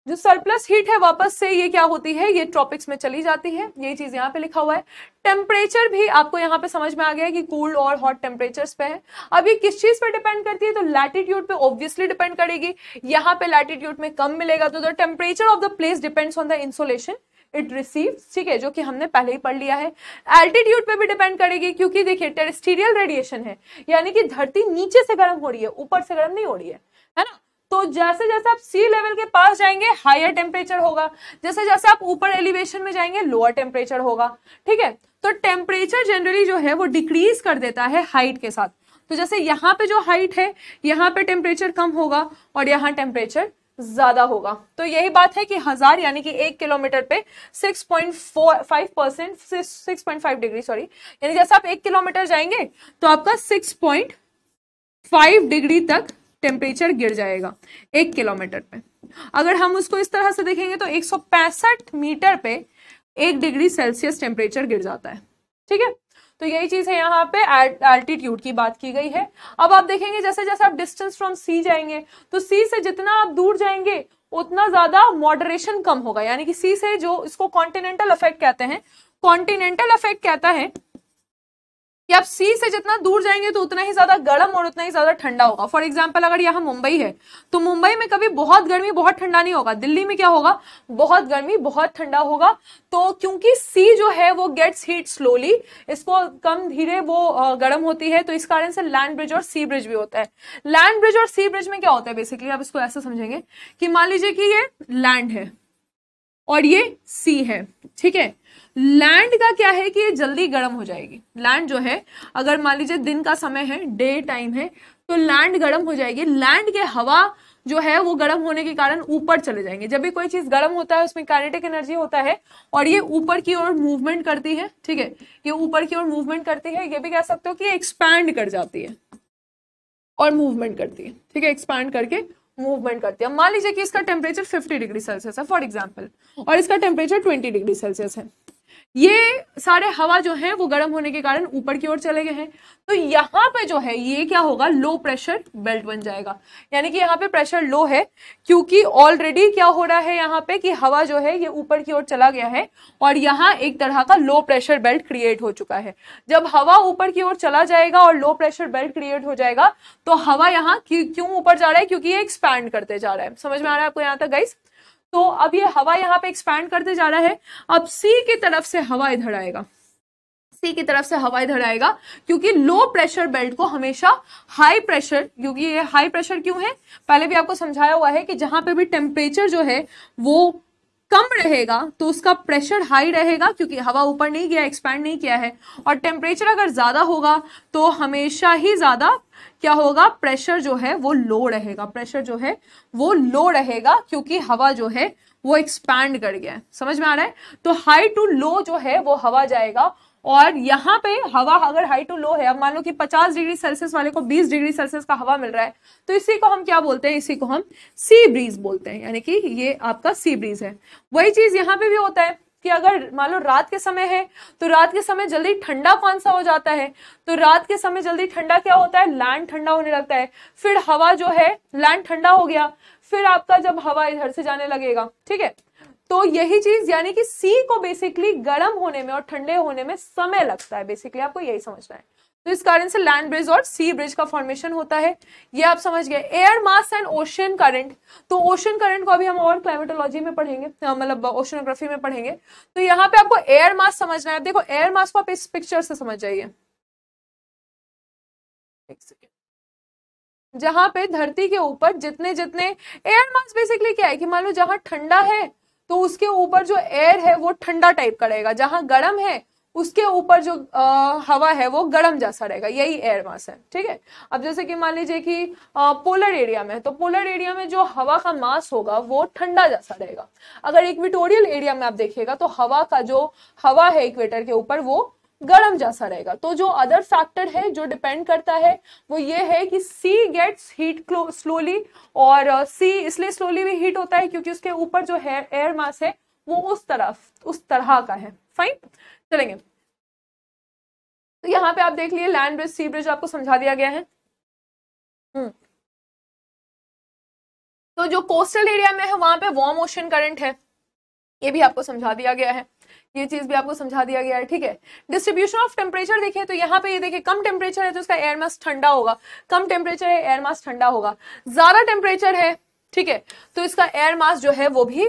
जो सरप्लस हीट है वापस से ये क्या होती है ये ट्रॉपिक्स में चली जाती है ये चीज यहाँ पे लिखा हुआ है टेम्परेचर भी आपको यहाँ पे समझ में आ गया है कि कूल्ड और हॉट टेम्परेचर्स पे है अब ये किस चीज पे डिपेंड करती है तो लैटिट्यूड पे ऑब्वियसली डिपेंड करेगी यहाँ पे लैटिट्यूड में कम मिलेगा तो the temperature of the place depends on the insulation it receive ठीक है जो कि हमने पहले ही पढ़ लिया है एल्टीट्यूड पे भी डिपेंड करेगी क्योंकि देखिए टेरेस्टीरियल रेडिएशन है यानी कि धरती नीचे से गर्म हो रही है ऊपर से गर्म नहीं हो रही है है ना तो जैसे जैसे आप सी लेवल के पास जाएंगे हायर टेम्परेचर होगा जैसे जैसे आप ऊपर एलिवेशन में जाएंगे लोअर टेम्परेचर होगा ठीक है तो टेम्परेचर जनरली जो है वो डिक्रीज कर देता है हाइट के साथ तो जैसे यहाँ पे जो हाइट है यहाँ पे टेम्परेचर कम होगा और यहाँ टेम्परेचर ज्यादा होगा तो यही बात है कि हजार यानी कि एक किलोमीटर पे 6.5 percent six point five degree sorry यानी जैसे आप एक किलोमीटर जाएंगे तो आपका 6.5 डिग्री तक टेम्परेचर गिर जाएगा एक किलोमीटर पे अगर हम उसको इस तरह से देखेंगे तो एक मीटर पे एक डिग्री सेल्सियस टेम्परेचर गिर जाता है ठीक है तो यही चीज है यहाँ पे एल्टीट्यूड की बात की गई है अब आप देखेंगे जैसे जैसे आप डिस्टेंस फ्रॉम सी जाएंगे तो सी से जितना आप दूर जाएंगे उतना ज्यादा मॉडरेशन कम होगा यानी कि सी से जो इसको कॉन्टिनेंटल इफेक्ट कहते हैं कॉन्टिनेंटल इफेक्ट कहता है कि आप सी से जितना दूर जाएंगे तो उतना ही ज्यादा गर्म और उतना ही ज्यादा ठंडा होगा फॉर एग्जाम्पल अगर यहाँ मुंबई है तो मुंबई में कभी बहुत गर्मी बहुत ठंडा नहीं होगा दिल्ली में क्या होगा बहुत गर्मी बहुत ठंडा होगा तो क्योंकि सी जो है वो गेट्स हीट स्लोली इसको कम धीरे वो गर्म होती है तो इस कारण से लैंड ब्रिज और सी ब्रिज भी होता है लैंड ब्रिज और सी ब्रिज में क्या होता है बेसिकली आप इसको ऐसा समझेंगे कि मान लीजिए कि ये लैंड है और ये सी है ठीक है लैंड का क्या है कि ये जल्दी गर्म हो जाएगी लैंड जो है अगर मान लीजिए दिन का समय है डे टाइम है तो लैंड गर्म हो जाएगी लैंड के हवा जो है वो गर्म होने के कारण ऊपर चले जाएंगे जब भी कोई चीज गर्म होता है उसमें कैनेटिक एनर्जी होता है और ये ऊपर की ओर मूवमेंट करती है ठीक है ये ऊपर की ओर मूवमेंट करती है ये भी कह सकते हो कि एक्सपैंड कर जाती है और मूवमेंट करती है ठीक है एक्सपैंड करके मूवमेंट करती है मान लीजिए कि इसका टेम्परेचर 50 डिग्री सेल्सियस है फॉर एग्जाम्पल और इसका टेम्परेचर 20 डिग्री सेल्सियस है ये सारे हवा जो है वो गर्म होने के कारण ऊपर की ओर चले गए हैं तो यहाँ पे जो है ये क्या होगा लो प्रेशर बेल्ट बन जाएगा यानी कि यहाँ पे प्रेशर लो है क्योंकि ऑलरेडी क्या हो रहा है यहाँ पे कि हवा जो है ये ऊपर की ओर चला गया है और यहाँ एक तरह का लो प्रेशर बेल्ट क्रिएट हो चुका है जब हवा ऊपर की ओर चला जाएगा और लो प्रेशर बेल्ट क्रिएट हो जाएगा तो हवा यहाँ क्यों ऊपर जा रहा है क्योंकि ये एक्सपैंड करते जा रहा है समझ में आ रहा है आपको यहाँ तक गाइस तो अब ये हवा यहाँ पे एक्सपैंड करते जा रहा है अब सी की तरफ से हवा इधर आएगा सी की तरफ से हवा इधर आएगा क्योंकि लो प्रेशर बेल्ट को हमेशा हाई प्रेशर क्योंकि ये हाई प्रेशर क्यों है पहले भी आपको समझाया हुआ है कि जहां पे भी टेम्परेचर जो है वो कम रहेगा तो उसका प्रेशर हाई रहेगा क्योंकि हवा ऊपर नहीं गया एक्सपैंड नहीं किया है और टेम्परेचर अगर ज़्यादा होगा तो हमेशा ही ज़्यादा क्या होगा प्रेशर जो है वो लो रहेगा प्रेशर जो है वो लो रहेगा क्योंकि हवा जो है वो एक्सपैंड कर गया समझ में आ रहा है तो हाई टू लो जो है वो हवा जाएगा और यहाँ पे हवा अगर हाई टू लो है अब मान लो कि 50 डिग्री सेल्सियस वाले को 20 डिग्री सेल्सियस का हवा मिल रहा है तो इसी को हम क्या बोलते हैं इसी को हम सी ब्रीज बोलते हैं यानी कि ये आपका सी ब्रीज है वही चीज यहाँ पे भी होता है कि अगर मान लो रात के समय है तो रात के समय जल्दी ठंडा कौन सा हो जाता है तो रात के समय जल्दी ठंडा क्या होता है लैंड ठंडा होने लगता है फिर हवा जो है लैंड ठंडा हो गया फिर आपका जब हवा इधर से जाने लगेगा ठीक है तो यही चीज यानी कि सी को बेसिकली गर्म होने में और ठंडे होने में समय लगता है बेसिकली आपको यही समझना है तो इस कारण से लैंड ब्रिज और सी ब्रिज का फॉर्मेशन होता है ये आप समझ गए air mass and ocean current तो ओशन करंट को अभी हम और क्लाइमेटोलॉजी में पढ़ेंगे मतलब ओशनोग्राफी में पढ़ेंगे तो यहाँ पे आपको एयर मास समझना है देखो एयर मास को आप इस पिक्चर से समझ जाइए जहां पे धरती के ऊपर जितने जितने एयर मास बेसिकली क्या है कि मान लो जहां ठंडा है तो उसके ऊपर जो एयर है वो ठंडा टाइप का रहेगा जहां गर्म है उसके ऊपर जो आ, हवा है वो गर्म जैसा रहेगा यही एयर मास है ठीक है अब जैसे कि मान लीजिए कि आ, पोलर एरिया में तो पोलर एरिया में जो हवा का मास होगा वो ठंडा जैसा रहेगा अगर इक्विटोरियल एरिया में आप देखिएगा तो हवा का जो हवा है इक्वेटर के ऊपर वो गर्म जैसा रहेगा तो जो अदर फैक्टर है जो डिपेंड करता है वो ये है कि सी गेट्स हीट स्लोली और सी uh, इसलिए स्लोली भी हीट होता है क्योंकि उसके ऊपर जो है एयर मास है वो उस तरफ उस तरह का है फाइन चलेंगे तो यहाँ पे आप देख लिए लैंड ब्रिज सी ब्रिज आपको समझा दिया गया है हम्म। तो जो कोस्टल एरिया में है वहां पे वार्म ओशन करंट है ये भी आपको समझा दिया गया है ये चीज भी आपको समझा दिया गया है ठीक है डिस्ट्रीब्यूशन ऑफ टेम्परेचर देखिए तो यहाँ पे ये देखिए कम टेम्परेचर है तो इसका एयर मास ठंडा होगा कम टेम्परेचर है एयर मास ठंडा होगा ज्यादा टेम्परेचर है ठीक है तो इसका एयर मास जो है वो भी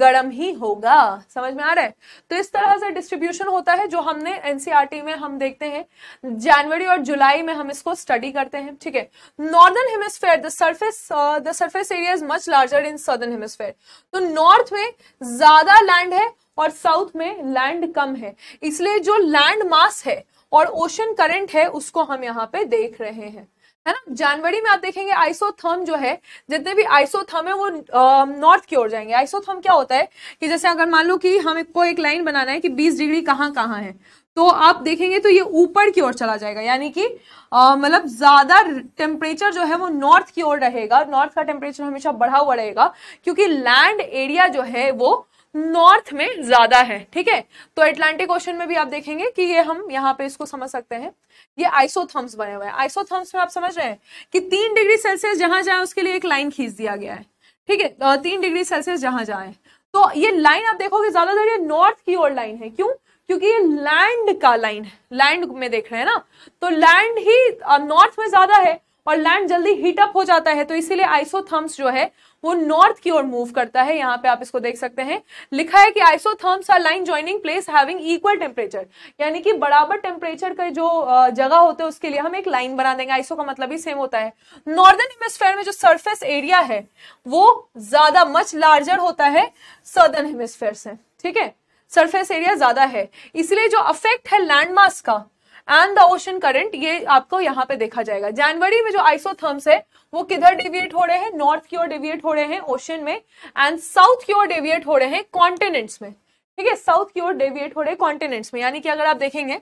गर्म ही होगा समझ में आ रहा है तो इस तरह से डिस्ट्रीब्यूशन होता है जो हमने एनसीआरटी e में हम देखते हैं जनवरी और जुलाई में हम इसको स्टडी करते हैं ठीक है northern hemisphere the surface the surface area is much larger in southern hemisphere तो नॉर्थ में ज्यादा लैंड है और साउथ में लैंड कम है इसलिए जो लैंड मास है और ओशन करंट है उसको हम यहाँ पे देख रहे हैं है ना जनवरी में आप देखेंगे आइसोथर्म जो है जितने भी आइसोथर्म है वो नॉर्थ की ओर जाएंगे आइसोथर्म क्या होता है कि जैसे अगर मान लो कि को एक लाइन बनाना है कि 20 डिग्री कहाँ कहाँ है तो आप देखेंगे तो ये ऊपर की ओर चला जाएगा यानी कि मतलब ज्यादा टेम्परेचर जो है वो नॉर्थ की ओर रहेगा नॉर्थ का टेम्परेचर हमेशा बढ़ा हुआ रहेगा क्योंकि लैंड एरिया जो है वो नॉर्थ में ज्यादा है ठीक है तो एटलांटिक ओशन में भी आप देखेंगे कि ये हम यहाँ पे इसको समझ सकते हैं ये आइसोथम्स बने हुए हैं आइसोथम्स में आप समझ रहे हैं कि तीन डिग्री सेल्सियस जहां जाए उसके लिए एक लाइन खींच दिया गया है ठीक है तीन डिग्री सेल्सियस जहां जाए तो ये लाइन आप देखोगे ज्यादातर ये नॉर्थ की ओर लाइन है क्यों क्योंकि ये लैंड का लाइन है लैंड में देख रहे हैं ना तो लैंड ही नॉर्थ में ज्यादा है और लैंड जल्दी हीटअप हो जाता है तो इसीलिए आइसोथम्स जो है वो नॉर्थ की ओर मूव करता है यहाँ पे आप इसको देख सकते हैं लिखा है कि isotherms are line joining place having equal temperature यानी कि बराबर टेम्परेचर का जो जगह होते हैं उसके लिए हम एक लाइन बना देंगे आइसो का मतलब ही सेम होता है नॉर्दर्न हेमिस्फेयर में जो सरफेस एरिया है वो ज्यादा मच लार्जर होता है सदर्न हेमिस्फेयर से ठीक है सरफेस एरिया ज्यादा है इसलिए जो अफेक्ट है लैंडमास का एंड द ओशन करंट ये आपको यहाँ पे देखा जाएगा जनवरी में जो आइसोथर्म्स है वो किधर डेविएट हो रहे हैं नॉर्थ की ओर डेविएट हो रहे हैं ओशन में एंड साउथ की ओर डेविएट हो रहे हैं कॉन्टिनेंट्स में ठीक है साउथ की ओर डेविएट हो रहे हैं कॉन्टिनेंट्स में यानी कि अगर आप देखेंगे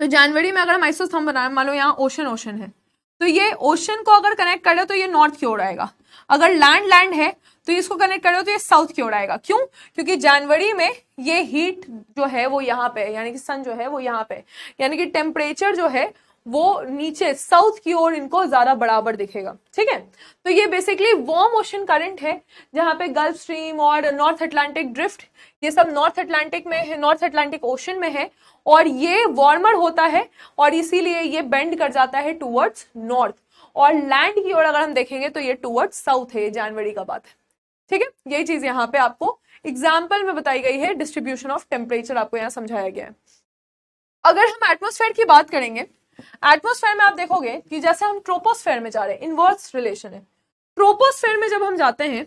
तो जनवरी में अगर हम आइसोथर्म बनाए मान लो यहाँ ओशन ओशन है तो ये ओशन को अगर कनेक्ट करें तो ये नॉर्थ की ओर आएगा अगर लैंड लैंड है तो इसको कनेक्ट हो तो ये साउथ की ओर आएगा क्यों क्योंकि जनवरी में ये हीट जो है वो यहाँ पे यानी कि सन जो है वो यहाँ पे यानी कि टेम्परेचर जो है वो नीचे साउथ की ओर इनको ज़्यादा बराबर दिखेगा ठीक है तो ये बेसिकली वॉर्म ओशन करंट है जहां पे गल्फ स्ट्रीम और नॉर्थ अटलांटिक ड्रिफ्ट ये सब नॉर्थ अटलांटिक में है नॉर्थ अटलांटिक ओशन में है और ये वार्मर होता है और इसीलिए ये बेंड कर जाता है टूवर्ड्स नॉर्थ और लैंड की ओर अगर हम देखेंगे तो ये टूवर्ड्स साउथ है ये जनवरी का बात है ठीक है यही चीज यहाँ पे आपको एग्जाम्पल में बताई गई है डिस्ट्रीब्यूशन ऑफ टेम्परेचर आपको यहाँ समझाया गया है अगर हम एटमोस्फेयर की बात करेंगे एटमोस्फेयर में आप देखोगे कि जैसे हम ट्रोपोस्फेयर में जा रहे हैं इनवर्स रिलेशन है ट्रोपोस्फेयर में जब हम जाते हैं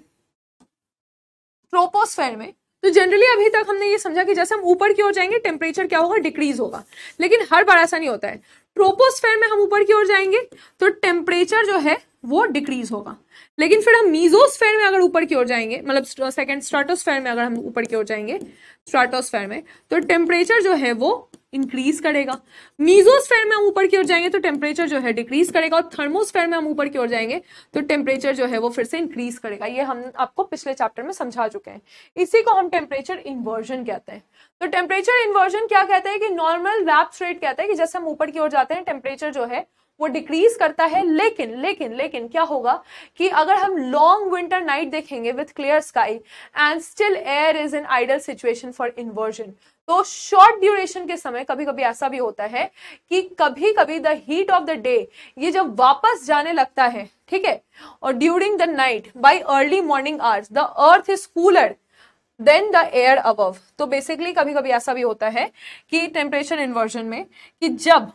ट्रोपोस्फेयर में तो जनरली अभी तक हमने ये समझा कि जैसे हम ऊपर की ओर जाएंगे टेम्परेचर क्या होगा डिक्रीज होगा लेकिन हर बार ऐसा नहीं होता है ट्रोपोस्फेयर में हम ऊपर की ओर जाएंगे तो टेम्परेचर जो है वो डिक्रीज होगा लेकिन फिर हम मीजोस्फेयर में अगर ऊपर की ओर जाएंगे मतलब सेकेंड स्ट्राटोस्फेयर में अगर हम ऊपर की ओर जाएंगे स्ट्राटोस्फेयर में तो टेम्परेचर जो है वो इंक्रीज करेगा मीजोस्फेयर में हम ऊपर की ओर जाएंगे तो टेम्परेचर जो है डिक्रीज करेगा और थर्मोस्फेयर में हम ऊपर की ओर जाएंगे तो टेम्परेचर जो है वो फिर से इंक्रीज करेगा ये हम आपको पिछले चैप्टर में समझा चुके हैं इसी को हम टेम्परेचर इन्वर्जन कहते हैं तो टेम्परेचर इन्वर्जन क्या कहते हैं कि नॉर्मल लैप्स रेट कहते हैं कि जैसे हम ऊपर की ओर जाते हैं टेम्परेचर जो है वो डिक्रीज करता है लेकिन लेकिन लेकिन क्या होगा कि अगर हम लॉन्ग विंटर नाइट देखेंगे with clear sky and still air is in idle situation for inversion तो शॉर्ट ड्यूरेशन के समय कभी कभी ऐसा भी होता है कि कभी कभी the heat of the day ये जब वापस जाने लगता है ठीक है और during the night by early morning hours the earth is cooler than the air above तो बेसिकली कभी कभी ऐसा भी होता है कि टेम्परेचर इन्वर्जन में कि जब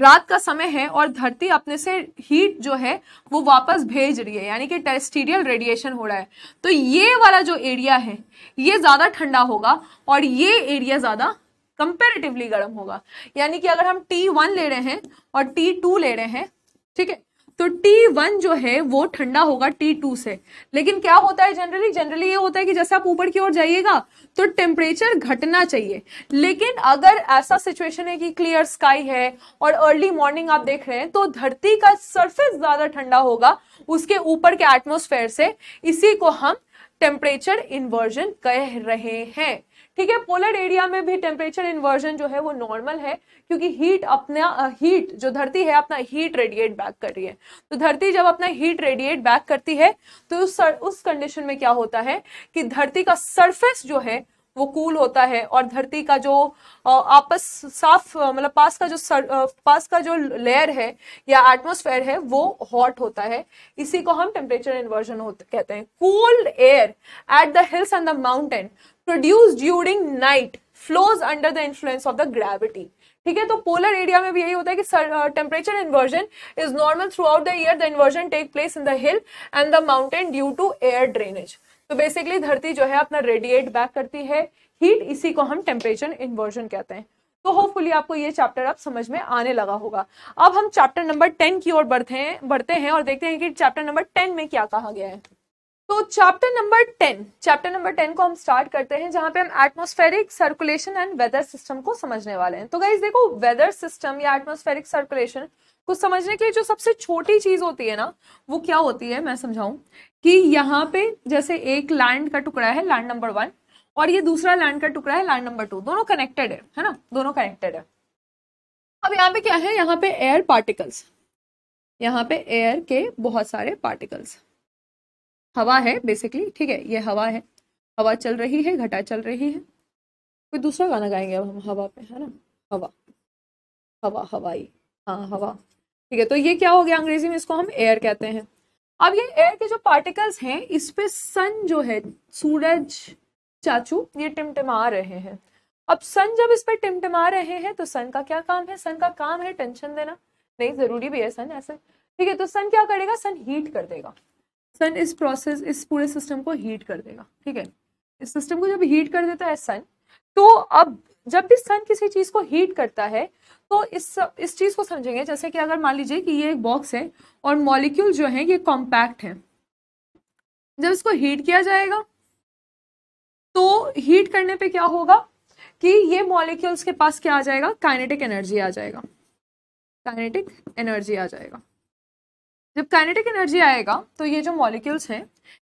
रात का समय है और धरती अपने से हीट जो है वो वापस भेज रही है यानी कि टेरेस्टीरियल रेडिएशन हो रहा है तो ये वाला जो एरिया है ये ज़्यादा ठंडा होगा और ये एरिया ज़्यादा कंपेरेटिवली गर्म होगा यानी कि अगर हम टी वन ले रहे हैं और टी टू ले रहे हैं ठीक है तो T1 जो है वो ठंडा होगा T2 से लेकिन क्या होता है जनरली जनरली ये होता है कि जैसे आप ऊपर की ओर जाइएगा तो टेम्परेचर घटना चाहिए लेकिन अगर ऐसा सिचुएशन है कि क्लियर स्काई है और अर्ली मॉर्निंग आप देख रहे हैं तो धरती का सरफेस ज्यादा ठंडा होगा उसके ऊपर के एटमोस्फेयर से इसी को हम टेम्परेचर इन्वर्जन कह रहे हैं ठीक है पोलर एरिया में भी टेम्परेचर इन्वर्जन जो है वो नॉर्मल है क्योंकि हीट अपना हीट जो धरती है अपना हीट रेडिएट बैक कर रही है तो धरती जब अपना हीट रेडिएट बैक करती है तो उस कंडीशन में क्या होता है कि धरती का सरफेस जो है वो कूल होता है और धरती का जो आपस साफ मतलब पास का जो सर, पास का जो लेयर है या एटमोसफेयर है वो हॉट होता है इसी को हम टेम्परेचर इन्वर्जन होते कहते हैं cooled air at the hills and the mountain produce during night flows under the influence of the gravity ठीक है तो पोलर एरिया में भी यही होता है कि temperature inversion is normal throughout the year the inversion take place in the hill and the mountain due to air drainage तो बेसिकली धरती जो है अपना रेडिएट बैक करती है हीट इसी को हम टेम्परेचर इन्वर्जन कहते हैं तो होपफुली आपको ये चैप्टर अब समझ में आने लगा होगा अब हम चैप्टर नंबर टेन की ओर बढ़ते हैं बढ़ते हैं और देखते हैं कि चैप्टर नंबर टेन में क्या कहा गया है तो chapter number ten chapter number ten को हम स्टार्ट करते हैं जहां पे हम atmospheric circulation and weather system को समझने वाले हैं तो गाइज देखो वेदर सिस्टम या एटमोस्फेरिक सर्कुलेशन को समझने के लिए जो सबसे छोटी चीज होती है ना वो क्या होती है मैं समझाऊं कि यहाँ पे जैसे एक लैंड का टुकड़ा है लैंड नंबर वन और ये दूसरा लैंड का टुकड़ा है लैंड नंबर टू दोनों कनेक्टेड है है ना दोनों कनेक्टेड है अब यहाँ पे क्या है यहाँ पे एयर पार्टिकल्स यहाँ पे एयर के बहुत सारे पार्टिकल्स हवा है बेसिकली ठीक है ये हवा है हवा चल रही है घटा चल रही है कोई दूसरा गाना गाएंगे अब हम हवा पे है ना हवा हवा हवाई हाँ हवा ठीक है तो ये क्या हो गया अंग्रेजी में इसको हम एयर कहते हैं अब ये एयर के जो पार्टिकल्स हैं इस पे सन जो है सूरज चाचू ये टिमटिमा रहे हैं अब सन जब इस पे टिमटिमा रहे हैं तो सन का क्या काम है सन का काम है टेंशन देना नहीं जरूरी भी है सन ऐसे ठीक है तो सन क्या करेगा सन हीट कर देगा सन इस प्रोसेस इस पूरे सिस्टम को हीट कर देगा ठीक है इस सिस्टम को जब हीट कर देता है सन तो अब जब भी सन किसी चीज़ को हीट करता है तो इस इस चीज़ को समझेंगे जैसे कि अगर मान लीजिए कि ये एक बॉक्स है और मॉलिक्यूल जो है ये कॉम्पैक्ट है जब इसको हीट किया जाएगा तो हीट करने पे क्या होगा कि ये मॉलिक्यूल्स के पास क्या आ जाएगा काइनेटिक एनर्जी आ जाएगा काइनेटिक एनर्जी आ जाएगा जब काइनेटिक एनर्जी आएगा तो ये जो मॉलिक्यूल्स हैं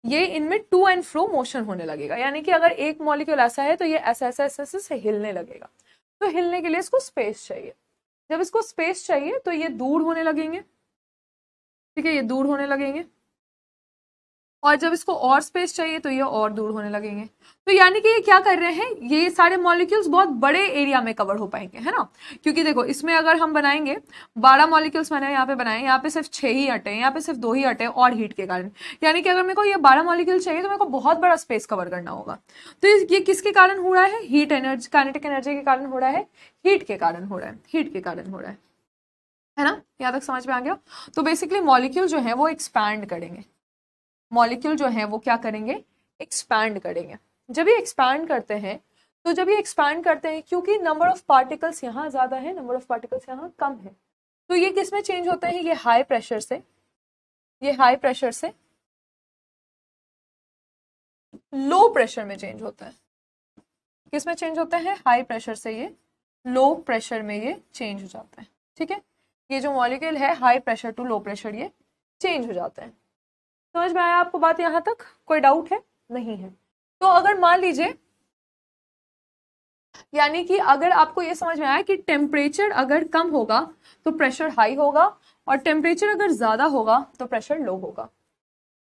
ये इनमें टू एंड फ्रो मोशन होने लगेगा यानी कि अगर एक मॉलिक्यूल ऐसा है तो ये ऐसा ऐसा ऐसा ऐसे हिलने लगेगा तो हिलने के लिए इसको स्पेस चाहिए जब इसको स्पेस चाहिए तो ये दूर होने लगेंगे ठीक है ये दूर होने लगेंगे और जब इसको और स्पेस चाहिए तो ये और दूर होने लगेंगे तो यानी कि ये क्या कर रहे हैं ये सारे मॉलिक्यूल्स बहुत बड़े एरिया में कवर हो पाएंगे है ना क्योंकि देखो इसमें अगर हम बनाएंगे बारह मॉलिक्यूल्स मैंने यहाँ पे बनाए यहाँ पे सिर्फ छः ही अटे यहाँ पे सिर्फ दो ही अटे और हीट के कारण यानी कि अगर मेरे को ये बारह मॉलिक्यूल चाहिए तो मेरे को बहुत बड़ा स्पेस कवर करना होगा तो ये किसके कारण हो रहा है हीट एनर्जी कैनेटिक एनर्जी के कारण हो रहा है हीट के कारण हो रहा है हीट के कारण हो रहा है है ना यहाँ तक समझ में आ गया तो बेसिकली मॉलिक्यूल जो है वो एक्सपैंड करेंगे मॉलिक्यूल जो हैं वो क्या करेंगे एक्सपैंड करेंगे जब ये एक्सपैंड करते हैं तो जब ये एक्सपैंड करते हैं क्योंकि नंबर ऑफ पार्टिकल्स यहाँ ज़्यादा है नंबर ऑफ पार्टिकल्स यहाँ कम है तो ये किस में चेंज होते हैं ये हाई प्रेशर से ये हाई प्रेशर से लो प्रेशर में चेंज होता है किस में चेंज होता है हाई प्रेशर से ये लो प्रेशर में ये चेंज हो जाता है ठीक है ये जो मॉलिक्यूल है high pressure to low pressure ये चेंज हो जाते हैं समझ में आया आपको बात यहाँ तक कोई डाउट है नहीं है तो अगर मान लीजिए यानी कि अगर आपको यह समझ में आया कि टेम्परेचर अगर कम होगा तो प्रेशर हाई होगा और टेम्परेचर अगर ज़्यादा होगा तो प्रेशर लो होगा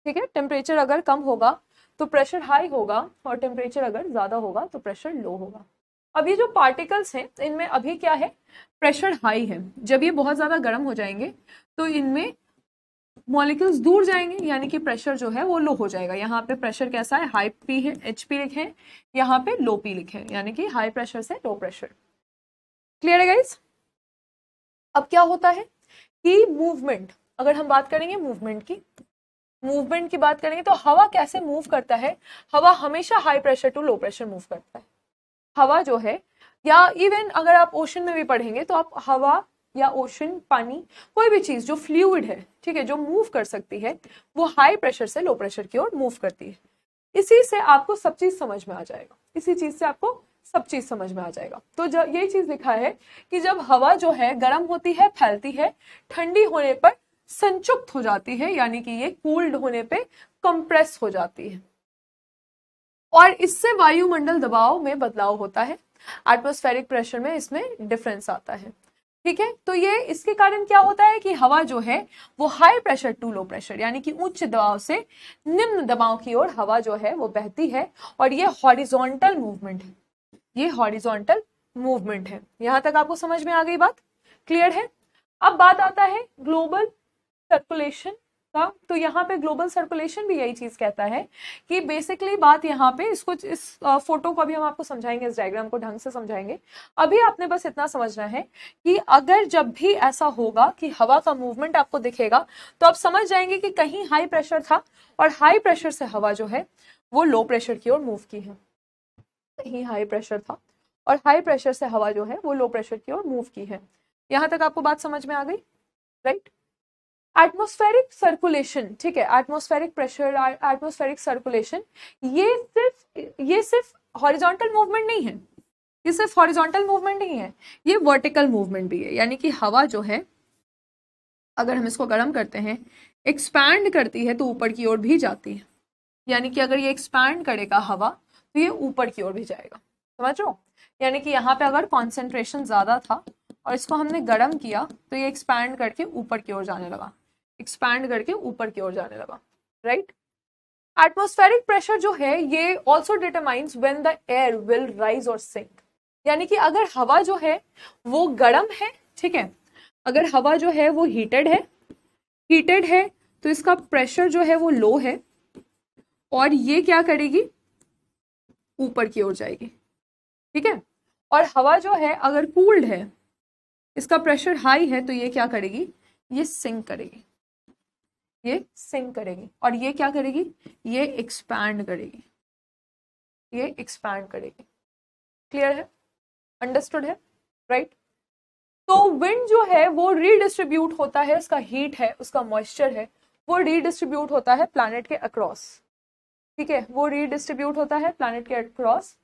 ठीक है टेम्परेचर अगर कम होगा तो प्रेशर हाई होगा और टेम्परेचर अगर ज़्यादा होगा तो प्रेशर लो होगा अब ये जो पार्टिकल्स हैं इनमें अभी क्या है प्रेशर हाई है जब ये बहुत ज़्यादा गर्म हो जाएंगे तो इनमें मॉलिक्यूल्स दूर जाएंगे यानी कि प्रेशर जो है वो लो हो जाएगा यहाँ पे प्रेशर कैसा है हाई पी है एच पी लिखे यहाँ पे लो पी लिखे यानी कि हाई प्रेशर से लो प्रेशर क्लियर है गाइज अब क्या होता है कि मूवमेंट अगर हम बात करेंगे मूवमेंट की मूवमेंट की बात करेंगे तो हवा कैसे मूव करता है हवा हमेशा high pressure to low pressure move करता है हवा जो है या इवन अगर आप ओशन में भी पढ़ेंगे तो आप हवा या ओशन पानी कोई भी चीज़ जो फ्लूड है ठीक है जो मूव कर सकती है वो हाई प्रेशर से लो प्रेशर की ओर मूव करती है इसी से आपको सब चीज़ समझ में आ जाएगा इसी चीज़ से आपको सब चीज़ समझ में आ जाएगा तो जब यही चीज़ लिखा है कि जब हवा जो है गर्म होती है फैलती है ठंडी होने पर संचुप्त हो जाती है यानी कि ये कूल्ड होने पे कंप्रेस हो जाती है और इससे वायुमंडल दबाव में बदलाव होता है एटमोस्फेरिक प्रेशर में इसमें डिफरेंस आता है ठीक है तो ये इसके कारण क्या होता है कि हवा जो है वो high pressure to low pressure यानी कि उच्च दबाव से निम्न दबाव की ओर हवा जो है वो बहती है और ये हॉरिजोंटल मूवमेंट है ये हॉरिजोंटल मूवमेंट है यहां तक आपको समझ में आ गई बात क्लियर है अब बात आता है ग्लोबल सर्कुलेशन का तो यहाँ पे ग्लोबल सर्कुलेशन भी यही चीज़ कहता है कि बेसिकली बात यहाँ पे इसको इस फोटो को अभी हम आपको समझाएंगे इस डायग्राम को ढंग से समझाएंगे अभी आपने बस इतना समझना है कि अगर जब भी ऐसा होगा कि हवा का मूवमेंट आपको दिखेगा तो आप समझ जाएंगे कि कहीं हाई प्रेशर था और हाई प्रेशर से हवा जो है वो लो प्रेशर की ओर मूव की है कहीं हाई प्रेशर था और हाई प्रेशर से हवा जो है वो लो प्रेशर की ओर मूव की है यहाँ तक आपको बात समझ में आ गई राइट right? एटमोस्फेरिक सर्कुलेशन ठीक है एटमोस्फेरिक प्रेशर एटमोस्फेरिक सर्कुलेशन ये सिर्फ ये सिर्फ हॉरिजॉन्टल मूवमेंट नहीं है ये सिर्फ हॉरिजॉन्टल मूवमेंट नहीं है ये वर्टिकल मूवमेंट भी है यानी कि हवा जो है अगर हम इसको गर्म करते हैं एक्सपैंड करती है तो ऊपर की ओर भी जाती है यानी कि अगर ये एक्सपैंड करेगा हवा तो ये ऊपर की ओर भी जाएगा समझ लो यानी कि यहाँ पे अगर कॉन्सेंट्रेशन ज़्यादा था और इसको हमने गर्म किया तो ये एक्सपैंड करके ऊपर की ओर जाने लगा एक्सपैंड करके ऊपर की ओर जाने लगा राइट एटमोस्फेरिक प्रेशर जो है ये also determines when the air will rise और सिंक यानी कि अगर हवा जो है वो गर्म है ठीक है अगर हवा जो है वो हीटेड है हीटेड है तो इसका प्रेशर जो है वो लो है और ये क्या करेगी ऊपर की ओर जाएगी ठीक है और हवा जो है अगर कूल्ड है इसका प्रेशर हाई है तो ये क्या करेगी ये सिंक करेगी ये सिंक करेगी और ये क्या करेगी ये एक्सपैंड करेगी ये एक्सपैंड करेगी क्लियर है अंडरस्टूड है राइट right? तो विंड जो है वो रीडिस्ट्रीब्यूट होता है उसका हीट है उसका मॉइस्चर है वो रीडिस्ट्रीब्यूट होता है प्लानट के अक्रॉस ठीक है वो रीडिस्ट्रीब्यूट होता है प्लानट के अक्रॉस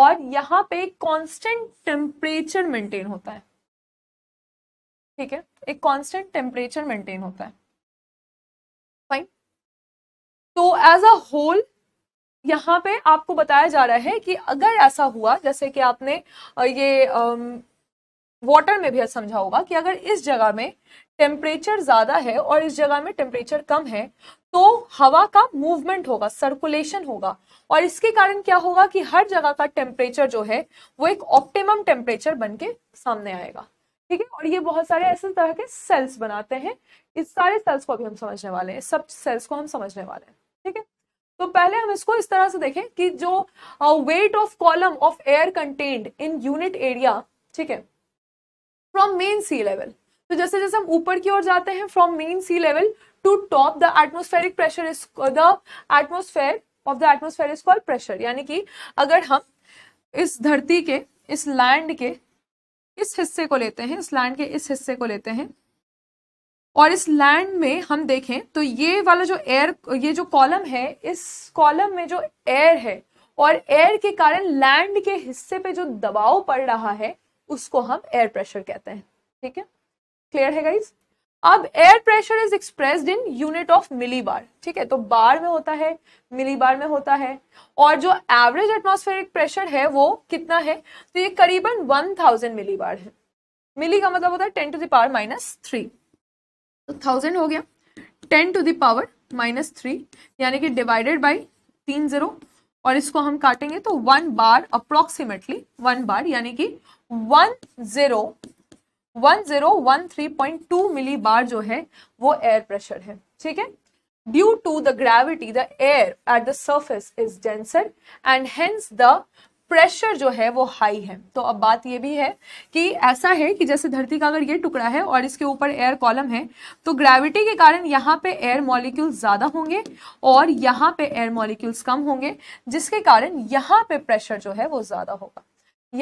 और यहाँ पे कॉन्स्टेंट टेम्परेचर मेंटेन होता है ठीक है एक कांस्टेंट टेम्परेचर मेंटेन होता है तो एज अ होल यहाँ पे आपको बताया जा रहा है कि अगर ऐसा हुआ जैसे कि आपने ये वाटर में भी समझा होगा कि अगर इस जगह में टेम्परेचर ज़्यादा है और इस जगह में टेम्परेचर कम है तो हवा का मूवमेंट होगा सर्कुलेशन होगा और इसके कारण क्या होगा कि हर जगह का टेम्परेचर जो है वो एक ऑप्टिमम टेम्परेचर बन के सामने आएगा ठीक है और ये बहुत सारे ऐसे तरह के सेल्स बनाते हैं इस सारे सेल्स को भी हम समझने वाले हैं सब सेल्स को हम समझने वाले हैं ठीक है तो पहले हम इसको इस तरह से देखें कि जो weight of column of air contained in unit area ठीक है फ्रॉम मेन सी लेवल तो जैसे जैसे हम ऊपर की ओर जाते हैं from mean sea level to top the atmospheric pressure is the atmosphere of the atmosphere is call pressure यानी कि अगर हम इस धरती के इस लैंड के इस हिस्से को लेते हैं इस लैंड के इस हिस्से को लेते हैं और इस लैंड में हम देखें तो ये वाला जो एयर ये जो कॉलम है इस कॉलम में जो एयर है और एयर के कारण लैंड के हिस्से पे जो दबाव पड़ रहा है उसको हम एयर प्रेशर कहते हैं ठीक है क्लियर है गाइज अब air pressure is expressed in unit of millibar ठीक है तो बार में होता है मिली बार में होता है और जो एवरेज एटमोस्फेरिक प्रेशर है वो कितना है तो ये करीबन 1000 मिली बार है मिली का मतलब होता है ten to the power minus three तो थाउजेंड हो गया ten to the power minus three यानी कि डिवाइडेड बाई तीन ज़ीरो और इसको हम काटेंगे तो one bar approximately one bar यानी कि one zero one zero one three point two millibar जो है वो एयर प्रेशर है ठीक है due to the gravity the air at the surface is denser and hence the pressure जो है वो हाई है तो अब बात ये भी है कि ऐसा है कि जैसे धरती का अगर ये टुकड़ा है और इसके ऊपर एयर कॉलम है तो ग्रेविटी के कारण यहाँ पे एयर मॉलिक्यूल्स ज़्यादा होंगे और यहाँ पे एयर मॉलिक्यूल्स कम होंगे जिसके कारण यहाँ पे प्रेशर जो है वो ज़्यादा होगा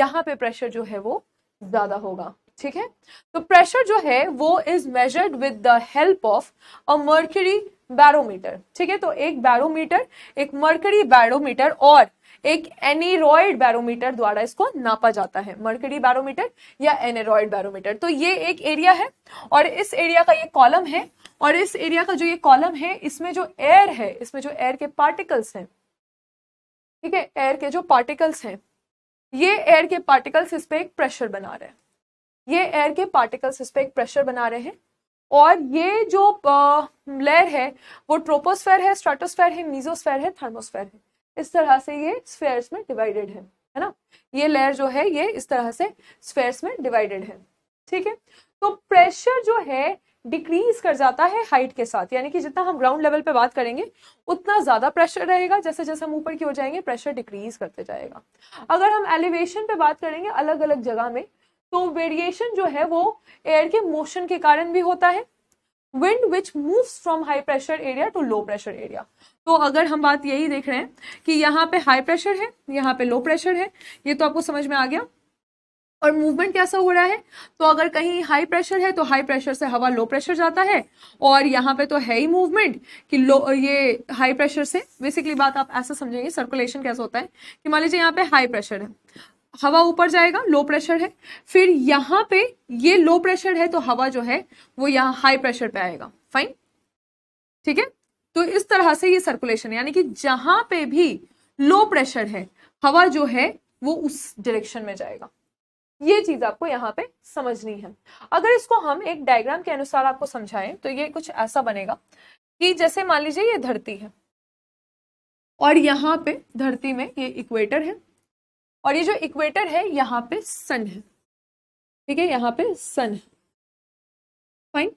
यहाँ पे प्रेशर जो है वो ज़्यादा होगा ठीक है तो प्रेशर जो है वो is measured with the help of a mercury barometer ठीक है तो एक बैरोमीटर एक मर्करी बैरोमीटर और एक एनेरॉयड बैरोमीटर द्वारा इसको नापा जाता है मर्करी बैरोमीटर या एनेरॉयड बैरोमीटर तो ये एक एरिया है और इस एरिया का ये कॉलम है और इस एरिया का जो ये कॉलम है इसमें जो एयर है इसमें जो एयर के पार्टिकल्स हैं ठीक है एयर के जो पार्टिकल्स हैं ये एयर के पार्टिकल्स इस पर एक प्रेशर बना रहे हैं ये एयर के पार्टिकल्स इस पर एक प्रेशर बना रहे हैं और ये जो लेयर है वो ट्रोपोस्फेयर है स्ट्रेटोस्फेयर है मीजोस्फेयर है थर्मोस्फेयर है इस तरह से ये स्फेयर्स में डिवाइडेड है है ना ये लेयर जो है ये इस तरह से स्फेयर्स में डिवाइडेड है ठीक है तो प्रेशर जो है डिक्रीज कर जाता है हाइट के साथ यानी कि जितना हम ग्राउंड लेवल पे बात करेंगे उतना ज़्यादा प्रेशर रहेगा जैसे जैसे हम ऊपर की हो जाएंगे प्रेशर डिक्रीज करते जाएगा अगर हम एलिवेशन पे बात करेंगे अलग अलग जगह में तो वेरिएशन जो है वो एयर के मोशन के कारण भी होता है wind which moves from high pressure area to low pressure area तो अगर हम बात यही देख रहे हैं कि यहाँ पे हाई प्रेशर है यहाँ पे लो प्रेशर है ये तो आपको समझ में आ गया और मूवमेंट कैसा हो रहा है तो अगर कहीं हाई प्रेशर है तो हाई प्रेशर से हवा लो प्रेशर जाता है और यहाँ पे तो है ही मूवमेंट कि लो ये हाई प्रेशर से बेसिकली बात आप ऐसा समझेंगे सर्कुलेशन कैसा होता है कि मान लीजिए यहाँ पे हाई प्रेशर है हवा ऊपर जाएगा लो प्रेशर है फिर यहां पे ये लो प्रेशर है तो हवा जो है वो यहाँ हाई प्रेशर पे आएगा फाइन ठीक है तो इस तरह से ये सर्कुलेशन यानी कि जहां पे भी लो प्रेशर है हवा जो है वो उस डायरेक्शन में जाएगा ये चीज आपको यहाँ पे समझनी है अगर इसको हम एक डायग्राम के अनुसार आपको समझाएं तो ये कुछ ऐसा बनेगा कि जैसे मान लीजिए ये धरती है और यहाँ पे धरती में ये इक्वेटर है और ये जो इक्वेटर है यहाँ पे सन है ठीक है यहाँ पे सन है फाइन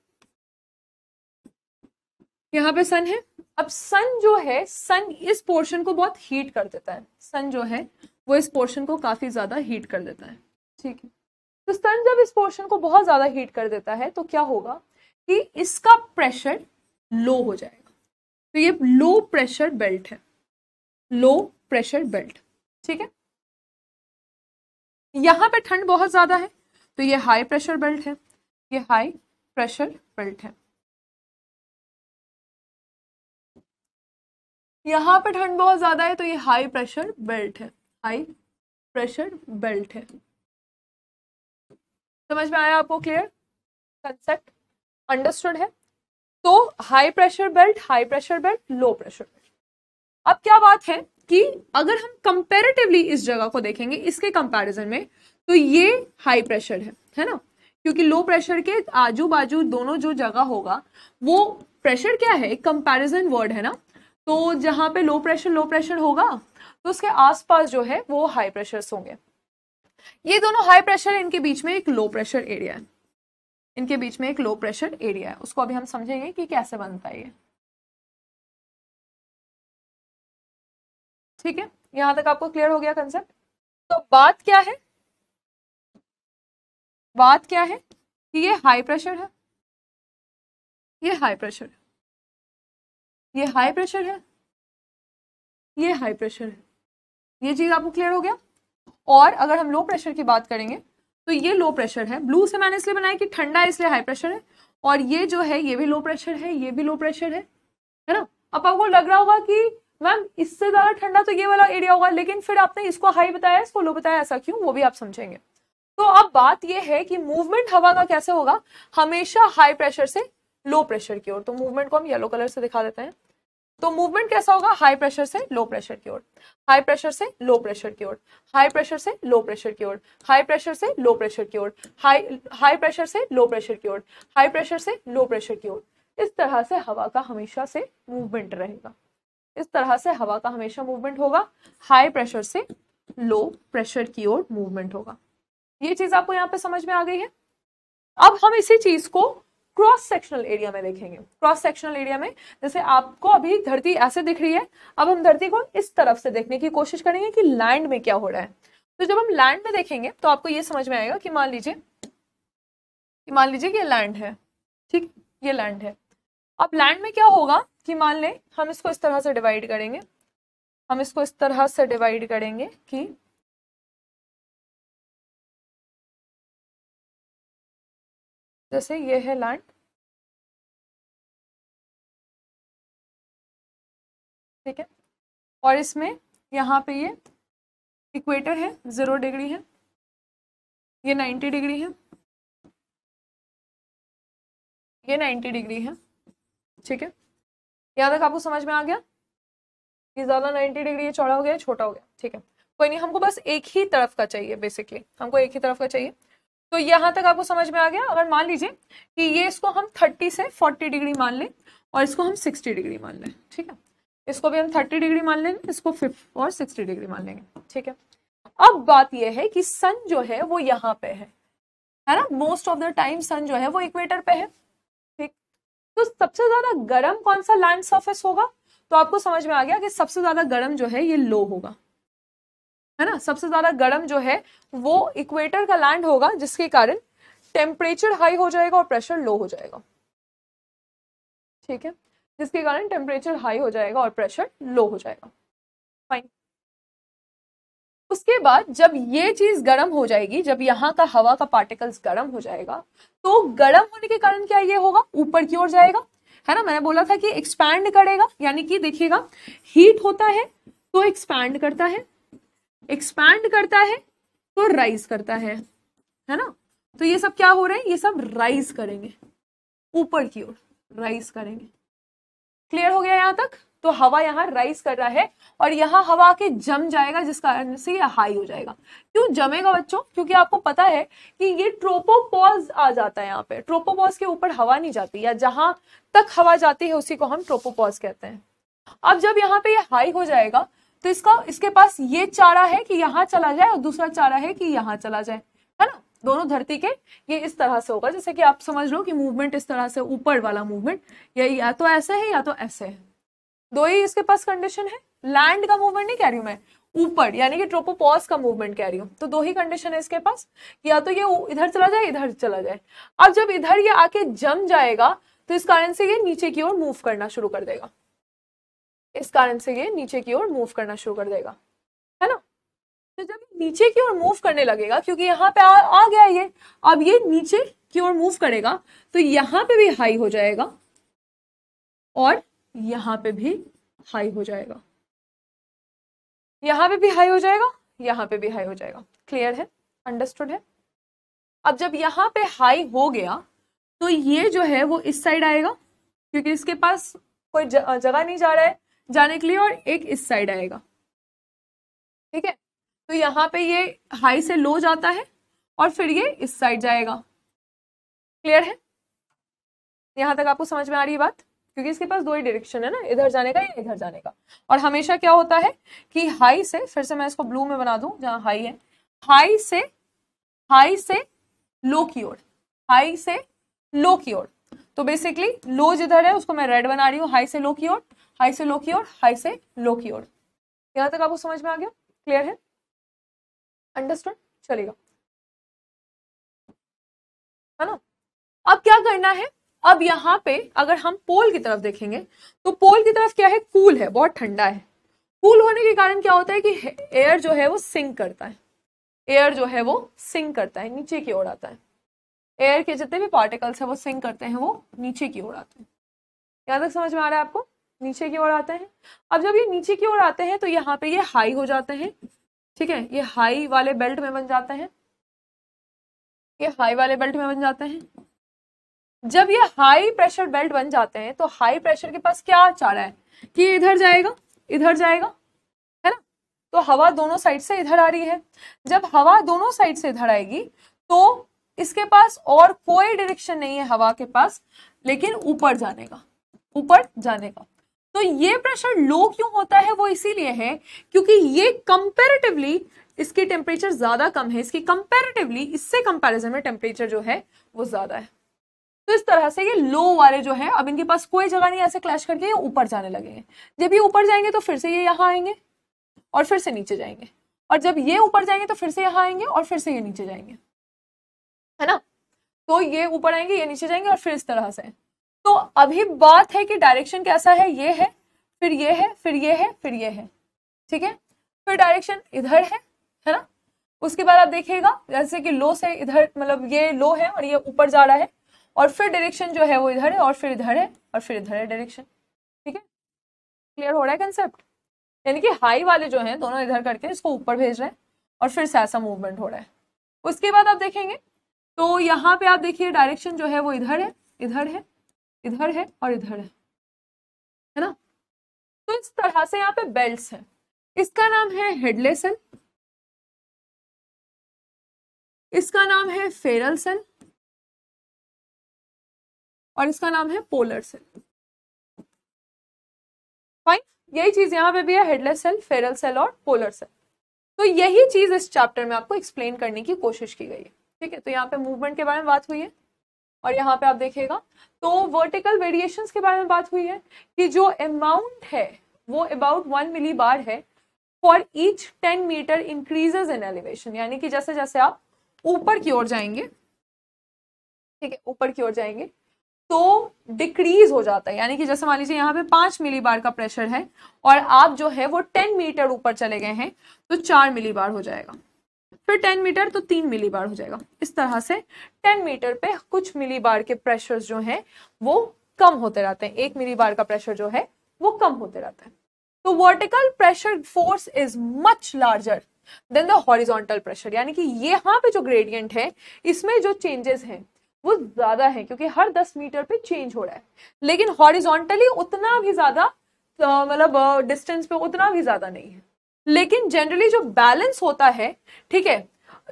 यहाँ पे सन है अब सन जो है सन इस पोर्शन को बहुत हीट कर देता है सन जो है वो इस पोर्शन को काफी ज्यादा हीट कर देता है ठीक है तो सन जब इस पोर्शन को बहुत ज्यादा हीट कर देता है तो क्या होगा कि इसका प्रेशर लो हो जाएगा तो ये लो प्रेशर बेल्ट है लो प्रेशर बेल्ट ठीक है यहाँ पे ठंड बहुत ज़्यादा है तो ये हाई प्रेशर बेल्ट है ये हाई प्रेशर बेल्ट है यहाँ पे ठंड बहुत ज़्यादा है तो ये हाई प्रेशर बेल्ट है हाई प्रेशर बेल्ट है समझ में आया आपको क्लियर कंसेप्ट अंडरस्टूड है तो high pressure belt high pressure belt low pressure belt अब क्या बात है कि अगर हम कंपेरेटिवली इस जगह को देखेंगे इसके कंपैरिजन में तो ये हाई प्रेशर है है ना क्योंकि लो प्रेशर के आजू बाजू दोनों जो जगह होगा वो प्रेशर क्या है कंपेरिजन वर्ड है ना तो जहां पे लो प्रेशर लो प्रेशर होगा तो उसके आसपास जो है वो हाई प्रेशर होंगे ये दोनों हाई प्रेशर इनके बीच में एक लो प्रेशर एरिया है इनके बीच में एक लो प्रेशर एरिया है उसको अभी हम समझेंगे कि कैसे बनता है ये ठीक है यहाँ तक आपको क्लियर हो गया कंसेप्ट तो बात क्या है बात क्या है कि ये हाई प्रेशर है ये हाई प्रेशर है ये हाई प्रेशर है ये हाई प्रेशर है ये चीज़ आपको क्लियर हो गया और अगर हम लो प्रेशर की बात करेंगे तो ये लो प्रेशर है ब्लू से मैंने इसलिए बनाया कि ठंडा इसलिए हाई प्रेशर है और ये जो है ये भी लो प्रेशर है ये भी लो प्रेशर है है ना अब आपको लग रहा होगा कि मैम इससे ज्यादा ठंडा तो ये वाला एरिया होगा लेकिन फिर आपने इसको हाई बताया इसको लो बताया ऐसा क्यों वो भी आप समझेंगे तो अब बात यह है कि मूवमेंट हवा का कैसे होगा हमेशा हाई प्रेशर से लो प्रेशर की ओर तो मूवमेंट को हम येलो कलर से दिखा देते हैं तो मूवमेंट कैसा होगा हाई प्रेशर से लो प्रेशर की ओर हाई प्रेशर से लो प्रेशर की ओर हाई प्रेशर से लो प्रेशर की ओर हाई प्रेशर से लो प्रेशर की ओर हाई हाई प्रेशर से लो प्रेशर की ओर हाई प्रेशर से लो प्रेशर की ओर इस तरह से हवा का हमेशा से मूवमेंट रहेगा इस तरह से हवा का हमेशा मूवमेंट होगा हाई प्रेशर से लो प्रेशर की ओर मूवमेंट होगा ये चीज आपको यहाँ पे समझ में आ गई है अब हम इसी चीज को क्रॉस सेक्शनल एरिया में देखेंगे क्रॉस सेक्शनल एरिया में जैसे आपको अभी धरती ऐसे दिख रही है अब हम धरती को इस तरफ से देखने की कोशिश करेंगे कि लैंड में क्या हो रहा है तो जब हम लैंड में देखेंगे तो आपको ये समझ में आएगा कि मान लीजिए कि मान लीजिए कि ये लैंड है ठीक ये लैंड है अब लैंड में क्या होगा कि मान लें हम इसको इस तरह से डिवाइड करेंगे हम इसको इस तरह से डिवाइड करेंगे कि जैसे ये है लैंड ठीक है और इसमें यहाँ पे ये इक्वेटर है ज़ीरो डिग्री है ये नाइन्टी डिग्री है ये नाइन्टी डिग्री है ठीक है यहाँ तक आपको समझ में आ गया कि ज्यादा 90 डिग्री ये चौड़ा हो गया छोटा हो गया ठीक है कोई नहीं हमको बस एक ही तरफ का चाहिए बेसिकली हमको एक ही तरफ का चाहिए तो यहाँ तक आपको समझ में आ गया अगर मान लीजिए कि ये इसको हम 30 से 40 डिग्री मान लें और इसको हम 60 डिग्री मान लें ठीक है इसको भी हम 30 डिग्री मान लेंगे इसको फिफ्ट और 60 डिग्री मान लेंगे ठीक है अब बात यह है कि सन जो है वो यहाँ पे है है ना most of the time sun जो है वो इक्वेटर पे है तो सबसे ज्यादा गर्म कौन सा लैंड सर्फेस होगा तो आपको समझ में आ गया कि सबसे ज्यादा गर्म जो है ये लो होगा है ना सबसे ज्यादा गर्म जो है वो इक्वेटर का लैंड होगा जिसके कारण टेम्परेचर हाई हो जाएगा और प्रेशर लो हो जाएगा ठीक है जिसके कारण टेम्परेचर हाई हो जाएगा और प्रेशर लो हो जाएगा फाइन उसके बाद जब ये चीज गर्म हो जाएगी जब यहाँ का हवा का पार्टिकल्स गर्म हो जाएगा तो गर्म होने के कारण क्या ये होगा ऊपर की ओर जाएगा है ना मैंने बोला था कि एक्सपैंड करेगा यानी कि देखिएगा हीट होता है तो एक्सपैंड करता है एक्सपैंड करता है तो राइज करता है है ना तो ये सब क्या हो रहे हैं ये सब राइज करेंगे ऊपर की ओर राइज करेंगे क्लियर हो गया यहां तक तो हवा यहाँ राइज कर रहा है और यहाँ हवा आके जम जाएगा जिस कारण से ये हाई हो जाएगा क्यों जमेगा बच्चों क्योंकि आपको पता है कि ये ट्रोपोपॉज आ जाता है यहाँ पे ट्रोपोपॉज के ऊपर हवा नहीं जाती या जहां तक हवा जाती है उसी को हम ट्रोपोपॉज कहते हैं अब जब यहाँ पे ये यह हाई हो जाएगा तो इसका इसके पास ये चारा है कि यहाँ चला जाए और दूसरा चारा है कि यहाँ चला जाए है ना दोनों धरती के ये इस तरह से होगा जैसे कि आप समझ लो कि मूवमेंट इस तरह से ऊपर वाला मूवमेंट या, या तो ऐसे है या तो ऐसे है दो ही इसके पास कंडीशन है लैंड का मूवमेंट नहीं कह रही हूँ मैं ऊपर यानी कि ट्रोपोपॉज का मूवमेंट कह रही हूँ तो दो ही कंडीशन है इसके पास या तो ये इधर चला जाए इधर चला जाए अब जब इधर ये आके जम जाएगा तो इस कारण से ये नीचे की ओर मूव करना शुरू कर देगा इस कारण से ये नीचे की ओर मूव करना शुरू कर देगा है ना तो जब नीचे की ओर मूव करने लगेगा क्योंकि यहाँ पे आ, आ गया ये अब ये नीचे की ओर मूव करेगा तो यहाँ पे भी हाई हो जाएगा और यहां पे भी हाई हो जाएगा यहां पे भी हाई हो जाएगा यहां पे भी हाई हो जाएगा क्लियर है अंडरस्टूड है अब जब यहां पे हाई हो गया तो ये जो है वो इस साइड आएगा क्योंकि इसके पास कोई जगह नहीं जा रहा है जाने के लिए और एक इस साइड आएगा ठीक है तो यहां पे ये हाई से लो जाता है और फिर ये इस साइड जाएगा क्लियर है यहां तक आपको समझ में आ रही है बात क्योंकि इसके पास दो ही डायरेक्शन है ना इधर जाने का या इधर जाने का और हमेशा क्या होता है कि हाई से फिर से मैं इसको ब्लू में बना दू जहां हाई है हाई से हाई से लो की ओर हाई से लो की ओर तो बेसिकली लो जिधर है उसको मैं रेड बना रही हूँ हाई से लो की ओर हाई से लो की ओर हाई से लो की ओर यहां तक आपको समझ में आ गया क्लियर है अंडरस्टूड चलेगा है ना अब क्या करना है अब यहाँ पे अगर हम पोल की तरफ देखेंगे तो पोल की तरफ क्या है कूल है बहुत ठंडा है कूल होने के कारण क्या होता है कि एयर जो है वो सिंक करता है एयर जो है वो सिंक करता है नीचे की ओर आता है एयर के जितने भी पार्टिकल्स है वो सिंक करते हैं वो नीचे की ओर आते हैं यहाँ तक समझ में आ रहा है आपको नीचे की ओर आते हैं अब जब ये नीचे की ओर आते हैं तो यहाँ पे ये हाई हो जाते हैं ठीक है ये हाई वाले बेल्ट में बन जाते हैं ये हाई वाले बेल्ट में बन जाते हैं जब ये हाई प्रेशर बेल्ट बन जाते हैं तो हाई प्रेशर के पास क्या चारा है कि इधर जाएगा इधर जाएगा है ना तो हवा दोनों साइड से इधर आ रही है जब हवा दोनों साइड से इधर आएगी तो इसके पास और कोई डायरेक्शन नहीं है हवा के पास लेकिन ऊपर जाने का ऊपर जाने का तो ये प्रेशर लो क्यों होता है वो इसीलिए है क्योंकि ये कंपेरेटिवली इसकी टेम्परेचर ज़्यादा कम है इसकी कंपेरेटिवली इससे कंपेरिजन में टेम्परेचर जो है वो ज़्यादा है तो इस तरह से ये लो वाले जो है अब इनके पास कोई जगह नहीं ऐसे क्लैश करके ये ऊपर जाने लगेंगे जब ये ऊपर जाएंगे तो फिर से ये यहाँ आएंगे और फिर से नीचे जाएंगे और जब ये ऊपर जाएंगे तो फिर से यहाँ आएंगे और फिर से ये नीचे जाएंगे है ना तो ये ऊपर आएंगे ये नीचे जाएंगे और फिर इस तरह से तो अभी बात है कि डायरेक्शन कैसा है ये है फिर ये है फिर ये है फिर ये है ठीक है फिर डायरेक्शन इधर है है ना उसके बाद आप देखिएगा जैसे कि लो से इधर मतलब ये लो है और ये ऊपर जा रहा है और फिर डायरेक्शन जो है वो इधर है और फिर इधर है और फिर इधर है डायरेक्शन ठीक है क्लियर हो रहा है कंसेप्ट यानी कि हाई वाले जो हैं दोनों इधर करके इसको ऊपर भेज रहे हैं और फिर से ऐसा मूवमेंट हो रहा है उसके बाद आप देखेंगे तो यहाँ पे आप देखिए डायरेक्शन जो है वो इधर है इधर है इधर है और इधर है है ना तो इस तरह से यहाँ पे बेल्ट है इसका नाम है हेडलेसन इसका नाम है फेरल सेल और इसका नाम है पोलर सेल फाइन यही चीज यहाँ पे भी है हेडलेस सेल फेरल सेल और पोलर सेल तो यही चीज इस चैप्टर में आपको एक्सप्लेन करने की कोशिश की गई है ठीक है तो यहाँ पे मूवमेंट के बारे में बात हुई है और यहाँ पे आप देखिएगा तो वर्टिकल वेरिएशन के बारे में बात हुई है कि जो अमाउंट है वो अबाउट वन मिली बार है for each ten metre increases in elevation यानी कि जैसे जैसे आप ऊपर की ओर जाएंगे ठीक है ऊपर की ओर जाएंगे तो डिक्रीज हो जाता है यानी कि जैसे मान लीजिए यहाँ पे पाँच मिली बार का प्रेशर है और आप जो है वो टेन मीटर ऊपर चले गए हैं तो चार मिली बार हो जाएगा फिर टेन मीटर तो तीन मिली बार हो जाएगा इस तरह से टेन मीटर पे कुछ मिली बार के प्रेशर जो है वो कम होते रहते हैं एक मिली बार का प्रेशर जो है वो कम होते रहता है तो vertical pressure force is much larger than the horizontal pressure यानी कि यहाँ पे जो ग्रेडियंट है इसमें जो चेंजेस हैं वो ज्यादा है क्योंकि हर दस मीटर पे चेंज हो रहा है लेकिन हॉरिजॉन्टली उतना भी ज्यादा मतलब डिस्टेंस पे उतना भी ज्यादा नहीं है लेकिन जनरली जो बैलेंस होता है ठीक है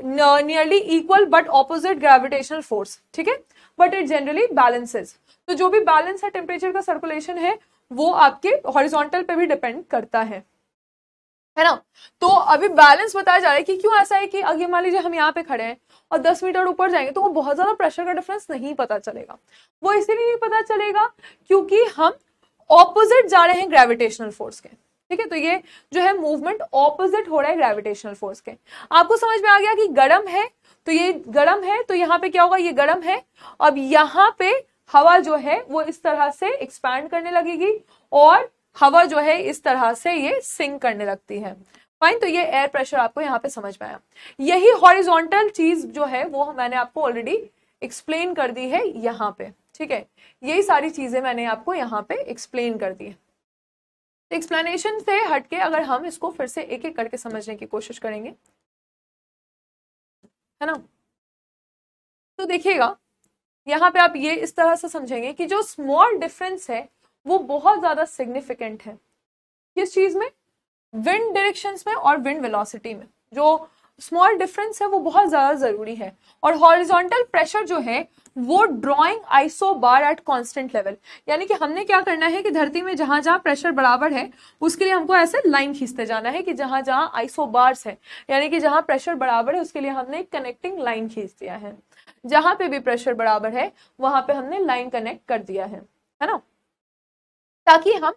nearly equal but opposite gravitational force ठीक है बट इट जनरली बैलेंसेज तो जो भी बैलेंस है टेम्परेचर का सर्कुलेशन है वो आपके हॉरिजॉन्टल पे भी डिपेंड करता है है ना तो अभी बैलेंस बताया जा रहा है कि क्यों ऐसा है कि अगर मान लीजिए हम यहाँ पे खड़े हैं और 10 मीटर ऊपर जाएंगे तो वो बहुत ज्यादा प्रेशर का डिफरेंस नहीं पता चलेगा वो इसीलिए नहीं पता चलेगा क्योंकि हम ऑपोजिट जा रहे हैं ग्रेविटेशनल फोर्स के ठीक है तो ये जो है मूवमेंट ऑपोजिट हो रहा है ग्रेविटेशनल फोर्स के आपको समझ में आ गया कि गर्म है तो ये गर्म है तो यहाँ पे क्या होगा ये गर्म है अब यहाँ पे हवा जो है वो इस तरह से एक्सपैंड करने लगेगी और हवा जो है इस तरह से ये सिंक करने लगती है फाइन तो ये एयर प्रेशर आपको यहाँ पे समझ में आया यही हॉरिजॉन्टल चीज जो है वो मैंने आपको ऑलरेडी एक्सप्लेन कर दी है यहाँ पे ठीक है यही सारी चीजें मैंने आपको यहाँ पे एक्सप्लेन कर दी है एक्सप्लेनेशन तो से हटके अगर हम इसको फिर से एक एक करके समझने की कोशिश करेंगे है ना तो देखिएगा यहाँ पे आप ये इस तरह से समझेंगे कि जो स्मॉल डिफरेंस है वो बहुत ज़्यादा सिग्निफिकेंट है किस चीज़ में विंड डायरेक्शन में और विंड वेलोसिटी में जो स्मॉल डिफरेंस है वो बहुत ज़्यादा ज़रूरी है और हॉरिजॉन्टल प्रेशर जो है वो drawing isobar at constant level यानी कि हमने क्या करना है कि धरती में जहां जहां प्रेशर बराबर है उसके लिए हमको ऐसे लाइन खींचते जाना है कि जहां जहां आइसो बार्स है यानी कि जहां प्रेशर बराबर है उसके लिए हमने एक कनेक्टिंग लाइन खींच दिया है जहां पे भी प्रेशर बराबर है वहां पे हमने लाइन कनेक्ट कर दिया है है ना ताकि हम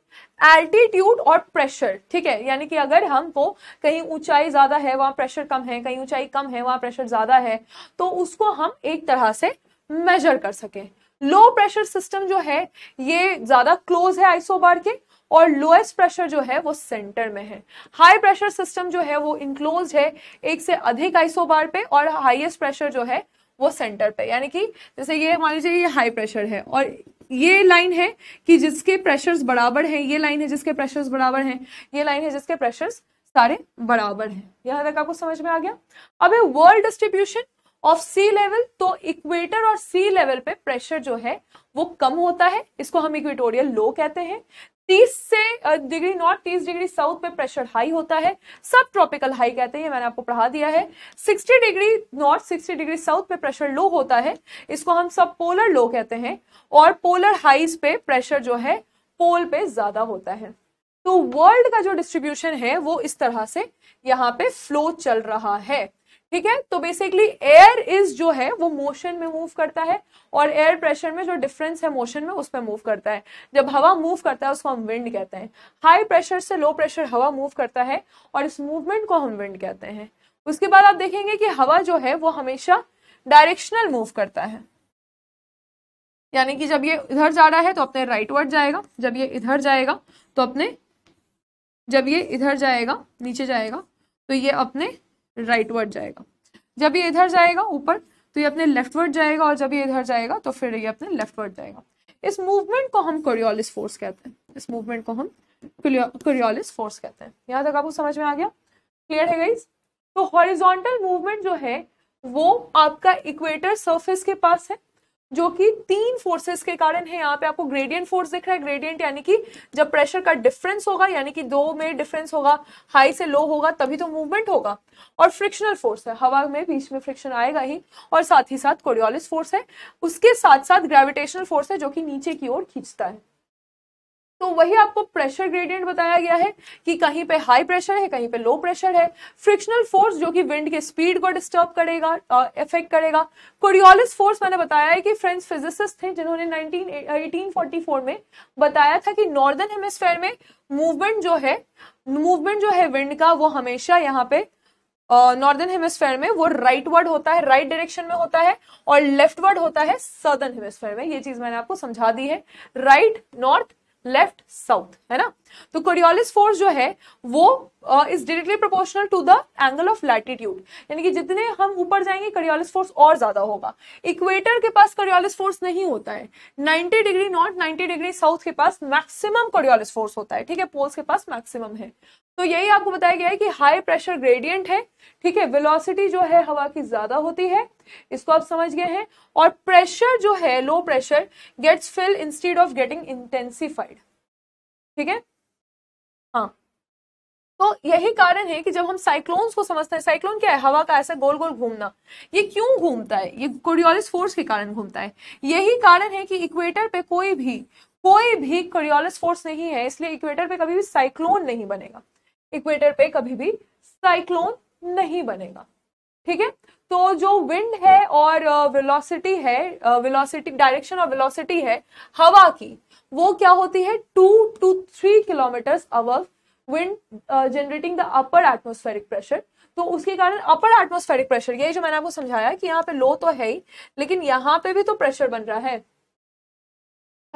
एल्टीट्यूड और प्रेशर ठीक है यानी कि अगर हमको कहीं ऊंचाई ज़्यादा है वहाँ प्रेशर कम है कहीं ऊंचाई कम है वहाँ प्रेशर ज़्यादा है तो उसको हम एक तरह से मेजर कर सकें लो प्रेशर सिस्टम जो है ये ज़्यादा क्लोज है आइसोबार के और लोएस्ट प्रेशर जो है वो सेंटर में है हाई प्रेशर सिस्टम जो है वो इनक्लोज है एक से अधिक आइसोबार पे और हाईएस्ट प्रेशर जो है वो सेंटर पे यानी कि जैसे ये मान लीजिए ये हाई प्रेशर है और ये लाइन है कि जिसके प्रेशर्स बराबर हैं ये लाइन है जिसके प्रेशर्स बराबर हैं ये लाइन है जिसके प्रेशर्स सारे बराबर हैं यहां तक आपको समझ में आ गया अब world distribution of sea level तो इक्वेटर और सी लेवल पे प्रेशर जो है वो कम होता है इसको हम इक्वेटोरियल लो कहते हैं तीस से डिग्री नॉर्थ तीस डिग्री साउथ पे प्रेशर हाई होता है सब ट्रॉपिकल हाई कहते हैं मैंने आपको पढ़ा दिया है sixty degree north sixty degree south पे प्रेशर लो होता है इसको हम सब पोलर लो कहते हैं और पोलर हाईज पे प्रेशर जो है पोल पे ज्यादा होता है तो वर्ल्ड का जो डिस्ट्रीब्यूशन है वो इस तरह से यहाँ पे फ्लो चल रहा है ठीक है तो बेसिकली एयर इज जो है वो मोशन में मूव करता है और एयर प्रेशर में जो डिफरेंस है मोशन में उस पर मूव करता है जब हवा मूव करता है उसको हम विंड कहते हैं हाई प्रेशर से लो प्रेशर हवा मूव करता है और इस मूवमेंट को हम विंड कहते हैं उसके बाद आप देखेंगे कि हवा जो है वो हमेशा डायरेक्शनल मूव करता है यानी कि जब ये इधर जा रहा है तो अपने राइट वर्ड जाएगा जब ये इधर जाएगा तो अपने जब ये इधर जाएगा नीचे जाएगा तो ये अपने राइट वर्ड जाएगा जब ये इधर जाएगा ऊपर तो ये अपने वर्ड जाएगा और जब ये इधर जाएगा तो फिर ये अपने लेफ्ट वर्ड जाएगा इस मूवमेंट को हम कोरियोलिस फोर्स कहते हैं इस मूवमेंट को हम कोरियोलिस फोर्स कहते हैं यहाँ तक आपको समझ में आ गया क्लियर है गई तो हॉरिजॉन्टल मूवमेंट जो है वो आपका इक्वेटर सरफेस के पास है जो कि तीन फोर्सेस के कारण है यहाँ पे आपको ग्रेडियंट फोर्स दिख रहा है ग्रेडियंट यानी कि जब प्रेशर का डिफरेंस होगा यानी कि दो में डिफरेंस होगा हाई से लो होगा तभी तो मूवमेंट होगा और फ्रिक्शनल फोर्स है हवा में बीच में फ्रिक्शन आएगा ही और साथ ही साथ कोरियोलिस फोर्स है उसके साथ साथ ग्रेविटेशनल फोर्स है जो कि नीचे की ओर खींचता है तो वही आपको प्रेशर ग्रेडियंट बताया गया है कि कहीं पे हाई प्रेशर है कहीं पे लो प्रेशर है फ्रिक्शनल फोर्स जो कि विंड के स्पीड को डिस्टर्ब करेगा इफेक्ट करेगा कोरियोलिस फोर्स मैंने बताया है कि फ्रेंच फिजिसिस्ट थे जिन्होंने 1844 में बताया था कि नॉर्दर्न हेमिस्फेयर में मूवमेंट जो है मूवमेंट जो है विंड का वो हमेशा यहाँ पे नॉर्दर्न हेमिस्फेयर में वो राइट वर्ड होता है राइट right डायरेक्शन में होता है और लेफ्ट वर्ड होता है सदर्न हेमिस्फेयर में ये चीज मैंने आपको समझा दी है राइट नॉर्थ लेफ्ट साउथ है ना तो कोरियोलिस फोर्स जो है वो is directly proportional to the angle of latitude यानी कि जितने हम ऊपर जाएंगे करियोलिस फोर्स और ज्यादा होगा इक्वेटर के पास करियोलिस फोर्स नहीं होता है 90 डिग्री नॉर्थ 90 डिग्री साउथ के पास मैक्सिमम करियोलिस फोर्स होता है ठीक है पोल्स के पास मैक्सिमम है तो यही आपको बताया गया है कि हाई प्रेशर ग्रेडियंट है ठीक है वेलोसिटी जो है हवा की ज्यादा होती है इसको आप समझ गए हैं और प्रेशर जो है low pressure gets fill instead of getting intensified ठीक है हाँ तो यही कारण है कि जब हम साइक्लोन्स को समझते हैं साइक्लोन क्या है हवा का ऐसा गोल गोल घूमना ये क्यों घूमता है ये कोरियोलिस फोर्स के कारण घूमता है यही कारण है कि इक्वेटर पे कोई भी कोई भी कोरियोलिस फोर्स नहीं है इसलिए इक्वेटर पे कभी भी साइक्लोन नहीं बनेगा इक्वेटर पे कभी भी साइक्लोन नहीं बनेगा ठीक है तो जो विंड है और वेलोसिटी है वेलोसिटी डायरेक्शन और वेलोसिटी है हवा की वो क्या होती है two two three kilometre hour wind generating the upper atmospheric pressure तो उसके कारण अपर एटमोस्फेरिक प्रेशर ये जो मैंने आपको समझाया कि यहाँ पे लो तो है ही लेकिन यहाँ पे भी तो प्रेशर बन रहा है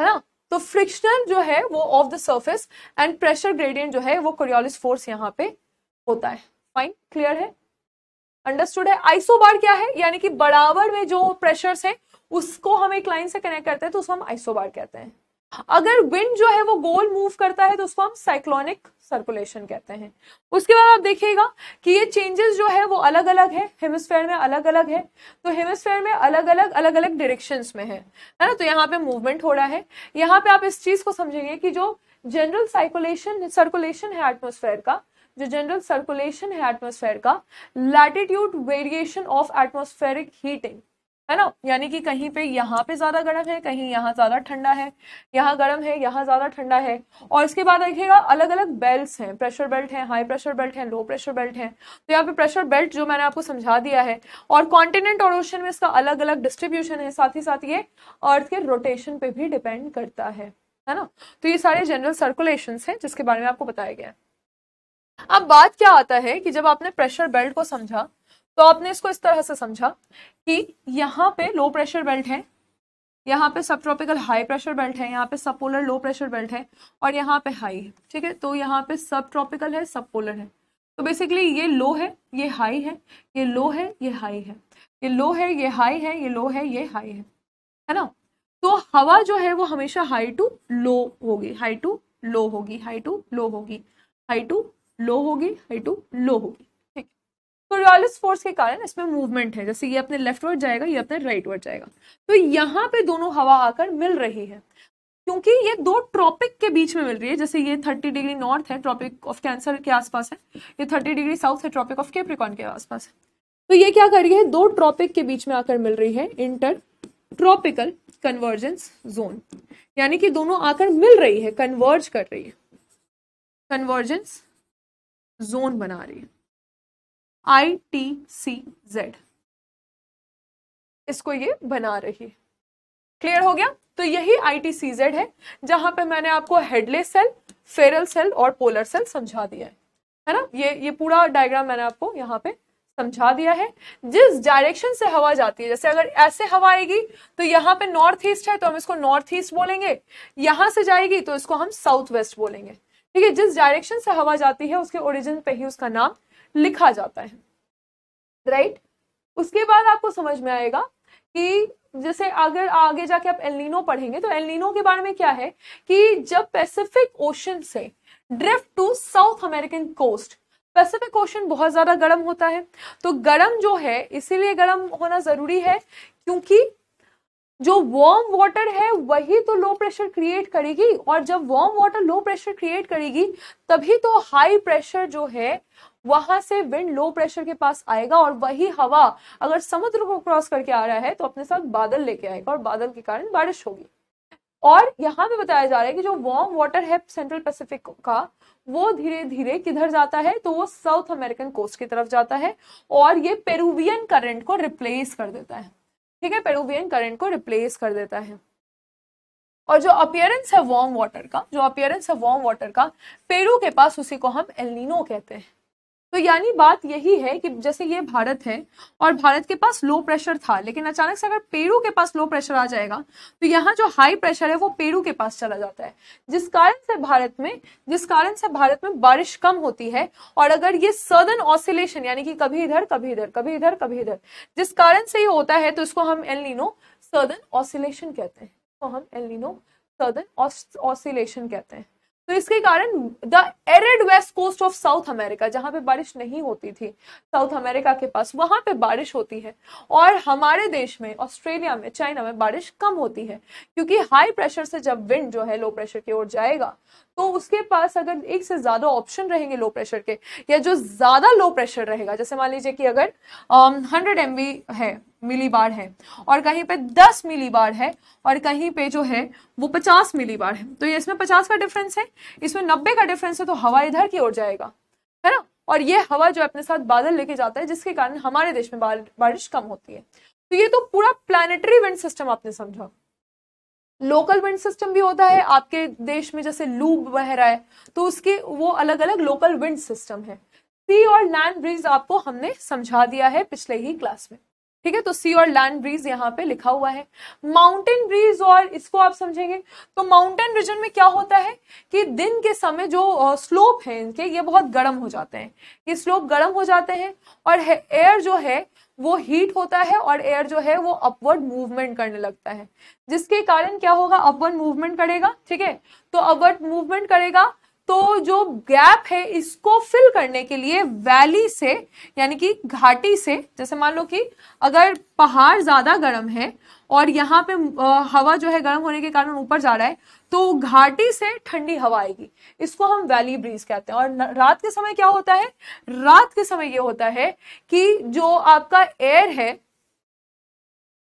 है ना तो फ्रिक्शनल जो है वो of the surface and pressure gradient जो है वो कोरियोलिस फोर्स यहाँ पे होता है फाइन क्लियर है अंडरस्टूड है आइसोबार क्या है यानी कि बराबर में जो प्रेशर्स हैं उसको हम एक लाइन से कनेक्ट करते हैं तो उसको हम आइसोबार कहते हैं अगर विंड जो है वो गोल मूव करता है तो उसको हम साइक्लोनिक सर्कुलेशन कहते हैं उसके बाद आप देखिएगा कि ये चेंजेस जो है वो अलग अलग है हेमिस्फेयर में अलग अलग है तो हेमिस्फेयर में अलग अलग अलग अलग डिरेक्शन में है है ना तो यहाँ पे मूवमेंट हो रहा है यहाँ पे आप इस चीज़ को समझेंगे कि जो जनरल साइकुलेशन सर्कुलेशन है एटमोसफेयर का जो जनरल सर्कुलेशन है एटमोसफेयर का latitude variation of atmospheric heating है ना यानी कि कहीं पे यहाँ पे ज़्यादा गर्म है कहीं यहाँ ज़्यादा ठंडा है यहाँ गर्म है यहाँ ज़्यादा ठंडा है और इसके बाद देखिएगा अलग अलग बेल्ट हैं प्रेशर बेल्ट हैं हाई प्रेशर बेल्ट हैं लो प्रेशर बेल्ट हैं तो यहाँ पे प्रेशर बेल्ट जो मैंने आपको समझा दिया है और कॉन्टिनेंट और ओशन में इसका अलग अलग डिस्ट्रीब्यूशन है साथ ही साथ ये अर्थ के रोटेशन पे भी डिपेंड करता है है ना तो ये सारे जनरल सर्कुलेशन है जिसके बारे में आपको बताया गया है अब बात क्या आता है कि जब आपने प्रेशर बेल्ट को समझा तो आपने इसको इस तरह से समझा कि यहाँ पे लो प्रेशर बेल्ट है यहाँ पे सब ट्रॉपिकल हाई प्रेशर बेल्ट है यहाँ पे सब पोलर लो प्रेशर बेल्ट है और यहाँ पे हाई है ठीक है तो यहाँ पे सब ट्रॉपिकल है सब पोलर है तो बेसिकली ये लो है ये हाई है ये लो है ये हाई है ये लो है ये हाई है ये लो है ये हाई है है ना तो हवा जो है वो हमेशा हाई टू लो होगी हाई टू लो होगी हाई टू लो होगी हाई टू लो होगी हाई टू लो होगी कोरियोलिस फोर्स के कारण इसमें मूवमेंट है जैसे ये अपने लेफ्ट वर्ड जाएगा ये अपने राइट वर्ड जाएगा तो यहाँ पे दोनों हवा आकर मिल रही है क्योंकि ये दो ट्रॉपिक के बीच में मिल रही है जैसे ये 30 डिग्री नॉर्थ है ट्रॉपिक ऑफ कैंसर के आसपास है ये 30 डिग्री साउथ है ट्रॉपिक ऑफ केप्रिकॉन के आसपास है तो ये क्या कर रही है दो ट्रॉपिक के बीच में आकर मिल रही है इंटर ट्रॉपिकल कन्वर्जेंस जोन यानी कि दोनों आकर मिल रही है कन्वर्ज कर रही है कन्वर्जेंस जोन बना रही है आई टी सी जेड इसको ये बना रही है क्लियर हो गया तो यही आई टी सी जेड है जहां पे मैंने आपको हेडलेस सेल फेरल सेल और पोलर सेल समझा दिया है है ना ये ये पूरा डायग्राम मैंने आपको यहाँ पे समझा दिया है जिस डायरेक्शन से हवा जाती है जैसे अगर ऐसे हवा आएगी तो यहाँ पे नॉर्थ ईस्ट है तो हम इसको नॉर्थ ईस्ट बोलेंगे यहां से जाएगी तो इसको हम साउथ वेस्ट बोलेंगे ठीक है जिस डायरेक्शन से हवा जाती है उसके ओरिजिन पे ही उसका नाम लिखा जाता है राइट right? उसके बाद आपको समझ में आएगा कि जैसे अगर आगे जाके आप एलिनो पढ़ेंगे तो एलिनो के बारे में क्या है कि जब पैसिफिक ओशन से drift to South American coast Pacific Ocean बहुत ज़्यादा गर्म होता है तो गर्म जो है इसीलिए गर्म होना ज़रूरी है क्योंकि जो वार्म वाटर है वही तो लो प्रेशर क्रिएट करेगी और जब warm water low pressure create करेगी तभी तो हाई प्रेशर जो है वहां से विंड लो प्रेशर के पास आएगा और वही हवा अगर समुद्र को क्रॉस करके आ रहा है तो अपने साथ बादल लेके आएगा और बादल के कारण बारिश होगी और यहाँ पे बताया जा रहा है कि जो वार्म वाटर है सेंट्रल पैसिफिक का वो धीरे धीरे किधर जाता है तो वो साउथ अमेरिकन कोस्ट की तरफ जाता है और ये पेरूवियन करंट को रिप्लेस कर देता है ठीक है पेरूवियन करंट को रिप्लेस कर देता है और जो अपियरेंस है वार्म वाटर का जो अपियरेंस है वार्म वाटर का पेरू के पास उसी को हम एलिनो कहते हैं तो यानी बात यही है कि जैसे ये भारत है और भारत के पास लो प्रेशर था लेकिन अचानक से अगर पेरू के पास लो प्रेशर आ जाएगा तो यहाँ जो हाई प्रेशर है वो पेरू के पास चला जाता है जिस कारण से भारत में जिस कारण से भारत में बारिश कम होती है और अगर ये सदन ऑसिलेशन यानी कि कभी इधर कभी इधर कभी इधर कभी इधर जिस कारण से ये होता है तो इसको हम एलिनो सदन ऑसिलेशन कहते हैं तो हम एलिनो सदन ऑसिलेशन कहते हैं तो इसके कारण the arid west coast of south America जहां पे बारिश नहीं होती थी साउथ अमेरिका के पास वहां पे बारिश होती है और हमारे देश में ऑस्ट्रेलिया में चाइना में बारिश कम होती है क्योंकि हाई प्रेशर से जब विंड जो है लो प्रेशर की ओर जाएगा तो उसके पास अगर एक से ज़्यादा ऑप्शन रहेंगे लो प्रेशर के या जो ज़्यादा लो प्रेशर रहेगा जैसे मान लीजिए कि अगर हंड्रेड एम है मिली बार है और कहीं पे दस मिली बार है और कहीं पे जो है वो पचास मिली बार है तो ये इसमें पचास का डिफरेंस है इसमें नब्बे का डिफरेंस है तो हवा इधर की ओर जाएगा है ना और ये हवा जो अपने साथ बादल लेके जाता है जिसके कारण हमारे देश में बारिश कम होती है तो ये तो पूरा प्लानिटरी विंड सिस्टम आपने समझा लोकल विंड सिस्टम भी होता है आपके देश में जैसे लूब बह रहा है तो उसके वो अलग अलग लोकल विंड सिस्टम है सी और लैंड ब्रिज आपको हमने समझा दिया है पिछले ही क्लास में ठीक है तो सी और लैंड ब्रिज यहाँ पे लिखा हुआ है माउंटेन ब्रिज और इसको आप समझेंगे तो माउंटेन रीजन में क्या होता है कि दिन के समय जो स्लोप है इनके ये बहुत गर्म हो जाते हैं ये स्लोप गर्म हो जाते हैं और एयर जो है वो हीट होता है और एयर जो है वो अपवर्ड मूवमेंट करने लगता है जिसके कारण क्या होगा अपवर्ड मूवमेंट करेगा ठीक है तो अपवर्ड मूवमेंट करेगा तो जो गैप है इसको फिल करने के लिए वैली से यानी कि घाटी से जैसे मान लो कि अगर पहाड़ ज़्यादा गर्म है और यहाँ पे हवा जो है गर्म होने के कारण ऊपर जा रहा है तो घाटी से ठंडी हवा आएगी इसको हम वैली ब्रीज कहते हैं और रात के समय क्या होता है रात के समय यह होता है कि जो आपका एयर है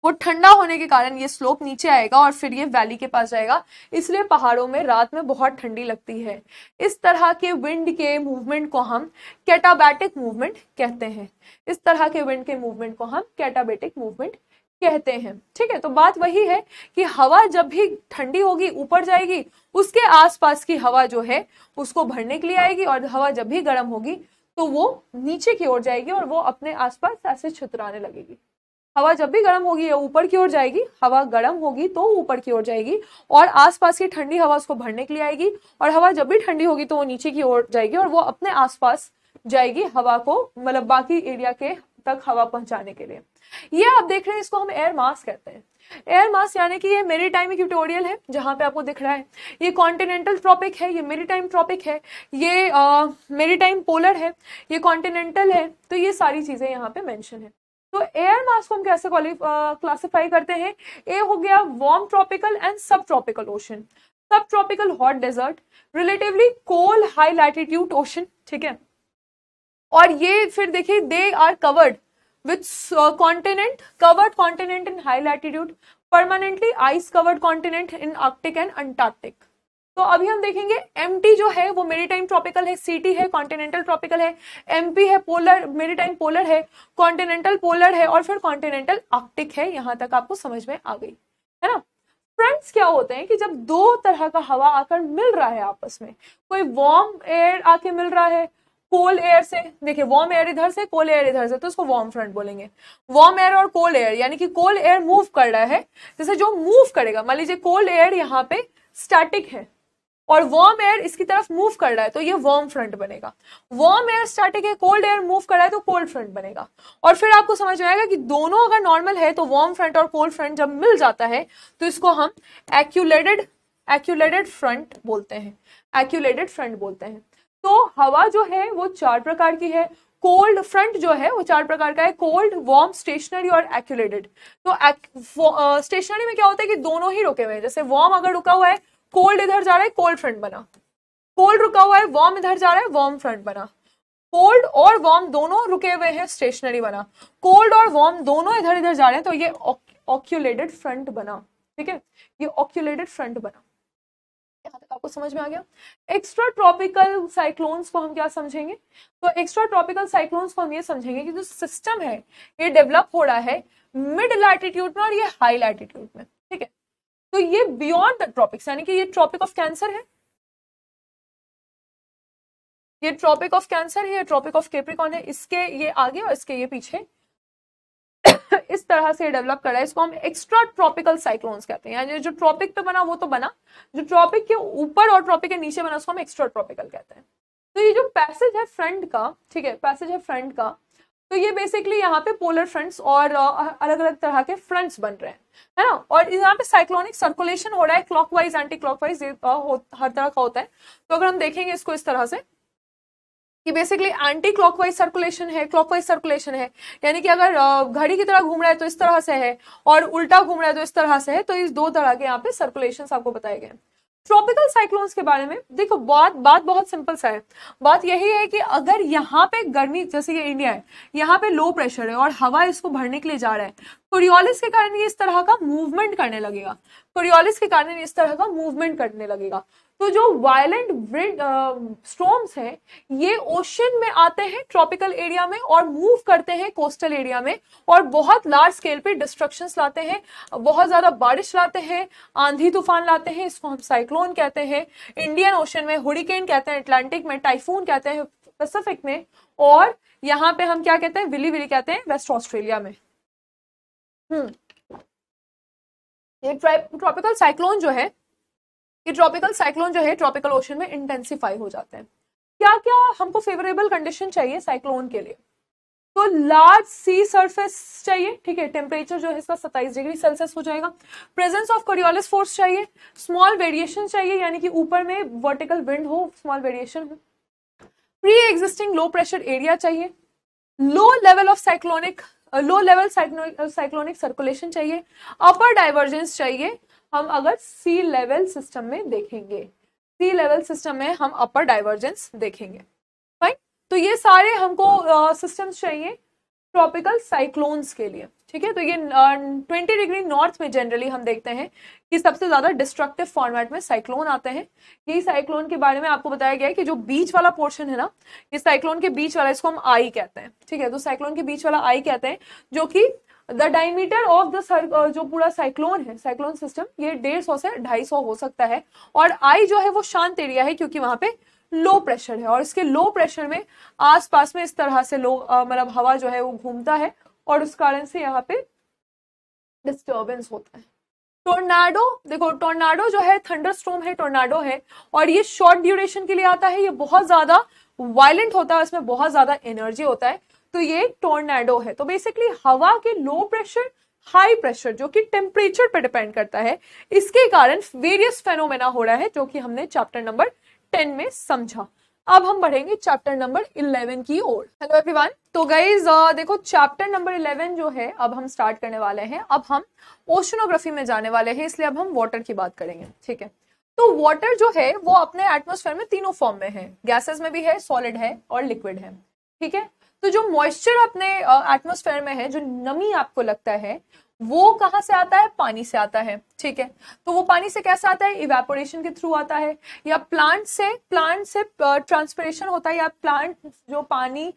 वो ठंडा होने के कारण ये स्लोप नीचे आएगा और फिर ये वैली के पास जाएगा इसलिए पहाड़ों में रात में बहुत ठंडी लगती है इस तरह के विंड के मूवमेंट को हम कैटाबैटिक मूवमेंट कहते हैं इस तरह के विंड के मूवमेंट को हम कैटाबैटिक मूवमेंट कहते हैं ठीक है तो बात वही है कि हवा जब भी ठंडी होगी ऊपर जाएगी उसके आसपास की हवा जो है उसको भरने के लिए आएगी और हवा जब भी गर्म होगी तो वो नीचे की ओर जाएगी और वो अपने आसपास ऐसे छतराने लगेगी हवा जब भी गर्म होगी या ऊपर की ओर जाएगी हवा गर्म होगी तो ऊपर की ओर जाएगी और आसपास की ठंडी हवा उसको भरने के लिए आएगी और हवा जब भी ठंडी होगी तो वो नीचे की ओर जाएगी और वो अपने आसपास जाएगी हवा को मतलब बाकी एरिया के तक हवा पहुंचाने के लिए ये आप देख रहे हैं इसको हम एयर मास कहते हैं एयर मास यानी कि ये मेरी टाइम इक्यूटोरियल है जहाँ पे आपको दिख रहा है ये कॉन्टिनेंटल ट्रॉपिक है ये मेरी टाइम ट्रॉपिक है ये मेरी टाइम पोलर है ये कॉन्टिनेंटल है तो ये सारी चीज़ें यहाँ पे मैंशन है तो एयर मास को हम कैसे क्लासिफाई करते हैं ए हो गया warm tropical and subtropical ocean subtropical hot desert relatively cold high latitude ocean ठीक है और ये फिर देखिए they are covered with uh, continent covered continent in high latitude permanently ice covered continent in Arctic and Antarctic तो अभी हम देखेंगे एम जो है वो मेरीटाइम ट्रॉपिकल है सीटी है कॉन्टिनेंटल ट्रॉपिकल है एम है पोलर मेरीटाइम पोलर है कॉन्टिनेंटल पोलर है और फिर कॉन्टिनेंटल आर्कटिक है यहाँ तक आपको समझ में आ गई है ना फ्रेंड्स क्या होते हैं कि जब दो तरह का हवा आकर मिल रहा है आपस में कोई वार्म एयर आके मिल रहा है कोल्ड एयर से देखिए वार्म एयर इधर से कोल्ड एयर इधर से तो इसको वार्म फ्रंट बोलेंगे वार्म एयर और कोल्ड एयर यानी कि कोल्ड एयर मूव कर रहा है जैसे जो मूव करेगा मान लीजिए कोल्ड एयर यहाँ पे स्टैटिक है और वार्म एयर इसकी तरफ मूव कर रहा है तो ये वार्म फ्रंट बनेगा वार्म एयर स्टैटिक है कोल्ड एयर मूव कर रहा है तो कोल्ड फ्रंट बनेगा और फिर आपको समझ में आएगा कि दोनों अगर नॉर्मल है तो वार्म फ्रंट और कोल्ड फ्रंट जब मिल जाता है तो इसको हम एक्यूलेटेड एक्यूलेटेड फ्रंट बोलते हैं एक्यूलेटेड फ्रंट बोलते हैं तो हवा जो है वो चार प्रकार की है कोल्ड फ्रंट जो है वो चार प्रकार का है कोल्ड वार्म स्टेशनरी और एक्यूलेटेड तो स्टेशनरी में क्या होता है कि दोनों ही रुके हुए हैं जैसे वार्म अगर रुका हुआ है कोल्ड इधर जा रहा है कोल्ड फ्रंट बना कोल्ड रुका हुआ है वार्म इधर जा रहा है वार्म फ्रंट बना कोल्ड और वार्म दोनों रुके हुए हैं स्टेशनरी बना कोल्ड और वार्म दोनों इधर इधर जा रहे हैं तो ये ऑक्यूलेटेड फ्रंट बना ठीक है ये ऑक्यूलेटेड फ्रंट बना यहाँ तक आपको समझ में आ गया एक्स्ट्रा ट्रॉपिकल साइक्लोन्स को हम क्या समझेंगे तो एक्स्ट्रा ट्रॉपिकल साइक्लोन्स को हम ये समझेंगे कि जो सिस्टम है ये डेवलप हो रहा है मिड लैटिट्यूड में और ये हाई लैटिट्यूड में ठीक है तो ये बियॉन्ड द ट्रॉपिक्स यानी कि ये ट्रॉपिक ऑफ कैंसर है ये ट्रॉपिक ऑफ कैंसर है ये ट्रॉपिक ऑफ केप्रिकॉन है इसके ये आगे और इसके ये पीछे इस तरह से डेवलप कर रहा है इसको हम एक्स्ट्रा ट्रॉपिकल साइक्लोन्स कहते हैं यानी जो ट्रॉपिक पे बना वो तो बना जो ट्रॉपिक के ऊपर और ट्रॉपिक के नीचे बना उसको हम एक्स्ट्रा ट्रॉपिकल कहते हैं तो ये जो पैसेज है फ्रंट का ठीक है पैसेज है फ्रंट का तो ये बेसिकली यहाँ पे पोलर फ्रंट्स और अलग अलग तरह के फ्रंट्स बन रहे हैं है ना और यहाँ पे साइक्लोनिक सर्कुलेशन हो रहा है क्लॉकवाइज एंटी क्लॉकवाइज हर तरह का होता है तो अगर हम देखेंगे इसको इस तरह से कि बेसिकली एंटी क्लॉकवाइज सर्कुलेशन है क्लॉकवाइज सर्कुलेशन है यानी कि अगर घड़ी की तरह घूम रहा है तो इस तरह से है और उल्टा घूम रहा है तो इस तरह से है तो इस दो तरह के यहाँ पे सर्कुलेशन आपको बताए गए ट्रॉपिकल साइक्लोन्स के बारे में देखो बात बात बहुत सिंपल सा है बात यही है कि अगर यहाँ पे गर्मी जैसे ये इंडिया है यहाँ पे लो प्रेशर है और हवा इसको भरने के लिए जा रहा है कोरियोलिस के कारण ये इस तरह का मूवमेंट करने लगेगा कोरियोलिस के कारण इस तरह का मूवमेंट करने लगेगा तो जो वायलेंट विंड स्टॉर्म्स हैं ये ओशन में आते हैं ट्रॉपिकल एरिया में और मूव करते हैं कोस्टल एरिया में और बहुत लार्ज स्केल पे डिस्ट्रक्शंस लाते हैं बहुत ज़्यादा बारिश लाते हैं आंधी तूफान लाते हैं इसको हम साइक्लोन कहते हैं इंडियन ओशन में हुडिकेन कहते हैं अटलांटिक में टाइफून कहते हैं पैसिफिक में और यहाँ पे हम क्या कहते हैं विली विली कहते हैं वेस्ट ऑस्ट्रेलिया में हम्म ट्रॉपिकल साइक्लोन जो है कि ट्रॉपिकल साइक्लोन जो है ट्रॉपिकल ओशन में इंटेंसीफाई हो जाते हैं क्या क्या हमको फेवरेबल कंडीशन चाहिए साइक्लोन के लिए तो लार्ज सी सरफेस चाहिए ठीक है टेम्परेचर जो है इसका सत्ताईस डिग्री सेल्सियस हो जाएगा प्रेजेंस ऑफ कोरियोलिस फोर्स चाहिए स्मॉल वेरिएशन चाहिए यानी कि ऊपर में वर्टिकल विंड हो स्मॉल वेरिएशन हो pre existing low pressure area चाहिए low level of cyclonic low level cyclonic circulation चाहिए अपर डाइवर्जेंस चाहिए हम अगर सी लेवल सिस्टम में देखेंगे सी लेवल सिस्टम में हम अपर डाइवर्जेंस देखेंगे फाइन तो ये सारे हमको सिस्टम्स uh, चाहिए ट्रॉपिकल साइक्लोन्स के लिए ठीक है तो ये ट्वेंटी डिग्री नॉर्थ में जनरली हम देखते हैं कि सबसे ज़्यादा डिस्ट्रक्टिव फॉर्मेट में साइक्लोन आते हैं यही साइक्लोन के बारे में आपको बताया गया है कि जो बीच वाला पोर्शन है ना ये साइक्लोन के बीच वाला इसको हम आई कहते हैं ठीक है तो साइक्लोन के बीच वाला आई कहते हैं जो कि the diameter of the sir जो पूरा साइक्लोन है साइक्लोन सिस्टम ये डेढ़ सौ से ढाई सौ हो सकता है और आई जो है वो शांत एरिया है क्योंकि वहां पे लो प्रेशर है और इसके लो प्रेशर में आसपास में इस तरह से लो मतलब हवा जो है वो घूमता है और उस कारण से यहाँ पे डिस्टर्बेंस होता है टोर्नाडो देखो टोर्नाडो जो है थंडरस्टॉर्म है टोर्नाडो है और ये शॉर्ट ड्यूरेशन के लिए आता है ये बहुत ज्यादा वायलेंट होता है इसमें बहुत ज्यादा एनर्जी होता है तो ये टोर्नेडो है तो बेसिकली हवा के लो प्रेशर हाई प्रेशर जो कि टेम्परेचर पर डिपेंड करता है इसके कारण वेरियस फेनोमेना हो रहा है जो कि हमने चैप्टर नंबर टेन में समझा अब हम बढ़ेंगे चैप्टर नंबर इलेवन की ओर हेलो एवरीवन तो गाइज देखो चैप्टर नंबर इलेवन जो है अब हम स्टार्ट करने वाले हैं अब हम ओशनोग्राफी में जाने वाले हैं इसलिए अब हम वाटर की बात करेंगे ठीक है तो वाटर जो है वो अपने एटमोसफेयर में तीनों फॉर्म में है गैसेस में भी है सॉलिड है और लिक्विड है ठीक है तो जो मॉइस्चर अपने एटमोस्फेयर में है जो नमी आपको लगता है वो कहाँ से आता है पानी से आता है ठीक है तो वो पानी से कैसे आता है इवेपोरेशन के थ्रू आता है या प्लांट से प्लांट से ट्रांसपरेशन होता है या प्लांट जो पानी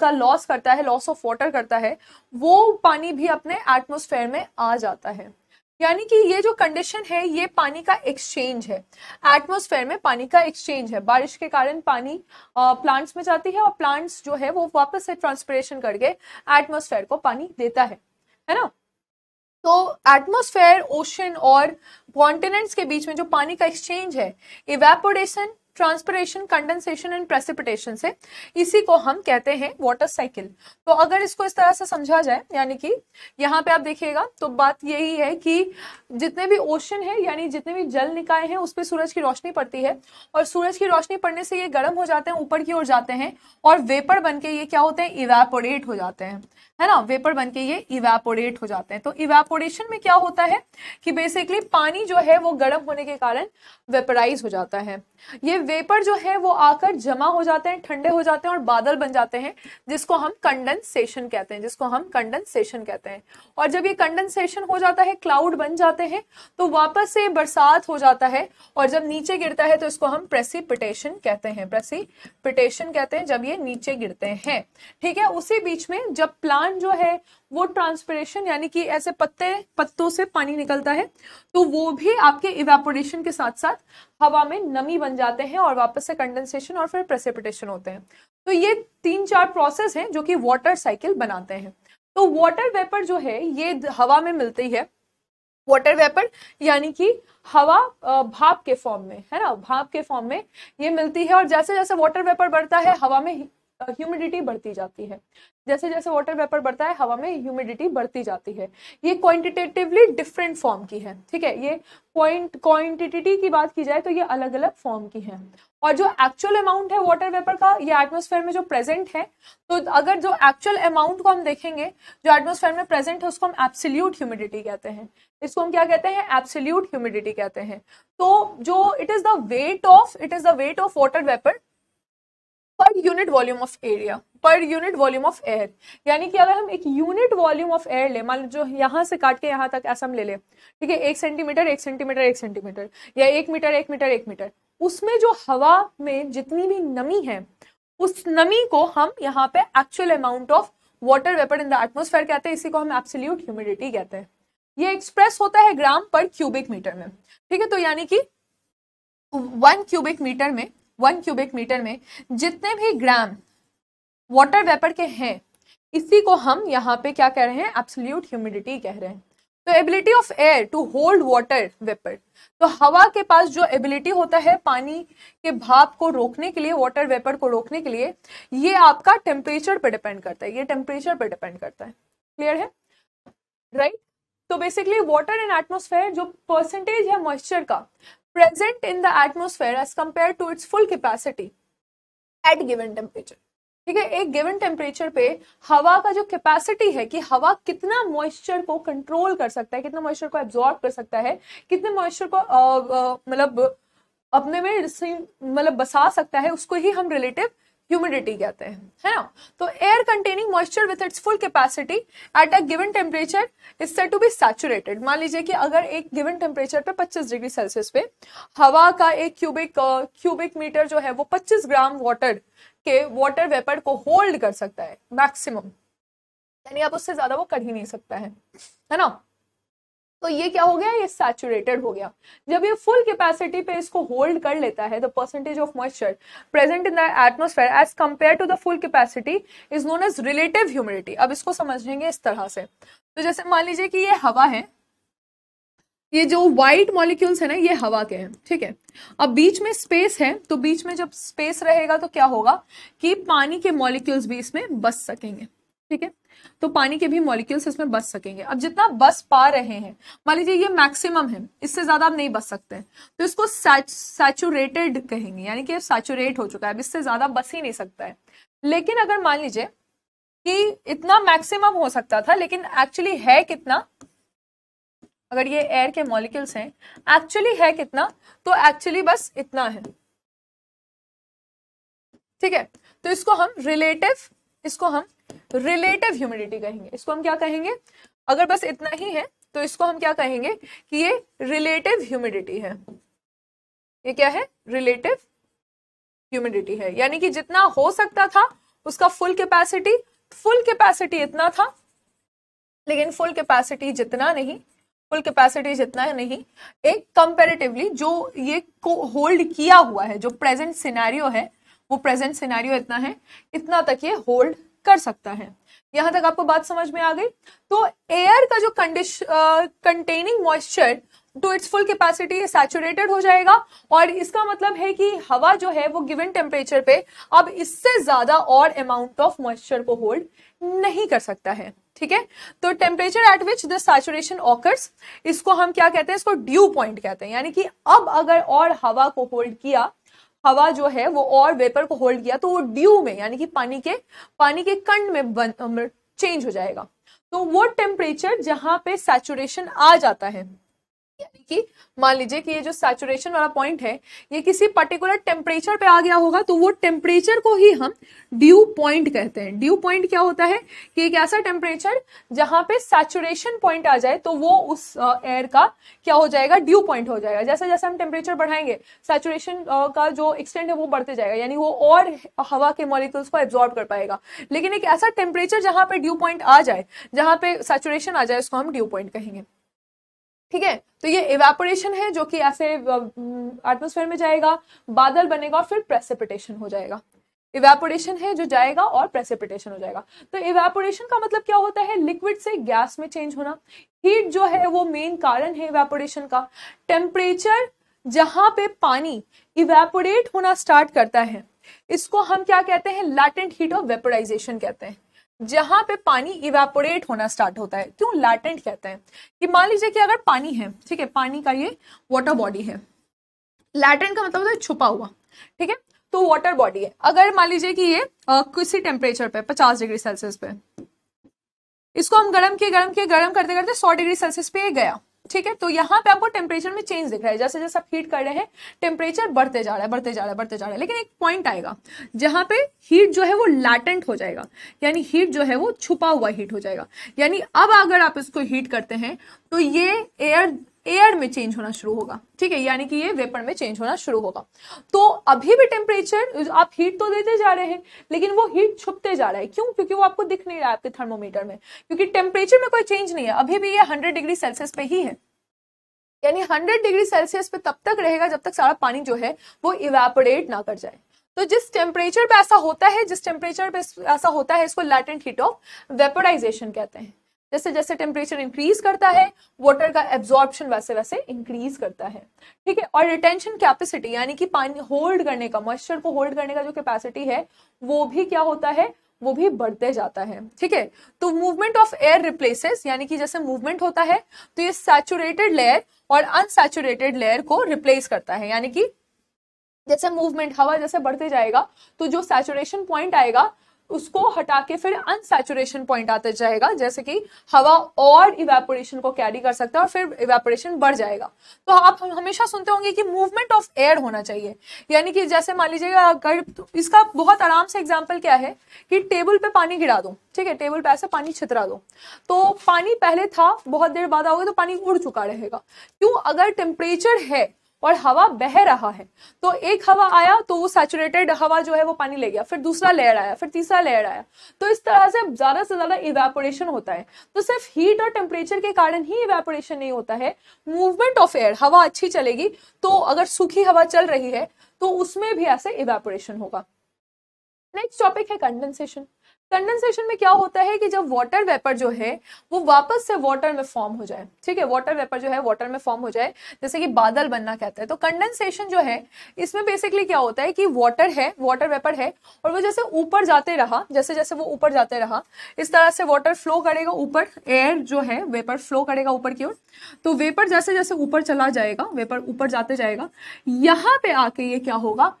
का लॉस करता है लॉस ऑफ वाटर करता है वो पानी भी अपने एटमोस्फेयर में आ जाता है यानी कि ये जो कंडीशन है ये पानी का एक्सचेंज है एटमोसफेयर में पानी का एक्सचेंज है बारिश के कारण पानी प्लांट्स में जाती है और प्लांट्स जो है वो वापस से ट्रांसपरेशन करके एटमोसफेयर को पानी देता है है ना तो एटमोसफेयर ओशन और कॉन्टिनेंट्स के बीच में जो पानी का एक्सचेंज है evaporation transpiration condensation and precipitation से इसी को हम कहते हैं वाटर साइकिल तो अगर इसको इस तरह से समझा जाए यानी कि यहाँ पे आप देखिएगा तो बात यही है कि जितने भी ओशन है यानी जितने भी जल निकाय हैं उस पर सूरज की रोशनी पड़ती है और सूरज की रोशनी पड़ने से ये गर्म हो जाते हैं ऊपर की ओर जाते हैं और वेपर बन के ये क्या होते हैं इवेपोरेट हो जाते हैं है ना वेपर बन के ये इवेपोरेट हो जाते हैं तो इवेपोरेशन में क्या होता है कि बेसिकली पानी जो है वो गर्म होने के कारण वेपराइज हो जाता है ये वेपर जो है वो आकर जमा हो जाते हैं ठंडे हो जाते हैं और बादल बन जाते हैं जिसको हम कंडेंसेशन कहते हैं जिसको हम कंडेंसेशन कहते हैं और जब ये कंडेंसेशन हो जाता है क्लाउड बन जाते हैं तो वापस से बरसात हो जाता है और जब नीचे गिरता है तो इसको हम प्रेसिपिटेशन कहते हैं प्रेसिपिटेशन कहते हैं जब ये नीचे गिरते हैं ठीक है उसी बीच में जब प्लांट वन जो है वो ट्रांसपरेशन यानी कि ऐसे पत्ते पत्तों से पानी निकलता है तो वो भी आपके इवेपोरेशन के साथ साथ हवा में नमी बन जाते हैं और वापस से कंडेंसेशन और फिर प्रेसिपिटेशन होते हैं तो ये तीन चार प्रोसेस हैं जो कि वाटर साइकिल बनाते हैं तो वाटर वेपर जो है ये हवा में मिलती है वाटर वेपर यानी कि हवा भाप के फॉर्म में है ना भाप के फॉर्म में ये मिलती है और जैसे जैसे वाटर वेपर बढ़ता है हवा में ह्यूमिडिटी बढ़ती जाती है जैसे जैसे वाटर वेपर बढ़ता है हवा में ह्यूमिडिटी बढ़ती जाती है ये क्वांटिटेटिवली डिफरेंट फॉर्म की है ठीक है ये पॉइंट क्वांटिटी की बात की जाए तो ये अलग अलग फॉर्म की है और जो एक्चुअल अमाउंट है वाटर वेपर का ये एटमोसफेयर में जो प्रेजेंट है तो अगर जो एक्चुअल अमाउंट को हम देखेंगे जो एटमोसफेयर में प्रेजेंट है उसको हम एब्सोल्यूट ह्यूमिडिटी कहते हैं इसको हम क्या कहते हैं एब्सोल्यूट ह्यूमिडिटी कहते हैं तो जो it is the weight of it is the weight of water vapour per unit volume of area per unit volume of air यानी कि अगर हम एक यूनिट वॉल्यूम ऑफ एयर ले मान जो यहाँ से काट के यहाँ तक ऐसा हम ले ले ठीक है एक सेंटीमीटर एक सेंटीमीटर एक सेंटीमीटर या एक मीटर एक मीटर एक मीटर उसमें जो हवा में जितनी भी नमी है उस नमी को हम यहाँ पे actual amount of water vapour in the atmosphere कहते हैं इसी को हम एब्सोल्यूट ह्यूमिडिटी कहते हैं ये एक्सप्रेस होता है ग्राम पर क्यूबिक मीटर में ठीक है तो यानी कि वन क्यूबिक मीटर में वन क्यूबिक मीटर में जितने भी ग्राम वाटर वेपर के हैं इसी को हम यहाँ पे क्या कह रहे हैं एब्सोल्यूट ह्यूमिडिटी कह रहे हैं तो ability of air to hold water vapour तो हवा के पास जो एबिलिटी होता है पानी के भाप को रोकने के लिए वाटर वेपर को रोकने के लिए ये आपका टेम्परेचर पर डिपेंड करता है ये टेम्परेचर पर डिपेंड करता है क्लियर है राइट right? तो बेसिकली वाटर इन एटमोसफेयर जो परसेंटेज है मॉइस्चर का present in the atmosphere as compared to its full capacity at given temperature ठीक है एक गिवन टेम्परेचर पे हवा का जो कैपेसिटी है कि हवा कितना मॉइस्चर को कंट्रोल कर सकता है कितना मॉइस्चर को एब्जॉर्ब कर सकता है कितने मॉइस्चर को मतलब अपने में मतलब बसा सकता है उसको ही हम रिलेटिव ह्यूमिडिटी कहते हैं है ना तो air containing moisture with its full capacity at a given temperature is set to be saturated मान लीजिए कि अगर एक गिवन टेम्परेचर पे 25 डिग्री सेल्सियस पे हवा का एक क्यूबिक क्यूबिक मीटर जो है वो 25 ग्राम वाटर के वाटर वेपर को होल्ड कर सकता है मैक्सिमम यानी आप उससे ज्यादा वो कर ही नहीं सकता है है ना तो ये क्या हो गया ये सैचुरेटेड हो गया जब ये फुल कैपेसिटी पे इसको होल्ड कर लेता है the percentage of moisture present in the atmosphere as compared to the full capacity is known as relative humidity अब इसको समझेंगे इस तरह से तो जैसे मान लीजिए कि ये हवा है ये जो व्हाइट मॉलिक्यूल्स है ना ये हवा के हैं ठीक है अब बीच में स्पेस है तो बीच में जब स्पेस रहेगा तो क्या होगा कि पानी के मॉलिक्यूल्स भी इसमें बस सकेंगे ठीक है तो पानी के भी मॉलिक्यूल्स इसमें बस सकेंगे अब जितना बस पा रहे हैं मान लीजिए ये मैक्सिमम है इससे ज्यादा आप नहीं बच सकते हैं तो इसको सैचुरेटेड कहेंगे यानी कि सैचुरेट हो चुका है अब इससे ज्यादा बस ही नहीं सकता है लेकिन अगर मान लीजिए कि इतना मैक्सिमम हो सकता था लेकिन एक्चुअली है कितना अगर ये एयर के मॉलिक्यूल्स हैं एक्चुअली है कितना तो एक्चुअली बस इतना है ठीक है तो इसको हम रिलेटिव इसको हम रिलेटिव ह्यूमिडिटी कहेंगे इसको हम क्या कहेंगे अगर बस इतना ही है तो इसको हम क्या कहेंगे कि ये रिलेटिव ह्यूमिडिटी है ये क्या है रिलेटिव ह्यूमिडिटी है यानी कि जितना हो सकता था उसका फुल कैपेसिटी फुल कैपेसिटी इतना था लेकिन फुल कैपेसिटी जितना नहीं फुल कैपेसिटी जितना है नहीं एक कंपेरेटिवली जो ये को होल्ड किया हुआ है जो प्रेजेंट सिनेरियो है वो प्रेजेंट सिनेरियो इतना है इतना तक ये होल्ड कर सकता है यहां तक आपको बात समझ में आ गई तो एयर का जो condition containing moisture to its full capacity saturated हो जाएगा और इसका मतलब है कि हवा जो है वो गिवन टेम्परेचर पे अब इससे ज़्यादा और अमाउंट ऑफ मॉइस्चर को होल्ड नहीं कर सकता है ठीक है तो temperature at which the saturation occurs इसको हम क्या कहते हैं इसको ड्यू पॉइंट कहते हैं यानी कि अब अगर और हवा को होल्ड किया हवा जो है वो और वेपर को होल्ड किया तो वो ड्यू में यानी कि पानी के पानी के कंड में बन, चेंज हो जाएगा तो वो टेम्परेचर जहां पे सैचुरेशन आ जाता है यानी कि मान लीजिए कि ये जो सैचुरेशन वाला पॉइंट है ये किसी पर्टिकुलर टेम्परेचर पे आ गया होगा तो वो टेम्परेचर को ही हम ड्यू पॉइंट कहते हैं ड्यू पॉइंट क्या होता है कि एक ऐसा टेम्परेचर जहां पे सैचुरेशन पॉइंट आ जाए तो वो उस एयर का क्या हो जाएगा ड्यू पॉइंट हो जाएगा जैसे जैसे हम टेम्परेचर बढ़ाएंगे सैचुरेशन का जो एक्सटेंड है वो बढ़ते जाएगा यानी वो और हवा के मॉलिक्यूल्स को एब्जॉर्ब कर पाएगा लेकिन एक ऐसा टेम्परेचर जहां पर ड्यू पॉइंट आ जाए जहां पे सैचुरेशन आ जाए उसको हम ड्यू पॉइंट कहेंगे ठीक है तो ये इवेपोरेशन है जो कि ऐसे एटमोसफेयर में जाएगा बादल बनेगा और फिर प्रेसिपिटेशन हो जाएगा इवेपोरेशन है जो जाएगा और प्रेसिपिटेशन हो जाएगा तो इवेपोरेशन का मतलब क्या होता है लिक्विड से गैस में चेंज होना हीट जो है वो मेन कारण है इवेपोरेशन का टेम्परेचर जहां पे पानी इवेपोरेट होना स्टार्ट करता है इसको हम क्या कहते हैं लैटेंट हीट ऑफ वेपोराइजेशन कहते हैं जहां पे पानी इवेपोरेट होना स्टार्ट होता है क्यों लैटेंट कहते हैं कि मान लीजिए कि अगर पानी है ठीक है पानी का ये वाटर बॉडी है लैटेंट का मतलब होता है छुपा हुआ ठीक है तो वाटर बॉडी है अगर मान लीजिए कि ये आ, किसी टेम्परेचर पे 50 डिग्री सेल्सियस पे इसको हम गर्म किए गर्म किए गर्म करते करते 100 डिग्री सेल्सियस पे गया ठीक है तो यहाँ पे आपको टेम्परेचर में चेंज दिख रहा है जैसे जैसे आप हीट कर रहे हैं टेम्परेचर बढ़ते जा रहा है बढ़ते जा रहा है बढ़ते जा रहा है लेकिन एक पॉइंट आएगा जहां पे हीट जो है वो लैटेंट हो जाएगा यानी हीट जो है वो छुपा हुआ हीट हो जाएगा यानी अब अगर आप इसको हीट करते हैं तो ये एयर एयर में चेंज होना शुरू होगा ठीक है यानी कि ये वेपर में चेंज होना शुरू होगा तो अभी भी टेम्परेचर आप हीट तो देते जा रहे हैं लेकिन वो हीट छुपते जा रहा है क्यों क्योंकि वो आपको दिख नहीं रहा है आपके थर्मोमीटर में क्योंकि टेम्परेचर में कोई चेंज नहीं है अभी भी ये हंड्रेड डिग्री सेल्सियस पे ही है यानी हंड्रेड डिग्री सेल्सियस पे तब तक रहेगा जब तक सारा पानी जो है वो इवेपोरेट ना कर जाए तो जिस टेम्परेचर पे ऐसा होता है जिस टेम्परेचर पे ऐसा होता है इसको लैटेंट हीट ऑफ वेपोराइजेशन कहते हैं जैसे जैसे टेम्परेचर इंक्रीज करता है वाटर का एब्जॉर्बशन वैसे वैसे इंक्रीज करता है ठीक है और रिटेंशन कैपेसिटी यानी कि पानी होल्ड करने का मॉइस्चर को होल्ड करने का जो कैपेसिटी है वो भी क्या होता है वो भी बढ़ते जाता है ठीक है तो मूवमेंट ऑफ एयर रिप्लेसेस यानी कि जैसे मूवमेंट होता है तो ये सैचुरेटेड लेयर और अनसैचुरेटेड लेयर को रिप्लेस करता है यानी कि जैसे मूवमेंट हवा जैसे बढ़ते जाएगा तो जो सैचुरेशन पॉइंट आएगा उसको हटा के फिर अनसेचुरेशन पॉइंट आता जाएगा जैसे कि हवा और इवेपोरेशन को कैरी कर सकता है और फिर इवेपोरेशन बढ़ जाएगा तो आप हमेशा सुनते होंगे कि मूवमेंट ऑफ एयर होना चाहिए यानी कि जैसे मान लीजिएगा अगर तो इसका बहुत आराम से एग्जाम्पल क्या है कि टेबल पे पानी गिरा दो ठीक है टेबल पे ऐसे पानी छितरा दो तो पानी पहले था बहुत देर बाद आओगे तो पानी उड़ चुका रहेगा क्यों अगर टेम्परेचर है और हवा बह रहा है तो एक हवा आया तो वो सैचुरेटेड हवा जो है वो पानी ले गया फिर दूसरा लेयर आया फिर तीसरा लेयर आया तो इस तरह से ज़्यादा से ज़्यादा इवेपोरेशन होता है तो सिर्फ हीट और टेम्परेचर के कारण ही इवेपोरेशन नहीं होता है मूवमेंट ऑफ एयर हवा अच्छी चलेगी तो अगर सूखी हवा चल रही है तो उसमें भी ऐसे इवेपोरेशन होगा नेक्स्ट टॉपिक है कंडेंसेशन कंडेंसेशन में क्या होता है कि जब वाटर वेपर जो है वो वापस से वाटर में फॉर्म हो जाए ठीक है वाटर वेपर जो है वाटर में फॉर्म हो जाए जैसे कि बादल बनना कहता है तो कंडेंसेशन जो है इसमें बेसिकली क्या होता है कि वाटर है वाटर वेपर है और वो जैसे ऊपर जाते रहा जैसे जैसे वो ऊपर जाते रहा इस तरह से वाटर फ्लो करेगा ऊपर एयर जो है वेपर फ्लो करेगा ऊपर की ओर तो वेपर जैसे जैसे ऊपर चला जाएगा वेपर ऊपर जाते जाएगा यहाँ पे आके ये क्या होगा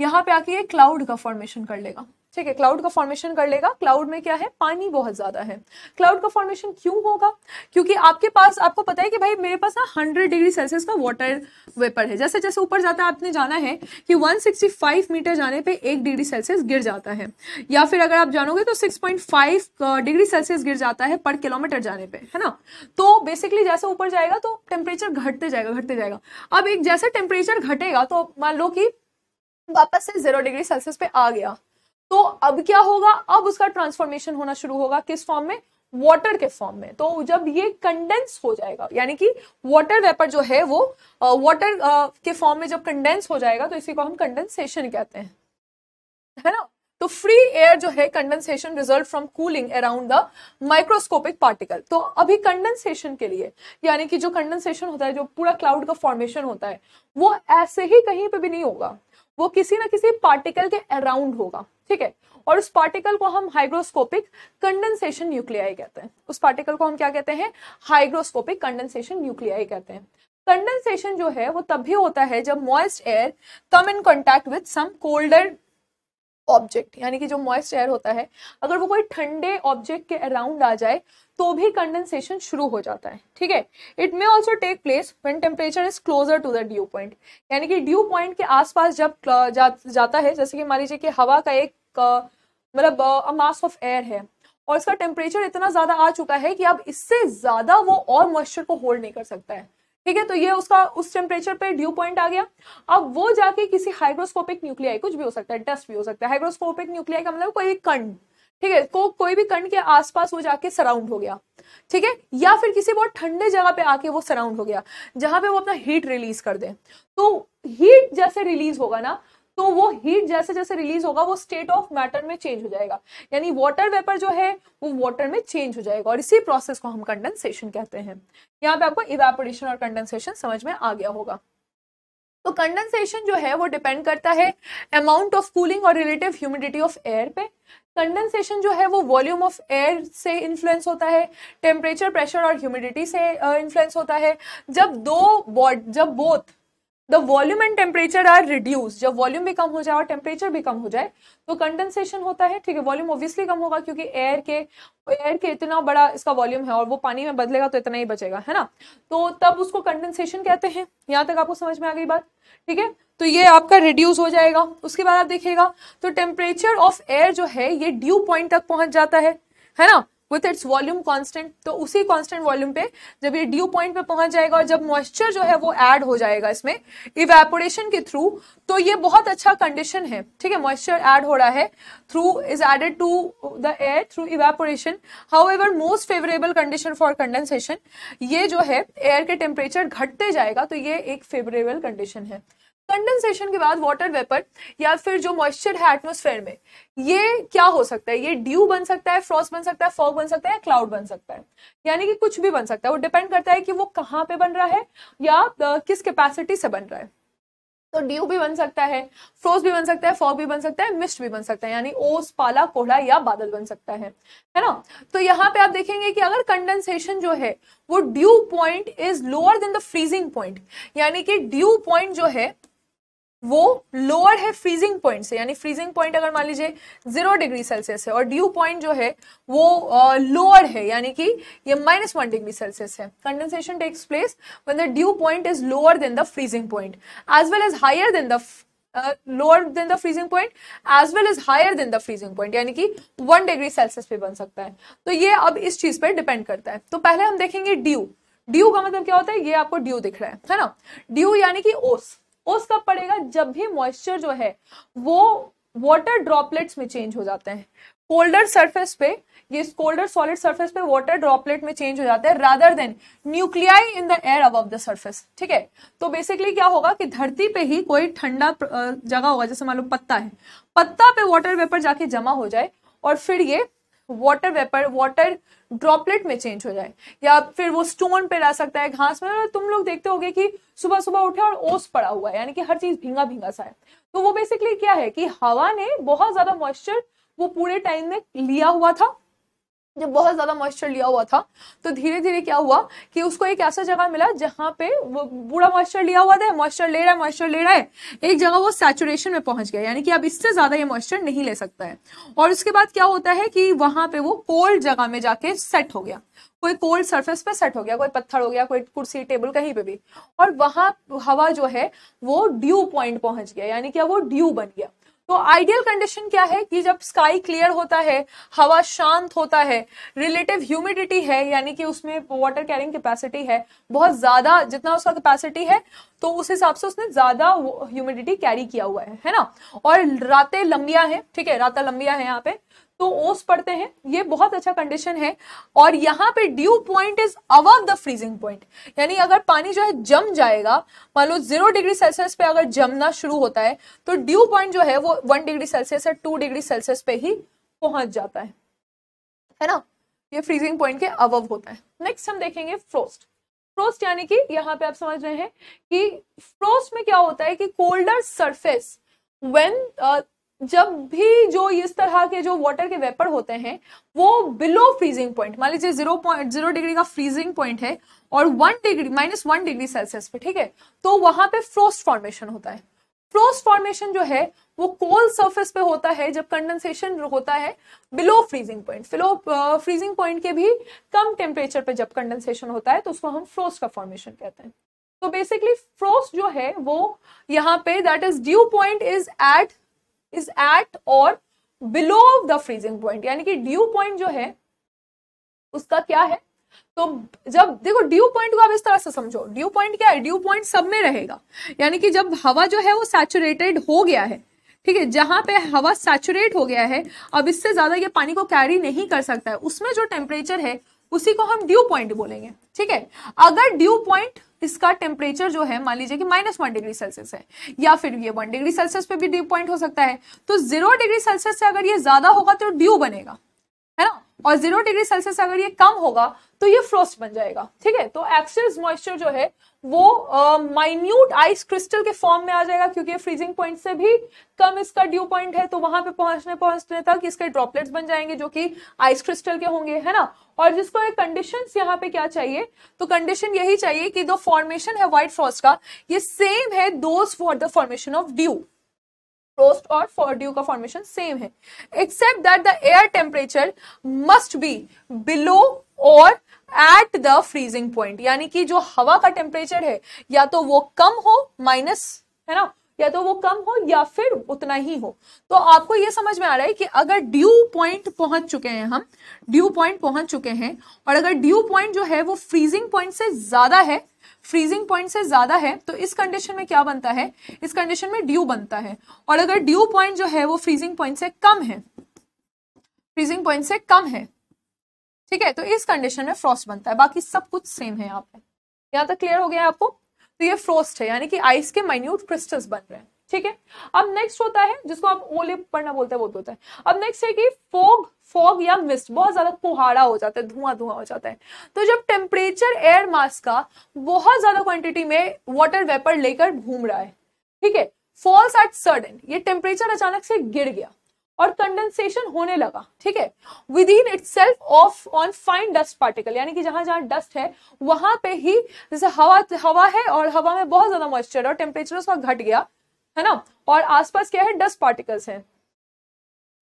यहाँ पे आके ये क्लाउड का फॉर्मेशन कर लेगा ठीक है क्लाउड का फॉर्मेशन कर लेगा क्लाउड में क्या है पानी बहुत ज़्यादा है क्लाउड का फॉर्मेशन क्यों होगा क्योंकि आपके पास आपको पता है कि भाई मेरे पास ना हंड्रेड डिग्री सेल्सियस का वाटर वेपर है जैसे जैसे ऊपर जाता है आपने जाना है कि 165 मीटर जाने पे एक डिग्री सेल्सियस गिर जाता है या फिर अगर आप जानोगे तो सिक्स डिग्री सेल्सियस गिर जाता है पर किलोमीटर जाने पर है ना तो बेसिकली जैसे ऊपर जाएगा तो टेम्परेचर घटते जाएगा घटते जाएगा अब एक जैसे टेम्परेचर घटेगा तो मान लो कि वापस से जीरो डिग्री सेल्सियस पे आ गया तो अब क्या होगा अब उसका ट्रांसफॉर्मेशन होना शुरू होगा किस फॉर्म में वाटर के फॉर्म में तो जब ये कंडेंस हो जाएगा यानी कि वाटर वेपर जो है वो वाटर के फॉर्म में जब कंडेंस हो जाएगा तो इसी को हम कंडेंसेशन कहते हैं है ना तो फ्री एयर जो है condensation result from cooling around the microscopic particle तो अभी कंडेंसेशन के लिए यानी कि जो कंडेंसेशन होता है जो पूरा क्लाउड का फॉर्मेशन होता है वो ऐसे ही कहीं पे भी नहीं होगा वो किसी ना किसी पार्टिकल के अराउंड होगा ठीक है और उस पार्टिकल को हम हाइग्रोस्कोपिक कंडेंसेशन न्यूक्लियाई कहते हैं उस पार्टिकल को हम क्या कहते हैं हाइग्रोस्कोपिक कंडेंसेशन न्यूक्लियाई कहते हैं कंडेंसेशन जो है वो तब भी होता है जब moist air come in contact with some colder object यानी कि जो मॉइस्ट एयर होता है अगर वो कोई ठंडे ऑब्जेक्ट के अराउंड आ जाए तो भी कंडेंसेशन शुरू हो जाता है ठीक है it may also take place when temperature is closer to the dew point यानी कि ड्यू पॉइंट के आसपास जब जा, जाता है जैसे कि मान लीजिए कि हवा का एक एक मतलब मास ऑफ एयर है और इसका टेम्परेचर इतना ज़्यादा आ चुका है कि अब इससे ज़्यादा वो और मॉइस्चर को होल्ड नहीं कर सकता है ठीक है तो ये उसका उस टेम्परेचर पे ड्यू पॉइंट आ गया अब वो जाके किसी हाइग्रोस्कोपिक न्यूक्लियाई कुछ भी हो सकता है डस्ट भी हो सकता है हाइग्रोस्कोपिक न्यूक्लियाई का मतलब कोई भी कण ठीक है को, कोई भी कण के आसपास वो जाके सराउंड हो गया ठीक है या फिर किसी बहुत ठंडे जगह पे आके वो सराउंड हो गया जहां पे वो अपना हीट रिलीज कर दे तो हीट जैसे रिलीज होगा ना तो वो हीट जैसे जैसे रिलीज होगा वो स्टेट ऑफ मैटर में चेंज हो जाएगा यानी वाटर वेपर जो है वो वाटर में चेंज हो जाएगा और इसी प्रोसेस को हम कंडेंसेशन कहते हैं यहाँ पे आपको इवेपोरेशन और कंडेंसेशन समझ में आ गया होगा तो कंडेंसेशन जो है वो डिपेंड करता है अमाउंट ऑफ कूलिंग और रिलेटिव ह्यूमिडिटी ऑफ एयर पे कंडेंसेशन जो है वो वॉल्यूम ऑफ एयर से इन्फ्लुएंस होता है टेम्परेचर प्रेशर और ह्यूमिडिटी से इन्फ्लुएंस uh, होता है जब दो बॉड जब both the volume and temperature are reduce जब वॉल्यूम भी कम हो जाए और टेम्परेचर भी कम हो जाए तो कंडेंसेशन होता है ठीक है वॉल्यूम ऑब्वियसली कम होगा क्योंकि एयर के एयर के इतना बड़ा इसका वॉल्यूम है और वो पानी में बदलेगा तो इतना ही बचेगा है ना तो तब उसको कंडेंसेशन कहते हैं यहाँ तक आपको समझ में आ गई बात ठीक है तो ये आपका रिड्यूस हो जाएगा उसके बाद आप देखिएगा तो टेम्परेचर ऑफ एयर जो है ये ड्यू पॉइंट तक पहुंच जाता है है ना विथ इट्स वॉल्यूम कॉन्स्टेंट तो उसी कॉन्स्टेंट वॉल्यूम पे जब ये ड्यू पॉइंट पे पहुंच जाएगा और जब मॉइस्चर जो है वो एड हो जाएगा इसमें इवेपोरेशन के थ्रू तो ये बहुत अच्छा कंडीशन है ठीक है मॉइस्चर एड हो रहा है through is added to the air through evaporation however most favourable condition for condensation ये जो है एयर के टेम्परेचर घटते जाएगा तो ये एक फेवरेबल कंडीशन है कंडेंसेशन के बाद वाटर वेपर या फिर जो मॉइस्चर है एटमोसफेयर में ये क्या हो सकता है ये ड्यू बन सकता है फ्रॉस्ट बन सकता है फॉग बन सकता है या क्लाउड बन सकता है यानी कि कुछ भी बन सकता है वो डिपेंड करता है कि वो कहाँ पे बन रहा है या किस कैपेसिटी से बन रहा है तो ड्यू भी बन सकता है फ्रोज भी बन सकता है फॉग भी बन सकता है मिस्ट भी बन सकता है यानी ओस पाला कोहरा या बादल बन सकता है है ना तो यहाँ पे आप देखेंगे कि अगर कंडेंसेशन जो है वो dew point is lower than the freezing point यानी कि ड्यू पॉइंट जो है वो लोअर है फ्रीजिंग पॉइंट से यानी फ्रीजिंग पॉइंट अगर मान लीजिए जीरो डिग्री सेल्सियस है और ड्यू पॉइंट जो है वो लोअर uh, है यानी कि ये माइनस वन डिग्री सेल्सियस है condensation takes place when the dew point is lower than the freezing point as well as higher than the lower than the freezing point as well as higher than the freezing point यानी कि one degree Celsius पे बन सकता है तो ये अब इस चीज पर डिपेंड करता है तो पहले हम देखेंगे ड्यू ड्यू का मतलब क्या होता है ये आपको ड्यू दिख रहा है है ना ड्यू यानी कि ओस ओस कब पड़ेगा जब भी मॉइस्चर जो है वो वाटर ड्रॉपलेट्स में चेंज हो जाते हैं कोल्डर सरफेस पे ये कोल्डर सॉलिड सरफेस पे वाटर ड्रॉपलेट में चेंज हो जाता है rather than nuclei in the air above the surface ठीक है तो बेसिकली क्या होगा कि धरती पे ही कोई ठंडा जगह होगा जैसे मान लो पत्ता है पत्ता पे वाटर वेपर जाके जमा हो जाए और फिर ये वाटर वेपर वाटर ड्रॉपलेट में चेंज हो जाए या फिर वो स्टोन पे रह सकता है घास में और तुम लोग देखते होगे कि सुबह सुबह उठे और ओस पड़ा हुआ है यानी कि हर चीज भींगा भींगा सा है तो वो बेसिकली क्या है कि हवा ने बहुत ज्यादा मॉइस्चर वो पूरे टाइम में लिया हुआ था जब बहुत ज़्यादा मॉइस्चर लिया हुआ था तो धीरे धीरे क्या हुआ कि उसको एक ऐसा जगह मिला जहां पे वो पूरा मॉइस्चर लिया हुआ था मॉइस्चर ले रहा है मॉइस्चर ले रहा है एक जगह वो सैचुरेशन में पहुंच गया यानी कि अब इससे ज़्यादा ये मॉइस्चर नहीं ले सकता है और उसके बाद क्या होता है कि वहां पे वो कोल्ड जगह में जाके सेट हो गया कोई कोल्ड सरफेस पे सेट हो गया कोई पत्थर हो गया कोई कुर्सी टेबल कहीं पे भी और वहां हवा जो है वो ड्यू पॉइंट पहुंच गया यानी कि वो ड्यू बन गया तो आइडियल कंडीशन क्या है कि जब स्काई क्लियर होता है हवा शांत होता है रिलेटिव ह्यूमिडिटी है यानी कि उसमें वाटर कैरिंग कैपेसिटी है बहुत ज़्यादा जितना उसका कैपेसिटी है तो उस हिसाब से उसने ज़्यादा ह्यूमिडिटी कैरी किया हुआ है है ना और रातें लंबिया है ठीक है रातें लंबिया है यहाँ पे तो ओस पड़ते हैं ये बहुत अच्छा कंडीशन है और यहाँ पे dew point is above the freezing point यानी अगर पानी जो है जम जाएगा मान लो जीरो डिग्री सेल्सियस पे अगर जमना शुरू होता है तो ड्यू पॉइंट जो है वो वन डिग्री सेल्सियस या टू डिग्री सेल्सियस पे ही पहुंच जाता है है ना ये फ्रीजिंग पॉइंट के अबव होता है नेक्स्ट हम देखेंगे फ्रोस्ट फ्रोस्ट यानी कि यहाँ पे आप समझ रहे हैं कि फ्रोस्ट में क्या होता है कि कोल्डर सरफेस व्हेन जब भी जो इस तरह के जो वाटर के वेपर होते हैं वो बिलो फ्रीजिंग पॉइंट मान लीजिए जीरो पॉइंट जीरो डिग्री का फ्रीजिंग पॉइंट है और one degree minus one degree Celsius पे ठीक है तो वहां पे फ्रोस्ट फॉर्मेशन होता है फ्रोस्ट फॉर्मेशन जो है वो कोल्ड सरफेस पे होता है जब कंडेंसेशन होता है below freezing point below freezing point के भी कम टेम्परेचर पे जब कंडेंसेशन होता है तो उसको हम फ्रोस्ट का फॉर्मेशन कहते हैं तो बेसिकली फ्रोस्ट जो है वो यहाँ पे that is dew point is at is at और बिलो द फ्रीजिंग पॉइंट यानी कि ड्यू पॉइंट जो है उसका क्या है तो जब देखो ड्यू पॉइंट को आप इस तरह से समझो ड्यू पॉइंट क्या है ड्यू पॉइंट सब में रहेगा यानी कि जब हवा जो है वो सैचुरेटेड हो गया है ठीक है जहां पे हवा सैचुरेट हो गया है अब इससे ज्यादा ये पानी को कैरी नहीं कर सकता है उसमें जो टेम्परेचर है उसी को हम ड्यू पॉइंट बोलेंगे ठीक है अगर ड्यू पॉइंट इसका टेम्परेचर जो है मान लीजिए कि माइनस वन डिग्री सेल्सियस है या फिर ये वन डिग्री सेल्सियस पे भी ड्यू पॉइंट हो सकता है तो जीरो डिग्री सेल्सियस से अगर ये ज्यादा होगा तो ड्यू बनेगा है ना और जीरो डिग्री सेल्सियस अगर ये कम होगा तो ये फ्रॉस्ट बन जाएगा ठीक है तो एक्सेस मॉइस्चर जो है वो माइन्यूट आइस क्रिस्टल के फॉर्म में आ जाएगा क्योंकि फ्रीजिंग पॉइंट से भी कम इसका ड्यू पॉइंट है तो वहां पे पहुंचने पहुंचने तक इसके ड्रॉपलेट्स बन जाएंगे जो कि आइस क्रिस्टल के होंगे है ना और जिसको एक कंडीशन यहाँ पे क्या चाहिए तो कंडीशन यही चाहिए कि जो फॉर्मेशन है व्हाइट फ्रॉस्ट का ये सेम है those for the formation of dew frost और फॉरड्यू का फॉर्मेशन सेम है except that the air temperature must be below और एट द फ्रीजिंग पॉइंट यानी कि जो हवा का टेम्परेचर है या तो वो कम हो माइनस है ना या तो वो कम हो या फिर उतना ही हो तो आपको ये समझ में आ रहा है कि अगर ड्यू पॉइंट पहुंच चुके हैं हम ड्यू पॉइंट पहुंच चुके हैं और अगर ड्यू पॉइंट जो है वो फ्रीजिंग पॉइंट से ज्यादा है फ्रीजिंग पॉइंट से ज़्यादा है तो इस कंडीशन में क्या बनता है इस कंडीशन में ड्यू बनता है और अगर ड्यू पॉइंट जो है वो फ्रीजिंग पॉइंट से कम है फ्रीजिंग पॉइंट से कम है ठीक है तो इस कंडीशन में फ्रॉस्ट बनता है बाकी सब कुछ सेम है यहाँ पे यहाँ तक क्लियर हो गया आपको तो ये फ्रोस्ट है यानी कि आइस के माइन्यूट क्रिस्टल्स बन रहे हैं ठीक है अब नेक्स्ट होता है जिसको आप ओले पढ़ना बोलते हैं वो होता है अब नेक्स्ट है कि फोग फोग या मिस्ट बहुत ज्यादा कुहाड़ा हो जाता है धुआं धुआं हो जाता है तो जब टेम्परेचर एयर मास का बहुत ज्यादा क्वांटिटी में वाटर वेपर लेकर घूम रहा है ठीक है फॉल्स एट सडन ये टेम्परेचर अचानक से गिर गया और कंडेंसेशन होने लगा ठीक है within itself off on fine dust particle यानी कि जहां जहां डस्ट है वहां पे ही जैसे हवा हवा है और हवा में बहुत ज्यादा मॉइस्चर और टेम्परेचर उसका घट गया है ना और आसपास क्या है डस्ट पार्टिकल्स हैं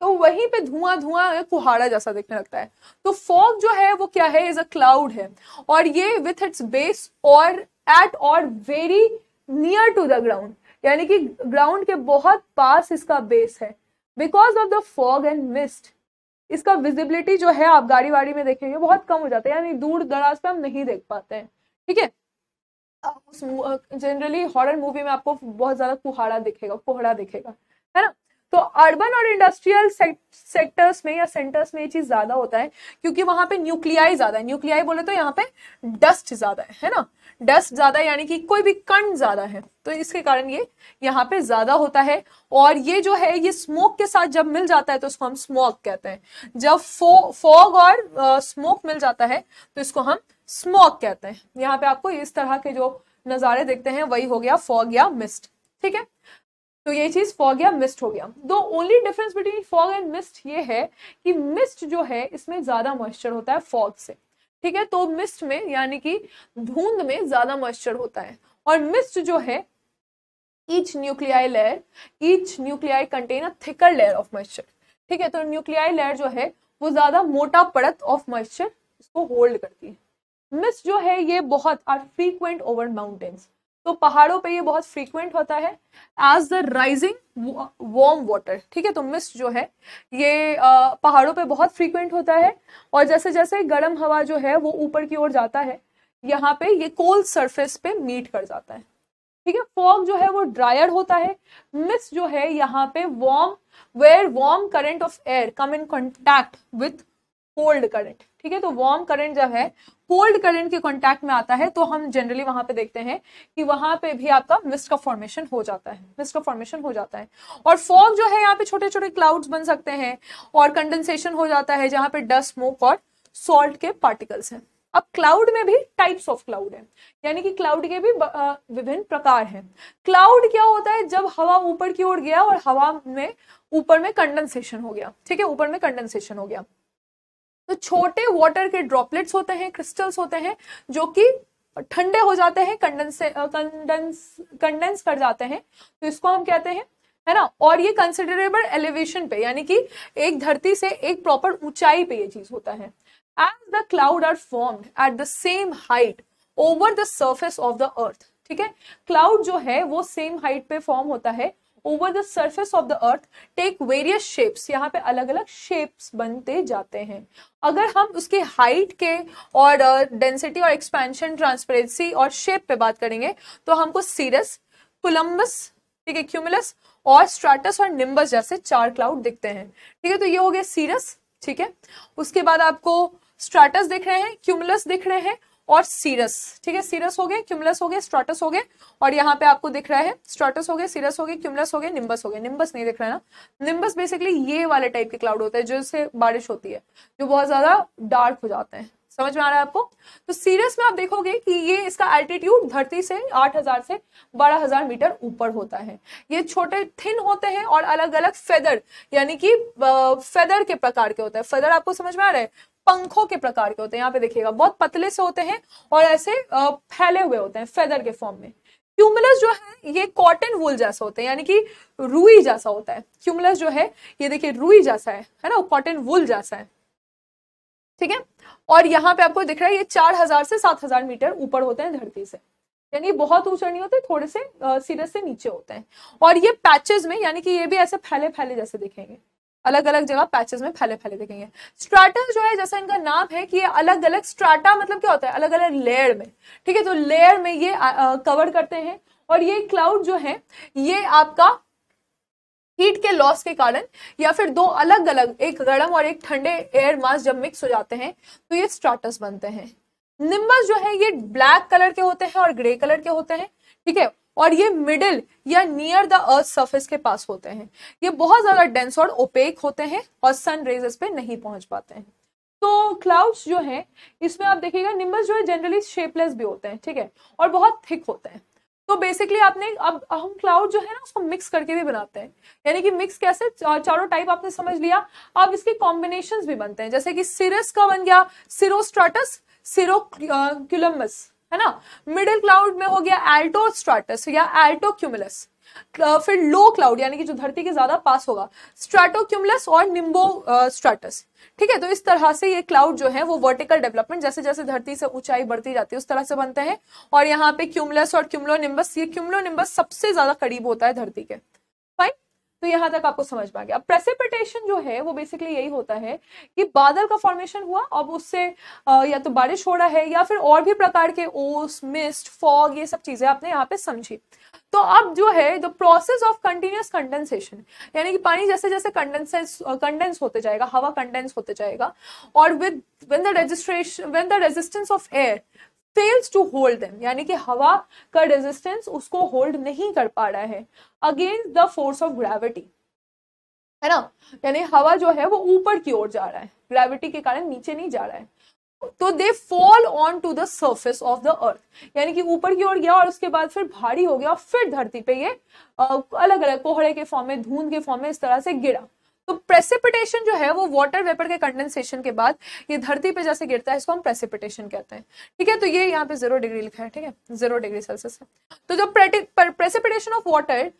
तो वहीं पे धुआं धुआं कुहाड़ा जैसा दिखने लगता है तो फॉग जो है वो क्या है इज अ क्लाउड है और ये विथ इट्स बेस और एट और very near to the ground यानी कि ग्राउंड के बहुत पास इसका बेस है because of the fog and mist इसका विजिबिलिटी जो है आप गाड़ी वाड़ी में देखेंगे बहुत कम हो जाता है यानी दूर दराज पे हम नहीं देख पाते हैं ठीक है जनरली हॉरर मूवी में आपको बहुत ज्यादा कुहाड़ा दिखेगा कोहड़ा दिखेगा है ना तो अर्बन और इंडस्ट्रियल सेक्टर्स में या सेंटर्स में ये चीज ज्यादा होता है क्योंकि वहां पे न्यूक्लियाई ज्यादा है न्यूक्लियाई बोले तो यहाँ पे डस्ट ज्यादा है है ना डस्ट ज्यादा है यानी कि कोई भी कण ज्यादा है तो इसके कारण ये यहाँ पे ज्यादा होता है और ये जो है ये स्मोक के साथ जब मिल जाता है तो उसको हम स्मोक कहते हैं जब फो फॉग और स्मोक मिल जाता है तो इसको हम स्मॉक कहते हैं यहाँ पे आपको इस तरह के जो नज़ारे देखते हैं वही हो गया फॉग या मिस्ट ठीक है तो ये चीज फॉग या मिस्ट हो गया दो only difference between fog and mist ये है कि मिस्ट जो है इसमें ज्यादा मॉइस्चर होता है फॉग से ठीक है तो मिस्ट में यानी कि धुंध में ज्यादा मॉइस्चर होता है और मिस्ट जो है each nuclei layer each nuclei contain a thicker layer of moisture ठीक है तो न्यूक्लियाई लेयर जो है वो ज्यादा मोटा परत ऑफ मॉइस्चर इसको होल्ड करती है मिस जो है ये बहुत आर फ्रीक्वेंट ओवर माउंटेन्स तो पहाड़ों पे ये बहुत फ्रीक्वेंट होता है as the rising warm water ठीक है तो मिस्ट जो है ये पहाड़ों पे बहुत फ्रीक्वेंट होता है और जैसे जैसे गर्म हवा जो है वो ऊपर की ओर जाता है यहाँ पे ये कोल्ड सरफेस पे मीट कर जाता है ठीक है फॉग जो है वो ड्रायर होता है मिस जो है यहाँ पे warm where warm current of air come in contact with cold current ठीक है तो वार्म करंट जब है कोल्ड करंट के कांटेक्ट में आता है तो हम जनरली वहां पे देखते हैं कि वहां पे भी आपका मिस्ट का फॉर्मेशन हो जाता है मिस्ट का फॉर्मेशन हो जाता है और फॉग जो है यहाँ पे छोटे छोटे क्लाउड्स बन सकते हैं और कंडेंसेशन हो जाता है जहां पे डस्ट स्मोक और सॉल्ट के पार्टिकल्स हैं अब क्लाउड में भी टाइप्स ऑफ क्लाउड है यानी कि क्लाउड के भी विभिन्न प्रकार हैं क्लाउड क्या होता है जब हवा ऊपर की ओर गया और हवा में ऊपर में कंडेंसेशन हो गया ठीक है ऊपर में कंडेंसेशन हो गया तो छोटे वाटर के ड्रॉपलेट्स होते हैं क्रिस्टल्स होते हैं जो कि ठंडे हो जाते हैं कंडेंस कंडेंस कंडेंस कर जाते हैं तो इसको हम कहते हैं है ना और ये कंसिडरेबल एलिवेशन पे यानी कि एक धरती से एक प्रॉपर ऊंचाई पे ये चीज होता है as the cloud are formed at the same height over the surface of the earth ठीक है क्लाउड जो है वो सेम हाइट पे फॉर्म होता है over the surface of the earth take various shapes यहाँ पे अलग अलग शेप्स बनते जाते हैं अगर हम उसके हाइट के और डेंसिटी uh, और एक्सपेंशन ट्रांसपेरेंसी और शेप पे बात करेंगे तो हमको सीरस कोलम्बस ठीक है क्यूमुलस और स्ट्राटस और निम्बस जैसे चार क्लाउड दिखते हैं ठीक है तो ये हो गया सीरस ठीक है उसके बाद आपको स्ट्राटस दिख रहे हैं क्यूमुलस दिख रहे हैं और सीरस ठीक है सीरस हो गए क्यूमलस हो गए स्ट्रॉटस हो गए और यहाँ पे आपको दिख रहा है स्ट्रॉटस हो गए सीरस हो गए क्यूमलस हो गए निम्बस हो गए निम्बस नहीं दिख रहा है ना निम्बस बेसिकली ये वाले टाइप के क्लाउड होते हैं जिससे बारिश होती है जो बहुत ज्यादा डार्क हो जाते हैं समझ में आ रहा है आपको तो सीरस में आप देखोगे कि ये इसका एल्टीट्यूड धरती से 8000 से 12000 मीटर ऊपर होता है ये छोटे थिन होते हैं और अलग अलग फेदर यानी कि फेदर के प्रकार के होते हैं फेदर आपको समझ में आ रहा है पंखों के प्रकार के होते हैं यहाँ पे देखिएगा बहुत पतले से होते हैं और ऐसे फैले हुए होते हैं फेदर के फॉर्म में क्यूमुलस जो है ये कॉटन वूल जैसा होता है यानी कि रुई जैसा होता है क्यूमुलस जो है ये देखिए रुई जैसा है है ना कॉटन वूल जैसा है ठीक है और यहाँ पे आपको दिख रहा है ये चार हजार से सात हजार मीटर ऊपर होते हैं धरती से यानी बहुत ऊंचे नहीं होते थोड़े से सीरस से नीचे होते हैं और ये पैचेज में यानी कि ये भी ऐसे फैले फैले जैसे दिखेंगे अलग अलग जगह पैचेस में फैले फैले दिखेंगे स्ट्राटा जो है जैसा इनका नाम है कि ये अलग अलग स्ट्राटा मतलब क्या होता है अलग अलग लेयर में ठीक है तो लेयर में ये कवर करते हैं और ये क्लाउड जो है ये आपका हीट के लॉस के कारण या फिर दो अलग अलग एक गर्म और एक ठंडे एयर मास जब मिक्स हो जाते हैं तो ये स्ट्राटस बनते हैं निम्बस जो है ये ब्लैक कलर के होते हैं और ग्रे कलर के होते हैं ठीक है और ये मिडिल या नियर द अर्थ सर्फेस के पास होते हैं ये बहुत ज़्यादा डेंस और ओपेक होते हैं और सन रेजेस पे नहीं पहुंच पाते हैं तो क्लाउड्स जो हैं इसमें आप देखिएगा निम्बस जो है जनरली शेपलेस भी होते हैं ठीक है और बहुत थिक होते हैं तो बेसिकली आपने अब हम क्लाउड जो है ना उसको मिक्स करके भी बनाते हैं यानी कि मिक्स कैसे चारों टाइप आपने समझ लिया अब इसके कॉम्बिनेशन भी बनते हैं जैसे कि सिरस का बन गया सिरोस्ट्राटस सिरोक्यूलम्बस है ना मिडिल क्लाउड में हो गया एल्टो स्ट्राटस या एल्टो क्यूमुलस फिर लो क्लाउड यानी कि जो धरती के ज्यादा पास होगा क्यूमुलस और निम्बो स्ट्राटस ठीक है तो इस तरह से ये क्लाउड जो है वो वर्टिकल डेवलपमेंट जैसे जैसे धरती से ऊंचाई बढ़ती जाती है उस तरह से बनते हैं और यहाँ पे क्यूमलस और क्यूमलो निम्बस ये क्यूमलो निम्बस सबसे ज्यादा करीब होता है धरती के फाइन तो यहाँ तक आपको समझ में आ गया अब प्रेसिपिटेशन जो है वो बेसिकली यही होता है कि बादल का फॉर्मेशन हुआ अब उससे या तो बारिश हो रहा है या फिर और भी प्रकार के ओस मिस्ट फॉग ये सब चीज़ें आपने यहाँ पे समझी तो अब जो है the process of continuous condensation यानी कि पानी जैसे जैसे कंडेंस कंडेंस होते जाएगा हवा कंडेंस होते जाएगा और with when the registration when the resistance of air fails to hold them यानी कि हवा का रेजिस्टेंस उसको होल्ड नहीं कर पा रहा है against the force of gravity है ना यानी हवा जो है वो ऊपर की ओर जा रहा है ग्रेविटी के कारण नीचे नहीं जा रहा है तो they fall on to the surface of the earth यानी कि ऊपर की ओर गया और उसके बाद फिर भारी हो गया और फिर धरती पे ये अलग अलग कोहरे के फॉर्म में धुंध के फॉर्म में इस तरह से गिरा तो प्रेसिपिटेशन जो है वो वाटर वेपर के कंडेंसेशन के बाद ये धरती पे जैसे गिरता है इसको हम प्रेसिपिटेशन कहते हैं ठीक है तो ये यहाँ पे जीरो डिग्री लिखा है ठीक है जीरो डिग्री सेल्सियस है तो जो प्रेसिपिटेशन ऑफ वाटर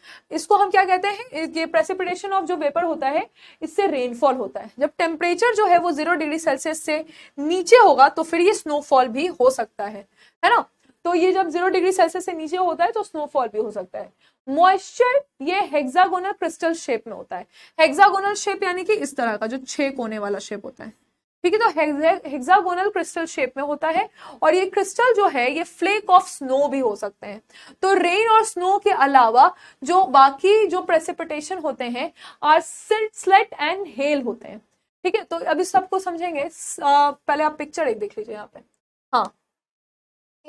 इसको हम क्या कहते हैं ये प्रेसिपिटेशन ऑफ जो वेपर होता है इससे रेनफॉल होता है जब टेम्परेचर जो है वो जीरो डिग्री सेल्सियस से नीचे होगा तो फिर ये स्नोफॉल भी हो सकता है है ना तो ये जब जीरो डिग्री सेल्सियस से नीचे होता है तो स्नोफॉल भी हो सकता है मॉइस्चर ये हेक्सागोनल क्रिस्टल शेप में होता है हेक्सागोनल शेप यानी कि इस तरह का जो छे कोने वाला शेप होता है ठीक है तो हेक्सागोनल क्रिस्टल शेप में होता है और ये क्रिस्टल जो है ये फ्लेक ऑफ स्नो भी हो सकते हैं तो रेन और स्नो के अलावा जो बाकी जो प्रेसिपिटेशन होते हैं आर स्लेट एंड हेल होते हैं ठीक है तो अभी सबको समझेंगे पहले आप पिक्चर एक देख लीजिए यहाँ पे हाँ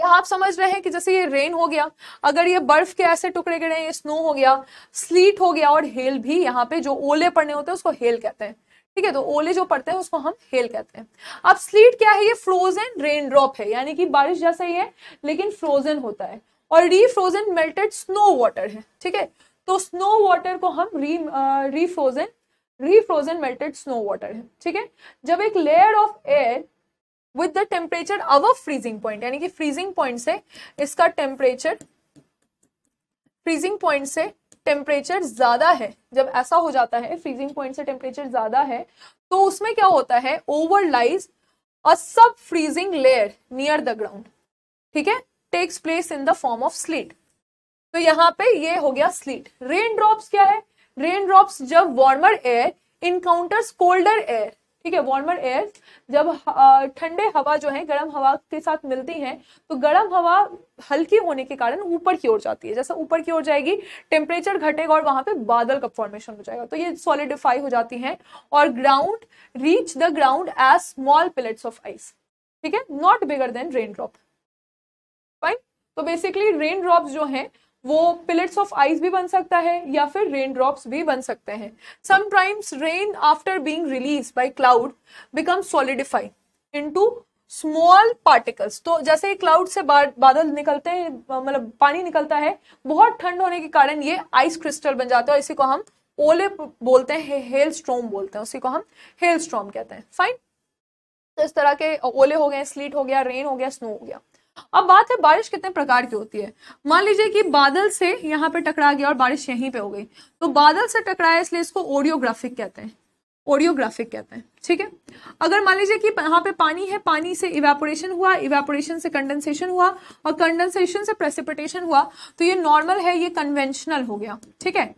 क्या आप समझ रहे हैं कि जैसे ये रेन हो गया अगर ये बर्फ के ऐसे टुकड़े गिरे ये स्नो हो गया स्लीट हो गया और हेल भी यहाँ पे जो ओले पड़ने होते हैं उसको हेल कहते हैं ठीक है तो ओले जो पड़ते हैं उसको हम हेल कहते हैं अब स्लीट क्या है ये फ्रोजन रेन ड्रॉप है यानी कि बारिश जैसा ही है लेकिन फ्रोजन होता है और री फ्रोजन मेल्टेड स्नो वाटर है ठीक है तो स्नो वाटर को हम री री फ्रोजन री फ्रोजन मेल्टेड स्नो वाटर है ठीक है जब एक layer of air with the temperature above freezing point यानी कि फ्रीजिंग पॉइंट से इसका टेम्परेचर फ्रीजिंग पॉइंट से टेम्परेचर ज़्यादा है जब ऐसा हो जाता है फ्रीजिंग पॉइंट से टेम्परेचर ज़्यादा है तो उसमें क्या होता है over overlies a sub freezing layer near the ground ठीक है takes place in the form of sleet तो यहाँ पे ये हो गया स्लीट रेन ड्रॉप्स क्या है रेन ड्रॉप्स जब warmer air encounters colder air ठीक है वार्मर एयर जब ठंडे हवा जो है गर्म हवा के साथ मिलती है तो गर्म हवा हल्की होने के कारण ऊपर की ओर जाती है जैसा ऊपर की ओर जाएगी टेम्परेचर घटेगा और वहां पे बादल का फॉर्मेशन हो जाएगा तो ये सॉलिडिफाई हो जाती हैं और ground reach the ground as small pellets of ice ठीक है not bigger than rain drop fine तो बेसिकली रेन ड्रॉप जो है वो पिलेट्स ऑफ आइस भी बन सकता है या फिर रेन ड्रॉप्स भी बन सकते हैं sometimes rain after being release by cloud become solidify into small particles तो जैसे क्लाउड से बादल निकलते हैं मतलब पानी निकलता है बहुत ठंड होने के कारण ये आइस क्रिस्टल बन जाता है इसी को हम ओले बोलते हैं हेल स्ट्रोम बोलते हैं उसी को हम हेल स्ट्रोम कहते हैं फाइन तो इस तरह के ओले हो गए स्लीट हो गया रेन हो गया स्नो हो गया अब बात है बारिश कितने प्रकार की होती है मान लीजिए कि बादल से यहाँ पे टकरा गया और बारिश यहीं पे हो गई तो बादल से टकराया इसलिए इसको ओडियोग्राफिक कहते हैं ओडियोग्राफिक कहते हैं ठीक है अगर मान लीजिए कि यहाँ पे पानी है पानी से इवेपोरेशन हुआ इवेपोरेशन से कंडेंसेशन हुआ और कंडेंसेशन से प्रेसिपिटेशन हुआ तो ये नॉर्मल है ये कन्वेंशनल हो गया ठीक है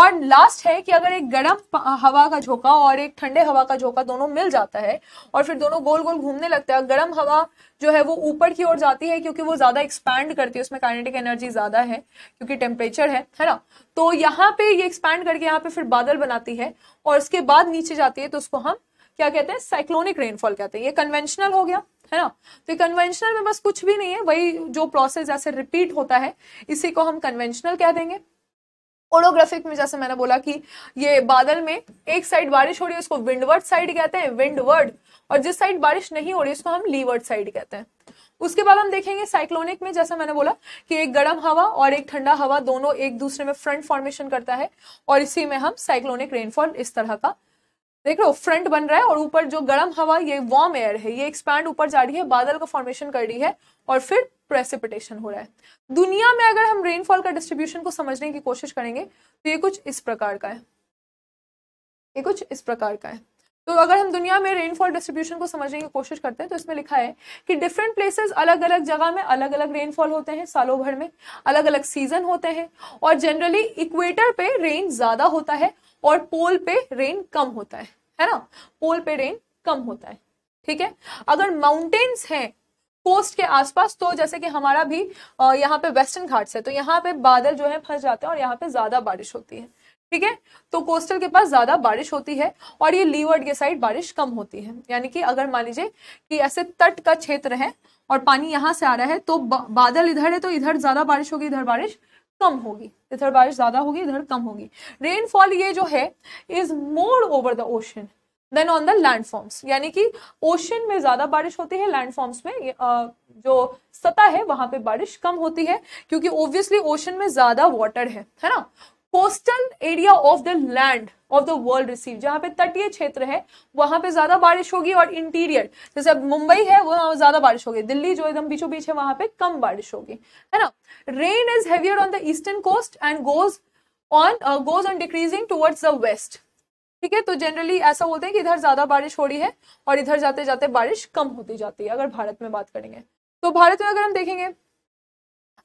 और लास्ट है कि अगर एक गर्म हवा का झोंका और एक ठंडे हवा का झोंका दोनों मिल जाता है और फिर दोनों गोल गोल घूमने लगता है गर्म हवा जो है वो ऊपर की ओर जाती है क्योंकि वो ज़्यादा एक्सपैंड करती है उसमें काइनेटिक एनर्जी ज़्यादा है क्योंकि टेम्परेचर है है ना तो यहाँ पे ये एक्सपैंड करके यहाँ पे फिर बादल बनाती है और उसके बाद नीचे जाती है तो उसको हम क्या कहते हैं साइक्लोनिक रेनफॉल कहते हैं ये कन्वेंशनल हो गया है ना तो कन्वेंशनल में बस कुछ भी नहीं है वही जो प्रोसेस ऐसे रिपीट होता है इसी को हम कन्वेंशनल कह देंगे ओडोग्राफिक में जैसे मैंने बोला कि ये बादल में एक साइड बारिश हो रही है उसको विंडवर्ड साइड कहते हैं विंडवर्ड और जिस साइड बारिश नहीं हो रही उसको हम लीवर्ड साइड कहते हैं उसके बाद हम देखेंगे साइक्लोनिक में जैसा मैंने बोला कि एक गर्म हवा और एक ठंडा हवा दोनों एक दूसरे में फ्रंट फॉर्मेशन करता है और इसी में हम साइक्लोनिक रेनफॉल इस तरह का देख रहे हो फ्रंट बन रहा है और ऊपर जो गर्म हवा ये वार्म एयर है ये एक्सपैंड ऊपर जा रही है बादल का फॉर्मेशन कर रही है और फिर प्रेसिपिटेशन हो रहा है दुनिया में अगर हम रेनफॉल का डिस्ट्रीब्यूशन को समझने की कोशिश करेंगे तो ये कुछ इस प्रकार का है ये कुछ इस प्रकार का है तो अगर हम दुनिया में रेनफॉल डिस्ट्रीब्यूशन को समझने की कोशिश करते हैं तो इसमें लिखा है कि डिफरेंट प्लेसेस अलग अलग जगह में अलग अलग रेनफॉल होते हैं सालों भर में अलग अलग सीजन होते हैं और जनरली इक्वेटर पे रेन ज़्यादा होता है और पोल पे रेन कम होता है है ना पोल पे रेन कम होता है ठीक है अगर माउंटेन्स है कोस्ट के आसपास तो जैसे कि हमारा भी यहाँ पे वेस्टर्न घाट्स है तो यहाँ पे बादल जो है फंस जाते हैं और यहाँ पे ज्यादा बारिश होती है ठीक है तो कोस्टल के पास ज्यादा बारिश होती है और ये लीवर्ड के साइड बारिश कम होती है यानी कि अगर मान लीजिए कि ऐसे तट का क्षेत्र है और पानी यहां से आ रहा है तो बादल इधर है तो इधर ज्यादा बारिश होगी इधर बारिश कम होगी इधर बारिश ज़्यादा होगी इधर कम होगी रेनफॉल ये जो है is more over the ocean than on the land forms यानी कि ओशन में ज़्यादा बारिश होती है लैंड फॉर्म्स में जो सतह है वहां पे बारिश कम होती है क्योंकि ओब्वियसली ओशन में ज़्यादा वाटर है है ना coastal area of the land of the world receive जहां पे तटीय क्षेत्र है वहां पे ज्यादा बारिश होगी और इंटीरियर जैसे अब मुंबई है वहां ज्यादा बारिश होगी दिल्ली जो एकदम बीचों बीच है वहां पे कम बारिश होगी है ना rain is heavier on the eastern coast and goes on goes on decreasing towards the west ठीक है तो जनरली ऐसा बोलते हैं कि इधर ज्यादा बारिश हो रही है और इधर जाते जाते बारिश कम होती जाती है अगर भारत में बात करेंगे तो भारत में अगर हम देखेंगे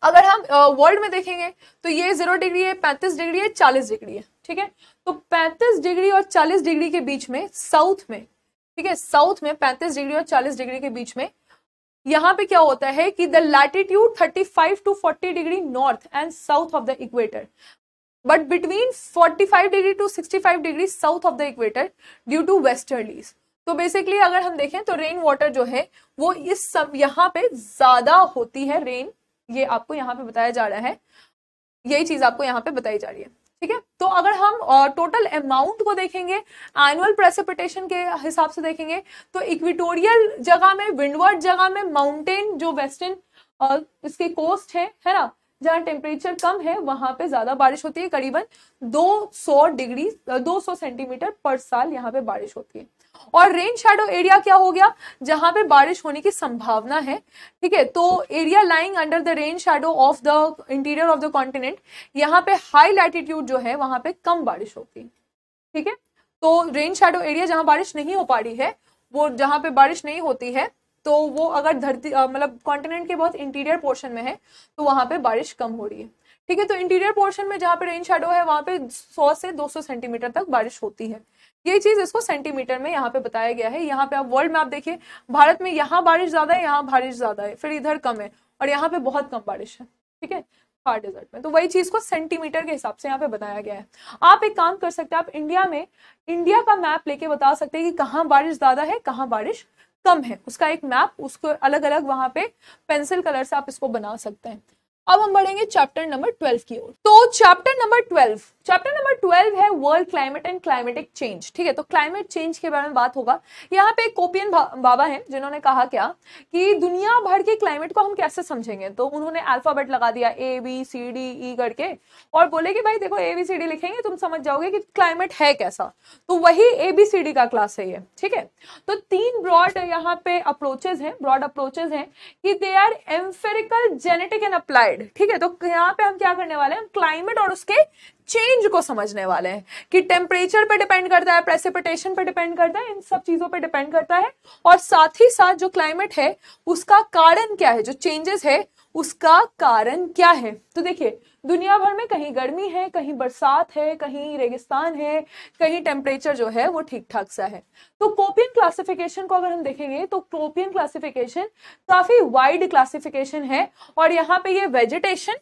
अगर हम वर्ल्ड में देखेंगे तो ये जीरो डिग्री है पैंतीस डिग्री है चालीस डिग्री है ठीक है तो पैंतीस डिग्री और चालीस डिग्री के बीच में साउथ में ठीक है साउथ में पैंतीस डिग्री और चालीस डिग्री के बीच में यहाँ पे क्या होता है कि the latitude five to forty degree north and south of the equator but between forty five degree to sixty five degree south of the equator due to westerlies तो बेसिकली अगर हम देखें तो रेन वाटर जो है वो इस सब यहाँ पे ज्यादा होती है रेन ये आपको यहाँ पे बताया जा रहा है यही चीज़ आपको यहाँ पे बताई जा रही है ठीक है तो अगर हम टोटल अमाउंट को देखेंगे एनुअल प्रेसिपिटेशन के हिसाब से देखेंगे तो इक्विटोरियल जगह में विंडवर्ड जगह में माउंटेन जो वेस्टर्न इसके कोस्ट है है ना जहाँ टेम्परेचर कम है वहां पे ज्यादा बारिश होती है करीबन 200 डिग्री 200 सेंटीमीटर पर साल यहाँ पे बारिश होती है और रेन शेडो एरिया क्या हो गया जहां पे बारिश होने की संभावना है ठीक है तो area lying under the rain shadow of the interior of the continent यहाँ पे हाई लैटिट्यूड जो है वहां पे कम बारिश होती है ठीक है तो रेन शेडो एरिया जहाँ बारिश नहीं हो पा रही है वो जहाँ पे बारिश नहीं होती है तो वो अगर धरती मतलब कॉन्टिनेंट के बहुत इंटीरियर पोर्शन में है तो वहाँ पे बारिश कम हो रही है ठीक है तो इंटीरियर पोर्शन में जहाँ पे रेन शेडो है वहाँ पे 100 से 200 सेंटीमीटर तक बारिश होती है ये चीज़ इसको सेंटीमीटर में यहाँ पे बताया गया है यहाँ पे आप वर्ल्ड मैप देखिए भारत में यहाँ बारिश ज़्यादा है यहाँ बारिश ज़्यादा है फिर इधर कम है और यहाँ पे बहुत कम बारिश है ठीक है थार हाँ, डेजर्ट में तो वही चीज़ को सेंटीमीटर के हिसाब से यहाँ पे बताया गया है आप एक काम कर सकते हैं आप इंडिया में इंडिया का मैप लेके बता सकते हैं कि कहाँ बारिश ज़्यादा है कहाँ बारिश कम है उसका एक मैप उसको अलग अलग वहां पे पेंसिल कलर से आप इसको बना सकते हैं अब हम बढ़ेंगे चैप्टर नंबर ट्वेल्व की ओर तो chapter number twelve chapter number twelve है world climate and climatic change ठीक है तो क्लाइमेट चेंज के बारे में बात होगा यहाँ पे कोपियन बा, बाबा हैं जिन्होंने कहा क्या कि दुनिया भर के क्लाइमेट को हम कैसे समझेंगे तो उन्होंने अल्फाबेट लगा दिया ए बी सी डी ई करके और बोले कि भाई देखो ए बी सी डी लिखेंगे तुम समझ जाओगे कि क्लाइमेट है कैसा तो वही ए बी सी डी का क्लास है ये ठीक है तो तीन ब्रॉड यहाँ पे अप्रोचेज हैं ब्रॉड अप्रोचेज हैं कि they are empirical genetic and applied side ठीक है तो यहाँ पे हम क्या करने वाले हैं क्लाइमेट और उसके चेंज को समझने वाले हैं कि टेम्परेचर पे डिपेंड करता है प्रेसिपिटेशन पे डिपेंड करता है इन सब चीजों पे डिपेंड करता है और साथ ही साथ जो क्लाइमेट है उसका कारण क्या है जो चेंजेस है उसका कारण क्या है तो देखिए दुनिया भर में कहीं गर्मी है कहीं बरसात है कहीं रेगिस्तान है कहीं टेम्परेचर जो है वो ठीक ठाक सा है तो कोपियन क्लासिफिकेशन को अगर हम देखेंगे तो कोपियन क्लासिफिकेशन काफी वाइड क्लासिफिकेशन है और यहाँ पे ये वेजिटेशन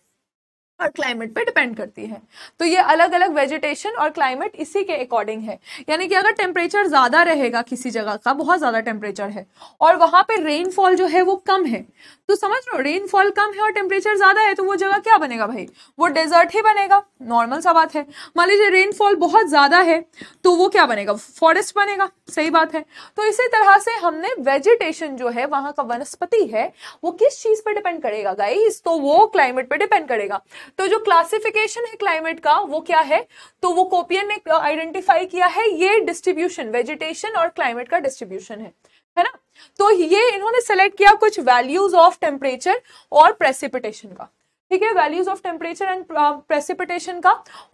और क्लाइमेट पे डिपेंड करती है तो ये अलग अलग वेजिटेशन और क्लाइमेट इसी के अकॉर्डिंग है यानी कि अगर टेम्परेचर ज़्यादा रहेगा किसी जगह का बहुत ज़्यादा टेम्परेचर है और वहाँ पे रेनफॉल जो है वो कम है तो समझ लो रेनफॉल कम है और टेम्परेचर ज़्यादा है तो वो जगह क्या बनेगा भाई वो डेजर्ट ही बनेगा नॉर्मल सा बात है मान लीजिए रेनफॉल बहुत ज़्यादा है तो वो क्या बनेगा फॉरेस्ट बनेगा सही बात है तो इसी तरह से हमने वेजिटेशन जो है वहाँ का वनस्पति है वो किस चीज़ पर डिपेंड करेगा गाइस तो वो क्लाइमेट पर डिपेंड करेगा तो जो क्लासिफिकेशन है क्लाइमेट का वो क्या है तो वो कोपियन ने आइडेंटिफाई uh, किया है ये डिस्ट्रीब्यूशन वेजिटेशन और क्लाइमेट का डिस्ट्रीब्यूशन है है ना तो ये इन्होंने सेलेक्ट किया कुछ वैल्यूज ऑफ टेम्परेचर और प्रेसिपिटेशन का ठीक है values of temperature and precipitation का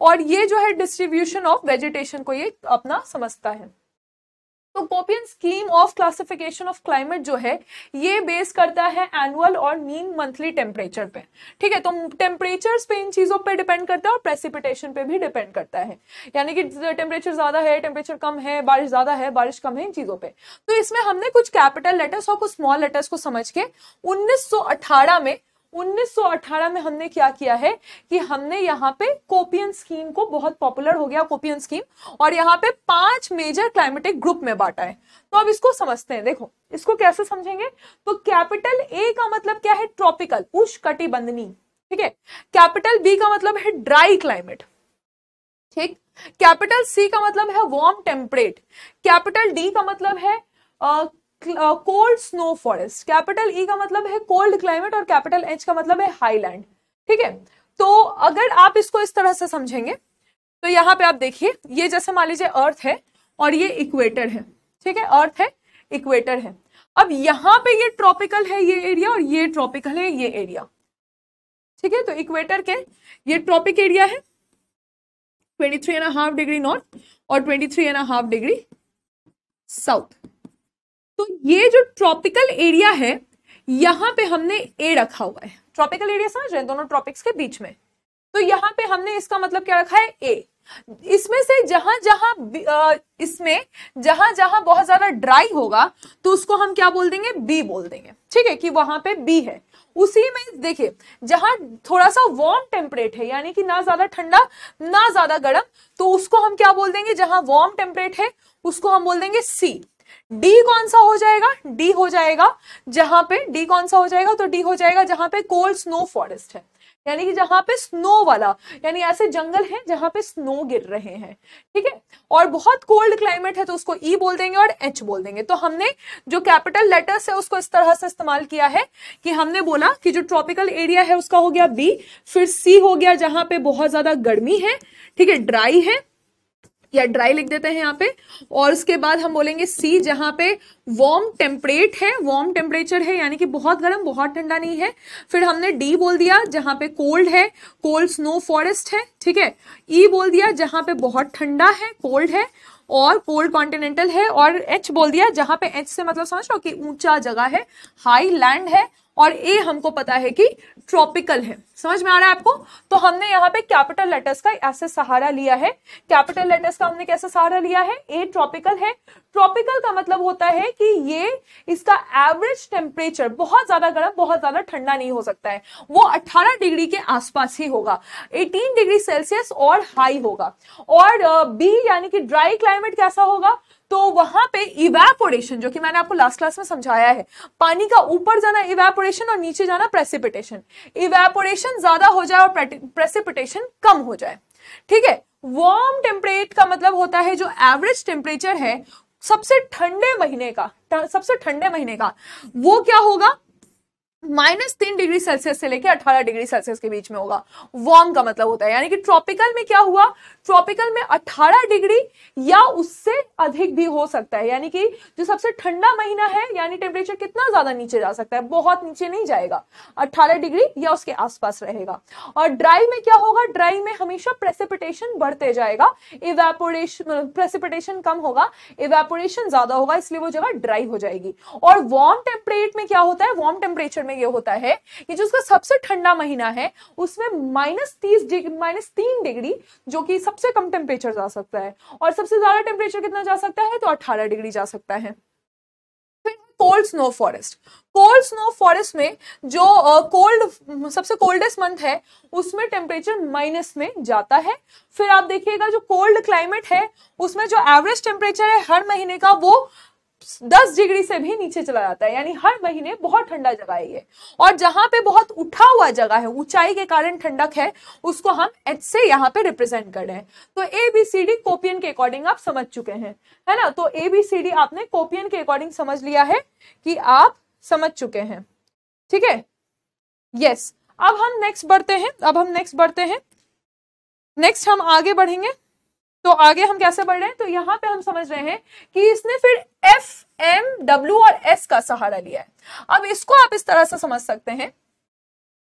और ये जो है डिस्ट्रीब्यूशन ऑफ वेजिटेशन को ये अपना समझता है तो Koppen scheme of classification of climate जो है ये बेस करता है एनुअल और मीन मंथली टेम्परेचर पे ठीक है तो टेम्परेचर पे इन चीज़ों पे डिपेंड करता है और प्रेसिपिटेशन पे भी डिपेंड करता है यानी कि टेम्परेचर ज़्यादा है टेम्परेचर कम है बारिश ज़्यादा है बारिश कम है इन चीज़ों पर तो इसमें हमने कुछ कैपिटल लेटर्स और कुछ स्मॉल लेटर्स को समझ के उन्नीस में 1918 में हमने क्या किया है कि हमने यहाँ पे कोपियन स्कीम को बहुत पॉपुलर हो गया कोपियन स्कीम और यहाँ पे पांच मेजर क्लाइमेटिक ग्रुप में बांटा है तो अब इसको समझते हैं देखो इसको कैसे समझेंगे तो कैपिटल ए का मतलब क्या है ट्रॉपिकल उष कटिबंधनी ठीक है कैपिटल बी का मतलब है ड्राई क्लाइमेट ठीक कैपिटल सी का मतलब है वार्म टेम्परेट कैपिटल डी का मतलब है cold snow forest capital E का मतलब है कोल्ड क्लाइमेट और कैपिटल एच का मतलब है हाईलैंड ठीक है तो अगर आप इसको इस तरह से समझेंगे तो यहाँ पे आप देखिए ये जैसे मान लीजिए अर्थ है और ये इक्वेटर है ठीक है अर्थ है इक्वेटर है अब यहाँ पे ये ट्रॉपिकल है ये एरिया और ये ट्रॉपिकल है ये एरिया ठीक है तो इक्वेटर के ये ट्रॉपिक एरिया है twenty three and half degree north और twenty three and half degree south तो ये जो ट्रॉपिकल एरिया है यहां पे हमने ए रखा हुआ है ट्रॉपिकल एरिया समझ रहे हैं दोनों ट्रॉपिक्स के बीच में तो यहां पे हमने इसका मतलब क्या रखा है ए इसमें से जहां जहां इसमें जहां जहां बहुत ज्यादा ड्राई होगा तो उसको हम क्या बोल देंगे बी बोल देंगे ठीक है कि वहां पे बी है उसी में देखिए जहां थोड़ा सा वार्म टेम्परेट है यानी कि ना ज्यादा ठंडा ना ज्यादा गर्म तो उसको हम क्या बोल देंगे जहां वार्म टेम्परेट है उसको हम बोल देंगे सी डी कौन सा हो जाएगा डी हो जाएगा जहां पे डी कौन सा हो जाएगा तो डी हो जाएगा जहां पे कोल्ड स्नो फॉरेस्ट है यानी कि जहां पे स्नो वाला यानी ऐसे जंगल हैं जहां पे स्नो गिर रहे हैं ठीक है और बहुत कोल्ड क्लाइमेट है तो उसको ई e बोल देंगे और एच बोल देंगे तो हमने जो कैपिटल लेटर्स है उसको इस तरह से इस्तेमाल किया है कि हमने बोला कि जो ट्रॉपिकल एरिया है उसका हो गया बी फिर सी हो गया जहां पे बहुत ज्यादा गर्मी है ठीक है ड्राई है या ड्राई लिख देते हैं यहाँ पे और उसके बाद हम बोलेंगे सी जहाँ पे वार्म टेम्परेट है वार्म टेम्परेचर है यानी कि बहुत गर्म बहुत ठंडा नहीं है फिर हमने डी बोल दिया जहाँ पे कोल्ड है कोल्ड स्नो फॉरेस्ट है ठीक है ई e बोल दिया जहाँ पे बहुत ठंडा है कोल्ड है और कोल्ड कॉन्टिनेंटल है और एच बोल दिया जहां पे एच से मतलब समझ लो कि ऊंचा जगह है हाई लैंड है और ए हमको पता है कि ट्रॉपिकल है समझ में आ रहा है आपको तो हमने यहाँ पे कैपिटल लेटर्स का ऐसे सहारा लिया है कैपिटल लेटर्स का हमने कैसे सहारा लिया है ए ट्रॉपिकल है ट्रॉपिकल का मतलब होता है कि ये इसका एवरेज टेम्परेचर बहुत ज्यादा गर्म बहुत ज्यादा ठंडा नहीं हो सकता है वो 18 डिग्री के आसपास ही होगा 18 डिग्री सेल्सियस और हाई होगा और बी यानी कि ड्राई क्लाइमेट कैसा होगा तो वहां पे इवेपोरेशन जो कि मैंने आपको लास्ट क्लास में समझाया है पानी का ऊपर जाना इवेपोरेशन और नीचे जाना प्रेसिपिटेशन इवेपोरेशन ज्यादा हो जाए और प्रेसिपिटेशन कम हो जाए ठीक है वार्म टेम्परेट का मतलब होता है जो एवरेज टेम्परेचर है सबसे ठंडे महीने का सबसे ठंडे महीने का वो क्या होगा माइनस तीन डिग्री सेल्सियस से लेकर अठारह डिग्री सेल्सियस के बीच में होगा वार्म का मतलब होता है यानी कि ट्रॉपिकल में क्या हुआ ट्रॉपिकल में अठारह डिग्री या उससे अधिक भी हो सकता है यानी कि जो सबसे ठंडा महीना है यानी टेम्परेचर कितना ज्यादा नीचे जा सकता है बहुत नीचे नहीं जाएगा अट्ठारह डिग्री या उसके आसपास रहेगा और ड्राई में क्या होगा ड्राई में हमेशा प्रेसिपिटेशन बढ़ते जाएगा इवेपोरेशन प्रेसिपिटेशन मतलब कम होगा इवेपोरेशन ज्यादा होगा इसलिए वो जगह ड्राई हो जाएगी और वार्म टेम्परेट में क्या होता है वार्म टेम्परेचर में में ये होता है कि जो उसका सबसे ठंडा महीना है उसमें माइनस तीस डिग्री माइनस तीन डिग्री जो कि सबसे कम टेम्परेचर जा सकता है और सबसे ज़्यादा टेम्परेचर कितना जा सकता है तो अट्ठारह डिग्री जा सकता है cold snow forest cold snow forest में जो कोल्ड uh, सबसे कोल्डेस्ट मंथ है उसमें टेम्परेचर माइनस में जाता है फिर आप देखिएगा जो कोल्ड क्लाइमेट है उसमें जो एवरेज टेम्परेचर है हर महीने का वो दस डिग्री से भी नीचे चला जाता है यानी हर महीने बहुत ठंडा जगह है ये और जहां पे बहुत उठा हुआ जगह है ऊंचाई के कारण ठंडक है उसको हम एच से यहाँ पे रिप्रेजेंट कर रहे हैं तो ए बी सी डी कोपियन के अकॉर्डिंग आप समझ चुके हैं है ना तो ए बी सी डी आपने कोपियन के अकॉर्डिंग समझ लिया है कि आप समझ चुके हैं ठीक है यस अब हम नेक्स्ट बढ़ते हैं अब हम नेक्स्ट बढ़ते हैं नेक्स्ट हम आगे बढ़ेंगे तो आगे हम कैसे बढ़ रहे हैं तो यहाँ पे हम समझ रहे हैं कि इसने फिर एफ एम डब्ल्यू और एस का सहारा लिया है अब इसको आप इस तरह से समझ सकते हैं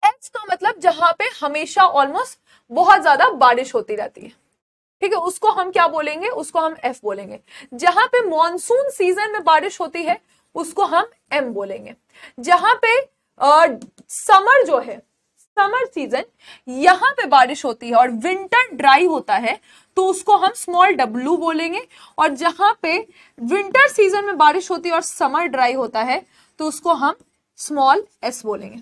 एस का मतलब जहां पे हमेशा ऑलमोस्ट बहुत ज्यादा बारिश होती रहती है ठीक है उसको हम क्या बोलेंगे उसको हम एफ बोलेंगे जहां पे मॉनसून सीजन में बारिश होती है उसको हम एम बोलेंगे जहां पे समर जो है समर सीजन यहाँ पे बारिश होती है और विंटर ड्राई होता है तो उसको हम स्मॉल डब्लू बोलेंगे और जहां पे विंटर सीजन में बारिश होती है और समर ड्राई होता है तो उसको हम स्मॉल एस बोलेंगे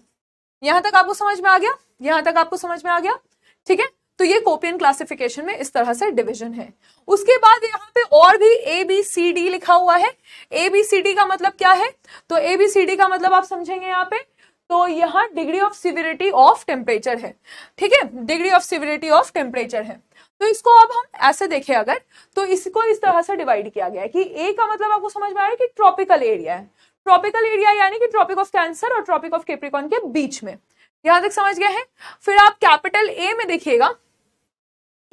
यहाँ तक आपको समझ में आ गया यहाँ तक आपको समझ में आ गया ठीक है तो ये कोपियन क्लासिफिकेशन में इस तरह से डिवीजन है उसके बाद यहाँ पे और भी ए बी सी डी लिखा हुआ है ए बी सी डी का मतलब क्या है तो ए बी सी डी का मतलब आप समझेंगे यहाँ पे तो यहाँ degree of severity of temperature है ठीक है degree of severity of temperature है तो इसको अब हम ऐसे देखें अगर तो इसको इस तरह से डिवाइड किया गया है कि ए का मतलब आपको समझ में आ रहा है कि ट्रॉपिकल एरिया है ट्रॉपिकल एरिया यानी कि ट्रॉपिक ऑफ कैंसर और ट्रॉपिक ऑफ केप्रिकॉन के बीच में यहां तक समझ गए हैं फिर आप कैपिटल ए में देखिएगा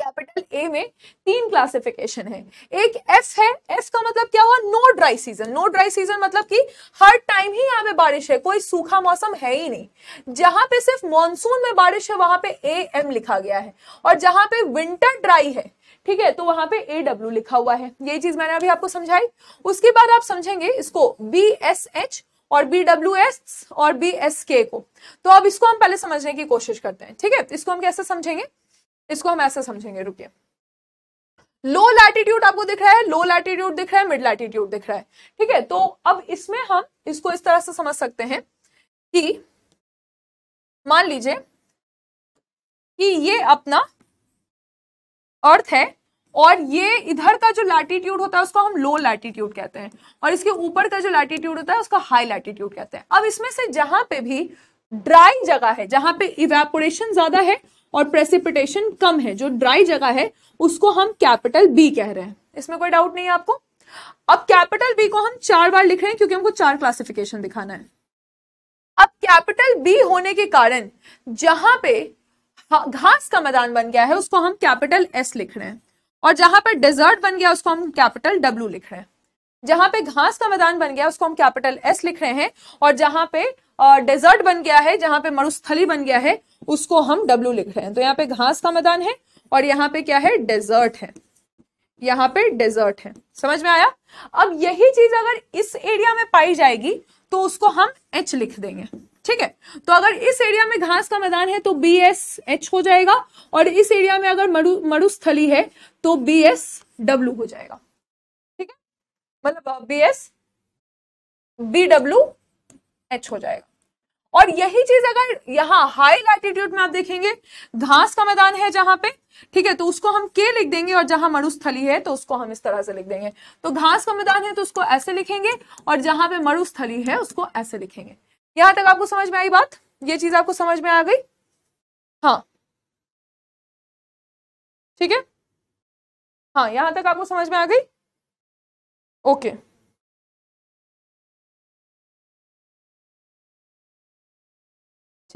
कैपिटल ए में तीन क्लासिफिकेशन है एक एफ है एफ का मतलब क्या हुआ no dry season no dry season मतलब कि हर टाइम ही यहाँ पे बारिश है कोई सूखा मौसम है ही नहीं जहां पे सिर्फ मॉनसून में बारिश है वहां पे ए एम लिखा गया है और जहां पे विंटर ड्राई है ठीक है तो वहां पे ए डब्ल्यू लिखा हुआ है ये चीज मैंने अभी आपको समझाई उसके बाद आप समझेंगे इसको बी एस एच और बी डब्ल्यू एस और बी एस के को तो अब इसको हम पहले समझने की कोशिश करते हैं ठीक है इसको हम कैसे समझेंगे इसको हम ऐसा समझेंगे रुकिए लो लैटिट्यूड आपको दिख रहा है लो लैटिट्यूड दिख रहा है मिड लैटिट्यूड दिख रहा है ठीक है तो अब इसमें हम इसको इस तरह से समझ सकते हैं कि मान लीजिए कि ये अपना अर्थ है और ये इधर का जो लैटिट्यूड होता है उसको हम लो लैटिट्यूड कहते हैं और इसके ऊपर का जो लैटिट्यूड होता है उसका हाई लैटिट्यूड कहते हैं अब इसमें से जहां पे भी ड्राई जगह है जहां पे इवेपोरेशन ज्यादा है और प्रेसिपिटेशन कम है जो ड्राई जगह है उसको हम कैपिटल बी कह रहे हैं इसमें कोई डाउट नहीं है आपको अब कैपिटल बी को हम चार बार लिख रहे हैं क्योंकि हमको चार क्लासिफिकेशन दिखाना है अब कैपिटल बी होने के कारण जहां पे घास का मैदान बन गया है उसको हम कैपिटल एस लिख रहे हैं और जहां पर डेजर्ट बन गया उसको हम कैपिटल डब्ल्यू लिख रहे हैं जहां पे घास का मैदान बन गया उसको हम कैपिटल एस लिख रहे हैं और जहां पे डेजर्ट बन गया है जहां पे मरुस्थली बन गया है उसको हम डब्लू लिख रहे हैं तो यहाँ पे घास का मैदान है और यहाँ पे क्या है डेजर्ट है यहाँ पे डेजर्ट है समझ में आया अब यही चीज अगर इस एरिया में पाई जाएगी तो उसको हम एच लिख देंगे ठीक है तो अगर इस एरिया में घास का मैदान है तो बी एस एच हो जाएगा और इस एरिया में अगर मरु मरुस्थली है तो बी एस डब्ल्यू हो जाएगा ठीक है मतलब B S B W H हो जाएगा और यही चीज अगर यहाँ हाई लैटिट्यूड में आप देखेंगे घास का मैदान है जहां पे ठीक है तो उसको हम के लिख देंगे और जहां मरुस्थली है तो उसको हम इस तरह से लिख देंगे तो घास का मैदान है तो उसको ऐसे लिखेंगे और जहां पे मरुस्थली है उसको ऐसे लिखेंगे यहां तक आपको समझ में आई बात ये चीज आपको समझ में आ गई हाँ ठीक है हाँ यहां तक आपको समझ में आ गई ओके okay.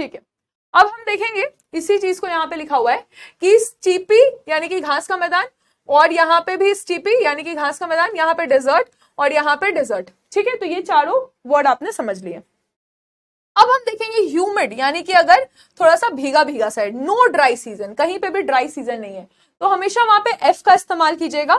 ठीक है अब हम देखेंगे इसी चीज को यहाँ पे लिखा हुआ है कि स्टीपी यानी कि घास का मैदान और यहाँ पे भी स्टीपी यानी कि घास का मैदान यहाँ पे डेजर्ट और यहाँ पे डेजर्ट ठीक है तो ये चारों वर्ड आपने समझ लिए अब हम देखेंगे ह्यूमिड यानी कि अगर थोड़ा सा भीगा भीगा साइड नो ड्राई सीजन कहीं पे भी ड्राई सीजन नहीं है तो हमेशा वहां पे एफ का इस्तेमाल कीजिएगा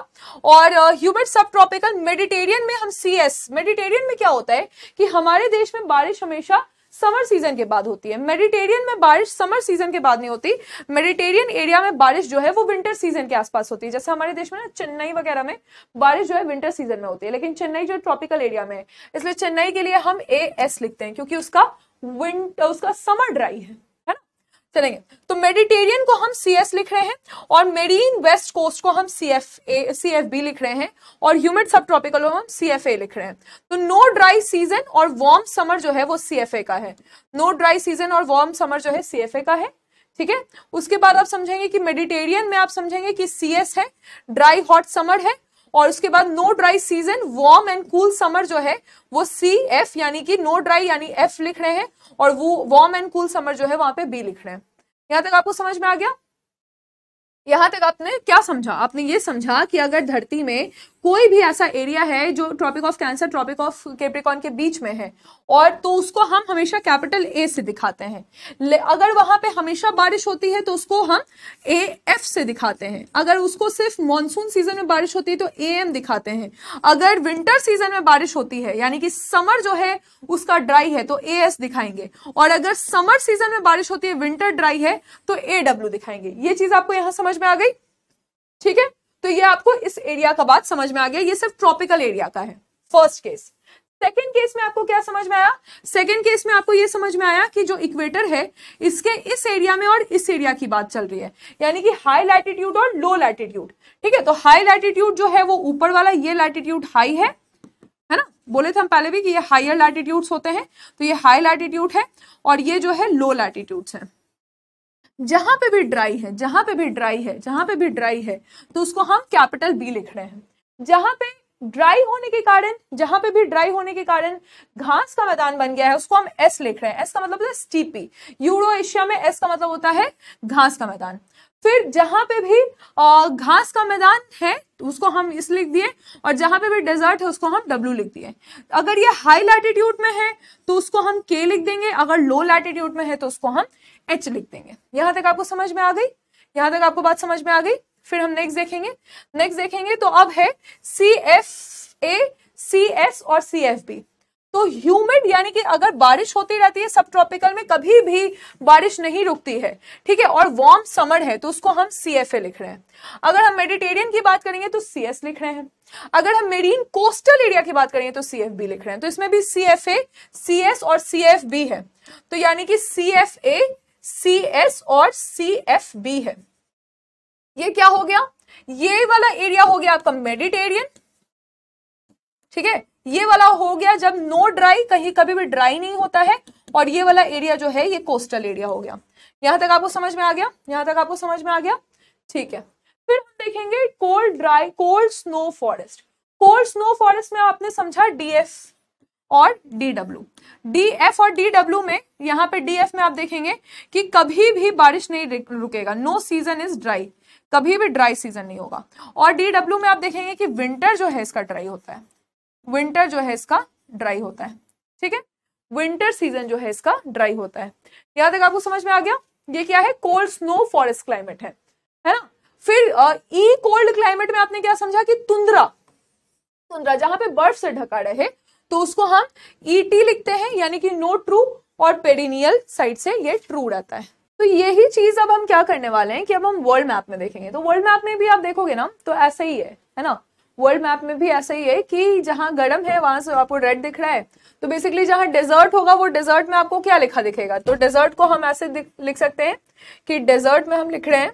और ह्यूमिड सब ट्रॉपिकल मेडिटेरियन में हम सी एस मेडिटेरियन में क्या होता है कि हमारे देश में बारिश हमेशा समर सीजन के बाद होती है मेडिटेरियन में बारिश समर सीजन के बाद नहीं होती मेडिटेरियन एरिया में बारिश जो है वो विंटर सीजन के आसपास होती है जैसे हमारे देश में ना चेन्नई वगैरह में बारिश जो है विंटर सीजन में होती है लेकिन चेन्नई जो ट्रॉपिकल एरिया में है इसलिए चेन्नई के लिए हम ए एस लिखते हैं क्योंकि उसका विंटर उसका समर ड्राई है चलेंगे तो मेडिटेरियन को हम सी एस लिख रहे हैं और मेरीन वेस्ट कोस्ट को हम C F A C F B लिख रहे हैं और ह्यूमिड सब ट्रॉपिकल हम सी एफ ए लिख रहे हैं तो नो ड्राई सीजन और वार्म समर जो है वो सी एफ ए का है नो ड्राई सीजन और वार्म समर जो है सी एफ ए का है ठीक है उसके बाद आप समझेंगे कि मेडिटेरियन में आप समझेंगे कि सी एस है ड्राई हॉट समर है और उसके बाद no dry season warm and cool summer जो है वो सी एफ यानी कि नो ड्राई यानी एफ लिख रहे हैं और वो वार्म एंड कूल समर जो है वहां पे बी लिख रहे हैं यहां तक आपको समझ में आ गया यहाँ तक आपने क्या समझा आपने ये समझा कि अगर धरती में कोई भी ऐसा एरिया है जो tropic of cancer tropic of Capricorn के बीच में है और तो उसको हम हमेशा कैपिटल ए से दिखाते हैं अगर वहां पे हमेशा बारिश होती है तो उसको हम ए एफ से दिखाते हैं अगर उसको सिर्फ मानसून सीजन में बारिश होती है तो ए एम दिखाते हैं अगर विंटर सीजन में बारिश होती है यानी कि समर जो है उसका ड्राई है तो ए एस दिखाएंगे और अगर समर सीजन में बारिश होती है विंटर ड्राई है तो ए डब्ल्यू दिखाएंगे ये चीज़ आपको यहां समझ समझ में आ गई ठीक है तो ये आपको इस एरिया का बात समझ में आ गया ये सिर्फ ट्रॉपिकल एरिया का है फर्स्ट केस सेकेंड केस में आपको क्या समझ में आया सेकेंड केस में आपको ये समझ में आया कि जो इक्वेटर है इसके इस एरिया में और इस एरिया की बात चल रही है यानी कि हाई लैटिट्यूड और लो लैटिट्यूड ठीक है तो हाई लैटिट्यूड जो है वो ऊपर वाला ये लैटिट्यूड हाई है है ना बोले थे हम पहले भी कि ये हायर लैटिट्यूड होते हैं तो ये हाई लैटिट्यूड है और ये जो है लो लैटिट्यूड है जहां पे भी ड्राई है जहां पे भी ड्राई है जहां पे भी ड्राई है तो उसको हम कैपिटल बी लिख रहे हैं जहां पे ड्राई होने के कारण जहां पे भी ड्राई होने के कारण घास का मैदान बन गया है उसको हम एस लिख रहे हैं एस का मतलब है स्टीपी यूरो एशिया में एस का मतलब होता है घास का मैदान फिर जहां पे भी घास का मैदान है उसको हम इस लिख दिए और जहां पे भी डेजर्ट है उसको हम डब्ल्यू लिख दिए अगर ये हाई लैटिट्यूड में है तो उसको हम के लिख देंगे अगर लो लैटिट्यूड में है तो उसको हम एच लिख देंगे यहां तक आपको समझ में आ गई यहाँ तक आपको बात समझ में आ गई फिर हम नेक्स्ट देखेंगे नेक्स्ट देखेंगे तो अब है सी एफ ए सी एस और सी एफ बी तो ह्यूमिड यानी कि अगर बारिश होती रहती है सब ट्रॉपिकल में कभी भी बारिश नहीं रुकती है ठीक है और वार्म समर है तो उसको हम सी एफ ए लिख रहे हैं अगर हम मेडिटेरियन की बात करेंगे तो सी एस लिख रहे हैं अगर हम मेरीन कोस्टल एरिया की बात करेंगे तो सी एफ बी लिख रहे हैं तो इसमें भी सी एफ ए सी एस और सी एफ बी है तो यानी कि सी एफ ए सी एस और सी एफ बी है ये क्या हो गया ये वाला एरिया हो गया आपका मेडिटेरियन ठीक है ये वाला हो गया जब नो ड्राई कहीं कभी भी ड्राई नहीं होता है और ये वाला एरिया जो है ये कोस्टल एरिया हो गया यहां तक आपको समझ में आ गया यहां तक आपको समझ में आ गया ठीक है फिर हम देखेंगे cold dry cold snow forest cold snow forest में आपने समझा डीएफ और डी एफ और डब्ल्यू में यहाँ पे एफ में आप देखेंगे कि कभी भी बारिश नहीं रुकेगा नो सीजन इज ड्राई कभी भी ड्राई सीजन नहीं होगा और डब्ल्यू में आप देखेंगे कि विंटर जो है इसका ड्राई होता है विंटर जो है इसका ड्राई होता है ठीक है विंटर सीजन जो है इसका ड्राई होता है याद तक आपको समझ में आ गया ये क्या है कोल्ड स्नो फॉरेस्ट क्लाइमेट है है ना फिर ई कोल्ड क्लाइमेट में आपने क्या समझा कि तुंद्रा तुंद्रा जहां पे बर्फ से ढका रहे तो उसको हम ई e लिखते हैं यानी कि नो ट्रू और पेरिनियल साइड से ये ट्रू रहता है तो यही चीज अब हम क्या करने वाले हैं कि अब हम वर्ल्ड मैप में देखेंगे तो वर्ल्ड मैप में भी आप देखोगे ना तो ऐसा ही है है ना वर्ल्ड मैप में भी ऐसा ही है कि जहां गर्म है वहां से आपको रेड दिख रहा है तो बेसिकली जहां डेजर्ट होगा वो डेजर्ट में आपको क्या लिखा दिखेगा तो डेजर्ट को हम ऐसे लिख सकते हैं कि डेजर्ट में हम लिख रहे हैं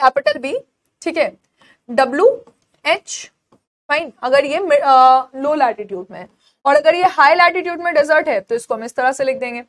कैपिटल बी ठीक है डब्ल्यू एच फाइन अगर ये लो लैटिट्यूड में और अगर ये हाई लैटिट्यूड में डेजर्ट है तो इसको हम इस तरह से लिख देंगे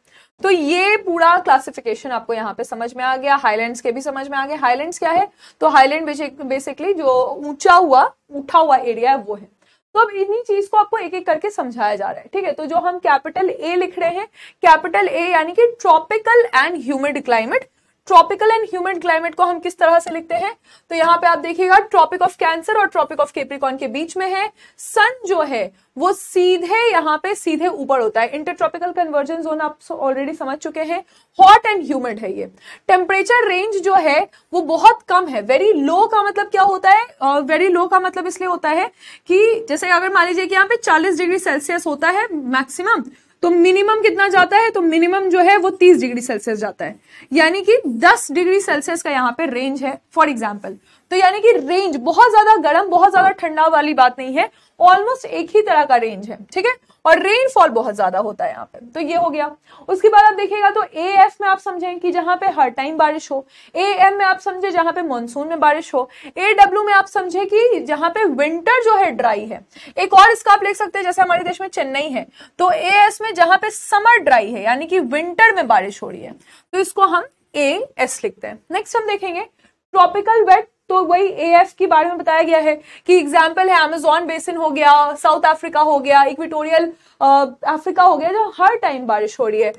तो ये पूरा क्लासिफिकेशन आपको यहाँ पे समझ में आ गया हाईलैंड्स के भी समझ में आ गया हाईलैंड्स क्या है तो हाईलैंड बेसिकली जो ऊंचा हुआ उठा हुआ एरिया है वो है तो अब इन्हीं चीज को आपको एक एक करके समझाया जा रहा है ठीक है तो जो हम कैपिटल ए लिख रहे हैं कैपिटल ए यानी कि tropical and humid climate tropical and humid climate को हम किस तरह से लिखते हैं तो यहाँ पे आप देखिएगा ट्रॉपिक ऑफ कैंसर और ट्रॉपिक ऑफ केप्रिकॉन के बीच में है सन जो है वो सीधे यहाँ पे सीधे ऊपर होता है इंटरट्रॉपिकल कन्वर्जन जोन आप ऑलरेडी समझ चुके हैं हॉट एंड ह्यूमिड है ये टेम्परेचर रेंज जो है वो बहुत कम है वेरी लो का मतलब क्या होता है वेरी uh, लो का मतलब इसलिए होता है कि जैसे अगर मान लीजिए कि यहाँ पे चालीस डिग्री सेल्सियस होता है मैक्सिमम तो मिनिमम कितना जाता है तो मिनिमम जो है वो 30 डिग्री सेल्सियस जाता है यानी कि 10 डिग्री सेल्सियस का यहाँ पे रेंज है फॉर एग्जाम्पल तो यानी कि रेंज बहुत ज्यादा गर्म बहुत ज्यादा ठंडा वाली बात नहीं है ऑलमोस्ट एक ही तरह का रेंज है ठीक है और रेनफॉल बहुत ज्यादा होता है यहाँ पे तो ये हो गया उसके बाद आप देखिएगा तो ए एफ में आप समझें कि जहां पे हर टाइम बारिश हो ए एम में आप समझे जहां पे मानसून में बारिश हो ए डब्ल्यू में आप समझे कि जहाँ पे विंटर जो है ड्राई है एक और इसका आप लिख सकते हैं जैसे हमारे देश में चेन्नई है तो ए एस में जहां पे समर ड्राई है यानी कि विंटर में बारिश हो रही है तो इसको हम ए एस लिखते हैं नेक्स्ट हम देखेंगे ट्रॉपिकल वेट तो वही ए के बारे में बताया गया है कि एग्जाम्पल है अमेजोन बेसिन हो गया साउथ अफ्रीका हो गया इक्विटोरियल अफ्रीका हो गया जहाँ हर टाइम बारिश हो रही है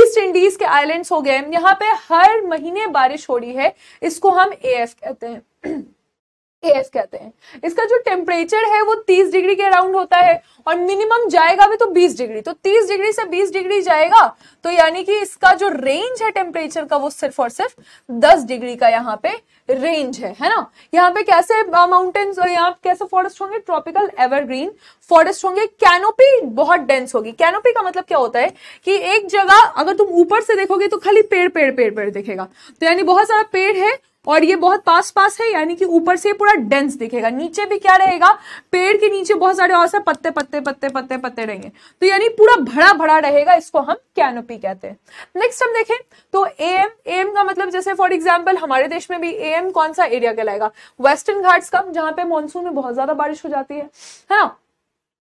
ईस्ट इंडीज के आइलैंड्स हो गए यहाँ पे हर महीने बारिश हो रही है इसको हम ए कहते हैं एस कहते हैं इसका जो टेम्परेचर है वो 30 डिग्री के अराउंड होता है और मिनिमम जाएगा भी तो 20 डिग्री तो 30 डिग्री से 20 डिग्री जाएगा तो यानी कि इसका जो रेंज है टेम्परेचर का वो सिर्फ और सिर्फ 10 डिग्री का यहाँ पे रेंज है है ना यहाँ पे कैसे माउंटेन्स और यहाँ कैसे फॉरेस्ट होंगे ट्रॉपिकल एवरग्रीन फॉरेस्ट होंगे कैनोपी बहुत डेंस होगी कैनोपी का मतलब क्या होता है कि एक जगह अगर तुम ऊपर से देखोगे तो खाली पेड़ पेड़ पेड़ पेड़ दिखेगा तो यानी बहुत सारा पेड़ है और ये बहुत पास पास है यानी कि ऊपर से पूरा डेंस दिखेगा नीचे भी क्या रहेगा पेड़ के नीचे बहुत सारे और से पत्ते पत्ते पत्ते पत्ते पत्ते रहेंगे तो यानी पूरा भरा भरा रहेगा इसको हम कैनोपी कहते हैं नेक्स्ट हम देखें तो एम एम का मतलब जैसे फॉर एग्जाम्पल हमारे देश में भी एम कौन सा एरिया कहलाएगा वेस्टर्न घाट्स का जहां पे मानसून में बहुत ज्यादा बारिश हो जाती है है ना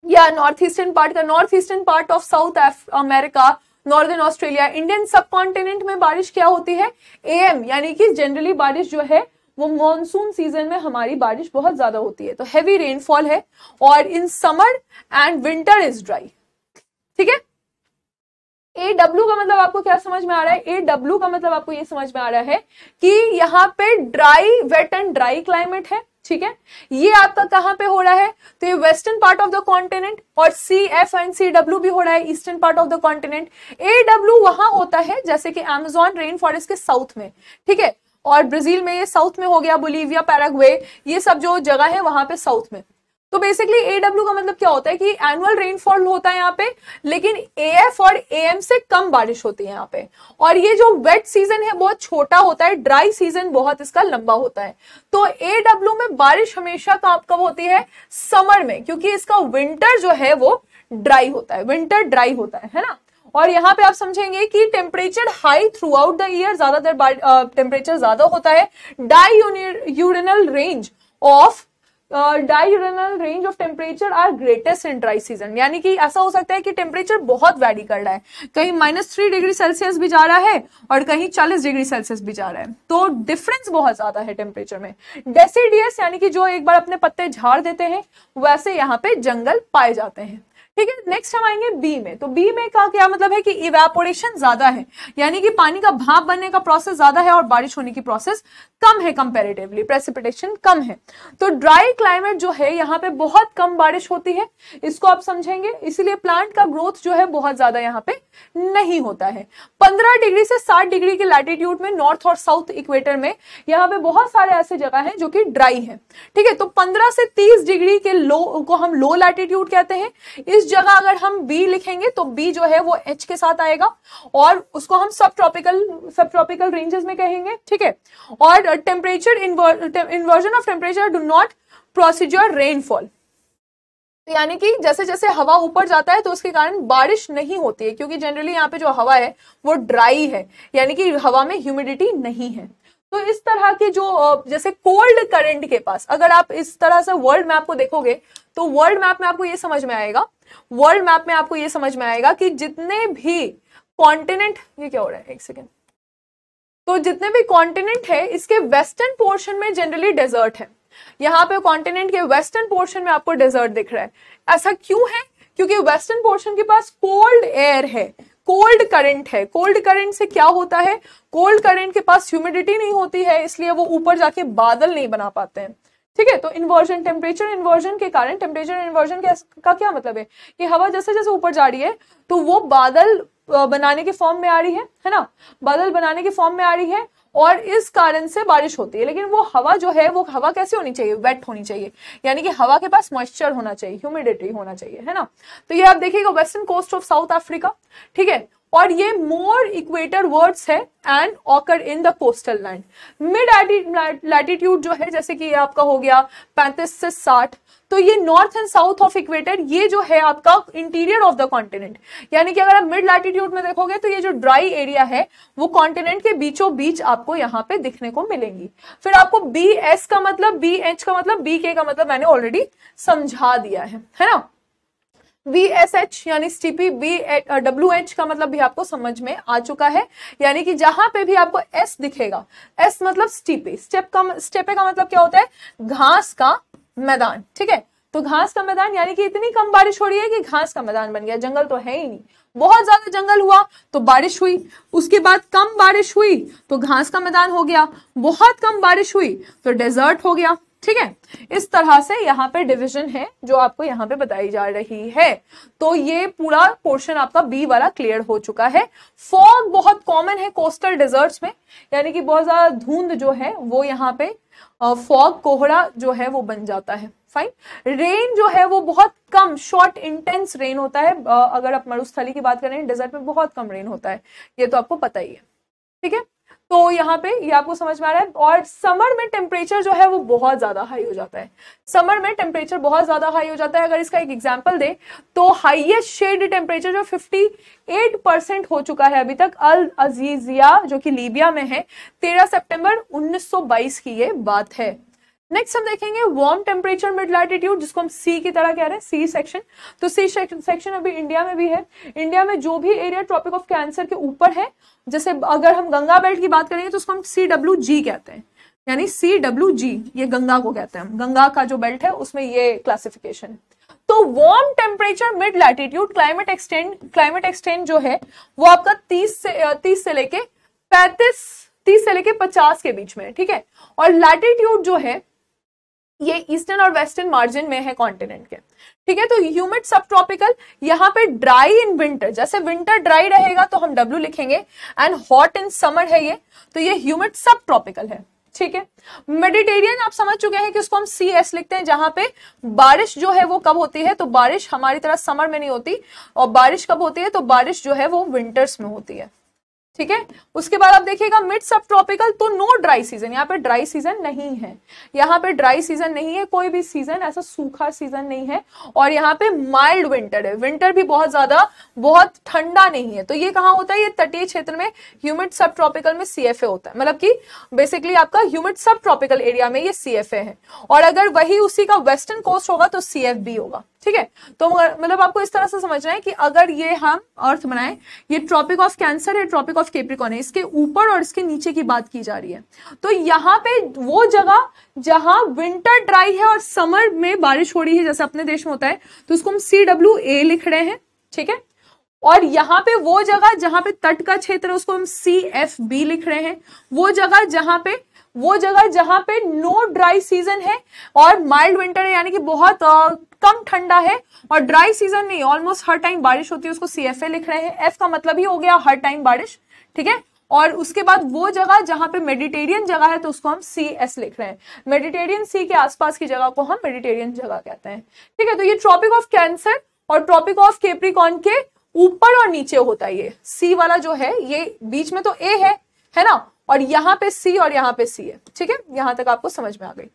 या नॉर्थ ईस्टर्न पार्ट का north eastern part of south America northern Australia Indian subcontinent में बारिश क्या होती है एएम यानी कि जनरली बारिश जो है वो मॉनसून सीजन में हमारी बारिश बहुत ज्यादा होती है तो हैवी रेनफॉल है और in summer and winter is dry ठीक है ए डब्ल्यू का मतलब आपको क्या समझ में आ रहा है ए डब्ल्यू का मतलब आपको ये समझ में आ रहा है कि यहाँ पे dry wet and dry climate है ठीक है ये आपका कहां पे हो रहा है तो ये western part of the continent और C F and C W भी हो रहा है eastern part of the continent A W वहां होता है जैसे कि एमेजॉन रेन फॉरेस्ट के साउथ में ठीक है और ब्राजील में ये साउथ में हो गया बोलीविया पैराग्वे ये सब जो जगह है वहां पे साउथ में तो बेसिकली ए डब्ल्यू का मतलब क्या होता है कि एनुअल रेनफॉल होता है यहाँ पे लेकिन ए एफ और ए एम से कम बारिश होती है यहाँ पे और ये जो वेट सीजन है बहुत छोटा होता है ड्राई सीजन बहुत इसका लंबा होता है तो ए डब्ल्यू में बारिश हमेशा कब कब होती है समर में क्योंकि इसका विंटर जो है वो ड्राई होता है विंटर ड्राई होता है है ना और यहाँ पे आप समझेंगे कि temperature high throughout the year ज्यादातर टेम्परेचर ज्यादा होता है diurnal range of diurnal range of temperature are greatest in dry season यानी कि ऐसा हो सकता है कि टेम्परेचर बहुत वैरी कर रहा है कहीं माइनस थ्री डिग्री सेल्सियस भी जा रहा है और कहीं चालीस डिग्री सेल्सियस भी जा रहा है तो डिफरेंस बहुत ज्यादा है टेम्परेचर में डेसीडियस यानी कि जो एक बार अपने पत्ते झाड़ देते हैं वैसे यहाँ पे जंगल पाए जाते हैं ठीक है नेक्स्ट हम आएंगे बी में तो बी में का क्या मतलब है कि इवेपोरेशन ज्यादा है यानी कि पानी का भाप बनने का प्रोसेस ज्यादा है और बारिश होने की प्रोसेस कम है कंपेरेटिवली प्रेसिपिटेशन कम है तो ड्राई क्लाइमेट जो है यहाँ पे बहुत कम बारिश होती है इसको आप समझेंगे इसीलिए प्लांट का ग्रोथ जो है बहुत ज्यादा यहाँ पे नहीं होता है 15 डिग्री से 60 डिग्री के लैटिट्यूड में नॉर्थ और साउथ इक्वेटर में यहाँ पे बहुत सारे ऐसे जगह हैं जो कि ड्राई है ठीक है तो 15 से 30 डिग्री के लो को हम लो लैटिट्यूड कहते हैं इस जगह अगर हम बी लिखेंगे तो बी जो है वो एच के साथ आएगा और उसको हम सब ट्रॉपिकल सब ट्रॉपिकल रेंजेस में कहेंगे ठीक है और temperature inversion of temperature do not procedure rainfall तो यानी कि जैसे जैसे हवा ऊपर जाता है तो उसके कारण बारिश नहीं होती है क्योंकि जनरली यहाँ पे जो हवा है वो ड्राई है यानी कि हवा में ह्यूमिडिटी नहीं है तो इस तरह के जो जैसे कोल्ड करंट के पास अगर आप इस तरह से वर्ल्ड मैप को देखोगे तो वर्ल्ड मैप में आपको ये समझ में आएगा वर्ल्ड मैप में आपको ये समझ में आएगा कि जितने भी कॉन्टिनेंट ये क्या हो रहा है एक सेकेंड तो जितने भी कॉन्टिनेंट है इसके वेस्टर्न पोर्शन में जनरली डेजर्ट है यहाँ पे कॉन्टिनेंट के वेस्टर्न पोर्शन में आपको डेजर्ट दिख रहा है ऐसा क्यों है क्योंकि वेस्टर्न पोर्शन के पास कोल्ड एयर है कोल्ड करंट है कोल्ड करंट से क्या होता है कोल्ड करंट के पास ह्यूमिडिटी नहीं होती है इसलिए वो ऊपर जाके बादल नहीं बना पाते हैं ठीक है तो इन्वर्जन टेम्परेचर इन्वर्जन के कारण टेम्परेचर इन्वर्जन का क्या मतलब है कि हवा जैसे जैसे ऊपर जा रही है तो वो बादल बनाने के फॉर्म में आ रही है है ना बादल बनाने के फॉर्म में आ रही है और इस कारण से बारिश होती है लेकिन वो हवा जो है वो हवा कैसे होनी चाहिए वेट होनी चाहिए यानी कि हवा के पास मॉइस्चर होना चाहिए ह्यूमिडिटी होना चाहिए है ना तो ये आप देखिएगा western coast of south Africa ठीक है और ये मोर इक्वेटर वर्ड्स है and occur in the coastal land mid latitude जो है जैसे कि ये आपका हो गया पैंतीस से साठ तो ये north and south of equator ये जो है आपका इंटीरियर ऑफ द कॉन्टिनेंट यानी कि अगर आप मिड लैटिट्यूड में देखोगे तो ये जो ड्राई एरिया है वो कॉन्टिनेंट के बीचों बीच आपको यहाँ पे दिखने को मिलेंगी फिर आपको बी एस का मतलब बी एच का मतलब बी के का मतलब मैंने ऑलरेडी समझा दिया है है ना बी एस एच यानी स्टीपी बी डब्ल्यू एच का मतलब भी आपको समझ में आ चुका है यानी कि जहां पे भी आपको एस दिखेगा एस मतलब स्टीपी स्टेप का स्टेपे का मतलब क्या होता है घास का मैदान ठीक है तो घास का मैदान यानी कि इतनी कम बारिश हो रही है कि घास का मैदान बन गया जंगल तो है ही नहीं बहुत ज्यादा जंगल हुआ तो बारिश हुई उसके बाद कम बारिश हुई तो घास का मैदान हो गया बहुत कम बारिश हुई तो डेजर्ट हो गया ठीक है इस तरह से यहाँ पे डिवीजन है जो आपको यहाँ पे बताई जा रही है तो ये पूरा पोर्शन आपका बी वाला क्लियर हो चुका है फॉग बहुत कॉमन है कोस्टल डिजर्ट में यानी कि बहुत ज्यादा धुंध जो है वो यहाँ पे फॉग कोहरा जो है वो बन जाता है फाइन रेन जो है वो बहुत कम शॉर्ट इंटेंस रेन होता है अगर आप मरुस्थली की बात करें डेजर्ट में बहुत कम रेन होता है ये तो आपको पता ही है ठीक है तो यहाँ पे ये आपको समझ में आ रहा है और समर में टेम्परेचर जो है वो बहुत ज़्यादा हाई हो जाता है समर में टेम्परेचर बहुत ज़्यादा हाई हो जाता है अगर इसका एक एग्जाम्पल दे तो हाइएस्ट शेड टेम्परेचर जो फिफ्टी एट परसेंट हो चुका है अभी तक अल अजीजिया जो कि लीबिया में है तेरह सेप्टेम्बर उन्नीस की ये बात है नेक्स्ट हम देखेंगे वार्म टेम्परेचर मिड लैटिट्यूड जिसको हम सी की तरह कह रहे हैं सी सेक्शन तो सी सेक्शन अभी इंडिया में भी है इंडिया में जो भी एरिया ट्रॉपिक ऑफ कैंसर के ऊपर है जैसे अगर हम गंगा बेल्ट की बात करेंगे तो उसको हम सी डब्ल्यू जी कहते हैं यानी सी डब्ल्यू जी ये गंगा को कहते हैं हम गंगा का जो बेल्ट है उसमें ये क्लासिफिकेशन है तो warm temperature mid latitude climate extend climate extend जो है वो आपका 30 से 30 से लेके 35 30 से लेके 50 के बीच में ठीक है और लैटिट्यूड जो है ये ईस्टर्न और वेस्टर्न मार्जिन में है कॉन्टिनेंट के ठीक है तो ह्यूमिड सब ट्रॉपिकल यहाँ पे ड्राई इन विंटर जैसे विंटर ड्राई रहेगा तो हम डब्ल्यू लिखेंगे एंड हॉट इन समर है ये तो ये ह्यूमिड सब ट्रॉपिकल है ठीक है मेडिटेरियन आप समझ चुके हैं कि उसको हम सी एस लिखते हैं जहां पे बारिश जो है वो कब होती है तो बारिश हमारी तरह समर में नहीं होती और बारिश कब होती है तो बारिश जो है वो विंटर्स में होती है ठीक है उसके बाद आप देखिएगा मिड सब ट्रॉपिकल तो नो ड्राई सीजन यहाँ पे ड्राई सीजन नहीं है यहाँ पे ड्राई सीजन नहीं है कोई भी सीजन ऐसा सूखा सीजन नहीं है और यहाँ पे माइल्ड विंटर है विंटर भी बहुत ज्यादा बहुत ठंडा नहीं है तो ये कहाँ होता है ये तटीय क्षेत्र में ह्यूमिड सब ट्रॉपिकल में सी होता है मतलब की बेसिकली आपका ह्यूमिड सब ट्रॉपिकल एरिया में ये सी है और अगर वही उसी का वेस्टर्न कोस्ट होगा तो सी होगा ठीक है तो मतलब आपको इस तरह से समझना है कि अगर ये हम अर्थ बनाए ये ट्रॉपिक ऑफ कैंसर है ट्रॉपिक ऑफ केप्रिकॉन है इसके ऊपर और इसके नीचे की बात की जा रही है तो यहाँ पे वो जगह जहां विंटर ड्राई है और समर में बारिश हो रही है जैसे अपने देश में होता है तो उसको हम सी डब्ल्यू ए लिख रहे हैं ठीक है और यहाँ पे वो जगह जहां पे तट का क्षेत्र है उसको हम सी एफ बी लिख रहे हैं वो जगह जहां पे वो जगह जहां पे नो ड्राई सीजन है और माइल्ड विंटर है यानी कि बहुत आ, कम ठंडा है और ड्राई सीजन नहीं ऑलमोस्ट हर टाइम बारिश होती है उसको सी एफ ए लिख रहे हैं एफ का मतलब ही हो गया हर टाइम बारिश ठीक है और उसके बाद वो जगह जहां पे मेडिटेरियन जगह है तो उसको हम सी एस लिख रहे हैं मेडिटेरियन सी के आसपास की जगह को हम मेडिटेरियन जगह कहते हैं ठीक है तो ये ट्रॉपिक ऑफ कैंसर और ट्रॉपिक ऑफ केप्रिकॉन के ऊपर और नीचे होता है ये सी वाला जो है ये बीच में तो ए है है ना और यहाँ पे सी और यहाँ पे सी है ठीक है यहाँ तक आपको समझ में आ गई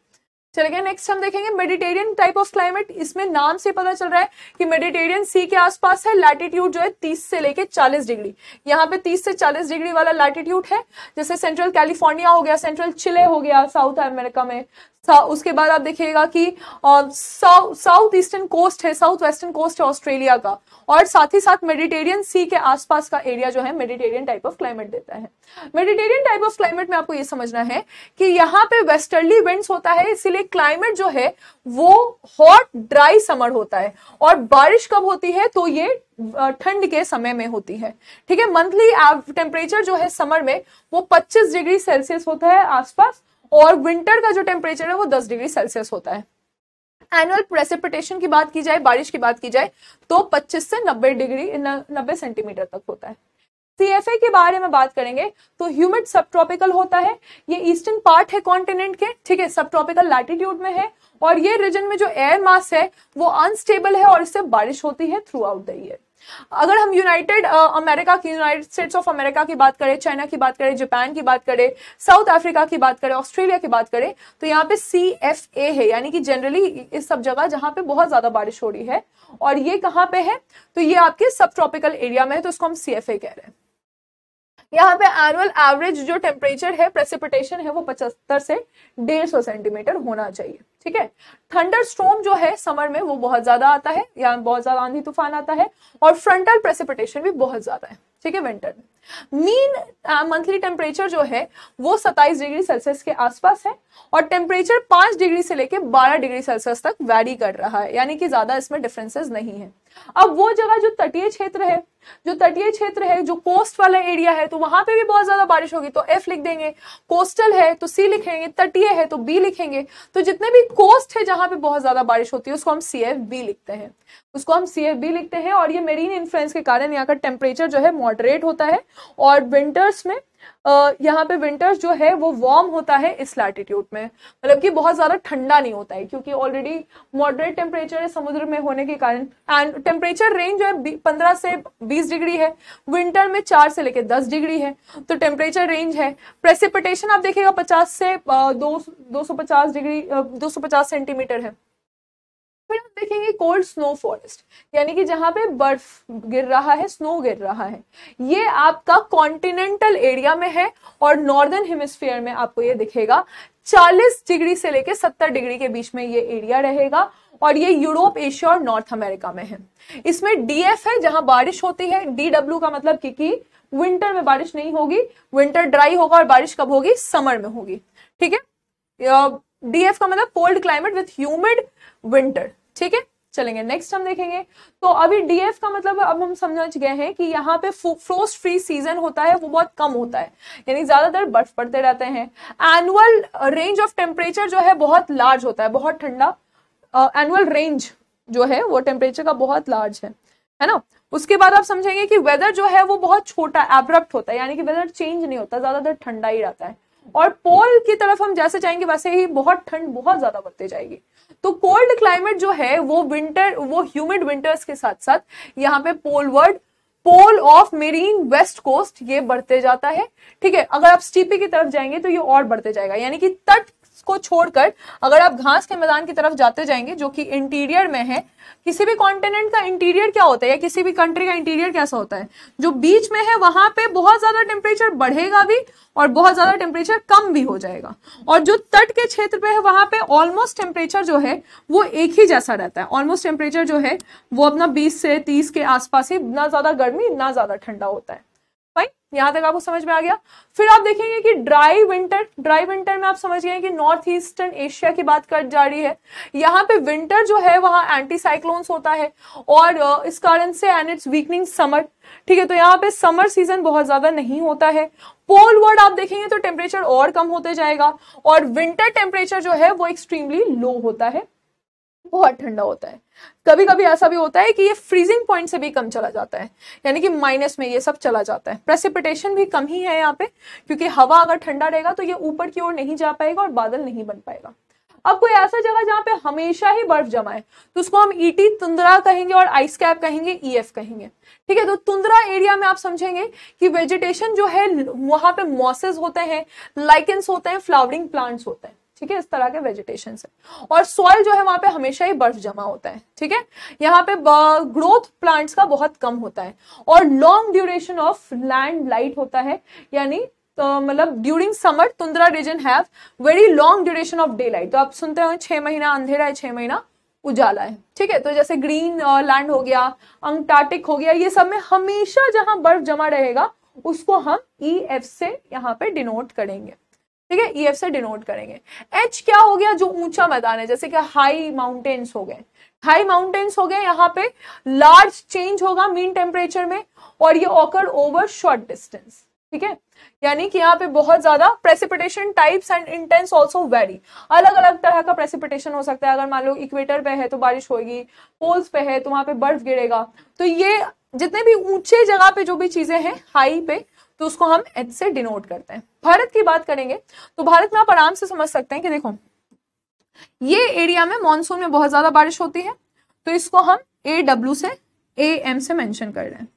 चलिए नेक्स्ट हम देखेंगे मेडिटेरियन टाइप ऑफ क्लाइमेट इसमें नाम से पता चल रहा है कि मेडिटेरियन सी के आसपास है लैटिट्यूड जो है 30 से लेके 40 डिग्री यहाँ पे 30 से 40 डिग्री वाला लैटिट्यूड है जैसे सेंट्रल कैलिफोर्निया हो गया सेंट्रल चिले हो गया साउथ अमेरिका में उसके बाद आप देखिएगा कि साउथ ईस्टर्न कोस्ट है साउथ वेस्टर्न कोस्ट है ऑस्ट्रेलिया का और साथ ही साथ मेडिटेरियन सी के आसपास का एरिया जो है मेडिटेरियन टाइप ऑफ क्लाइमेट देता है मेडिटेरियन टाइप ऑफ क्लाइमेट में आपको ये समझना है कि यहाँ पे वेस्टर्ली विंड्स होता है इसीलिए क्लाइमेट जो है वो हॉट ड्राई समर होता है और बारिश कब होती है तो ये ठंड के समय में होती है ठीक है मंथली टेम्परेचर जो है समर में वो 25 डिग्री सेल्सियस होता है आसपास और विंटर का जो टेम्परेचर है वो दस डिग्री सेल्सियस होता है एनुअल प्रेसिपिटेशन की बात की जाए बारिश की बात की जाए तो 25 से 90 डिग्री 90 सेंटीमीटर तक होता है सीएफए के बारे में बात करेंगे तो ह्यूमिड सब ट्रॉपिकल होता है ये ईस्टर्न पार्ट है कॉन्टिनेंट के ठीक है सब ट्रॉपिकल लैटिट्यूड में है और ये रीजन में जो एयर मास है वो अनस्टेबल है और इससे बारिश होती है थ्रू आउट द ईयर अगर हम यूनाइटेड अमेरिका uh, की यूनाइटेड स्टेट्स ऑफ अमेरिका की बात करें चाइना की बात करें जापान की बात करें साउथ अफ्रीका की बात करें ऑस्ट्रेलिया की बात करें तो यहाँ पे सी एफ ए है यानी कि जनरली इस सब जगह जहाँ पे बहुत ज़्यादा बारिश हो रही है और ये कहाँ पे है तो ये आपके सब ट्रॉपिकल एरिया में है तो उसको हम सी एफ ए कह रहे हैं यहाँ पे एनुअल एवरेज जो टेम्परेचर है प्रेसिपिटेशन है वो पचहत्तर से डेढ़ सौ सेंटीमीटर होना चाहिए ठीक है थंडर स्टोम जो है समर में वो बहुत ज्यादा आता है या बहुत ज्यादा आंधी तूफान आता है और फ्रंटल प्रेसिपिटेशन भी बहुत ज्यादा है ठीक है विंटर में मीन मंथली टेम्परेचर जो है वो सत्ताईस डिग्री सेल्सियस के आसपास है और टेम्परेचर पांच डिग्री से लेकर बारह डिग्री सेल्सियस तक वैरी कर रहा है यानी कि ज्यादा इसमें डिफरेंसेस नहीं है अब वो जगह जो तटीय क्षेत्र है जो तटीय क्षेत्र है जो कोस्ट वाला एरिया है तो वहां पे भी बहुत ज्यादा बारिश होगी तो एफ लिख देंगे कोस्टल है तो सी लिखेंगे तटीय है तो बी लिखेंगे तो जितने भी कोस्ट है जहां पे बहुत ज्यादा बारिश होती है उसको हम सी एफ बी लिखते हैं उसको हम सी एफ बी लिखते हैं और ये मेरीन इन्फ्लुएंस के कारण यहाँ का टेम्परेचर जो है मॉडरेट होता है और विंटर्स में यहाँ पे विंटर्स जो है वो वार्म होता है इस लैटिट्यूड में मतलब कि बहुत ज़्यादा ठंडा नहीं होता है क्योंकि ऑलरेडी मॉडरेट टेम्परेचर है समुद्र में होने के कारण एंड टेम्परेचर रेंज जो है पंद्रह से बीस डिग्री है विंटर में चार से लेकर दस डिग्री है तो टेम्परेचर रेंज है प्रेसिपिटेशन आप देखिएगा पचास से दो, दो डिग्री दो सौ पचास सेंटीमीटर है फिर आप देखेंगे कोल्ड स्नो फॉरेस्ट यानी कि जहां पे बर्फ गिर रहा है स्नो गिर रहा है ये आपका कॉन्टिनेंटल एरिया में है और नॉर्दर्न हेमिस्फीयर में आपको ये दिखेगा 40 डिग्री से लेके 70 डिग्री के बीच में ये एरिया रहेगा और ये यूरोप एशिया और नॉर्थ अमेरिका में है इसमें डीएफ है जहां बारिश होती है डीडब्ल्यू का मतलब कि, कि विंटर में बारिश नहीं होगी विंटर ड्राई होगा और बारिश कब होगी समर में होगी ठीक है डीएफ का मतलब cold climate with humid winter ठीक है चलेंगे नेक्स्ट हम देखेंगे तो अभी डीएफ का मतलब अब हम समझ गए हैं कि यहाँ पे फ्रोस्ट फ्री सीजन होता है वो बहुत कम होता है यानी ज्यादातर बर्फ पड़ते रहते हैं एनुअल रेंज ऑफ टेम्परेचर जो है बहुत लार्ज होता है बहुत ठंडा एनुअल रेंज जो है वो टेम्परेचर का बहुत लार्ज है है ना उसके बाद आप समझेंगे कि वेदर जो है वो बहुत छोटा एब्रप्ट होता है यानी कि वेदर चेंज नहीं होता ज्यादातर ठंडा ही रहता है और पोल की तरफ हम जैसे जाएंगे वैसे ही बहुत ठंड बहुत ज्यादा बढ़ते जाएगी तो कोल्ड क्लाइमेट जो है वो विंटर वो ह्यूमिड विंटर्स के साथ साथ यहाँ पे poleward pole of marine west coast ये बढ़ते जाता है ठीक है अगर आप स्टीपी की तरफ जाएंगे तो ये और बढ़ते जाएगा यानी कि तट को छोड़कर अगर आप घास के मैदान की तरफ जाते जाएंगे जो कि इंटीरियर में है किसी भी कॉन्टिनेंट का इंटीरियर क्या होता है या किसी भी कंट्री का इंटीरियर कैसा होता है जो बीच में है वहां पे बहुत ज्यादा टेम्परेचर बढ़ेगा भी और बहुत ज्यादा टेम्परेचर कम भी हो जाएगा और जो तट के क्षेत्र पे है वहां पे ऑलमोस्ट टेम्परेचर जो है वो एक ही जैसा रहता है ऑलमोस्ट टेम्परेचर जो है वो अपना बीस से तीस के आसपास ही ना ज्यादा गर्मी ना ज्यादा ठंडा होता है यहाँ तक आपको समझ में आ गया फिर आप देखेंगे कि ड्राई विंटर ड्राई विंटर में आप समझ गए कि नॉर्थ ईस्टर्न एशिया की बात कर जा रही है यहाँ पे विंटर जो है वहां एंटी साइक्लोन्स होता है और इस कारण से एंड इट्स वीकनिंग समर ठीक है तो यहाँ पे समर सीजन बहुत ज्यादा नहीं होता है पोल वर्ड आप देखेंगे तो टेम्परेचर और कम होते जाएगा और विंटर टेम्परेचर जो है वो एक्सट्रीमली लो होता है बहुत ठंडा होता है कभी कभी ऐसा भी होता है कि ये फ्रीजिंग पॉइंट से भी कम चला जाता है यानी कि माइनस में ये सब चला जाता है प्रेसिपिटेशन भी कम ही है यहाँ पे क्योंकि हवा अगर ठंडा रहेगा तो ये ऊपर की ओर नहीं जा पाएगा और बादल नहीं बन पाएगा अब कोई ऐसा जगह जहाँ पे हमेशा ही बर्फ जमा है तो उसको हम ईटी e तुंदरा कहेंगे और आइस कैप कहेंगे ईएफ e कहेंगे ठीक है तो तुंदरा एरिया में आप समझेंगे कि वेजिटेशन जो है वहां पे मॉसेस होते हैं लाइकेंस होते हैं फ्लावरिंग प्लांट्स होते हैं ठीक है इस तरह के वेजिटेशन है और सॉइल जो है वहां पे हमेशा ही बर्फ जमा होता है ठीक है यहाँ पे ग्रोथ प्लांट्स का बहुत कम होता है और long duration of land light होता है यानी तो मतलब during summer tundra region have very long duration of daylight तो आप सुनते हो छह महीना अंधेरा है छह महीना उजाला है ठीक है तो जैसे ग्रीन लैंड हो गया अंटार्टिक हो गया ये सब में हमेशा जहां बर्फ जमा रहेगा उसको हम ई e एफ से यहाँ पे डिनोट करेंगे ठीक है ई e एफ से डिनोट करेंगे एच क्या हो गया जो ऊंचा मैदान है जैसे कि हाई माउंटेन्स हो गए हाई माउंटेन्स हो गए यहाँ पे लार्ज चेंज होगा मीन टेम्परेचर में और ये ऑकर ओवर शॉर्ट डिस्टेंस ठीक है यानी कि यहाँ पे बहुत ज्यादा precipitation types and intense also very अलग अलग तरह का प्रेसिपिटेशन हो सकता है अगर मान लो इक्वेटर पे है तो बारिश होगी पोल्स पे है तो वहां पे बर्फ गिरेगा तो ये जितने भी ऊंचे जगह पे जो भी चीजें हैं हाई पे तो उसको हम एच से डिनोट करते हैं भारत की बात करेंगे तो भारत में आप आराम से समझ सकते हैं कि देखो ये एरिया में मानसून में बहुत ज़्यादा बारिश होती है तो इसको हम ए डब्ल्यू से ए एम से मैंशन कर रहे हैं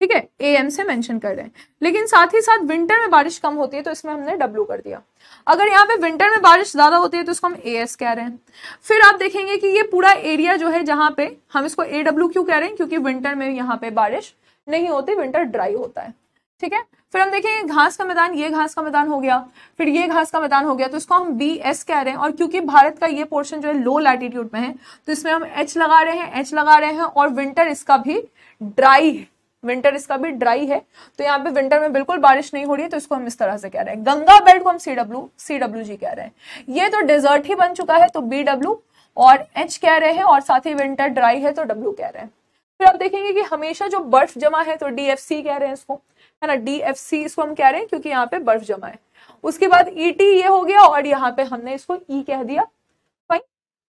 ठीक है ए एम से मेंशन कर रहे हैं लेकिन साथ ही साथ विंटर में बारिश कम होती है तो इसमें हमने डब्ल्यू कर दिया अगर यहाँ पे विंटर में बारिश ज़्यादा होती है तो इसको हम ए एस कह रहे हैं फिर आप देखेंगे कि ये पूरा एरिया जो है जहाँ पे हम इसको ए डब्लू क्यों कह रहे हैं क्योंकि विंटर में यहाँ पे बारिश नहीं होती विंटर ड्राई होता है ठीक है फिर हम देखेंगे घास का मैदान ये घास का मैदान हो गया फिर ये घास का मैदान हो गया तो इसको हम बी एस कह रहे हैं और क्योंकि भारत का ये पोर्शन जो है लो लैटिट्यूड में है तो इसमें हम एच लगा रहे हैं एच लगा रहे हैं और विंटर इसका भी ड्राई है विंटर इसका भी ड्राई है तो यहाँ पे विंटर में बिल्कुल बारिश नहीं हो रही है तो इसको हम इस तरह से कह रहे हैं गंगा बेल्ट को हम C W C W G कह रहे हैं ये तो डेजर्ट ही बन चुका है तो बी डब्ल्यू और एच कह रहे हैं और साथ ही विंटर ड्राई है तो डब्ल्यू कह रहे हैं फिर आप देखेंगे कि हमेशा जो बर्फ जमा है तो डी एफ सी कह रहे हैं इसको है ना डी एफ सी इसको हम कह रहे हैं क्योंकि यहाँ पे बर्फ जमा है उसके बाद ई e टी ये हो गया और यहाँ पे हमने इसको ई e कह दिया फाइन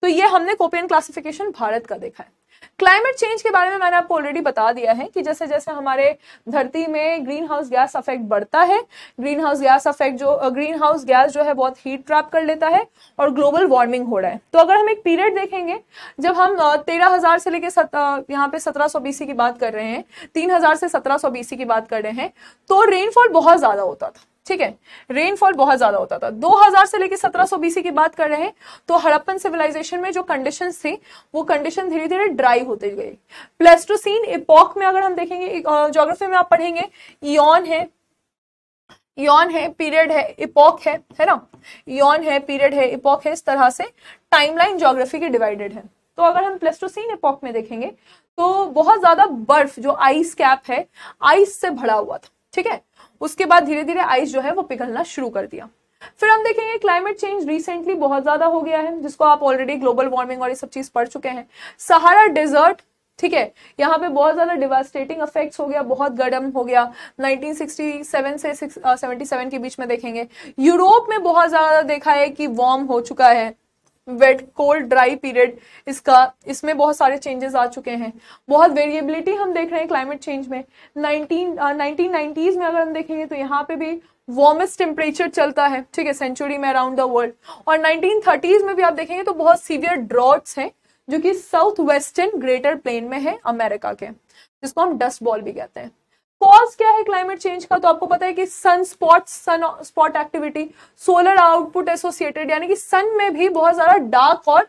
तो ये हमने कोपियन क्लासिफिकेशन भारत का देखा है क्लाइमेट चेंज के बारे में मैंने आपको ऑलरेडी बता दिया है कि जैसे जैसे हमारे धरती में ग्रीन हाउस गैस अफेक्ट बढ़ता है ग्रीन हाउस गैस अफेक्ट जो ग्रीन हाउस गैस जो है बहुत हीट ट्रैप कर लेता है और ग्लोबल वार्मिंग हो रहा है तो अगर हम एक पीरियड देखेंगे जब हम तेरह हजार से लेकर यहाँ पे सत्रह सौ की बात कर रहे हैं तीन हजार से सत्रह सौ की बात कर रहे हैं तो रेनफॉल बहुत ज्यादा होता था ठीक है रेनफॉल बहुत ज्यादा होता था 2000 से लेकर 1700 बीसी की बात कर रहे हैं तो हड़प्पन सिविलाइजेशन में जो कंडीशन थी वो कंडीशन धीरे धीरे ड्राई होते गई प्लेस्टोसीन इपॉक में अगर हम देखेंगे जोग्राफी में आप पढ़ेंगे यौन है यौन है पीरियड है इपॉक है है ना यौन है पीरियड है इपॉक है इस तरह से टाइमलाइन ज्योग्राफी की डिवाइडेड है तो अगर हम प्लेस्टोसीन इपॉक में देखेंगे तो बहुत ज्यादा बर्फ जो आइस कैप है आइस से भरा हुआ था ठीक है उसके बाद धीरे धीरे आइस जो है वो पिघलना शुरू कर दिया फिर हम देखेंगे क्लाइमेट चेंज रिसेंटली बहुत ज्यादा हो गया है जिसको आप ऑलरेडी ग्लोबल वार्मिंग और ये सब चीज पढ़ चुके हैं सहारा डेजर्ट ठीक है यहाँ पे बहुत ज्यादा डिवास्टेटिंग इफेक्ट्स हो गया बहुत गर्म हो गया 1967 से 6, uh, 77 के बीच में देखेंगे यूरोप में बहुत ज्यादा देखा है कि वार्म हो चुका है वेट कोल्ड ड्राई पीरियड इसका इसमें बहुत सारे चेंजेस आ चुके हैं बहुत वेरिएबिलिटी हम देख रहे हैं क्लाइमेट चेंज में नाइनटीन नाइनटीन uh, में अगर हम देखेंगे तो यहाँ पे भी वार्मेस्ट टेम्परेचर चलता है ठीक है सेंचुरी में अराउंड द वर्ल्ड और नाइनटीन थर्टीज़ में भी आप देखेंगे तो बहुत सीवियर ड्रॉट्स हैं जो कि साउथ वेस्टर्न ग्रेटर प्लेन में है अमेरिका के जिसको हम डस्ट बॉल भी कहते हैं कॉज क्या है क्लाइमेट चेंज का तो आपको पता है कि sunspot sunspot activity solar output associated यानी कि सन में भी बहुत ज्यादा डार्क और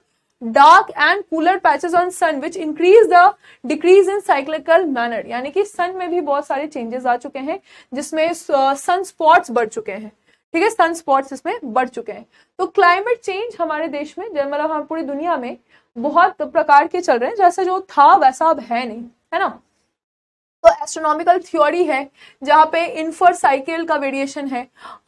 dark and cooler patches on sun which increase the decrease in cyclical manner यानी कि सन में भी बहुत सारे चेंजेस आ चुके हैं जिसमें सन uh, स्पॉट्स बढ़ चुके हैं ठीक है सन स्पॉट्स इसमें बढ़ चुके हैं तो क्लाइमेट चेंज हमारे देश में मतलब हमारी पूरी दुनिया में बहुत प्रकार के चल रहे हैं जैसे जो था वैसा अब है नहीं है ना तो एस्ट्रोनॉमिकल थ्योरी है जहाँ पे इन्फर साइकिल का वेरिएशन है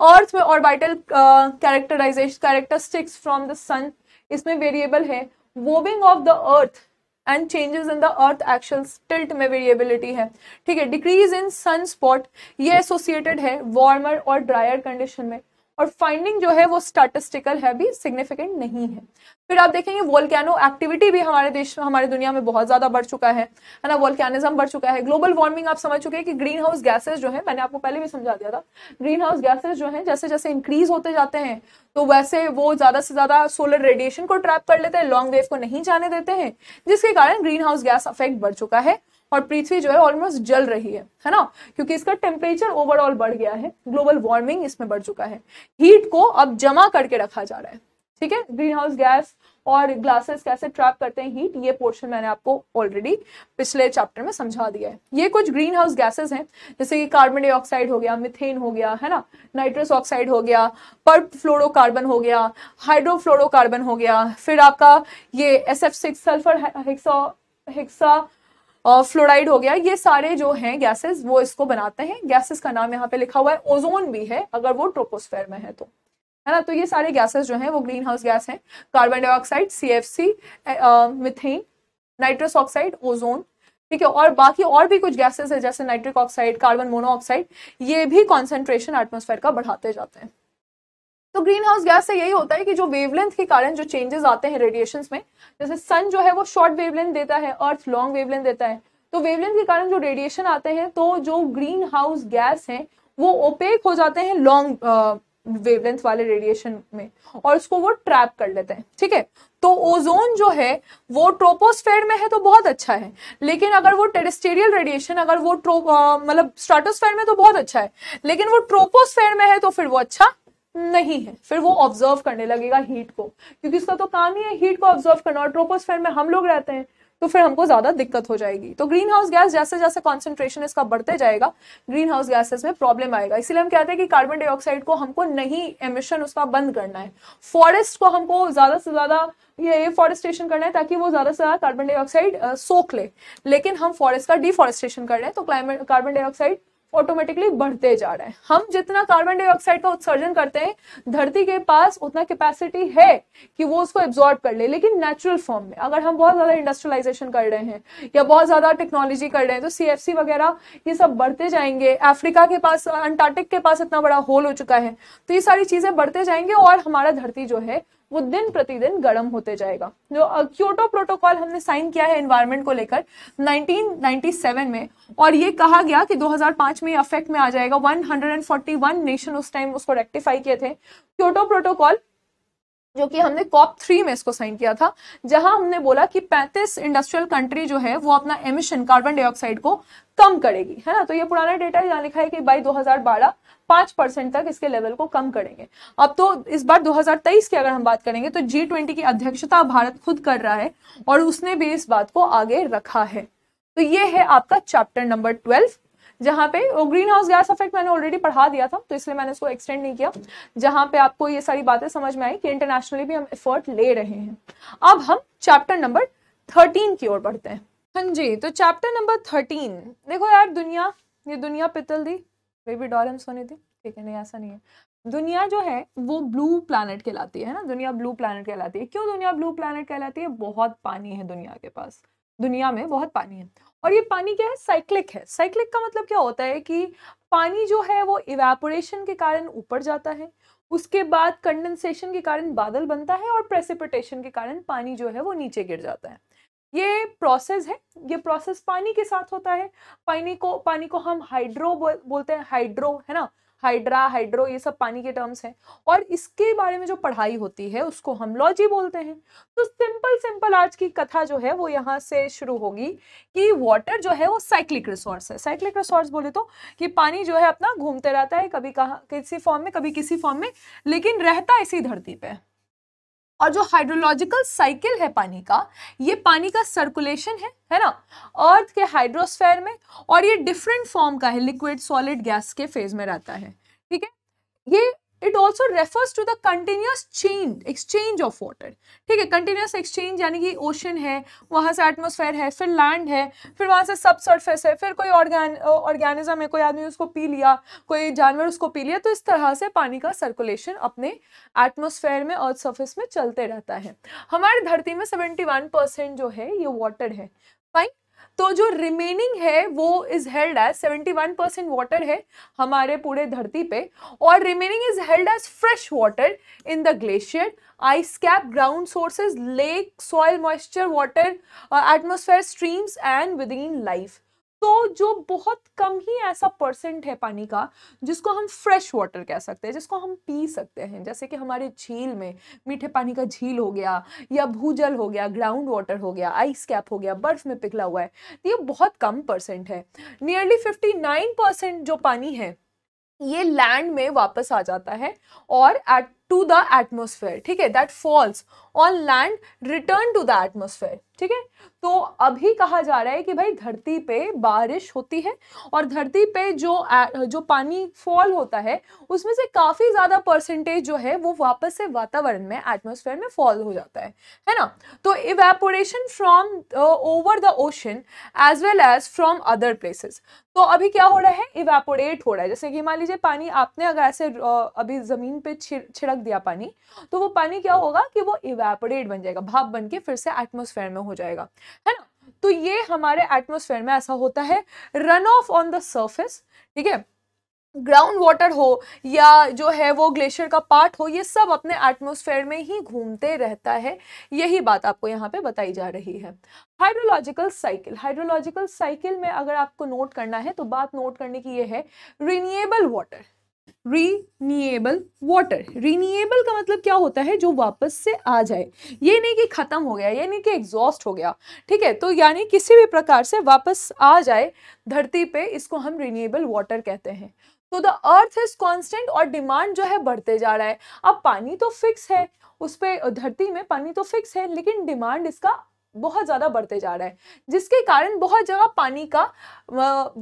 अर्थ में orbital characterization characteristics from the sun इसमें वेरिएबल है wobbling of the earth and changes in the earth axial tilt में वेरिएबिलिटी है ठीक है डिक्रीज इन सन स्पॉट ये एसोसिएटेड है वार्मर और ड्रायर कंडीशन में और फाइंडिंग जो है वो स्टैटिस्टिकल है भी सिग्निफिकेंट नहीं है फिर आप देखेंगे वोल्कैनो एक्टिविटी भी हमारे देश हमारे दुनिया में बहुत ज़्यादा बढ़ चुका है है ना वोल्कैनिज्म बढ़ चुका है ग्लोबल वार्मिंग आप समझ चुके हैं कि ग्रीन हाउस गैसेज जो है मैंने आपको पहले भी समझा दिया था ग्रीन हाउस गैसेज जो है जैसे जैसे इंक्रीज होते जाते हैं तो वैसे वो ज़्यादा से ज़्यादा सोलर रेडिएशन को ट्रैप कर लेते हैं लॉन्ग वेव को नहीं जाने देते हैं जिसके कारण ग्रीन हाउस गैस अफेक्ट बढ़ चुका है और पृथ्वी जो है ऑलमोस्ट जल रही है है ना क्योंकि इसका टेम्परेचर ओवरऑल बढ़ गया है ग्लोबल वार्मिंग इसमें बढ़ चुका है हीट को अब जमा करके रखा जा रहा है ठीक है ग्रीन हाउस गैस और ग्लासेस कैसे ट्रैप करते हैं हीट ये पोर्शन मैंने आपको ऑलरेडी पिछले चैप्टर में समझा दिया है ये कुछ ग्रीन हाउस गैसेज हैं जैसे कि कार्बन डाइऑक्साइड हो गया मिथेन हो गया है ना नाइट्रस ऑक्साइड हो गया पर फ्लोरोकार्बन हो गया हाइड्रोफ्लोरोकार्बन हो गया फिर आपका ये S F six sulphur hexa hexafluoride हो गया ये सारे जो हैं गैसेस वो इसको बनाते हैं गैसेस का नाम यहाँ पे लिखा हुआ है ओजोन भी है अगर वो ट्रोपोस्फेयर में है तो है ना तो ये सारे गैसेस जो हैं वो ग्रीन हाउस गैस हैं carbon dioxide C F C methane nitrous oxide ozone ठीक है और बाकी और भी कुछ गैसेस है जैसे नाइट्रिक ऑक्साइड कार्बन मोनोऑक्साइड ये भी कॉन्सेंट्रेशन एटमोसफेयर का बढ़ाते जाते हैं तो ग्रीन हाउस गैस से यही होता है कि जो वेवलेंथ के कारण जो चेंजेस आते हैं रेडिएशन में जैसे सन जो है वो शॉर्ट वेवलेंथ देता है अर्थ लॉन्ग वेवलेंथ देता है तो वेवलेंथ के कारण जो रेडिएशन आते हैं तो जो ग्रीन हाउस गैस है वो ओपेक हो जाते हैं लॉन्ग वेवलेंथ वाले रेडिएशन में और उसको वो ट्रैप कर लेते हैं ठीक है तो ओजोन जो है वो ट्रोपोस्फेयर में है तो बहुत अच्छा है लेकिन अगर वो टेरेस्टेरियल रेडिएशन अगर वो मतलब स्ट्राटोस्फेयर में तो बहुत अच्छा है लेकिन वो ट्रोपोस्फेयर में है तो फिर वो अच्छा नहीं है फिर वो ऑब्जर्व करने लगेगा हीट को क्योंकि उसका तो काम ही है हीट को ऑब्जर्व करना और ट्रोपोस्फेयर में हम लोग रहते हैं तो फिर हमको ज्यादा दिक्कत हो जाएगी तो ग्रीन हाउस गैस जैसे जैसे कॉन्सेंट्रेशन इसका बढ़ते जाएगा ग्रीन हाउस गैसेस में प्रॉब्लम आएगा इसीलिए हम कहते हैं कि कार्बन डाइऑक्साइड को हमको नहीं एमिशन उसका बंद करना है फॉरेस्ट को हमको ज्यादा से ज्यादा ये फॉरेस्टेशन करना है ताकि वो ज्यादा से ज्यादा कार्बन डाइऑक्साइड सोख ले। लेकिन हम फॉरेस्ट का डिफॉरेस्टेशन कर रहे हैं तो क्लाइमेट कार्बन डाइऑक्साइड ऑटोमेटिकली बढ़ते जा रहे हैं हम जितना कार्बन डाइऑक्साइड का उत्सर्जन करते हैं धरती के पास उतना कैपेसिटी है कि वो उसको एब्जॉर्ब कर ले लेकिन नेचुरल फॉर्म में अगर हम बहुत ज़्यादा इंडस्ट्रियलाइजेशन कर रहे हैं या बहुत ज़्यादा टेक्नोलॉजी कर रहे हैं तो सी वगैरह ये सब बढ़ते जाएंगे अफ्रीका के पास अंटार्कटिक के पास इतना बड़ा होल हो चुका है तो ये सारी चीज़ें बढ़ते जाएंगे और हमारा धरती जो है वो दिन प्रतिदिन गर्म होते जाएगा जो क्योटो प्रोटोकॉल हमने साइन किया है एनवायरमेंट को लेकर 1997 में और ये कहा गया कि 2005 में अफेक्ट में आ जाएगा 141 नेशन उस टाइम उसको रेक्टिफाई किए थे क्योटो प्रोटोकॉल जो कि हमने कॉप थ्री में इसको साइन किया था जहां हमने बोला कि 35 इंडस्ट्रियल कंट्री जो है वो अपना एमिशन कार्बन डाइऑक्साइड को कम करेगी है ना तो ये पुराना डेटा यहाँ लिखा है कि बाई दो पांच परसेंट तक इसके लेवल को कम करेंगे अब तो इस बार 2023 की अगर हम बात करेंगे तो जी ट्वेंटी की अध्यक्षता भारत खुद कर रहा है और उसने भी इस बात को आगे रखा है तो ये है आपका चैप्टर नंबर ट्वेल्व जहां पे वो ग्रीन हाउस गैस इफेक्ट मैंने ऑलरेडी पढ़ा दिया था तो इसलिए मैंने इसको एक्सटेंड नहीं किया जहाँ पे आपको ये सारी बातें समझ में आई कि इंटरनेशनली भी हम एफर्ट ले रहे हैं अब हम चैप्टर नंबर थर्टीन की ओर बढ़ते हैं हाँ जी तो चैप्टर नंबर थर्टीन देखो यार दुनिया ये दुनिया पितल दी बेबी डॉल हम सोने थे ठीक है नहीं ऐसा नहीं है दुनिया जो है वो ब्लू प्लानट कहलाती है ना दुनिया ब्लू प्लानट कहलाती है क्यों दुनिया ब्लू प्लानट कहलाती है बहुत पानी है दुनिया के पास दुनिया में बहुत पानी है और ये पानी क्या है साइक्लिक है साइक्लिक का मतलब क्या होता है कि पानी जो है वो इवेपोरेशन के कारण ऊपर जाता है उसके बाद कंडेंसेशन के कारण बादल बनता है और प्रेसिपिटेशन के कारण पानी जो है वो नीचे गिर जाता है ये प्रोसेस है ये प्रोसेस पानी के साथ होता है पानी को पानी को हम हाइड्रो बोलते हैं हाइड्रो है ना हाइड्रा हाइड्रो ये सब पानी के टर्म्स हैं और इसके बारे में जो पढ़ाई होती है उसको हम लॉजी बोलते हैं तो सिंपल सिंपल आज की कथा जो है वो यहाँ से शुरू होगी कि वाटर जो है वो साइक्लिक रिसोर्स है साइक्लिक रिसोर्स बोले तो कि पानी जो है अपना घूमते रहता है कभी कहाँ किसी फॉर्म में कभी किसी फॉर्म में लेकिन रहता इसी धरती पर और जो हाइड्रोलॉजिकल साइकिल है पानी का ये पानी का सर्कुलेशन है है ना अर्थ के हाइड्रोस्फेयर में और ये डिफरेंट फॉर्म का है लिक्विड सॉलिड गैस के फेज में रहता है ठीक है ये it also refers to the continuous change exchange of water ठीक है कंटिन्यूस एक्सचेंज यानी कि ओशन है वहाँ से एटमोसफेयर है फिर लैंड है फिर वहाँ से सब सर्फेस है फिर कोई ऑर्गेनिज्म organ, है कोई आदमी उसको पी लिया कोई जानवर उसको पी लिया तो इस तरह से पानी का सर्कुलेशन अपने एटमोसफेयर में अर्थ सर्फेस में चलते रहता है हमारे धरती में सेवेंटी वन परसेंट जो है ये वाटर है फाइन तो जो रिमेनिंग है वो is held as seventy one percent water है हमारे पूरे धरती पे और remaining is held as fresh water in the glacier ice cap ground sources lake soil moisture water atmosphere streams and within life तो जो बहुत कम ही ऐसा परसेंट है पानी का जिसको हम फ्रेश वाटर कह सकते हैं जिसको हम पी सकते हैं जैसे कि हमारे झील में मीठे पानी का झील हो गया या भूजल हो गया ग्राउंड वाटर हो गया आइस कैप हो गया बर्फ़ में पिघला हुआ है तो ये बहुत कम परसेंट है नियरली फिफ्टी नाइन परसेंट जो पानी है ये लैंड में वापस आ जाता है और एट टू द एटमोसफेयर ठीक है that falls on land return to the atmosphere ठीक है तो अभी कहा जा रहा है कि भाई धरती पे बारिश होती है और धरती पे जो जो पानी फॉल होता है उसमें से काफ़ी ज़्यादा परसेंटेज जो है वो वापस से वातावरण में एटमोसफेयर में फॉल हो जाता है है ना तो evaporation from over the ocean as well as from other places तो अभी क्या हो रहा है इवेपोरेट हो रहा है जैसे कि मान लीजिए पानी आपने अगर ऐसे uh, अभी ज़मीन पे छिड़क रख दिया पानी तो वो पानी क्या होगा कि वो इवेपोरेट बन जाएगा भाप बन के फिर से एटमोसफेयर में हो जाएगा है ना तो ये हमारे एटमोसफेयर में ऐसा होता है run off on the surface ठीक है ग्राउंड वाटर हो या जो है वो ग्लेशियर का पार्ट हो ये सब अपने एटमोसफेयर में ही घूमते रहता है यही बात आपको यहाँ पे बताई जा रही है हाइड्रोलॉजिकल साइकिल हाइड्रोलॉजिकल साइकिल में अगर आपको नोट करना है तो बात नोट करने की ये है renewable water renewable water renewable का मतलब क्या होता है जो वापस से आ जाए ये नहीं कि ख़त्म हो गया ये नहीं कि एग्जॉस्ट हो गया ठीक है तो यानी किसी भी प्रकार से वापस आ जाए धरती पे इसको हम रीनिएबल वाटर कहते हैं तो द अर्थ इज कांस्टेंट और डिमांड जो है बढ़ते जा रहा है अब पानी तो फिक्स है उस पर धरती में पानी तो फिक्स है लेकिन डिमांड इसका बहुत ज़्यादा बढ़ते जा रहा है जिसके कारण बहुत जगह पानी का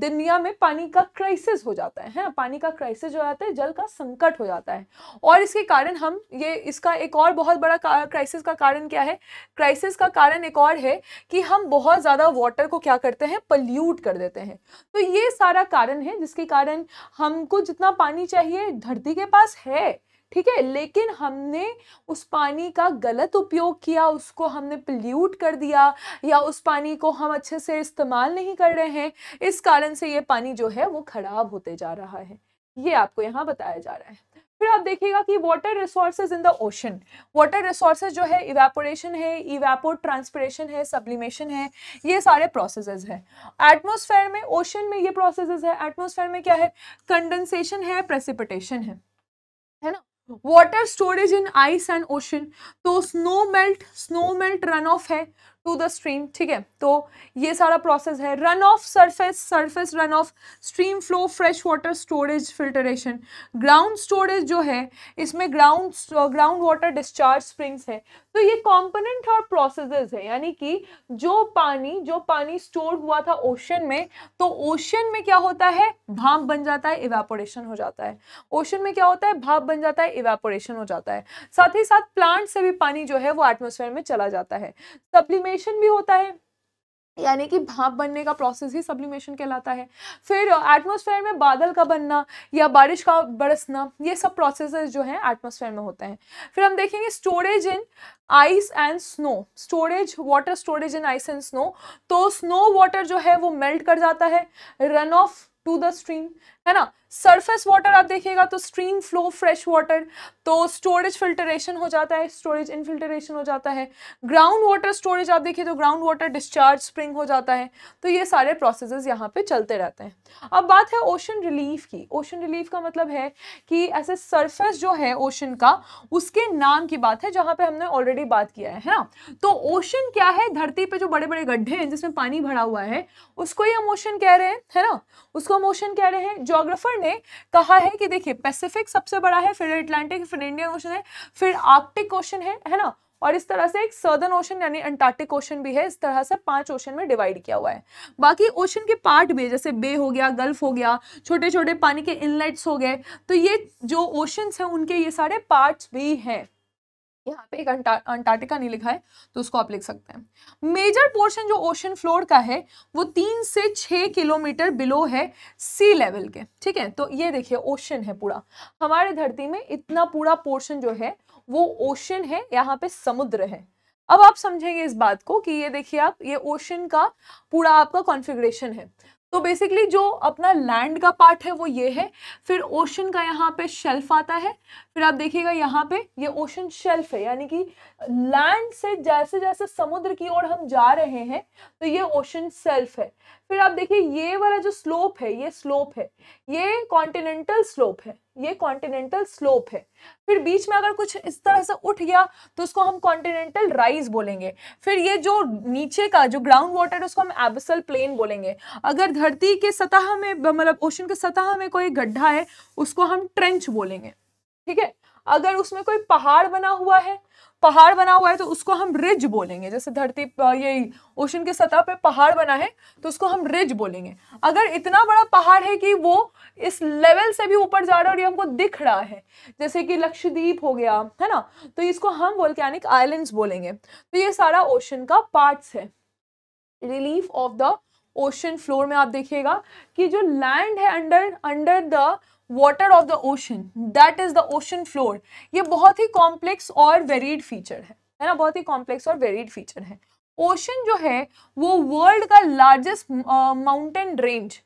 दुनिया में पानी का क्राइसिस हो जाता है, हैं पानी का क्राइसिस हो जाता है जल का संकट हो जाता है और इसके कारण हम ये इसका एक और बहुत बड़ा क्राइसिस का कारण क्या है क्राइसिस का कारण एक और है कि हम बहुत ज़्यादा वाटर को क्या करते हैं पल्यूट कर देते हैं तो ये सारा कारण है जिसके कारण हमको जितना पानी चाहिए धरती के पास है ठीक है लेकिन हमने उस पानी का गलत उपयोग किया उसको हमने पल्यूट कर दिया या उस पानी को हम अच्छे से इस्तेमाल नहीं कर रहे हैं इस कारण से ये पानी जो है वो ख़राब होते जा रहा है ये आपको यहाँ बताया जा रहा है फिर आप देखिएगा कि water resources in the ocean water resources जो है इवेपोरेशन है इवेपो ट्रांसपरेशन है सब्लिमेशन है ये सारे प्रोसेसेस हैं एटमॉस्फेयर में ओशन में ये प्रोसेसेस है एटमॉस्फेयर में क्या है कंडेंसेशन है प्रेसिपिटेशन है है ना water storage in ice and ocean तो snow melt snow melt run off है टू द स्ट्रीम ठीक है तो ये सारा प्रोसेस है run off surface surface run off stream flow fresh water storage filtration ground storage जो है इसमें ground ground water discharge springs है तो ये कॉम्पोनेंट और प्रोसेसेस है यानी कि जो पानी जो पानी स्टोर हुआ था ओशन में तो ओशन में क्या होता है भाप बन जाता है इवेपोरेशन हो जाता है ओशन में क्या होता है भाप बन जाता है इवेपोरेशन हो जाता है साथ ही साथ प्लांट से भी पानी जो है वो एटमोसफेयर में चला जाता है सप्लीमेशन भी होता है यानी कि भाप बनने का प्रोसेस ही सब्लिमेशन कहलाता है फिर एटमॉस्फेयर uh, में बादल का बनना या बारिश का बरसना ये सब प्रोसेसेस जो हैं एटमॉस्फेयर में होते हैं फिर हम देखेंगे storage in ice and snow storage water storage in ice and snow तो स्नो वाटर जो है वो मेल्ट कर जाता है run off to the stream है ना सरफेस वाटर आप देखिएगा तो स्ट्रीम फ्लो फ्रेश वाटर तो स्टोरेज फिल्टरेशन हो जाता है स्टोरेज इनफिल्टरेशन हो जाता है ग्राउंड वाटर स्टोरेज आप देखिए तो ग्राउंड वाटर डिस्चार्ज स्प्रिंग हो जाता है तो ये सारे प्रोसेसेस यहाँ पे चलते रहते हैं अब बात है ओशन रिलीफ की ओशन रिलीफ का मतलब है कि ऐसे सरफेस जो है ओशन का उसके नाम की बात है जहाँ पर हमने ऑलरेडी बात किया है है ना तो ओशन क्या है धरती पर जो बड़े बड़े गड्ढे हैं जिसमें पानी भरा हुआ है उसको ही हम ओशन कह रहे हैं है ना उसको हम ओशन कह रहे हैं जो जोग्राफर ने कहा है कि देखिए पैसिफिक सबसे बड़ा है फिर अटलांटिक फिर इंडियन ओशन है फिर आर्कटिक ओशन है है ना और इस तरह से एक सदर्न ओशन यानी अंटार्कटिक ओशन भी है इस तरह से पांच ओशन में डिवाइड किया हुआ है बाकी ओशन के पार्ट भी जैसे बे हो गया गल्फ हो गया छोटे छोटे पानी के इनलेट्स हो गए तो ये जो ओशन हैं उनके ये सारे पार्ट्स भी हैं यहाँ पे एक अंटार्कटिका नहीं लिखा है तो उसको आप लिख सकते हैं मेजर पोर्शन जो ओशन फ्लोर का है वो तीन से छः किलोमीटर बिलो है सी लेवल के ठीक है तो ये देखिए ओशन है पूरा हमारे धरती में इतना पूरा पोर्शन जो है वो ओशन है यहाँ पे समुद्र है अब आप समझेंगे इस बात को कि ये देखिए आप ये ओशन का पूरा आपका कॉन्फिग्रेशन है तो बेसिकली जो अपना लैंड का पार्ट है वो ये है फिर ओशन का यहाँ पे शेल्फ आता है फिर आप देखिएगा यहाँ पे ये ओशन शेल्फ है यानी कि लैंड से जैसे जैसे समुद्र की ओर हम जा रहे हैं तो ये ओशन सेल्फ है फिर आप देखिए ये वाला जो स्लोप है ये स्लोप है ये कॉन्टिनेंटल स्लोप है ये कॉन्टिनेंटल स्लोप है फिर बीच में अगर कुछ इस तरह से उठ गया तो उसको हम कॉन्टिनेंटल राइज बोलेंगे फिर ये जो नीचे का जो ग्राउंड वाटर है उसको हम एबसल प्लेन बोलेंगे अगर धरती के सतह में मतलब ओशन के सतह में कोई गड्ढा है उसको हम ट्रेंच बोलेंगे ठीक है अगर उसमें कोई पहाड़ बना हुआ है पहाड़ बना हुआ है तो उसको हम रिज बोलेंगे जैसे धरती ये ओशन की सतह पे पहाड़ बना है तो उसको हम रिज बोलेंगे अगर इतना बड़ा पहाड़ है कि वो इस लेवल से भी ऊपर जा रहा है और ये हमको दिख रहा है जैसे कि लक्षद्वीप हो गया है ना तो इसको हम वोल्केनिक आइलैंड्स बोलेंगे तो ये सारा ओशन का पार्ट्स है relief of the ocean floor में आप देखिएगा कि जो लैंड है under under the water of the ocean that is the ocean floor ये बहुत ही कॉम्प्लेक्स और वेरीड फीचर है है ना बहुत ही कॉम्प्लेक्स और वेरीड फीचर है ओशन जो है वो वर्ल्ड का लार्जेस्ट माउंटेन रेंज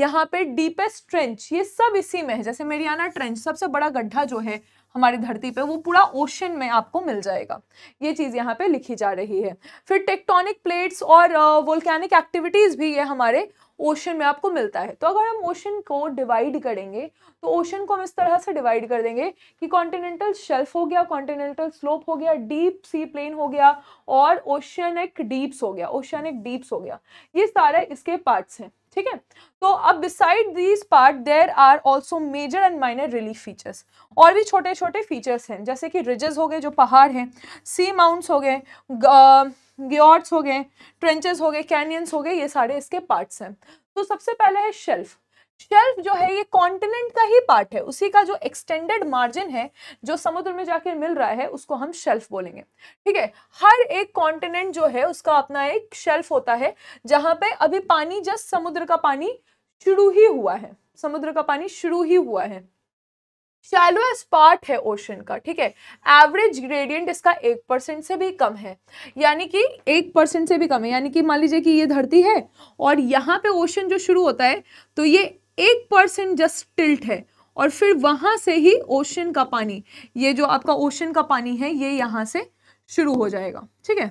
यहाँ पे डीपेस्ट ट्रेंच ये सब इसी में है जैसे मेरियाना ट्रेंच सबसे बड़ा गड्ढा जो है हमारी धरती पे वो पूरा ओशन में आपको मिल जाएगा ये चीज़ यहाँ पे लिखी जा रही है फिर टेक्टोनिक प्लेट्स और वोल्केनिक एक्टिविटीज़ भी ये हमारे ओशन में आपको मिलता है तो अगर हम ओशन को डिवाइड करेंगे तो ओशन को हम इस तरह से डिवाइड कर देंगे कि कॉन्टिनेंटल शेल्फ हो गया कॉन्टिनेंटल स्लोप हो गया डीप सी प्लेन हो गया और ओशनिक डीप्स हो गया ओशनिक डीप्स हो गया ये सारे इसके पार्ट्स हैं ठीक है तो अब beside these part there are also major and minor relief features और भी छोटे छोटे फीचर्स हैं जैसे कि रिजेस हो गए जो पहाड़ हैं सी माउंट्स हो गए गियॉर्ड्स हो गए ट्रेंचेस हो गए कैनियंस हो गए ये सारे इसके पार्ट्स हैं तो सबसे पहले है शेल्फ शेल्फ जो है ये कॉन्टिनेंट का ही पार्ट है उसी का जो एक्सटेंडेड मार्जिन है जो समुद्र में जाकर मिल रहा है उसको हम शेल्फ बोलेंगे ठीक है हर एक कॉन्टिनेंट जो है उसका अपना एक शेल्फ होता है जहां पे अभी पानी जस्ट समुद्र का पानी शुरू ही हुआ है समुद्र का पानी शुरू ही हुआ है शैलोएस पार्ट है ओशन का ठीक है एवरेज ग्रेडियंट इसका एक परसेंट से भी कम है यानी कि एक परसेंट से भी कम है यानी कि मान लीजिए कि ये धरती है और यहाँ पे ओशन जो शुरू होता है तो ये एक परसेंट जस्ट टिल्ट है और फिर वहाँ से ही ओशन का पानी ये जो आपका ओशन का पानी है ये यहाँ से शुरू हो जाएगा ठीक है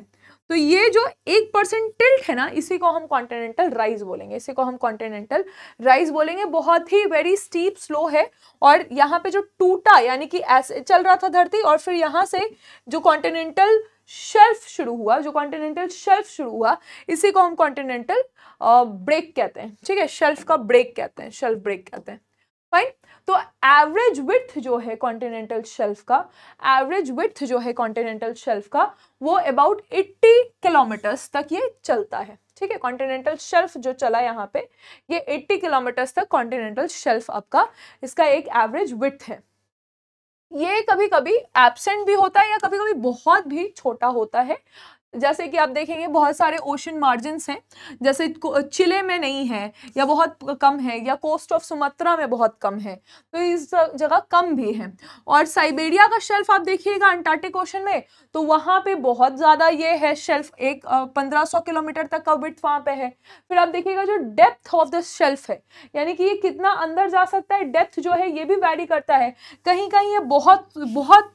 तो ये जो एक परसेंट टिल्ट है ना इसी को हम कॉन्टिनेंटल राइज बोलेंगे इसी को हम कॉन्टिनेंटल राइज बोलेंगे बहुत ही वेरी स्टीप स्लो है और यहाँ पे जो टूटा यानी कि ऐसे चल रहा था धरती और फिर यहाँ से जो कॉन्टिनेंटल शेल्फ शुरू हुआ जो कॉन्टिनेंटल शेल्फ शुरू हुआ इसी को हम कॉन्टिनेंटल ब्रेक कहते हैं ठीक है शेल्फ का ब्रेक कहते हैं शेल्फ ब्रेक कहते हैं फाइन तो एवरेज विथ जो है कॉन्टिनेंटल शेल्फ का एवरेज विथ जो है कॉन्टिनेंटल शेल्फ का वो अबाउट 80 किलोमीटर्स तक ये चलता है ठीक है कॉन्टिनेंटल शेल्फ जो चला यहाँ पे ये 80 किलोमीटर्स तक कॉन्टिनेंटल शेल्फ आपका इसका एक एवरेज विथ है ये कभी कभी एबसेंट भी होता है या कभी कभी बहुत भी छोटा होता है जैसे कि आप देखेंगे बहुत सारे ओशन मार्जिन हैं जैसे चिले में नहीं है या बहुत कम है या कोस्ट ऑफ सुमात्रा में बहुत कम है तो इस जगह कम भी है और साइबेरिया का शेल्फ आप देखिएगा अंटार्कटिक ओशन में तो वहाँ पे बहुत ज़्यादा ये है शेल्फ एक पंद्रह सौ किलोमीटर तक का विथ वहाँ पे है फिर आप देखिएगा जो डेप्थ ऑफ द शेल्फ है यानी कि ये कितना अंदर जा सकता है डेप्थ जो है ये भी वैरी करता है कहीं कहीं ये बहुत बहुत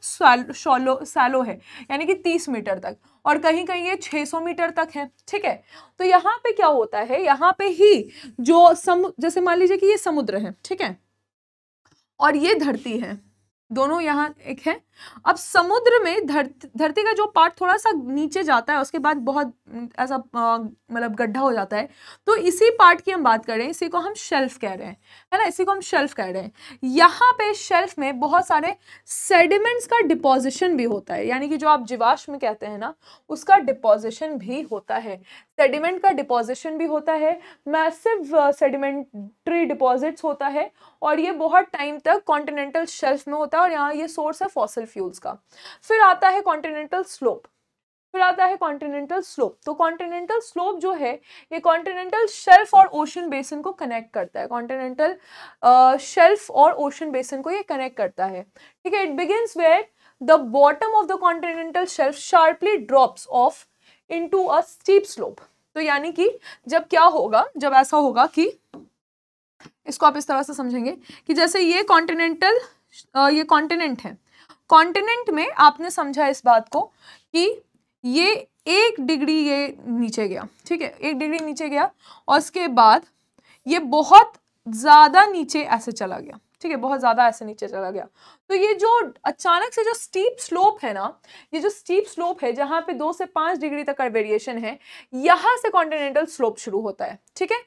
सैलो है यानी कि तीस मीटर तक और कहीं कहीं ये 600 मीटर तक है ठीक है तो यहाँ पे क्या होता है यहाँ पे ही जो सम जैसे मान लीजिए कि ये समुद्र है ठीक है और ये धरती है दोनों यहाँ एक है अब समुद्र में धरती धरती का जो पार्ट थोड़ा सा नीचे जाता है उसके बाद बहुत ऐसा मतलब गड्ढा हो जाता है तो इसी पार्ट की हम बात करें इसी को हम शेल्फ कह रहे हैं है ना इसी को हम शेल्फ कह रहे हैं यहाँ पे शेल्फ में बहुत सारे सेडिमेंट्स का डिपोजिशन भी होता है यानी कि जो आप जीवाश्म कहते हैं ना उसका डिपोजिशन भी होता है सेडिमेंट का डिपॉजिशन भी होता है मैसिव सेडिमेंट्री डिपॉजिट्स होता है और ये बहुत टाइम तक कॉन्टिनेंटल शेल्फ में होता है और यहाँ ये सोर्स है फॉसल फ्यूल्स का फिर आता है कॉन्टिनेंटल स्लोप फिर आता है कॉन्टिनेंटल स्लोप तो कॉन्टिनेंटल स्लोप जो है ये कॉन्टिनेंटल शेल्फ और ओशन बेसन को कनेक्ट करता है कॉन्टिनेंटल शेल्फ uh, और ओशन बेसन को ये कनेक्ट करता है ठीक है it begins where the bottom of the continental shelf sharply drops off into a steep slope तो यानी कि जब क्या होगा जब ऐसा होगा कि इसको आप इस तरह से समझेंगे कि जैसे ये कॉन्टिनेंटल ये कॉन्टिनेंट है कॉन्टिनेंट में आपने समझा इस बात को कि ये एक डिग्री ये नीचे गया ठीक है एक डिग्री नीचे गया और उसके बाद ये बहुत ज़्यादा नीचे ऐसे चला गया ठीक है बहुत ज़्यादा ऐसे नीचे चला गया तो ये जो अचानक से जो स्टीप स्लोप है ना ये जो स्टीप स्लोप है जहाँ पे दो से पाँच डिग्री तक का वेरिएशन है यहाँ से कॉन्टिनेंटल स्लोप शुरू होता है ठीक है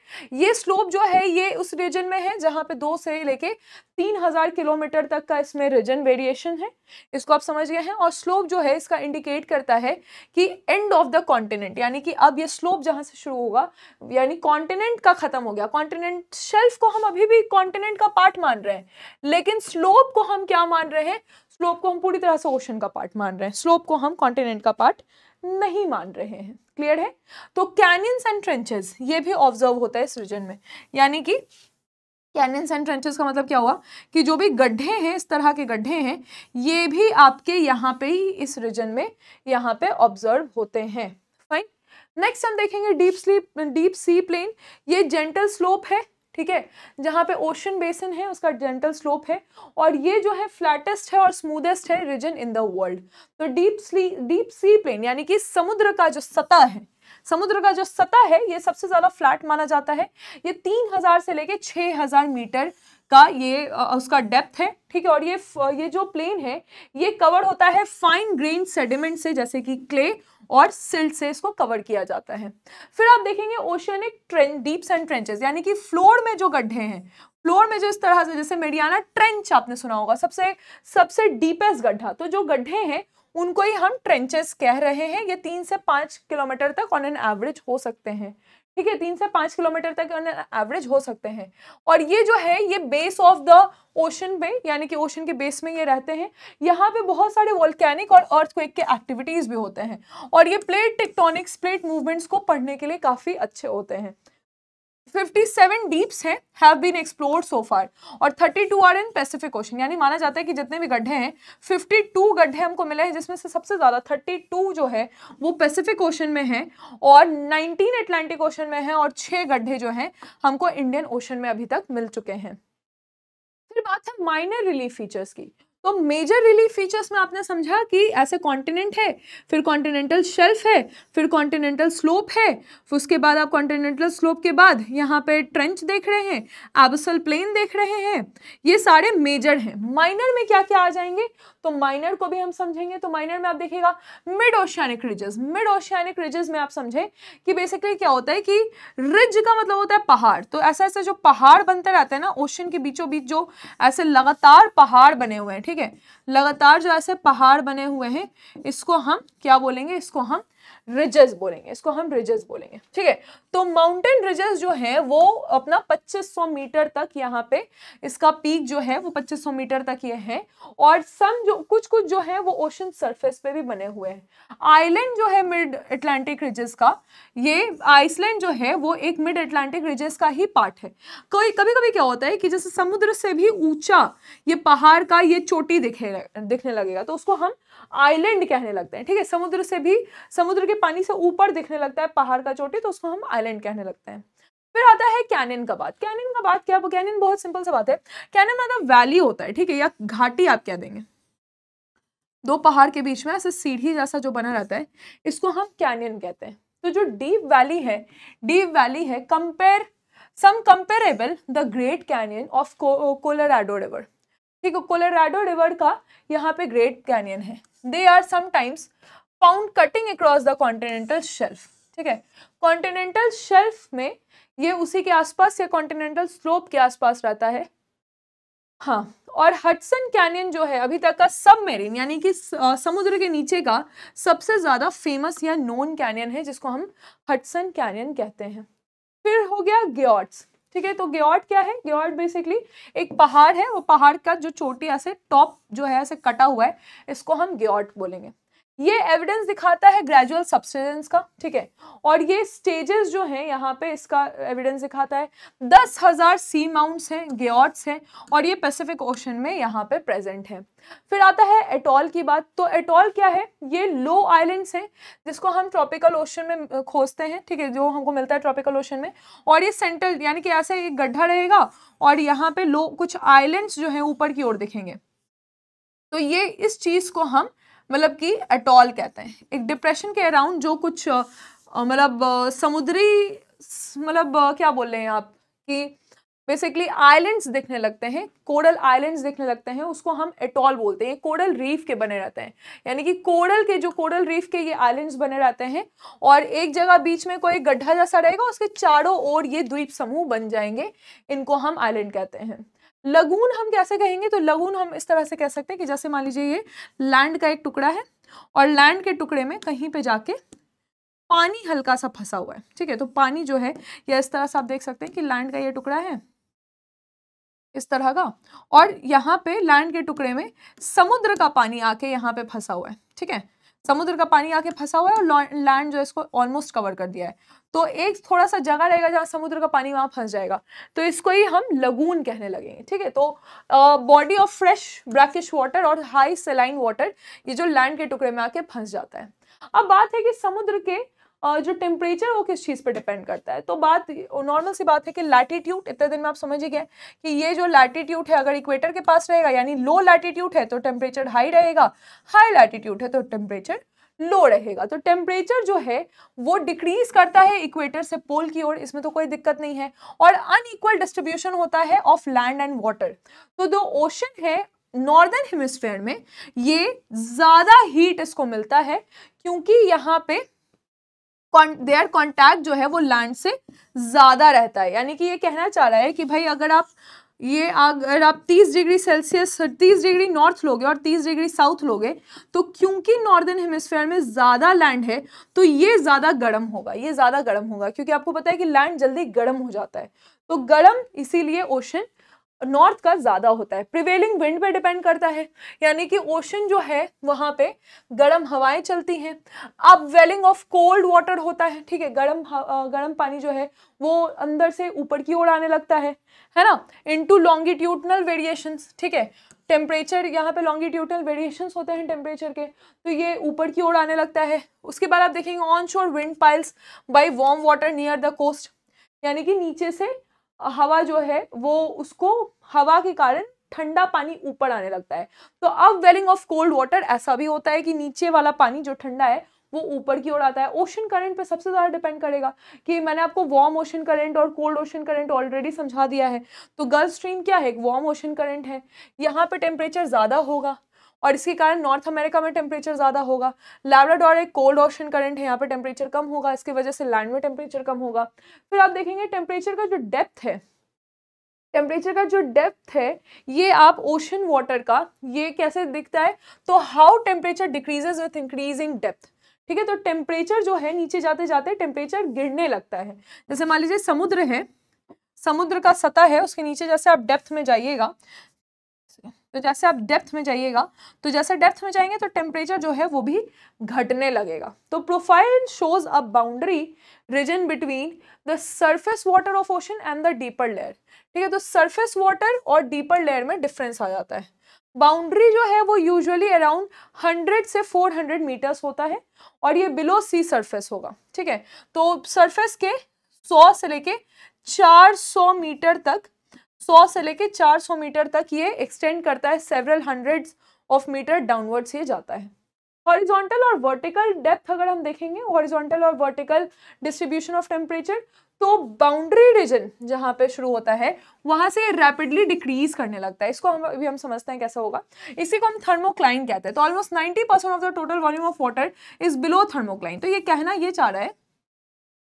ये स्लोप जो है ये उस रीजन में है जहाँ पे दो से लेके तीन हज़ार किलोमीटर तक का इसमें रीजन वेरिएशन है इसको आप समझ गए हैं और स्लोप जो है इसका इंडिकेट करता है कि एंड ऑफ द कॉन्टिनेंट यानी कि अब ये स्लोप जहाँ से शुरू होगा यानी कॉन्टिनेंट का ख़त्म हो गया कॉन्टिनेंट शेल्फ को हम अभी भी कॉन्टिनेंट का पार्ट मान रहे हैं लेकिन स्लोप को हम क्या मान मान रहे हैं स्लोप को हम पूरी तरह से ओशन का पार्ट मान रहे हैं स्लोप को हम कॉन्टिनेंट का पार्ट नहीं मान रहे हैं क्लियर है तो कैनियंस एंड ट्रेंचेस ये भी ऑब्जर्व होता है इस रीजन में यानी कि कैनियंस एंड ट्रेंचेस का मतलब क्या हुआ कि जो भी गड्ढे हैं इस तरह के गड्ढे हैं ये भी आपके यहाँ पे ही इस रीजन में यहाँ पे ऑब्जर्व होते हैं फाइन नेक्स्ट हम देखेंगे deep sleep deep sea plain ये जेंटल स्लोप है ठीक है जहाँ पे ओशन बेसिन है उसका जेंटल स्लोप है और ये जो है फ्लैटेस्ट है और स्मूदेस्ट है रीजन इन द वर्ल्ड तो डीप स्ली डीप सी प्लेन यानी कि समुद्र का जो सतह है समुद्र का जो सतह है ये सबसे ज़्यादा फ्लैट माना जाता है ये तीन हज़ार से लेके छः हज़ार मीटर का ये उसका डेप्थ है ठीक है और ये ये जो प्लेन है ये कवर होता है फाइन ग्रेन सेडिमेंट से जैसे कि क्ले और सिल्ट से इसको कवर किया जाता है फिर आप देखेंगे ओशियनिक ट्रें डीप्स एंड ट्रेंचेस यानी कि फ्लोर में जो गड्ढे हैं फ्लोर में जो इस तरह से जैसे मेडियाना ट्रेंच आपने सुना होगा सबसे सबसे डीपेस्ट गड्ढा तो जो गड्ढे हैं उनको ही हम ट्रेंचेस कह रहे हैं ये तीन से पाँच किलोमीटर तक ऑन एन एवरेज हो सकते हैं ठीक है तीन से पांच किलोमीटर तक एवरेज हो सकते हैं और ये जो है ये बेस ऑफ द ओशन पे यानी कि ओशन के बेस में ये रहते हैं यहाँ पे बहुत सारे वॉल्कैनिक और अर्थ क्वेक के एक्टिविटीज़ भी होते हैं और ये प्लेट टेक्टोनिक्स प्लेट मूवमेंट्स को पढ़ने के लिए काफ़ी अच्छे होते हैं 57 डीप्स हैं have been explored so far और 32 आर इन पैसिफिक ओशन यानी माना जाता है कि जितने भी गड्ढे हैं 52 गड्ढे हमको मिले हैं जिसमें से सबसे ज़्यादा 32 जो है वो पैसिफिक ओशन में है और 19 अटलांटिक ओशन में है और छः गड्ढे जो हैं हमको इंडियन ओशन में अभी तक मिल चुके हैं फिर बात है माइनर रिलीफ फीचर्स की तो मेजर रिलीफ फीचर्स में आपने समझा कि ऐसे कॉन्टिनेंट है फिर कॉन्टिनेंटल शेल्फ है फिर कॉन्टिनेंटल स्लोप है फिर उसके बाद आप कॉन्टिनेंटल स्लोप के बाद यहाँ पे ट्रेंच देख रहे हैं एबसल प्लेन देख रहे हैं ये सारे मेजर हैं माइनर में क्या क्या आ जाएंगे तो माइनर को भी हम समझेंगे तो माइनर में आप देखिएगा mid oceanic ridges mid oceanic ridges में आप समझें कि बेसिकली क्या होता है कि रिज का मतलब होता है पहाड़ तो ऐसा ऐसा जो पहाड़ बनता रहता है ना ओशन के बीचों बीच जो ऐसे लगातार पहाड़ बने हुए हैं ठीक ठीक है लगातार जो ऐसे पहाड़ बने हुए हैं इसको हम क्या बोलेंगे इसको हम रिजेस बोलेंगे इसको हम रिजेस बोलेंगे ठीक है तो माउंटेन रिजेस जो है वो अपना 2500 मीटर तक यहाँ पे इसका पीक जो है वो 2500 मीटर तक ये है और सम जो कुछ कुछ जो है वो ओशन सरफेस पे भी बने हुए हैं आइलैंड जो है मिड अटलांटिक रिजेस का ये आइसलैंड जो है वो एक मिड अटलांटिक रिजेस का ही पार्ट है कोई कभी कभी क्या होता है कि जैसे समुद्र से भी ऊंचा ये पहाड़ का ये चोटी दिखे दिखने लगेगा तो उसको हम आइलैंड कहने लगते हैं ठीक है समुद्र से भी समुद्र के पानी से ऊपर दिखने लगता है पहाड़ का चोटी तो उसको हम आइलैंड कहने लगते हैं फिर आता है कैनियन का बात कैनियन का बात क्या कैनियन बहुत सिंपल सा बात है कैनियन मतलब वैली होता है ठीक है या घाटी आप कह देंगे दो पहाड़ के बीच में ऐसे सीढ़ी जैसा जो बना रहता है इसको हम कैनियन कहते हैं तो जो डीप वैली है डीप वैली है compare some comparable the great canyon of Colorado river ठीक है कोलोराडो रिवर का यहाँ पे ग्रेट कैनियन है they are sometimes found cutting across the continental shelf ठीक है कॉन्टिनेंटल शेल्फ में ये उसी के आसपास या कॉन्टिनेंटल स्लोप के आसपास रहता है हाँ और हटसन कैनियन जो है अभी तक का सब मेरीन यानी कि समुद्र के नीचे का सबसे ज़्यादा फेमस या नॉन कैनियन है जिसको हम हटसन कैनियन कहते हैं फिर हो गया ग्योट्स ठीक है तो ग्योट क्या है ग्योट बेसिकली एक पहाड़ है वो पहाड़ का जो चोटी ऐसे टॉप जो है ऐसे कटा हुआ है इसको हम ग्योट बोलेंगे ये एविडेंस दिखाता है ग्रेजुअल सब्सिडेंस का ठीक है और ये स्टेजेस जो हैं यहाँ पे इसका एविडेंस दिखाता है दस हज़ार सी माउंट्स हैं गेट्स हैं और ये पैसिफिक ओशन में यहाँ पे प्रेजेंट है फिर आता है एटॉल की बात तो एटॉल क्या है ये लो आइलैंड्स हैं जिसको हम ट्रॉपिकल ओशन में खोजते हैं ठीक है जो हमको मिलता है ट्रॉपिकल ओशन में और ये सेंट्रल यानी कि ऐसा एक गड्ढा रहेगा और यहाँ पे लो कुछ आइलैंड्स जो हैं ऊपर की ओर दिखेंगे तो ये इस चीज़ को हम मतलब कि एटॉल कहते हैं एक डिप्रेशन के अराउंड जो कुछ मतलब समुद्री मतलब क्या बोल रहे हैं आप कि बेसिकली आइलैंड्स दिखने लगते हैं कोडल आइलैंड्स दिखने लगते हैं उसको हम एटॉल बोलते हैं ये कोडल रीफ के बने रहते हैं यानी कि कोडल के जो कोडल रीफ के ये आइलैंड्स बने रहते हैं और एक जगह बीच में कोई गड्ढा जैसा रहेगा उसके चारों ओर ये द्वीप समूह बन जाएंगे इनको हम आइलैंड कहते हैं लगून हम कैसे कहेंगे तो लगून हम इस तरह से कह सकते हैं कि जैसे मान लीजिए ये लैंड का एक टुकड़ा है और लैंड के टुकड़े में कहीं पे जाके पानी हल्का सा फंसा हुआ है ठीक है तो पानी जो है या इस तरह से आप देख सकते हैं कि लैंड का ये टुकड़ा है इस तरह का और यहाँ पे लैंड के टुकड़े में समुद्र का पानी आके यहाँ पे फंसा हुआ है ठीक है समुद्र का पानी आके फंसा हुआ है और लैंड जो है इसको ऑलमोस्ट कवर कर दिया है तो एक थोड़ा सा जगह रहेगा जहाँ समुद्र का पानी वहाँ फंस जाएगा तो इसको ही हम लगून कहने लगेंगे ठीक है तो body of fresh brackish water और हाई सेलाइन वाटर ये जो लैंड के टुकड़े में आके फंस जाता है अब बात है कि समुद्र के जो टेम्परेचर वो किस चीज़ पे डिपेंड करता है तो बात नॉर्मल सी बात है कि लैटिट्यूड इतने दिन में आप समझ ही गए कि ये जो लैटीट्यूड है अगर इक्वेटर के पास रहेगा यानी लो लैटीट्यूड है तो टेम्परेचर हाई रहेगा हाई लैटीट्यूड है तो टेम्परेचर लो रहेगा तो टेम्परेचर जो है वो डिक्रीज करता है इक्वेटर से पोल की ओर इसमें तो कोई दिक्कत नहीं है और अनईक्वल डिस्ट्रीब्यूशन होता है ऑफ लैंड एंड वाटर तो जो ओशन है नॉर्दर्न हेमिस्फेयर में ये ज़्यादा हीट इसको मिलता है क्योंकि यहाँ पे देयर कॉन्टैक्ट जो है वो लैंड से ज़्यादा रहता है यानी कि ये कहना चाह रहा है कि भाई अगर आप ये अगर आप 30 डिग्री सेल्सियस 30 डिग्री नॉर्थ लोगे और 30 डिग्री साउथ लोगे तो क्योंकि नॉर्दर्न हेमिसफेयर में ज़्यादा लैंड है तो ये ज़्यादा गर्म होगा ये ज़्यादा गर्म होगा क्योंकि आपको पता है कि लैंड जल्दी गर्म हो जाता है तो गर्म इसीलिए ओशन नॉर्थ का ज़्यादा होता है प्रिवेलिंग विंड पे डिपेंड करता है यानी कि ओशन जो है वहाँ पे गर्म हवाएं चलती हैं अब वेलिंग ऑफ कोल्ड वाटर होता है ठीक है गर्म गर्म पानी जो है वो अंदर से ऊपर की ओर आने लगता है है ना इनटू लॉन्गिट्यूडनल वेरिएशंस ठीक है टेम्परेचर यहाँ पे लॉन्गिट्यूटनल वेरिएशंस होते हैं टेम्परेचर के तो ये ऊपर की ओर आने लगता है उसके बाद आप देखेंगे onshore wind piles by warm water near the coast यानी कि नीचे से हवा जो है वो उसको हवा के कारण ठंडा पानी ऊपर आने लगता है तो अब वेलिंग ऑफ कोल्ड वाटर ऐसा भी होता है कि नीचे वाला पानी जो ठंडा है वो ऊपर की ओर आता है ओशन करंट पे सबसे ज़्यादा डिपेंड करेगा कि मैंने आपको वार्म ओशन करंट और कोल्ड ओशन करंट ऑलरेडी समझा दिया है तो गर्ल स्ट्रीम क्या है एक वार्म ओशन करंट है यहाँ पे टेम्परेचर ज़्यादा होगा और इसके कारण नॉर्थ अमेरिका में टेम्परेचर ज़्यादा होगा लैब्राडोर एक कोल्ड ओशन करंट है यहाँ पर टेम्परेचर कम होगा इसकी वजह से लैंड में टेम्परेचर कम होगा फिर आप देखेंगे टेम्परेचर का जो डेप्थ है टेम्परेचर का जो डेप्थ है ये आप ओशन वाटर का ये कैसे दिखता है तो how temperature decreases with increasing depth ठीक है तो टेम्परेचर जो है नीचे जाते जाते टेम्परेचर गिरने लगता है जैसे मान लीजिए समुद्र है समुद्र का सतह है उसके नीचे जैसे आप डेप्थ में जाइएगा तो जैसे आप डेप्थ में जाइएगा तो जैसे डेप्थ में जाएंगे तो टेम्परेचर जो है वो भी घटने लगेगा तो profile shows a boundary region between the surface water of ocean and the deeper layer ठीक है तो सरफेस वाटर और डीपर लेयर में डिफरेंस आ जाता है बाउंड्री जो है वो यूजुअली अराउंड 100 से 400 मीटर्स होता है और ये बिलो सी सरफेस होगा ठीक है तो सरफेस के 100 से लेके 400 मीटर तक सौ से लेके सौ मीटर तक ये एक्सटेंड करता है several hundred of metre downwards ये जाता है हॉरिजॉन्टल और वर्टिकल डेप्थ अगर हम देखेंगे हॉरिजॉन्टल और वर्टिकल डिस्ट्रीब्यूशन ऑफ टेम्परेचर तो बाउंड्री रीजन जहाँ पे शुरू होता है वहाँ से रैपिडली डिक्रीज करने लगता है इसको हम अभी हम समझते हैं कैसा होगा इसी को हम थर्मोक्लाइन कहते हैं तो almost 90 percent of the total volume of water is below thermocline तो ये कहना ये चाह रहा है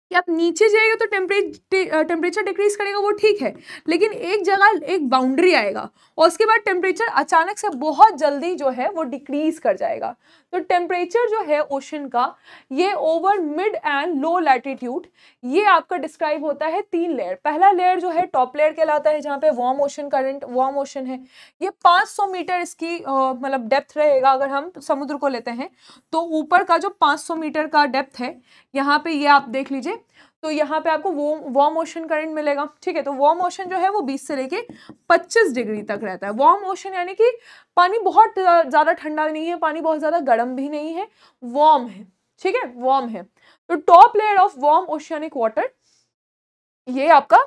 कि आप नीचे जाएगा तो टेम्परेचर टेम्परेचर डिक्रीज करेगा वो ठीक है लेकिन एक जगह एक बाउंड्री आएगा और उसके बाद टेम्परेचर अचानक से बहुत जल्दी जो है वो डिक्रीज़ कर जाएगा तो टेम्परेचर जो है ओशन का ये over mid and low latitude ये आपका डिस्क्राइब होता है तीन लेयर पहला लेयर जो है टॉप लेयर कहलाता है जहाँ पे warm ocean current warm ocean है ये 500 मीटर इसकी मतलब डेप्थ रहेगा अगर हम समुद्र को लेते हैं तो ऊपर का जो पाँच मीटर का डेप्थ है यहाँ पर ये आप देख लीजिए तो यहाँ पे आपको वो वार्म ओशन करंट मिलेगा ठीक है तो वॉम ओशन जो है वो 20 से लेके 25 डिग्री तक रहता है वॉम ओशन यानी कि पानी बहुत ज़्यादा ठंडा नहीं है पानी बहुत ज़्यादा गर्म भी नहीं है वार्म है ठीक है वार्म है तो top layer of warm oceanic water ये आपका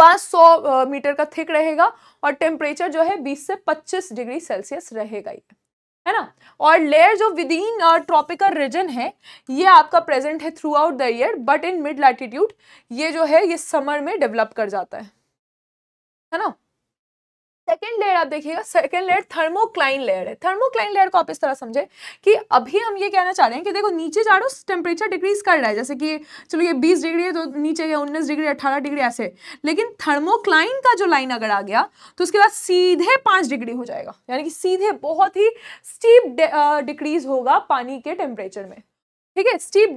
500 मीटर का थिक रहेगा और टेम्परेचर जो है 20 से 25 डिग्री सेल्सियस रहेगा ये है ना और लेयर जो विद इन ट्रॉपिकल रीजन है ये आपका प्रेजेंट है throughout the year but in mid latitude ये जो है ये समर में डेवलप कर जाता है है ना सेकेंड लेयर आप देखिएगा सेकेंड लेयर थर्मोक्लाइन लेयर है थर्मोक्लाइन लेयर को आप इस तरह समझे कि अभी हम ये कहना चाह रहे हैं कि देखो नीचे जा रहा टेम्परेचर डिक्रीज कर रहा है जैसे कि चलो ये 20 डिग्री है तो नीचे गया 19 डिग्री 18 डिग्री ऐसे लेकिन थर्मोक्लाइन का जो लाइन अगर आ गया तो उसके बाद सीधे पाँच डिग्री हो जाएगा यानी कि सीधे बहुत ही स्टीप डिक्रीज होगा पानी के टेम्परेचर में ठीक है स्टीप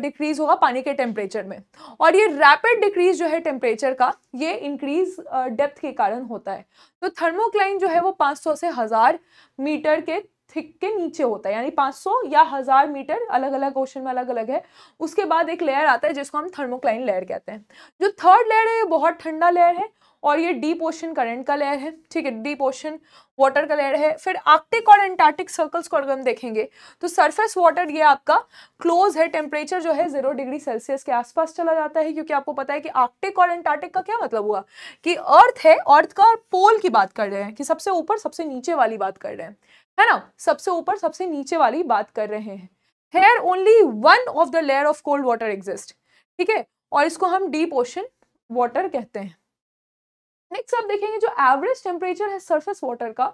डिक्रीज uh, होगा पानी के टेम्परेचर में और ये रैपिड डिक्रीज जो है टेम्परेचर का ये इंक्रीज डेप्थ uh, के कारण होता है तो थर्मोक्लाइन जो है वो 500 से हज़ार मीटर के थिक के नीचे होता है यानी 500 या हज़ार मीटर अलग अलग ओशन में अलग अलग है उसके बाद एक लेयर आता है जिसको हम थर्मोक्लाइन लेयर कहते हैं जो थर्ड लेयर है ये बहुत ठंडा लेयर है और ये डीप ओशन करेंट का लेयर है ठीक है डीप ओशन वाटर का लेयर है फिर आर्कटिक और एंटार्टिक सर्कल्स को अगर हम देखेंगे तो सरफेस वाटर ये आपका क्लोज है टेम्परेचर जो है जीरो डिग्री सेल्सियस के आसपास चला जाता है क्योंकि आपको पता है कि आर्कटिक और एंटार्टिक का क्या मतलब हुआ कि अर्थ है अर्थ का पोल की बात कर रहे हैं कि सबसे ऊपर सबसे नीचे वाली बात कर रहे हैं है ना सबसे ऊपर सबसे नीचे वाली बात कर रहे हैं here only one of the layer of cold water exist ठीक है और इसको हम डीप ओशन वाटर कहते हैं नेक्स्ट आप देखेंगे जो एवरेज टेम्परेचर है सरफेस वाटर का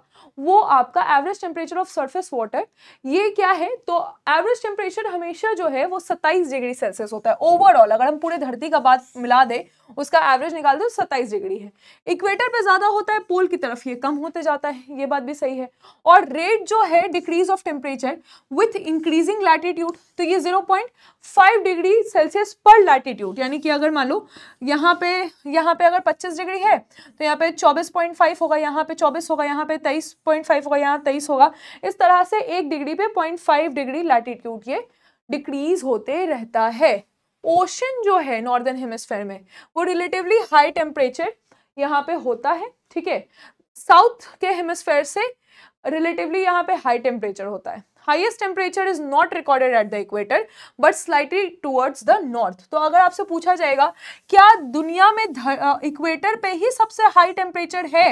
वो आपका average temperature of surface water ये क्या है तो एवरेज टेम्परेचर हमेशा जो है वो 27 डिग्री सेल्सियस होता है ओवरऑल अगर हम पूरे धरती का बात मिला दें उसका एवरेज निकाल दें तो सत्ताईस डिग्री है इक्वेटर पे ज़्यादा होता है पोल की तरफ ये कम होते जाता है ये बात भी सही है और रेट जो है decrease of temperature with increasing latitude तो ये zero point five degree Celsius per latitude यानी कि अगर मान लो यहाँ पे यहाँ पे अगर पच्चीस डिग्री है तो यहाँ पे चौबीस पॉइंट फाइव होगा यहाँ पे चौबीस होगा यहाँ पे तेईस पॉइंट फाइव होगा यहाँ तेईस होगा इस तरह से एक डिग्री पे पॉइंट फाइव डिग्री लैटिट्यूड ये डिक्रीज होते रहता है ओशन जो है नॉर्दर्न हेमस्फेयर में वो रिलेटिवली हाई टेम्परेचर यहाँ पे होता है ठीक है साउथ के हेमिस्फेयर से रिलेटिवली यहाँ पे हाई टेम्परेचर होता है highest temperature is not recorded at the equator but slightly towards the north तो अगर आपसे पूछा जाएगा क्या दुनिया में इक्वेटर पे ही सबसे हाई टेम्परेचर है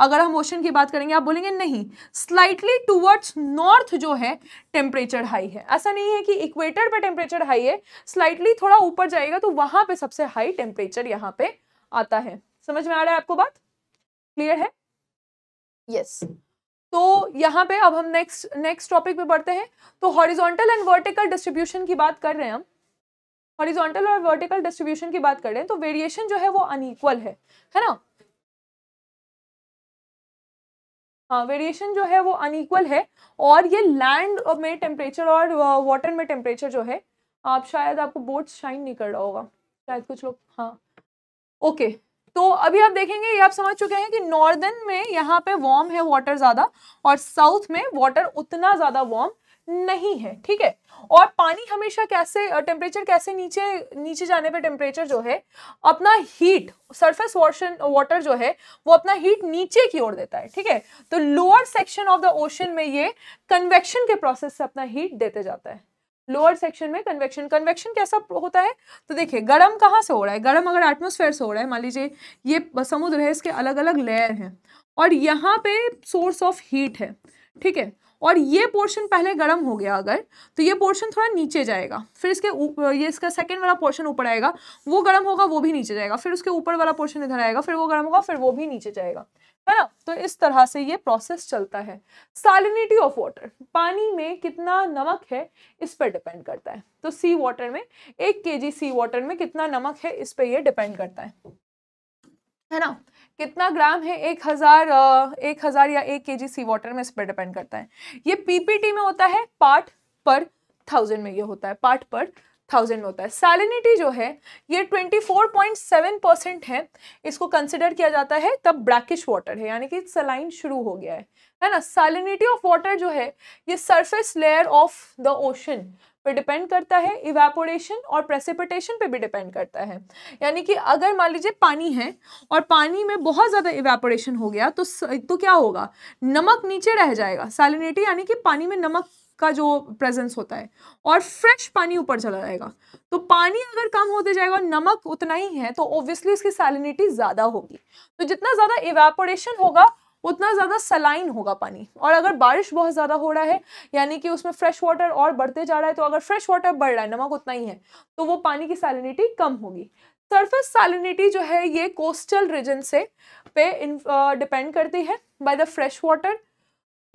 अगर हम ओशन की बात करेंगे आप बोलेंगे नहीं स्लाइटली टूवर्ड्स नॉर्थ जो है टेम्परेचर हाई है ऐसा नहीं है कि इक्वेटर पे टेम्परेचर हाई है स्लाइटली थोड़ा ऊपर जाएगा तो वहां पे सबसे हाई टेम्परेचर यहाँ पे आता है समझ में आ रहा है आपको बात क्लियर है यस yes. तो यहाँ पे अब हम नेक्स्ट नेक्स्ट टॉपिक पे बढ़ते हैं तो हॉरिजॉन्टल एंड वर्टिकल डिस्ट्रीब्यूशन की बात कर रहे हैं हम हॉरिजॉन्टल और वर्टिकल डिस्ट्रीब्यूशन की बात कर रहे हैं तो वेरिएशन जो है वो अनइक्वल है है ना हाँ वेरिएशन जो है वो अनइक्वल है और ये लैंड में टेम्परेचर और वाटर uh, में टेम्परेचर जो है आप शायद आपको बोट शाइन नहीं कर रहा होगा शायद कुछ लोग हाँ ओके तो अभी आप देखेंगे ये आप समझ चुके हैं कि नॉर्दर्न में यहाँ पे वार्म है वाटर ज़्यादा और साउथ में वाटर उतना ज़्यादा वार्म नहीं है ठीक है और पानी हमेशा कैसे टेम्परेचर कैसे नीचे नीचे जाने पे टेम्परेचर जो है अपना हीट सरफेस वॉशन वाटर जो है वो अपना हीट नीचे की ओर देता है ठीक है तो lower section of the ocean में ये कन्वेक्शन के प्रोसेस से अपना हीट देते जाता है लोअर सेक्शन में कन्वेक्शन कन्वेक्शन कैसा होता है तो देखिए गर्म कहाँ से हो रहा है गर्म अगर एटमोसफेयर से हो रहा है मान लीजिए ये समुद्र है इसके अलग अलग लेयर हैं और यहाँ पे सोर्स ऑफ हीट है ठीक है और ये पोर्शन पहले गर्म हो गया अगर तो ये पोर्शन थोड़ा नीचे जाएगा फिर इसके ऊपर ये इसका सेकेंड वाला पोर्शन ऊपर आएगा वो गर्म होगा वो भी नीचे जाएगा फिर उसके ऊपर वाला पोर्शन इधर आएगा फिर वो गर्म होगा फिर वो भी नीचे जाएगा है ना तो इस तरह से ये प्रोसेस चलता है सालिनिटी ऑफ वाटर पानी में कितना नमक है इस पर डिपेंड करता है तो सी वाटर में एक के जी सी वाटर में कितना नमक है इस पर यह डिपेंड करता है है ना कितना ग्राम है एक हज़ार एक हज़ार या एक के जी सी वाटर में इस पर डिपेंड करता है ये पीपीटी में होता है पार्ट पर थाउजेंड में ये होता है पार्ट पर थाउजेंड में होता है सैलिनिटी जो है ये twenty four point seven percent है इसको कंसिडर किया जाता है तब ब्लैकिश वाटर है यानी कि सलाइन शुरू हो गया है है ना सैलिनिटी ऑफ वाटर जो है ये surface layer of the ocean पे डिपेंड करता है इवेपोरेशन और प्रेसिपिटेशन पे भी डिपेंड करता है यानी कि अगर मान लीजिए पानी है और पानी में बहुत ज़्यादा इवेपोरेशन हो गया तो तो क्या होगा नमक नीचे रह जाएगा सैलिनिटी यानी कि पानी में नमक का जो प्रेजेंस होता है और फ्रेश पानी ऊपर चला जाएगा तो पानी अगर कम होते जाएगा नमक उतना ही है तो ऑब्वियसली इसकी सैलिनिटी ज़्यादा होगी तो जितना ज़्यादा इवेपोरेशन होगा उतना ज़्यादा सलाइन होगा पानी और अगर बारिश बहुत ज़्यादा हो रहा है यानी कि उसमें फ्रेश वाटर और बढ़ते जा रहा है तो अगर फ्रेश वाटर बढ़ रहा है नमक उतना ही है तो वो पानी की सैलिनिटी कम होगी सरफेस सैलिनिटी जो है ये कोस्टल रीजन से पे डिपेंड करती है by the fresh water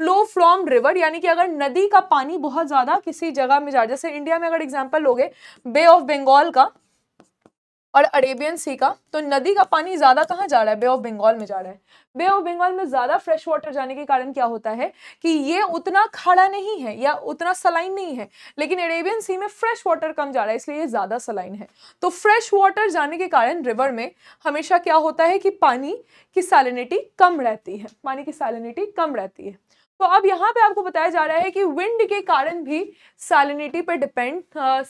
flow from river यानी कि अगर नदी का पानी बहुत ज़्यादा किसी जगह में जा जैसे इंडिया में अगर एग्जाम्पल लोगे बे ऑफ बंगाल का और अरेबियन सी का तो नदी का पानी ज़्यादा कहाँ जा रहा है बे ऑफ बंगाल में जा रहा है बे ऑफ बंगाल में ज़्यादा फ्रेश वाटर जाने के कारण क्या होता है कि ये उतना खड़ा नहीं है या उतना सलाइन नहीं है लेकिन अरेबियन सी में फ्रेश वाटर कम जा रहा है इसलिए ये ज़्यादा सलाइन है तो फ्रेश वाटर जाने के कारण रिवर में हमेशा क्या होता है कि पानी की सैलिनिटी कम रहती है पानी की सैलिनिटी कम रहती है तो अब यहाँ पे आपको बताया जा रहा है कि विंड के कारण भी सैलिनिटी पे डिपेंड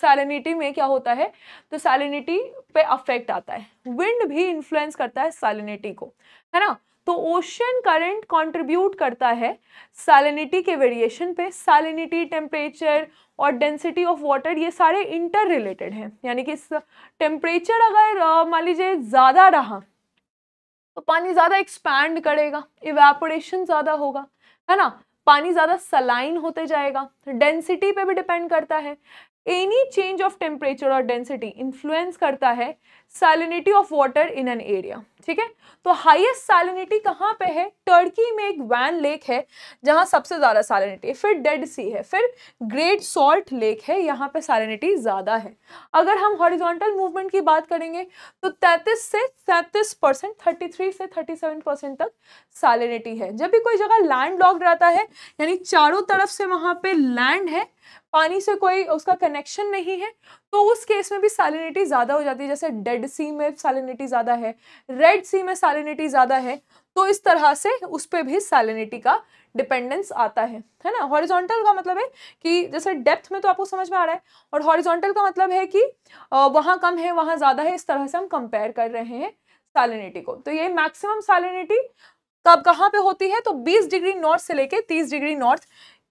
सैलिनिटी में क्या होता है तो सैलिनिटी पे अफेक्ट आता है विंड भी इन्फ्लुएंस करता है सैलिनिटी को है ना तो ओशन करंट कंट्रीब्यूट करता है सैलिनिटी के वेरिएशन पे सैलिनिटी टेम्परेचर और डेंसिटी ऑफ वाटर ये सारे इंटर रिलेटेड हैं यानी कि टेम्परेचर अगर मान लीजिए ज़्यादा रहा तो पानी ज़्यादा एक्सपैंड करेगा इवेपोरेशन ज़्यादा होगा है ना पानी ज़्यादा सलाइन होते जाएगा डेंसिटी पे भी डिपेंड करता है एनी चेंज ऑफ टेम्परेचर और डेंसिटी इन्फ्लुएंस करता है salinity of water in an area ठीक है तो हाईएस्ट सैलिनिटी कहाँ पे है टर्की में एक वैन लेक है जहाँ सबसे ज़्यादा सैलिनिटी है फिर डेड सी है फिर ग्रेट सॉल्ट लेक है यहाँ पे सैलिनिटी ज़्यादा है अगर हम हॉरिजॉन्टल मूवमेंट की बात करेंगे तो 33 से 37 परसेंट थर्टी से 37 परसेंट तक सैलिनिटी है जब भी कोई जगह लैंड लॉक्ड रहता है यानी चारों तरफ से वहाँ पर लैंड है पानी से कोई उसका कनेक्शन नहीं है तो उस केस में भी सैलिनिटी ज़्यादा हो जाती है जैसे डेड सी में सैलिनिटी ज़्यादा है रेड सी में सैलिनिटी ज़्यादा है तो इस तरह से उस पर भी सैलिनिटी का डिपेंडेंस आता है है ना हॉरिजॉन्टल का मतलब है कि जैसे डेप्थ में तो आपको समझ में आ रहा है और हॉरिजॉन्टल का मतलब है कि वहाँ कम है वहाँ ज़्यादा है इस तरह से हम कंपेयर कर रहे हैं सैलिनिटी को तो ये मैक्सिमम सैलिनिटी कब कहाँ पे होती है तो 20 डिग्री नॉर्थ से लेके 30 डिग्री नॉर्थ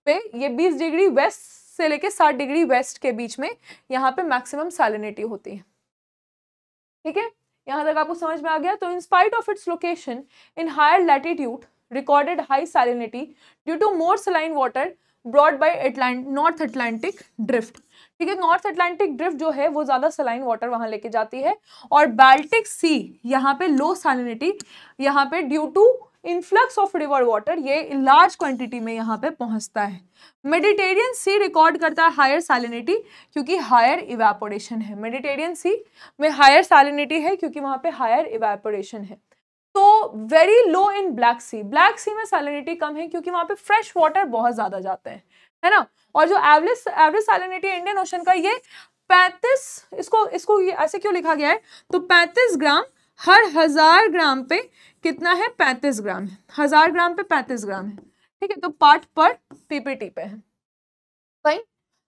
पे ये 20 डिग्री वेस्ट से लेके साठ डिग्री वेस्ट के बीच में यहाँ पे मैक्सिमम सैलिनिटी होती है ठीक है यहाँ तक आपको समझ में आ गया तो in spite of its location in higher latitude recorded high salinity due to more saline water brought by Atlan North Atlantic Drift ठीक है नॉर्थ अटलांटिक ड्रिफ्ट जो है वो ज़्यादा सलाइन वाटर वहाँ लेके जाती है और बाल्टिक सी यहाँ पे लो सैलिनिटी यहाँ पे due to influx of river water ये लार्ज क्वांटिटी में यहाँ पे पहुँचता है मेडिटेरियन सी रिकॉर्ड करता है हायर सैलिनिटी क्योंकि हायर इवेपोरेशन है मेडिटेरियन सी में हायर सैलिनिटी है क्योंकि वहाँ पे हायर इवेपोरेशन है तो very low in Black Sea Black Sea में सैलिनिटी कम है क्योंकि वहाँ पे फ्रेश वाटर बहुत ज़्यादा जाते हैं है ना और जो average average salinity Indian Ocean का ये पैंतीस इसको इसको ये ऐसे क्यों लिखा गया है तो पैंतीस ग्राम हर हज़ार ग्राम पे कितना है पैंतीस ग्राम है हज़ार ग्राम पे पैंतीस ग्राम है ठीक है तो पार्ट पर पीपीटी पे है सही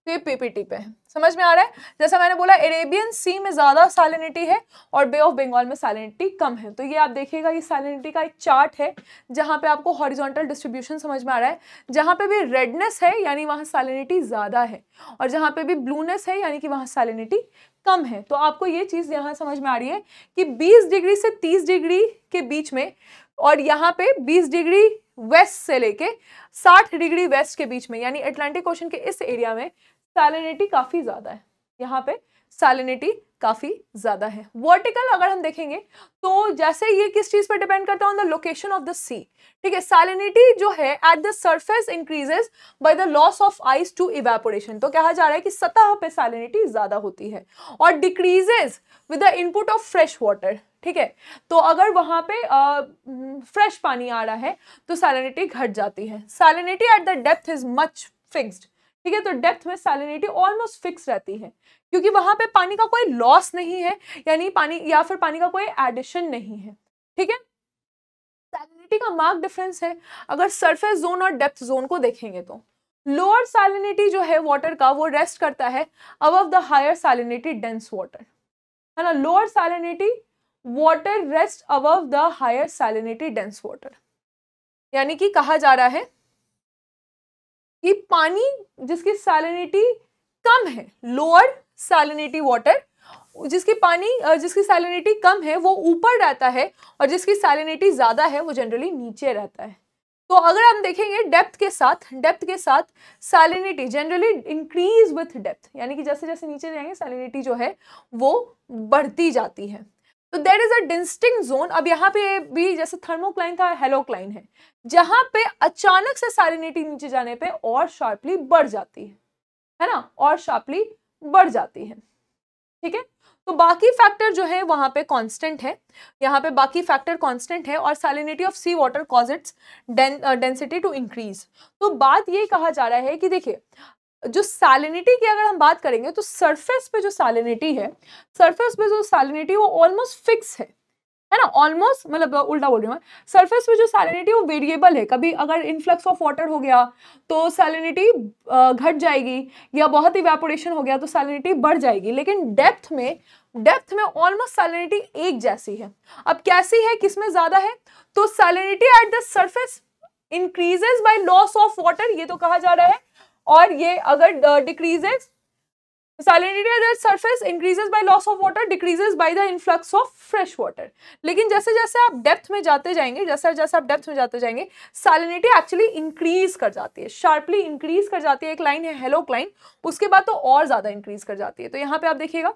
तो ये पीपीटी पे है समझ में आ रहा है जैसा मैंने बोला अरेबियन सी में ज़्यादा सैलिनिटी है और बे ऑफ बंगाल में सैलिनिटी कम है तो ये आप देखिएगा ये सैलिनिटी का एक चार्ट है जहाँ पे आपको हॉरिजॉन्टल डिस्ट्रीब्यूशन समझ में आ रहा है जहाँ पे भी रेडनेस है यानी वहाँ सैलिनिटी ज़्यादा है और जहाँ पे भी ब्लूनेस है यानी कि वहाँ सैलिनिटी कम है तो आपको ये चीज़ यहाँ समझ में आ रही है कि 20 डिग्री से 30 डिग्री के बीच में और यहाँ पे 20 डिग्री वेस्ट से लेके 60 डिग्री वेस्ट के बीच में यानी एटलांटिक ओशन के इस एरिया में सैलिनिटी काफ़ी ज़्यादा है यहाँ पे सैलिनिटी काफ़ी ज़्यादा है वर्टिकल अगर हम देखेंगे तो जैसे ये किस चीज़ पर डिपेंड करता है on the location of the sea ठीक है सैलिनिटी जो है at the surface increases by the loss of ice to evaporation तो कहा जा रहा है कि सतह पे सैलिनिटी ज़्यादा होती है और decreases with the input of fresh water ठीक है तो अगर वहाँ पे फ्रेश पानी आ रहा है तो सैलिनिटी घट जाती है salinity at the depth is much fixed ठीक है तो डेप्थ में सैलिनिटी ऑलमोस्ट फिक्स रहती है क्योंकि वहां पे पानी का कोई लॉस नहीं है यानी पानी या फिर पानी का कोई एडिशन नहीं है ठीक है सैलिनिटी का मार्क डिफरेंस है अगर सरफेस जोन और डेप्थ जोन को देखेंगे तो लोअर सैलिनिटी जो है वाटर का वो रेस्ट करता है अब the higher salinity dense water है ना lower salinity water rest above the higher salinity dense water यानी कि कहा जा रहा है कि पानी जिसकी सैलिनिटी कम है लोअर सैलिनिटी वाटर जिसकी पानी जिसकी सैलिनिटी कम है वो ऊपर रहता है और जिसकी सैलिनिटी ज़्यादा है वो जनरली नीचे रहता है तो अगर हम देखेंगे डेप्थ के साथ डेप्थ के साथ salinity generally increase with depth यानी कि जैसे जैसे नीचे जाएंगे सैलिनिटी जो है वो बढ़ती जाती है तो there is a distinct zone अब यहाँ पे भी जैसे थर्मोक्लाइन था हेलोक्लाइन है जहां पे अचानक से सैलिनिटी नीचे जाने पे और शार्पली बढ़ जाती है है ना और शार्पली बढ़ जाती है ठीक है तो बाकी फैक्टर जो है वहां पे कांस्टेंट है यहाँ पे बाकी फैक्टर कांस्टेंट है और salinity of sea water cause its density to increase तो बात ये कहा जा रहा है कि देखिए जो सैलिनिटी की अगर हम बात करेंगे तो सरफेस पे जो सैलिनिटी है सरफेस पे जो सैलिनिटी वो ऑलमोस्ट फिक्स है है ना ऑलमोस्ट मतलब उल्टा बोल रही हूँ सरफेस पे जो सैलिनिटी वो वेरिएबल है कभी अगर इन्फ्लक्स ऑफ वाटर हो गया तो सैलिनिटी घट जाएगी या बहुत ही वेपोरेशन हो गया तो सैलिनिटी बढ़ जाएगी लेकिन डेप्थ में डेप्थ में ऑलमोस्ट सैलिनिटी एक जैसी है अब कैसी है किसमें ज़्यादा है तो salinity at the surface increases by loss of water ये तो कहा जा रहा है और ये अगर डिक्रीजेज सैलिनिटी अगर their surface increases loss of water water decreases the influx of fresh water लेकिन जैसे जैसे आप डेप्थ में जाते जाएंगे जैसे जैसे आप डेप्थ में जाते जाएंगे सैलिनिटी एक्चुअली इंक्रीज कर जाती है शार्पली इंक्रीज कर जाती है एक लाइन है हेलो क्लाइन उसके बाद तो और ज़्यादा इंक्रीज कर जाती है तो यहाँ पे आप देखिएगा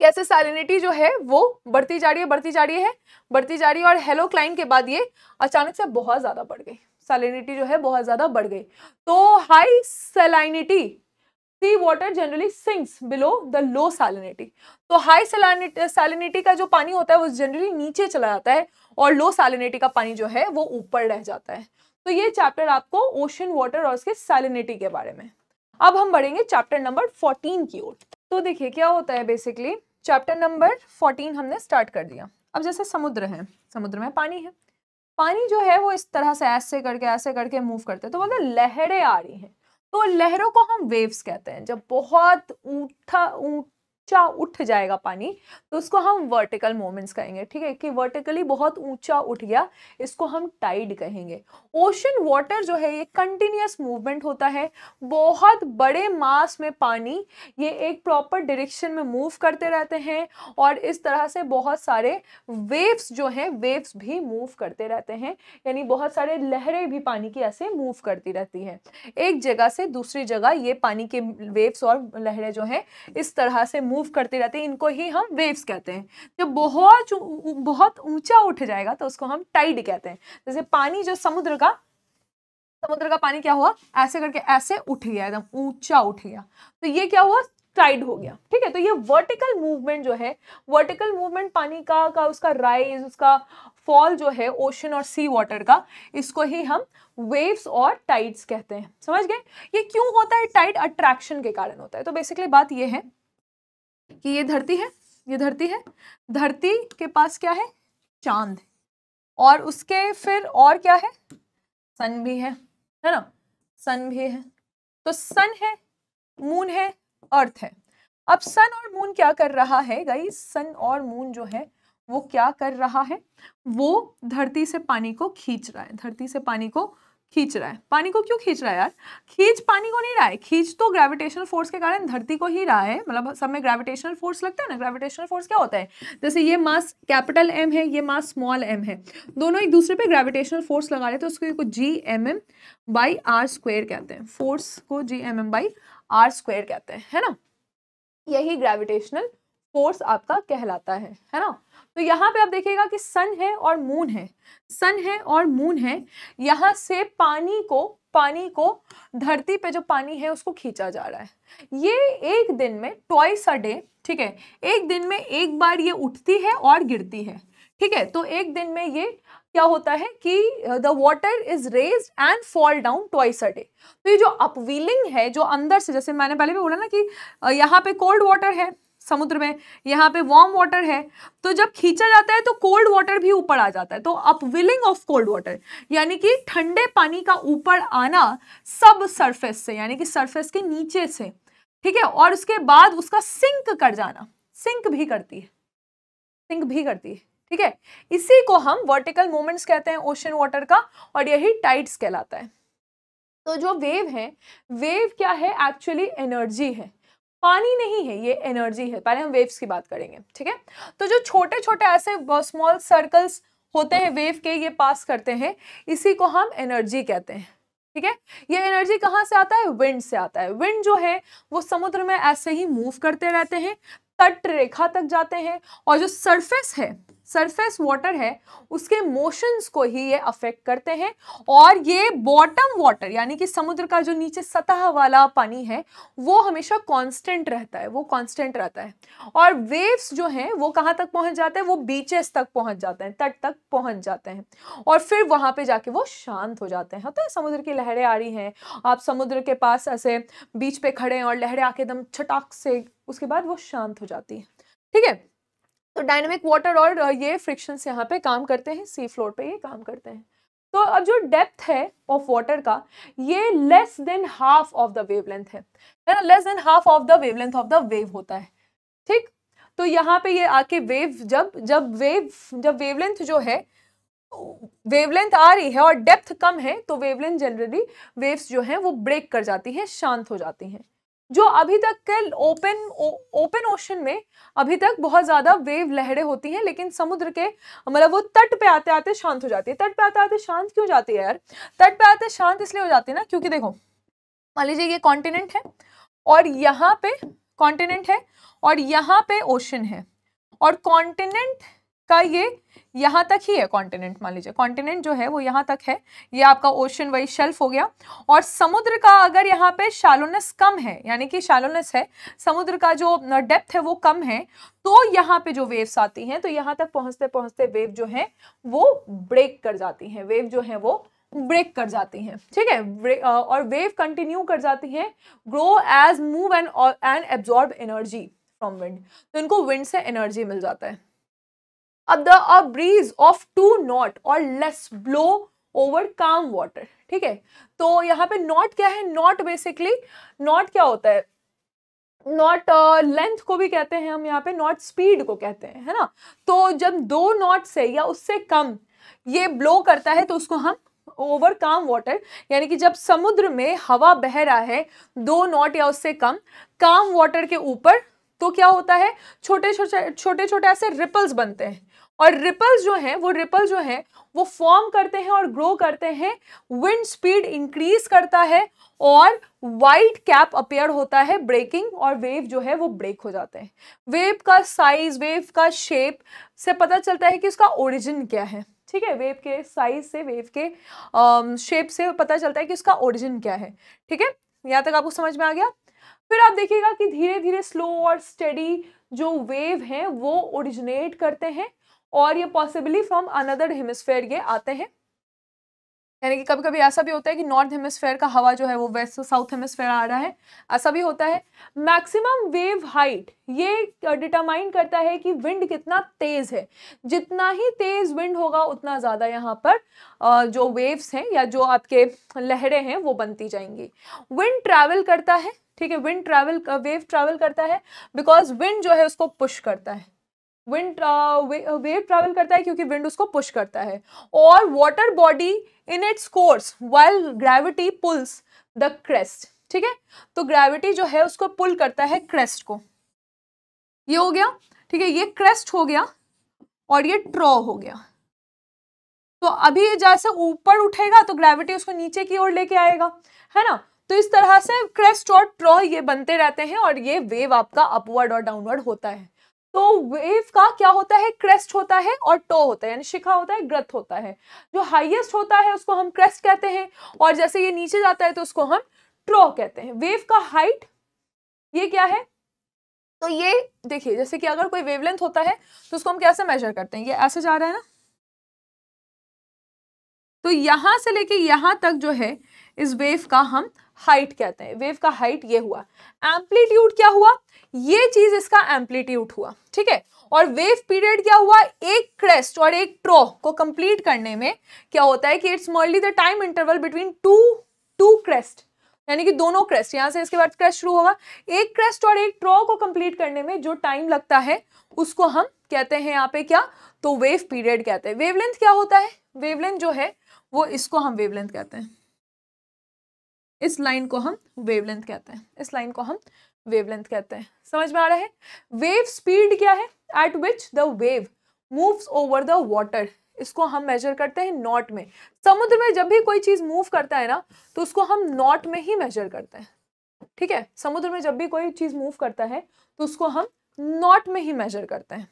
कैसे सैलिनिटी जो है वो बढ़ती जा रही है बढ़ती जा रही है बढ़ती जा रही है और हेलो क्लाइन के बाद ये अचानक से बहुत ज़्यादा बढ़ गई सैलिनिटी जो है बहुत ज़्यादा बढ़ गई तो high salinity sea water generally sinks below the low salinity तो हाई सैलिनिटी का जो पानी होता है वो जनरली नीचे चला जाता है और लो सैलिनिटी का पानी जो है वो ऊपर रह जाता है तो ये चैप्टर आपको ओशन वाटर और उसके सैलिनिटी के बारे में अब हम बढ़ेंगे चैप्टर नंबर फोर्टीन की ओर तो देखिए क्या होता है बेसिकली चैप्टर नंबर फोर्टीन हमने स्टार्ट कर दिया अब जैसे समुद्र है समुद्र में पानी है पानी जो है वो इस तरह से ऐसे करके ऐसे करके मूव करते हैं तो मतलब लहरें आ रही हैं तो लहरों को हम वेव्स कहते हैं जब बहुत ऊठा ऊट ऊंचा उठ जाएगा पानी तो उसको हम वर्टिकल मोमेंट्स कहेंगे ठीक है कि वर्टिकली बहुत ऊंचा उठ गया इसको हम टाइड कहेंगे ओशन वाटर जो है ये कंटिन्यूस मूवमेंट होता है बहुत बड़े मास में पानी ये एक प्रॉपर डायरेक्शन में मूव करते रहते हैं और इस तरह से बहुत सारे वेव्स जो हैं वेव्स भी मूव करते रहते हैं यानी बहुत सारे लहरें भी पानी की ऐसे मूव करती रहती हैं एक जगह से दूसरी जगह ये पानी के वेव्स और लहरें जो हैं इस तरह से मूव मूव करते रहते हैं इनको ही हम वेव्स कहते हैं जब बहुत बहुत ऊंचा उठ जाएगा तो उसको हम टाइड कहते हैं जैसे पानी जो समुद्र का समुद्र का पानी क्या हुआ ऐसे करके ऐसे उठ गया एकदम ऊंचा उठ गया तो ये क्या हुआ टाइड हो गया ठीक है तो ये वर्टिकल मूवमेंट जो है वर्टिकल मूवमेंट पानी का का उसका राइज उसका फॉल जो है ओशन और सी वाटर का इसको ही हम वेव्स और टाइड्स कहते हैं समझ गए ये क्यों होता है टाइड अट्रैक्शन के कारण होता है तो बेसिकली बात ये है कि ये धरती है ये धरती है धरती के पास क्या है चांद और उसके फिर और क्या है सन भी है है ना सन भी है तो सन है मून है अर्थ है अब सन और मून क्या कर रहा है गई सन और मून जो है वो क्या कर रहा है वो धरती से पानी को खींच रहा है धरती से पानी को खींच रहा है पानी को क्यों खींच रहा है यार खींच पानी को नहीं रहा है खींच तो ग्रेविटेशनल फोर्स के कारण धरती को ही रहा है मतलब सब में ग्रेविटेशनल फोर्स लगता है ना ग्रेविटेशनल फोर्स क्या होता है जैसे ये मास कैपिटल एम है ये मास स्मॉल एम है दोनों एक दूसरे पे ग्रेविटेशनल फोर्स लगा रहे थे तो उसको G M M by R square कहते हैं फोर्स को G M M by R square कहते हैं है ना यही ग्रेविटेशनल फोर्स आपका कहलाता है है ना तो यहाँ पे आप देखिएगा कि सन है और मून है सन है और मून है यहाँ से पानी को पानी को धरती पे जो पानी है उसको खींचा जा रहा है ये एक दिन में ट्वाइस अ डे ठीक है एक दिन में एक बार ये उठती है और गिरती है ठीक है तो एक दिन में ये क्या होता है कि the water is raise and fall down twice a day तो ये जो अपवीलिंग है जो अंदर से जैसे मैंने पहले भी बोला ना कि यहाँ पे कोल्ड वाटर है समुद्र में यहाँ पे वार्म वाटर है तो जब खींचा जाता है तो कोल्ड वाटर भी ऊपर आ जाता है तो अपविलिंग ऑफ कोल्ड वाटर यानी कि ठंडे पानी का ऊपर आना सब सरफेस से यानी कि सरफेस के नीचे से ठीक है और उसके बाद उसका सिंक कर जाना सिंक भी करती है सिंक भी करती है ठीक है इसी को हम वर्टिकल मोमेंट्स कहते हैं ओशन वाटर का और यही टाइट्स कहलाता है तो जो वेव है वेव क्या है एक्चुअली एनर्जी है पानी नहीं है ये एनर्जी है पहले हम वेव्स की बात करेंगे ठीक है तो जो छोटे छोटे ऐसे स्मॉल सर्कल्स होते हैं वेव के ये पास करते हैं इसी को हम एनर्जी कहते हैं ठीक है ये एनर्जी कहाँ से आता है विंड से आता है विंड जो है वो समुद्र में ऐसे ही मूव करते रहते हैं तट रेखा तक जाते हैं और जो सरफेस है सरफेस वाटर है उसके मोशंस को ही ये अफेक्ट करते हैं और ये बॉटम वाटर यानी कि समुद्र का जो नीचे सतह वाला पानी है वो हमेशा कांस्टेंट रहता है वो कांस्टेंट रहता है और वेव्स जो हैं वो कहाँ तक पहुँच जाते हैं वो बीचेस तक पहुँच जाते हैं तट तक पहुँच जाते हैं और फिर वहाँ पर जाके वो शांत हो जाते हैं तो समुद्र की लहरें आ रही हैं आप समुद्र के पास ऐसे बीच पे खड़े हैं और लहरें आके एकदम छटाक से उसके बाद वो शांत हो जाती है ठीक है तो डायनेमिक वाटर और ये फ्रिक्शंस यहाँ पे काम करते हैं सी फ्लोर पे ये काम करते हैं तो अब जो डेप्थ है ऑफ वाटर का ये less than half of the wavelength है है ना less than half of the wavelength of the wave होता है ठीक तो यहाँ पे ये आके वेव जब जब वेव जब वेवलेंथ जो है वेवलेंथ आ रही है और डेप्थ कम है तो वेवलेंथ जनरली वेव्स जो हैं वो ब्रेक कर जाती हैं शांत हो जाती हैं जो अभी तक के ओपन ओपन ओशन में अभी तक बहुत ज़्यादा वेव लहरें होती हैं लेकिन समुद्र के मतलब वो तट पे आते आते शांत हो जाती है तट पे आते आते शांत क्यों जाती है यार तट पे आते शांत इसलिए हो जाती है ना क्योंकि देखो मान लीजिए ये कॉन्टिनेंट है और यहाँ पे कॉन्टिनेंट है और यहाँ पे ओशन है और कॉन्टिनेंट का ये यहाँ तक ही है कॉन्टिनेंट मान लीजिए कॉन्टिनेंट जो है वो यहाँ तक है ये आपका ओशन वाइज शेल्फ हो गया और समुद्र का अगर यहाँ पे शालोनेस कम है यानी कि शालोनेस है समुद्र का जो डेप्थ है वो कम है तो यहाँ पे जो वेव्स आती हैं तो यहाँ तक पहुँचते पहुँचते वेव जो है वो ब्रेक कर जाती हैं वेव जो है वो ब्रेक कर जाती हैं ठीक है और वेव कंटिन्यू कर जाती हैं grow as move and and absorb energy from wind तो इनको विंड से एनर्जी मिल जाता है अब the a breeze of two knot or less blow over calm water ठीक है तो यहाँ पे नॉट क्या है नॉट बेसिकली नॉट क्या होता है नॉट लेंथ uh, को भी कहते हैं हम यहाँ पे नॉट स्पीड को कहते हैं है ना तो जब दो नॉट से या उससे कम ये ब्लो करता है तो उसको हम ओवर काम वाटर यानी कि जब समुद्र में हवा बह रहा है दो नॉट या उससे कम काम वाटर के ऊपर तो क्या होता है छोटे छोटे छोटे छोटे ऐसे रिपल्स बनते हैं और रिपल जो हैं वो रिपल जो हैं वो फॉर्म करते हैं और ग्रो करते हैं विंड स्पीड इंक्रीज करता है और वाइड कैप अपेयर होता है ब्रेकिंग और वेव जो है वो ब्रेक हो जाते हैं वेव का साइज वेव का शेप से पता चलता है कि उसका ओरिजिन क्या है ठीक है वेव के साइज से वेव के शेप um, से पता चलता है कि उसका ओरिजिन क्या है ठीक है यहाँ तक आपको समझ में आ गया फिर आप देखिएगा कि धीरे धीरे स्लो और स्टडी जो वेव हैं वो ओरिजिनेट करते हैं और ये पॉसिबली फ्रॉम अनदर हेमिसफेयर ये आते हैं यानी कि कभी कभी ऐसा भी होता है कि नॉर्थ हेमिसफेयर का हवा जो है वो वेस्ट साउथ हेमिसफेयर आ रहा है ऐसा भी होता है मैक्सिमम वेव हाइट ये डिटरमाइन करता है कि विंड कितना तेज़ है जितना ही तेज़ विंड होगा उतना ज़्यादा यहाँ पर जो वेव्स हैं या जो आपके लहरें हैं वो बनती जाएंगी विंड ट्रैवल करता है ठीक है विंड ट्रैवल वेव ट्रैवल करता है बिकॉज विंड जो है उसको पुश करता है विंड वेव ट्रेवल करता है क्योंकि विंड उसको पुश करता है और water body in its course while gravity pulls the crest ठीक है तो ग्रेविटी जो है उसको पुल करता है क्रेस्ट को ये हो गया ठीक है ये क्रेस्ट हो गया और ये ट्रॉ हो गया तो अभी जैसे ऊपर उठेगा तो ग्रेविटी उसको नीचे की ओर लेके आएगा है ना तो इस तरह से क्रेस्ट और ट्रॉ ये बनते रहते हैं और ये वेव आपका अपवर्ड और डाउनवर्ड होता है तो वेव का क्या होता है क्रेस्ट होता है और टो होता है यानी शिखा होता है ग्रथ होता है जो हाईएस्ट होता है उसको हम क्रेस्ट कहते हैं और जैसे ये नीचे जाता है तो उसको हम ट्रो कहते हैं वेव का हाइट ये क्या है तो ये देखिए जैसे कि अगर कोई वेवलेंथ होता है तो उसको हम कैसे मेजर करते हैं ये ऐसे जा रहा है ना तो यहां से लेके यहां तक जो है इस वेव का हम हाइट कहते हैं वेव का हाइट ये हुआ एम्पलीट्यूड क्या हुआ ये चीज इसका एम्पलीट्यूड हुआ ठीक है और वेव पीरियड क्या हुआ एक क्रेस्ट और एक ट्रो को कंप्लीट करने में क्या होता है कि it's merely the time interval between two two crest यानी कि दोनों क्रेस्ट यहाँ से इसके बाद क्रेस्ट शुरू होगा एक क्रेस्ट और एक ट्रॉ को कंप्लीट करने में जो टाइम लगता है उसको हम कहते हैं यहाँ पे क्या तो वेव पीरियड कहते हैं वेवलेंथ क्या होता है वेवलेंथ जो है वो इसको हम वेवलेंथ कहते हैं इस लाइन को हम वेवलेंथ कहते हैं इस लाइन को हम वेवलेंथ कहते हैं समझ में आ रहा है वेव स्पीड क्या है at which the wave moves over the water इसको हम मेजर करते हैं नॉट में समुद्र में जब भी कोई चीज़ मूव करता है ना तो उसको हम नॉट में ही मेजर करते हैं ठीक है समुद्र में जब भी कोई चीज़ मूव करता है तो उसको हम नॉट में ही मेजर करते हैं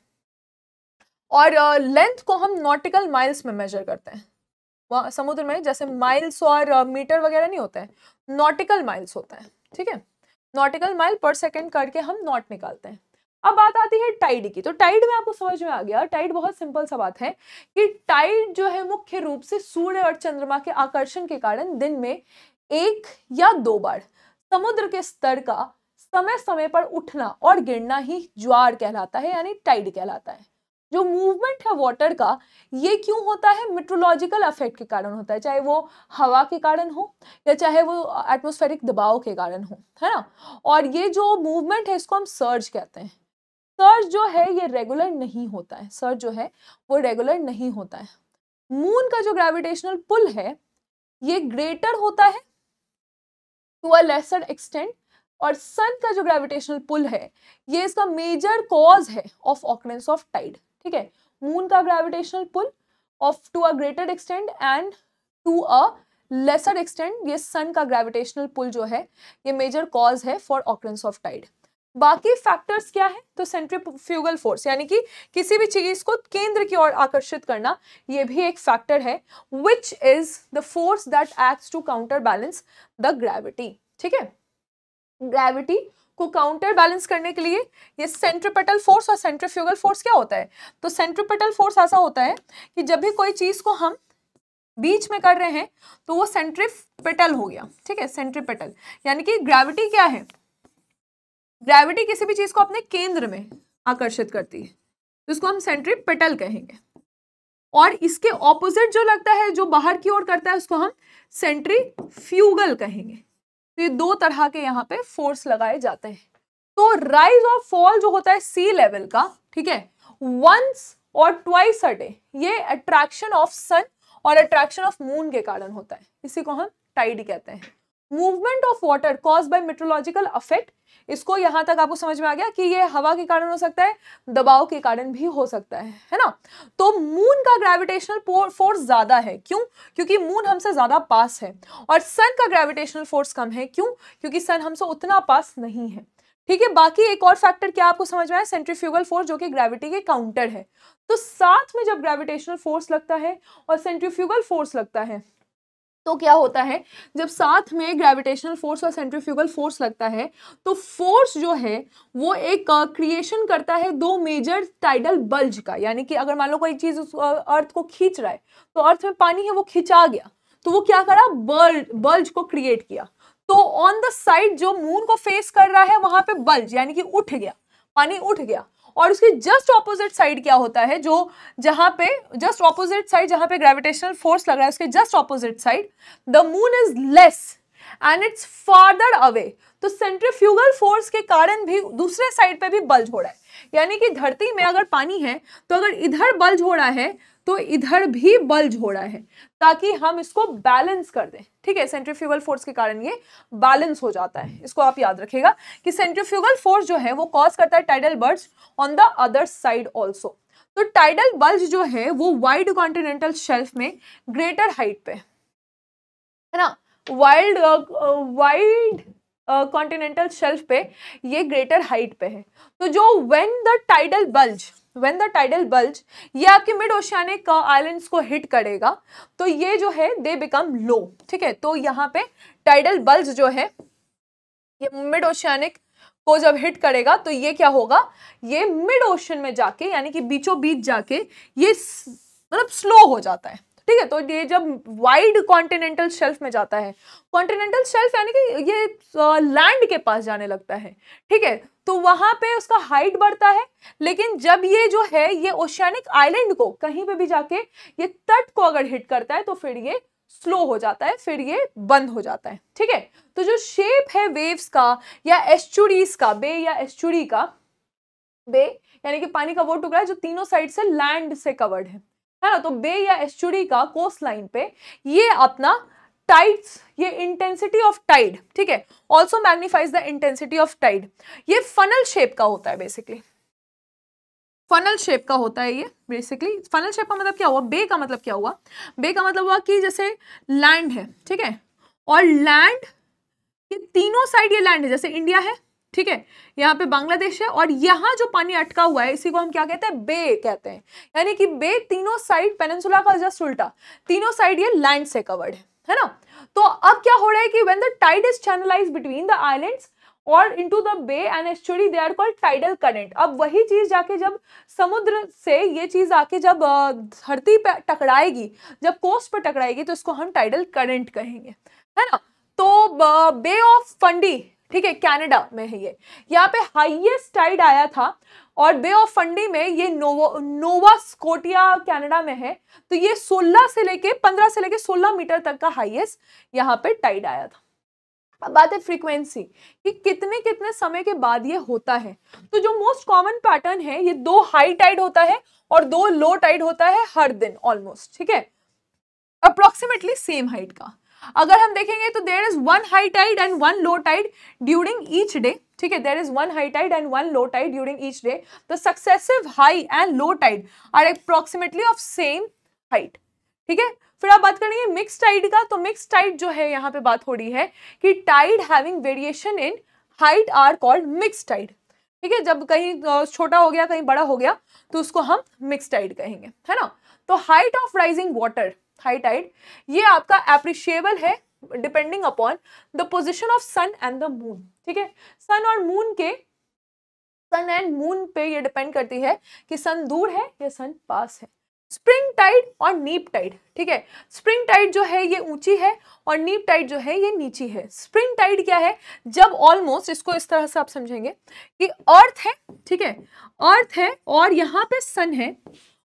और लेंथ uh, को हम नॉटिकल माइल्स में मेजर करते हैं समुद्र में जैसे माइल्स और मीटर वगैरह नहीं होते हैं नॉटिकल माइल्स होता है ठीक है नॉटिकल माइल पर सेकेंड करके हम नॉट निकालते हैं अब बात आती है टाइड की तो टाइड में आपको समझ में आ गया टाइड बहुत सिंपल सा बात है कि टाइड जो है मुख्य रूप से सूर्य और चंद्रमा के आकर्षण के कारण दिन में एक या दो बार समुद्र के स्तर का समय समय पर उठना और गिरना ही ज्वार कहलाता है यानी टाइड कहलाता है जो मूवमेंट है वाटर का ये क्यों होता है मेट्रोलॉजिकल अफेक्ट के कारण होता है चाहे वो हवा के कारण हो या चाहे वो एटमोस्फेरिक दबाव के कारण हो है ना और ये जो मूवमेंट है इसको हम सर्ज कहते हैं सर्ज जो है ये रेगुलर नहीं होता है सर्ज जो है वो रेगुलर नहीं होता है मून का जो ग्रेविटेशनल पुल है ये ग्रेटर होता है टू अ लेसर एक्सटेंट और सन का जो ग्रेविटेशनल पुल है ये इसका मेजर कॉज है ऑफ ऑकरेंस ऑफ टाइड ठीक है मून का gravitational pull of to a greater extent and to a lesser extent ये सन का ग्रेविटेशनल पुल जो है ये मेजर कॉज है फॉर ऑक्रेंस ऑफ टाइड बाकी फैक्टर्स क्या है तो सेंट्रीफ्यूगल फोर्स यानी कि किसी भी चीज को केंद्र की ओर आकर्षित करना ये भी एक फैक्टर है which is the force that acts to counter balance the gravity ठीक है ग्रेविटी को काउंटर बैलेंस करने के लिए ये सेंट्रिपेटल फोर्स और सेंट्रीफ्यूगल फोर्स क्या होता है तो सेंट्रिपेटल फोर्स ऐसा होता है कि जब भी कोई चीज़ को हम बीच में कर रहे हैं तो वो सेंट्रिपेटल हो गया ठीक है सेंट्रिपेटल यानी कि ग्रेविटी क्या है ग्रेविटी किसी भी चीज़ को अपने केंद्र में आकर्षित करती है तो इसको हम सेंट्रिपेटल कहेंगे और इसके ऑपोजिट जो लगता है जो बाहर की ओर करता है उसको हम सेंट्री कहेंगे तो ये दो तरह के यहाँ पे फोर्स लगाए जाते हैं तो राइज और फॉल जो होता है सी लेवल का ठीक है वंस और ट्वाइस अ डे ये अट्रैक्शन ऑफ सन और अट्रैक्शन ऑफ मून के कारण होता है इसी को हम टाइड कहते हैं movement of water cause by meteorological effect इसको यहाँ तक आपको समझ में आ गया कि ये हवा के कारण हो सकता है दबाव के कारण भी हो सकता है है ना तो मून का ग्रेविटेशनल फोर्स ज़्यादा है क्यों क्योंकि मून हमसे ज़्यादा पास है और सन का ग्रेविटेशनल फोर्स कम है क्यों क्योंकि सन हमसे उतना पास नहीं है ठीक है बाकी एक और फैक्टर क्या आपको समझ में आया सेंट्रीफ्यूगल फोर्स जो कि ग्रेविटी के काउंटर है तो साथ में जब ग्रेविटेशनल फोर्स लगता है और सेंट्रीफ्यूगल फोर्स लगता है तो क्या होता है जब साथ में ग्रेविटेशनल फोर्स और सेंट्रीफ्यूगल फोर्स लगता है तो फोर्स जो है वो एक क्रिएशन करता है दो मेजर टाइडल बल्ज का यानी कि अगर मान लो कोई चीज़ उस अर्थ को खींच रहा है तो अर्थ में पानी है वो खिंचा गया तो वो क्या करा बल्ज बल्ज को क्रिएट किया तो ऑन द साइड जो मून को फेस कर रहा है वहां पे बल्ज यानी कि उठ गया पानी उठ गया और उसके जस्ट ऑपोजिट साइड क्या होता है जो जहां पे जस्ट ऑपोजिट साइड जहाँ पे ग्रेविटेशनल फोर्स लग रहा है उसके just opposite side the moon is less and it's farther away तो सेंट्रीफ्यूगल फोर्स के कारण भी दूसरे साइड पे भी बल्ज हो रहा है यानी कि धरती में अगर पानी है तो अगर इधर बल्ज हो रहा है तो इधर भी बल जोड़ा है ताकि हम इसको बैलेंस कर दें ठीक है सेंट्रीफ्यूगल फोर्स के कारण ये बैलेंस हो जाता है इसको आप याद रखेगा कि सेंट्रीफ्यूगल फोर्स जो है वो कॉज करता है tidal bulges on the other side also तो टाइडल बल्ज जो है वो वाइड कॉन्टिनेंटल शेल्फ में ग्रेटर हाइट पे है ना वाइल्ड वाइड कॉन्टिनेंटल शेल्फ पे ये ग्रेटर हाइट पे है तो जो when the tidal bulge when the tidal bulge ये आपके मिड ओशियानिक आइलैंड्स को हिट करेगा तो ये जो है दे बिकम लो ठीक है तो यहाँ पे टाइडल बल्ज जो है ये मिड ओशियानिक को जब हिट करेगा तो ये क्या होगा ये मिड ओशन में जाके यानी कि बीचों बीच जाके ये मतलब स्लो हो जाता है ठीक है तो ये जब वाइड कॉन्टिनेंटल शेल्फ में जाता है कॉन्टिनेंटल शेल्फ यानी कि ये लैंड के पास जाने लगता है ठीक है तो वहां पे उसका हाइट बढ़ता है लेकिन जब ये जो है ये ओशियानिक आइलैंड को कहीं पे भी जाके ये तट को अगर हिट करता है तो फिर ये स्लो हो जाता है फिर ये बंद हो जाता है ठीक है तो जो शेप है वेव्स का या एस्चुरीज का बे या एस्चुरी का बे यानी कि पानी का वो टुकड़ा है जो तीनों साइड से लैंड से कवर्ड है है ना तो बे या एस्चुरी का कोस्ट लाइन पे ये अपना टाइड्स ये इंटेंसिटी ऑफ टाइड ठीक है also magnifies the intensity of tide ये फनल शेप का होता है बेसिकली फनल शेप का होता है ये बेसिकली फनल शेप का मतलब क्या हुआ बे का मतलब क्या हुआ बे का मतलब हुआ कि जैसे लैंड है ठीक है और लैंड ये तीनों साइड ये लैंड है जैसे इंडिया है ठीक है यहाँ पे बांग्लादेश है और यहाँ जो पानी अटका हुआ है इसी को हम क्या कहते हैं बे कहते हैं यानी कि बे तीनों साइड पेनसुला का जस्ट उल्टा तीनों साइड ये लैंड से कवर्ड है है ना तो अब क्या हो रहा है कि when the tide is channelize between the island और to the bay and estuary they are called tidal current अब वही चीज़ जाके जब समुद्र से ये चीज़ आके जब धरती पर टकराएगी जब कोस्ट पर टकराएगी तो इसको हम टाइडल करेंट कहेंगे है ना तो बे ऑफ फंडी ठीक है कनाडा में है ये यहाँ पे हाईएस्ट टाइड आया था और बे ऑफ फंडी में ये नोवा नोवा स्कोटिया कनाडा में है तो ये 16 से लेके 15 से लेके 16 मीटर तक का हाईएस्ट यहाँ पे टाइड आया था अब बात है फ्रीक्वेंसी कि कितने कितने समय के बाद ये होता है तो जो मोस्ट कॉमन पैटर्न है ये दो हाई टाइड होता है और दो लो टाइड होता है हर दिन ऑलमोस्ट ठीक है अप्रोक्सीमेटली सेम हाइट का अगर हम देखेंगे तो there is one high tide and one low tide during each day ठीक है there is one high tide and one low tide during each day the successive high and low tide are approximately of same height ठीक है फिर आप बात करेंगे mix Tide का तो मिक्स टाइड जो है यहाँ पे बात हो रही है कि tide having variation in height are called mix tide ठीक है जब कहीं छोटा हो गया कहीं बड़ा हो गया तो उसको हम मिक्स टाइड कहेंगे है ना तो height of rising water the tide ये आपका एप्रिशिएबल है depending upon the position of sun and the moon ठीक है सन और मून के सन एंड मून पे ये डिपेंड करती है कि सन दूर है या सन पास है स्प्रिंग टाइड और नीप टाइड ठीक है स्प्रिंग टाइड जो है ये ऊंची है और नीप टाइड जो है ये नीची है स्प्रिंग टाइड क्या है जब ऑलमोस्ट इसको इस तरह से आप समझेंगे कि अर्थ है ठीक है अर्थ है और यहाँ पे सन है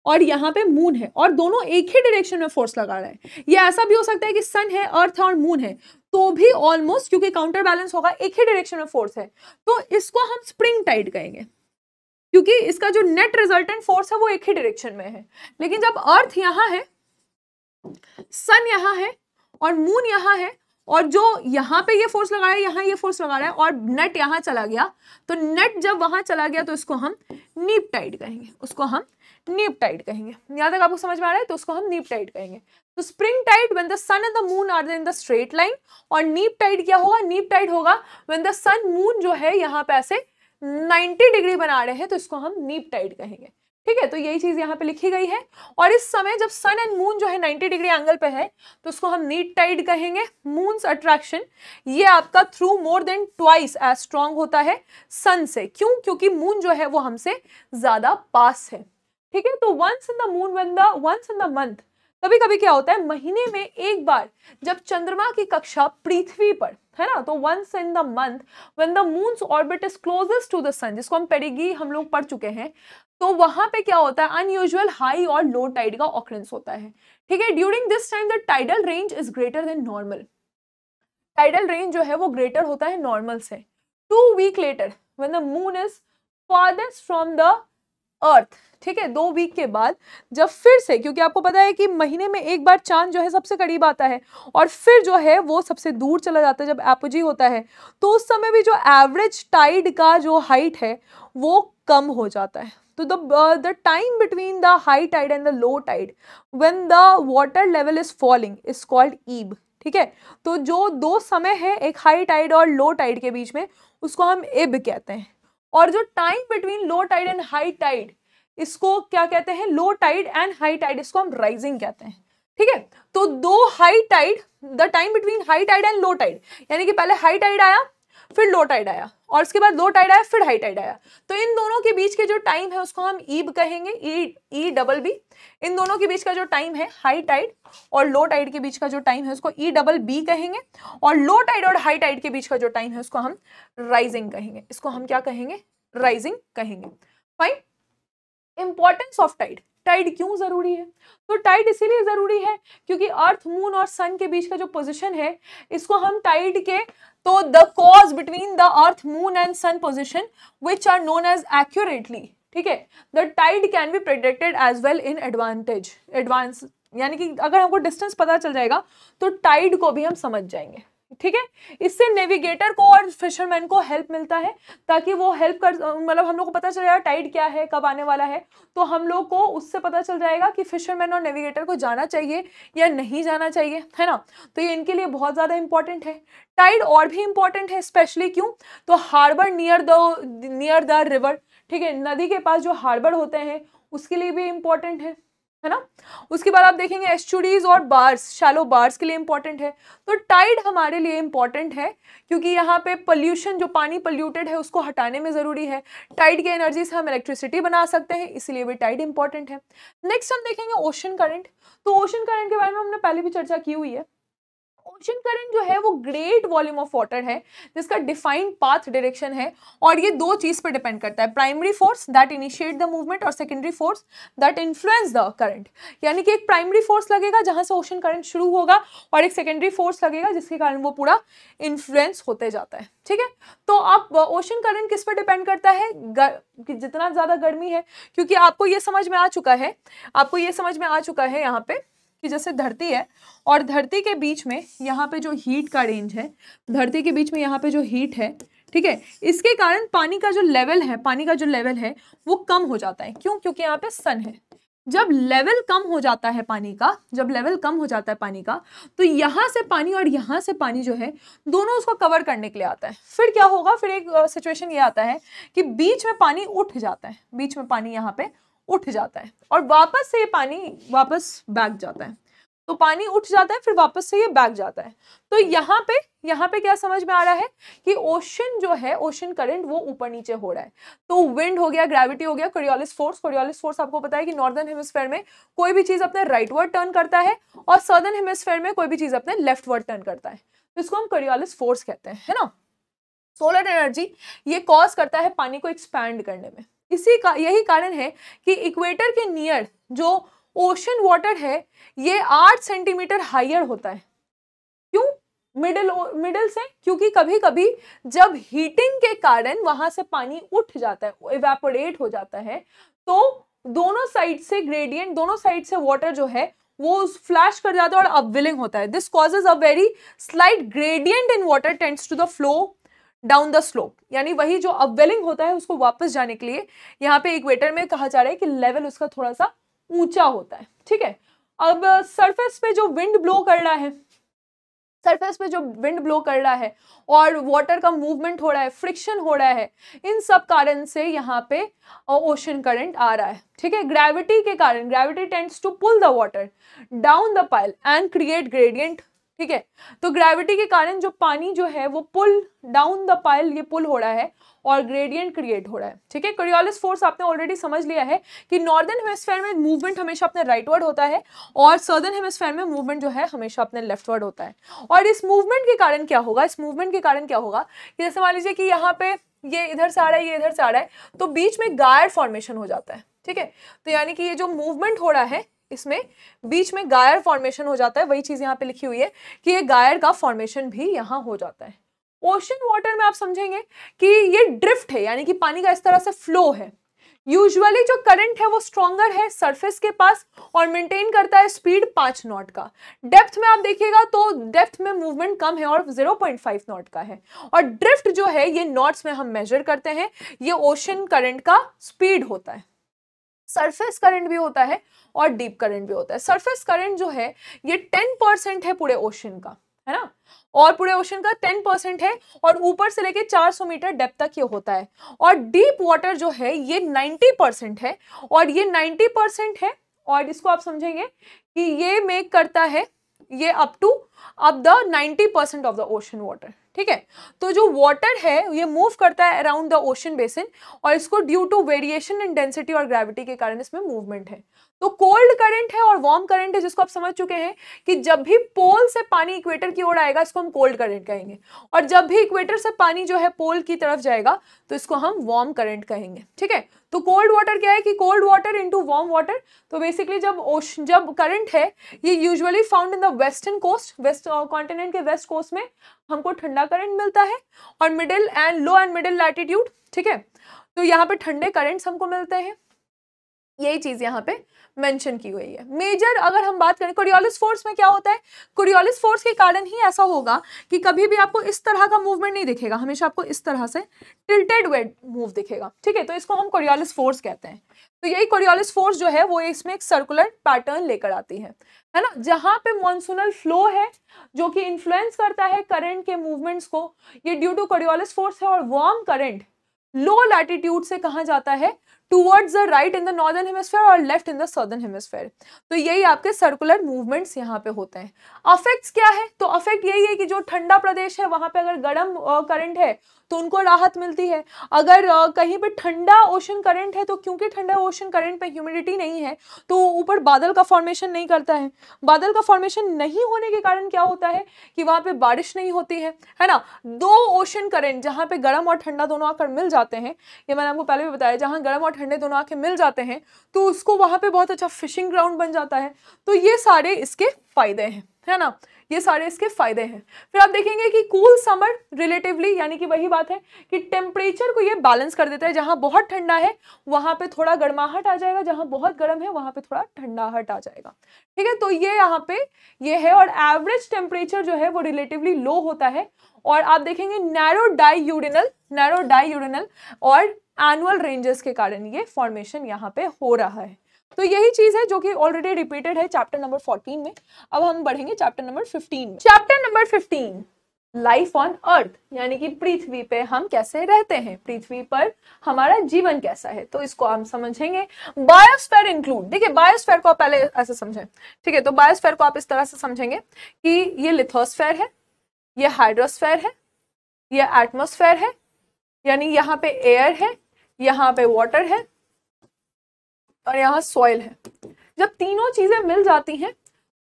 और यहाँ पे मून है और दोनों एक ही डायरेक्शन में फोर्स लगा रहा है ये ऐसा भी हो सकता है कि सन है अर्थ और मून है तो भी ऑलमोस्ट क्योंकि काउंटर बैलेंस होगा एक ही डायरेक्शन में फोर्स है तो इसको हम स्प्रिंग टाइड कहेंगे क्योंकि इसका जो नेट रिजल्टेंट फोर्स है वो एक ही डायरेक्शन में है लेकिन जब अर्थ यहाँ है सन यहाँ है और मून यहाँ है और जो यहाँ पे ये फोर्स लगा रहा है यहाँ ये फोर्स लगा रहा है और नेट यहाँ चला गया तो नेट जब वहाँ चला गया तो इसको हम नीप टाइड कहेंगे उसको हम नीप टाइट कहेंगे यहाँ तक आपको समझ में आ रहा है तो उसको हम नीप टाइट कहेंगे तो spring tide when the sun and the moon are in the straight line और नीप टाइड क्या होगा नीप टाइड होगा वेन द सन मून जो है यहाँ पे ऐसे 90 डिग्री बना रहे हैं तो इसको हम नीप टाइड कहेंगे ठीक है तो यही चीज़ यहाँ पे लिखी गई है और इस समय जब सन एंड मून जो है 90 डिग्री एंगल पे है तो उसको हम नीट टाइड कहेंगे मून्स अट्रैक्शन ये आपका through more than twice as strong होता है सन से क्यों क्योंकि मून जो है वो हमसे ज़्यादा पास है ठीक है तो once in the moon one the once in the month कभी कभी क्या होता है महीने में एक बार जब चंद्रमा की कक्षा पृथ्वी पर है ना तो once in the month when the moon's orbit is closest to the sun जिसको हम पेडिगी हम लोग पढ़ चुके हैं तो वहां पे क्या होता है अनयूजुअल हाई और लो टाइड का ऑक्रेंस होता है ठीक है during this time the tidal range is greater than normal tidal range जो है वो ग्रेटर होता है नॉर्मल से two week later when the moon is farthest from the earth ठीक है दो वीक के बाद जब फिर से क्योंकि आपको पता है कि महीने में एक बार चांद जो है सबसे करीब आता है और फिर जो है वो सबसे दूर चला जाता है जब एपोजी होता है तो उस समय भी जो एवरेज टाइड का जो हाइट है वो कम हो जाता है तो the the time between the high tide and the low tide when the water level is falling is called ebb ठीक है तो जो दो समय है एक हाई टाइड और लो टाइड के बीच में उसको हम इब कहते हैं और जो time between low tide and high tide इसको क्या कहते हैं low tide and high tide इसको हम राइजिंग कहते हैं ठीक है तो दो high tide the time between high tide and low tide यानी कि पहले हाई टाइड आया फिर लो टाइड आया और उसके बाद लो टाइड आया फिर हाई टाइड आया तो इन दोनों के बीच के जो टाइम है उसको हम ईब e कहेंगे ई ई डबल बी इन दोनों के बीच का जो टाइम है हाई टाइड और लो टाइड के बीच का जो टाइम है उसको ई डबल बी कहेंगे और लो टाइड और हाई टाइड के बीच का जो टाइम है उसको हम राइजिंग कहेंगे इसको हम क्या कहेंगे राइजिंग कहेंगे fine importance of tide tide क्यों ज़रूरी है तो टाइड इसीलिए ज़रूरी है क्योंकि अर्थ मून और सन के बीच का जो पोजिशन है इसको हम टाइड के तो the cause between the earth moon and sun position which are known as accurately ठीक है the tide can be predicted as well in advantage advance यानी कि अगर हमको डिस्टेंस पता चल जाएगा तो टाइड को भी हम समझ जाएंगे ठीक है इससे नेविगेटर को और फिशरमैन को हेल्प मिलता है ताकि वो हेल्प कर मतलब हम लोग को पता चल जाएगा टाइड क्या है कब आने वाला है तो हम लोग को उससे पता चल जाएगा कि फिशरमैन और नेविगेटर को जाना चाहिए या नहीं जाना चाहिए है ना तो ये इनके लिए बहुत ज़्यादा इंपॉर्टेंट है टाइड और भी इंपॉर्टेंट है स्पेशली क्यों तो harbour near the near the river ठीक है नदी के पास जो हार्बर होते हैं उसके लिए भी इम्पॉर्टेंट है है ना उसके बाद आप देखेंगे एस्चुरीज और बार्स शैलो बार्स के लिए इंपॉर्टेंट है तो टाइड हमारे लिए इंपॉर्टेंट है क्योंकि यहाँ पे पोल्यूशन जो पानी पोल्यूटेड है उसको हटाने में ज़रूरी है टाइड की एनर्जी से हम इलेक्ट्रिसिटी बना सकते हैं इसलिए भी टाइड इंपॉर्टेंट है नेक्स्ट हम देखेंगे ओशन करंट तो ओशन करंट के बारे में हमने पहले भी चर्चा की हुई है ओशन करंट जो है वो ग्रेट वॉल्यूम ऑफ वाटर है जिसका डिफाइंड पाथ डायरेक्शन है और ये दो चीज़ पर डिपेंड करता है primary force that initiate the movement और secondary force that influence the current यानी कि एक प्राइमरी फोर्स लगेगा जहां से ओशन करंट शुरू होगा और एक सेकेंडरी फोर्स लगेगा जिसके कारण वो पूरा इन्फ्लुएंस होते जाता है ठीक है तो आप ओशन करंट किस पर डिपेंड करता है गर, कि जितना ज़्यादा गर्मी है क्योंकि आपको ये समझ में आ चुका है आपको ये समझ में आ चुका है यहाँ पे कि जैसे धरती है और धरती के बीच में यहाँ पे जो हीट का रेंज है धरती के बीच में यहाँ पे जो हीट है ठीक है इसके कारण पानी का जो लेवल है पानी का जो लेवल है वो कम हो जाता है क्यों क्योंकि यहाँ पे सन है जब लेवल कम हो जाता है पानी का जब लेवल कम हो जाता है पानी का तो यहाँ से पानी और यहाँ से पानी जो है दोनों उसको कवर करने के लिए आता है फिर क्या होगा फिर एक सिचुएशन ये आता है कि बीच में पानी उठ जाता है बीच में पानी यहाँ पे उठ जाता है और वापस से ये पानी वापस बैग जाता है तो पानी उठ जाता है फिर वापस से ये बैग जाता है तो यहाँ पे यहाँ पे क्या समझ में आ रहा है कि ओशन जो है ओशन करंट वो ऊपर नीचे हो रहा है तो विंड हो गया ग्रेविटी हो गया कोरियोलिस फोर्स कोरियोलिस फोर्स आपको पता है कि नॉर्दर्न हेमिस्फेयर में कोई भी चीज़ अपने राइट वर्ड टर्न करता है और सदर्न हेमिस्फेयर में कोई भी चीज़ अपने लेफ्ट वर्ड टर्न करता है तो इसको हम कोरियोलिस फोर्स कहते हैं है ना सोलर एनर्जी ये कॉज करता है पानी को एक्सपैंड करने में इसी का यही कारण है कि इक्वेटर के नियर जो ओशन वाटर है ये आठ सेंटीमीटर हायर होता है क्यों मिडिल मिडिल से क्योंकि कभी कभी जब हीटिंग के कारण वहां से पानी उठ जाता है इवेपोरेट हो जाता है तो दोनों साइड से ग्रेडियंट दोनों साइड से वाटर जो है वो फ्लैश कर जाता है और अपविलिंग होता है this causes a very slight gradient in water tends to the flow down the slope यानी वही जो अपवेलिंग होता है उसको वापस जाने के लिए यहाँ पे इक्वेटर में कहा जा रहा है कि लेवल उसका थोड़ा सा ऊंचा होता है ठीक है अब सरफेस पे जो विंड ब्लो कर रहा है सरफेस पे जो विंड ब्लो कर रहा है और वाटर का मूवमेंट हो रहा है फ्रिक्शन हो रहा है इन सब कारण से यहाँ पे ओशन करंट आ रहा है ठीक है ग्रेविटी के कारण gravity tends to pull the water down the pile and create gradient ठीक है तो ग्रेविटी के कारण जो पानी जो है वो पुल डाउन द पाइल ये पुल हो रहा है और ग्रेडियंट क्रिएट हो रहा है ठीक है क्रियोलिस फोर्स आपने ऑलरेडी समझ लिया है कि नॉर्दर्न हेमस्फेयर में मूवमेंट हमेशा अपने राइटवर्ड होता है और सर्दर्न हेमस्फेयर में मूवमेंट जो है हमेशा अपने लेफ्टवर्ड होता है और इस मूवमेंट के कारण क्या होगा इस मूवमेंट के कारण क्या होगा कि जैसे मान लीजिए कि यहाँ पे ये इधर से आ रहा है ये इधर से आ रहा है तो बीच में गायर फॉर्मेशन हो जाता है ठीक है तो यानी कि ये जो मूवमेंट हो रहा है इसमें बीच में गायर फॉर्मेशन हो जाता है वही चीज़ यहाँ पे लिखी हुई है कि ये गायर का फॉर्मेशन भी यहाँ हो जाता है ओशन वाटर में आप समझेंगे कि ये ड्रिफ्ट है यानी कि पानी का इस तरह से फ्लो है यूजुअली जो करंट है वो स्ट्रॉन्गर है सरफेस के पास और मेंटेन करता है स्पीड पाँच नॉट का डेप्थ में आप देखिएगा तो डेप्थ में मूवमेंट कम है और जीरो पॉइंट फाइव नॉट का है और ड्रिफ्ट जो है ये नॉट्स में हम मेजर करते हैं ये ओशन करंट का स्पीड होता है सरफेस करंट भी होता है और डीप करंट भी होता है सरफेस करंट जो है ये टेन परसेंट है पूरे ओशन का है ना और पूरे ओशन का टेन परसेंट है और ऊपर से लेके चार सौ मीटर डेप तक ये होता है और डीप वाटर जो है ये नाइन्टी परसेंट है और ये नाइन्टी परसेंट है और इसको आप समझेंगे कि ये मेक करता है ये up to up the ninety percent of the ocean water ठीक है तो जो वाटर है ये मूव करता है अराउंड द ओशन बेसिन और इसको due to variation in density और ग्रेविटी के कारण इसमें मूवमेंट है तो कोल्ड करंट है और वार्म करंट है जिसको आप समझ चुके हैं कि जब भी पोल से पानी इक्वेटर की ओर आएगा इसको हम कोल्ड करंट कहेंगे और जब भी इक्वेटर से पानी जो है पोल की तरफ जाएगा तो इसको हम वार्म करंट कहेंगे ठीक है तो कोल्ड वाटर क्या है कि cold water into warm water तो बेसिकली जब ओशन जब करंट है ये usually found in the western coast west continent के वेस्ट कोस्ट में हमको ठंडा करंट मिलता है और middle and low and middle latitude ठीक है तो यहाँ पे ठंडे करंट्स हमको मिलते हैं यही चीज़ यहाँ पे मेंशन की हुई है मेजर अगर हम बात करें कोरियोलिस फोर्स में क्या होता है कोरियोलिस फोर्स के कारण ही ऐसा होगा कि कभी भी आपको इस तरह का मूवमेंट नहीं दिखेगा हमेशा आपको इस तरह से टिल्टेड वेड मूव दिखेगा ठीक है तो इसको हम कोरियोलिस फोर्स कहते हैं तो यही कोरियोलिस फोर्स जो है वो इसमें एक सर्कुलर पैटर्न लेकर आती है है ना जहाँ पे मॉनसूनल फ्लो है जो कि इन्फ्लुएंस करता है करंट के मूवमेंट्स को ये ड्यू टू कोरियोलिस फोर्स है और वार्म करंट लो लैटिट्यूड से कहा जाता है towards the right in the northern hemisphere और left in the southern hemisphere तो यही आपके सर्कुलर मूवमेंट्स यहाँ पे होते हैं अफेक्ट्स क्या है तो अफेक्ट यही है कि जो ठंडा प्रदेश है वहाँ पे अगर गर्म करंट है तो उनको राहत मिलती है अगर कहीं पर ठंडा ओशन करंट है तो क्योंकि ठंडा ओशन करंट पर ह्यूमिडिटी नहीं है तो ऊपर बादल का फॉर्मेशन नहीं करता है बादल का फॉर्मेशन नहीं होने के कारण क्या होता है कि वहाँ पर बारिश नहीं होती है है ना दो ओशन करेंट जहाँ पर गर्म और ठंडा दोनों आकर मिल जाते हैं ये मैंने आपको पहले भी बताया जहाँ गर्म और ठंडे दोनों आके मिल जाते हैं तो उसको वहाँ पर बहुत अच्छा फिशिंग ग्राउंड बन जाता है तो ये सारे इसके फ़ायदे हैं है ना ये सारे इसके फायदे हैं फिर आप देखेंगे कि कूल समर रिलेटिवली यानी कि वही बात है कि टेम्परेचर को ये बैलेंस कर देता है जहाँ बहुत ठंडा है वहाँ पे थोड़ा गर्माहट आ जाएगा जहाँ बहुत गर्म है वहाँ पे थोड़ा ठंडाहट आ जाएगा ठीक है तो ये यहाँ पे ये है और एवरेज टेम्परेचर जो है वो रिलेटिवली लो होता है और आप देखेंगे narrow diurnal narrow diurnal और एनुअल रेंजेस के कारण ये फॉर्मेशन यहाँ पे हो रहा है तो यही चीज है जो कि ऑलरेडी रिपीटेड है चैप्टर नंबर फोर्टीन में अब हम बढ़ेंगे चैप्टर नंबर फिफ्टीन में chapter number fifteen life on earth यानी कि पृथ्वी पे हम कैसे रहते हैं पृथ्वी पर हमारा जीवन कैसा है तो इसको हम समझेंगे बायोस्फेयर इंक्लूड देखिए बायोस्फेयर को आप पहले ऐसे समझें ठीक है तो बायोस्फेयर को आप इस तरह से समझेंगे कि ये लिथोस्फेयर है ये हाइड्रोस्फेयर है ये एटमोस्फेयर है यानी यहाँ पे एयर है यहाँ पे वाटर है और यहाँ सॉइल है जब तीनों चीजें मिल जाती हैं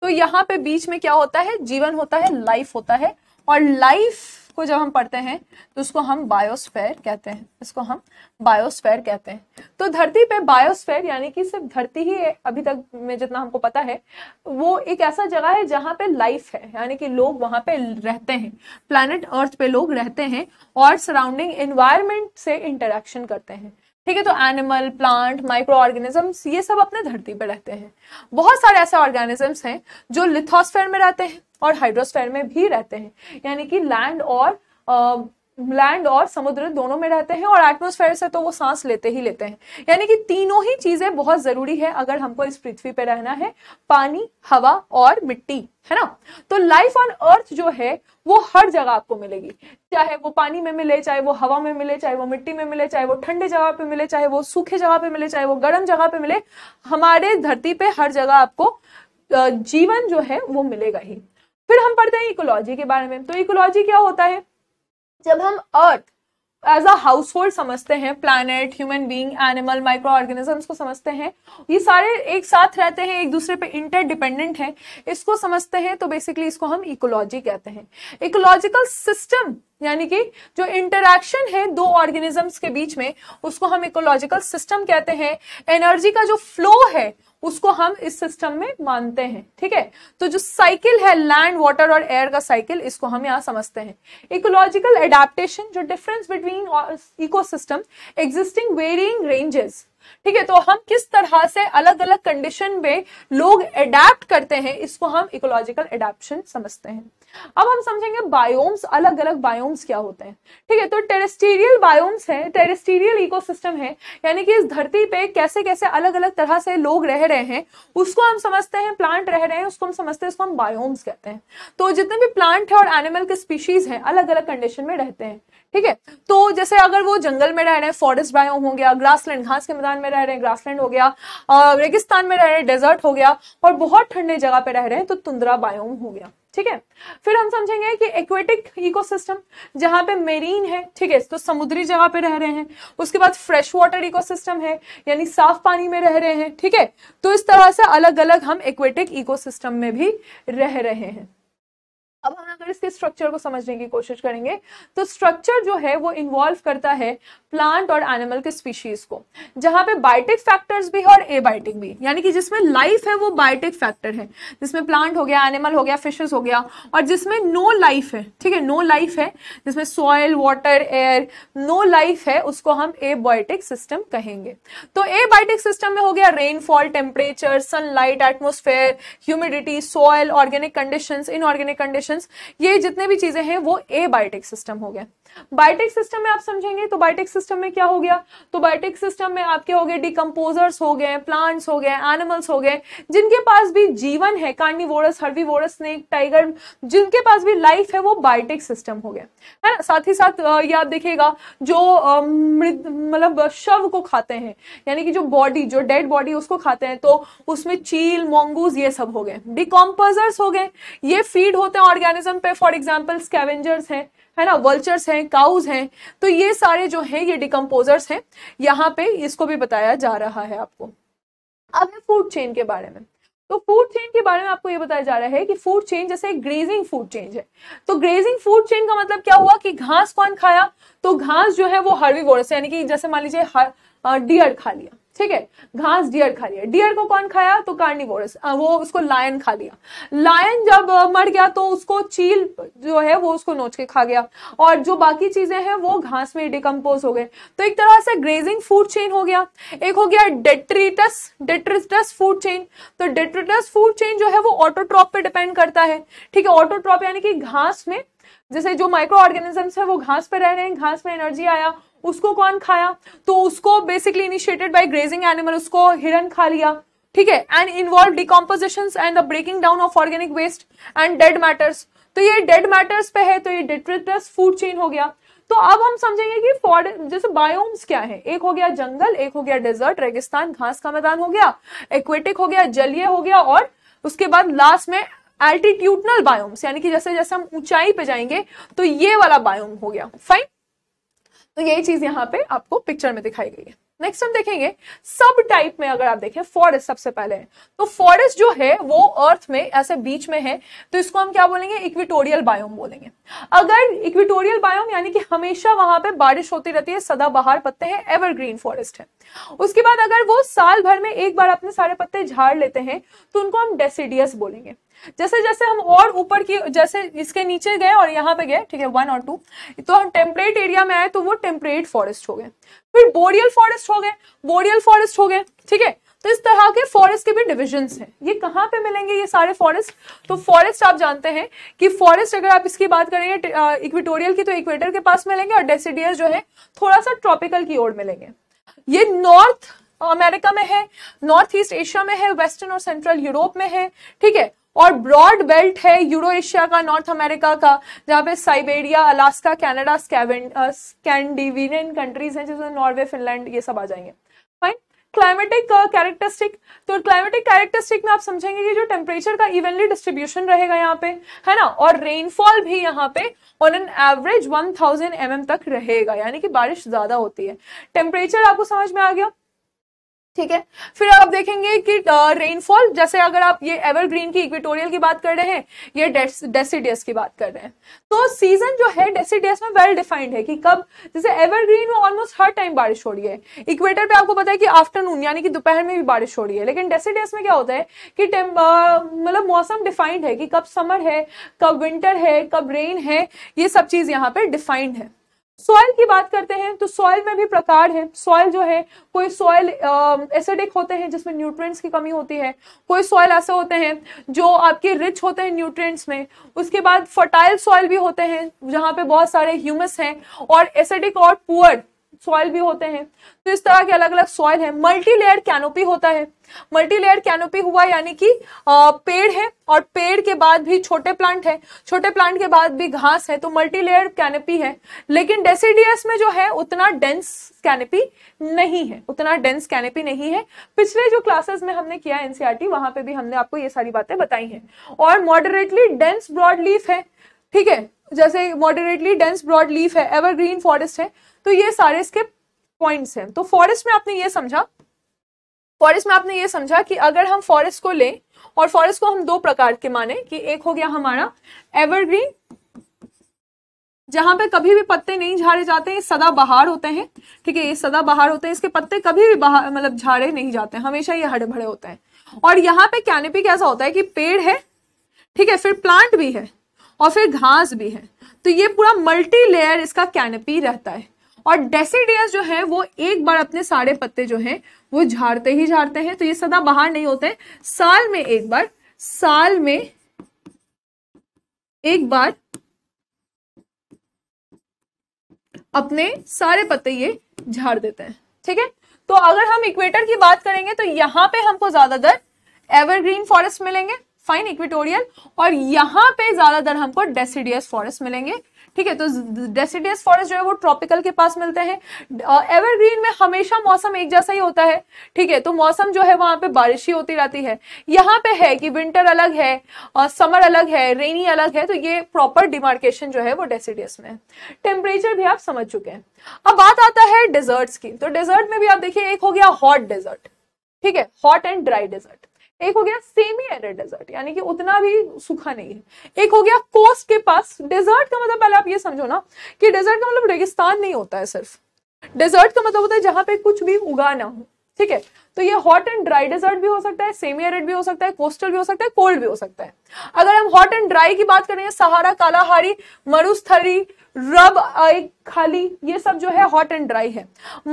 तो यहाँ पे बीच में क्या होता है जीवन होता है लाइफ होता है और लाइफ को जब हम पढ़ते हैं तो उसको हम बायोस्फेयर कहते हैं इसको हम बायोस्फेयर कहते हैं तो धरती पे बायोस्फेयर यानी कि सिर्फ धरती ही है अभी तक में जितना हमको पता है वो एक ऐसा जगह है जहाँ पे लाइफ है यानी कि लोग वहाँ पे रहते हैं प्लानट अर्थ पे लोग रहते हैं और सराउंडिंग एनवायरमेंट से इंटरेक्शन करते हैं ठीक है तो एनिमल प्लांट माइक्रो ऑर्गेनिजम्स ये सब अपने धरती पर रहते हैं बहुत सारे ऐसे ऑर्गेनिजम्स हैं जो लिथोस्फेयर में रहते हैं और हाइड्रोस्फेयर में भी रहते हैं यानी कि लैंड और लैंड और समुद्र दोनों में रहते हैं और एटमोसफेयर से तो वो सांस लेते ही लेते हैं यानी कि तीनों ही चीजें बहुत जरूरी है अगर हमको इस पृथ्वी पर रहना है पानी हवा और मिट्टी है ना तो लाइफ ऑन अर्थ जो है वो हर जगह आपको मिलेगी चाहे वो पानी में मिले चाहे वो हवा में मिले चाहे वो मिट्टी में मिले चाहे वो ठंडे जगह पे मिले चाहे वो सूखे जगह पे मिले चाहे वो गर्म जगह पे मिले हमारे धरती पे हर जगह आपको जीवन जो है वो मिलेगा ही फिर हम पढ़ते हैं इकोलॉजी के बारे में तो इकोलॉजी क्या होता है जब हम earth as a household समझते हैं planet human being animal micro organisms को समझते हैं ये सारे एक साथ रहते हैं एक दूसरे पे इंटरडिपेंडेंट हैं इसको समझते हैं तो बेसिकली इसको हम इकोलॉजी कहते हैं इकोलॉजिकल सिस्टम यानी कि जो इंटरक्शन है दो ऑर्गेनिजम्स के बीच में उसको हम इकोलॉजिकल सिस्टम कहते हैं एनर्जी का जो फ्लो है उसको हम इस सिस्टम में मानते हैं ठीक है तो जो साइकिल है लैंड वाटर और एयर का साइकिल इसको हम यहाँ समझते हैं इकोलॉजिकल एडेप्टेशन जो difference between ecosystem existing varying ranges ठीक है तो हम किस तरह से अलग अलग कंडीशन में लोग एडेप्ट करते हैं इसको हम इकोलॉजिकल एडेप्शन समझते हैं अब हम समझेंगे बायोम्स अलग अलग बायोम्स क्या होते हैं ठीक है तो टेरेस्टीरियल बायोम्स है टेरेस्टीरियल इकोसिस्टम है यानी कि इस धरती पे कैसे कैसे अलग अलग तरह से लोग रह रहे हैं उसको हम समझते हैं प्लांट रह रहे हैं उसको हम समझते हैं उसको हम बायोम्स कहते हैं तो जितने भी प्लांट है और एनिमल के स्पीशीज हैं अलग अलग कंडीशन में रहते हैं ठीक है तो जैसे अगर वो जंगल में रह रहे हैं फॉरेस्ट बायोम हो गया ग्रासलैंड घास के मैदान में रह रहे हैं ग्रासलैंड हो गया रेगिस्तान में रह रहे हैं डेजर्ट हो गया और बहुत ठंडे जगह पे रह रहे हैं तो तुंदरा बायोम हो गया ठीक है फिर हम समझेंगे कि एक्वेटिक इकोसिस्टम जहां पे मेरीन है ठीक है तो समुद्री जगह पे रह रहे हैं उसके बाद फ्रेश वाटर इकोसिस्टम है यानी साफ पानी में रह रहे हैं ठीक है तो इस तरह से अलग अलग हम एक्वेटिक इकोसिस्टम में भी रह रहे हैं अब हम अगर इसके स्ट्रक्चर को समझने की कोशिश करेंगे तो स्ट्रक्चर जो है वो इन्वॉल्व करता है प्लांट और एनिमल के स्पीशीज को जहां पे बायोटिक फैक्टर्स भी और एबायोटिक भी यानी कि जिसमें लाइफ है वो बायोटिक फैक्टर है जिसमें प्लांट हो गया एनिमल हो गया फिशेस हो गया और जिसमें नो लाइफ है ठीक है नो लाइफ है जिसमें soil water air no life है उसको हम एबायोटिक सिस्टम कहेंगे तो एबायोटिक सिस्टम में हो गया rainfall temperature sunlight atmosphere humidity soil organic condition inorganic condition ये जितने भी चीज़ें हैं वो ए बायोटिक सिस्टम हो गया बायोटिक सिस्टम में आप समझेंगे तो बायोटिक सिस्टम में क्या हो गया तो बायोटिक सिस्टम में आपके हो गए डिकम्पोजर्स हो गए प्लांट्स हो गए एनिमल्स हो गए जिनके पास भी जीवन है कार्निवोरस हर्वीवोरस स्नेक टाइगर जिनके पास भी लाइफ है वो बायोटिक सिस्टम हो गया है ना साथ ही साथ ये आप देखिएगा जो मृत मतलब शव को खाते हैं यानी कि जो बॉडी जो डेड बॉडी उसको खाते हैं तो उसमें चील मोंगूज ये सब हो गए डिकम्पोजर्स हो गए ये फीड होते हैं ऑर्गेनिज्म पे फॉर एग्जाम्पल स्कैवेंजर्स हैं है ना वल्चर्स हैं काउज हैं तो ये सारे जो हैं ये डिकम्पोजर्स हैं यहाँ पे इसको भी बताया जा रहा है आपको अब है फूड चेन के बारे में तो फूड चेन के बारे में आपको ये बताया जा रहा है कि फूड चेन जैसे ग्रेजिंग फूड चेन है तो ग्रेजिंग फूड चेन का मतलब क्या हुआ कि घास कौन खाया तो घास जो है वो हर्वी यानी कि जैसे मान लीजिए डियर खा लिया ठीक है घास डियर खा लिया डियर को कौन खाया तो कार्निवोरस वो उसको लायन खा लिया लायन जब मर गया तो उसको चील जो है वो उसको नोच के खा गया और जो बाकी चीजें हैं वो घास में डिकम्पोज हो गए तो एक तरह से ग्रेजिंग फूड चेन हो गया एक हो गया डेट्रीटस डेट्रिटस फूड चेन तो डेट्रिटस फूड चेन जो है वो ऑटोट्रॉप पे डिपेंड करता है ठीक है ऑटोट्रॉप यानी कि घास में जैसे जो माइक्रो ऑर्गेनिजम्स है वो घास पे रह रहे हैं घास में एनर्जी आया उसको कौन खाया तो उसको basically initiated by grazing animal उसको हिरन खा लिया ठीक है and involve decomposition and the breaking down of organic waste and dead matters तो ये डेड मैटर्स पे है तो ये डिट्रिटस फूड चेन हो गया तो अब हम समझेंगे कि फॉर जैसे बायोम्स क्या है एक हो गया जंगल एक हो गया डेजर्ट रेगिस्तान घास का मैदान हो गया एक्वेटिक हो गया जलीय हो गया और उसके बाद लास्ट में एल्टीट्यूडनल बायोम्स यानी कि जैसे जैसे हम ऊंचाई पे जाएंगे तो ये वाला बायोम हो गया फाइन तो यही चीज यहाँ पे आपको पिक्चर में दिखाई गई है नेक्स्ट हम देखेंगे सब टाइप में अगर आप देखें फॉरेस्ट सबसे पहले है तो फॉरेस्ट जो है वो अर्थ में ऐसे बीच में है तो इसको हम क्या बोलेंगे इक्विटोरियल बायोम बोलेंगे अगर इक्विटोरियल बायोम यानी कि हमेशा वहां पे बारिश होती रहती है सदा बहार पत्ते हैं एवरग्रीन फॉरेस्ट है उसके बाद अगर वो साल भर में एक बार अपने सारे पत्ते झाड़ लेते हैं तो उनको हम डेसीडियस बोलेंगे जैसे जैसे हम और ऊपर की जैसे इसके नीचे गए और यहाँ पे गए ठीक है वन और टू तो हम टेम्परेट एरिया में आए तो वो टेम्परेट फॉरेस्ट हो गए फिर बोरियल फॉरेस्ट हो गए बोरियल फॉरेस्ट हो गए ठीक है तो इस तरह के फॉरेस्ट के भी डिविजन हैं ये कहाँ पे मिलेंगे ये सारे फॉरेस्ट तो फॉरेस्ट आप जानते हैं कि फॉरेस्ट अगर आप इसकी बात करेंगे इक्विटोरियल की तो इक्वेटर के पास मिलेंगे और डेसीडियर जो है थोड़ा सा ट्रॉपिकल की ओर मिलेंगे ये नॉर्थ अमेरिका में है नॉर्थ ईस्ट एशिया में है वेस्टर्न और सेंट्रल यूरोप में है ठीक है और ब्रॉड बेल्ट है यूरो एशिया का नॉर्थ अमेरिका का जहाँ पे Siberia Alaska Canada Scandinavian countries हैं जिसमें नॉर्वे फिनलैंड ये सब आ जाएंगे फाइन क्लाइमेटिक कैरेक्टरिस्टिक तो क्लाइमेटिक कैरेक्टरिस्टिक में आप समझेंगे कि जो टेम्परेचर का इवनली डिस्ट्रीब्यूशन रहेगा यहाँ पे है ना और रेनफॉल भी यहाँ पे on an average one thousand M तक रहेगा यानी कि बारिश ज्यादा होती है टेम्परेचर आपको समझ में आ गया ठीक है फिर आप देखेंगे कि रेनफॉल जैसे अगर आप ये एवरग्रीन की इक्विटोरियल की बात कर रहे हैं ये डेसीडियस की बात कर रहे हैं तो सीजन जो है डेसीडियस में वेल डिफाइंड है कि कब जैसे एवरग्रीन में ऑलमोस्ट हर टाइम बारिश हो रही है इक्वेटर पे आपको पता है कि आफ्टरनून यानी कि दोपहर में भी बारिश हो रही है लेकिन डेसीडियस में क्या होता है कि मतलब मौसम डिफाइंड है कि कब समर है कब विंटर है कब रेन है ये सब चीज यहाँ पे डिफाइंड है सॉइल की बात करते हैं तो सॉइल में भी प्रकार है सॉइल जो है कोई सॉइल एसिडिक होते हैं जिसमें न्यूट्रिएंट्स की कमी होती है कोई सॉइल ऐसे होते हैं जो आपके रिच होते हैं न्यूट्रिएंट्स में उसके बाद फर्टाइल सॉइल भी होते हैं जहाँ पे बहुत सारे ह्यूमस हैं और एसिडिक और पुअर सॉइल भी होते हैं तो इस तरह के अलग अलग सॉइल है मल्टीलेयर कैनोपी होता है मल्टीलेयर कैनोपी हुआ यानी कि पेड़ है और पेड़ के बाद भी छोटे प्लांट है छोटे प्लांट के बाद भी घास है तो मल्टीलेयर कैनोपी है लेकिन डेसीडियस में जो है उतना डेंस कैनोपी नहीं है उतना डेंस कैनोपी नहीं है पिछले जो क्लासेस में हमने किया एनसीआरटी e वहां पे भी हमने आपको ये सारी बातें बताई हैं और मॉडरेटली डेंस ब्रॉड लीफ है ठीक है जैसे मॉडरेटली डेंस ब्रॉड लीफ है एवरग्रीन फॉरेस्ट है तो ये सारे इसके पॉइंट्स हैं तो फॉरेस्ट में आपने ये समझा फॉरेस्ट में आपने ये समझा कि अगर हम फॉरेस्ट को लें और फॉरेस्ट को हम दो प्रकार के माने कि एक हो गया हमारा एवरग्रीन जहां पे कभी भी पत्ते नहीं झाड़े जाते हैं सदा बहार होते हैं ठीक है ये सदा बहार होते हैं इसके पत्ते कभी भी बाहर मतलब झाड़े नहीं जाते हैं हमेशा ये हड़भड़े होते हैं और यहाँ पे कैनेपी कैसा होता है कि पेड़ है ठीक है फिर प्लांट भी है और फिर घास भी है तो ये पूरा मल्टी लेयर इसका कैनेपी रहता है और डेसीडियस जो है वो एक बार अपने सारे पत्ते जो है वो झाड़ते ही झाड़ते हैं तो ये सदा बाहर नहीं होते साल में एक बार साल में एक बार अपने सारे पत्ते ये झाड़ देते हैं ठीक है तो अगर हम इक्वेटर की बात करेंगे तो यहां पे हमको ज्यादातर एवरग्रीन फॉरेस्ट मिलेंगे फाइन इक्वेटोरियल और यहां पे ज्यादातर हमको डेसिडियस फॉरेस्ट मिलेंगे ठीक है तो डेसीडियस फॉरेस्ट जो है वो ट्रॉपिकल के पास मिलते हैं एवरग्रीन में हमेशा मौसम एक जैसा ही होता है ठीक है तो मौसम जो है वहां पे बारिश ही होती रहती है यहाँ पे है कि विंटर अलग है और समर अलग है रेनी अलग है तो ये प्रॉपर डिमार्केशन जो है वो डेसीडियस में टेम्परेचर भी आप समझ चुके हैं अब बात आता है डेजर्ट्स की तो डेजर्ट में भी आप देखिए एक हो गया हॉट डेजर्ट ठीक है हॉट एंड ड्राई डेजर्ट एक हो गया सेमी एरिड डेजर्ट यानी कि उतना भी सूखा नहीं है एक हो गया कोस्ट के पास डेजर्ट का मतलब पहले आप ये समझो ना कि डेजर्ट का मतलब रेगिस्तान नहीं होता है सिर्फ डेजर्ट का मतलब होता है जहां पे कुछ भी उगा ना हो ठीक है तो ये हॉट एंड ड्राई डेजर्ट भी हो सकता है सेमी एरिड भी हो सकता है कोस्टल भी हो सकता है कोल्ड भी हो सकता है अगर हम हॉट एंड ड्राई की बात करें सहारा कालाहारी मरुस्थली रब एक खाली ये सब जो है हॉट एंड ड्राई है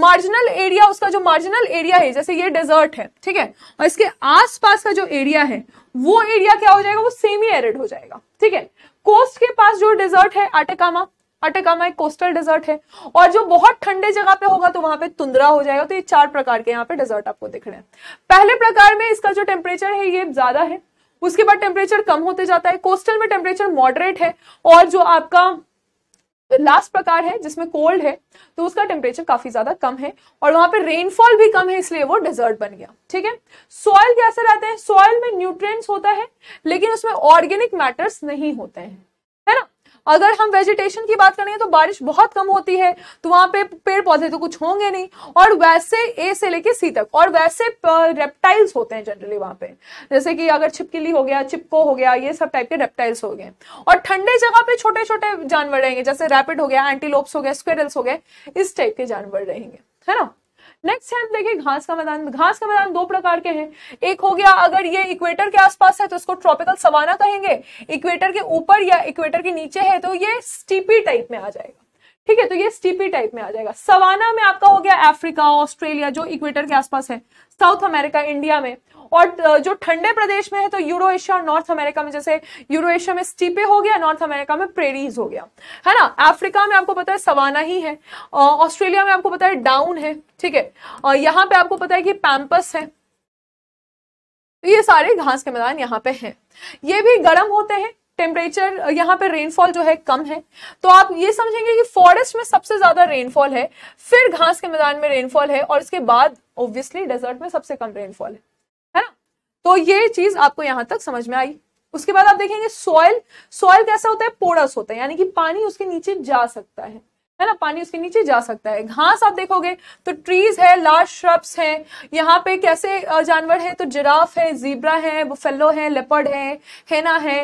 मार्जिनल एरिया उसका जो मार्जिनल एरिया है जैसे ये डेजर्ट है ठीक है और इसके आसपास का जो एरिया है वो एरिया क्या हो जाएगा वो सेमी एरिड हो जाएगा ठीक है कोस्ट के पास जो डेजर्ट है आटेकामा अटकामा एक कोस्टल डेजर्ट है और जो बहुत ठंडे जगह पे होगा तो वहां पे तुंदरा हो जाएगा तो ये चार प्रकार के यहाँ पे डेजर्ट आपको दिख रहे हैं पहले प्रकार में इसका जो टेम्परेचर है ये ज्यादा है उसके बाद टेम्परेचर कम होते जाता है कोस्टल में टेम्परेचर मॉडरेट है और जो आपका लास्ट प्रकार है जिसमें कोल्ड है तो उसका टेम्परेचर काफी ज्यादा कम है और वहां पे रेनफॉल भी कम है इसलिए वो डेजर्ट बन गया ठीक है सॉइल कैसे रहते हैं सॉइल में न्यूट्रिएंट्स होता है लेकिन उसमें ऑर्गेनिक मैटर्स नहीं होते हैं अगर हम वेजिटेशन की बात करें तो बारिश बहुत कम होती है तो वहां पे पेड़ पौधे तो कुछ होंगे नहीं और वैसे ए से लेके सी तक और वैसे रेप्टाइल्स होते हैं जनरली वहां पे जैसे कि अगर छिपकिली हो गया चिपको हो गया ये सब टाइप के रेप्टाइल्स हो गए और ठंडे जगह पे छोटे छोटे जानवर रहेंगे जैसे रैपिड हो गया एंटीलोप्स हो गया स्क्वेरल्स हो गए इस टाइप के जानवर रहेंगे है ना नेक्स्ट है देखिए घास का मैदान घास का मैदान दो प्रकार के हैं एक हो गया अगर ये इक्वेटर के आसपास है तो इसको ट्रॉपिकल सवाना कहेंगे इक्वेटर के ऊपर या इक्वेटर के नीचे है तो ये स्टीपी टाइप में आ जाएगा ठीक है तो ये स्टीपी टाइप में आ जाएगा सवाना में आपका हो गया अफ्रीका ऑस्ट्रेलिया जो इक्वेटर के आसपास है साउथ अमेरिका इंडिया में और जो ठंडे प्रदेश में है तो यूरो एशिया और नॉर्थ अमेरिका में जैसे यूरो एशिया में स्टीपे हो गया नॉर्थ अमेरिका में प्रेरीज हो गया है ना अफ्रीका में आपको पता है सवाना ही है ऑस्ट्रेलिया में आपको पता है डाउन है ठीक है और पर आपको पता है कि पैम्पस है ये सारे घास के मैदान यहाँ पे हैं ये भी गर्म होते हैं टेम्परेचर यहाँ पे रेनफॉल जो है कम है तो आप ये समझेंगे कि फॉरेस्ट में सबसे ज्यादा रेनफॉल है फिर घास के मैदान में रेनफॉल है और इसके बाद ऑब्वियसली डेजर्ट में सबसे कम रेनफॉल है तो ये चीज आपको यहां तक समझ में आई उसके बाद आप देखेंगे सॉयल सॉयल कैसा होता है पोरस होता है यानी कि पानी उसके नीचे जा सकता है है ना पानी उसके नीचे जा सकता है घास आप देखोगे तो ट्रीज है लार्ज श्रब्स है यहाँ पे कैसे जानवर है तो जिराफ है जीब्रा है बुफेलो है लेपर्ड है हेना है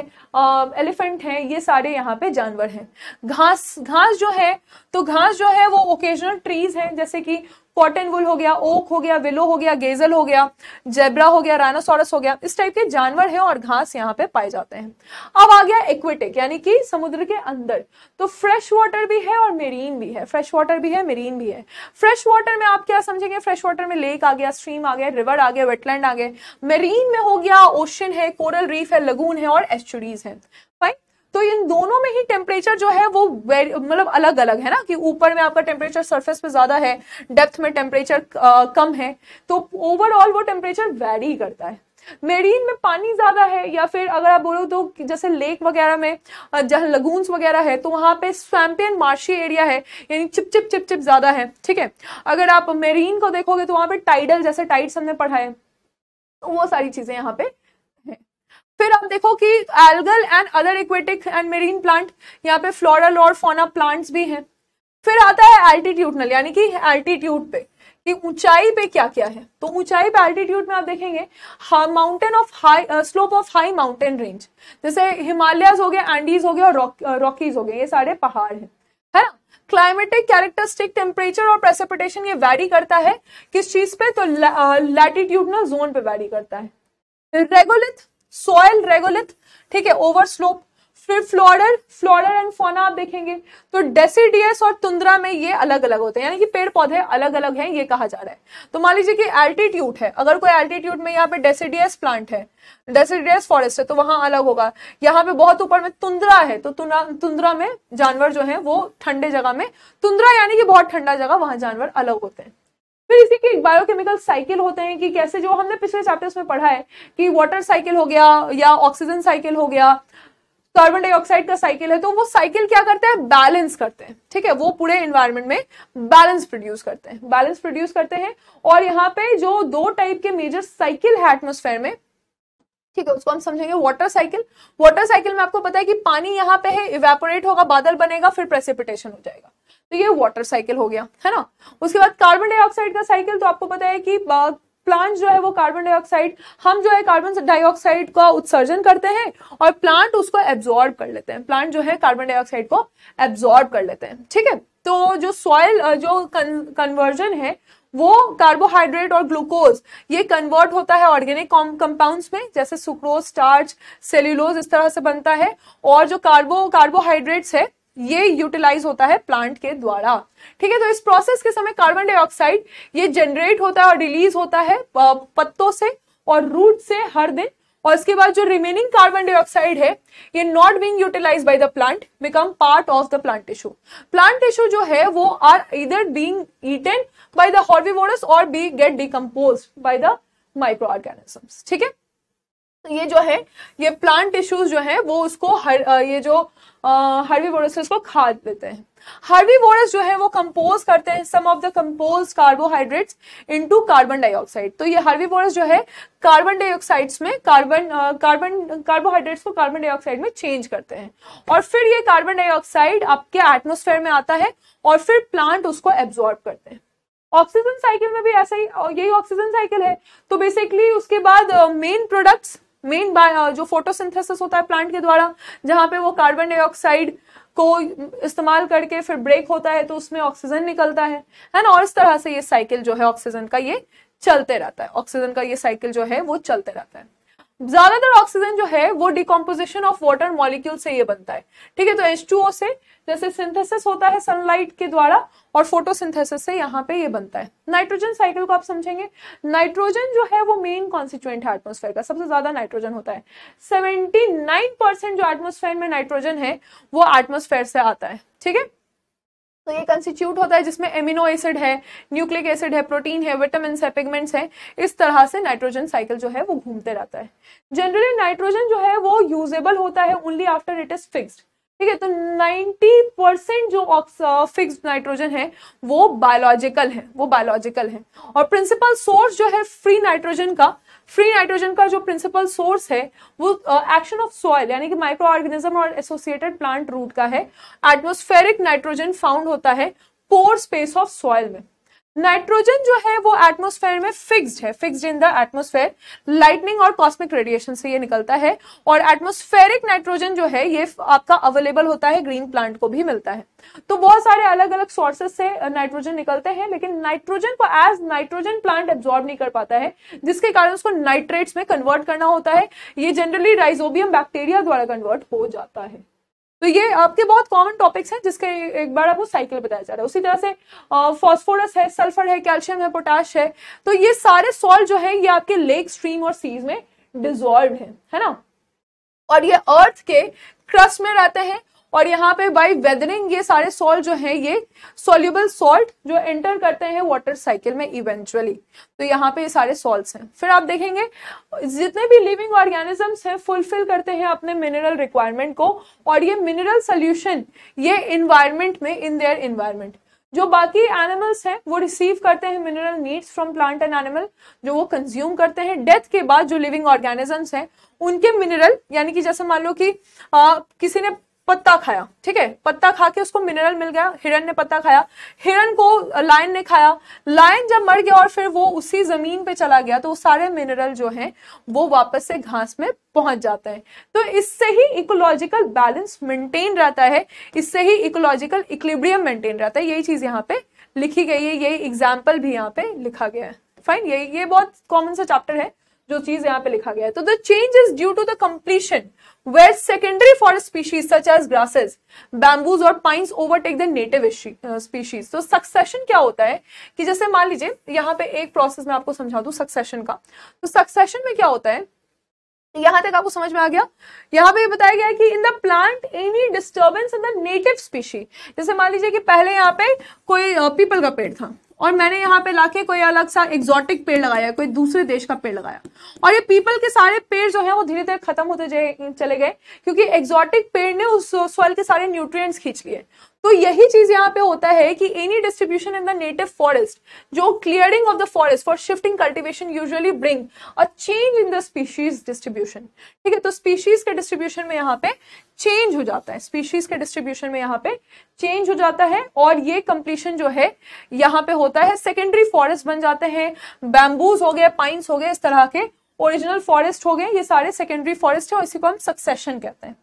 एलिफेंट है ये सारे यहाँ पे जानवर हैं घास घास जो है तो घास जो है वो ओकेजनल ट्रीज है जैसे कि कॉटन वुल हो गया ओक हो गया विलो हो गया गेजल हो गया जेब्रा हो गया राइनासोरस हो गया इस टाइप के जानवर हैं और घास यहाँ पे पाए जाते हैं अब आ गया एक्वेटिक यानी कि समुद्र के अंदर तो फ्रेश वाटर भी है और मेरीन भी है फ्रेश वाटर भी है मेरीन भी है फ्रेश वाटर में आप क्या समझेंगे फ्रेश वाटर में लेक आ गया स्ट्रीम आ गया रिवर आ गया वेटलैंड आ गए मेरीन में हो गया ओशन है कोरल रीफ है लगून है और एस्चुरीज है तो इन दोनों में ही टेम्परेचर जो है वो वेरी मतलब अलग अलग है ना कि ऊपर में आपका टेम्परेचर सरफेस पे ज्यादा है डेप्थ में टेम्परेचर कम है तो ओवरऑल वो टेम्परेचर वेरी करता है मेरीन में पानी ज़्यादा है या फिर अगर आप बोलो तो जैसे लेक वगैरह में जहाँ लगून वगैरह है तो वहाँ पे स्वैम्पियन मार्शी एरिया है यानी चिप चिप चिप चिप ज़्यादा है ठीक है अगर आप मेरीन को देखोगे तो वहाँ पे टाइडल जैसे टाइड्स हमने पढ़ा है वो सारी चीज़ें यहाँ पे फिर आप देखो कि algal and other aquatic and marine plant यहाँ पे फ्लोरल और फोना प्लांट्स भी हैं फिर आता है एल्टीट्यूडनल यानी कि एल्टीट्यूड पे कि ऊंचाई पे क्या क्या है तो ऊंचाई पे एल्टीट्यूड में आप देखेंगे mountain of high slope of high mountain range जैसे हिमालयाज हो गए एंडीज हो गए और रॉकीज uh, हो गए ये सारे पहाड़ हैं है ना क्लाइमेटिक कैरेक्टरिस्टिक टेम्परेचर और प्रेसिपिटेशन ये वैरी करता है किस चीज पे तो लैटिट्यूडनल uh, जोन पे वैरी करता है रेगोलिथ सॉयल रेगोलिथ ठीक है ओवर स्लोप फिर फ्लोरर फ्लोरर एंड फोना आप देखेंगे तो डेसीडियस और तुंद्रा में ये अलग अलग होते हैं यानी कि पेड़ पौधे अलग अलग हैं ये कहा जा रहा है तो मान लीजिए कि एल्टीट्यूड है अगर कोई एल्टीट्यूड में यहाँ पे डेसीडियस प्लांट है डेसीडियस फॉरेस्ट है तो वहां अलग होगा यहाँ पे बहुत ऊपर में तुंद्रा है तो तुंद्रा में जानवर जो है वो ठंडे जगह में तुंद्रा यानी कि बहुत ठंडा जगह वहां जानवर अलग होते हैं फिर इसी की बायोकेमिकल साइकिल होते हैं कि कैसे जो हमने पिछले चैप्टर्स में पढ़ा है कि वाटर साइकिल हो गया या ऑक्सीजन साइकिल हो गया कार्बन डाइऑक्साइड का साइकिल है तो वो साइकिल क्या करते हैं बैलेंस करते हैं ठीक है वो पूरे इन्वायरमेंट में बैलेंस प्रोड्यूस करते हैं बैलेंस प्रोड्यूस करते हैं और यहाँ पे जो दो टाइप के मेजर साइकिल है एटमोस्फेयर में ठीक है उसको हम समझेंगे वाटर साइकिल वाटर साइकिल में आपको पता है कि पानी यहाँ पे है इवेपोरेट होगा बादल बनेगा फिर प्रेसिपिटेशन हो जाएगा तो ये वाटर साइकिल हो गया है ना उसके बाद कार्बन डाइऑक्साइड का साइकिल तो आपको पता है कि प्लांट जो है वो कार्बन डाइऑक्साइड हम जो है कार्बन डाइऑक्साइड का उत्सर्जन करते हैं और प्लांट उसको एब्जॉर्ब कर लेते हैं प्लांट जो है कार्बन डाइऑक्साइड को एब्जॉर्ब कर लेते हैं ठीक है तो जो सॉयल जो कन्वर्जन है वो कार्बोहाइड्रेट और ग्लूकोज ये कन्वर्ट होता है ऑर्गेनिक कंपाउंड्स में जैसे सुक्रोज स्टार्च सेल्यूलोज इस तरह से बनता है और जो कार्बो कार्बोहाइड्रेट्स है ये यूटिलाइज होता है प्लांट के द्वारा ठीक है तो इस प्रोसेस के समय कार्बन डाइऑक्साइड ये जनरेट होता है और रिलीज होता है पत्तों से और रूट से हर दिन और इसके बाद जो रिमेनिंग कार्बन डाइऑक्साइड है ये not being utilize by the plant become part of the plant tissue plant tissue जो है वो आर इधर being eaten by the herbivores और be get decompose by the micro organisms ठीक है तो ये जो है ये प्लांट टिश्यूज जो है वो उसको हर ये जो हर्वी वोरस उसको खाद देते हैं हर्वी वोरस तो जो है वो कंपोज करते हैं some of the compose carbohydrates into carbon dioxide तो ये हर्वी वोरस जो है कार्बन डाइऑक्साइड्स में कार्बन कार्बन कार्बोहाइड्रेट्स को कार्बन डाइऑक्साइड में चेंज करते हैं और फिर ये कार्बन डाइऑक्साइड आपके एटमोस्फेयर में आता है और फिर प्लांट उसको एब्जॉर्ब करते हैं ऑक्सीजन साइकिल में भी ऐसा ही यही ऑक्सीजन साइकिल है तो बेसिकली उसके बाद मेन प्रोडक्ट्स मेन जो फोटोसिंथेसिस होता है प्लांट के द्वारा जहां पे वो कार्बन डाइऑक्साइड को इस्तेमाल करके फिर ब्रेक होता है तो उसमें ऑक्सीजन निकलता है है ना और इस तरह से ये साइकिल जो है ऑक्सीजन का ये चलते रहता है ऑक्सीजन का ये साइकिल जो है वो चलते रहता है ज्यादातर ऑक्सीजन जो है वो डिकम्पोजिशन ऑफ वाटर मॉलिक्यूल से ये बनता है ठीक है तो H2O से जैसे सिंथेसिस होता है सनलाइट के द्वारा और फोटोसिंथेसिस से यहाँ पे ये बनता है नाइट्रोजन साइकिल को आप समझेंगे नाइट्रोजन जो है वो मेन कॉन्स्टिट्यूएंट है एटमोसफेयर का सबसे ज्यादा नाइट्रोजन होता है नाइन परसेंट जो एटमोसफेयर में नाइट्रोजन है वो एटमोसफेयर से आता है ठीक है तो ये कंस्टिट्यूट होता है जिसमें एमिनो एसिड है न्यूक्लिक एसिड है प्रोटीन है विटामिन है पिगमेंट्स है इस तरह से नाइट्रोजन साइकिल जो है वो घूमते रहता है जनरली नाइट्रोजन जो है वो यूजेबल होता है only after it is fixed ठीक है तो 90 परसेंट जो फिक्स नाइट्रोजन uh, है वो बायोलॉजिकल है वो बायोलॉजिकल है और प्रिंसिपल सोर्स जो है फ्री नाइट्रोजन का फ्री नाइट्रोजन का जो प्रिंसिपल सोर्स है वो एक्शन ऑफ सॉइल यानी कि माइक्रो ऑर्गेनिज्म और एसोसिएटेड प्लांट रूट का है एटमोस्फेरिक नाइट्रोजन फाउंड होता है पोर स्पेस ऑफ सॉइल में नाइट्रोजन जो है वो एटमोस्फेयर में फिक्स्ड है fixed in the atmosphere lightning और कॉस्मिक रेडिएशन से ये निकलता है और एटमोस्फेरिक नाइट्रोजन जो है ये आपका अवेलेबल होता है ग्रीन प्लांट को भी मिलता है तो बहुत सारे अलग अलग सोर्सेस से नाइट्रोजन निकलते हैं लेकिन नाइट्रोजन को एज नाइट्रोजन प्लांट एब्जॉर्ब नहीं कर पाता है जिसके कारण उसको नाइट्रेट्स में कन्वर्ट करना होता है ये जनरली राइजोबियम बैक्टीरिया द्वारा कन्वर्ट हो जाता है तो ये आपके बहुत कॉमन टॉपिक्स हैं जिसके एक बार आपको साइकिल बताया जा रहा है उसी तरह से फॉस्फोरस है सल्फर है कैल्शियम है पोटाश है तो ये सारे सॉल्ट जो है ये आपके लेक स्ट्रीम और सीज में डिजॉल्व है है ना और ये अर्थ के क्रस्ट में रहते हैं और यहाँ पे बाई वेदरिंग ये सारे सॉल्ट जो है ये सोल्यूबल सॉल्ट जो एंटर करते हैं वाटर साइकिल में इवेंचुअली तो यहाँ पे ये सारे सॉल्ट हैं फिर आप देखेंगे जितने भी लिविंग ऑर्गेनिजम्स हैं फुलफिल करते हैं अपने मिनरल रिक्वायरमेंट को और ये मिनरल सोल्यूशन ये इन्वायरमेंट में इन देयर इन्वायरमेंट जो बाकी एनिमल्स हैं वो रिसीव करते हैं mineral needs from plant and animal जो वो कंज्यूम करते हैं डेथ के बाद जो लिविंग ऑर्गेनिजम्स हैं उनके मिनरल यानी कि जैसे मान लो कि आ, किसी ने पत्ता खाया ठीक है पत्ता खा के उसको मिनरल मिल गया हिरन ने पत्ता खाया हिरन को लायन ने खाया लायन जब मर गया और फिर वो उसी जमीन पे चला गया तो वो सारे मिनरल जो हैं वो वापस से घास में पहुंच जाते हैं तो इससे ही इकोलॉजिकल बैलेंस मेंटेन रहता है इससे ही इकोलॉजिकल इक्लिब्रियम मेंटेन रहता है यही चीज यहाँ पे लिखी गई है यही एग्जाम्पल भी यहाँ पे लिखा गया है फाइन यही ये बहुत कॉमन सा चैप्टर है जो चीज यहाँ पे लिखा गया है तो the change is due to the completion where secondary forest species such as grasses bamboos और pines overtake the native species तो सक्सेशन क्या होता है कि जैसे मान लीजिए यहाँ पे एक प्रोसेस मैं आपको समझा दू सक्सेशन का तो सक्सेशन में क्या होता है तो यहां तक आपको समझ में आ गया यहाँ पे बताया गया कि in the plant any disturbance in the native species जैसे मान लीजिए कि पहले यहाँ पे कोई पीपल का पेड़ था और मैंने यहाँ पे लाके कोई अलग सा एग्जॉटिक पेड़ लगाया कोई दूसरे देश का पेड़ लगाया और ये पीपल के सारे पेड़ जो है वो धीरे धीरे खत्म होते चले गए क्योंकि एग्जॉटिक पेड़ ने उस सॉइल के सारे न्यूट्रिएंट्स खींच लिए तो यही चीज यहाँ पे होता है कि any distribution in the native forest जो clearing of the forest for shifting cultivation usually bring a change in the species distribution ठीक है तो स्पीशीज के डिस्ट्रीब्यूशन में यहाँ पे चेंज हो जाता है स्पीशीज के डिस्ट्रीब्यूशन में यहाँ पे चेंज हो जाता है और ये कंप्लीशन जो है यहाँ पे होता है सेकेंडरी फॉरेस्ट बन जाते हैं बैम्बूज हो गए पाइन्स हो गए इस तरह के ओरिजिनल फॉरेस्ट हो गए ये सारे सेकेंडरी फॉरेस्ट है और इसी को हम सक्सेशन कहते हैं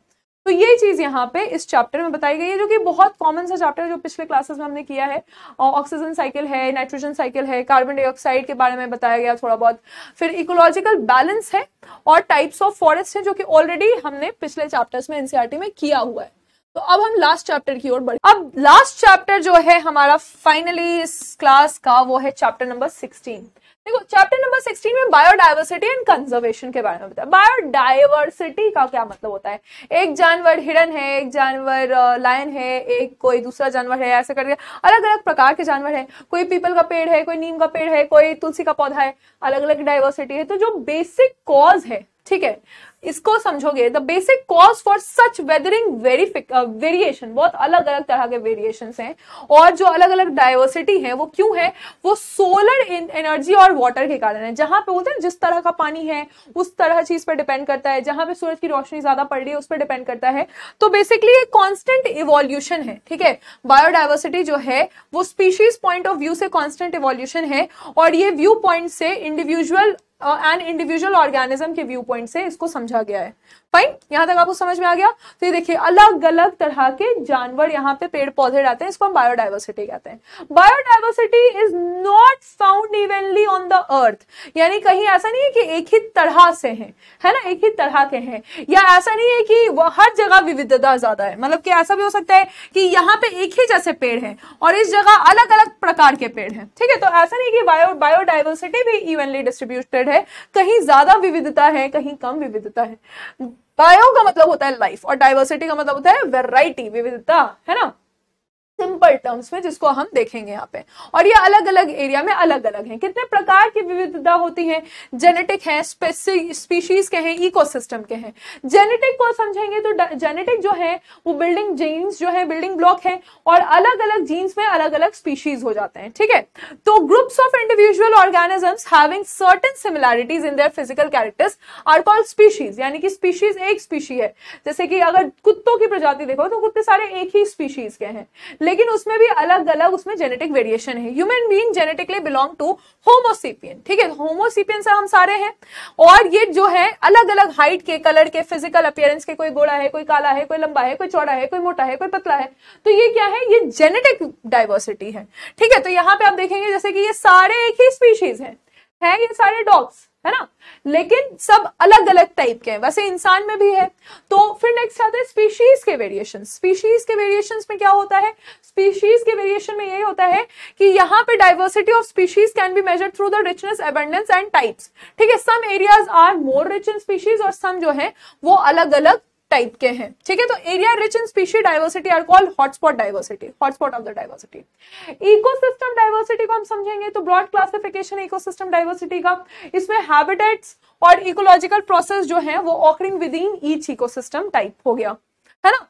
तो ये चीज़ यहाँ पे इस चैप्टर में बताई गई है जो कि बहुत कॉमन सा चैप्टर है जो पिछले क्लासेस में हमने किया है ऑक्सीजन साइकिल है नाइट्रोजन साइकिल है कार्बन डाइऑक्साइड के बारे में बताया गया थोड़ा बहुत फिर इकोलॉजिकल बैलेंस है और टाइप्स ऑफ फॉरेस्ट है जो कि ऑलरेडी हमने पिछले चैप्टर्स में एनसीआरटी e में किया हुआ है तो अब हम लास्ट चैप्टर की ओर बढ़े अब लास्ट चैप्टर जो है हमारा फाइनली इस क्लास का वो है चैप्टर नंबर सिक्सटीन देखो चैप्टर नंबर 16 में बायोडाइवर्सिटी एंड कंजर्वेशन के बारे में बताया बायोडाइवर्सिटी का क्या मतलब होता है एक जानवर हिरन है एक जानवर लायन है एक कोई दूसरा जानवर है ऐसे करके अलग अलग प्रकार के जानवर है कोई पीपल का पेड़ है कोई नीम का पेड़ है कोई तुलसी का पौधा है अलग अलग डाइवर्सिटी है तो जो बेसिक कॉज है ठीक है इसको समझोगे the basic cause for such weathering variation बहुत अलग अलग तरह के वेरिएशन हैं और जो अलग अलग डायवर्सिटी है वो क्यों है वो सोलर एनर्जी और वाटर के कारण है जहां पे बोलते हैं जिस तरह का पानी है उस तरह चीज पर डिपेंड करता है जहां पे सूरज की रोशनी ज्यादा पड़ रही है उस पर डिपेंड करता है तो बेसिकली एक कॉन्स्टेंट इवोल्यूशन है ठीक है बायोडाइवर्सिटी जो है वो स्पीशीज पॉइंट ऑफ व्यू से कॉन्स्टेंट इवोल्यूशन है और ये व्यू पॉइंट से इंडिविजुअल एंड इंडिविजुअल ऑर्गेनिज्म के व्यू पॉइंट से इसको समझा गया है फाइन यहाँ तक आपको समझ में आ गया तो ये देखिए अलग अलग तरह के जानवर यहाँ पे पेड़ पौधे रहते हैं इसको हम बायोडाइवर्सिटी कहते हैं biodiversity is not found evenly on the earth यानी कहीं ऐसा नहीं है कि एक ही तरह से है है ना एक ही तरह के हैं या ऐसा नहीं है कि हर जगह विविधता ज्यादा है मतलब कि ऐसा भी हो सकता है कि यहाँ पे एक ही जैसे पेड़ है और इस जगह अलग अलग प्रकार के पेड़ है ठीक है तो ऐसा नहीं कि बायो बायोडाइवर्सिटी भी इवनली डिस्ट्रीब्यूटेड है कहीं ज्यादा विविधता है कहीं कम विविधता है बायो का मतलब होता है लाइफ और डायवर्सिटी का मतलब होता है वेराइटी विविधता है ना सिंपल टर्म्स में जिसको हम देखेंगे यहाँ पे और ये अलग अलग एरिया में अलग अलग हैं कितने प्रकार की विविधता होती है जेनेटिक है स्पीशीज के हैं इकोसिस्टम के हैं जेनेटिक को समझेंगे तो जेनेटिक जो है वो बिल्डिंग जीन्स जो है बिल्डिंग ब्लॉक है और अलग अलग जीन्स में अलग अलग स्पीशीज हो जाते हैं ठीक है तो groups of individual organisms having certain similarities in their physical characters are called species यानी कि स्पीशीज एक स्पीशी है जैसे कि अगर कुत्तों की प्रजाति देखो तो कुत्ते सारे एक ही स्पीशीज के हैं लेकिन उसमें भी अलग अलग उसमें जेनेटिक वेरिएशन है human being genetically belong to homo sapiens ठीक है होमोसिपियन से हम सारे हैं और ये जो है अलग अलग हाइट के कलर के फिजिकल अपियरेंस के कोई गोड़ा है कोई काला है कोई लंबा है कोई चौड़ा है कोई मोटा है कोई पतला है तो ये क्या है ये जेनेटिक डाइवर्सिटी है ठीक है तो यहाँ पे आप देखेंगे जैसे कि ये सारे एक ही स्पीशीज है, है ये सारे डॉग्स है ना लेकिन सब अलग अलग टाइप के हैं वैसे इंसान में भी है तो फिर नेक्स्ट आता है स्पीशीज के वेरिएशन स्पीशीज के वेरिएशन में क्या होता है स्पीशीज के वेरिएशन में ये होता है कि यहाँ पे diversity of species can be measure through the richness abundance and types ठीक है some areas are more rich in species और सम जो है वो अलग अलग टाइप के हैं ठीक है तो area rich in species diversity are called hotspot diversity hotspot of the diversity ecosystem diversity को हम समझेंगे तो ब्रॉड क्लासिफिकेशन इकोसिस्टम डाइवर्सिटी का इसमें हैबिटेट्स और इकोलॉजिकल प्रोसेस जो है वो occurring within each ecosystem type हो गया है ना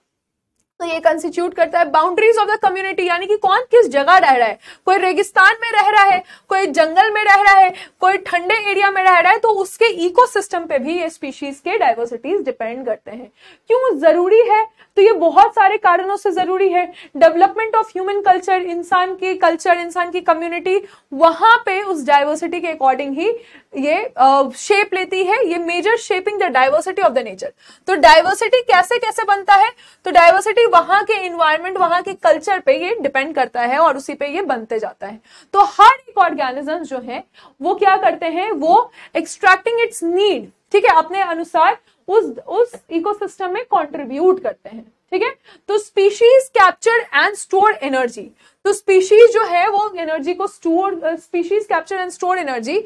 तो ये कंस्टिट्यूट करता है बाउंड्रीज ऑफ द कम्युनिटी यानी कि कौन किस जगह रह रहा है कोई रेगिस्तान में रह रहा है कोई जंगल में रह रहा है कोई ठंडे एरिया में रह रहा है तो उसके इकोसिस्टम पे भी ये स्पीशीज के डाइवर्सिटीज डिपेंड करते हैं क्यों जरूरी है तो ये बहुत सारे कारणों से जरूरी है डेवलपमेंट ऑफ ह्यूमन कल्चर इंसान की कल्चर इंसान की कम्युनिटी वहां पे उस डाइवर्सिटी के अकॉर्डिंग ही ये शेप uh, लेती है ये major shaping the diversity of the nature तो डाइवर्सिटी कैसे कैसे बनता है तो डाइवर्सिटी वहां के इन्वायरमेंट वहां के कल्चर पे ये डिपेंड करता है और उसी पे ये बनते जाता है तो हर एक ऑर्गेनिज्म जो है वो क्या करते हैं वो एक्सट्रैक्टिंग इट्स नीड ठीक है अपने अनुसार उस उस इकोसिस्टम में कंट्रीब्यूट करते हैं ठीक है तो species capture and store energy तो स्पीशीज जो है वो एनर्जी को store species capture and store energy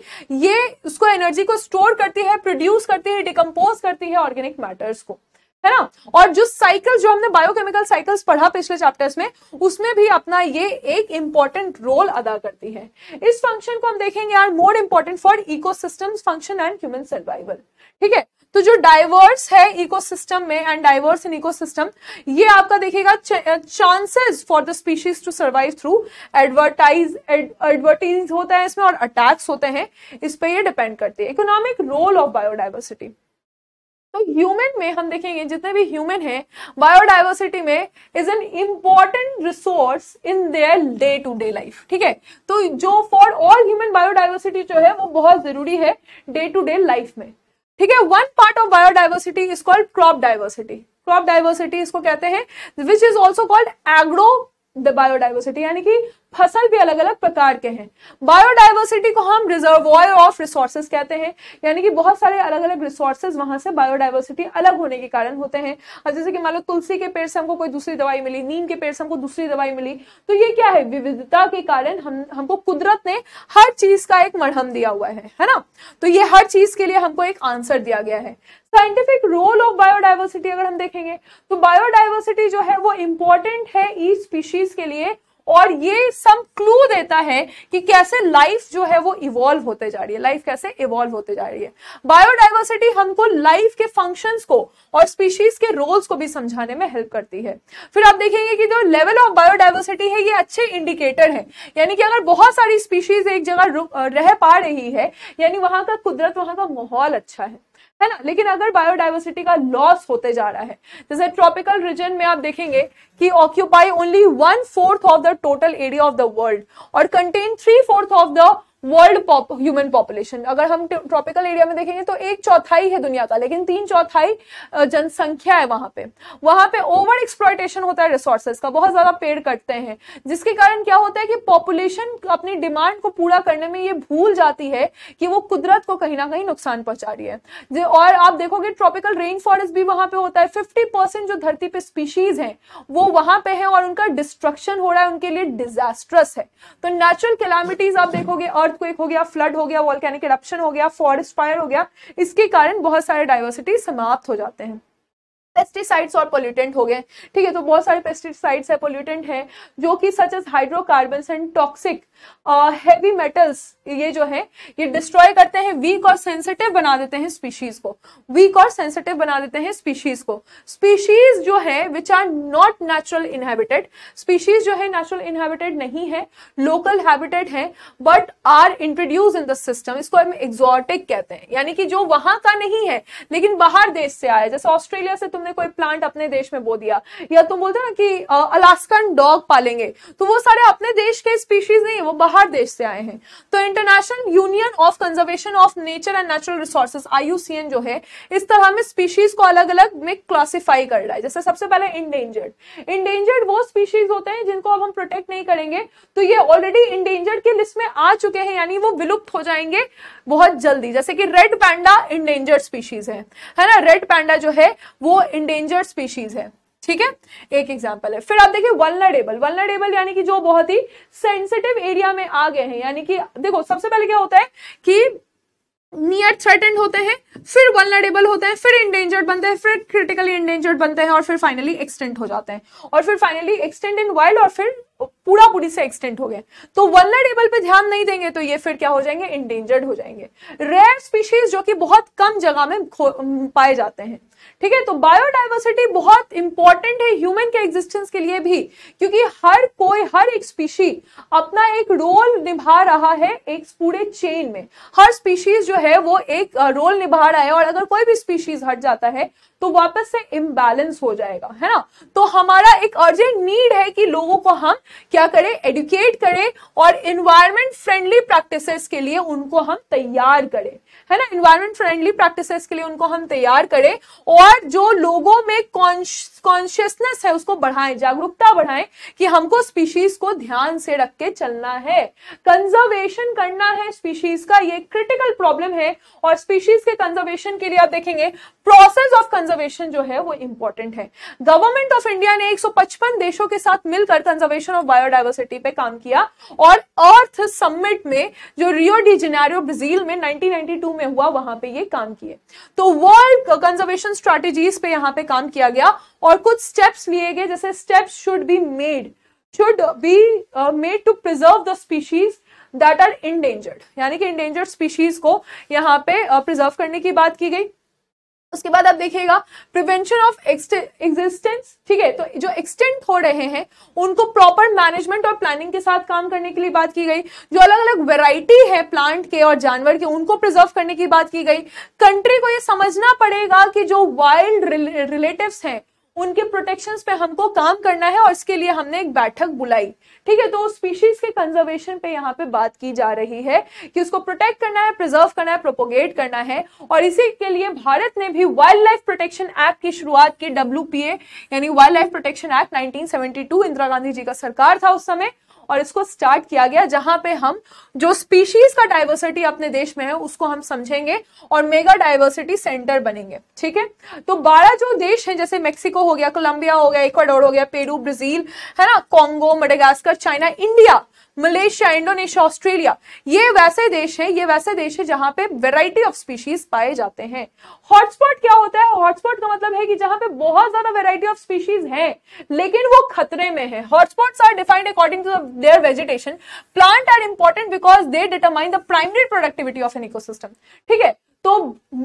ये उसको एनर्जी को स्टोर करती है प्रोड्यूस करती है डिकम्पोज करती है ऑर्गेनिक मैटर्स को है ना और जो साइकिल जो हमने बायोकेमिकल साइकिल्स पढ़ा पिछले चैप्टर्स में उसमें भी अपना ये एक इंपॉर्टेंट रोल अदा करती है इस फंक्शन को हम देखेंगे are more important for ecosystems function and human survival ठीक है तो जो डाइवर्स है इकोसिस्टम में एंड डाइवर्स इन इकोसिस्टम ये आपका देखेगा chances for the species to survive through adversity adversity होता है इसमें और अटैक्स होते हैं इस पर यह डिपेंड करती है इकोनॉमिक रोल ऑफ बायोडाइवर्सिटी तो ह्यूमन में हम देखेंगे जितने भी ह्यूमन हैं बायोडाइवर्सिटी में is an important resource in their day to day life ठीक है तो जो फॉर ऑल ह्यूमन बायोडाइवर्सिटी जो है वो बहुत जरूरी है डे टू डे लाइफ में ठीक है one part of biodiversity is called crop diversity crop diversity इसको कहते हैं which is also called agro biodiversity यानी कि फसल भी अलग अलग प्रकार के हैं बायोडाइवर्सिटी को हम रिजर्व ऑफ रिसोर्सेज कहते हैं यानी कि बहुत सारे अलग अलग रिसोर्सेज वहां से बायोडाइवर्सिटी अलग होने के कारण होते हैं और जैसे कि मान लो तुलसी के पेड़ से हमको कोई दूसरी दवाई मिली नीम के पेड़ से हमको दूसरी दवाई मिली तो ये क्या है विविधता के कारण हम हमको कुदरत ने हर चीज का एक मरहम दिया हुआ है है ना तो ये हर चीज के लिए हमको एक आंसर दिया गया है साइंटिफिक रोल ऑफ बायोडाइवर्सिटी अगर हम देखेंगे तो बायोडाइवर्सिटी जो है वो इंपॉर्टेंट है ई स्पीशीज के लिए और ये सम क्लू देता है कि कैसे लाइफ जो है वो इवॉल्व होते जा रही है लाइफ कैसे इवॉल्व होते जा रही है बायोडाइवर्सिटी हमको लाइफ के फंक्शंस को और स्पीशीज के रोल्स को भी समझाने में हेल्प करती है फिर आप देखेंगे कि जो लेवल ऑफ बायोडाइवर्सिटी है ये अच्छे इंडिकेटर है यानी कि अगर बहुत सारी स्पीशीज एक जगह रह पा रही है यानी वहां का कुदरत वहां का माहौल अच्छा है है ना लेकिन अगर बायोडाइवर्सिटी का लॉस होते जा रहा है जैसे ट्रॉपिकल रीजन में आप देखेंगे कि occupy only one fourth of the total area of the world और contain three fourth of the world human population अगर हम ट्रॉपिकल एरिया में देखेंगे तो एक चौथाई है दुनिया का लेकिन तीन चौथाई जनसंख्या है वहां पे वहां पे ओवर एक्सप्लॉयटेशन होता है रिसोर्सेज का बहुत ज्यादा पेड़ कटते हैं जिसके कारण क्या होता है कि पॉपुलेशन अपनी डिमांड को पूरा करने में ये भूल जाती है कि वो कुदरत को कहीं ना कहीं नुकसान पहुंचा रही है और आप देखोगे ट्रॉपिकल रेन फॉरेस्ट भी वहां पे होता है फिफ्टी परसेंट जो धरती पे स्पीशीज है वो वहां पे है और उनका डिस्ट्रक्शन हो रहा है उनके लिए डिजास्ट्रस है तो नेचुरल कैलामिटीज आप देखोगे और अर्थक्वेक हो गया फ्लड हो गया वॉल्केनिक एडप्शन हो गया फॉरेस्ट फायर हो गया इसके कारण बहुत सारे डाइवर्सिटी समाप्त हो जाते हैं पेस्टिसाइड्स और पोल्यूटेंट हो गए ठीक है तो बहुत सारे पेस्टिसाइड्स है पोल्यूटेंट है जो कि such as hydrocarbon and toxic heavy metals ये जो है ये डिस्ट्रॉय करते हैं वीक और सेंसिटिव बना देते हैं स्पीशीज को वीक और सेंसिटिव बना देते हैं स्पीशीज को स्पीशीज जो है which are not natural inhabited species जो है नेचुरल इनहेबिटेड नहीं है लोकल हैबिटेड है but are introduce in the system इसको हम एग्जॉटिक कहते हैं यानी कि जो वहां का नहीं है लेकिन बाहर देश से आया जैसे ऑस्ट्रेलिया से तुमने तुमने कोई प्लांट अपने देश में बो दिया या तुम बोलते ना कि अलास्कन डॉग पालेंगे तो वो सारे अपने देश के स्पीशीज नहीं वो बाहर देश से आए हैं तो international union of conservation of nature and natural resources आई जो है इस तरह में स्पीशीज को अलग अलग में क्लासीफाई कर रहा है जैसे सबसे पहले इंडेंजर्ड इंडेंजर्ड वो स्पीशीज होते हैं जिनको अब हम प्रोटेक्ट नहीं करेंगे तो ये ऑलरेडी इंडेंजर्ड की लिस्ट में आ चुके हैं यानी वो विलुप्त हो जाएंगे बहुत जल्दी जैसे कि रेड पैंडा इंडेंजर्ड स्पीशीज है है ना रेड पैंडा जो है वो इंडेंजर्ड स्पीशीज है ठीक है एक एग्जाम्पल है फिर आप देखिए वलनरेबल वलनरेबल यानी कि जो बहुत ही सेंसिटिव एरिया में आ गए हैं यानी कि देखो सबसे पहले क्या होता है कि नियर थ्रेटेंड होते हैं फिर वलनरेबल होते हैं फिर इंडेंजर्ड बनते हैं फिर क्रिटिकली इंडेंजर्ड बनते हैं और फिर फाइनली एक्सटेंट हो जाते हैं और फिर फाइनली एक्सटेंड इन वाइल्ड और फिर पूरा पूरी से एक्सटेंट हो गए तो वनरेबल पे ध्यान नहीं देंगे तो ये फिर क्या हो जाएंगे इंडेंजर्ड हो जाएंगे रेयर स्पीशीज जो कि बहुत कम जगह में पाए जाते हैं ठीक है तो बायोडाइवर्सिटी बहुत इंपॉर्टेंट है ह्यूमन के एग्जिस्टेंस के लिए भी क्योंकि हर कोई हर एक स्पीशी अपना एक रोल निभा रहा है एक पूरे चेन में हर स्पीशीज जो है वो एक रोल निभा रहा है और अगर कोई भी स्पीशीज हट जाता है तो वापस से इम्बैलेंस हो जाएगा है ना तो हमारा एक अर्जेंट नीड है कि लोगों को हम क्या करें एडुकेट करें और इन्वायरमेंट फ्रेंडली प्रैक्टिसेस के लिए उनको हम तैयार करें है ना इन्वायरमेंट फ्रेंडली प्रैक्टिसेस के लिए उनको हम तैयार करें और जो लोगों में कॉन्शियसनेस है उसको बढ़ाएं जागरूकता बढ़ाएं कि हमको स्पीशीज को ध्यान से रख के चलना है कंजर्वेशन करना है स्पीशीज का ये क्रिटिकल प्रॉब्लम है और स्पीशीज के कंजर्वेशन के लिए आप देखेंगे प्रोसेस ऑफ कंजर्वेशन जो है वो इंपॉर्टेंट है गवर्नमेंट ऑफ इंडिया ने 155 देशों के साथ मिलकर कंजर्वेशन ऑफ बायोडाइवर्सिटी पे काम किया और अर्थ समिट में जो रियो डी जिनारियो ब्राजील में 1992 में हुआ वहां पे ये काम किए तो वर्ल्ड कंजर्वेशन स्ट्रेटेजीज पे यहाँ पे काम किया गया और कुछ स्टेप्स लिए गए जैसे steps should be made should be made to preserve the species that are are यानी कि endangered स्पीशीज को यहाँ पे uh, करने की बात की गई उसके बाद आप देखिएगा प्रिवेंशन ऑफ एग्जिस्टेंस ठीक है तो जो एक्सटेंट हो रहे हैं उनको प्रॉपर मैनेजमेंट और प्लानिंग के साथ काम करने के लिए बात की गई जो अलग अलग वैरायटी है प्लांट के और जानवर के उनको प्रिजर्व करने की बात की गई कंट्री को ये समझना पड़ेगा कि जो वाइल्ड रिलेटिव्स हैं उनके प्रोटेक्शन पे हमको काम करना है और इसके लिए हमने एक बैठक बुलाई ठीक है तो स्पीशीज के कंजर्वेशन पे यहाँ पे बात की जा रही है कि उसको प्रोटेक्ट करना है प्रिजर्व करना है प्रोपोगेट करना है और इसी के लिए भारत ने भी वाइल्ड लाइफ प्रोटेक्शन एक्ट की शुरुआत की डब्ल्यू यानी wildlife protection act nineteen Indira Gandhi ji का सरकार था उस समय और इसको स्टार्ट किया गया जहां पे हम जो स्पीशीज का डाइवर्सिटी अपने देश में है उसको हम समझेंगे और मेगा डाइवर्सिटी सेंटर बनेंगे ठीक है तो बारह जो देश हैं जैसे मेक्सिको हो गया कोलंबिया हो गया इक्वाडोर हो गया पेरू ब्राजील है ना Congo Madagascar China India Malaysia Indonesia Australia ये वैसे देश है ये वैसे देश है जहां पे वेराइटी ऑफ स्पीशीज पाए जाते हैं हॉटस्पॉट क्या होता है हॉटस्पॉट का मतलब है कि जहां पे बहुत ज्यादा वेराइटी ऑफ स्पीशीज है लेकिन वो खतरे में है hotspots are defined according to their vegetation plant are important because they determine the primary productivity of an ecosystem ठीक है तो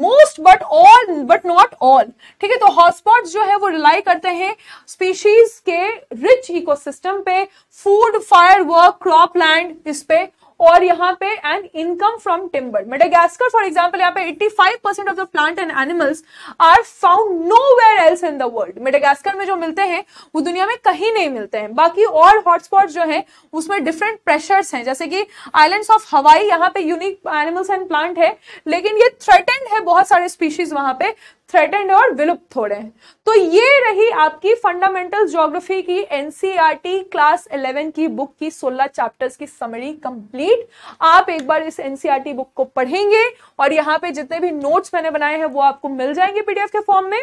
most but all but not all ठीक है तो हॉटस्पॉट जो है वो रिलाई करते हैं स्पीशीज के रिच इकोसिस्टम पे food fire work crop land इस पे और यहाँ पे and income from timber Madagascar for example यहाँ पे 85 percent of the plant and animals are found nowhere else in the world Madagascar में जो मिलते हैं वो दुनिया में कहीं नहीं मिलते हैं बाकी और हॉटस्पॉट जो है उसमें डिफरेंट प्रेशर्स हैं जैसे कि आइलैंड्स ऑफ हवाई यहाँ पे यूनिक एनिमल्स एंड प्लांट है लेकिन ये थ्रेटेंड है बहुत सारे स्पीशीज वहां पे थ्रेटेंड और विलुप्त हो रहे हैं तो ये रही आपकी फंडामेंटल ज्योग्राफी की एनसीईआरटी क्लास 11 की बुक की 16 चैप्टर्स की समरी कंप्लीट आप एक बार इस एनसीईआरटी बुक e को पढ़ेंगे और यहाँ पे जितने भी नोट्स मैंने बनाए हैं वो आपको मिल जाएंगे पीडीएफ के फॉर्म में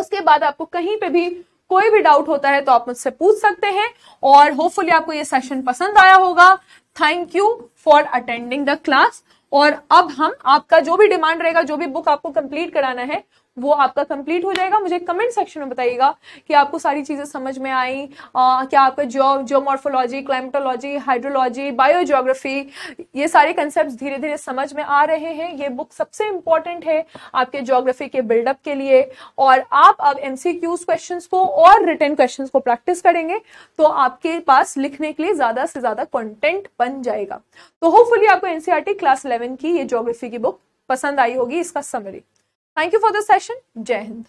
उसके बाद आपको कहीं पे भी कोई भी डाउट होता है तो आप मुझसे पूछ सकते हैं और होपफुली आपको ये सेशन पसंद आया होगा thank you for attending the class और अब हम आपका जो भी डिमांड रहेगा जो भी बुक आपको कंप्लीट कराना है वो आपका कंप्लीट हो जाएगा मुझे कमेंट सेक्शन में बताइएगा कि आपको सारी चीज़ें समझ में आई क्या आपका जो जोमॉर्फोलॉजी क्लाइमेटोलॉजी हाइड्रोलॉजी बायोजोग्राफी ये सारे कंसेप्ट धीरे धीरे समझ में आ रहे हैं ये बुक सबसे इंपॉर्टेंट है आपके जोग्राफी के बिल्डअप के लिए और आप अब एम क्वेश्चन को और रिटर्न क्वेश्चन को प्रैक्टिस करेंगे तो आपके पास लिखने के लिए ज़्यादा से ज़्यादा कॉन्टेंट बन जाएगा तो होपफुली आपको एनसीआरटी क्लास इलेवन की ये जोग्राफी की बुक पसंद आई होगी इसका summary thank you for the session जय हिंद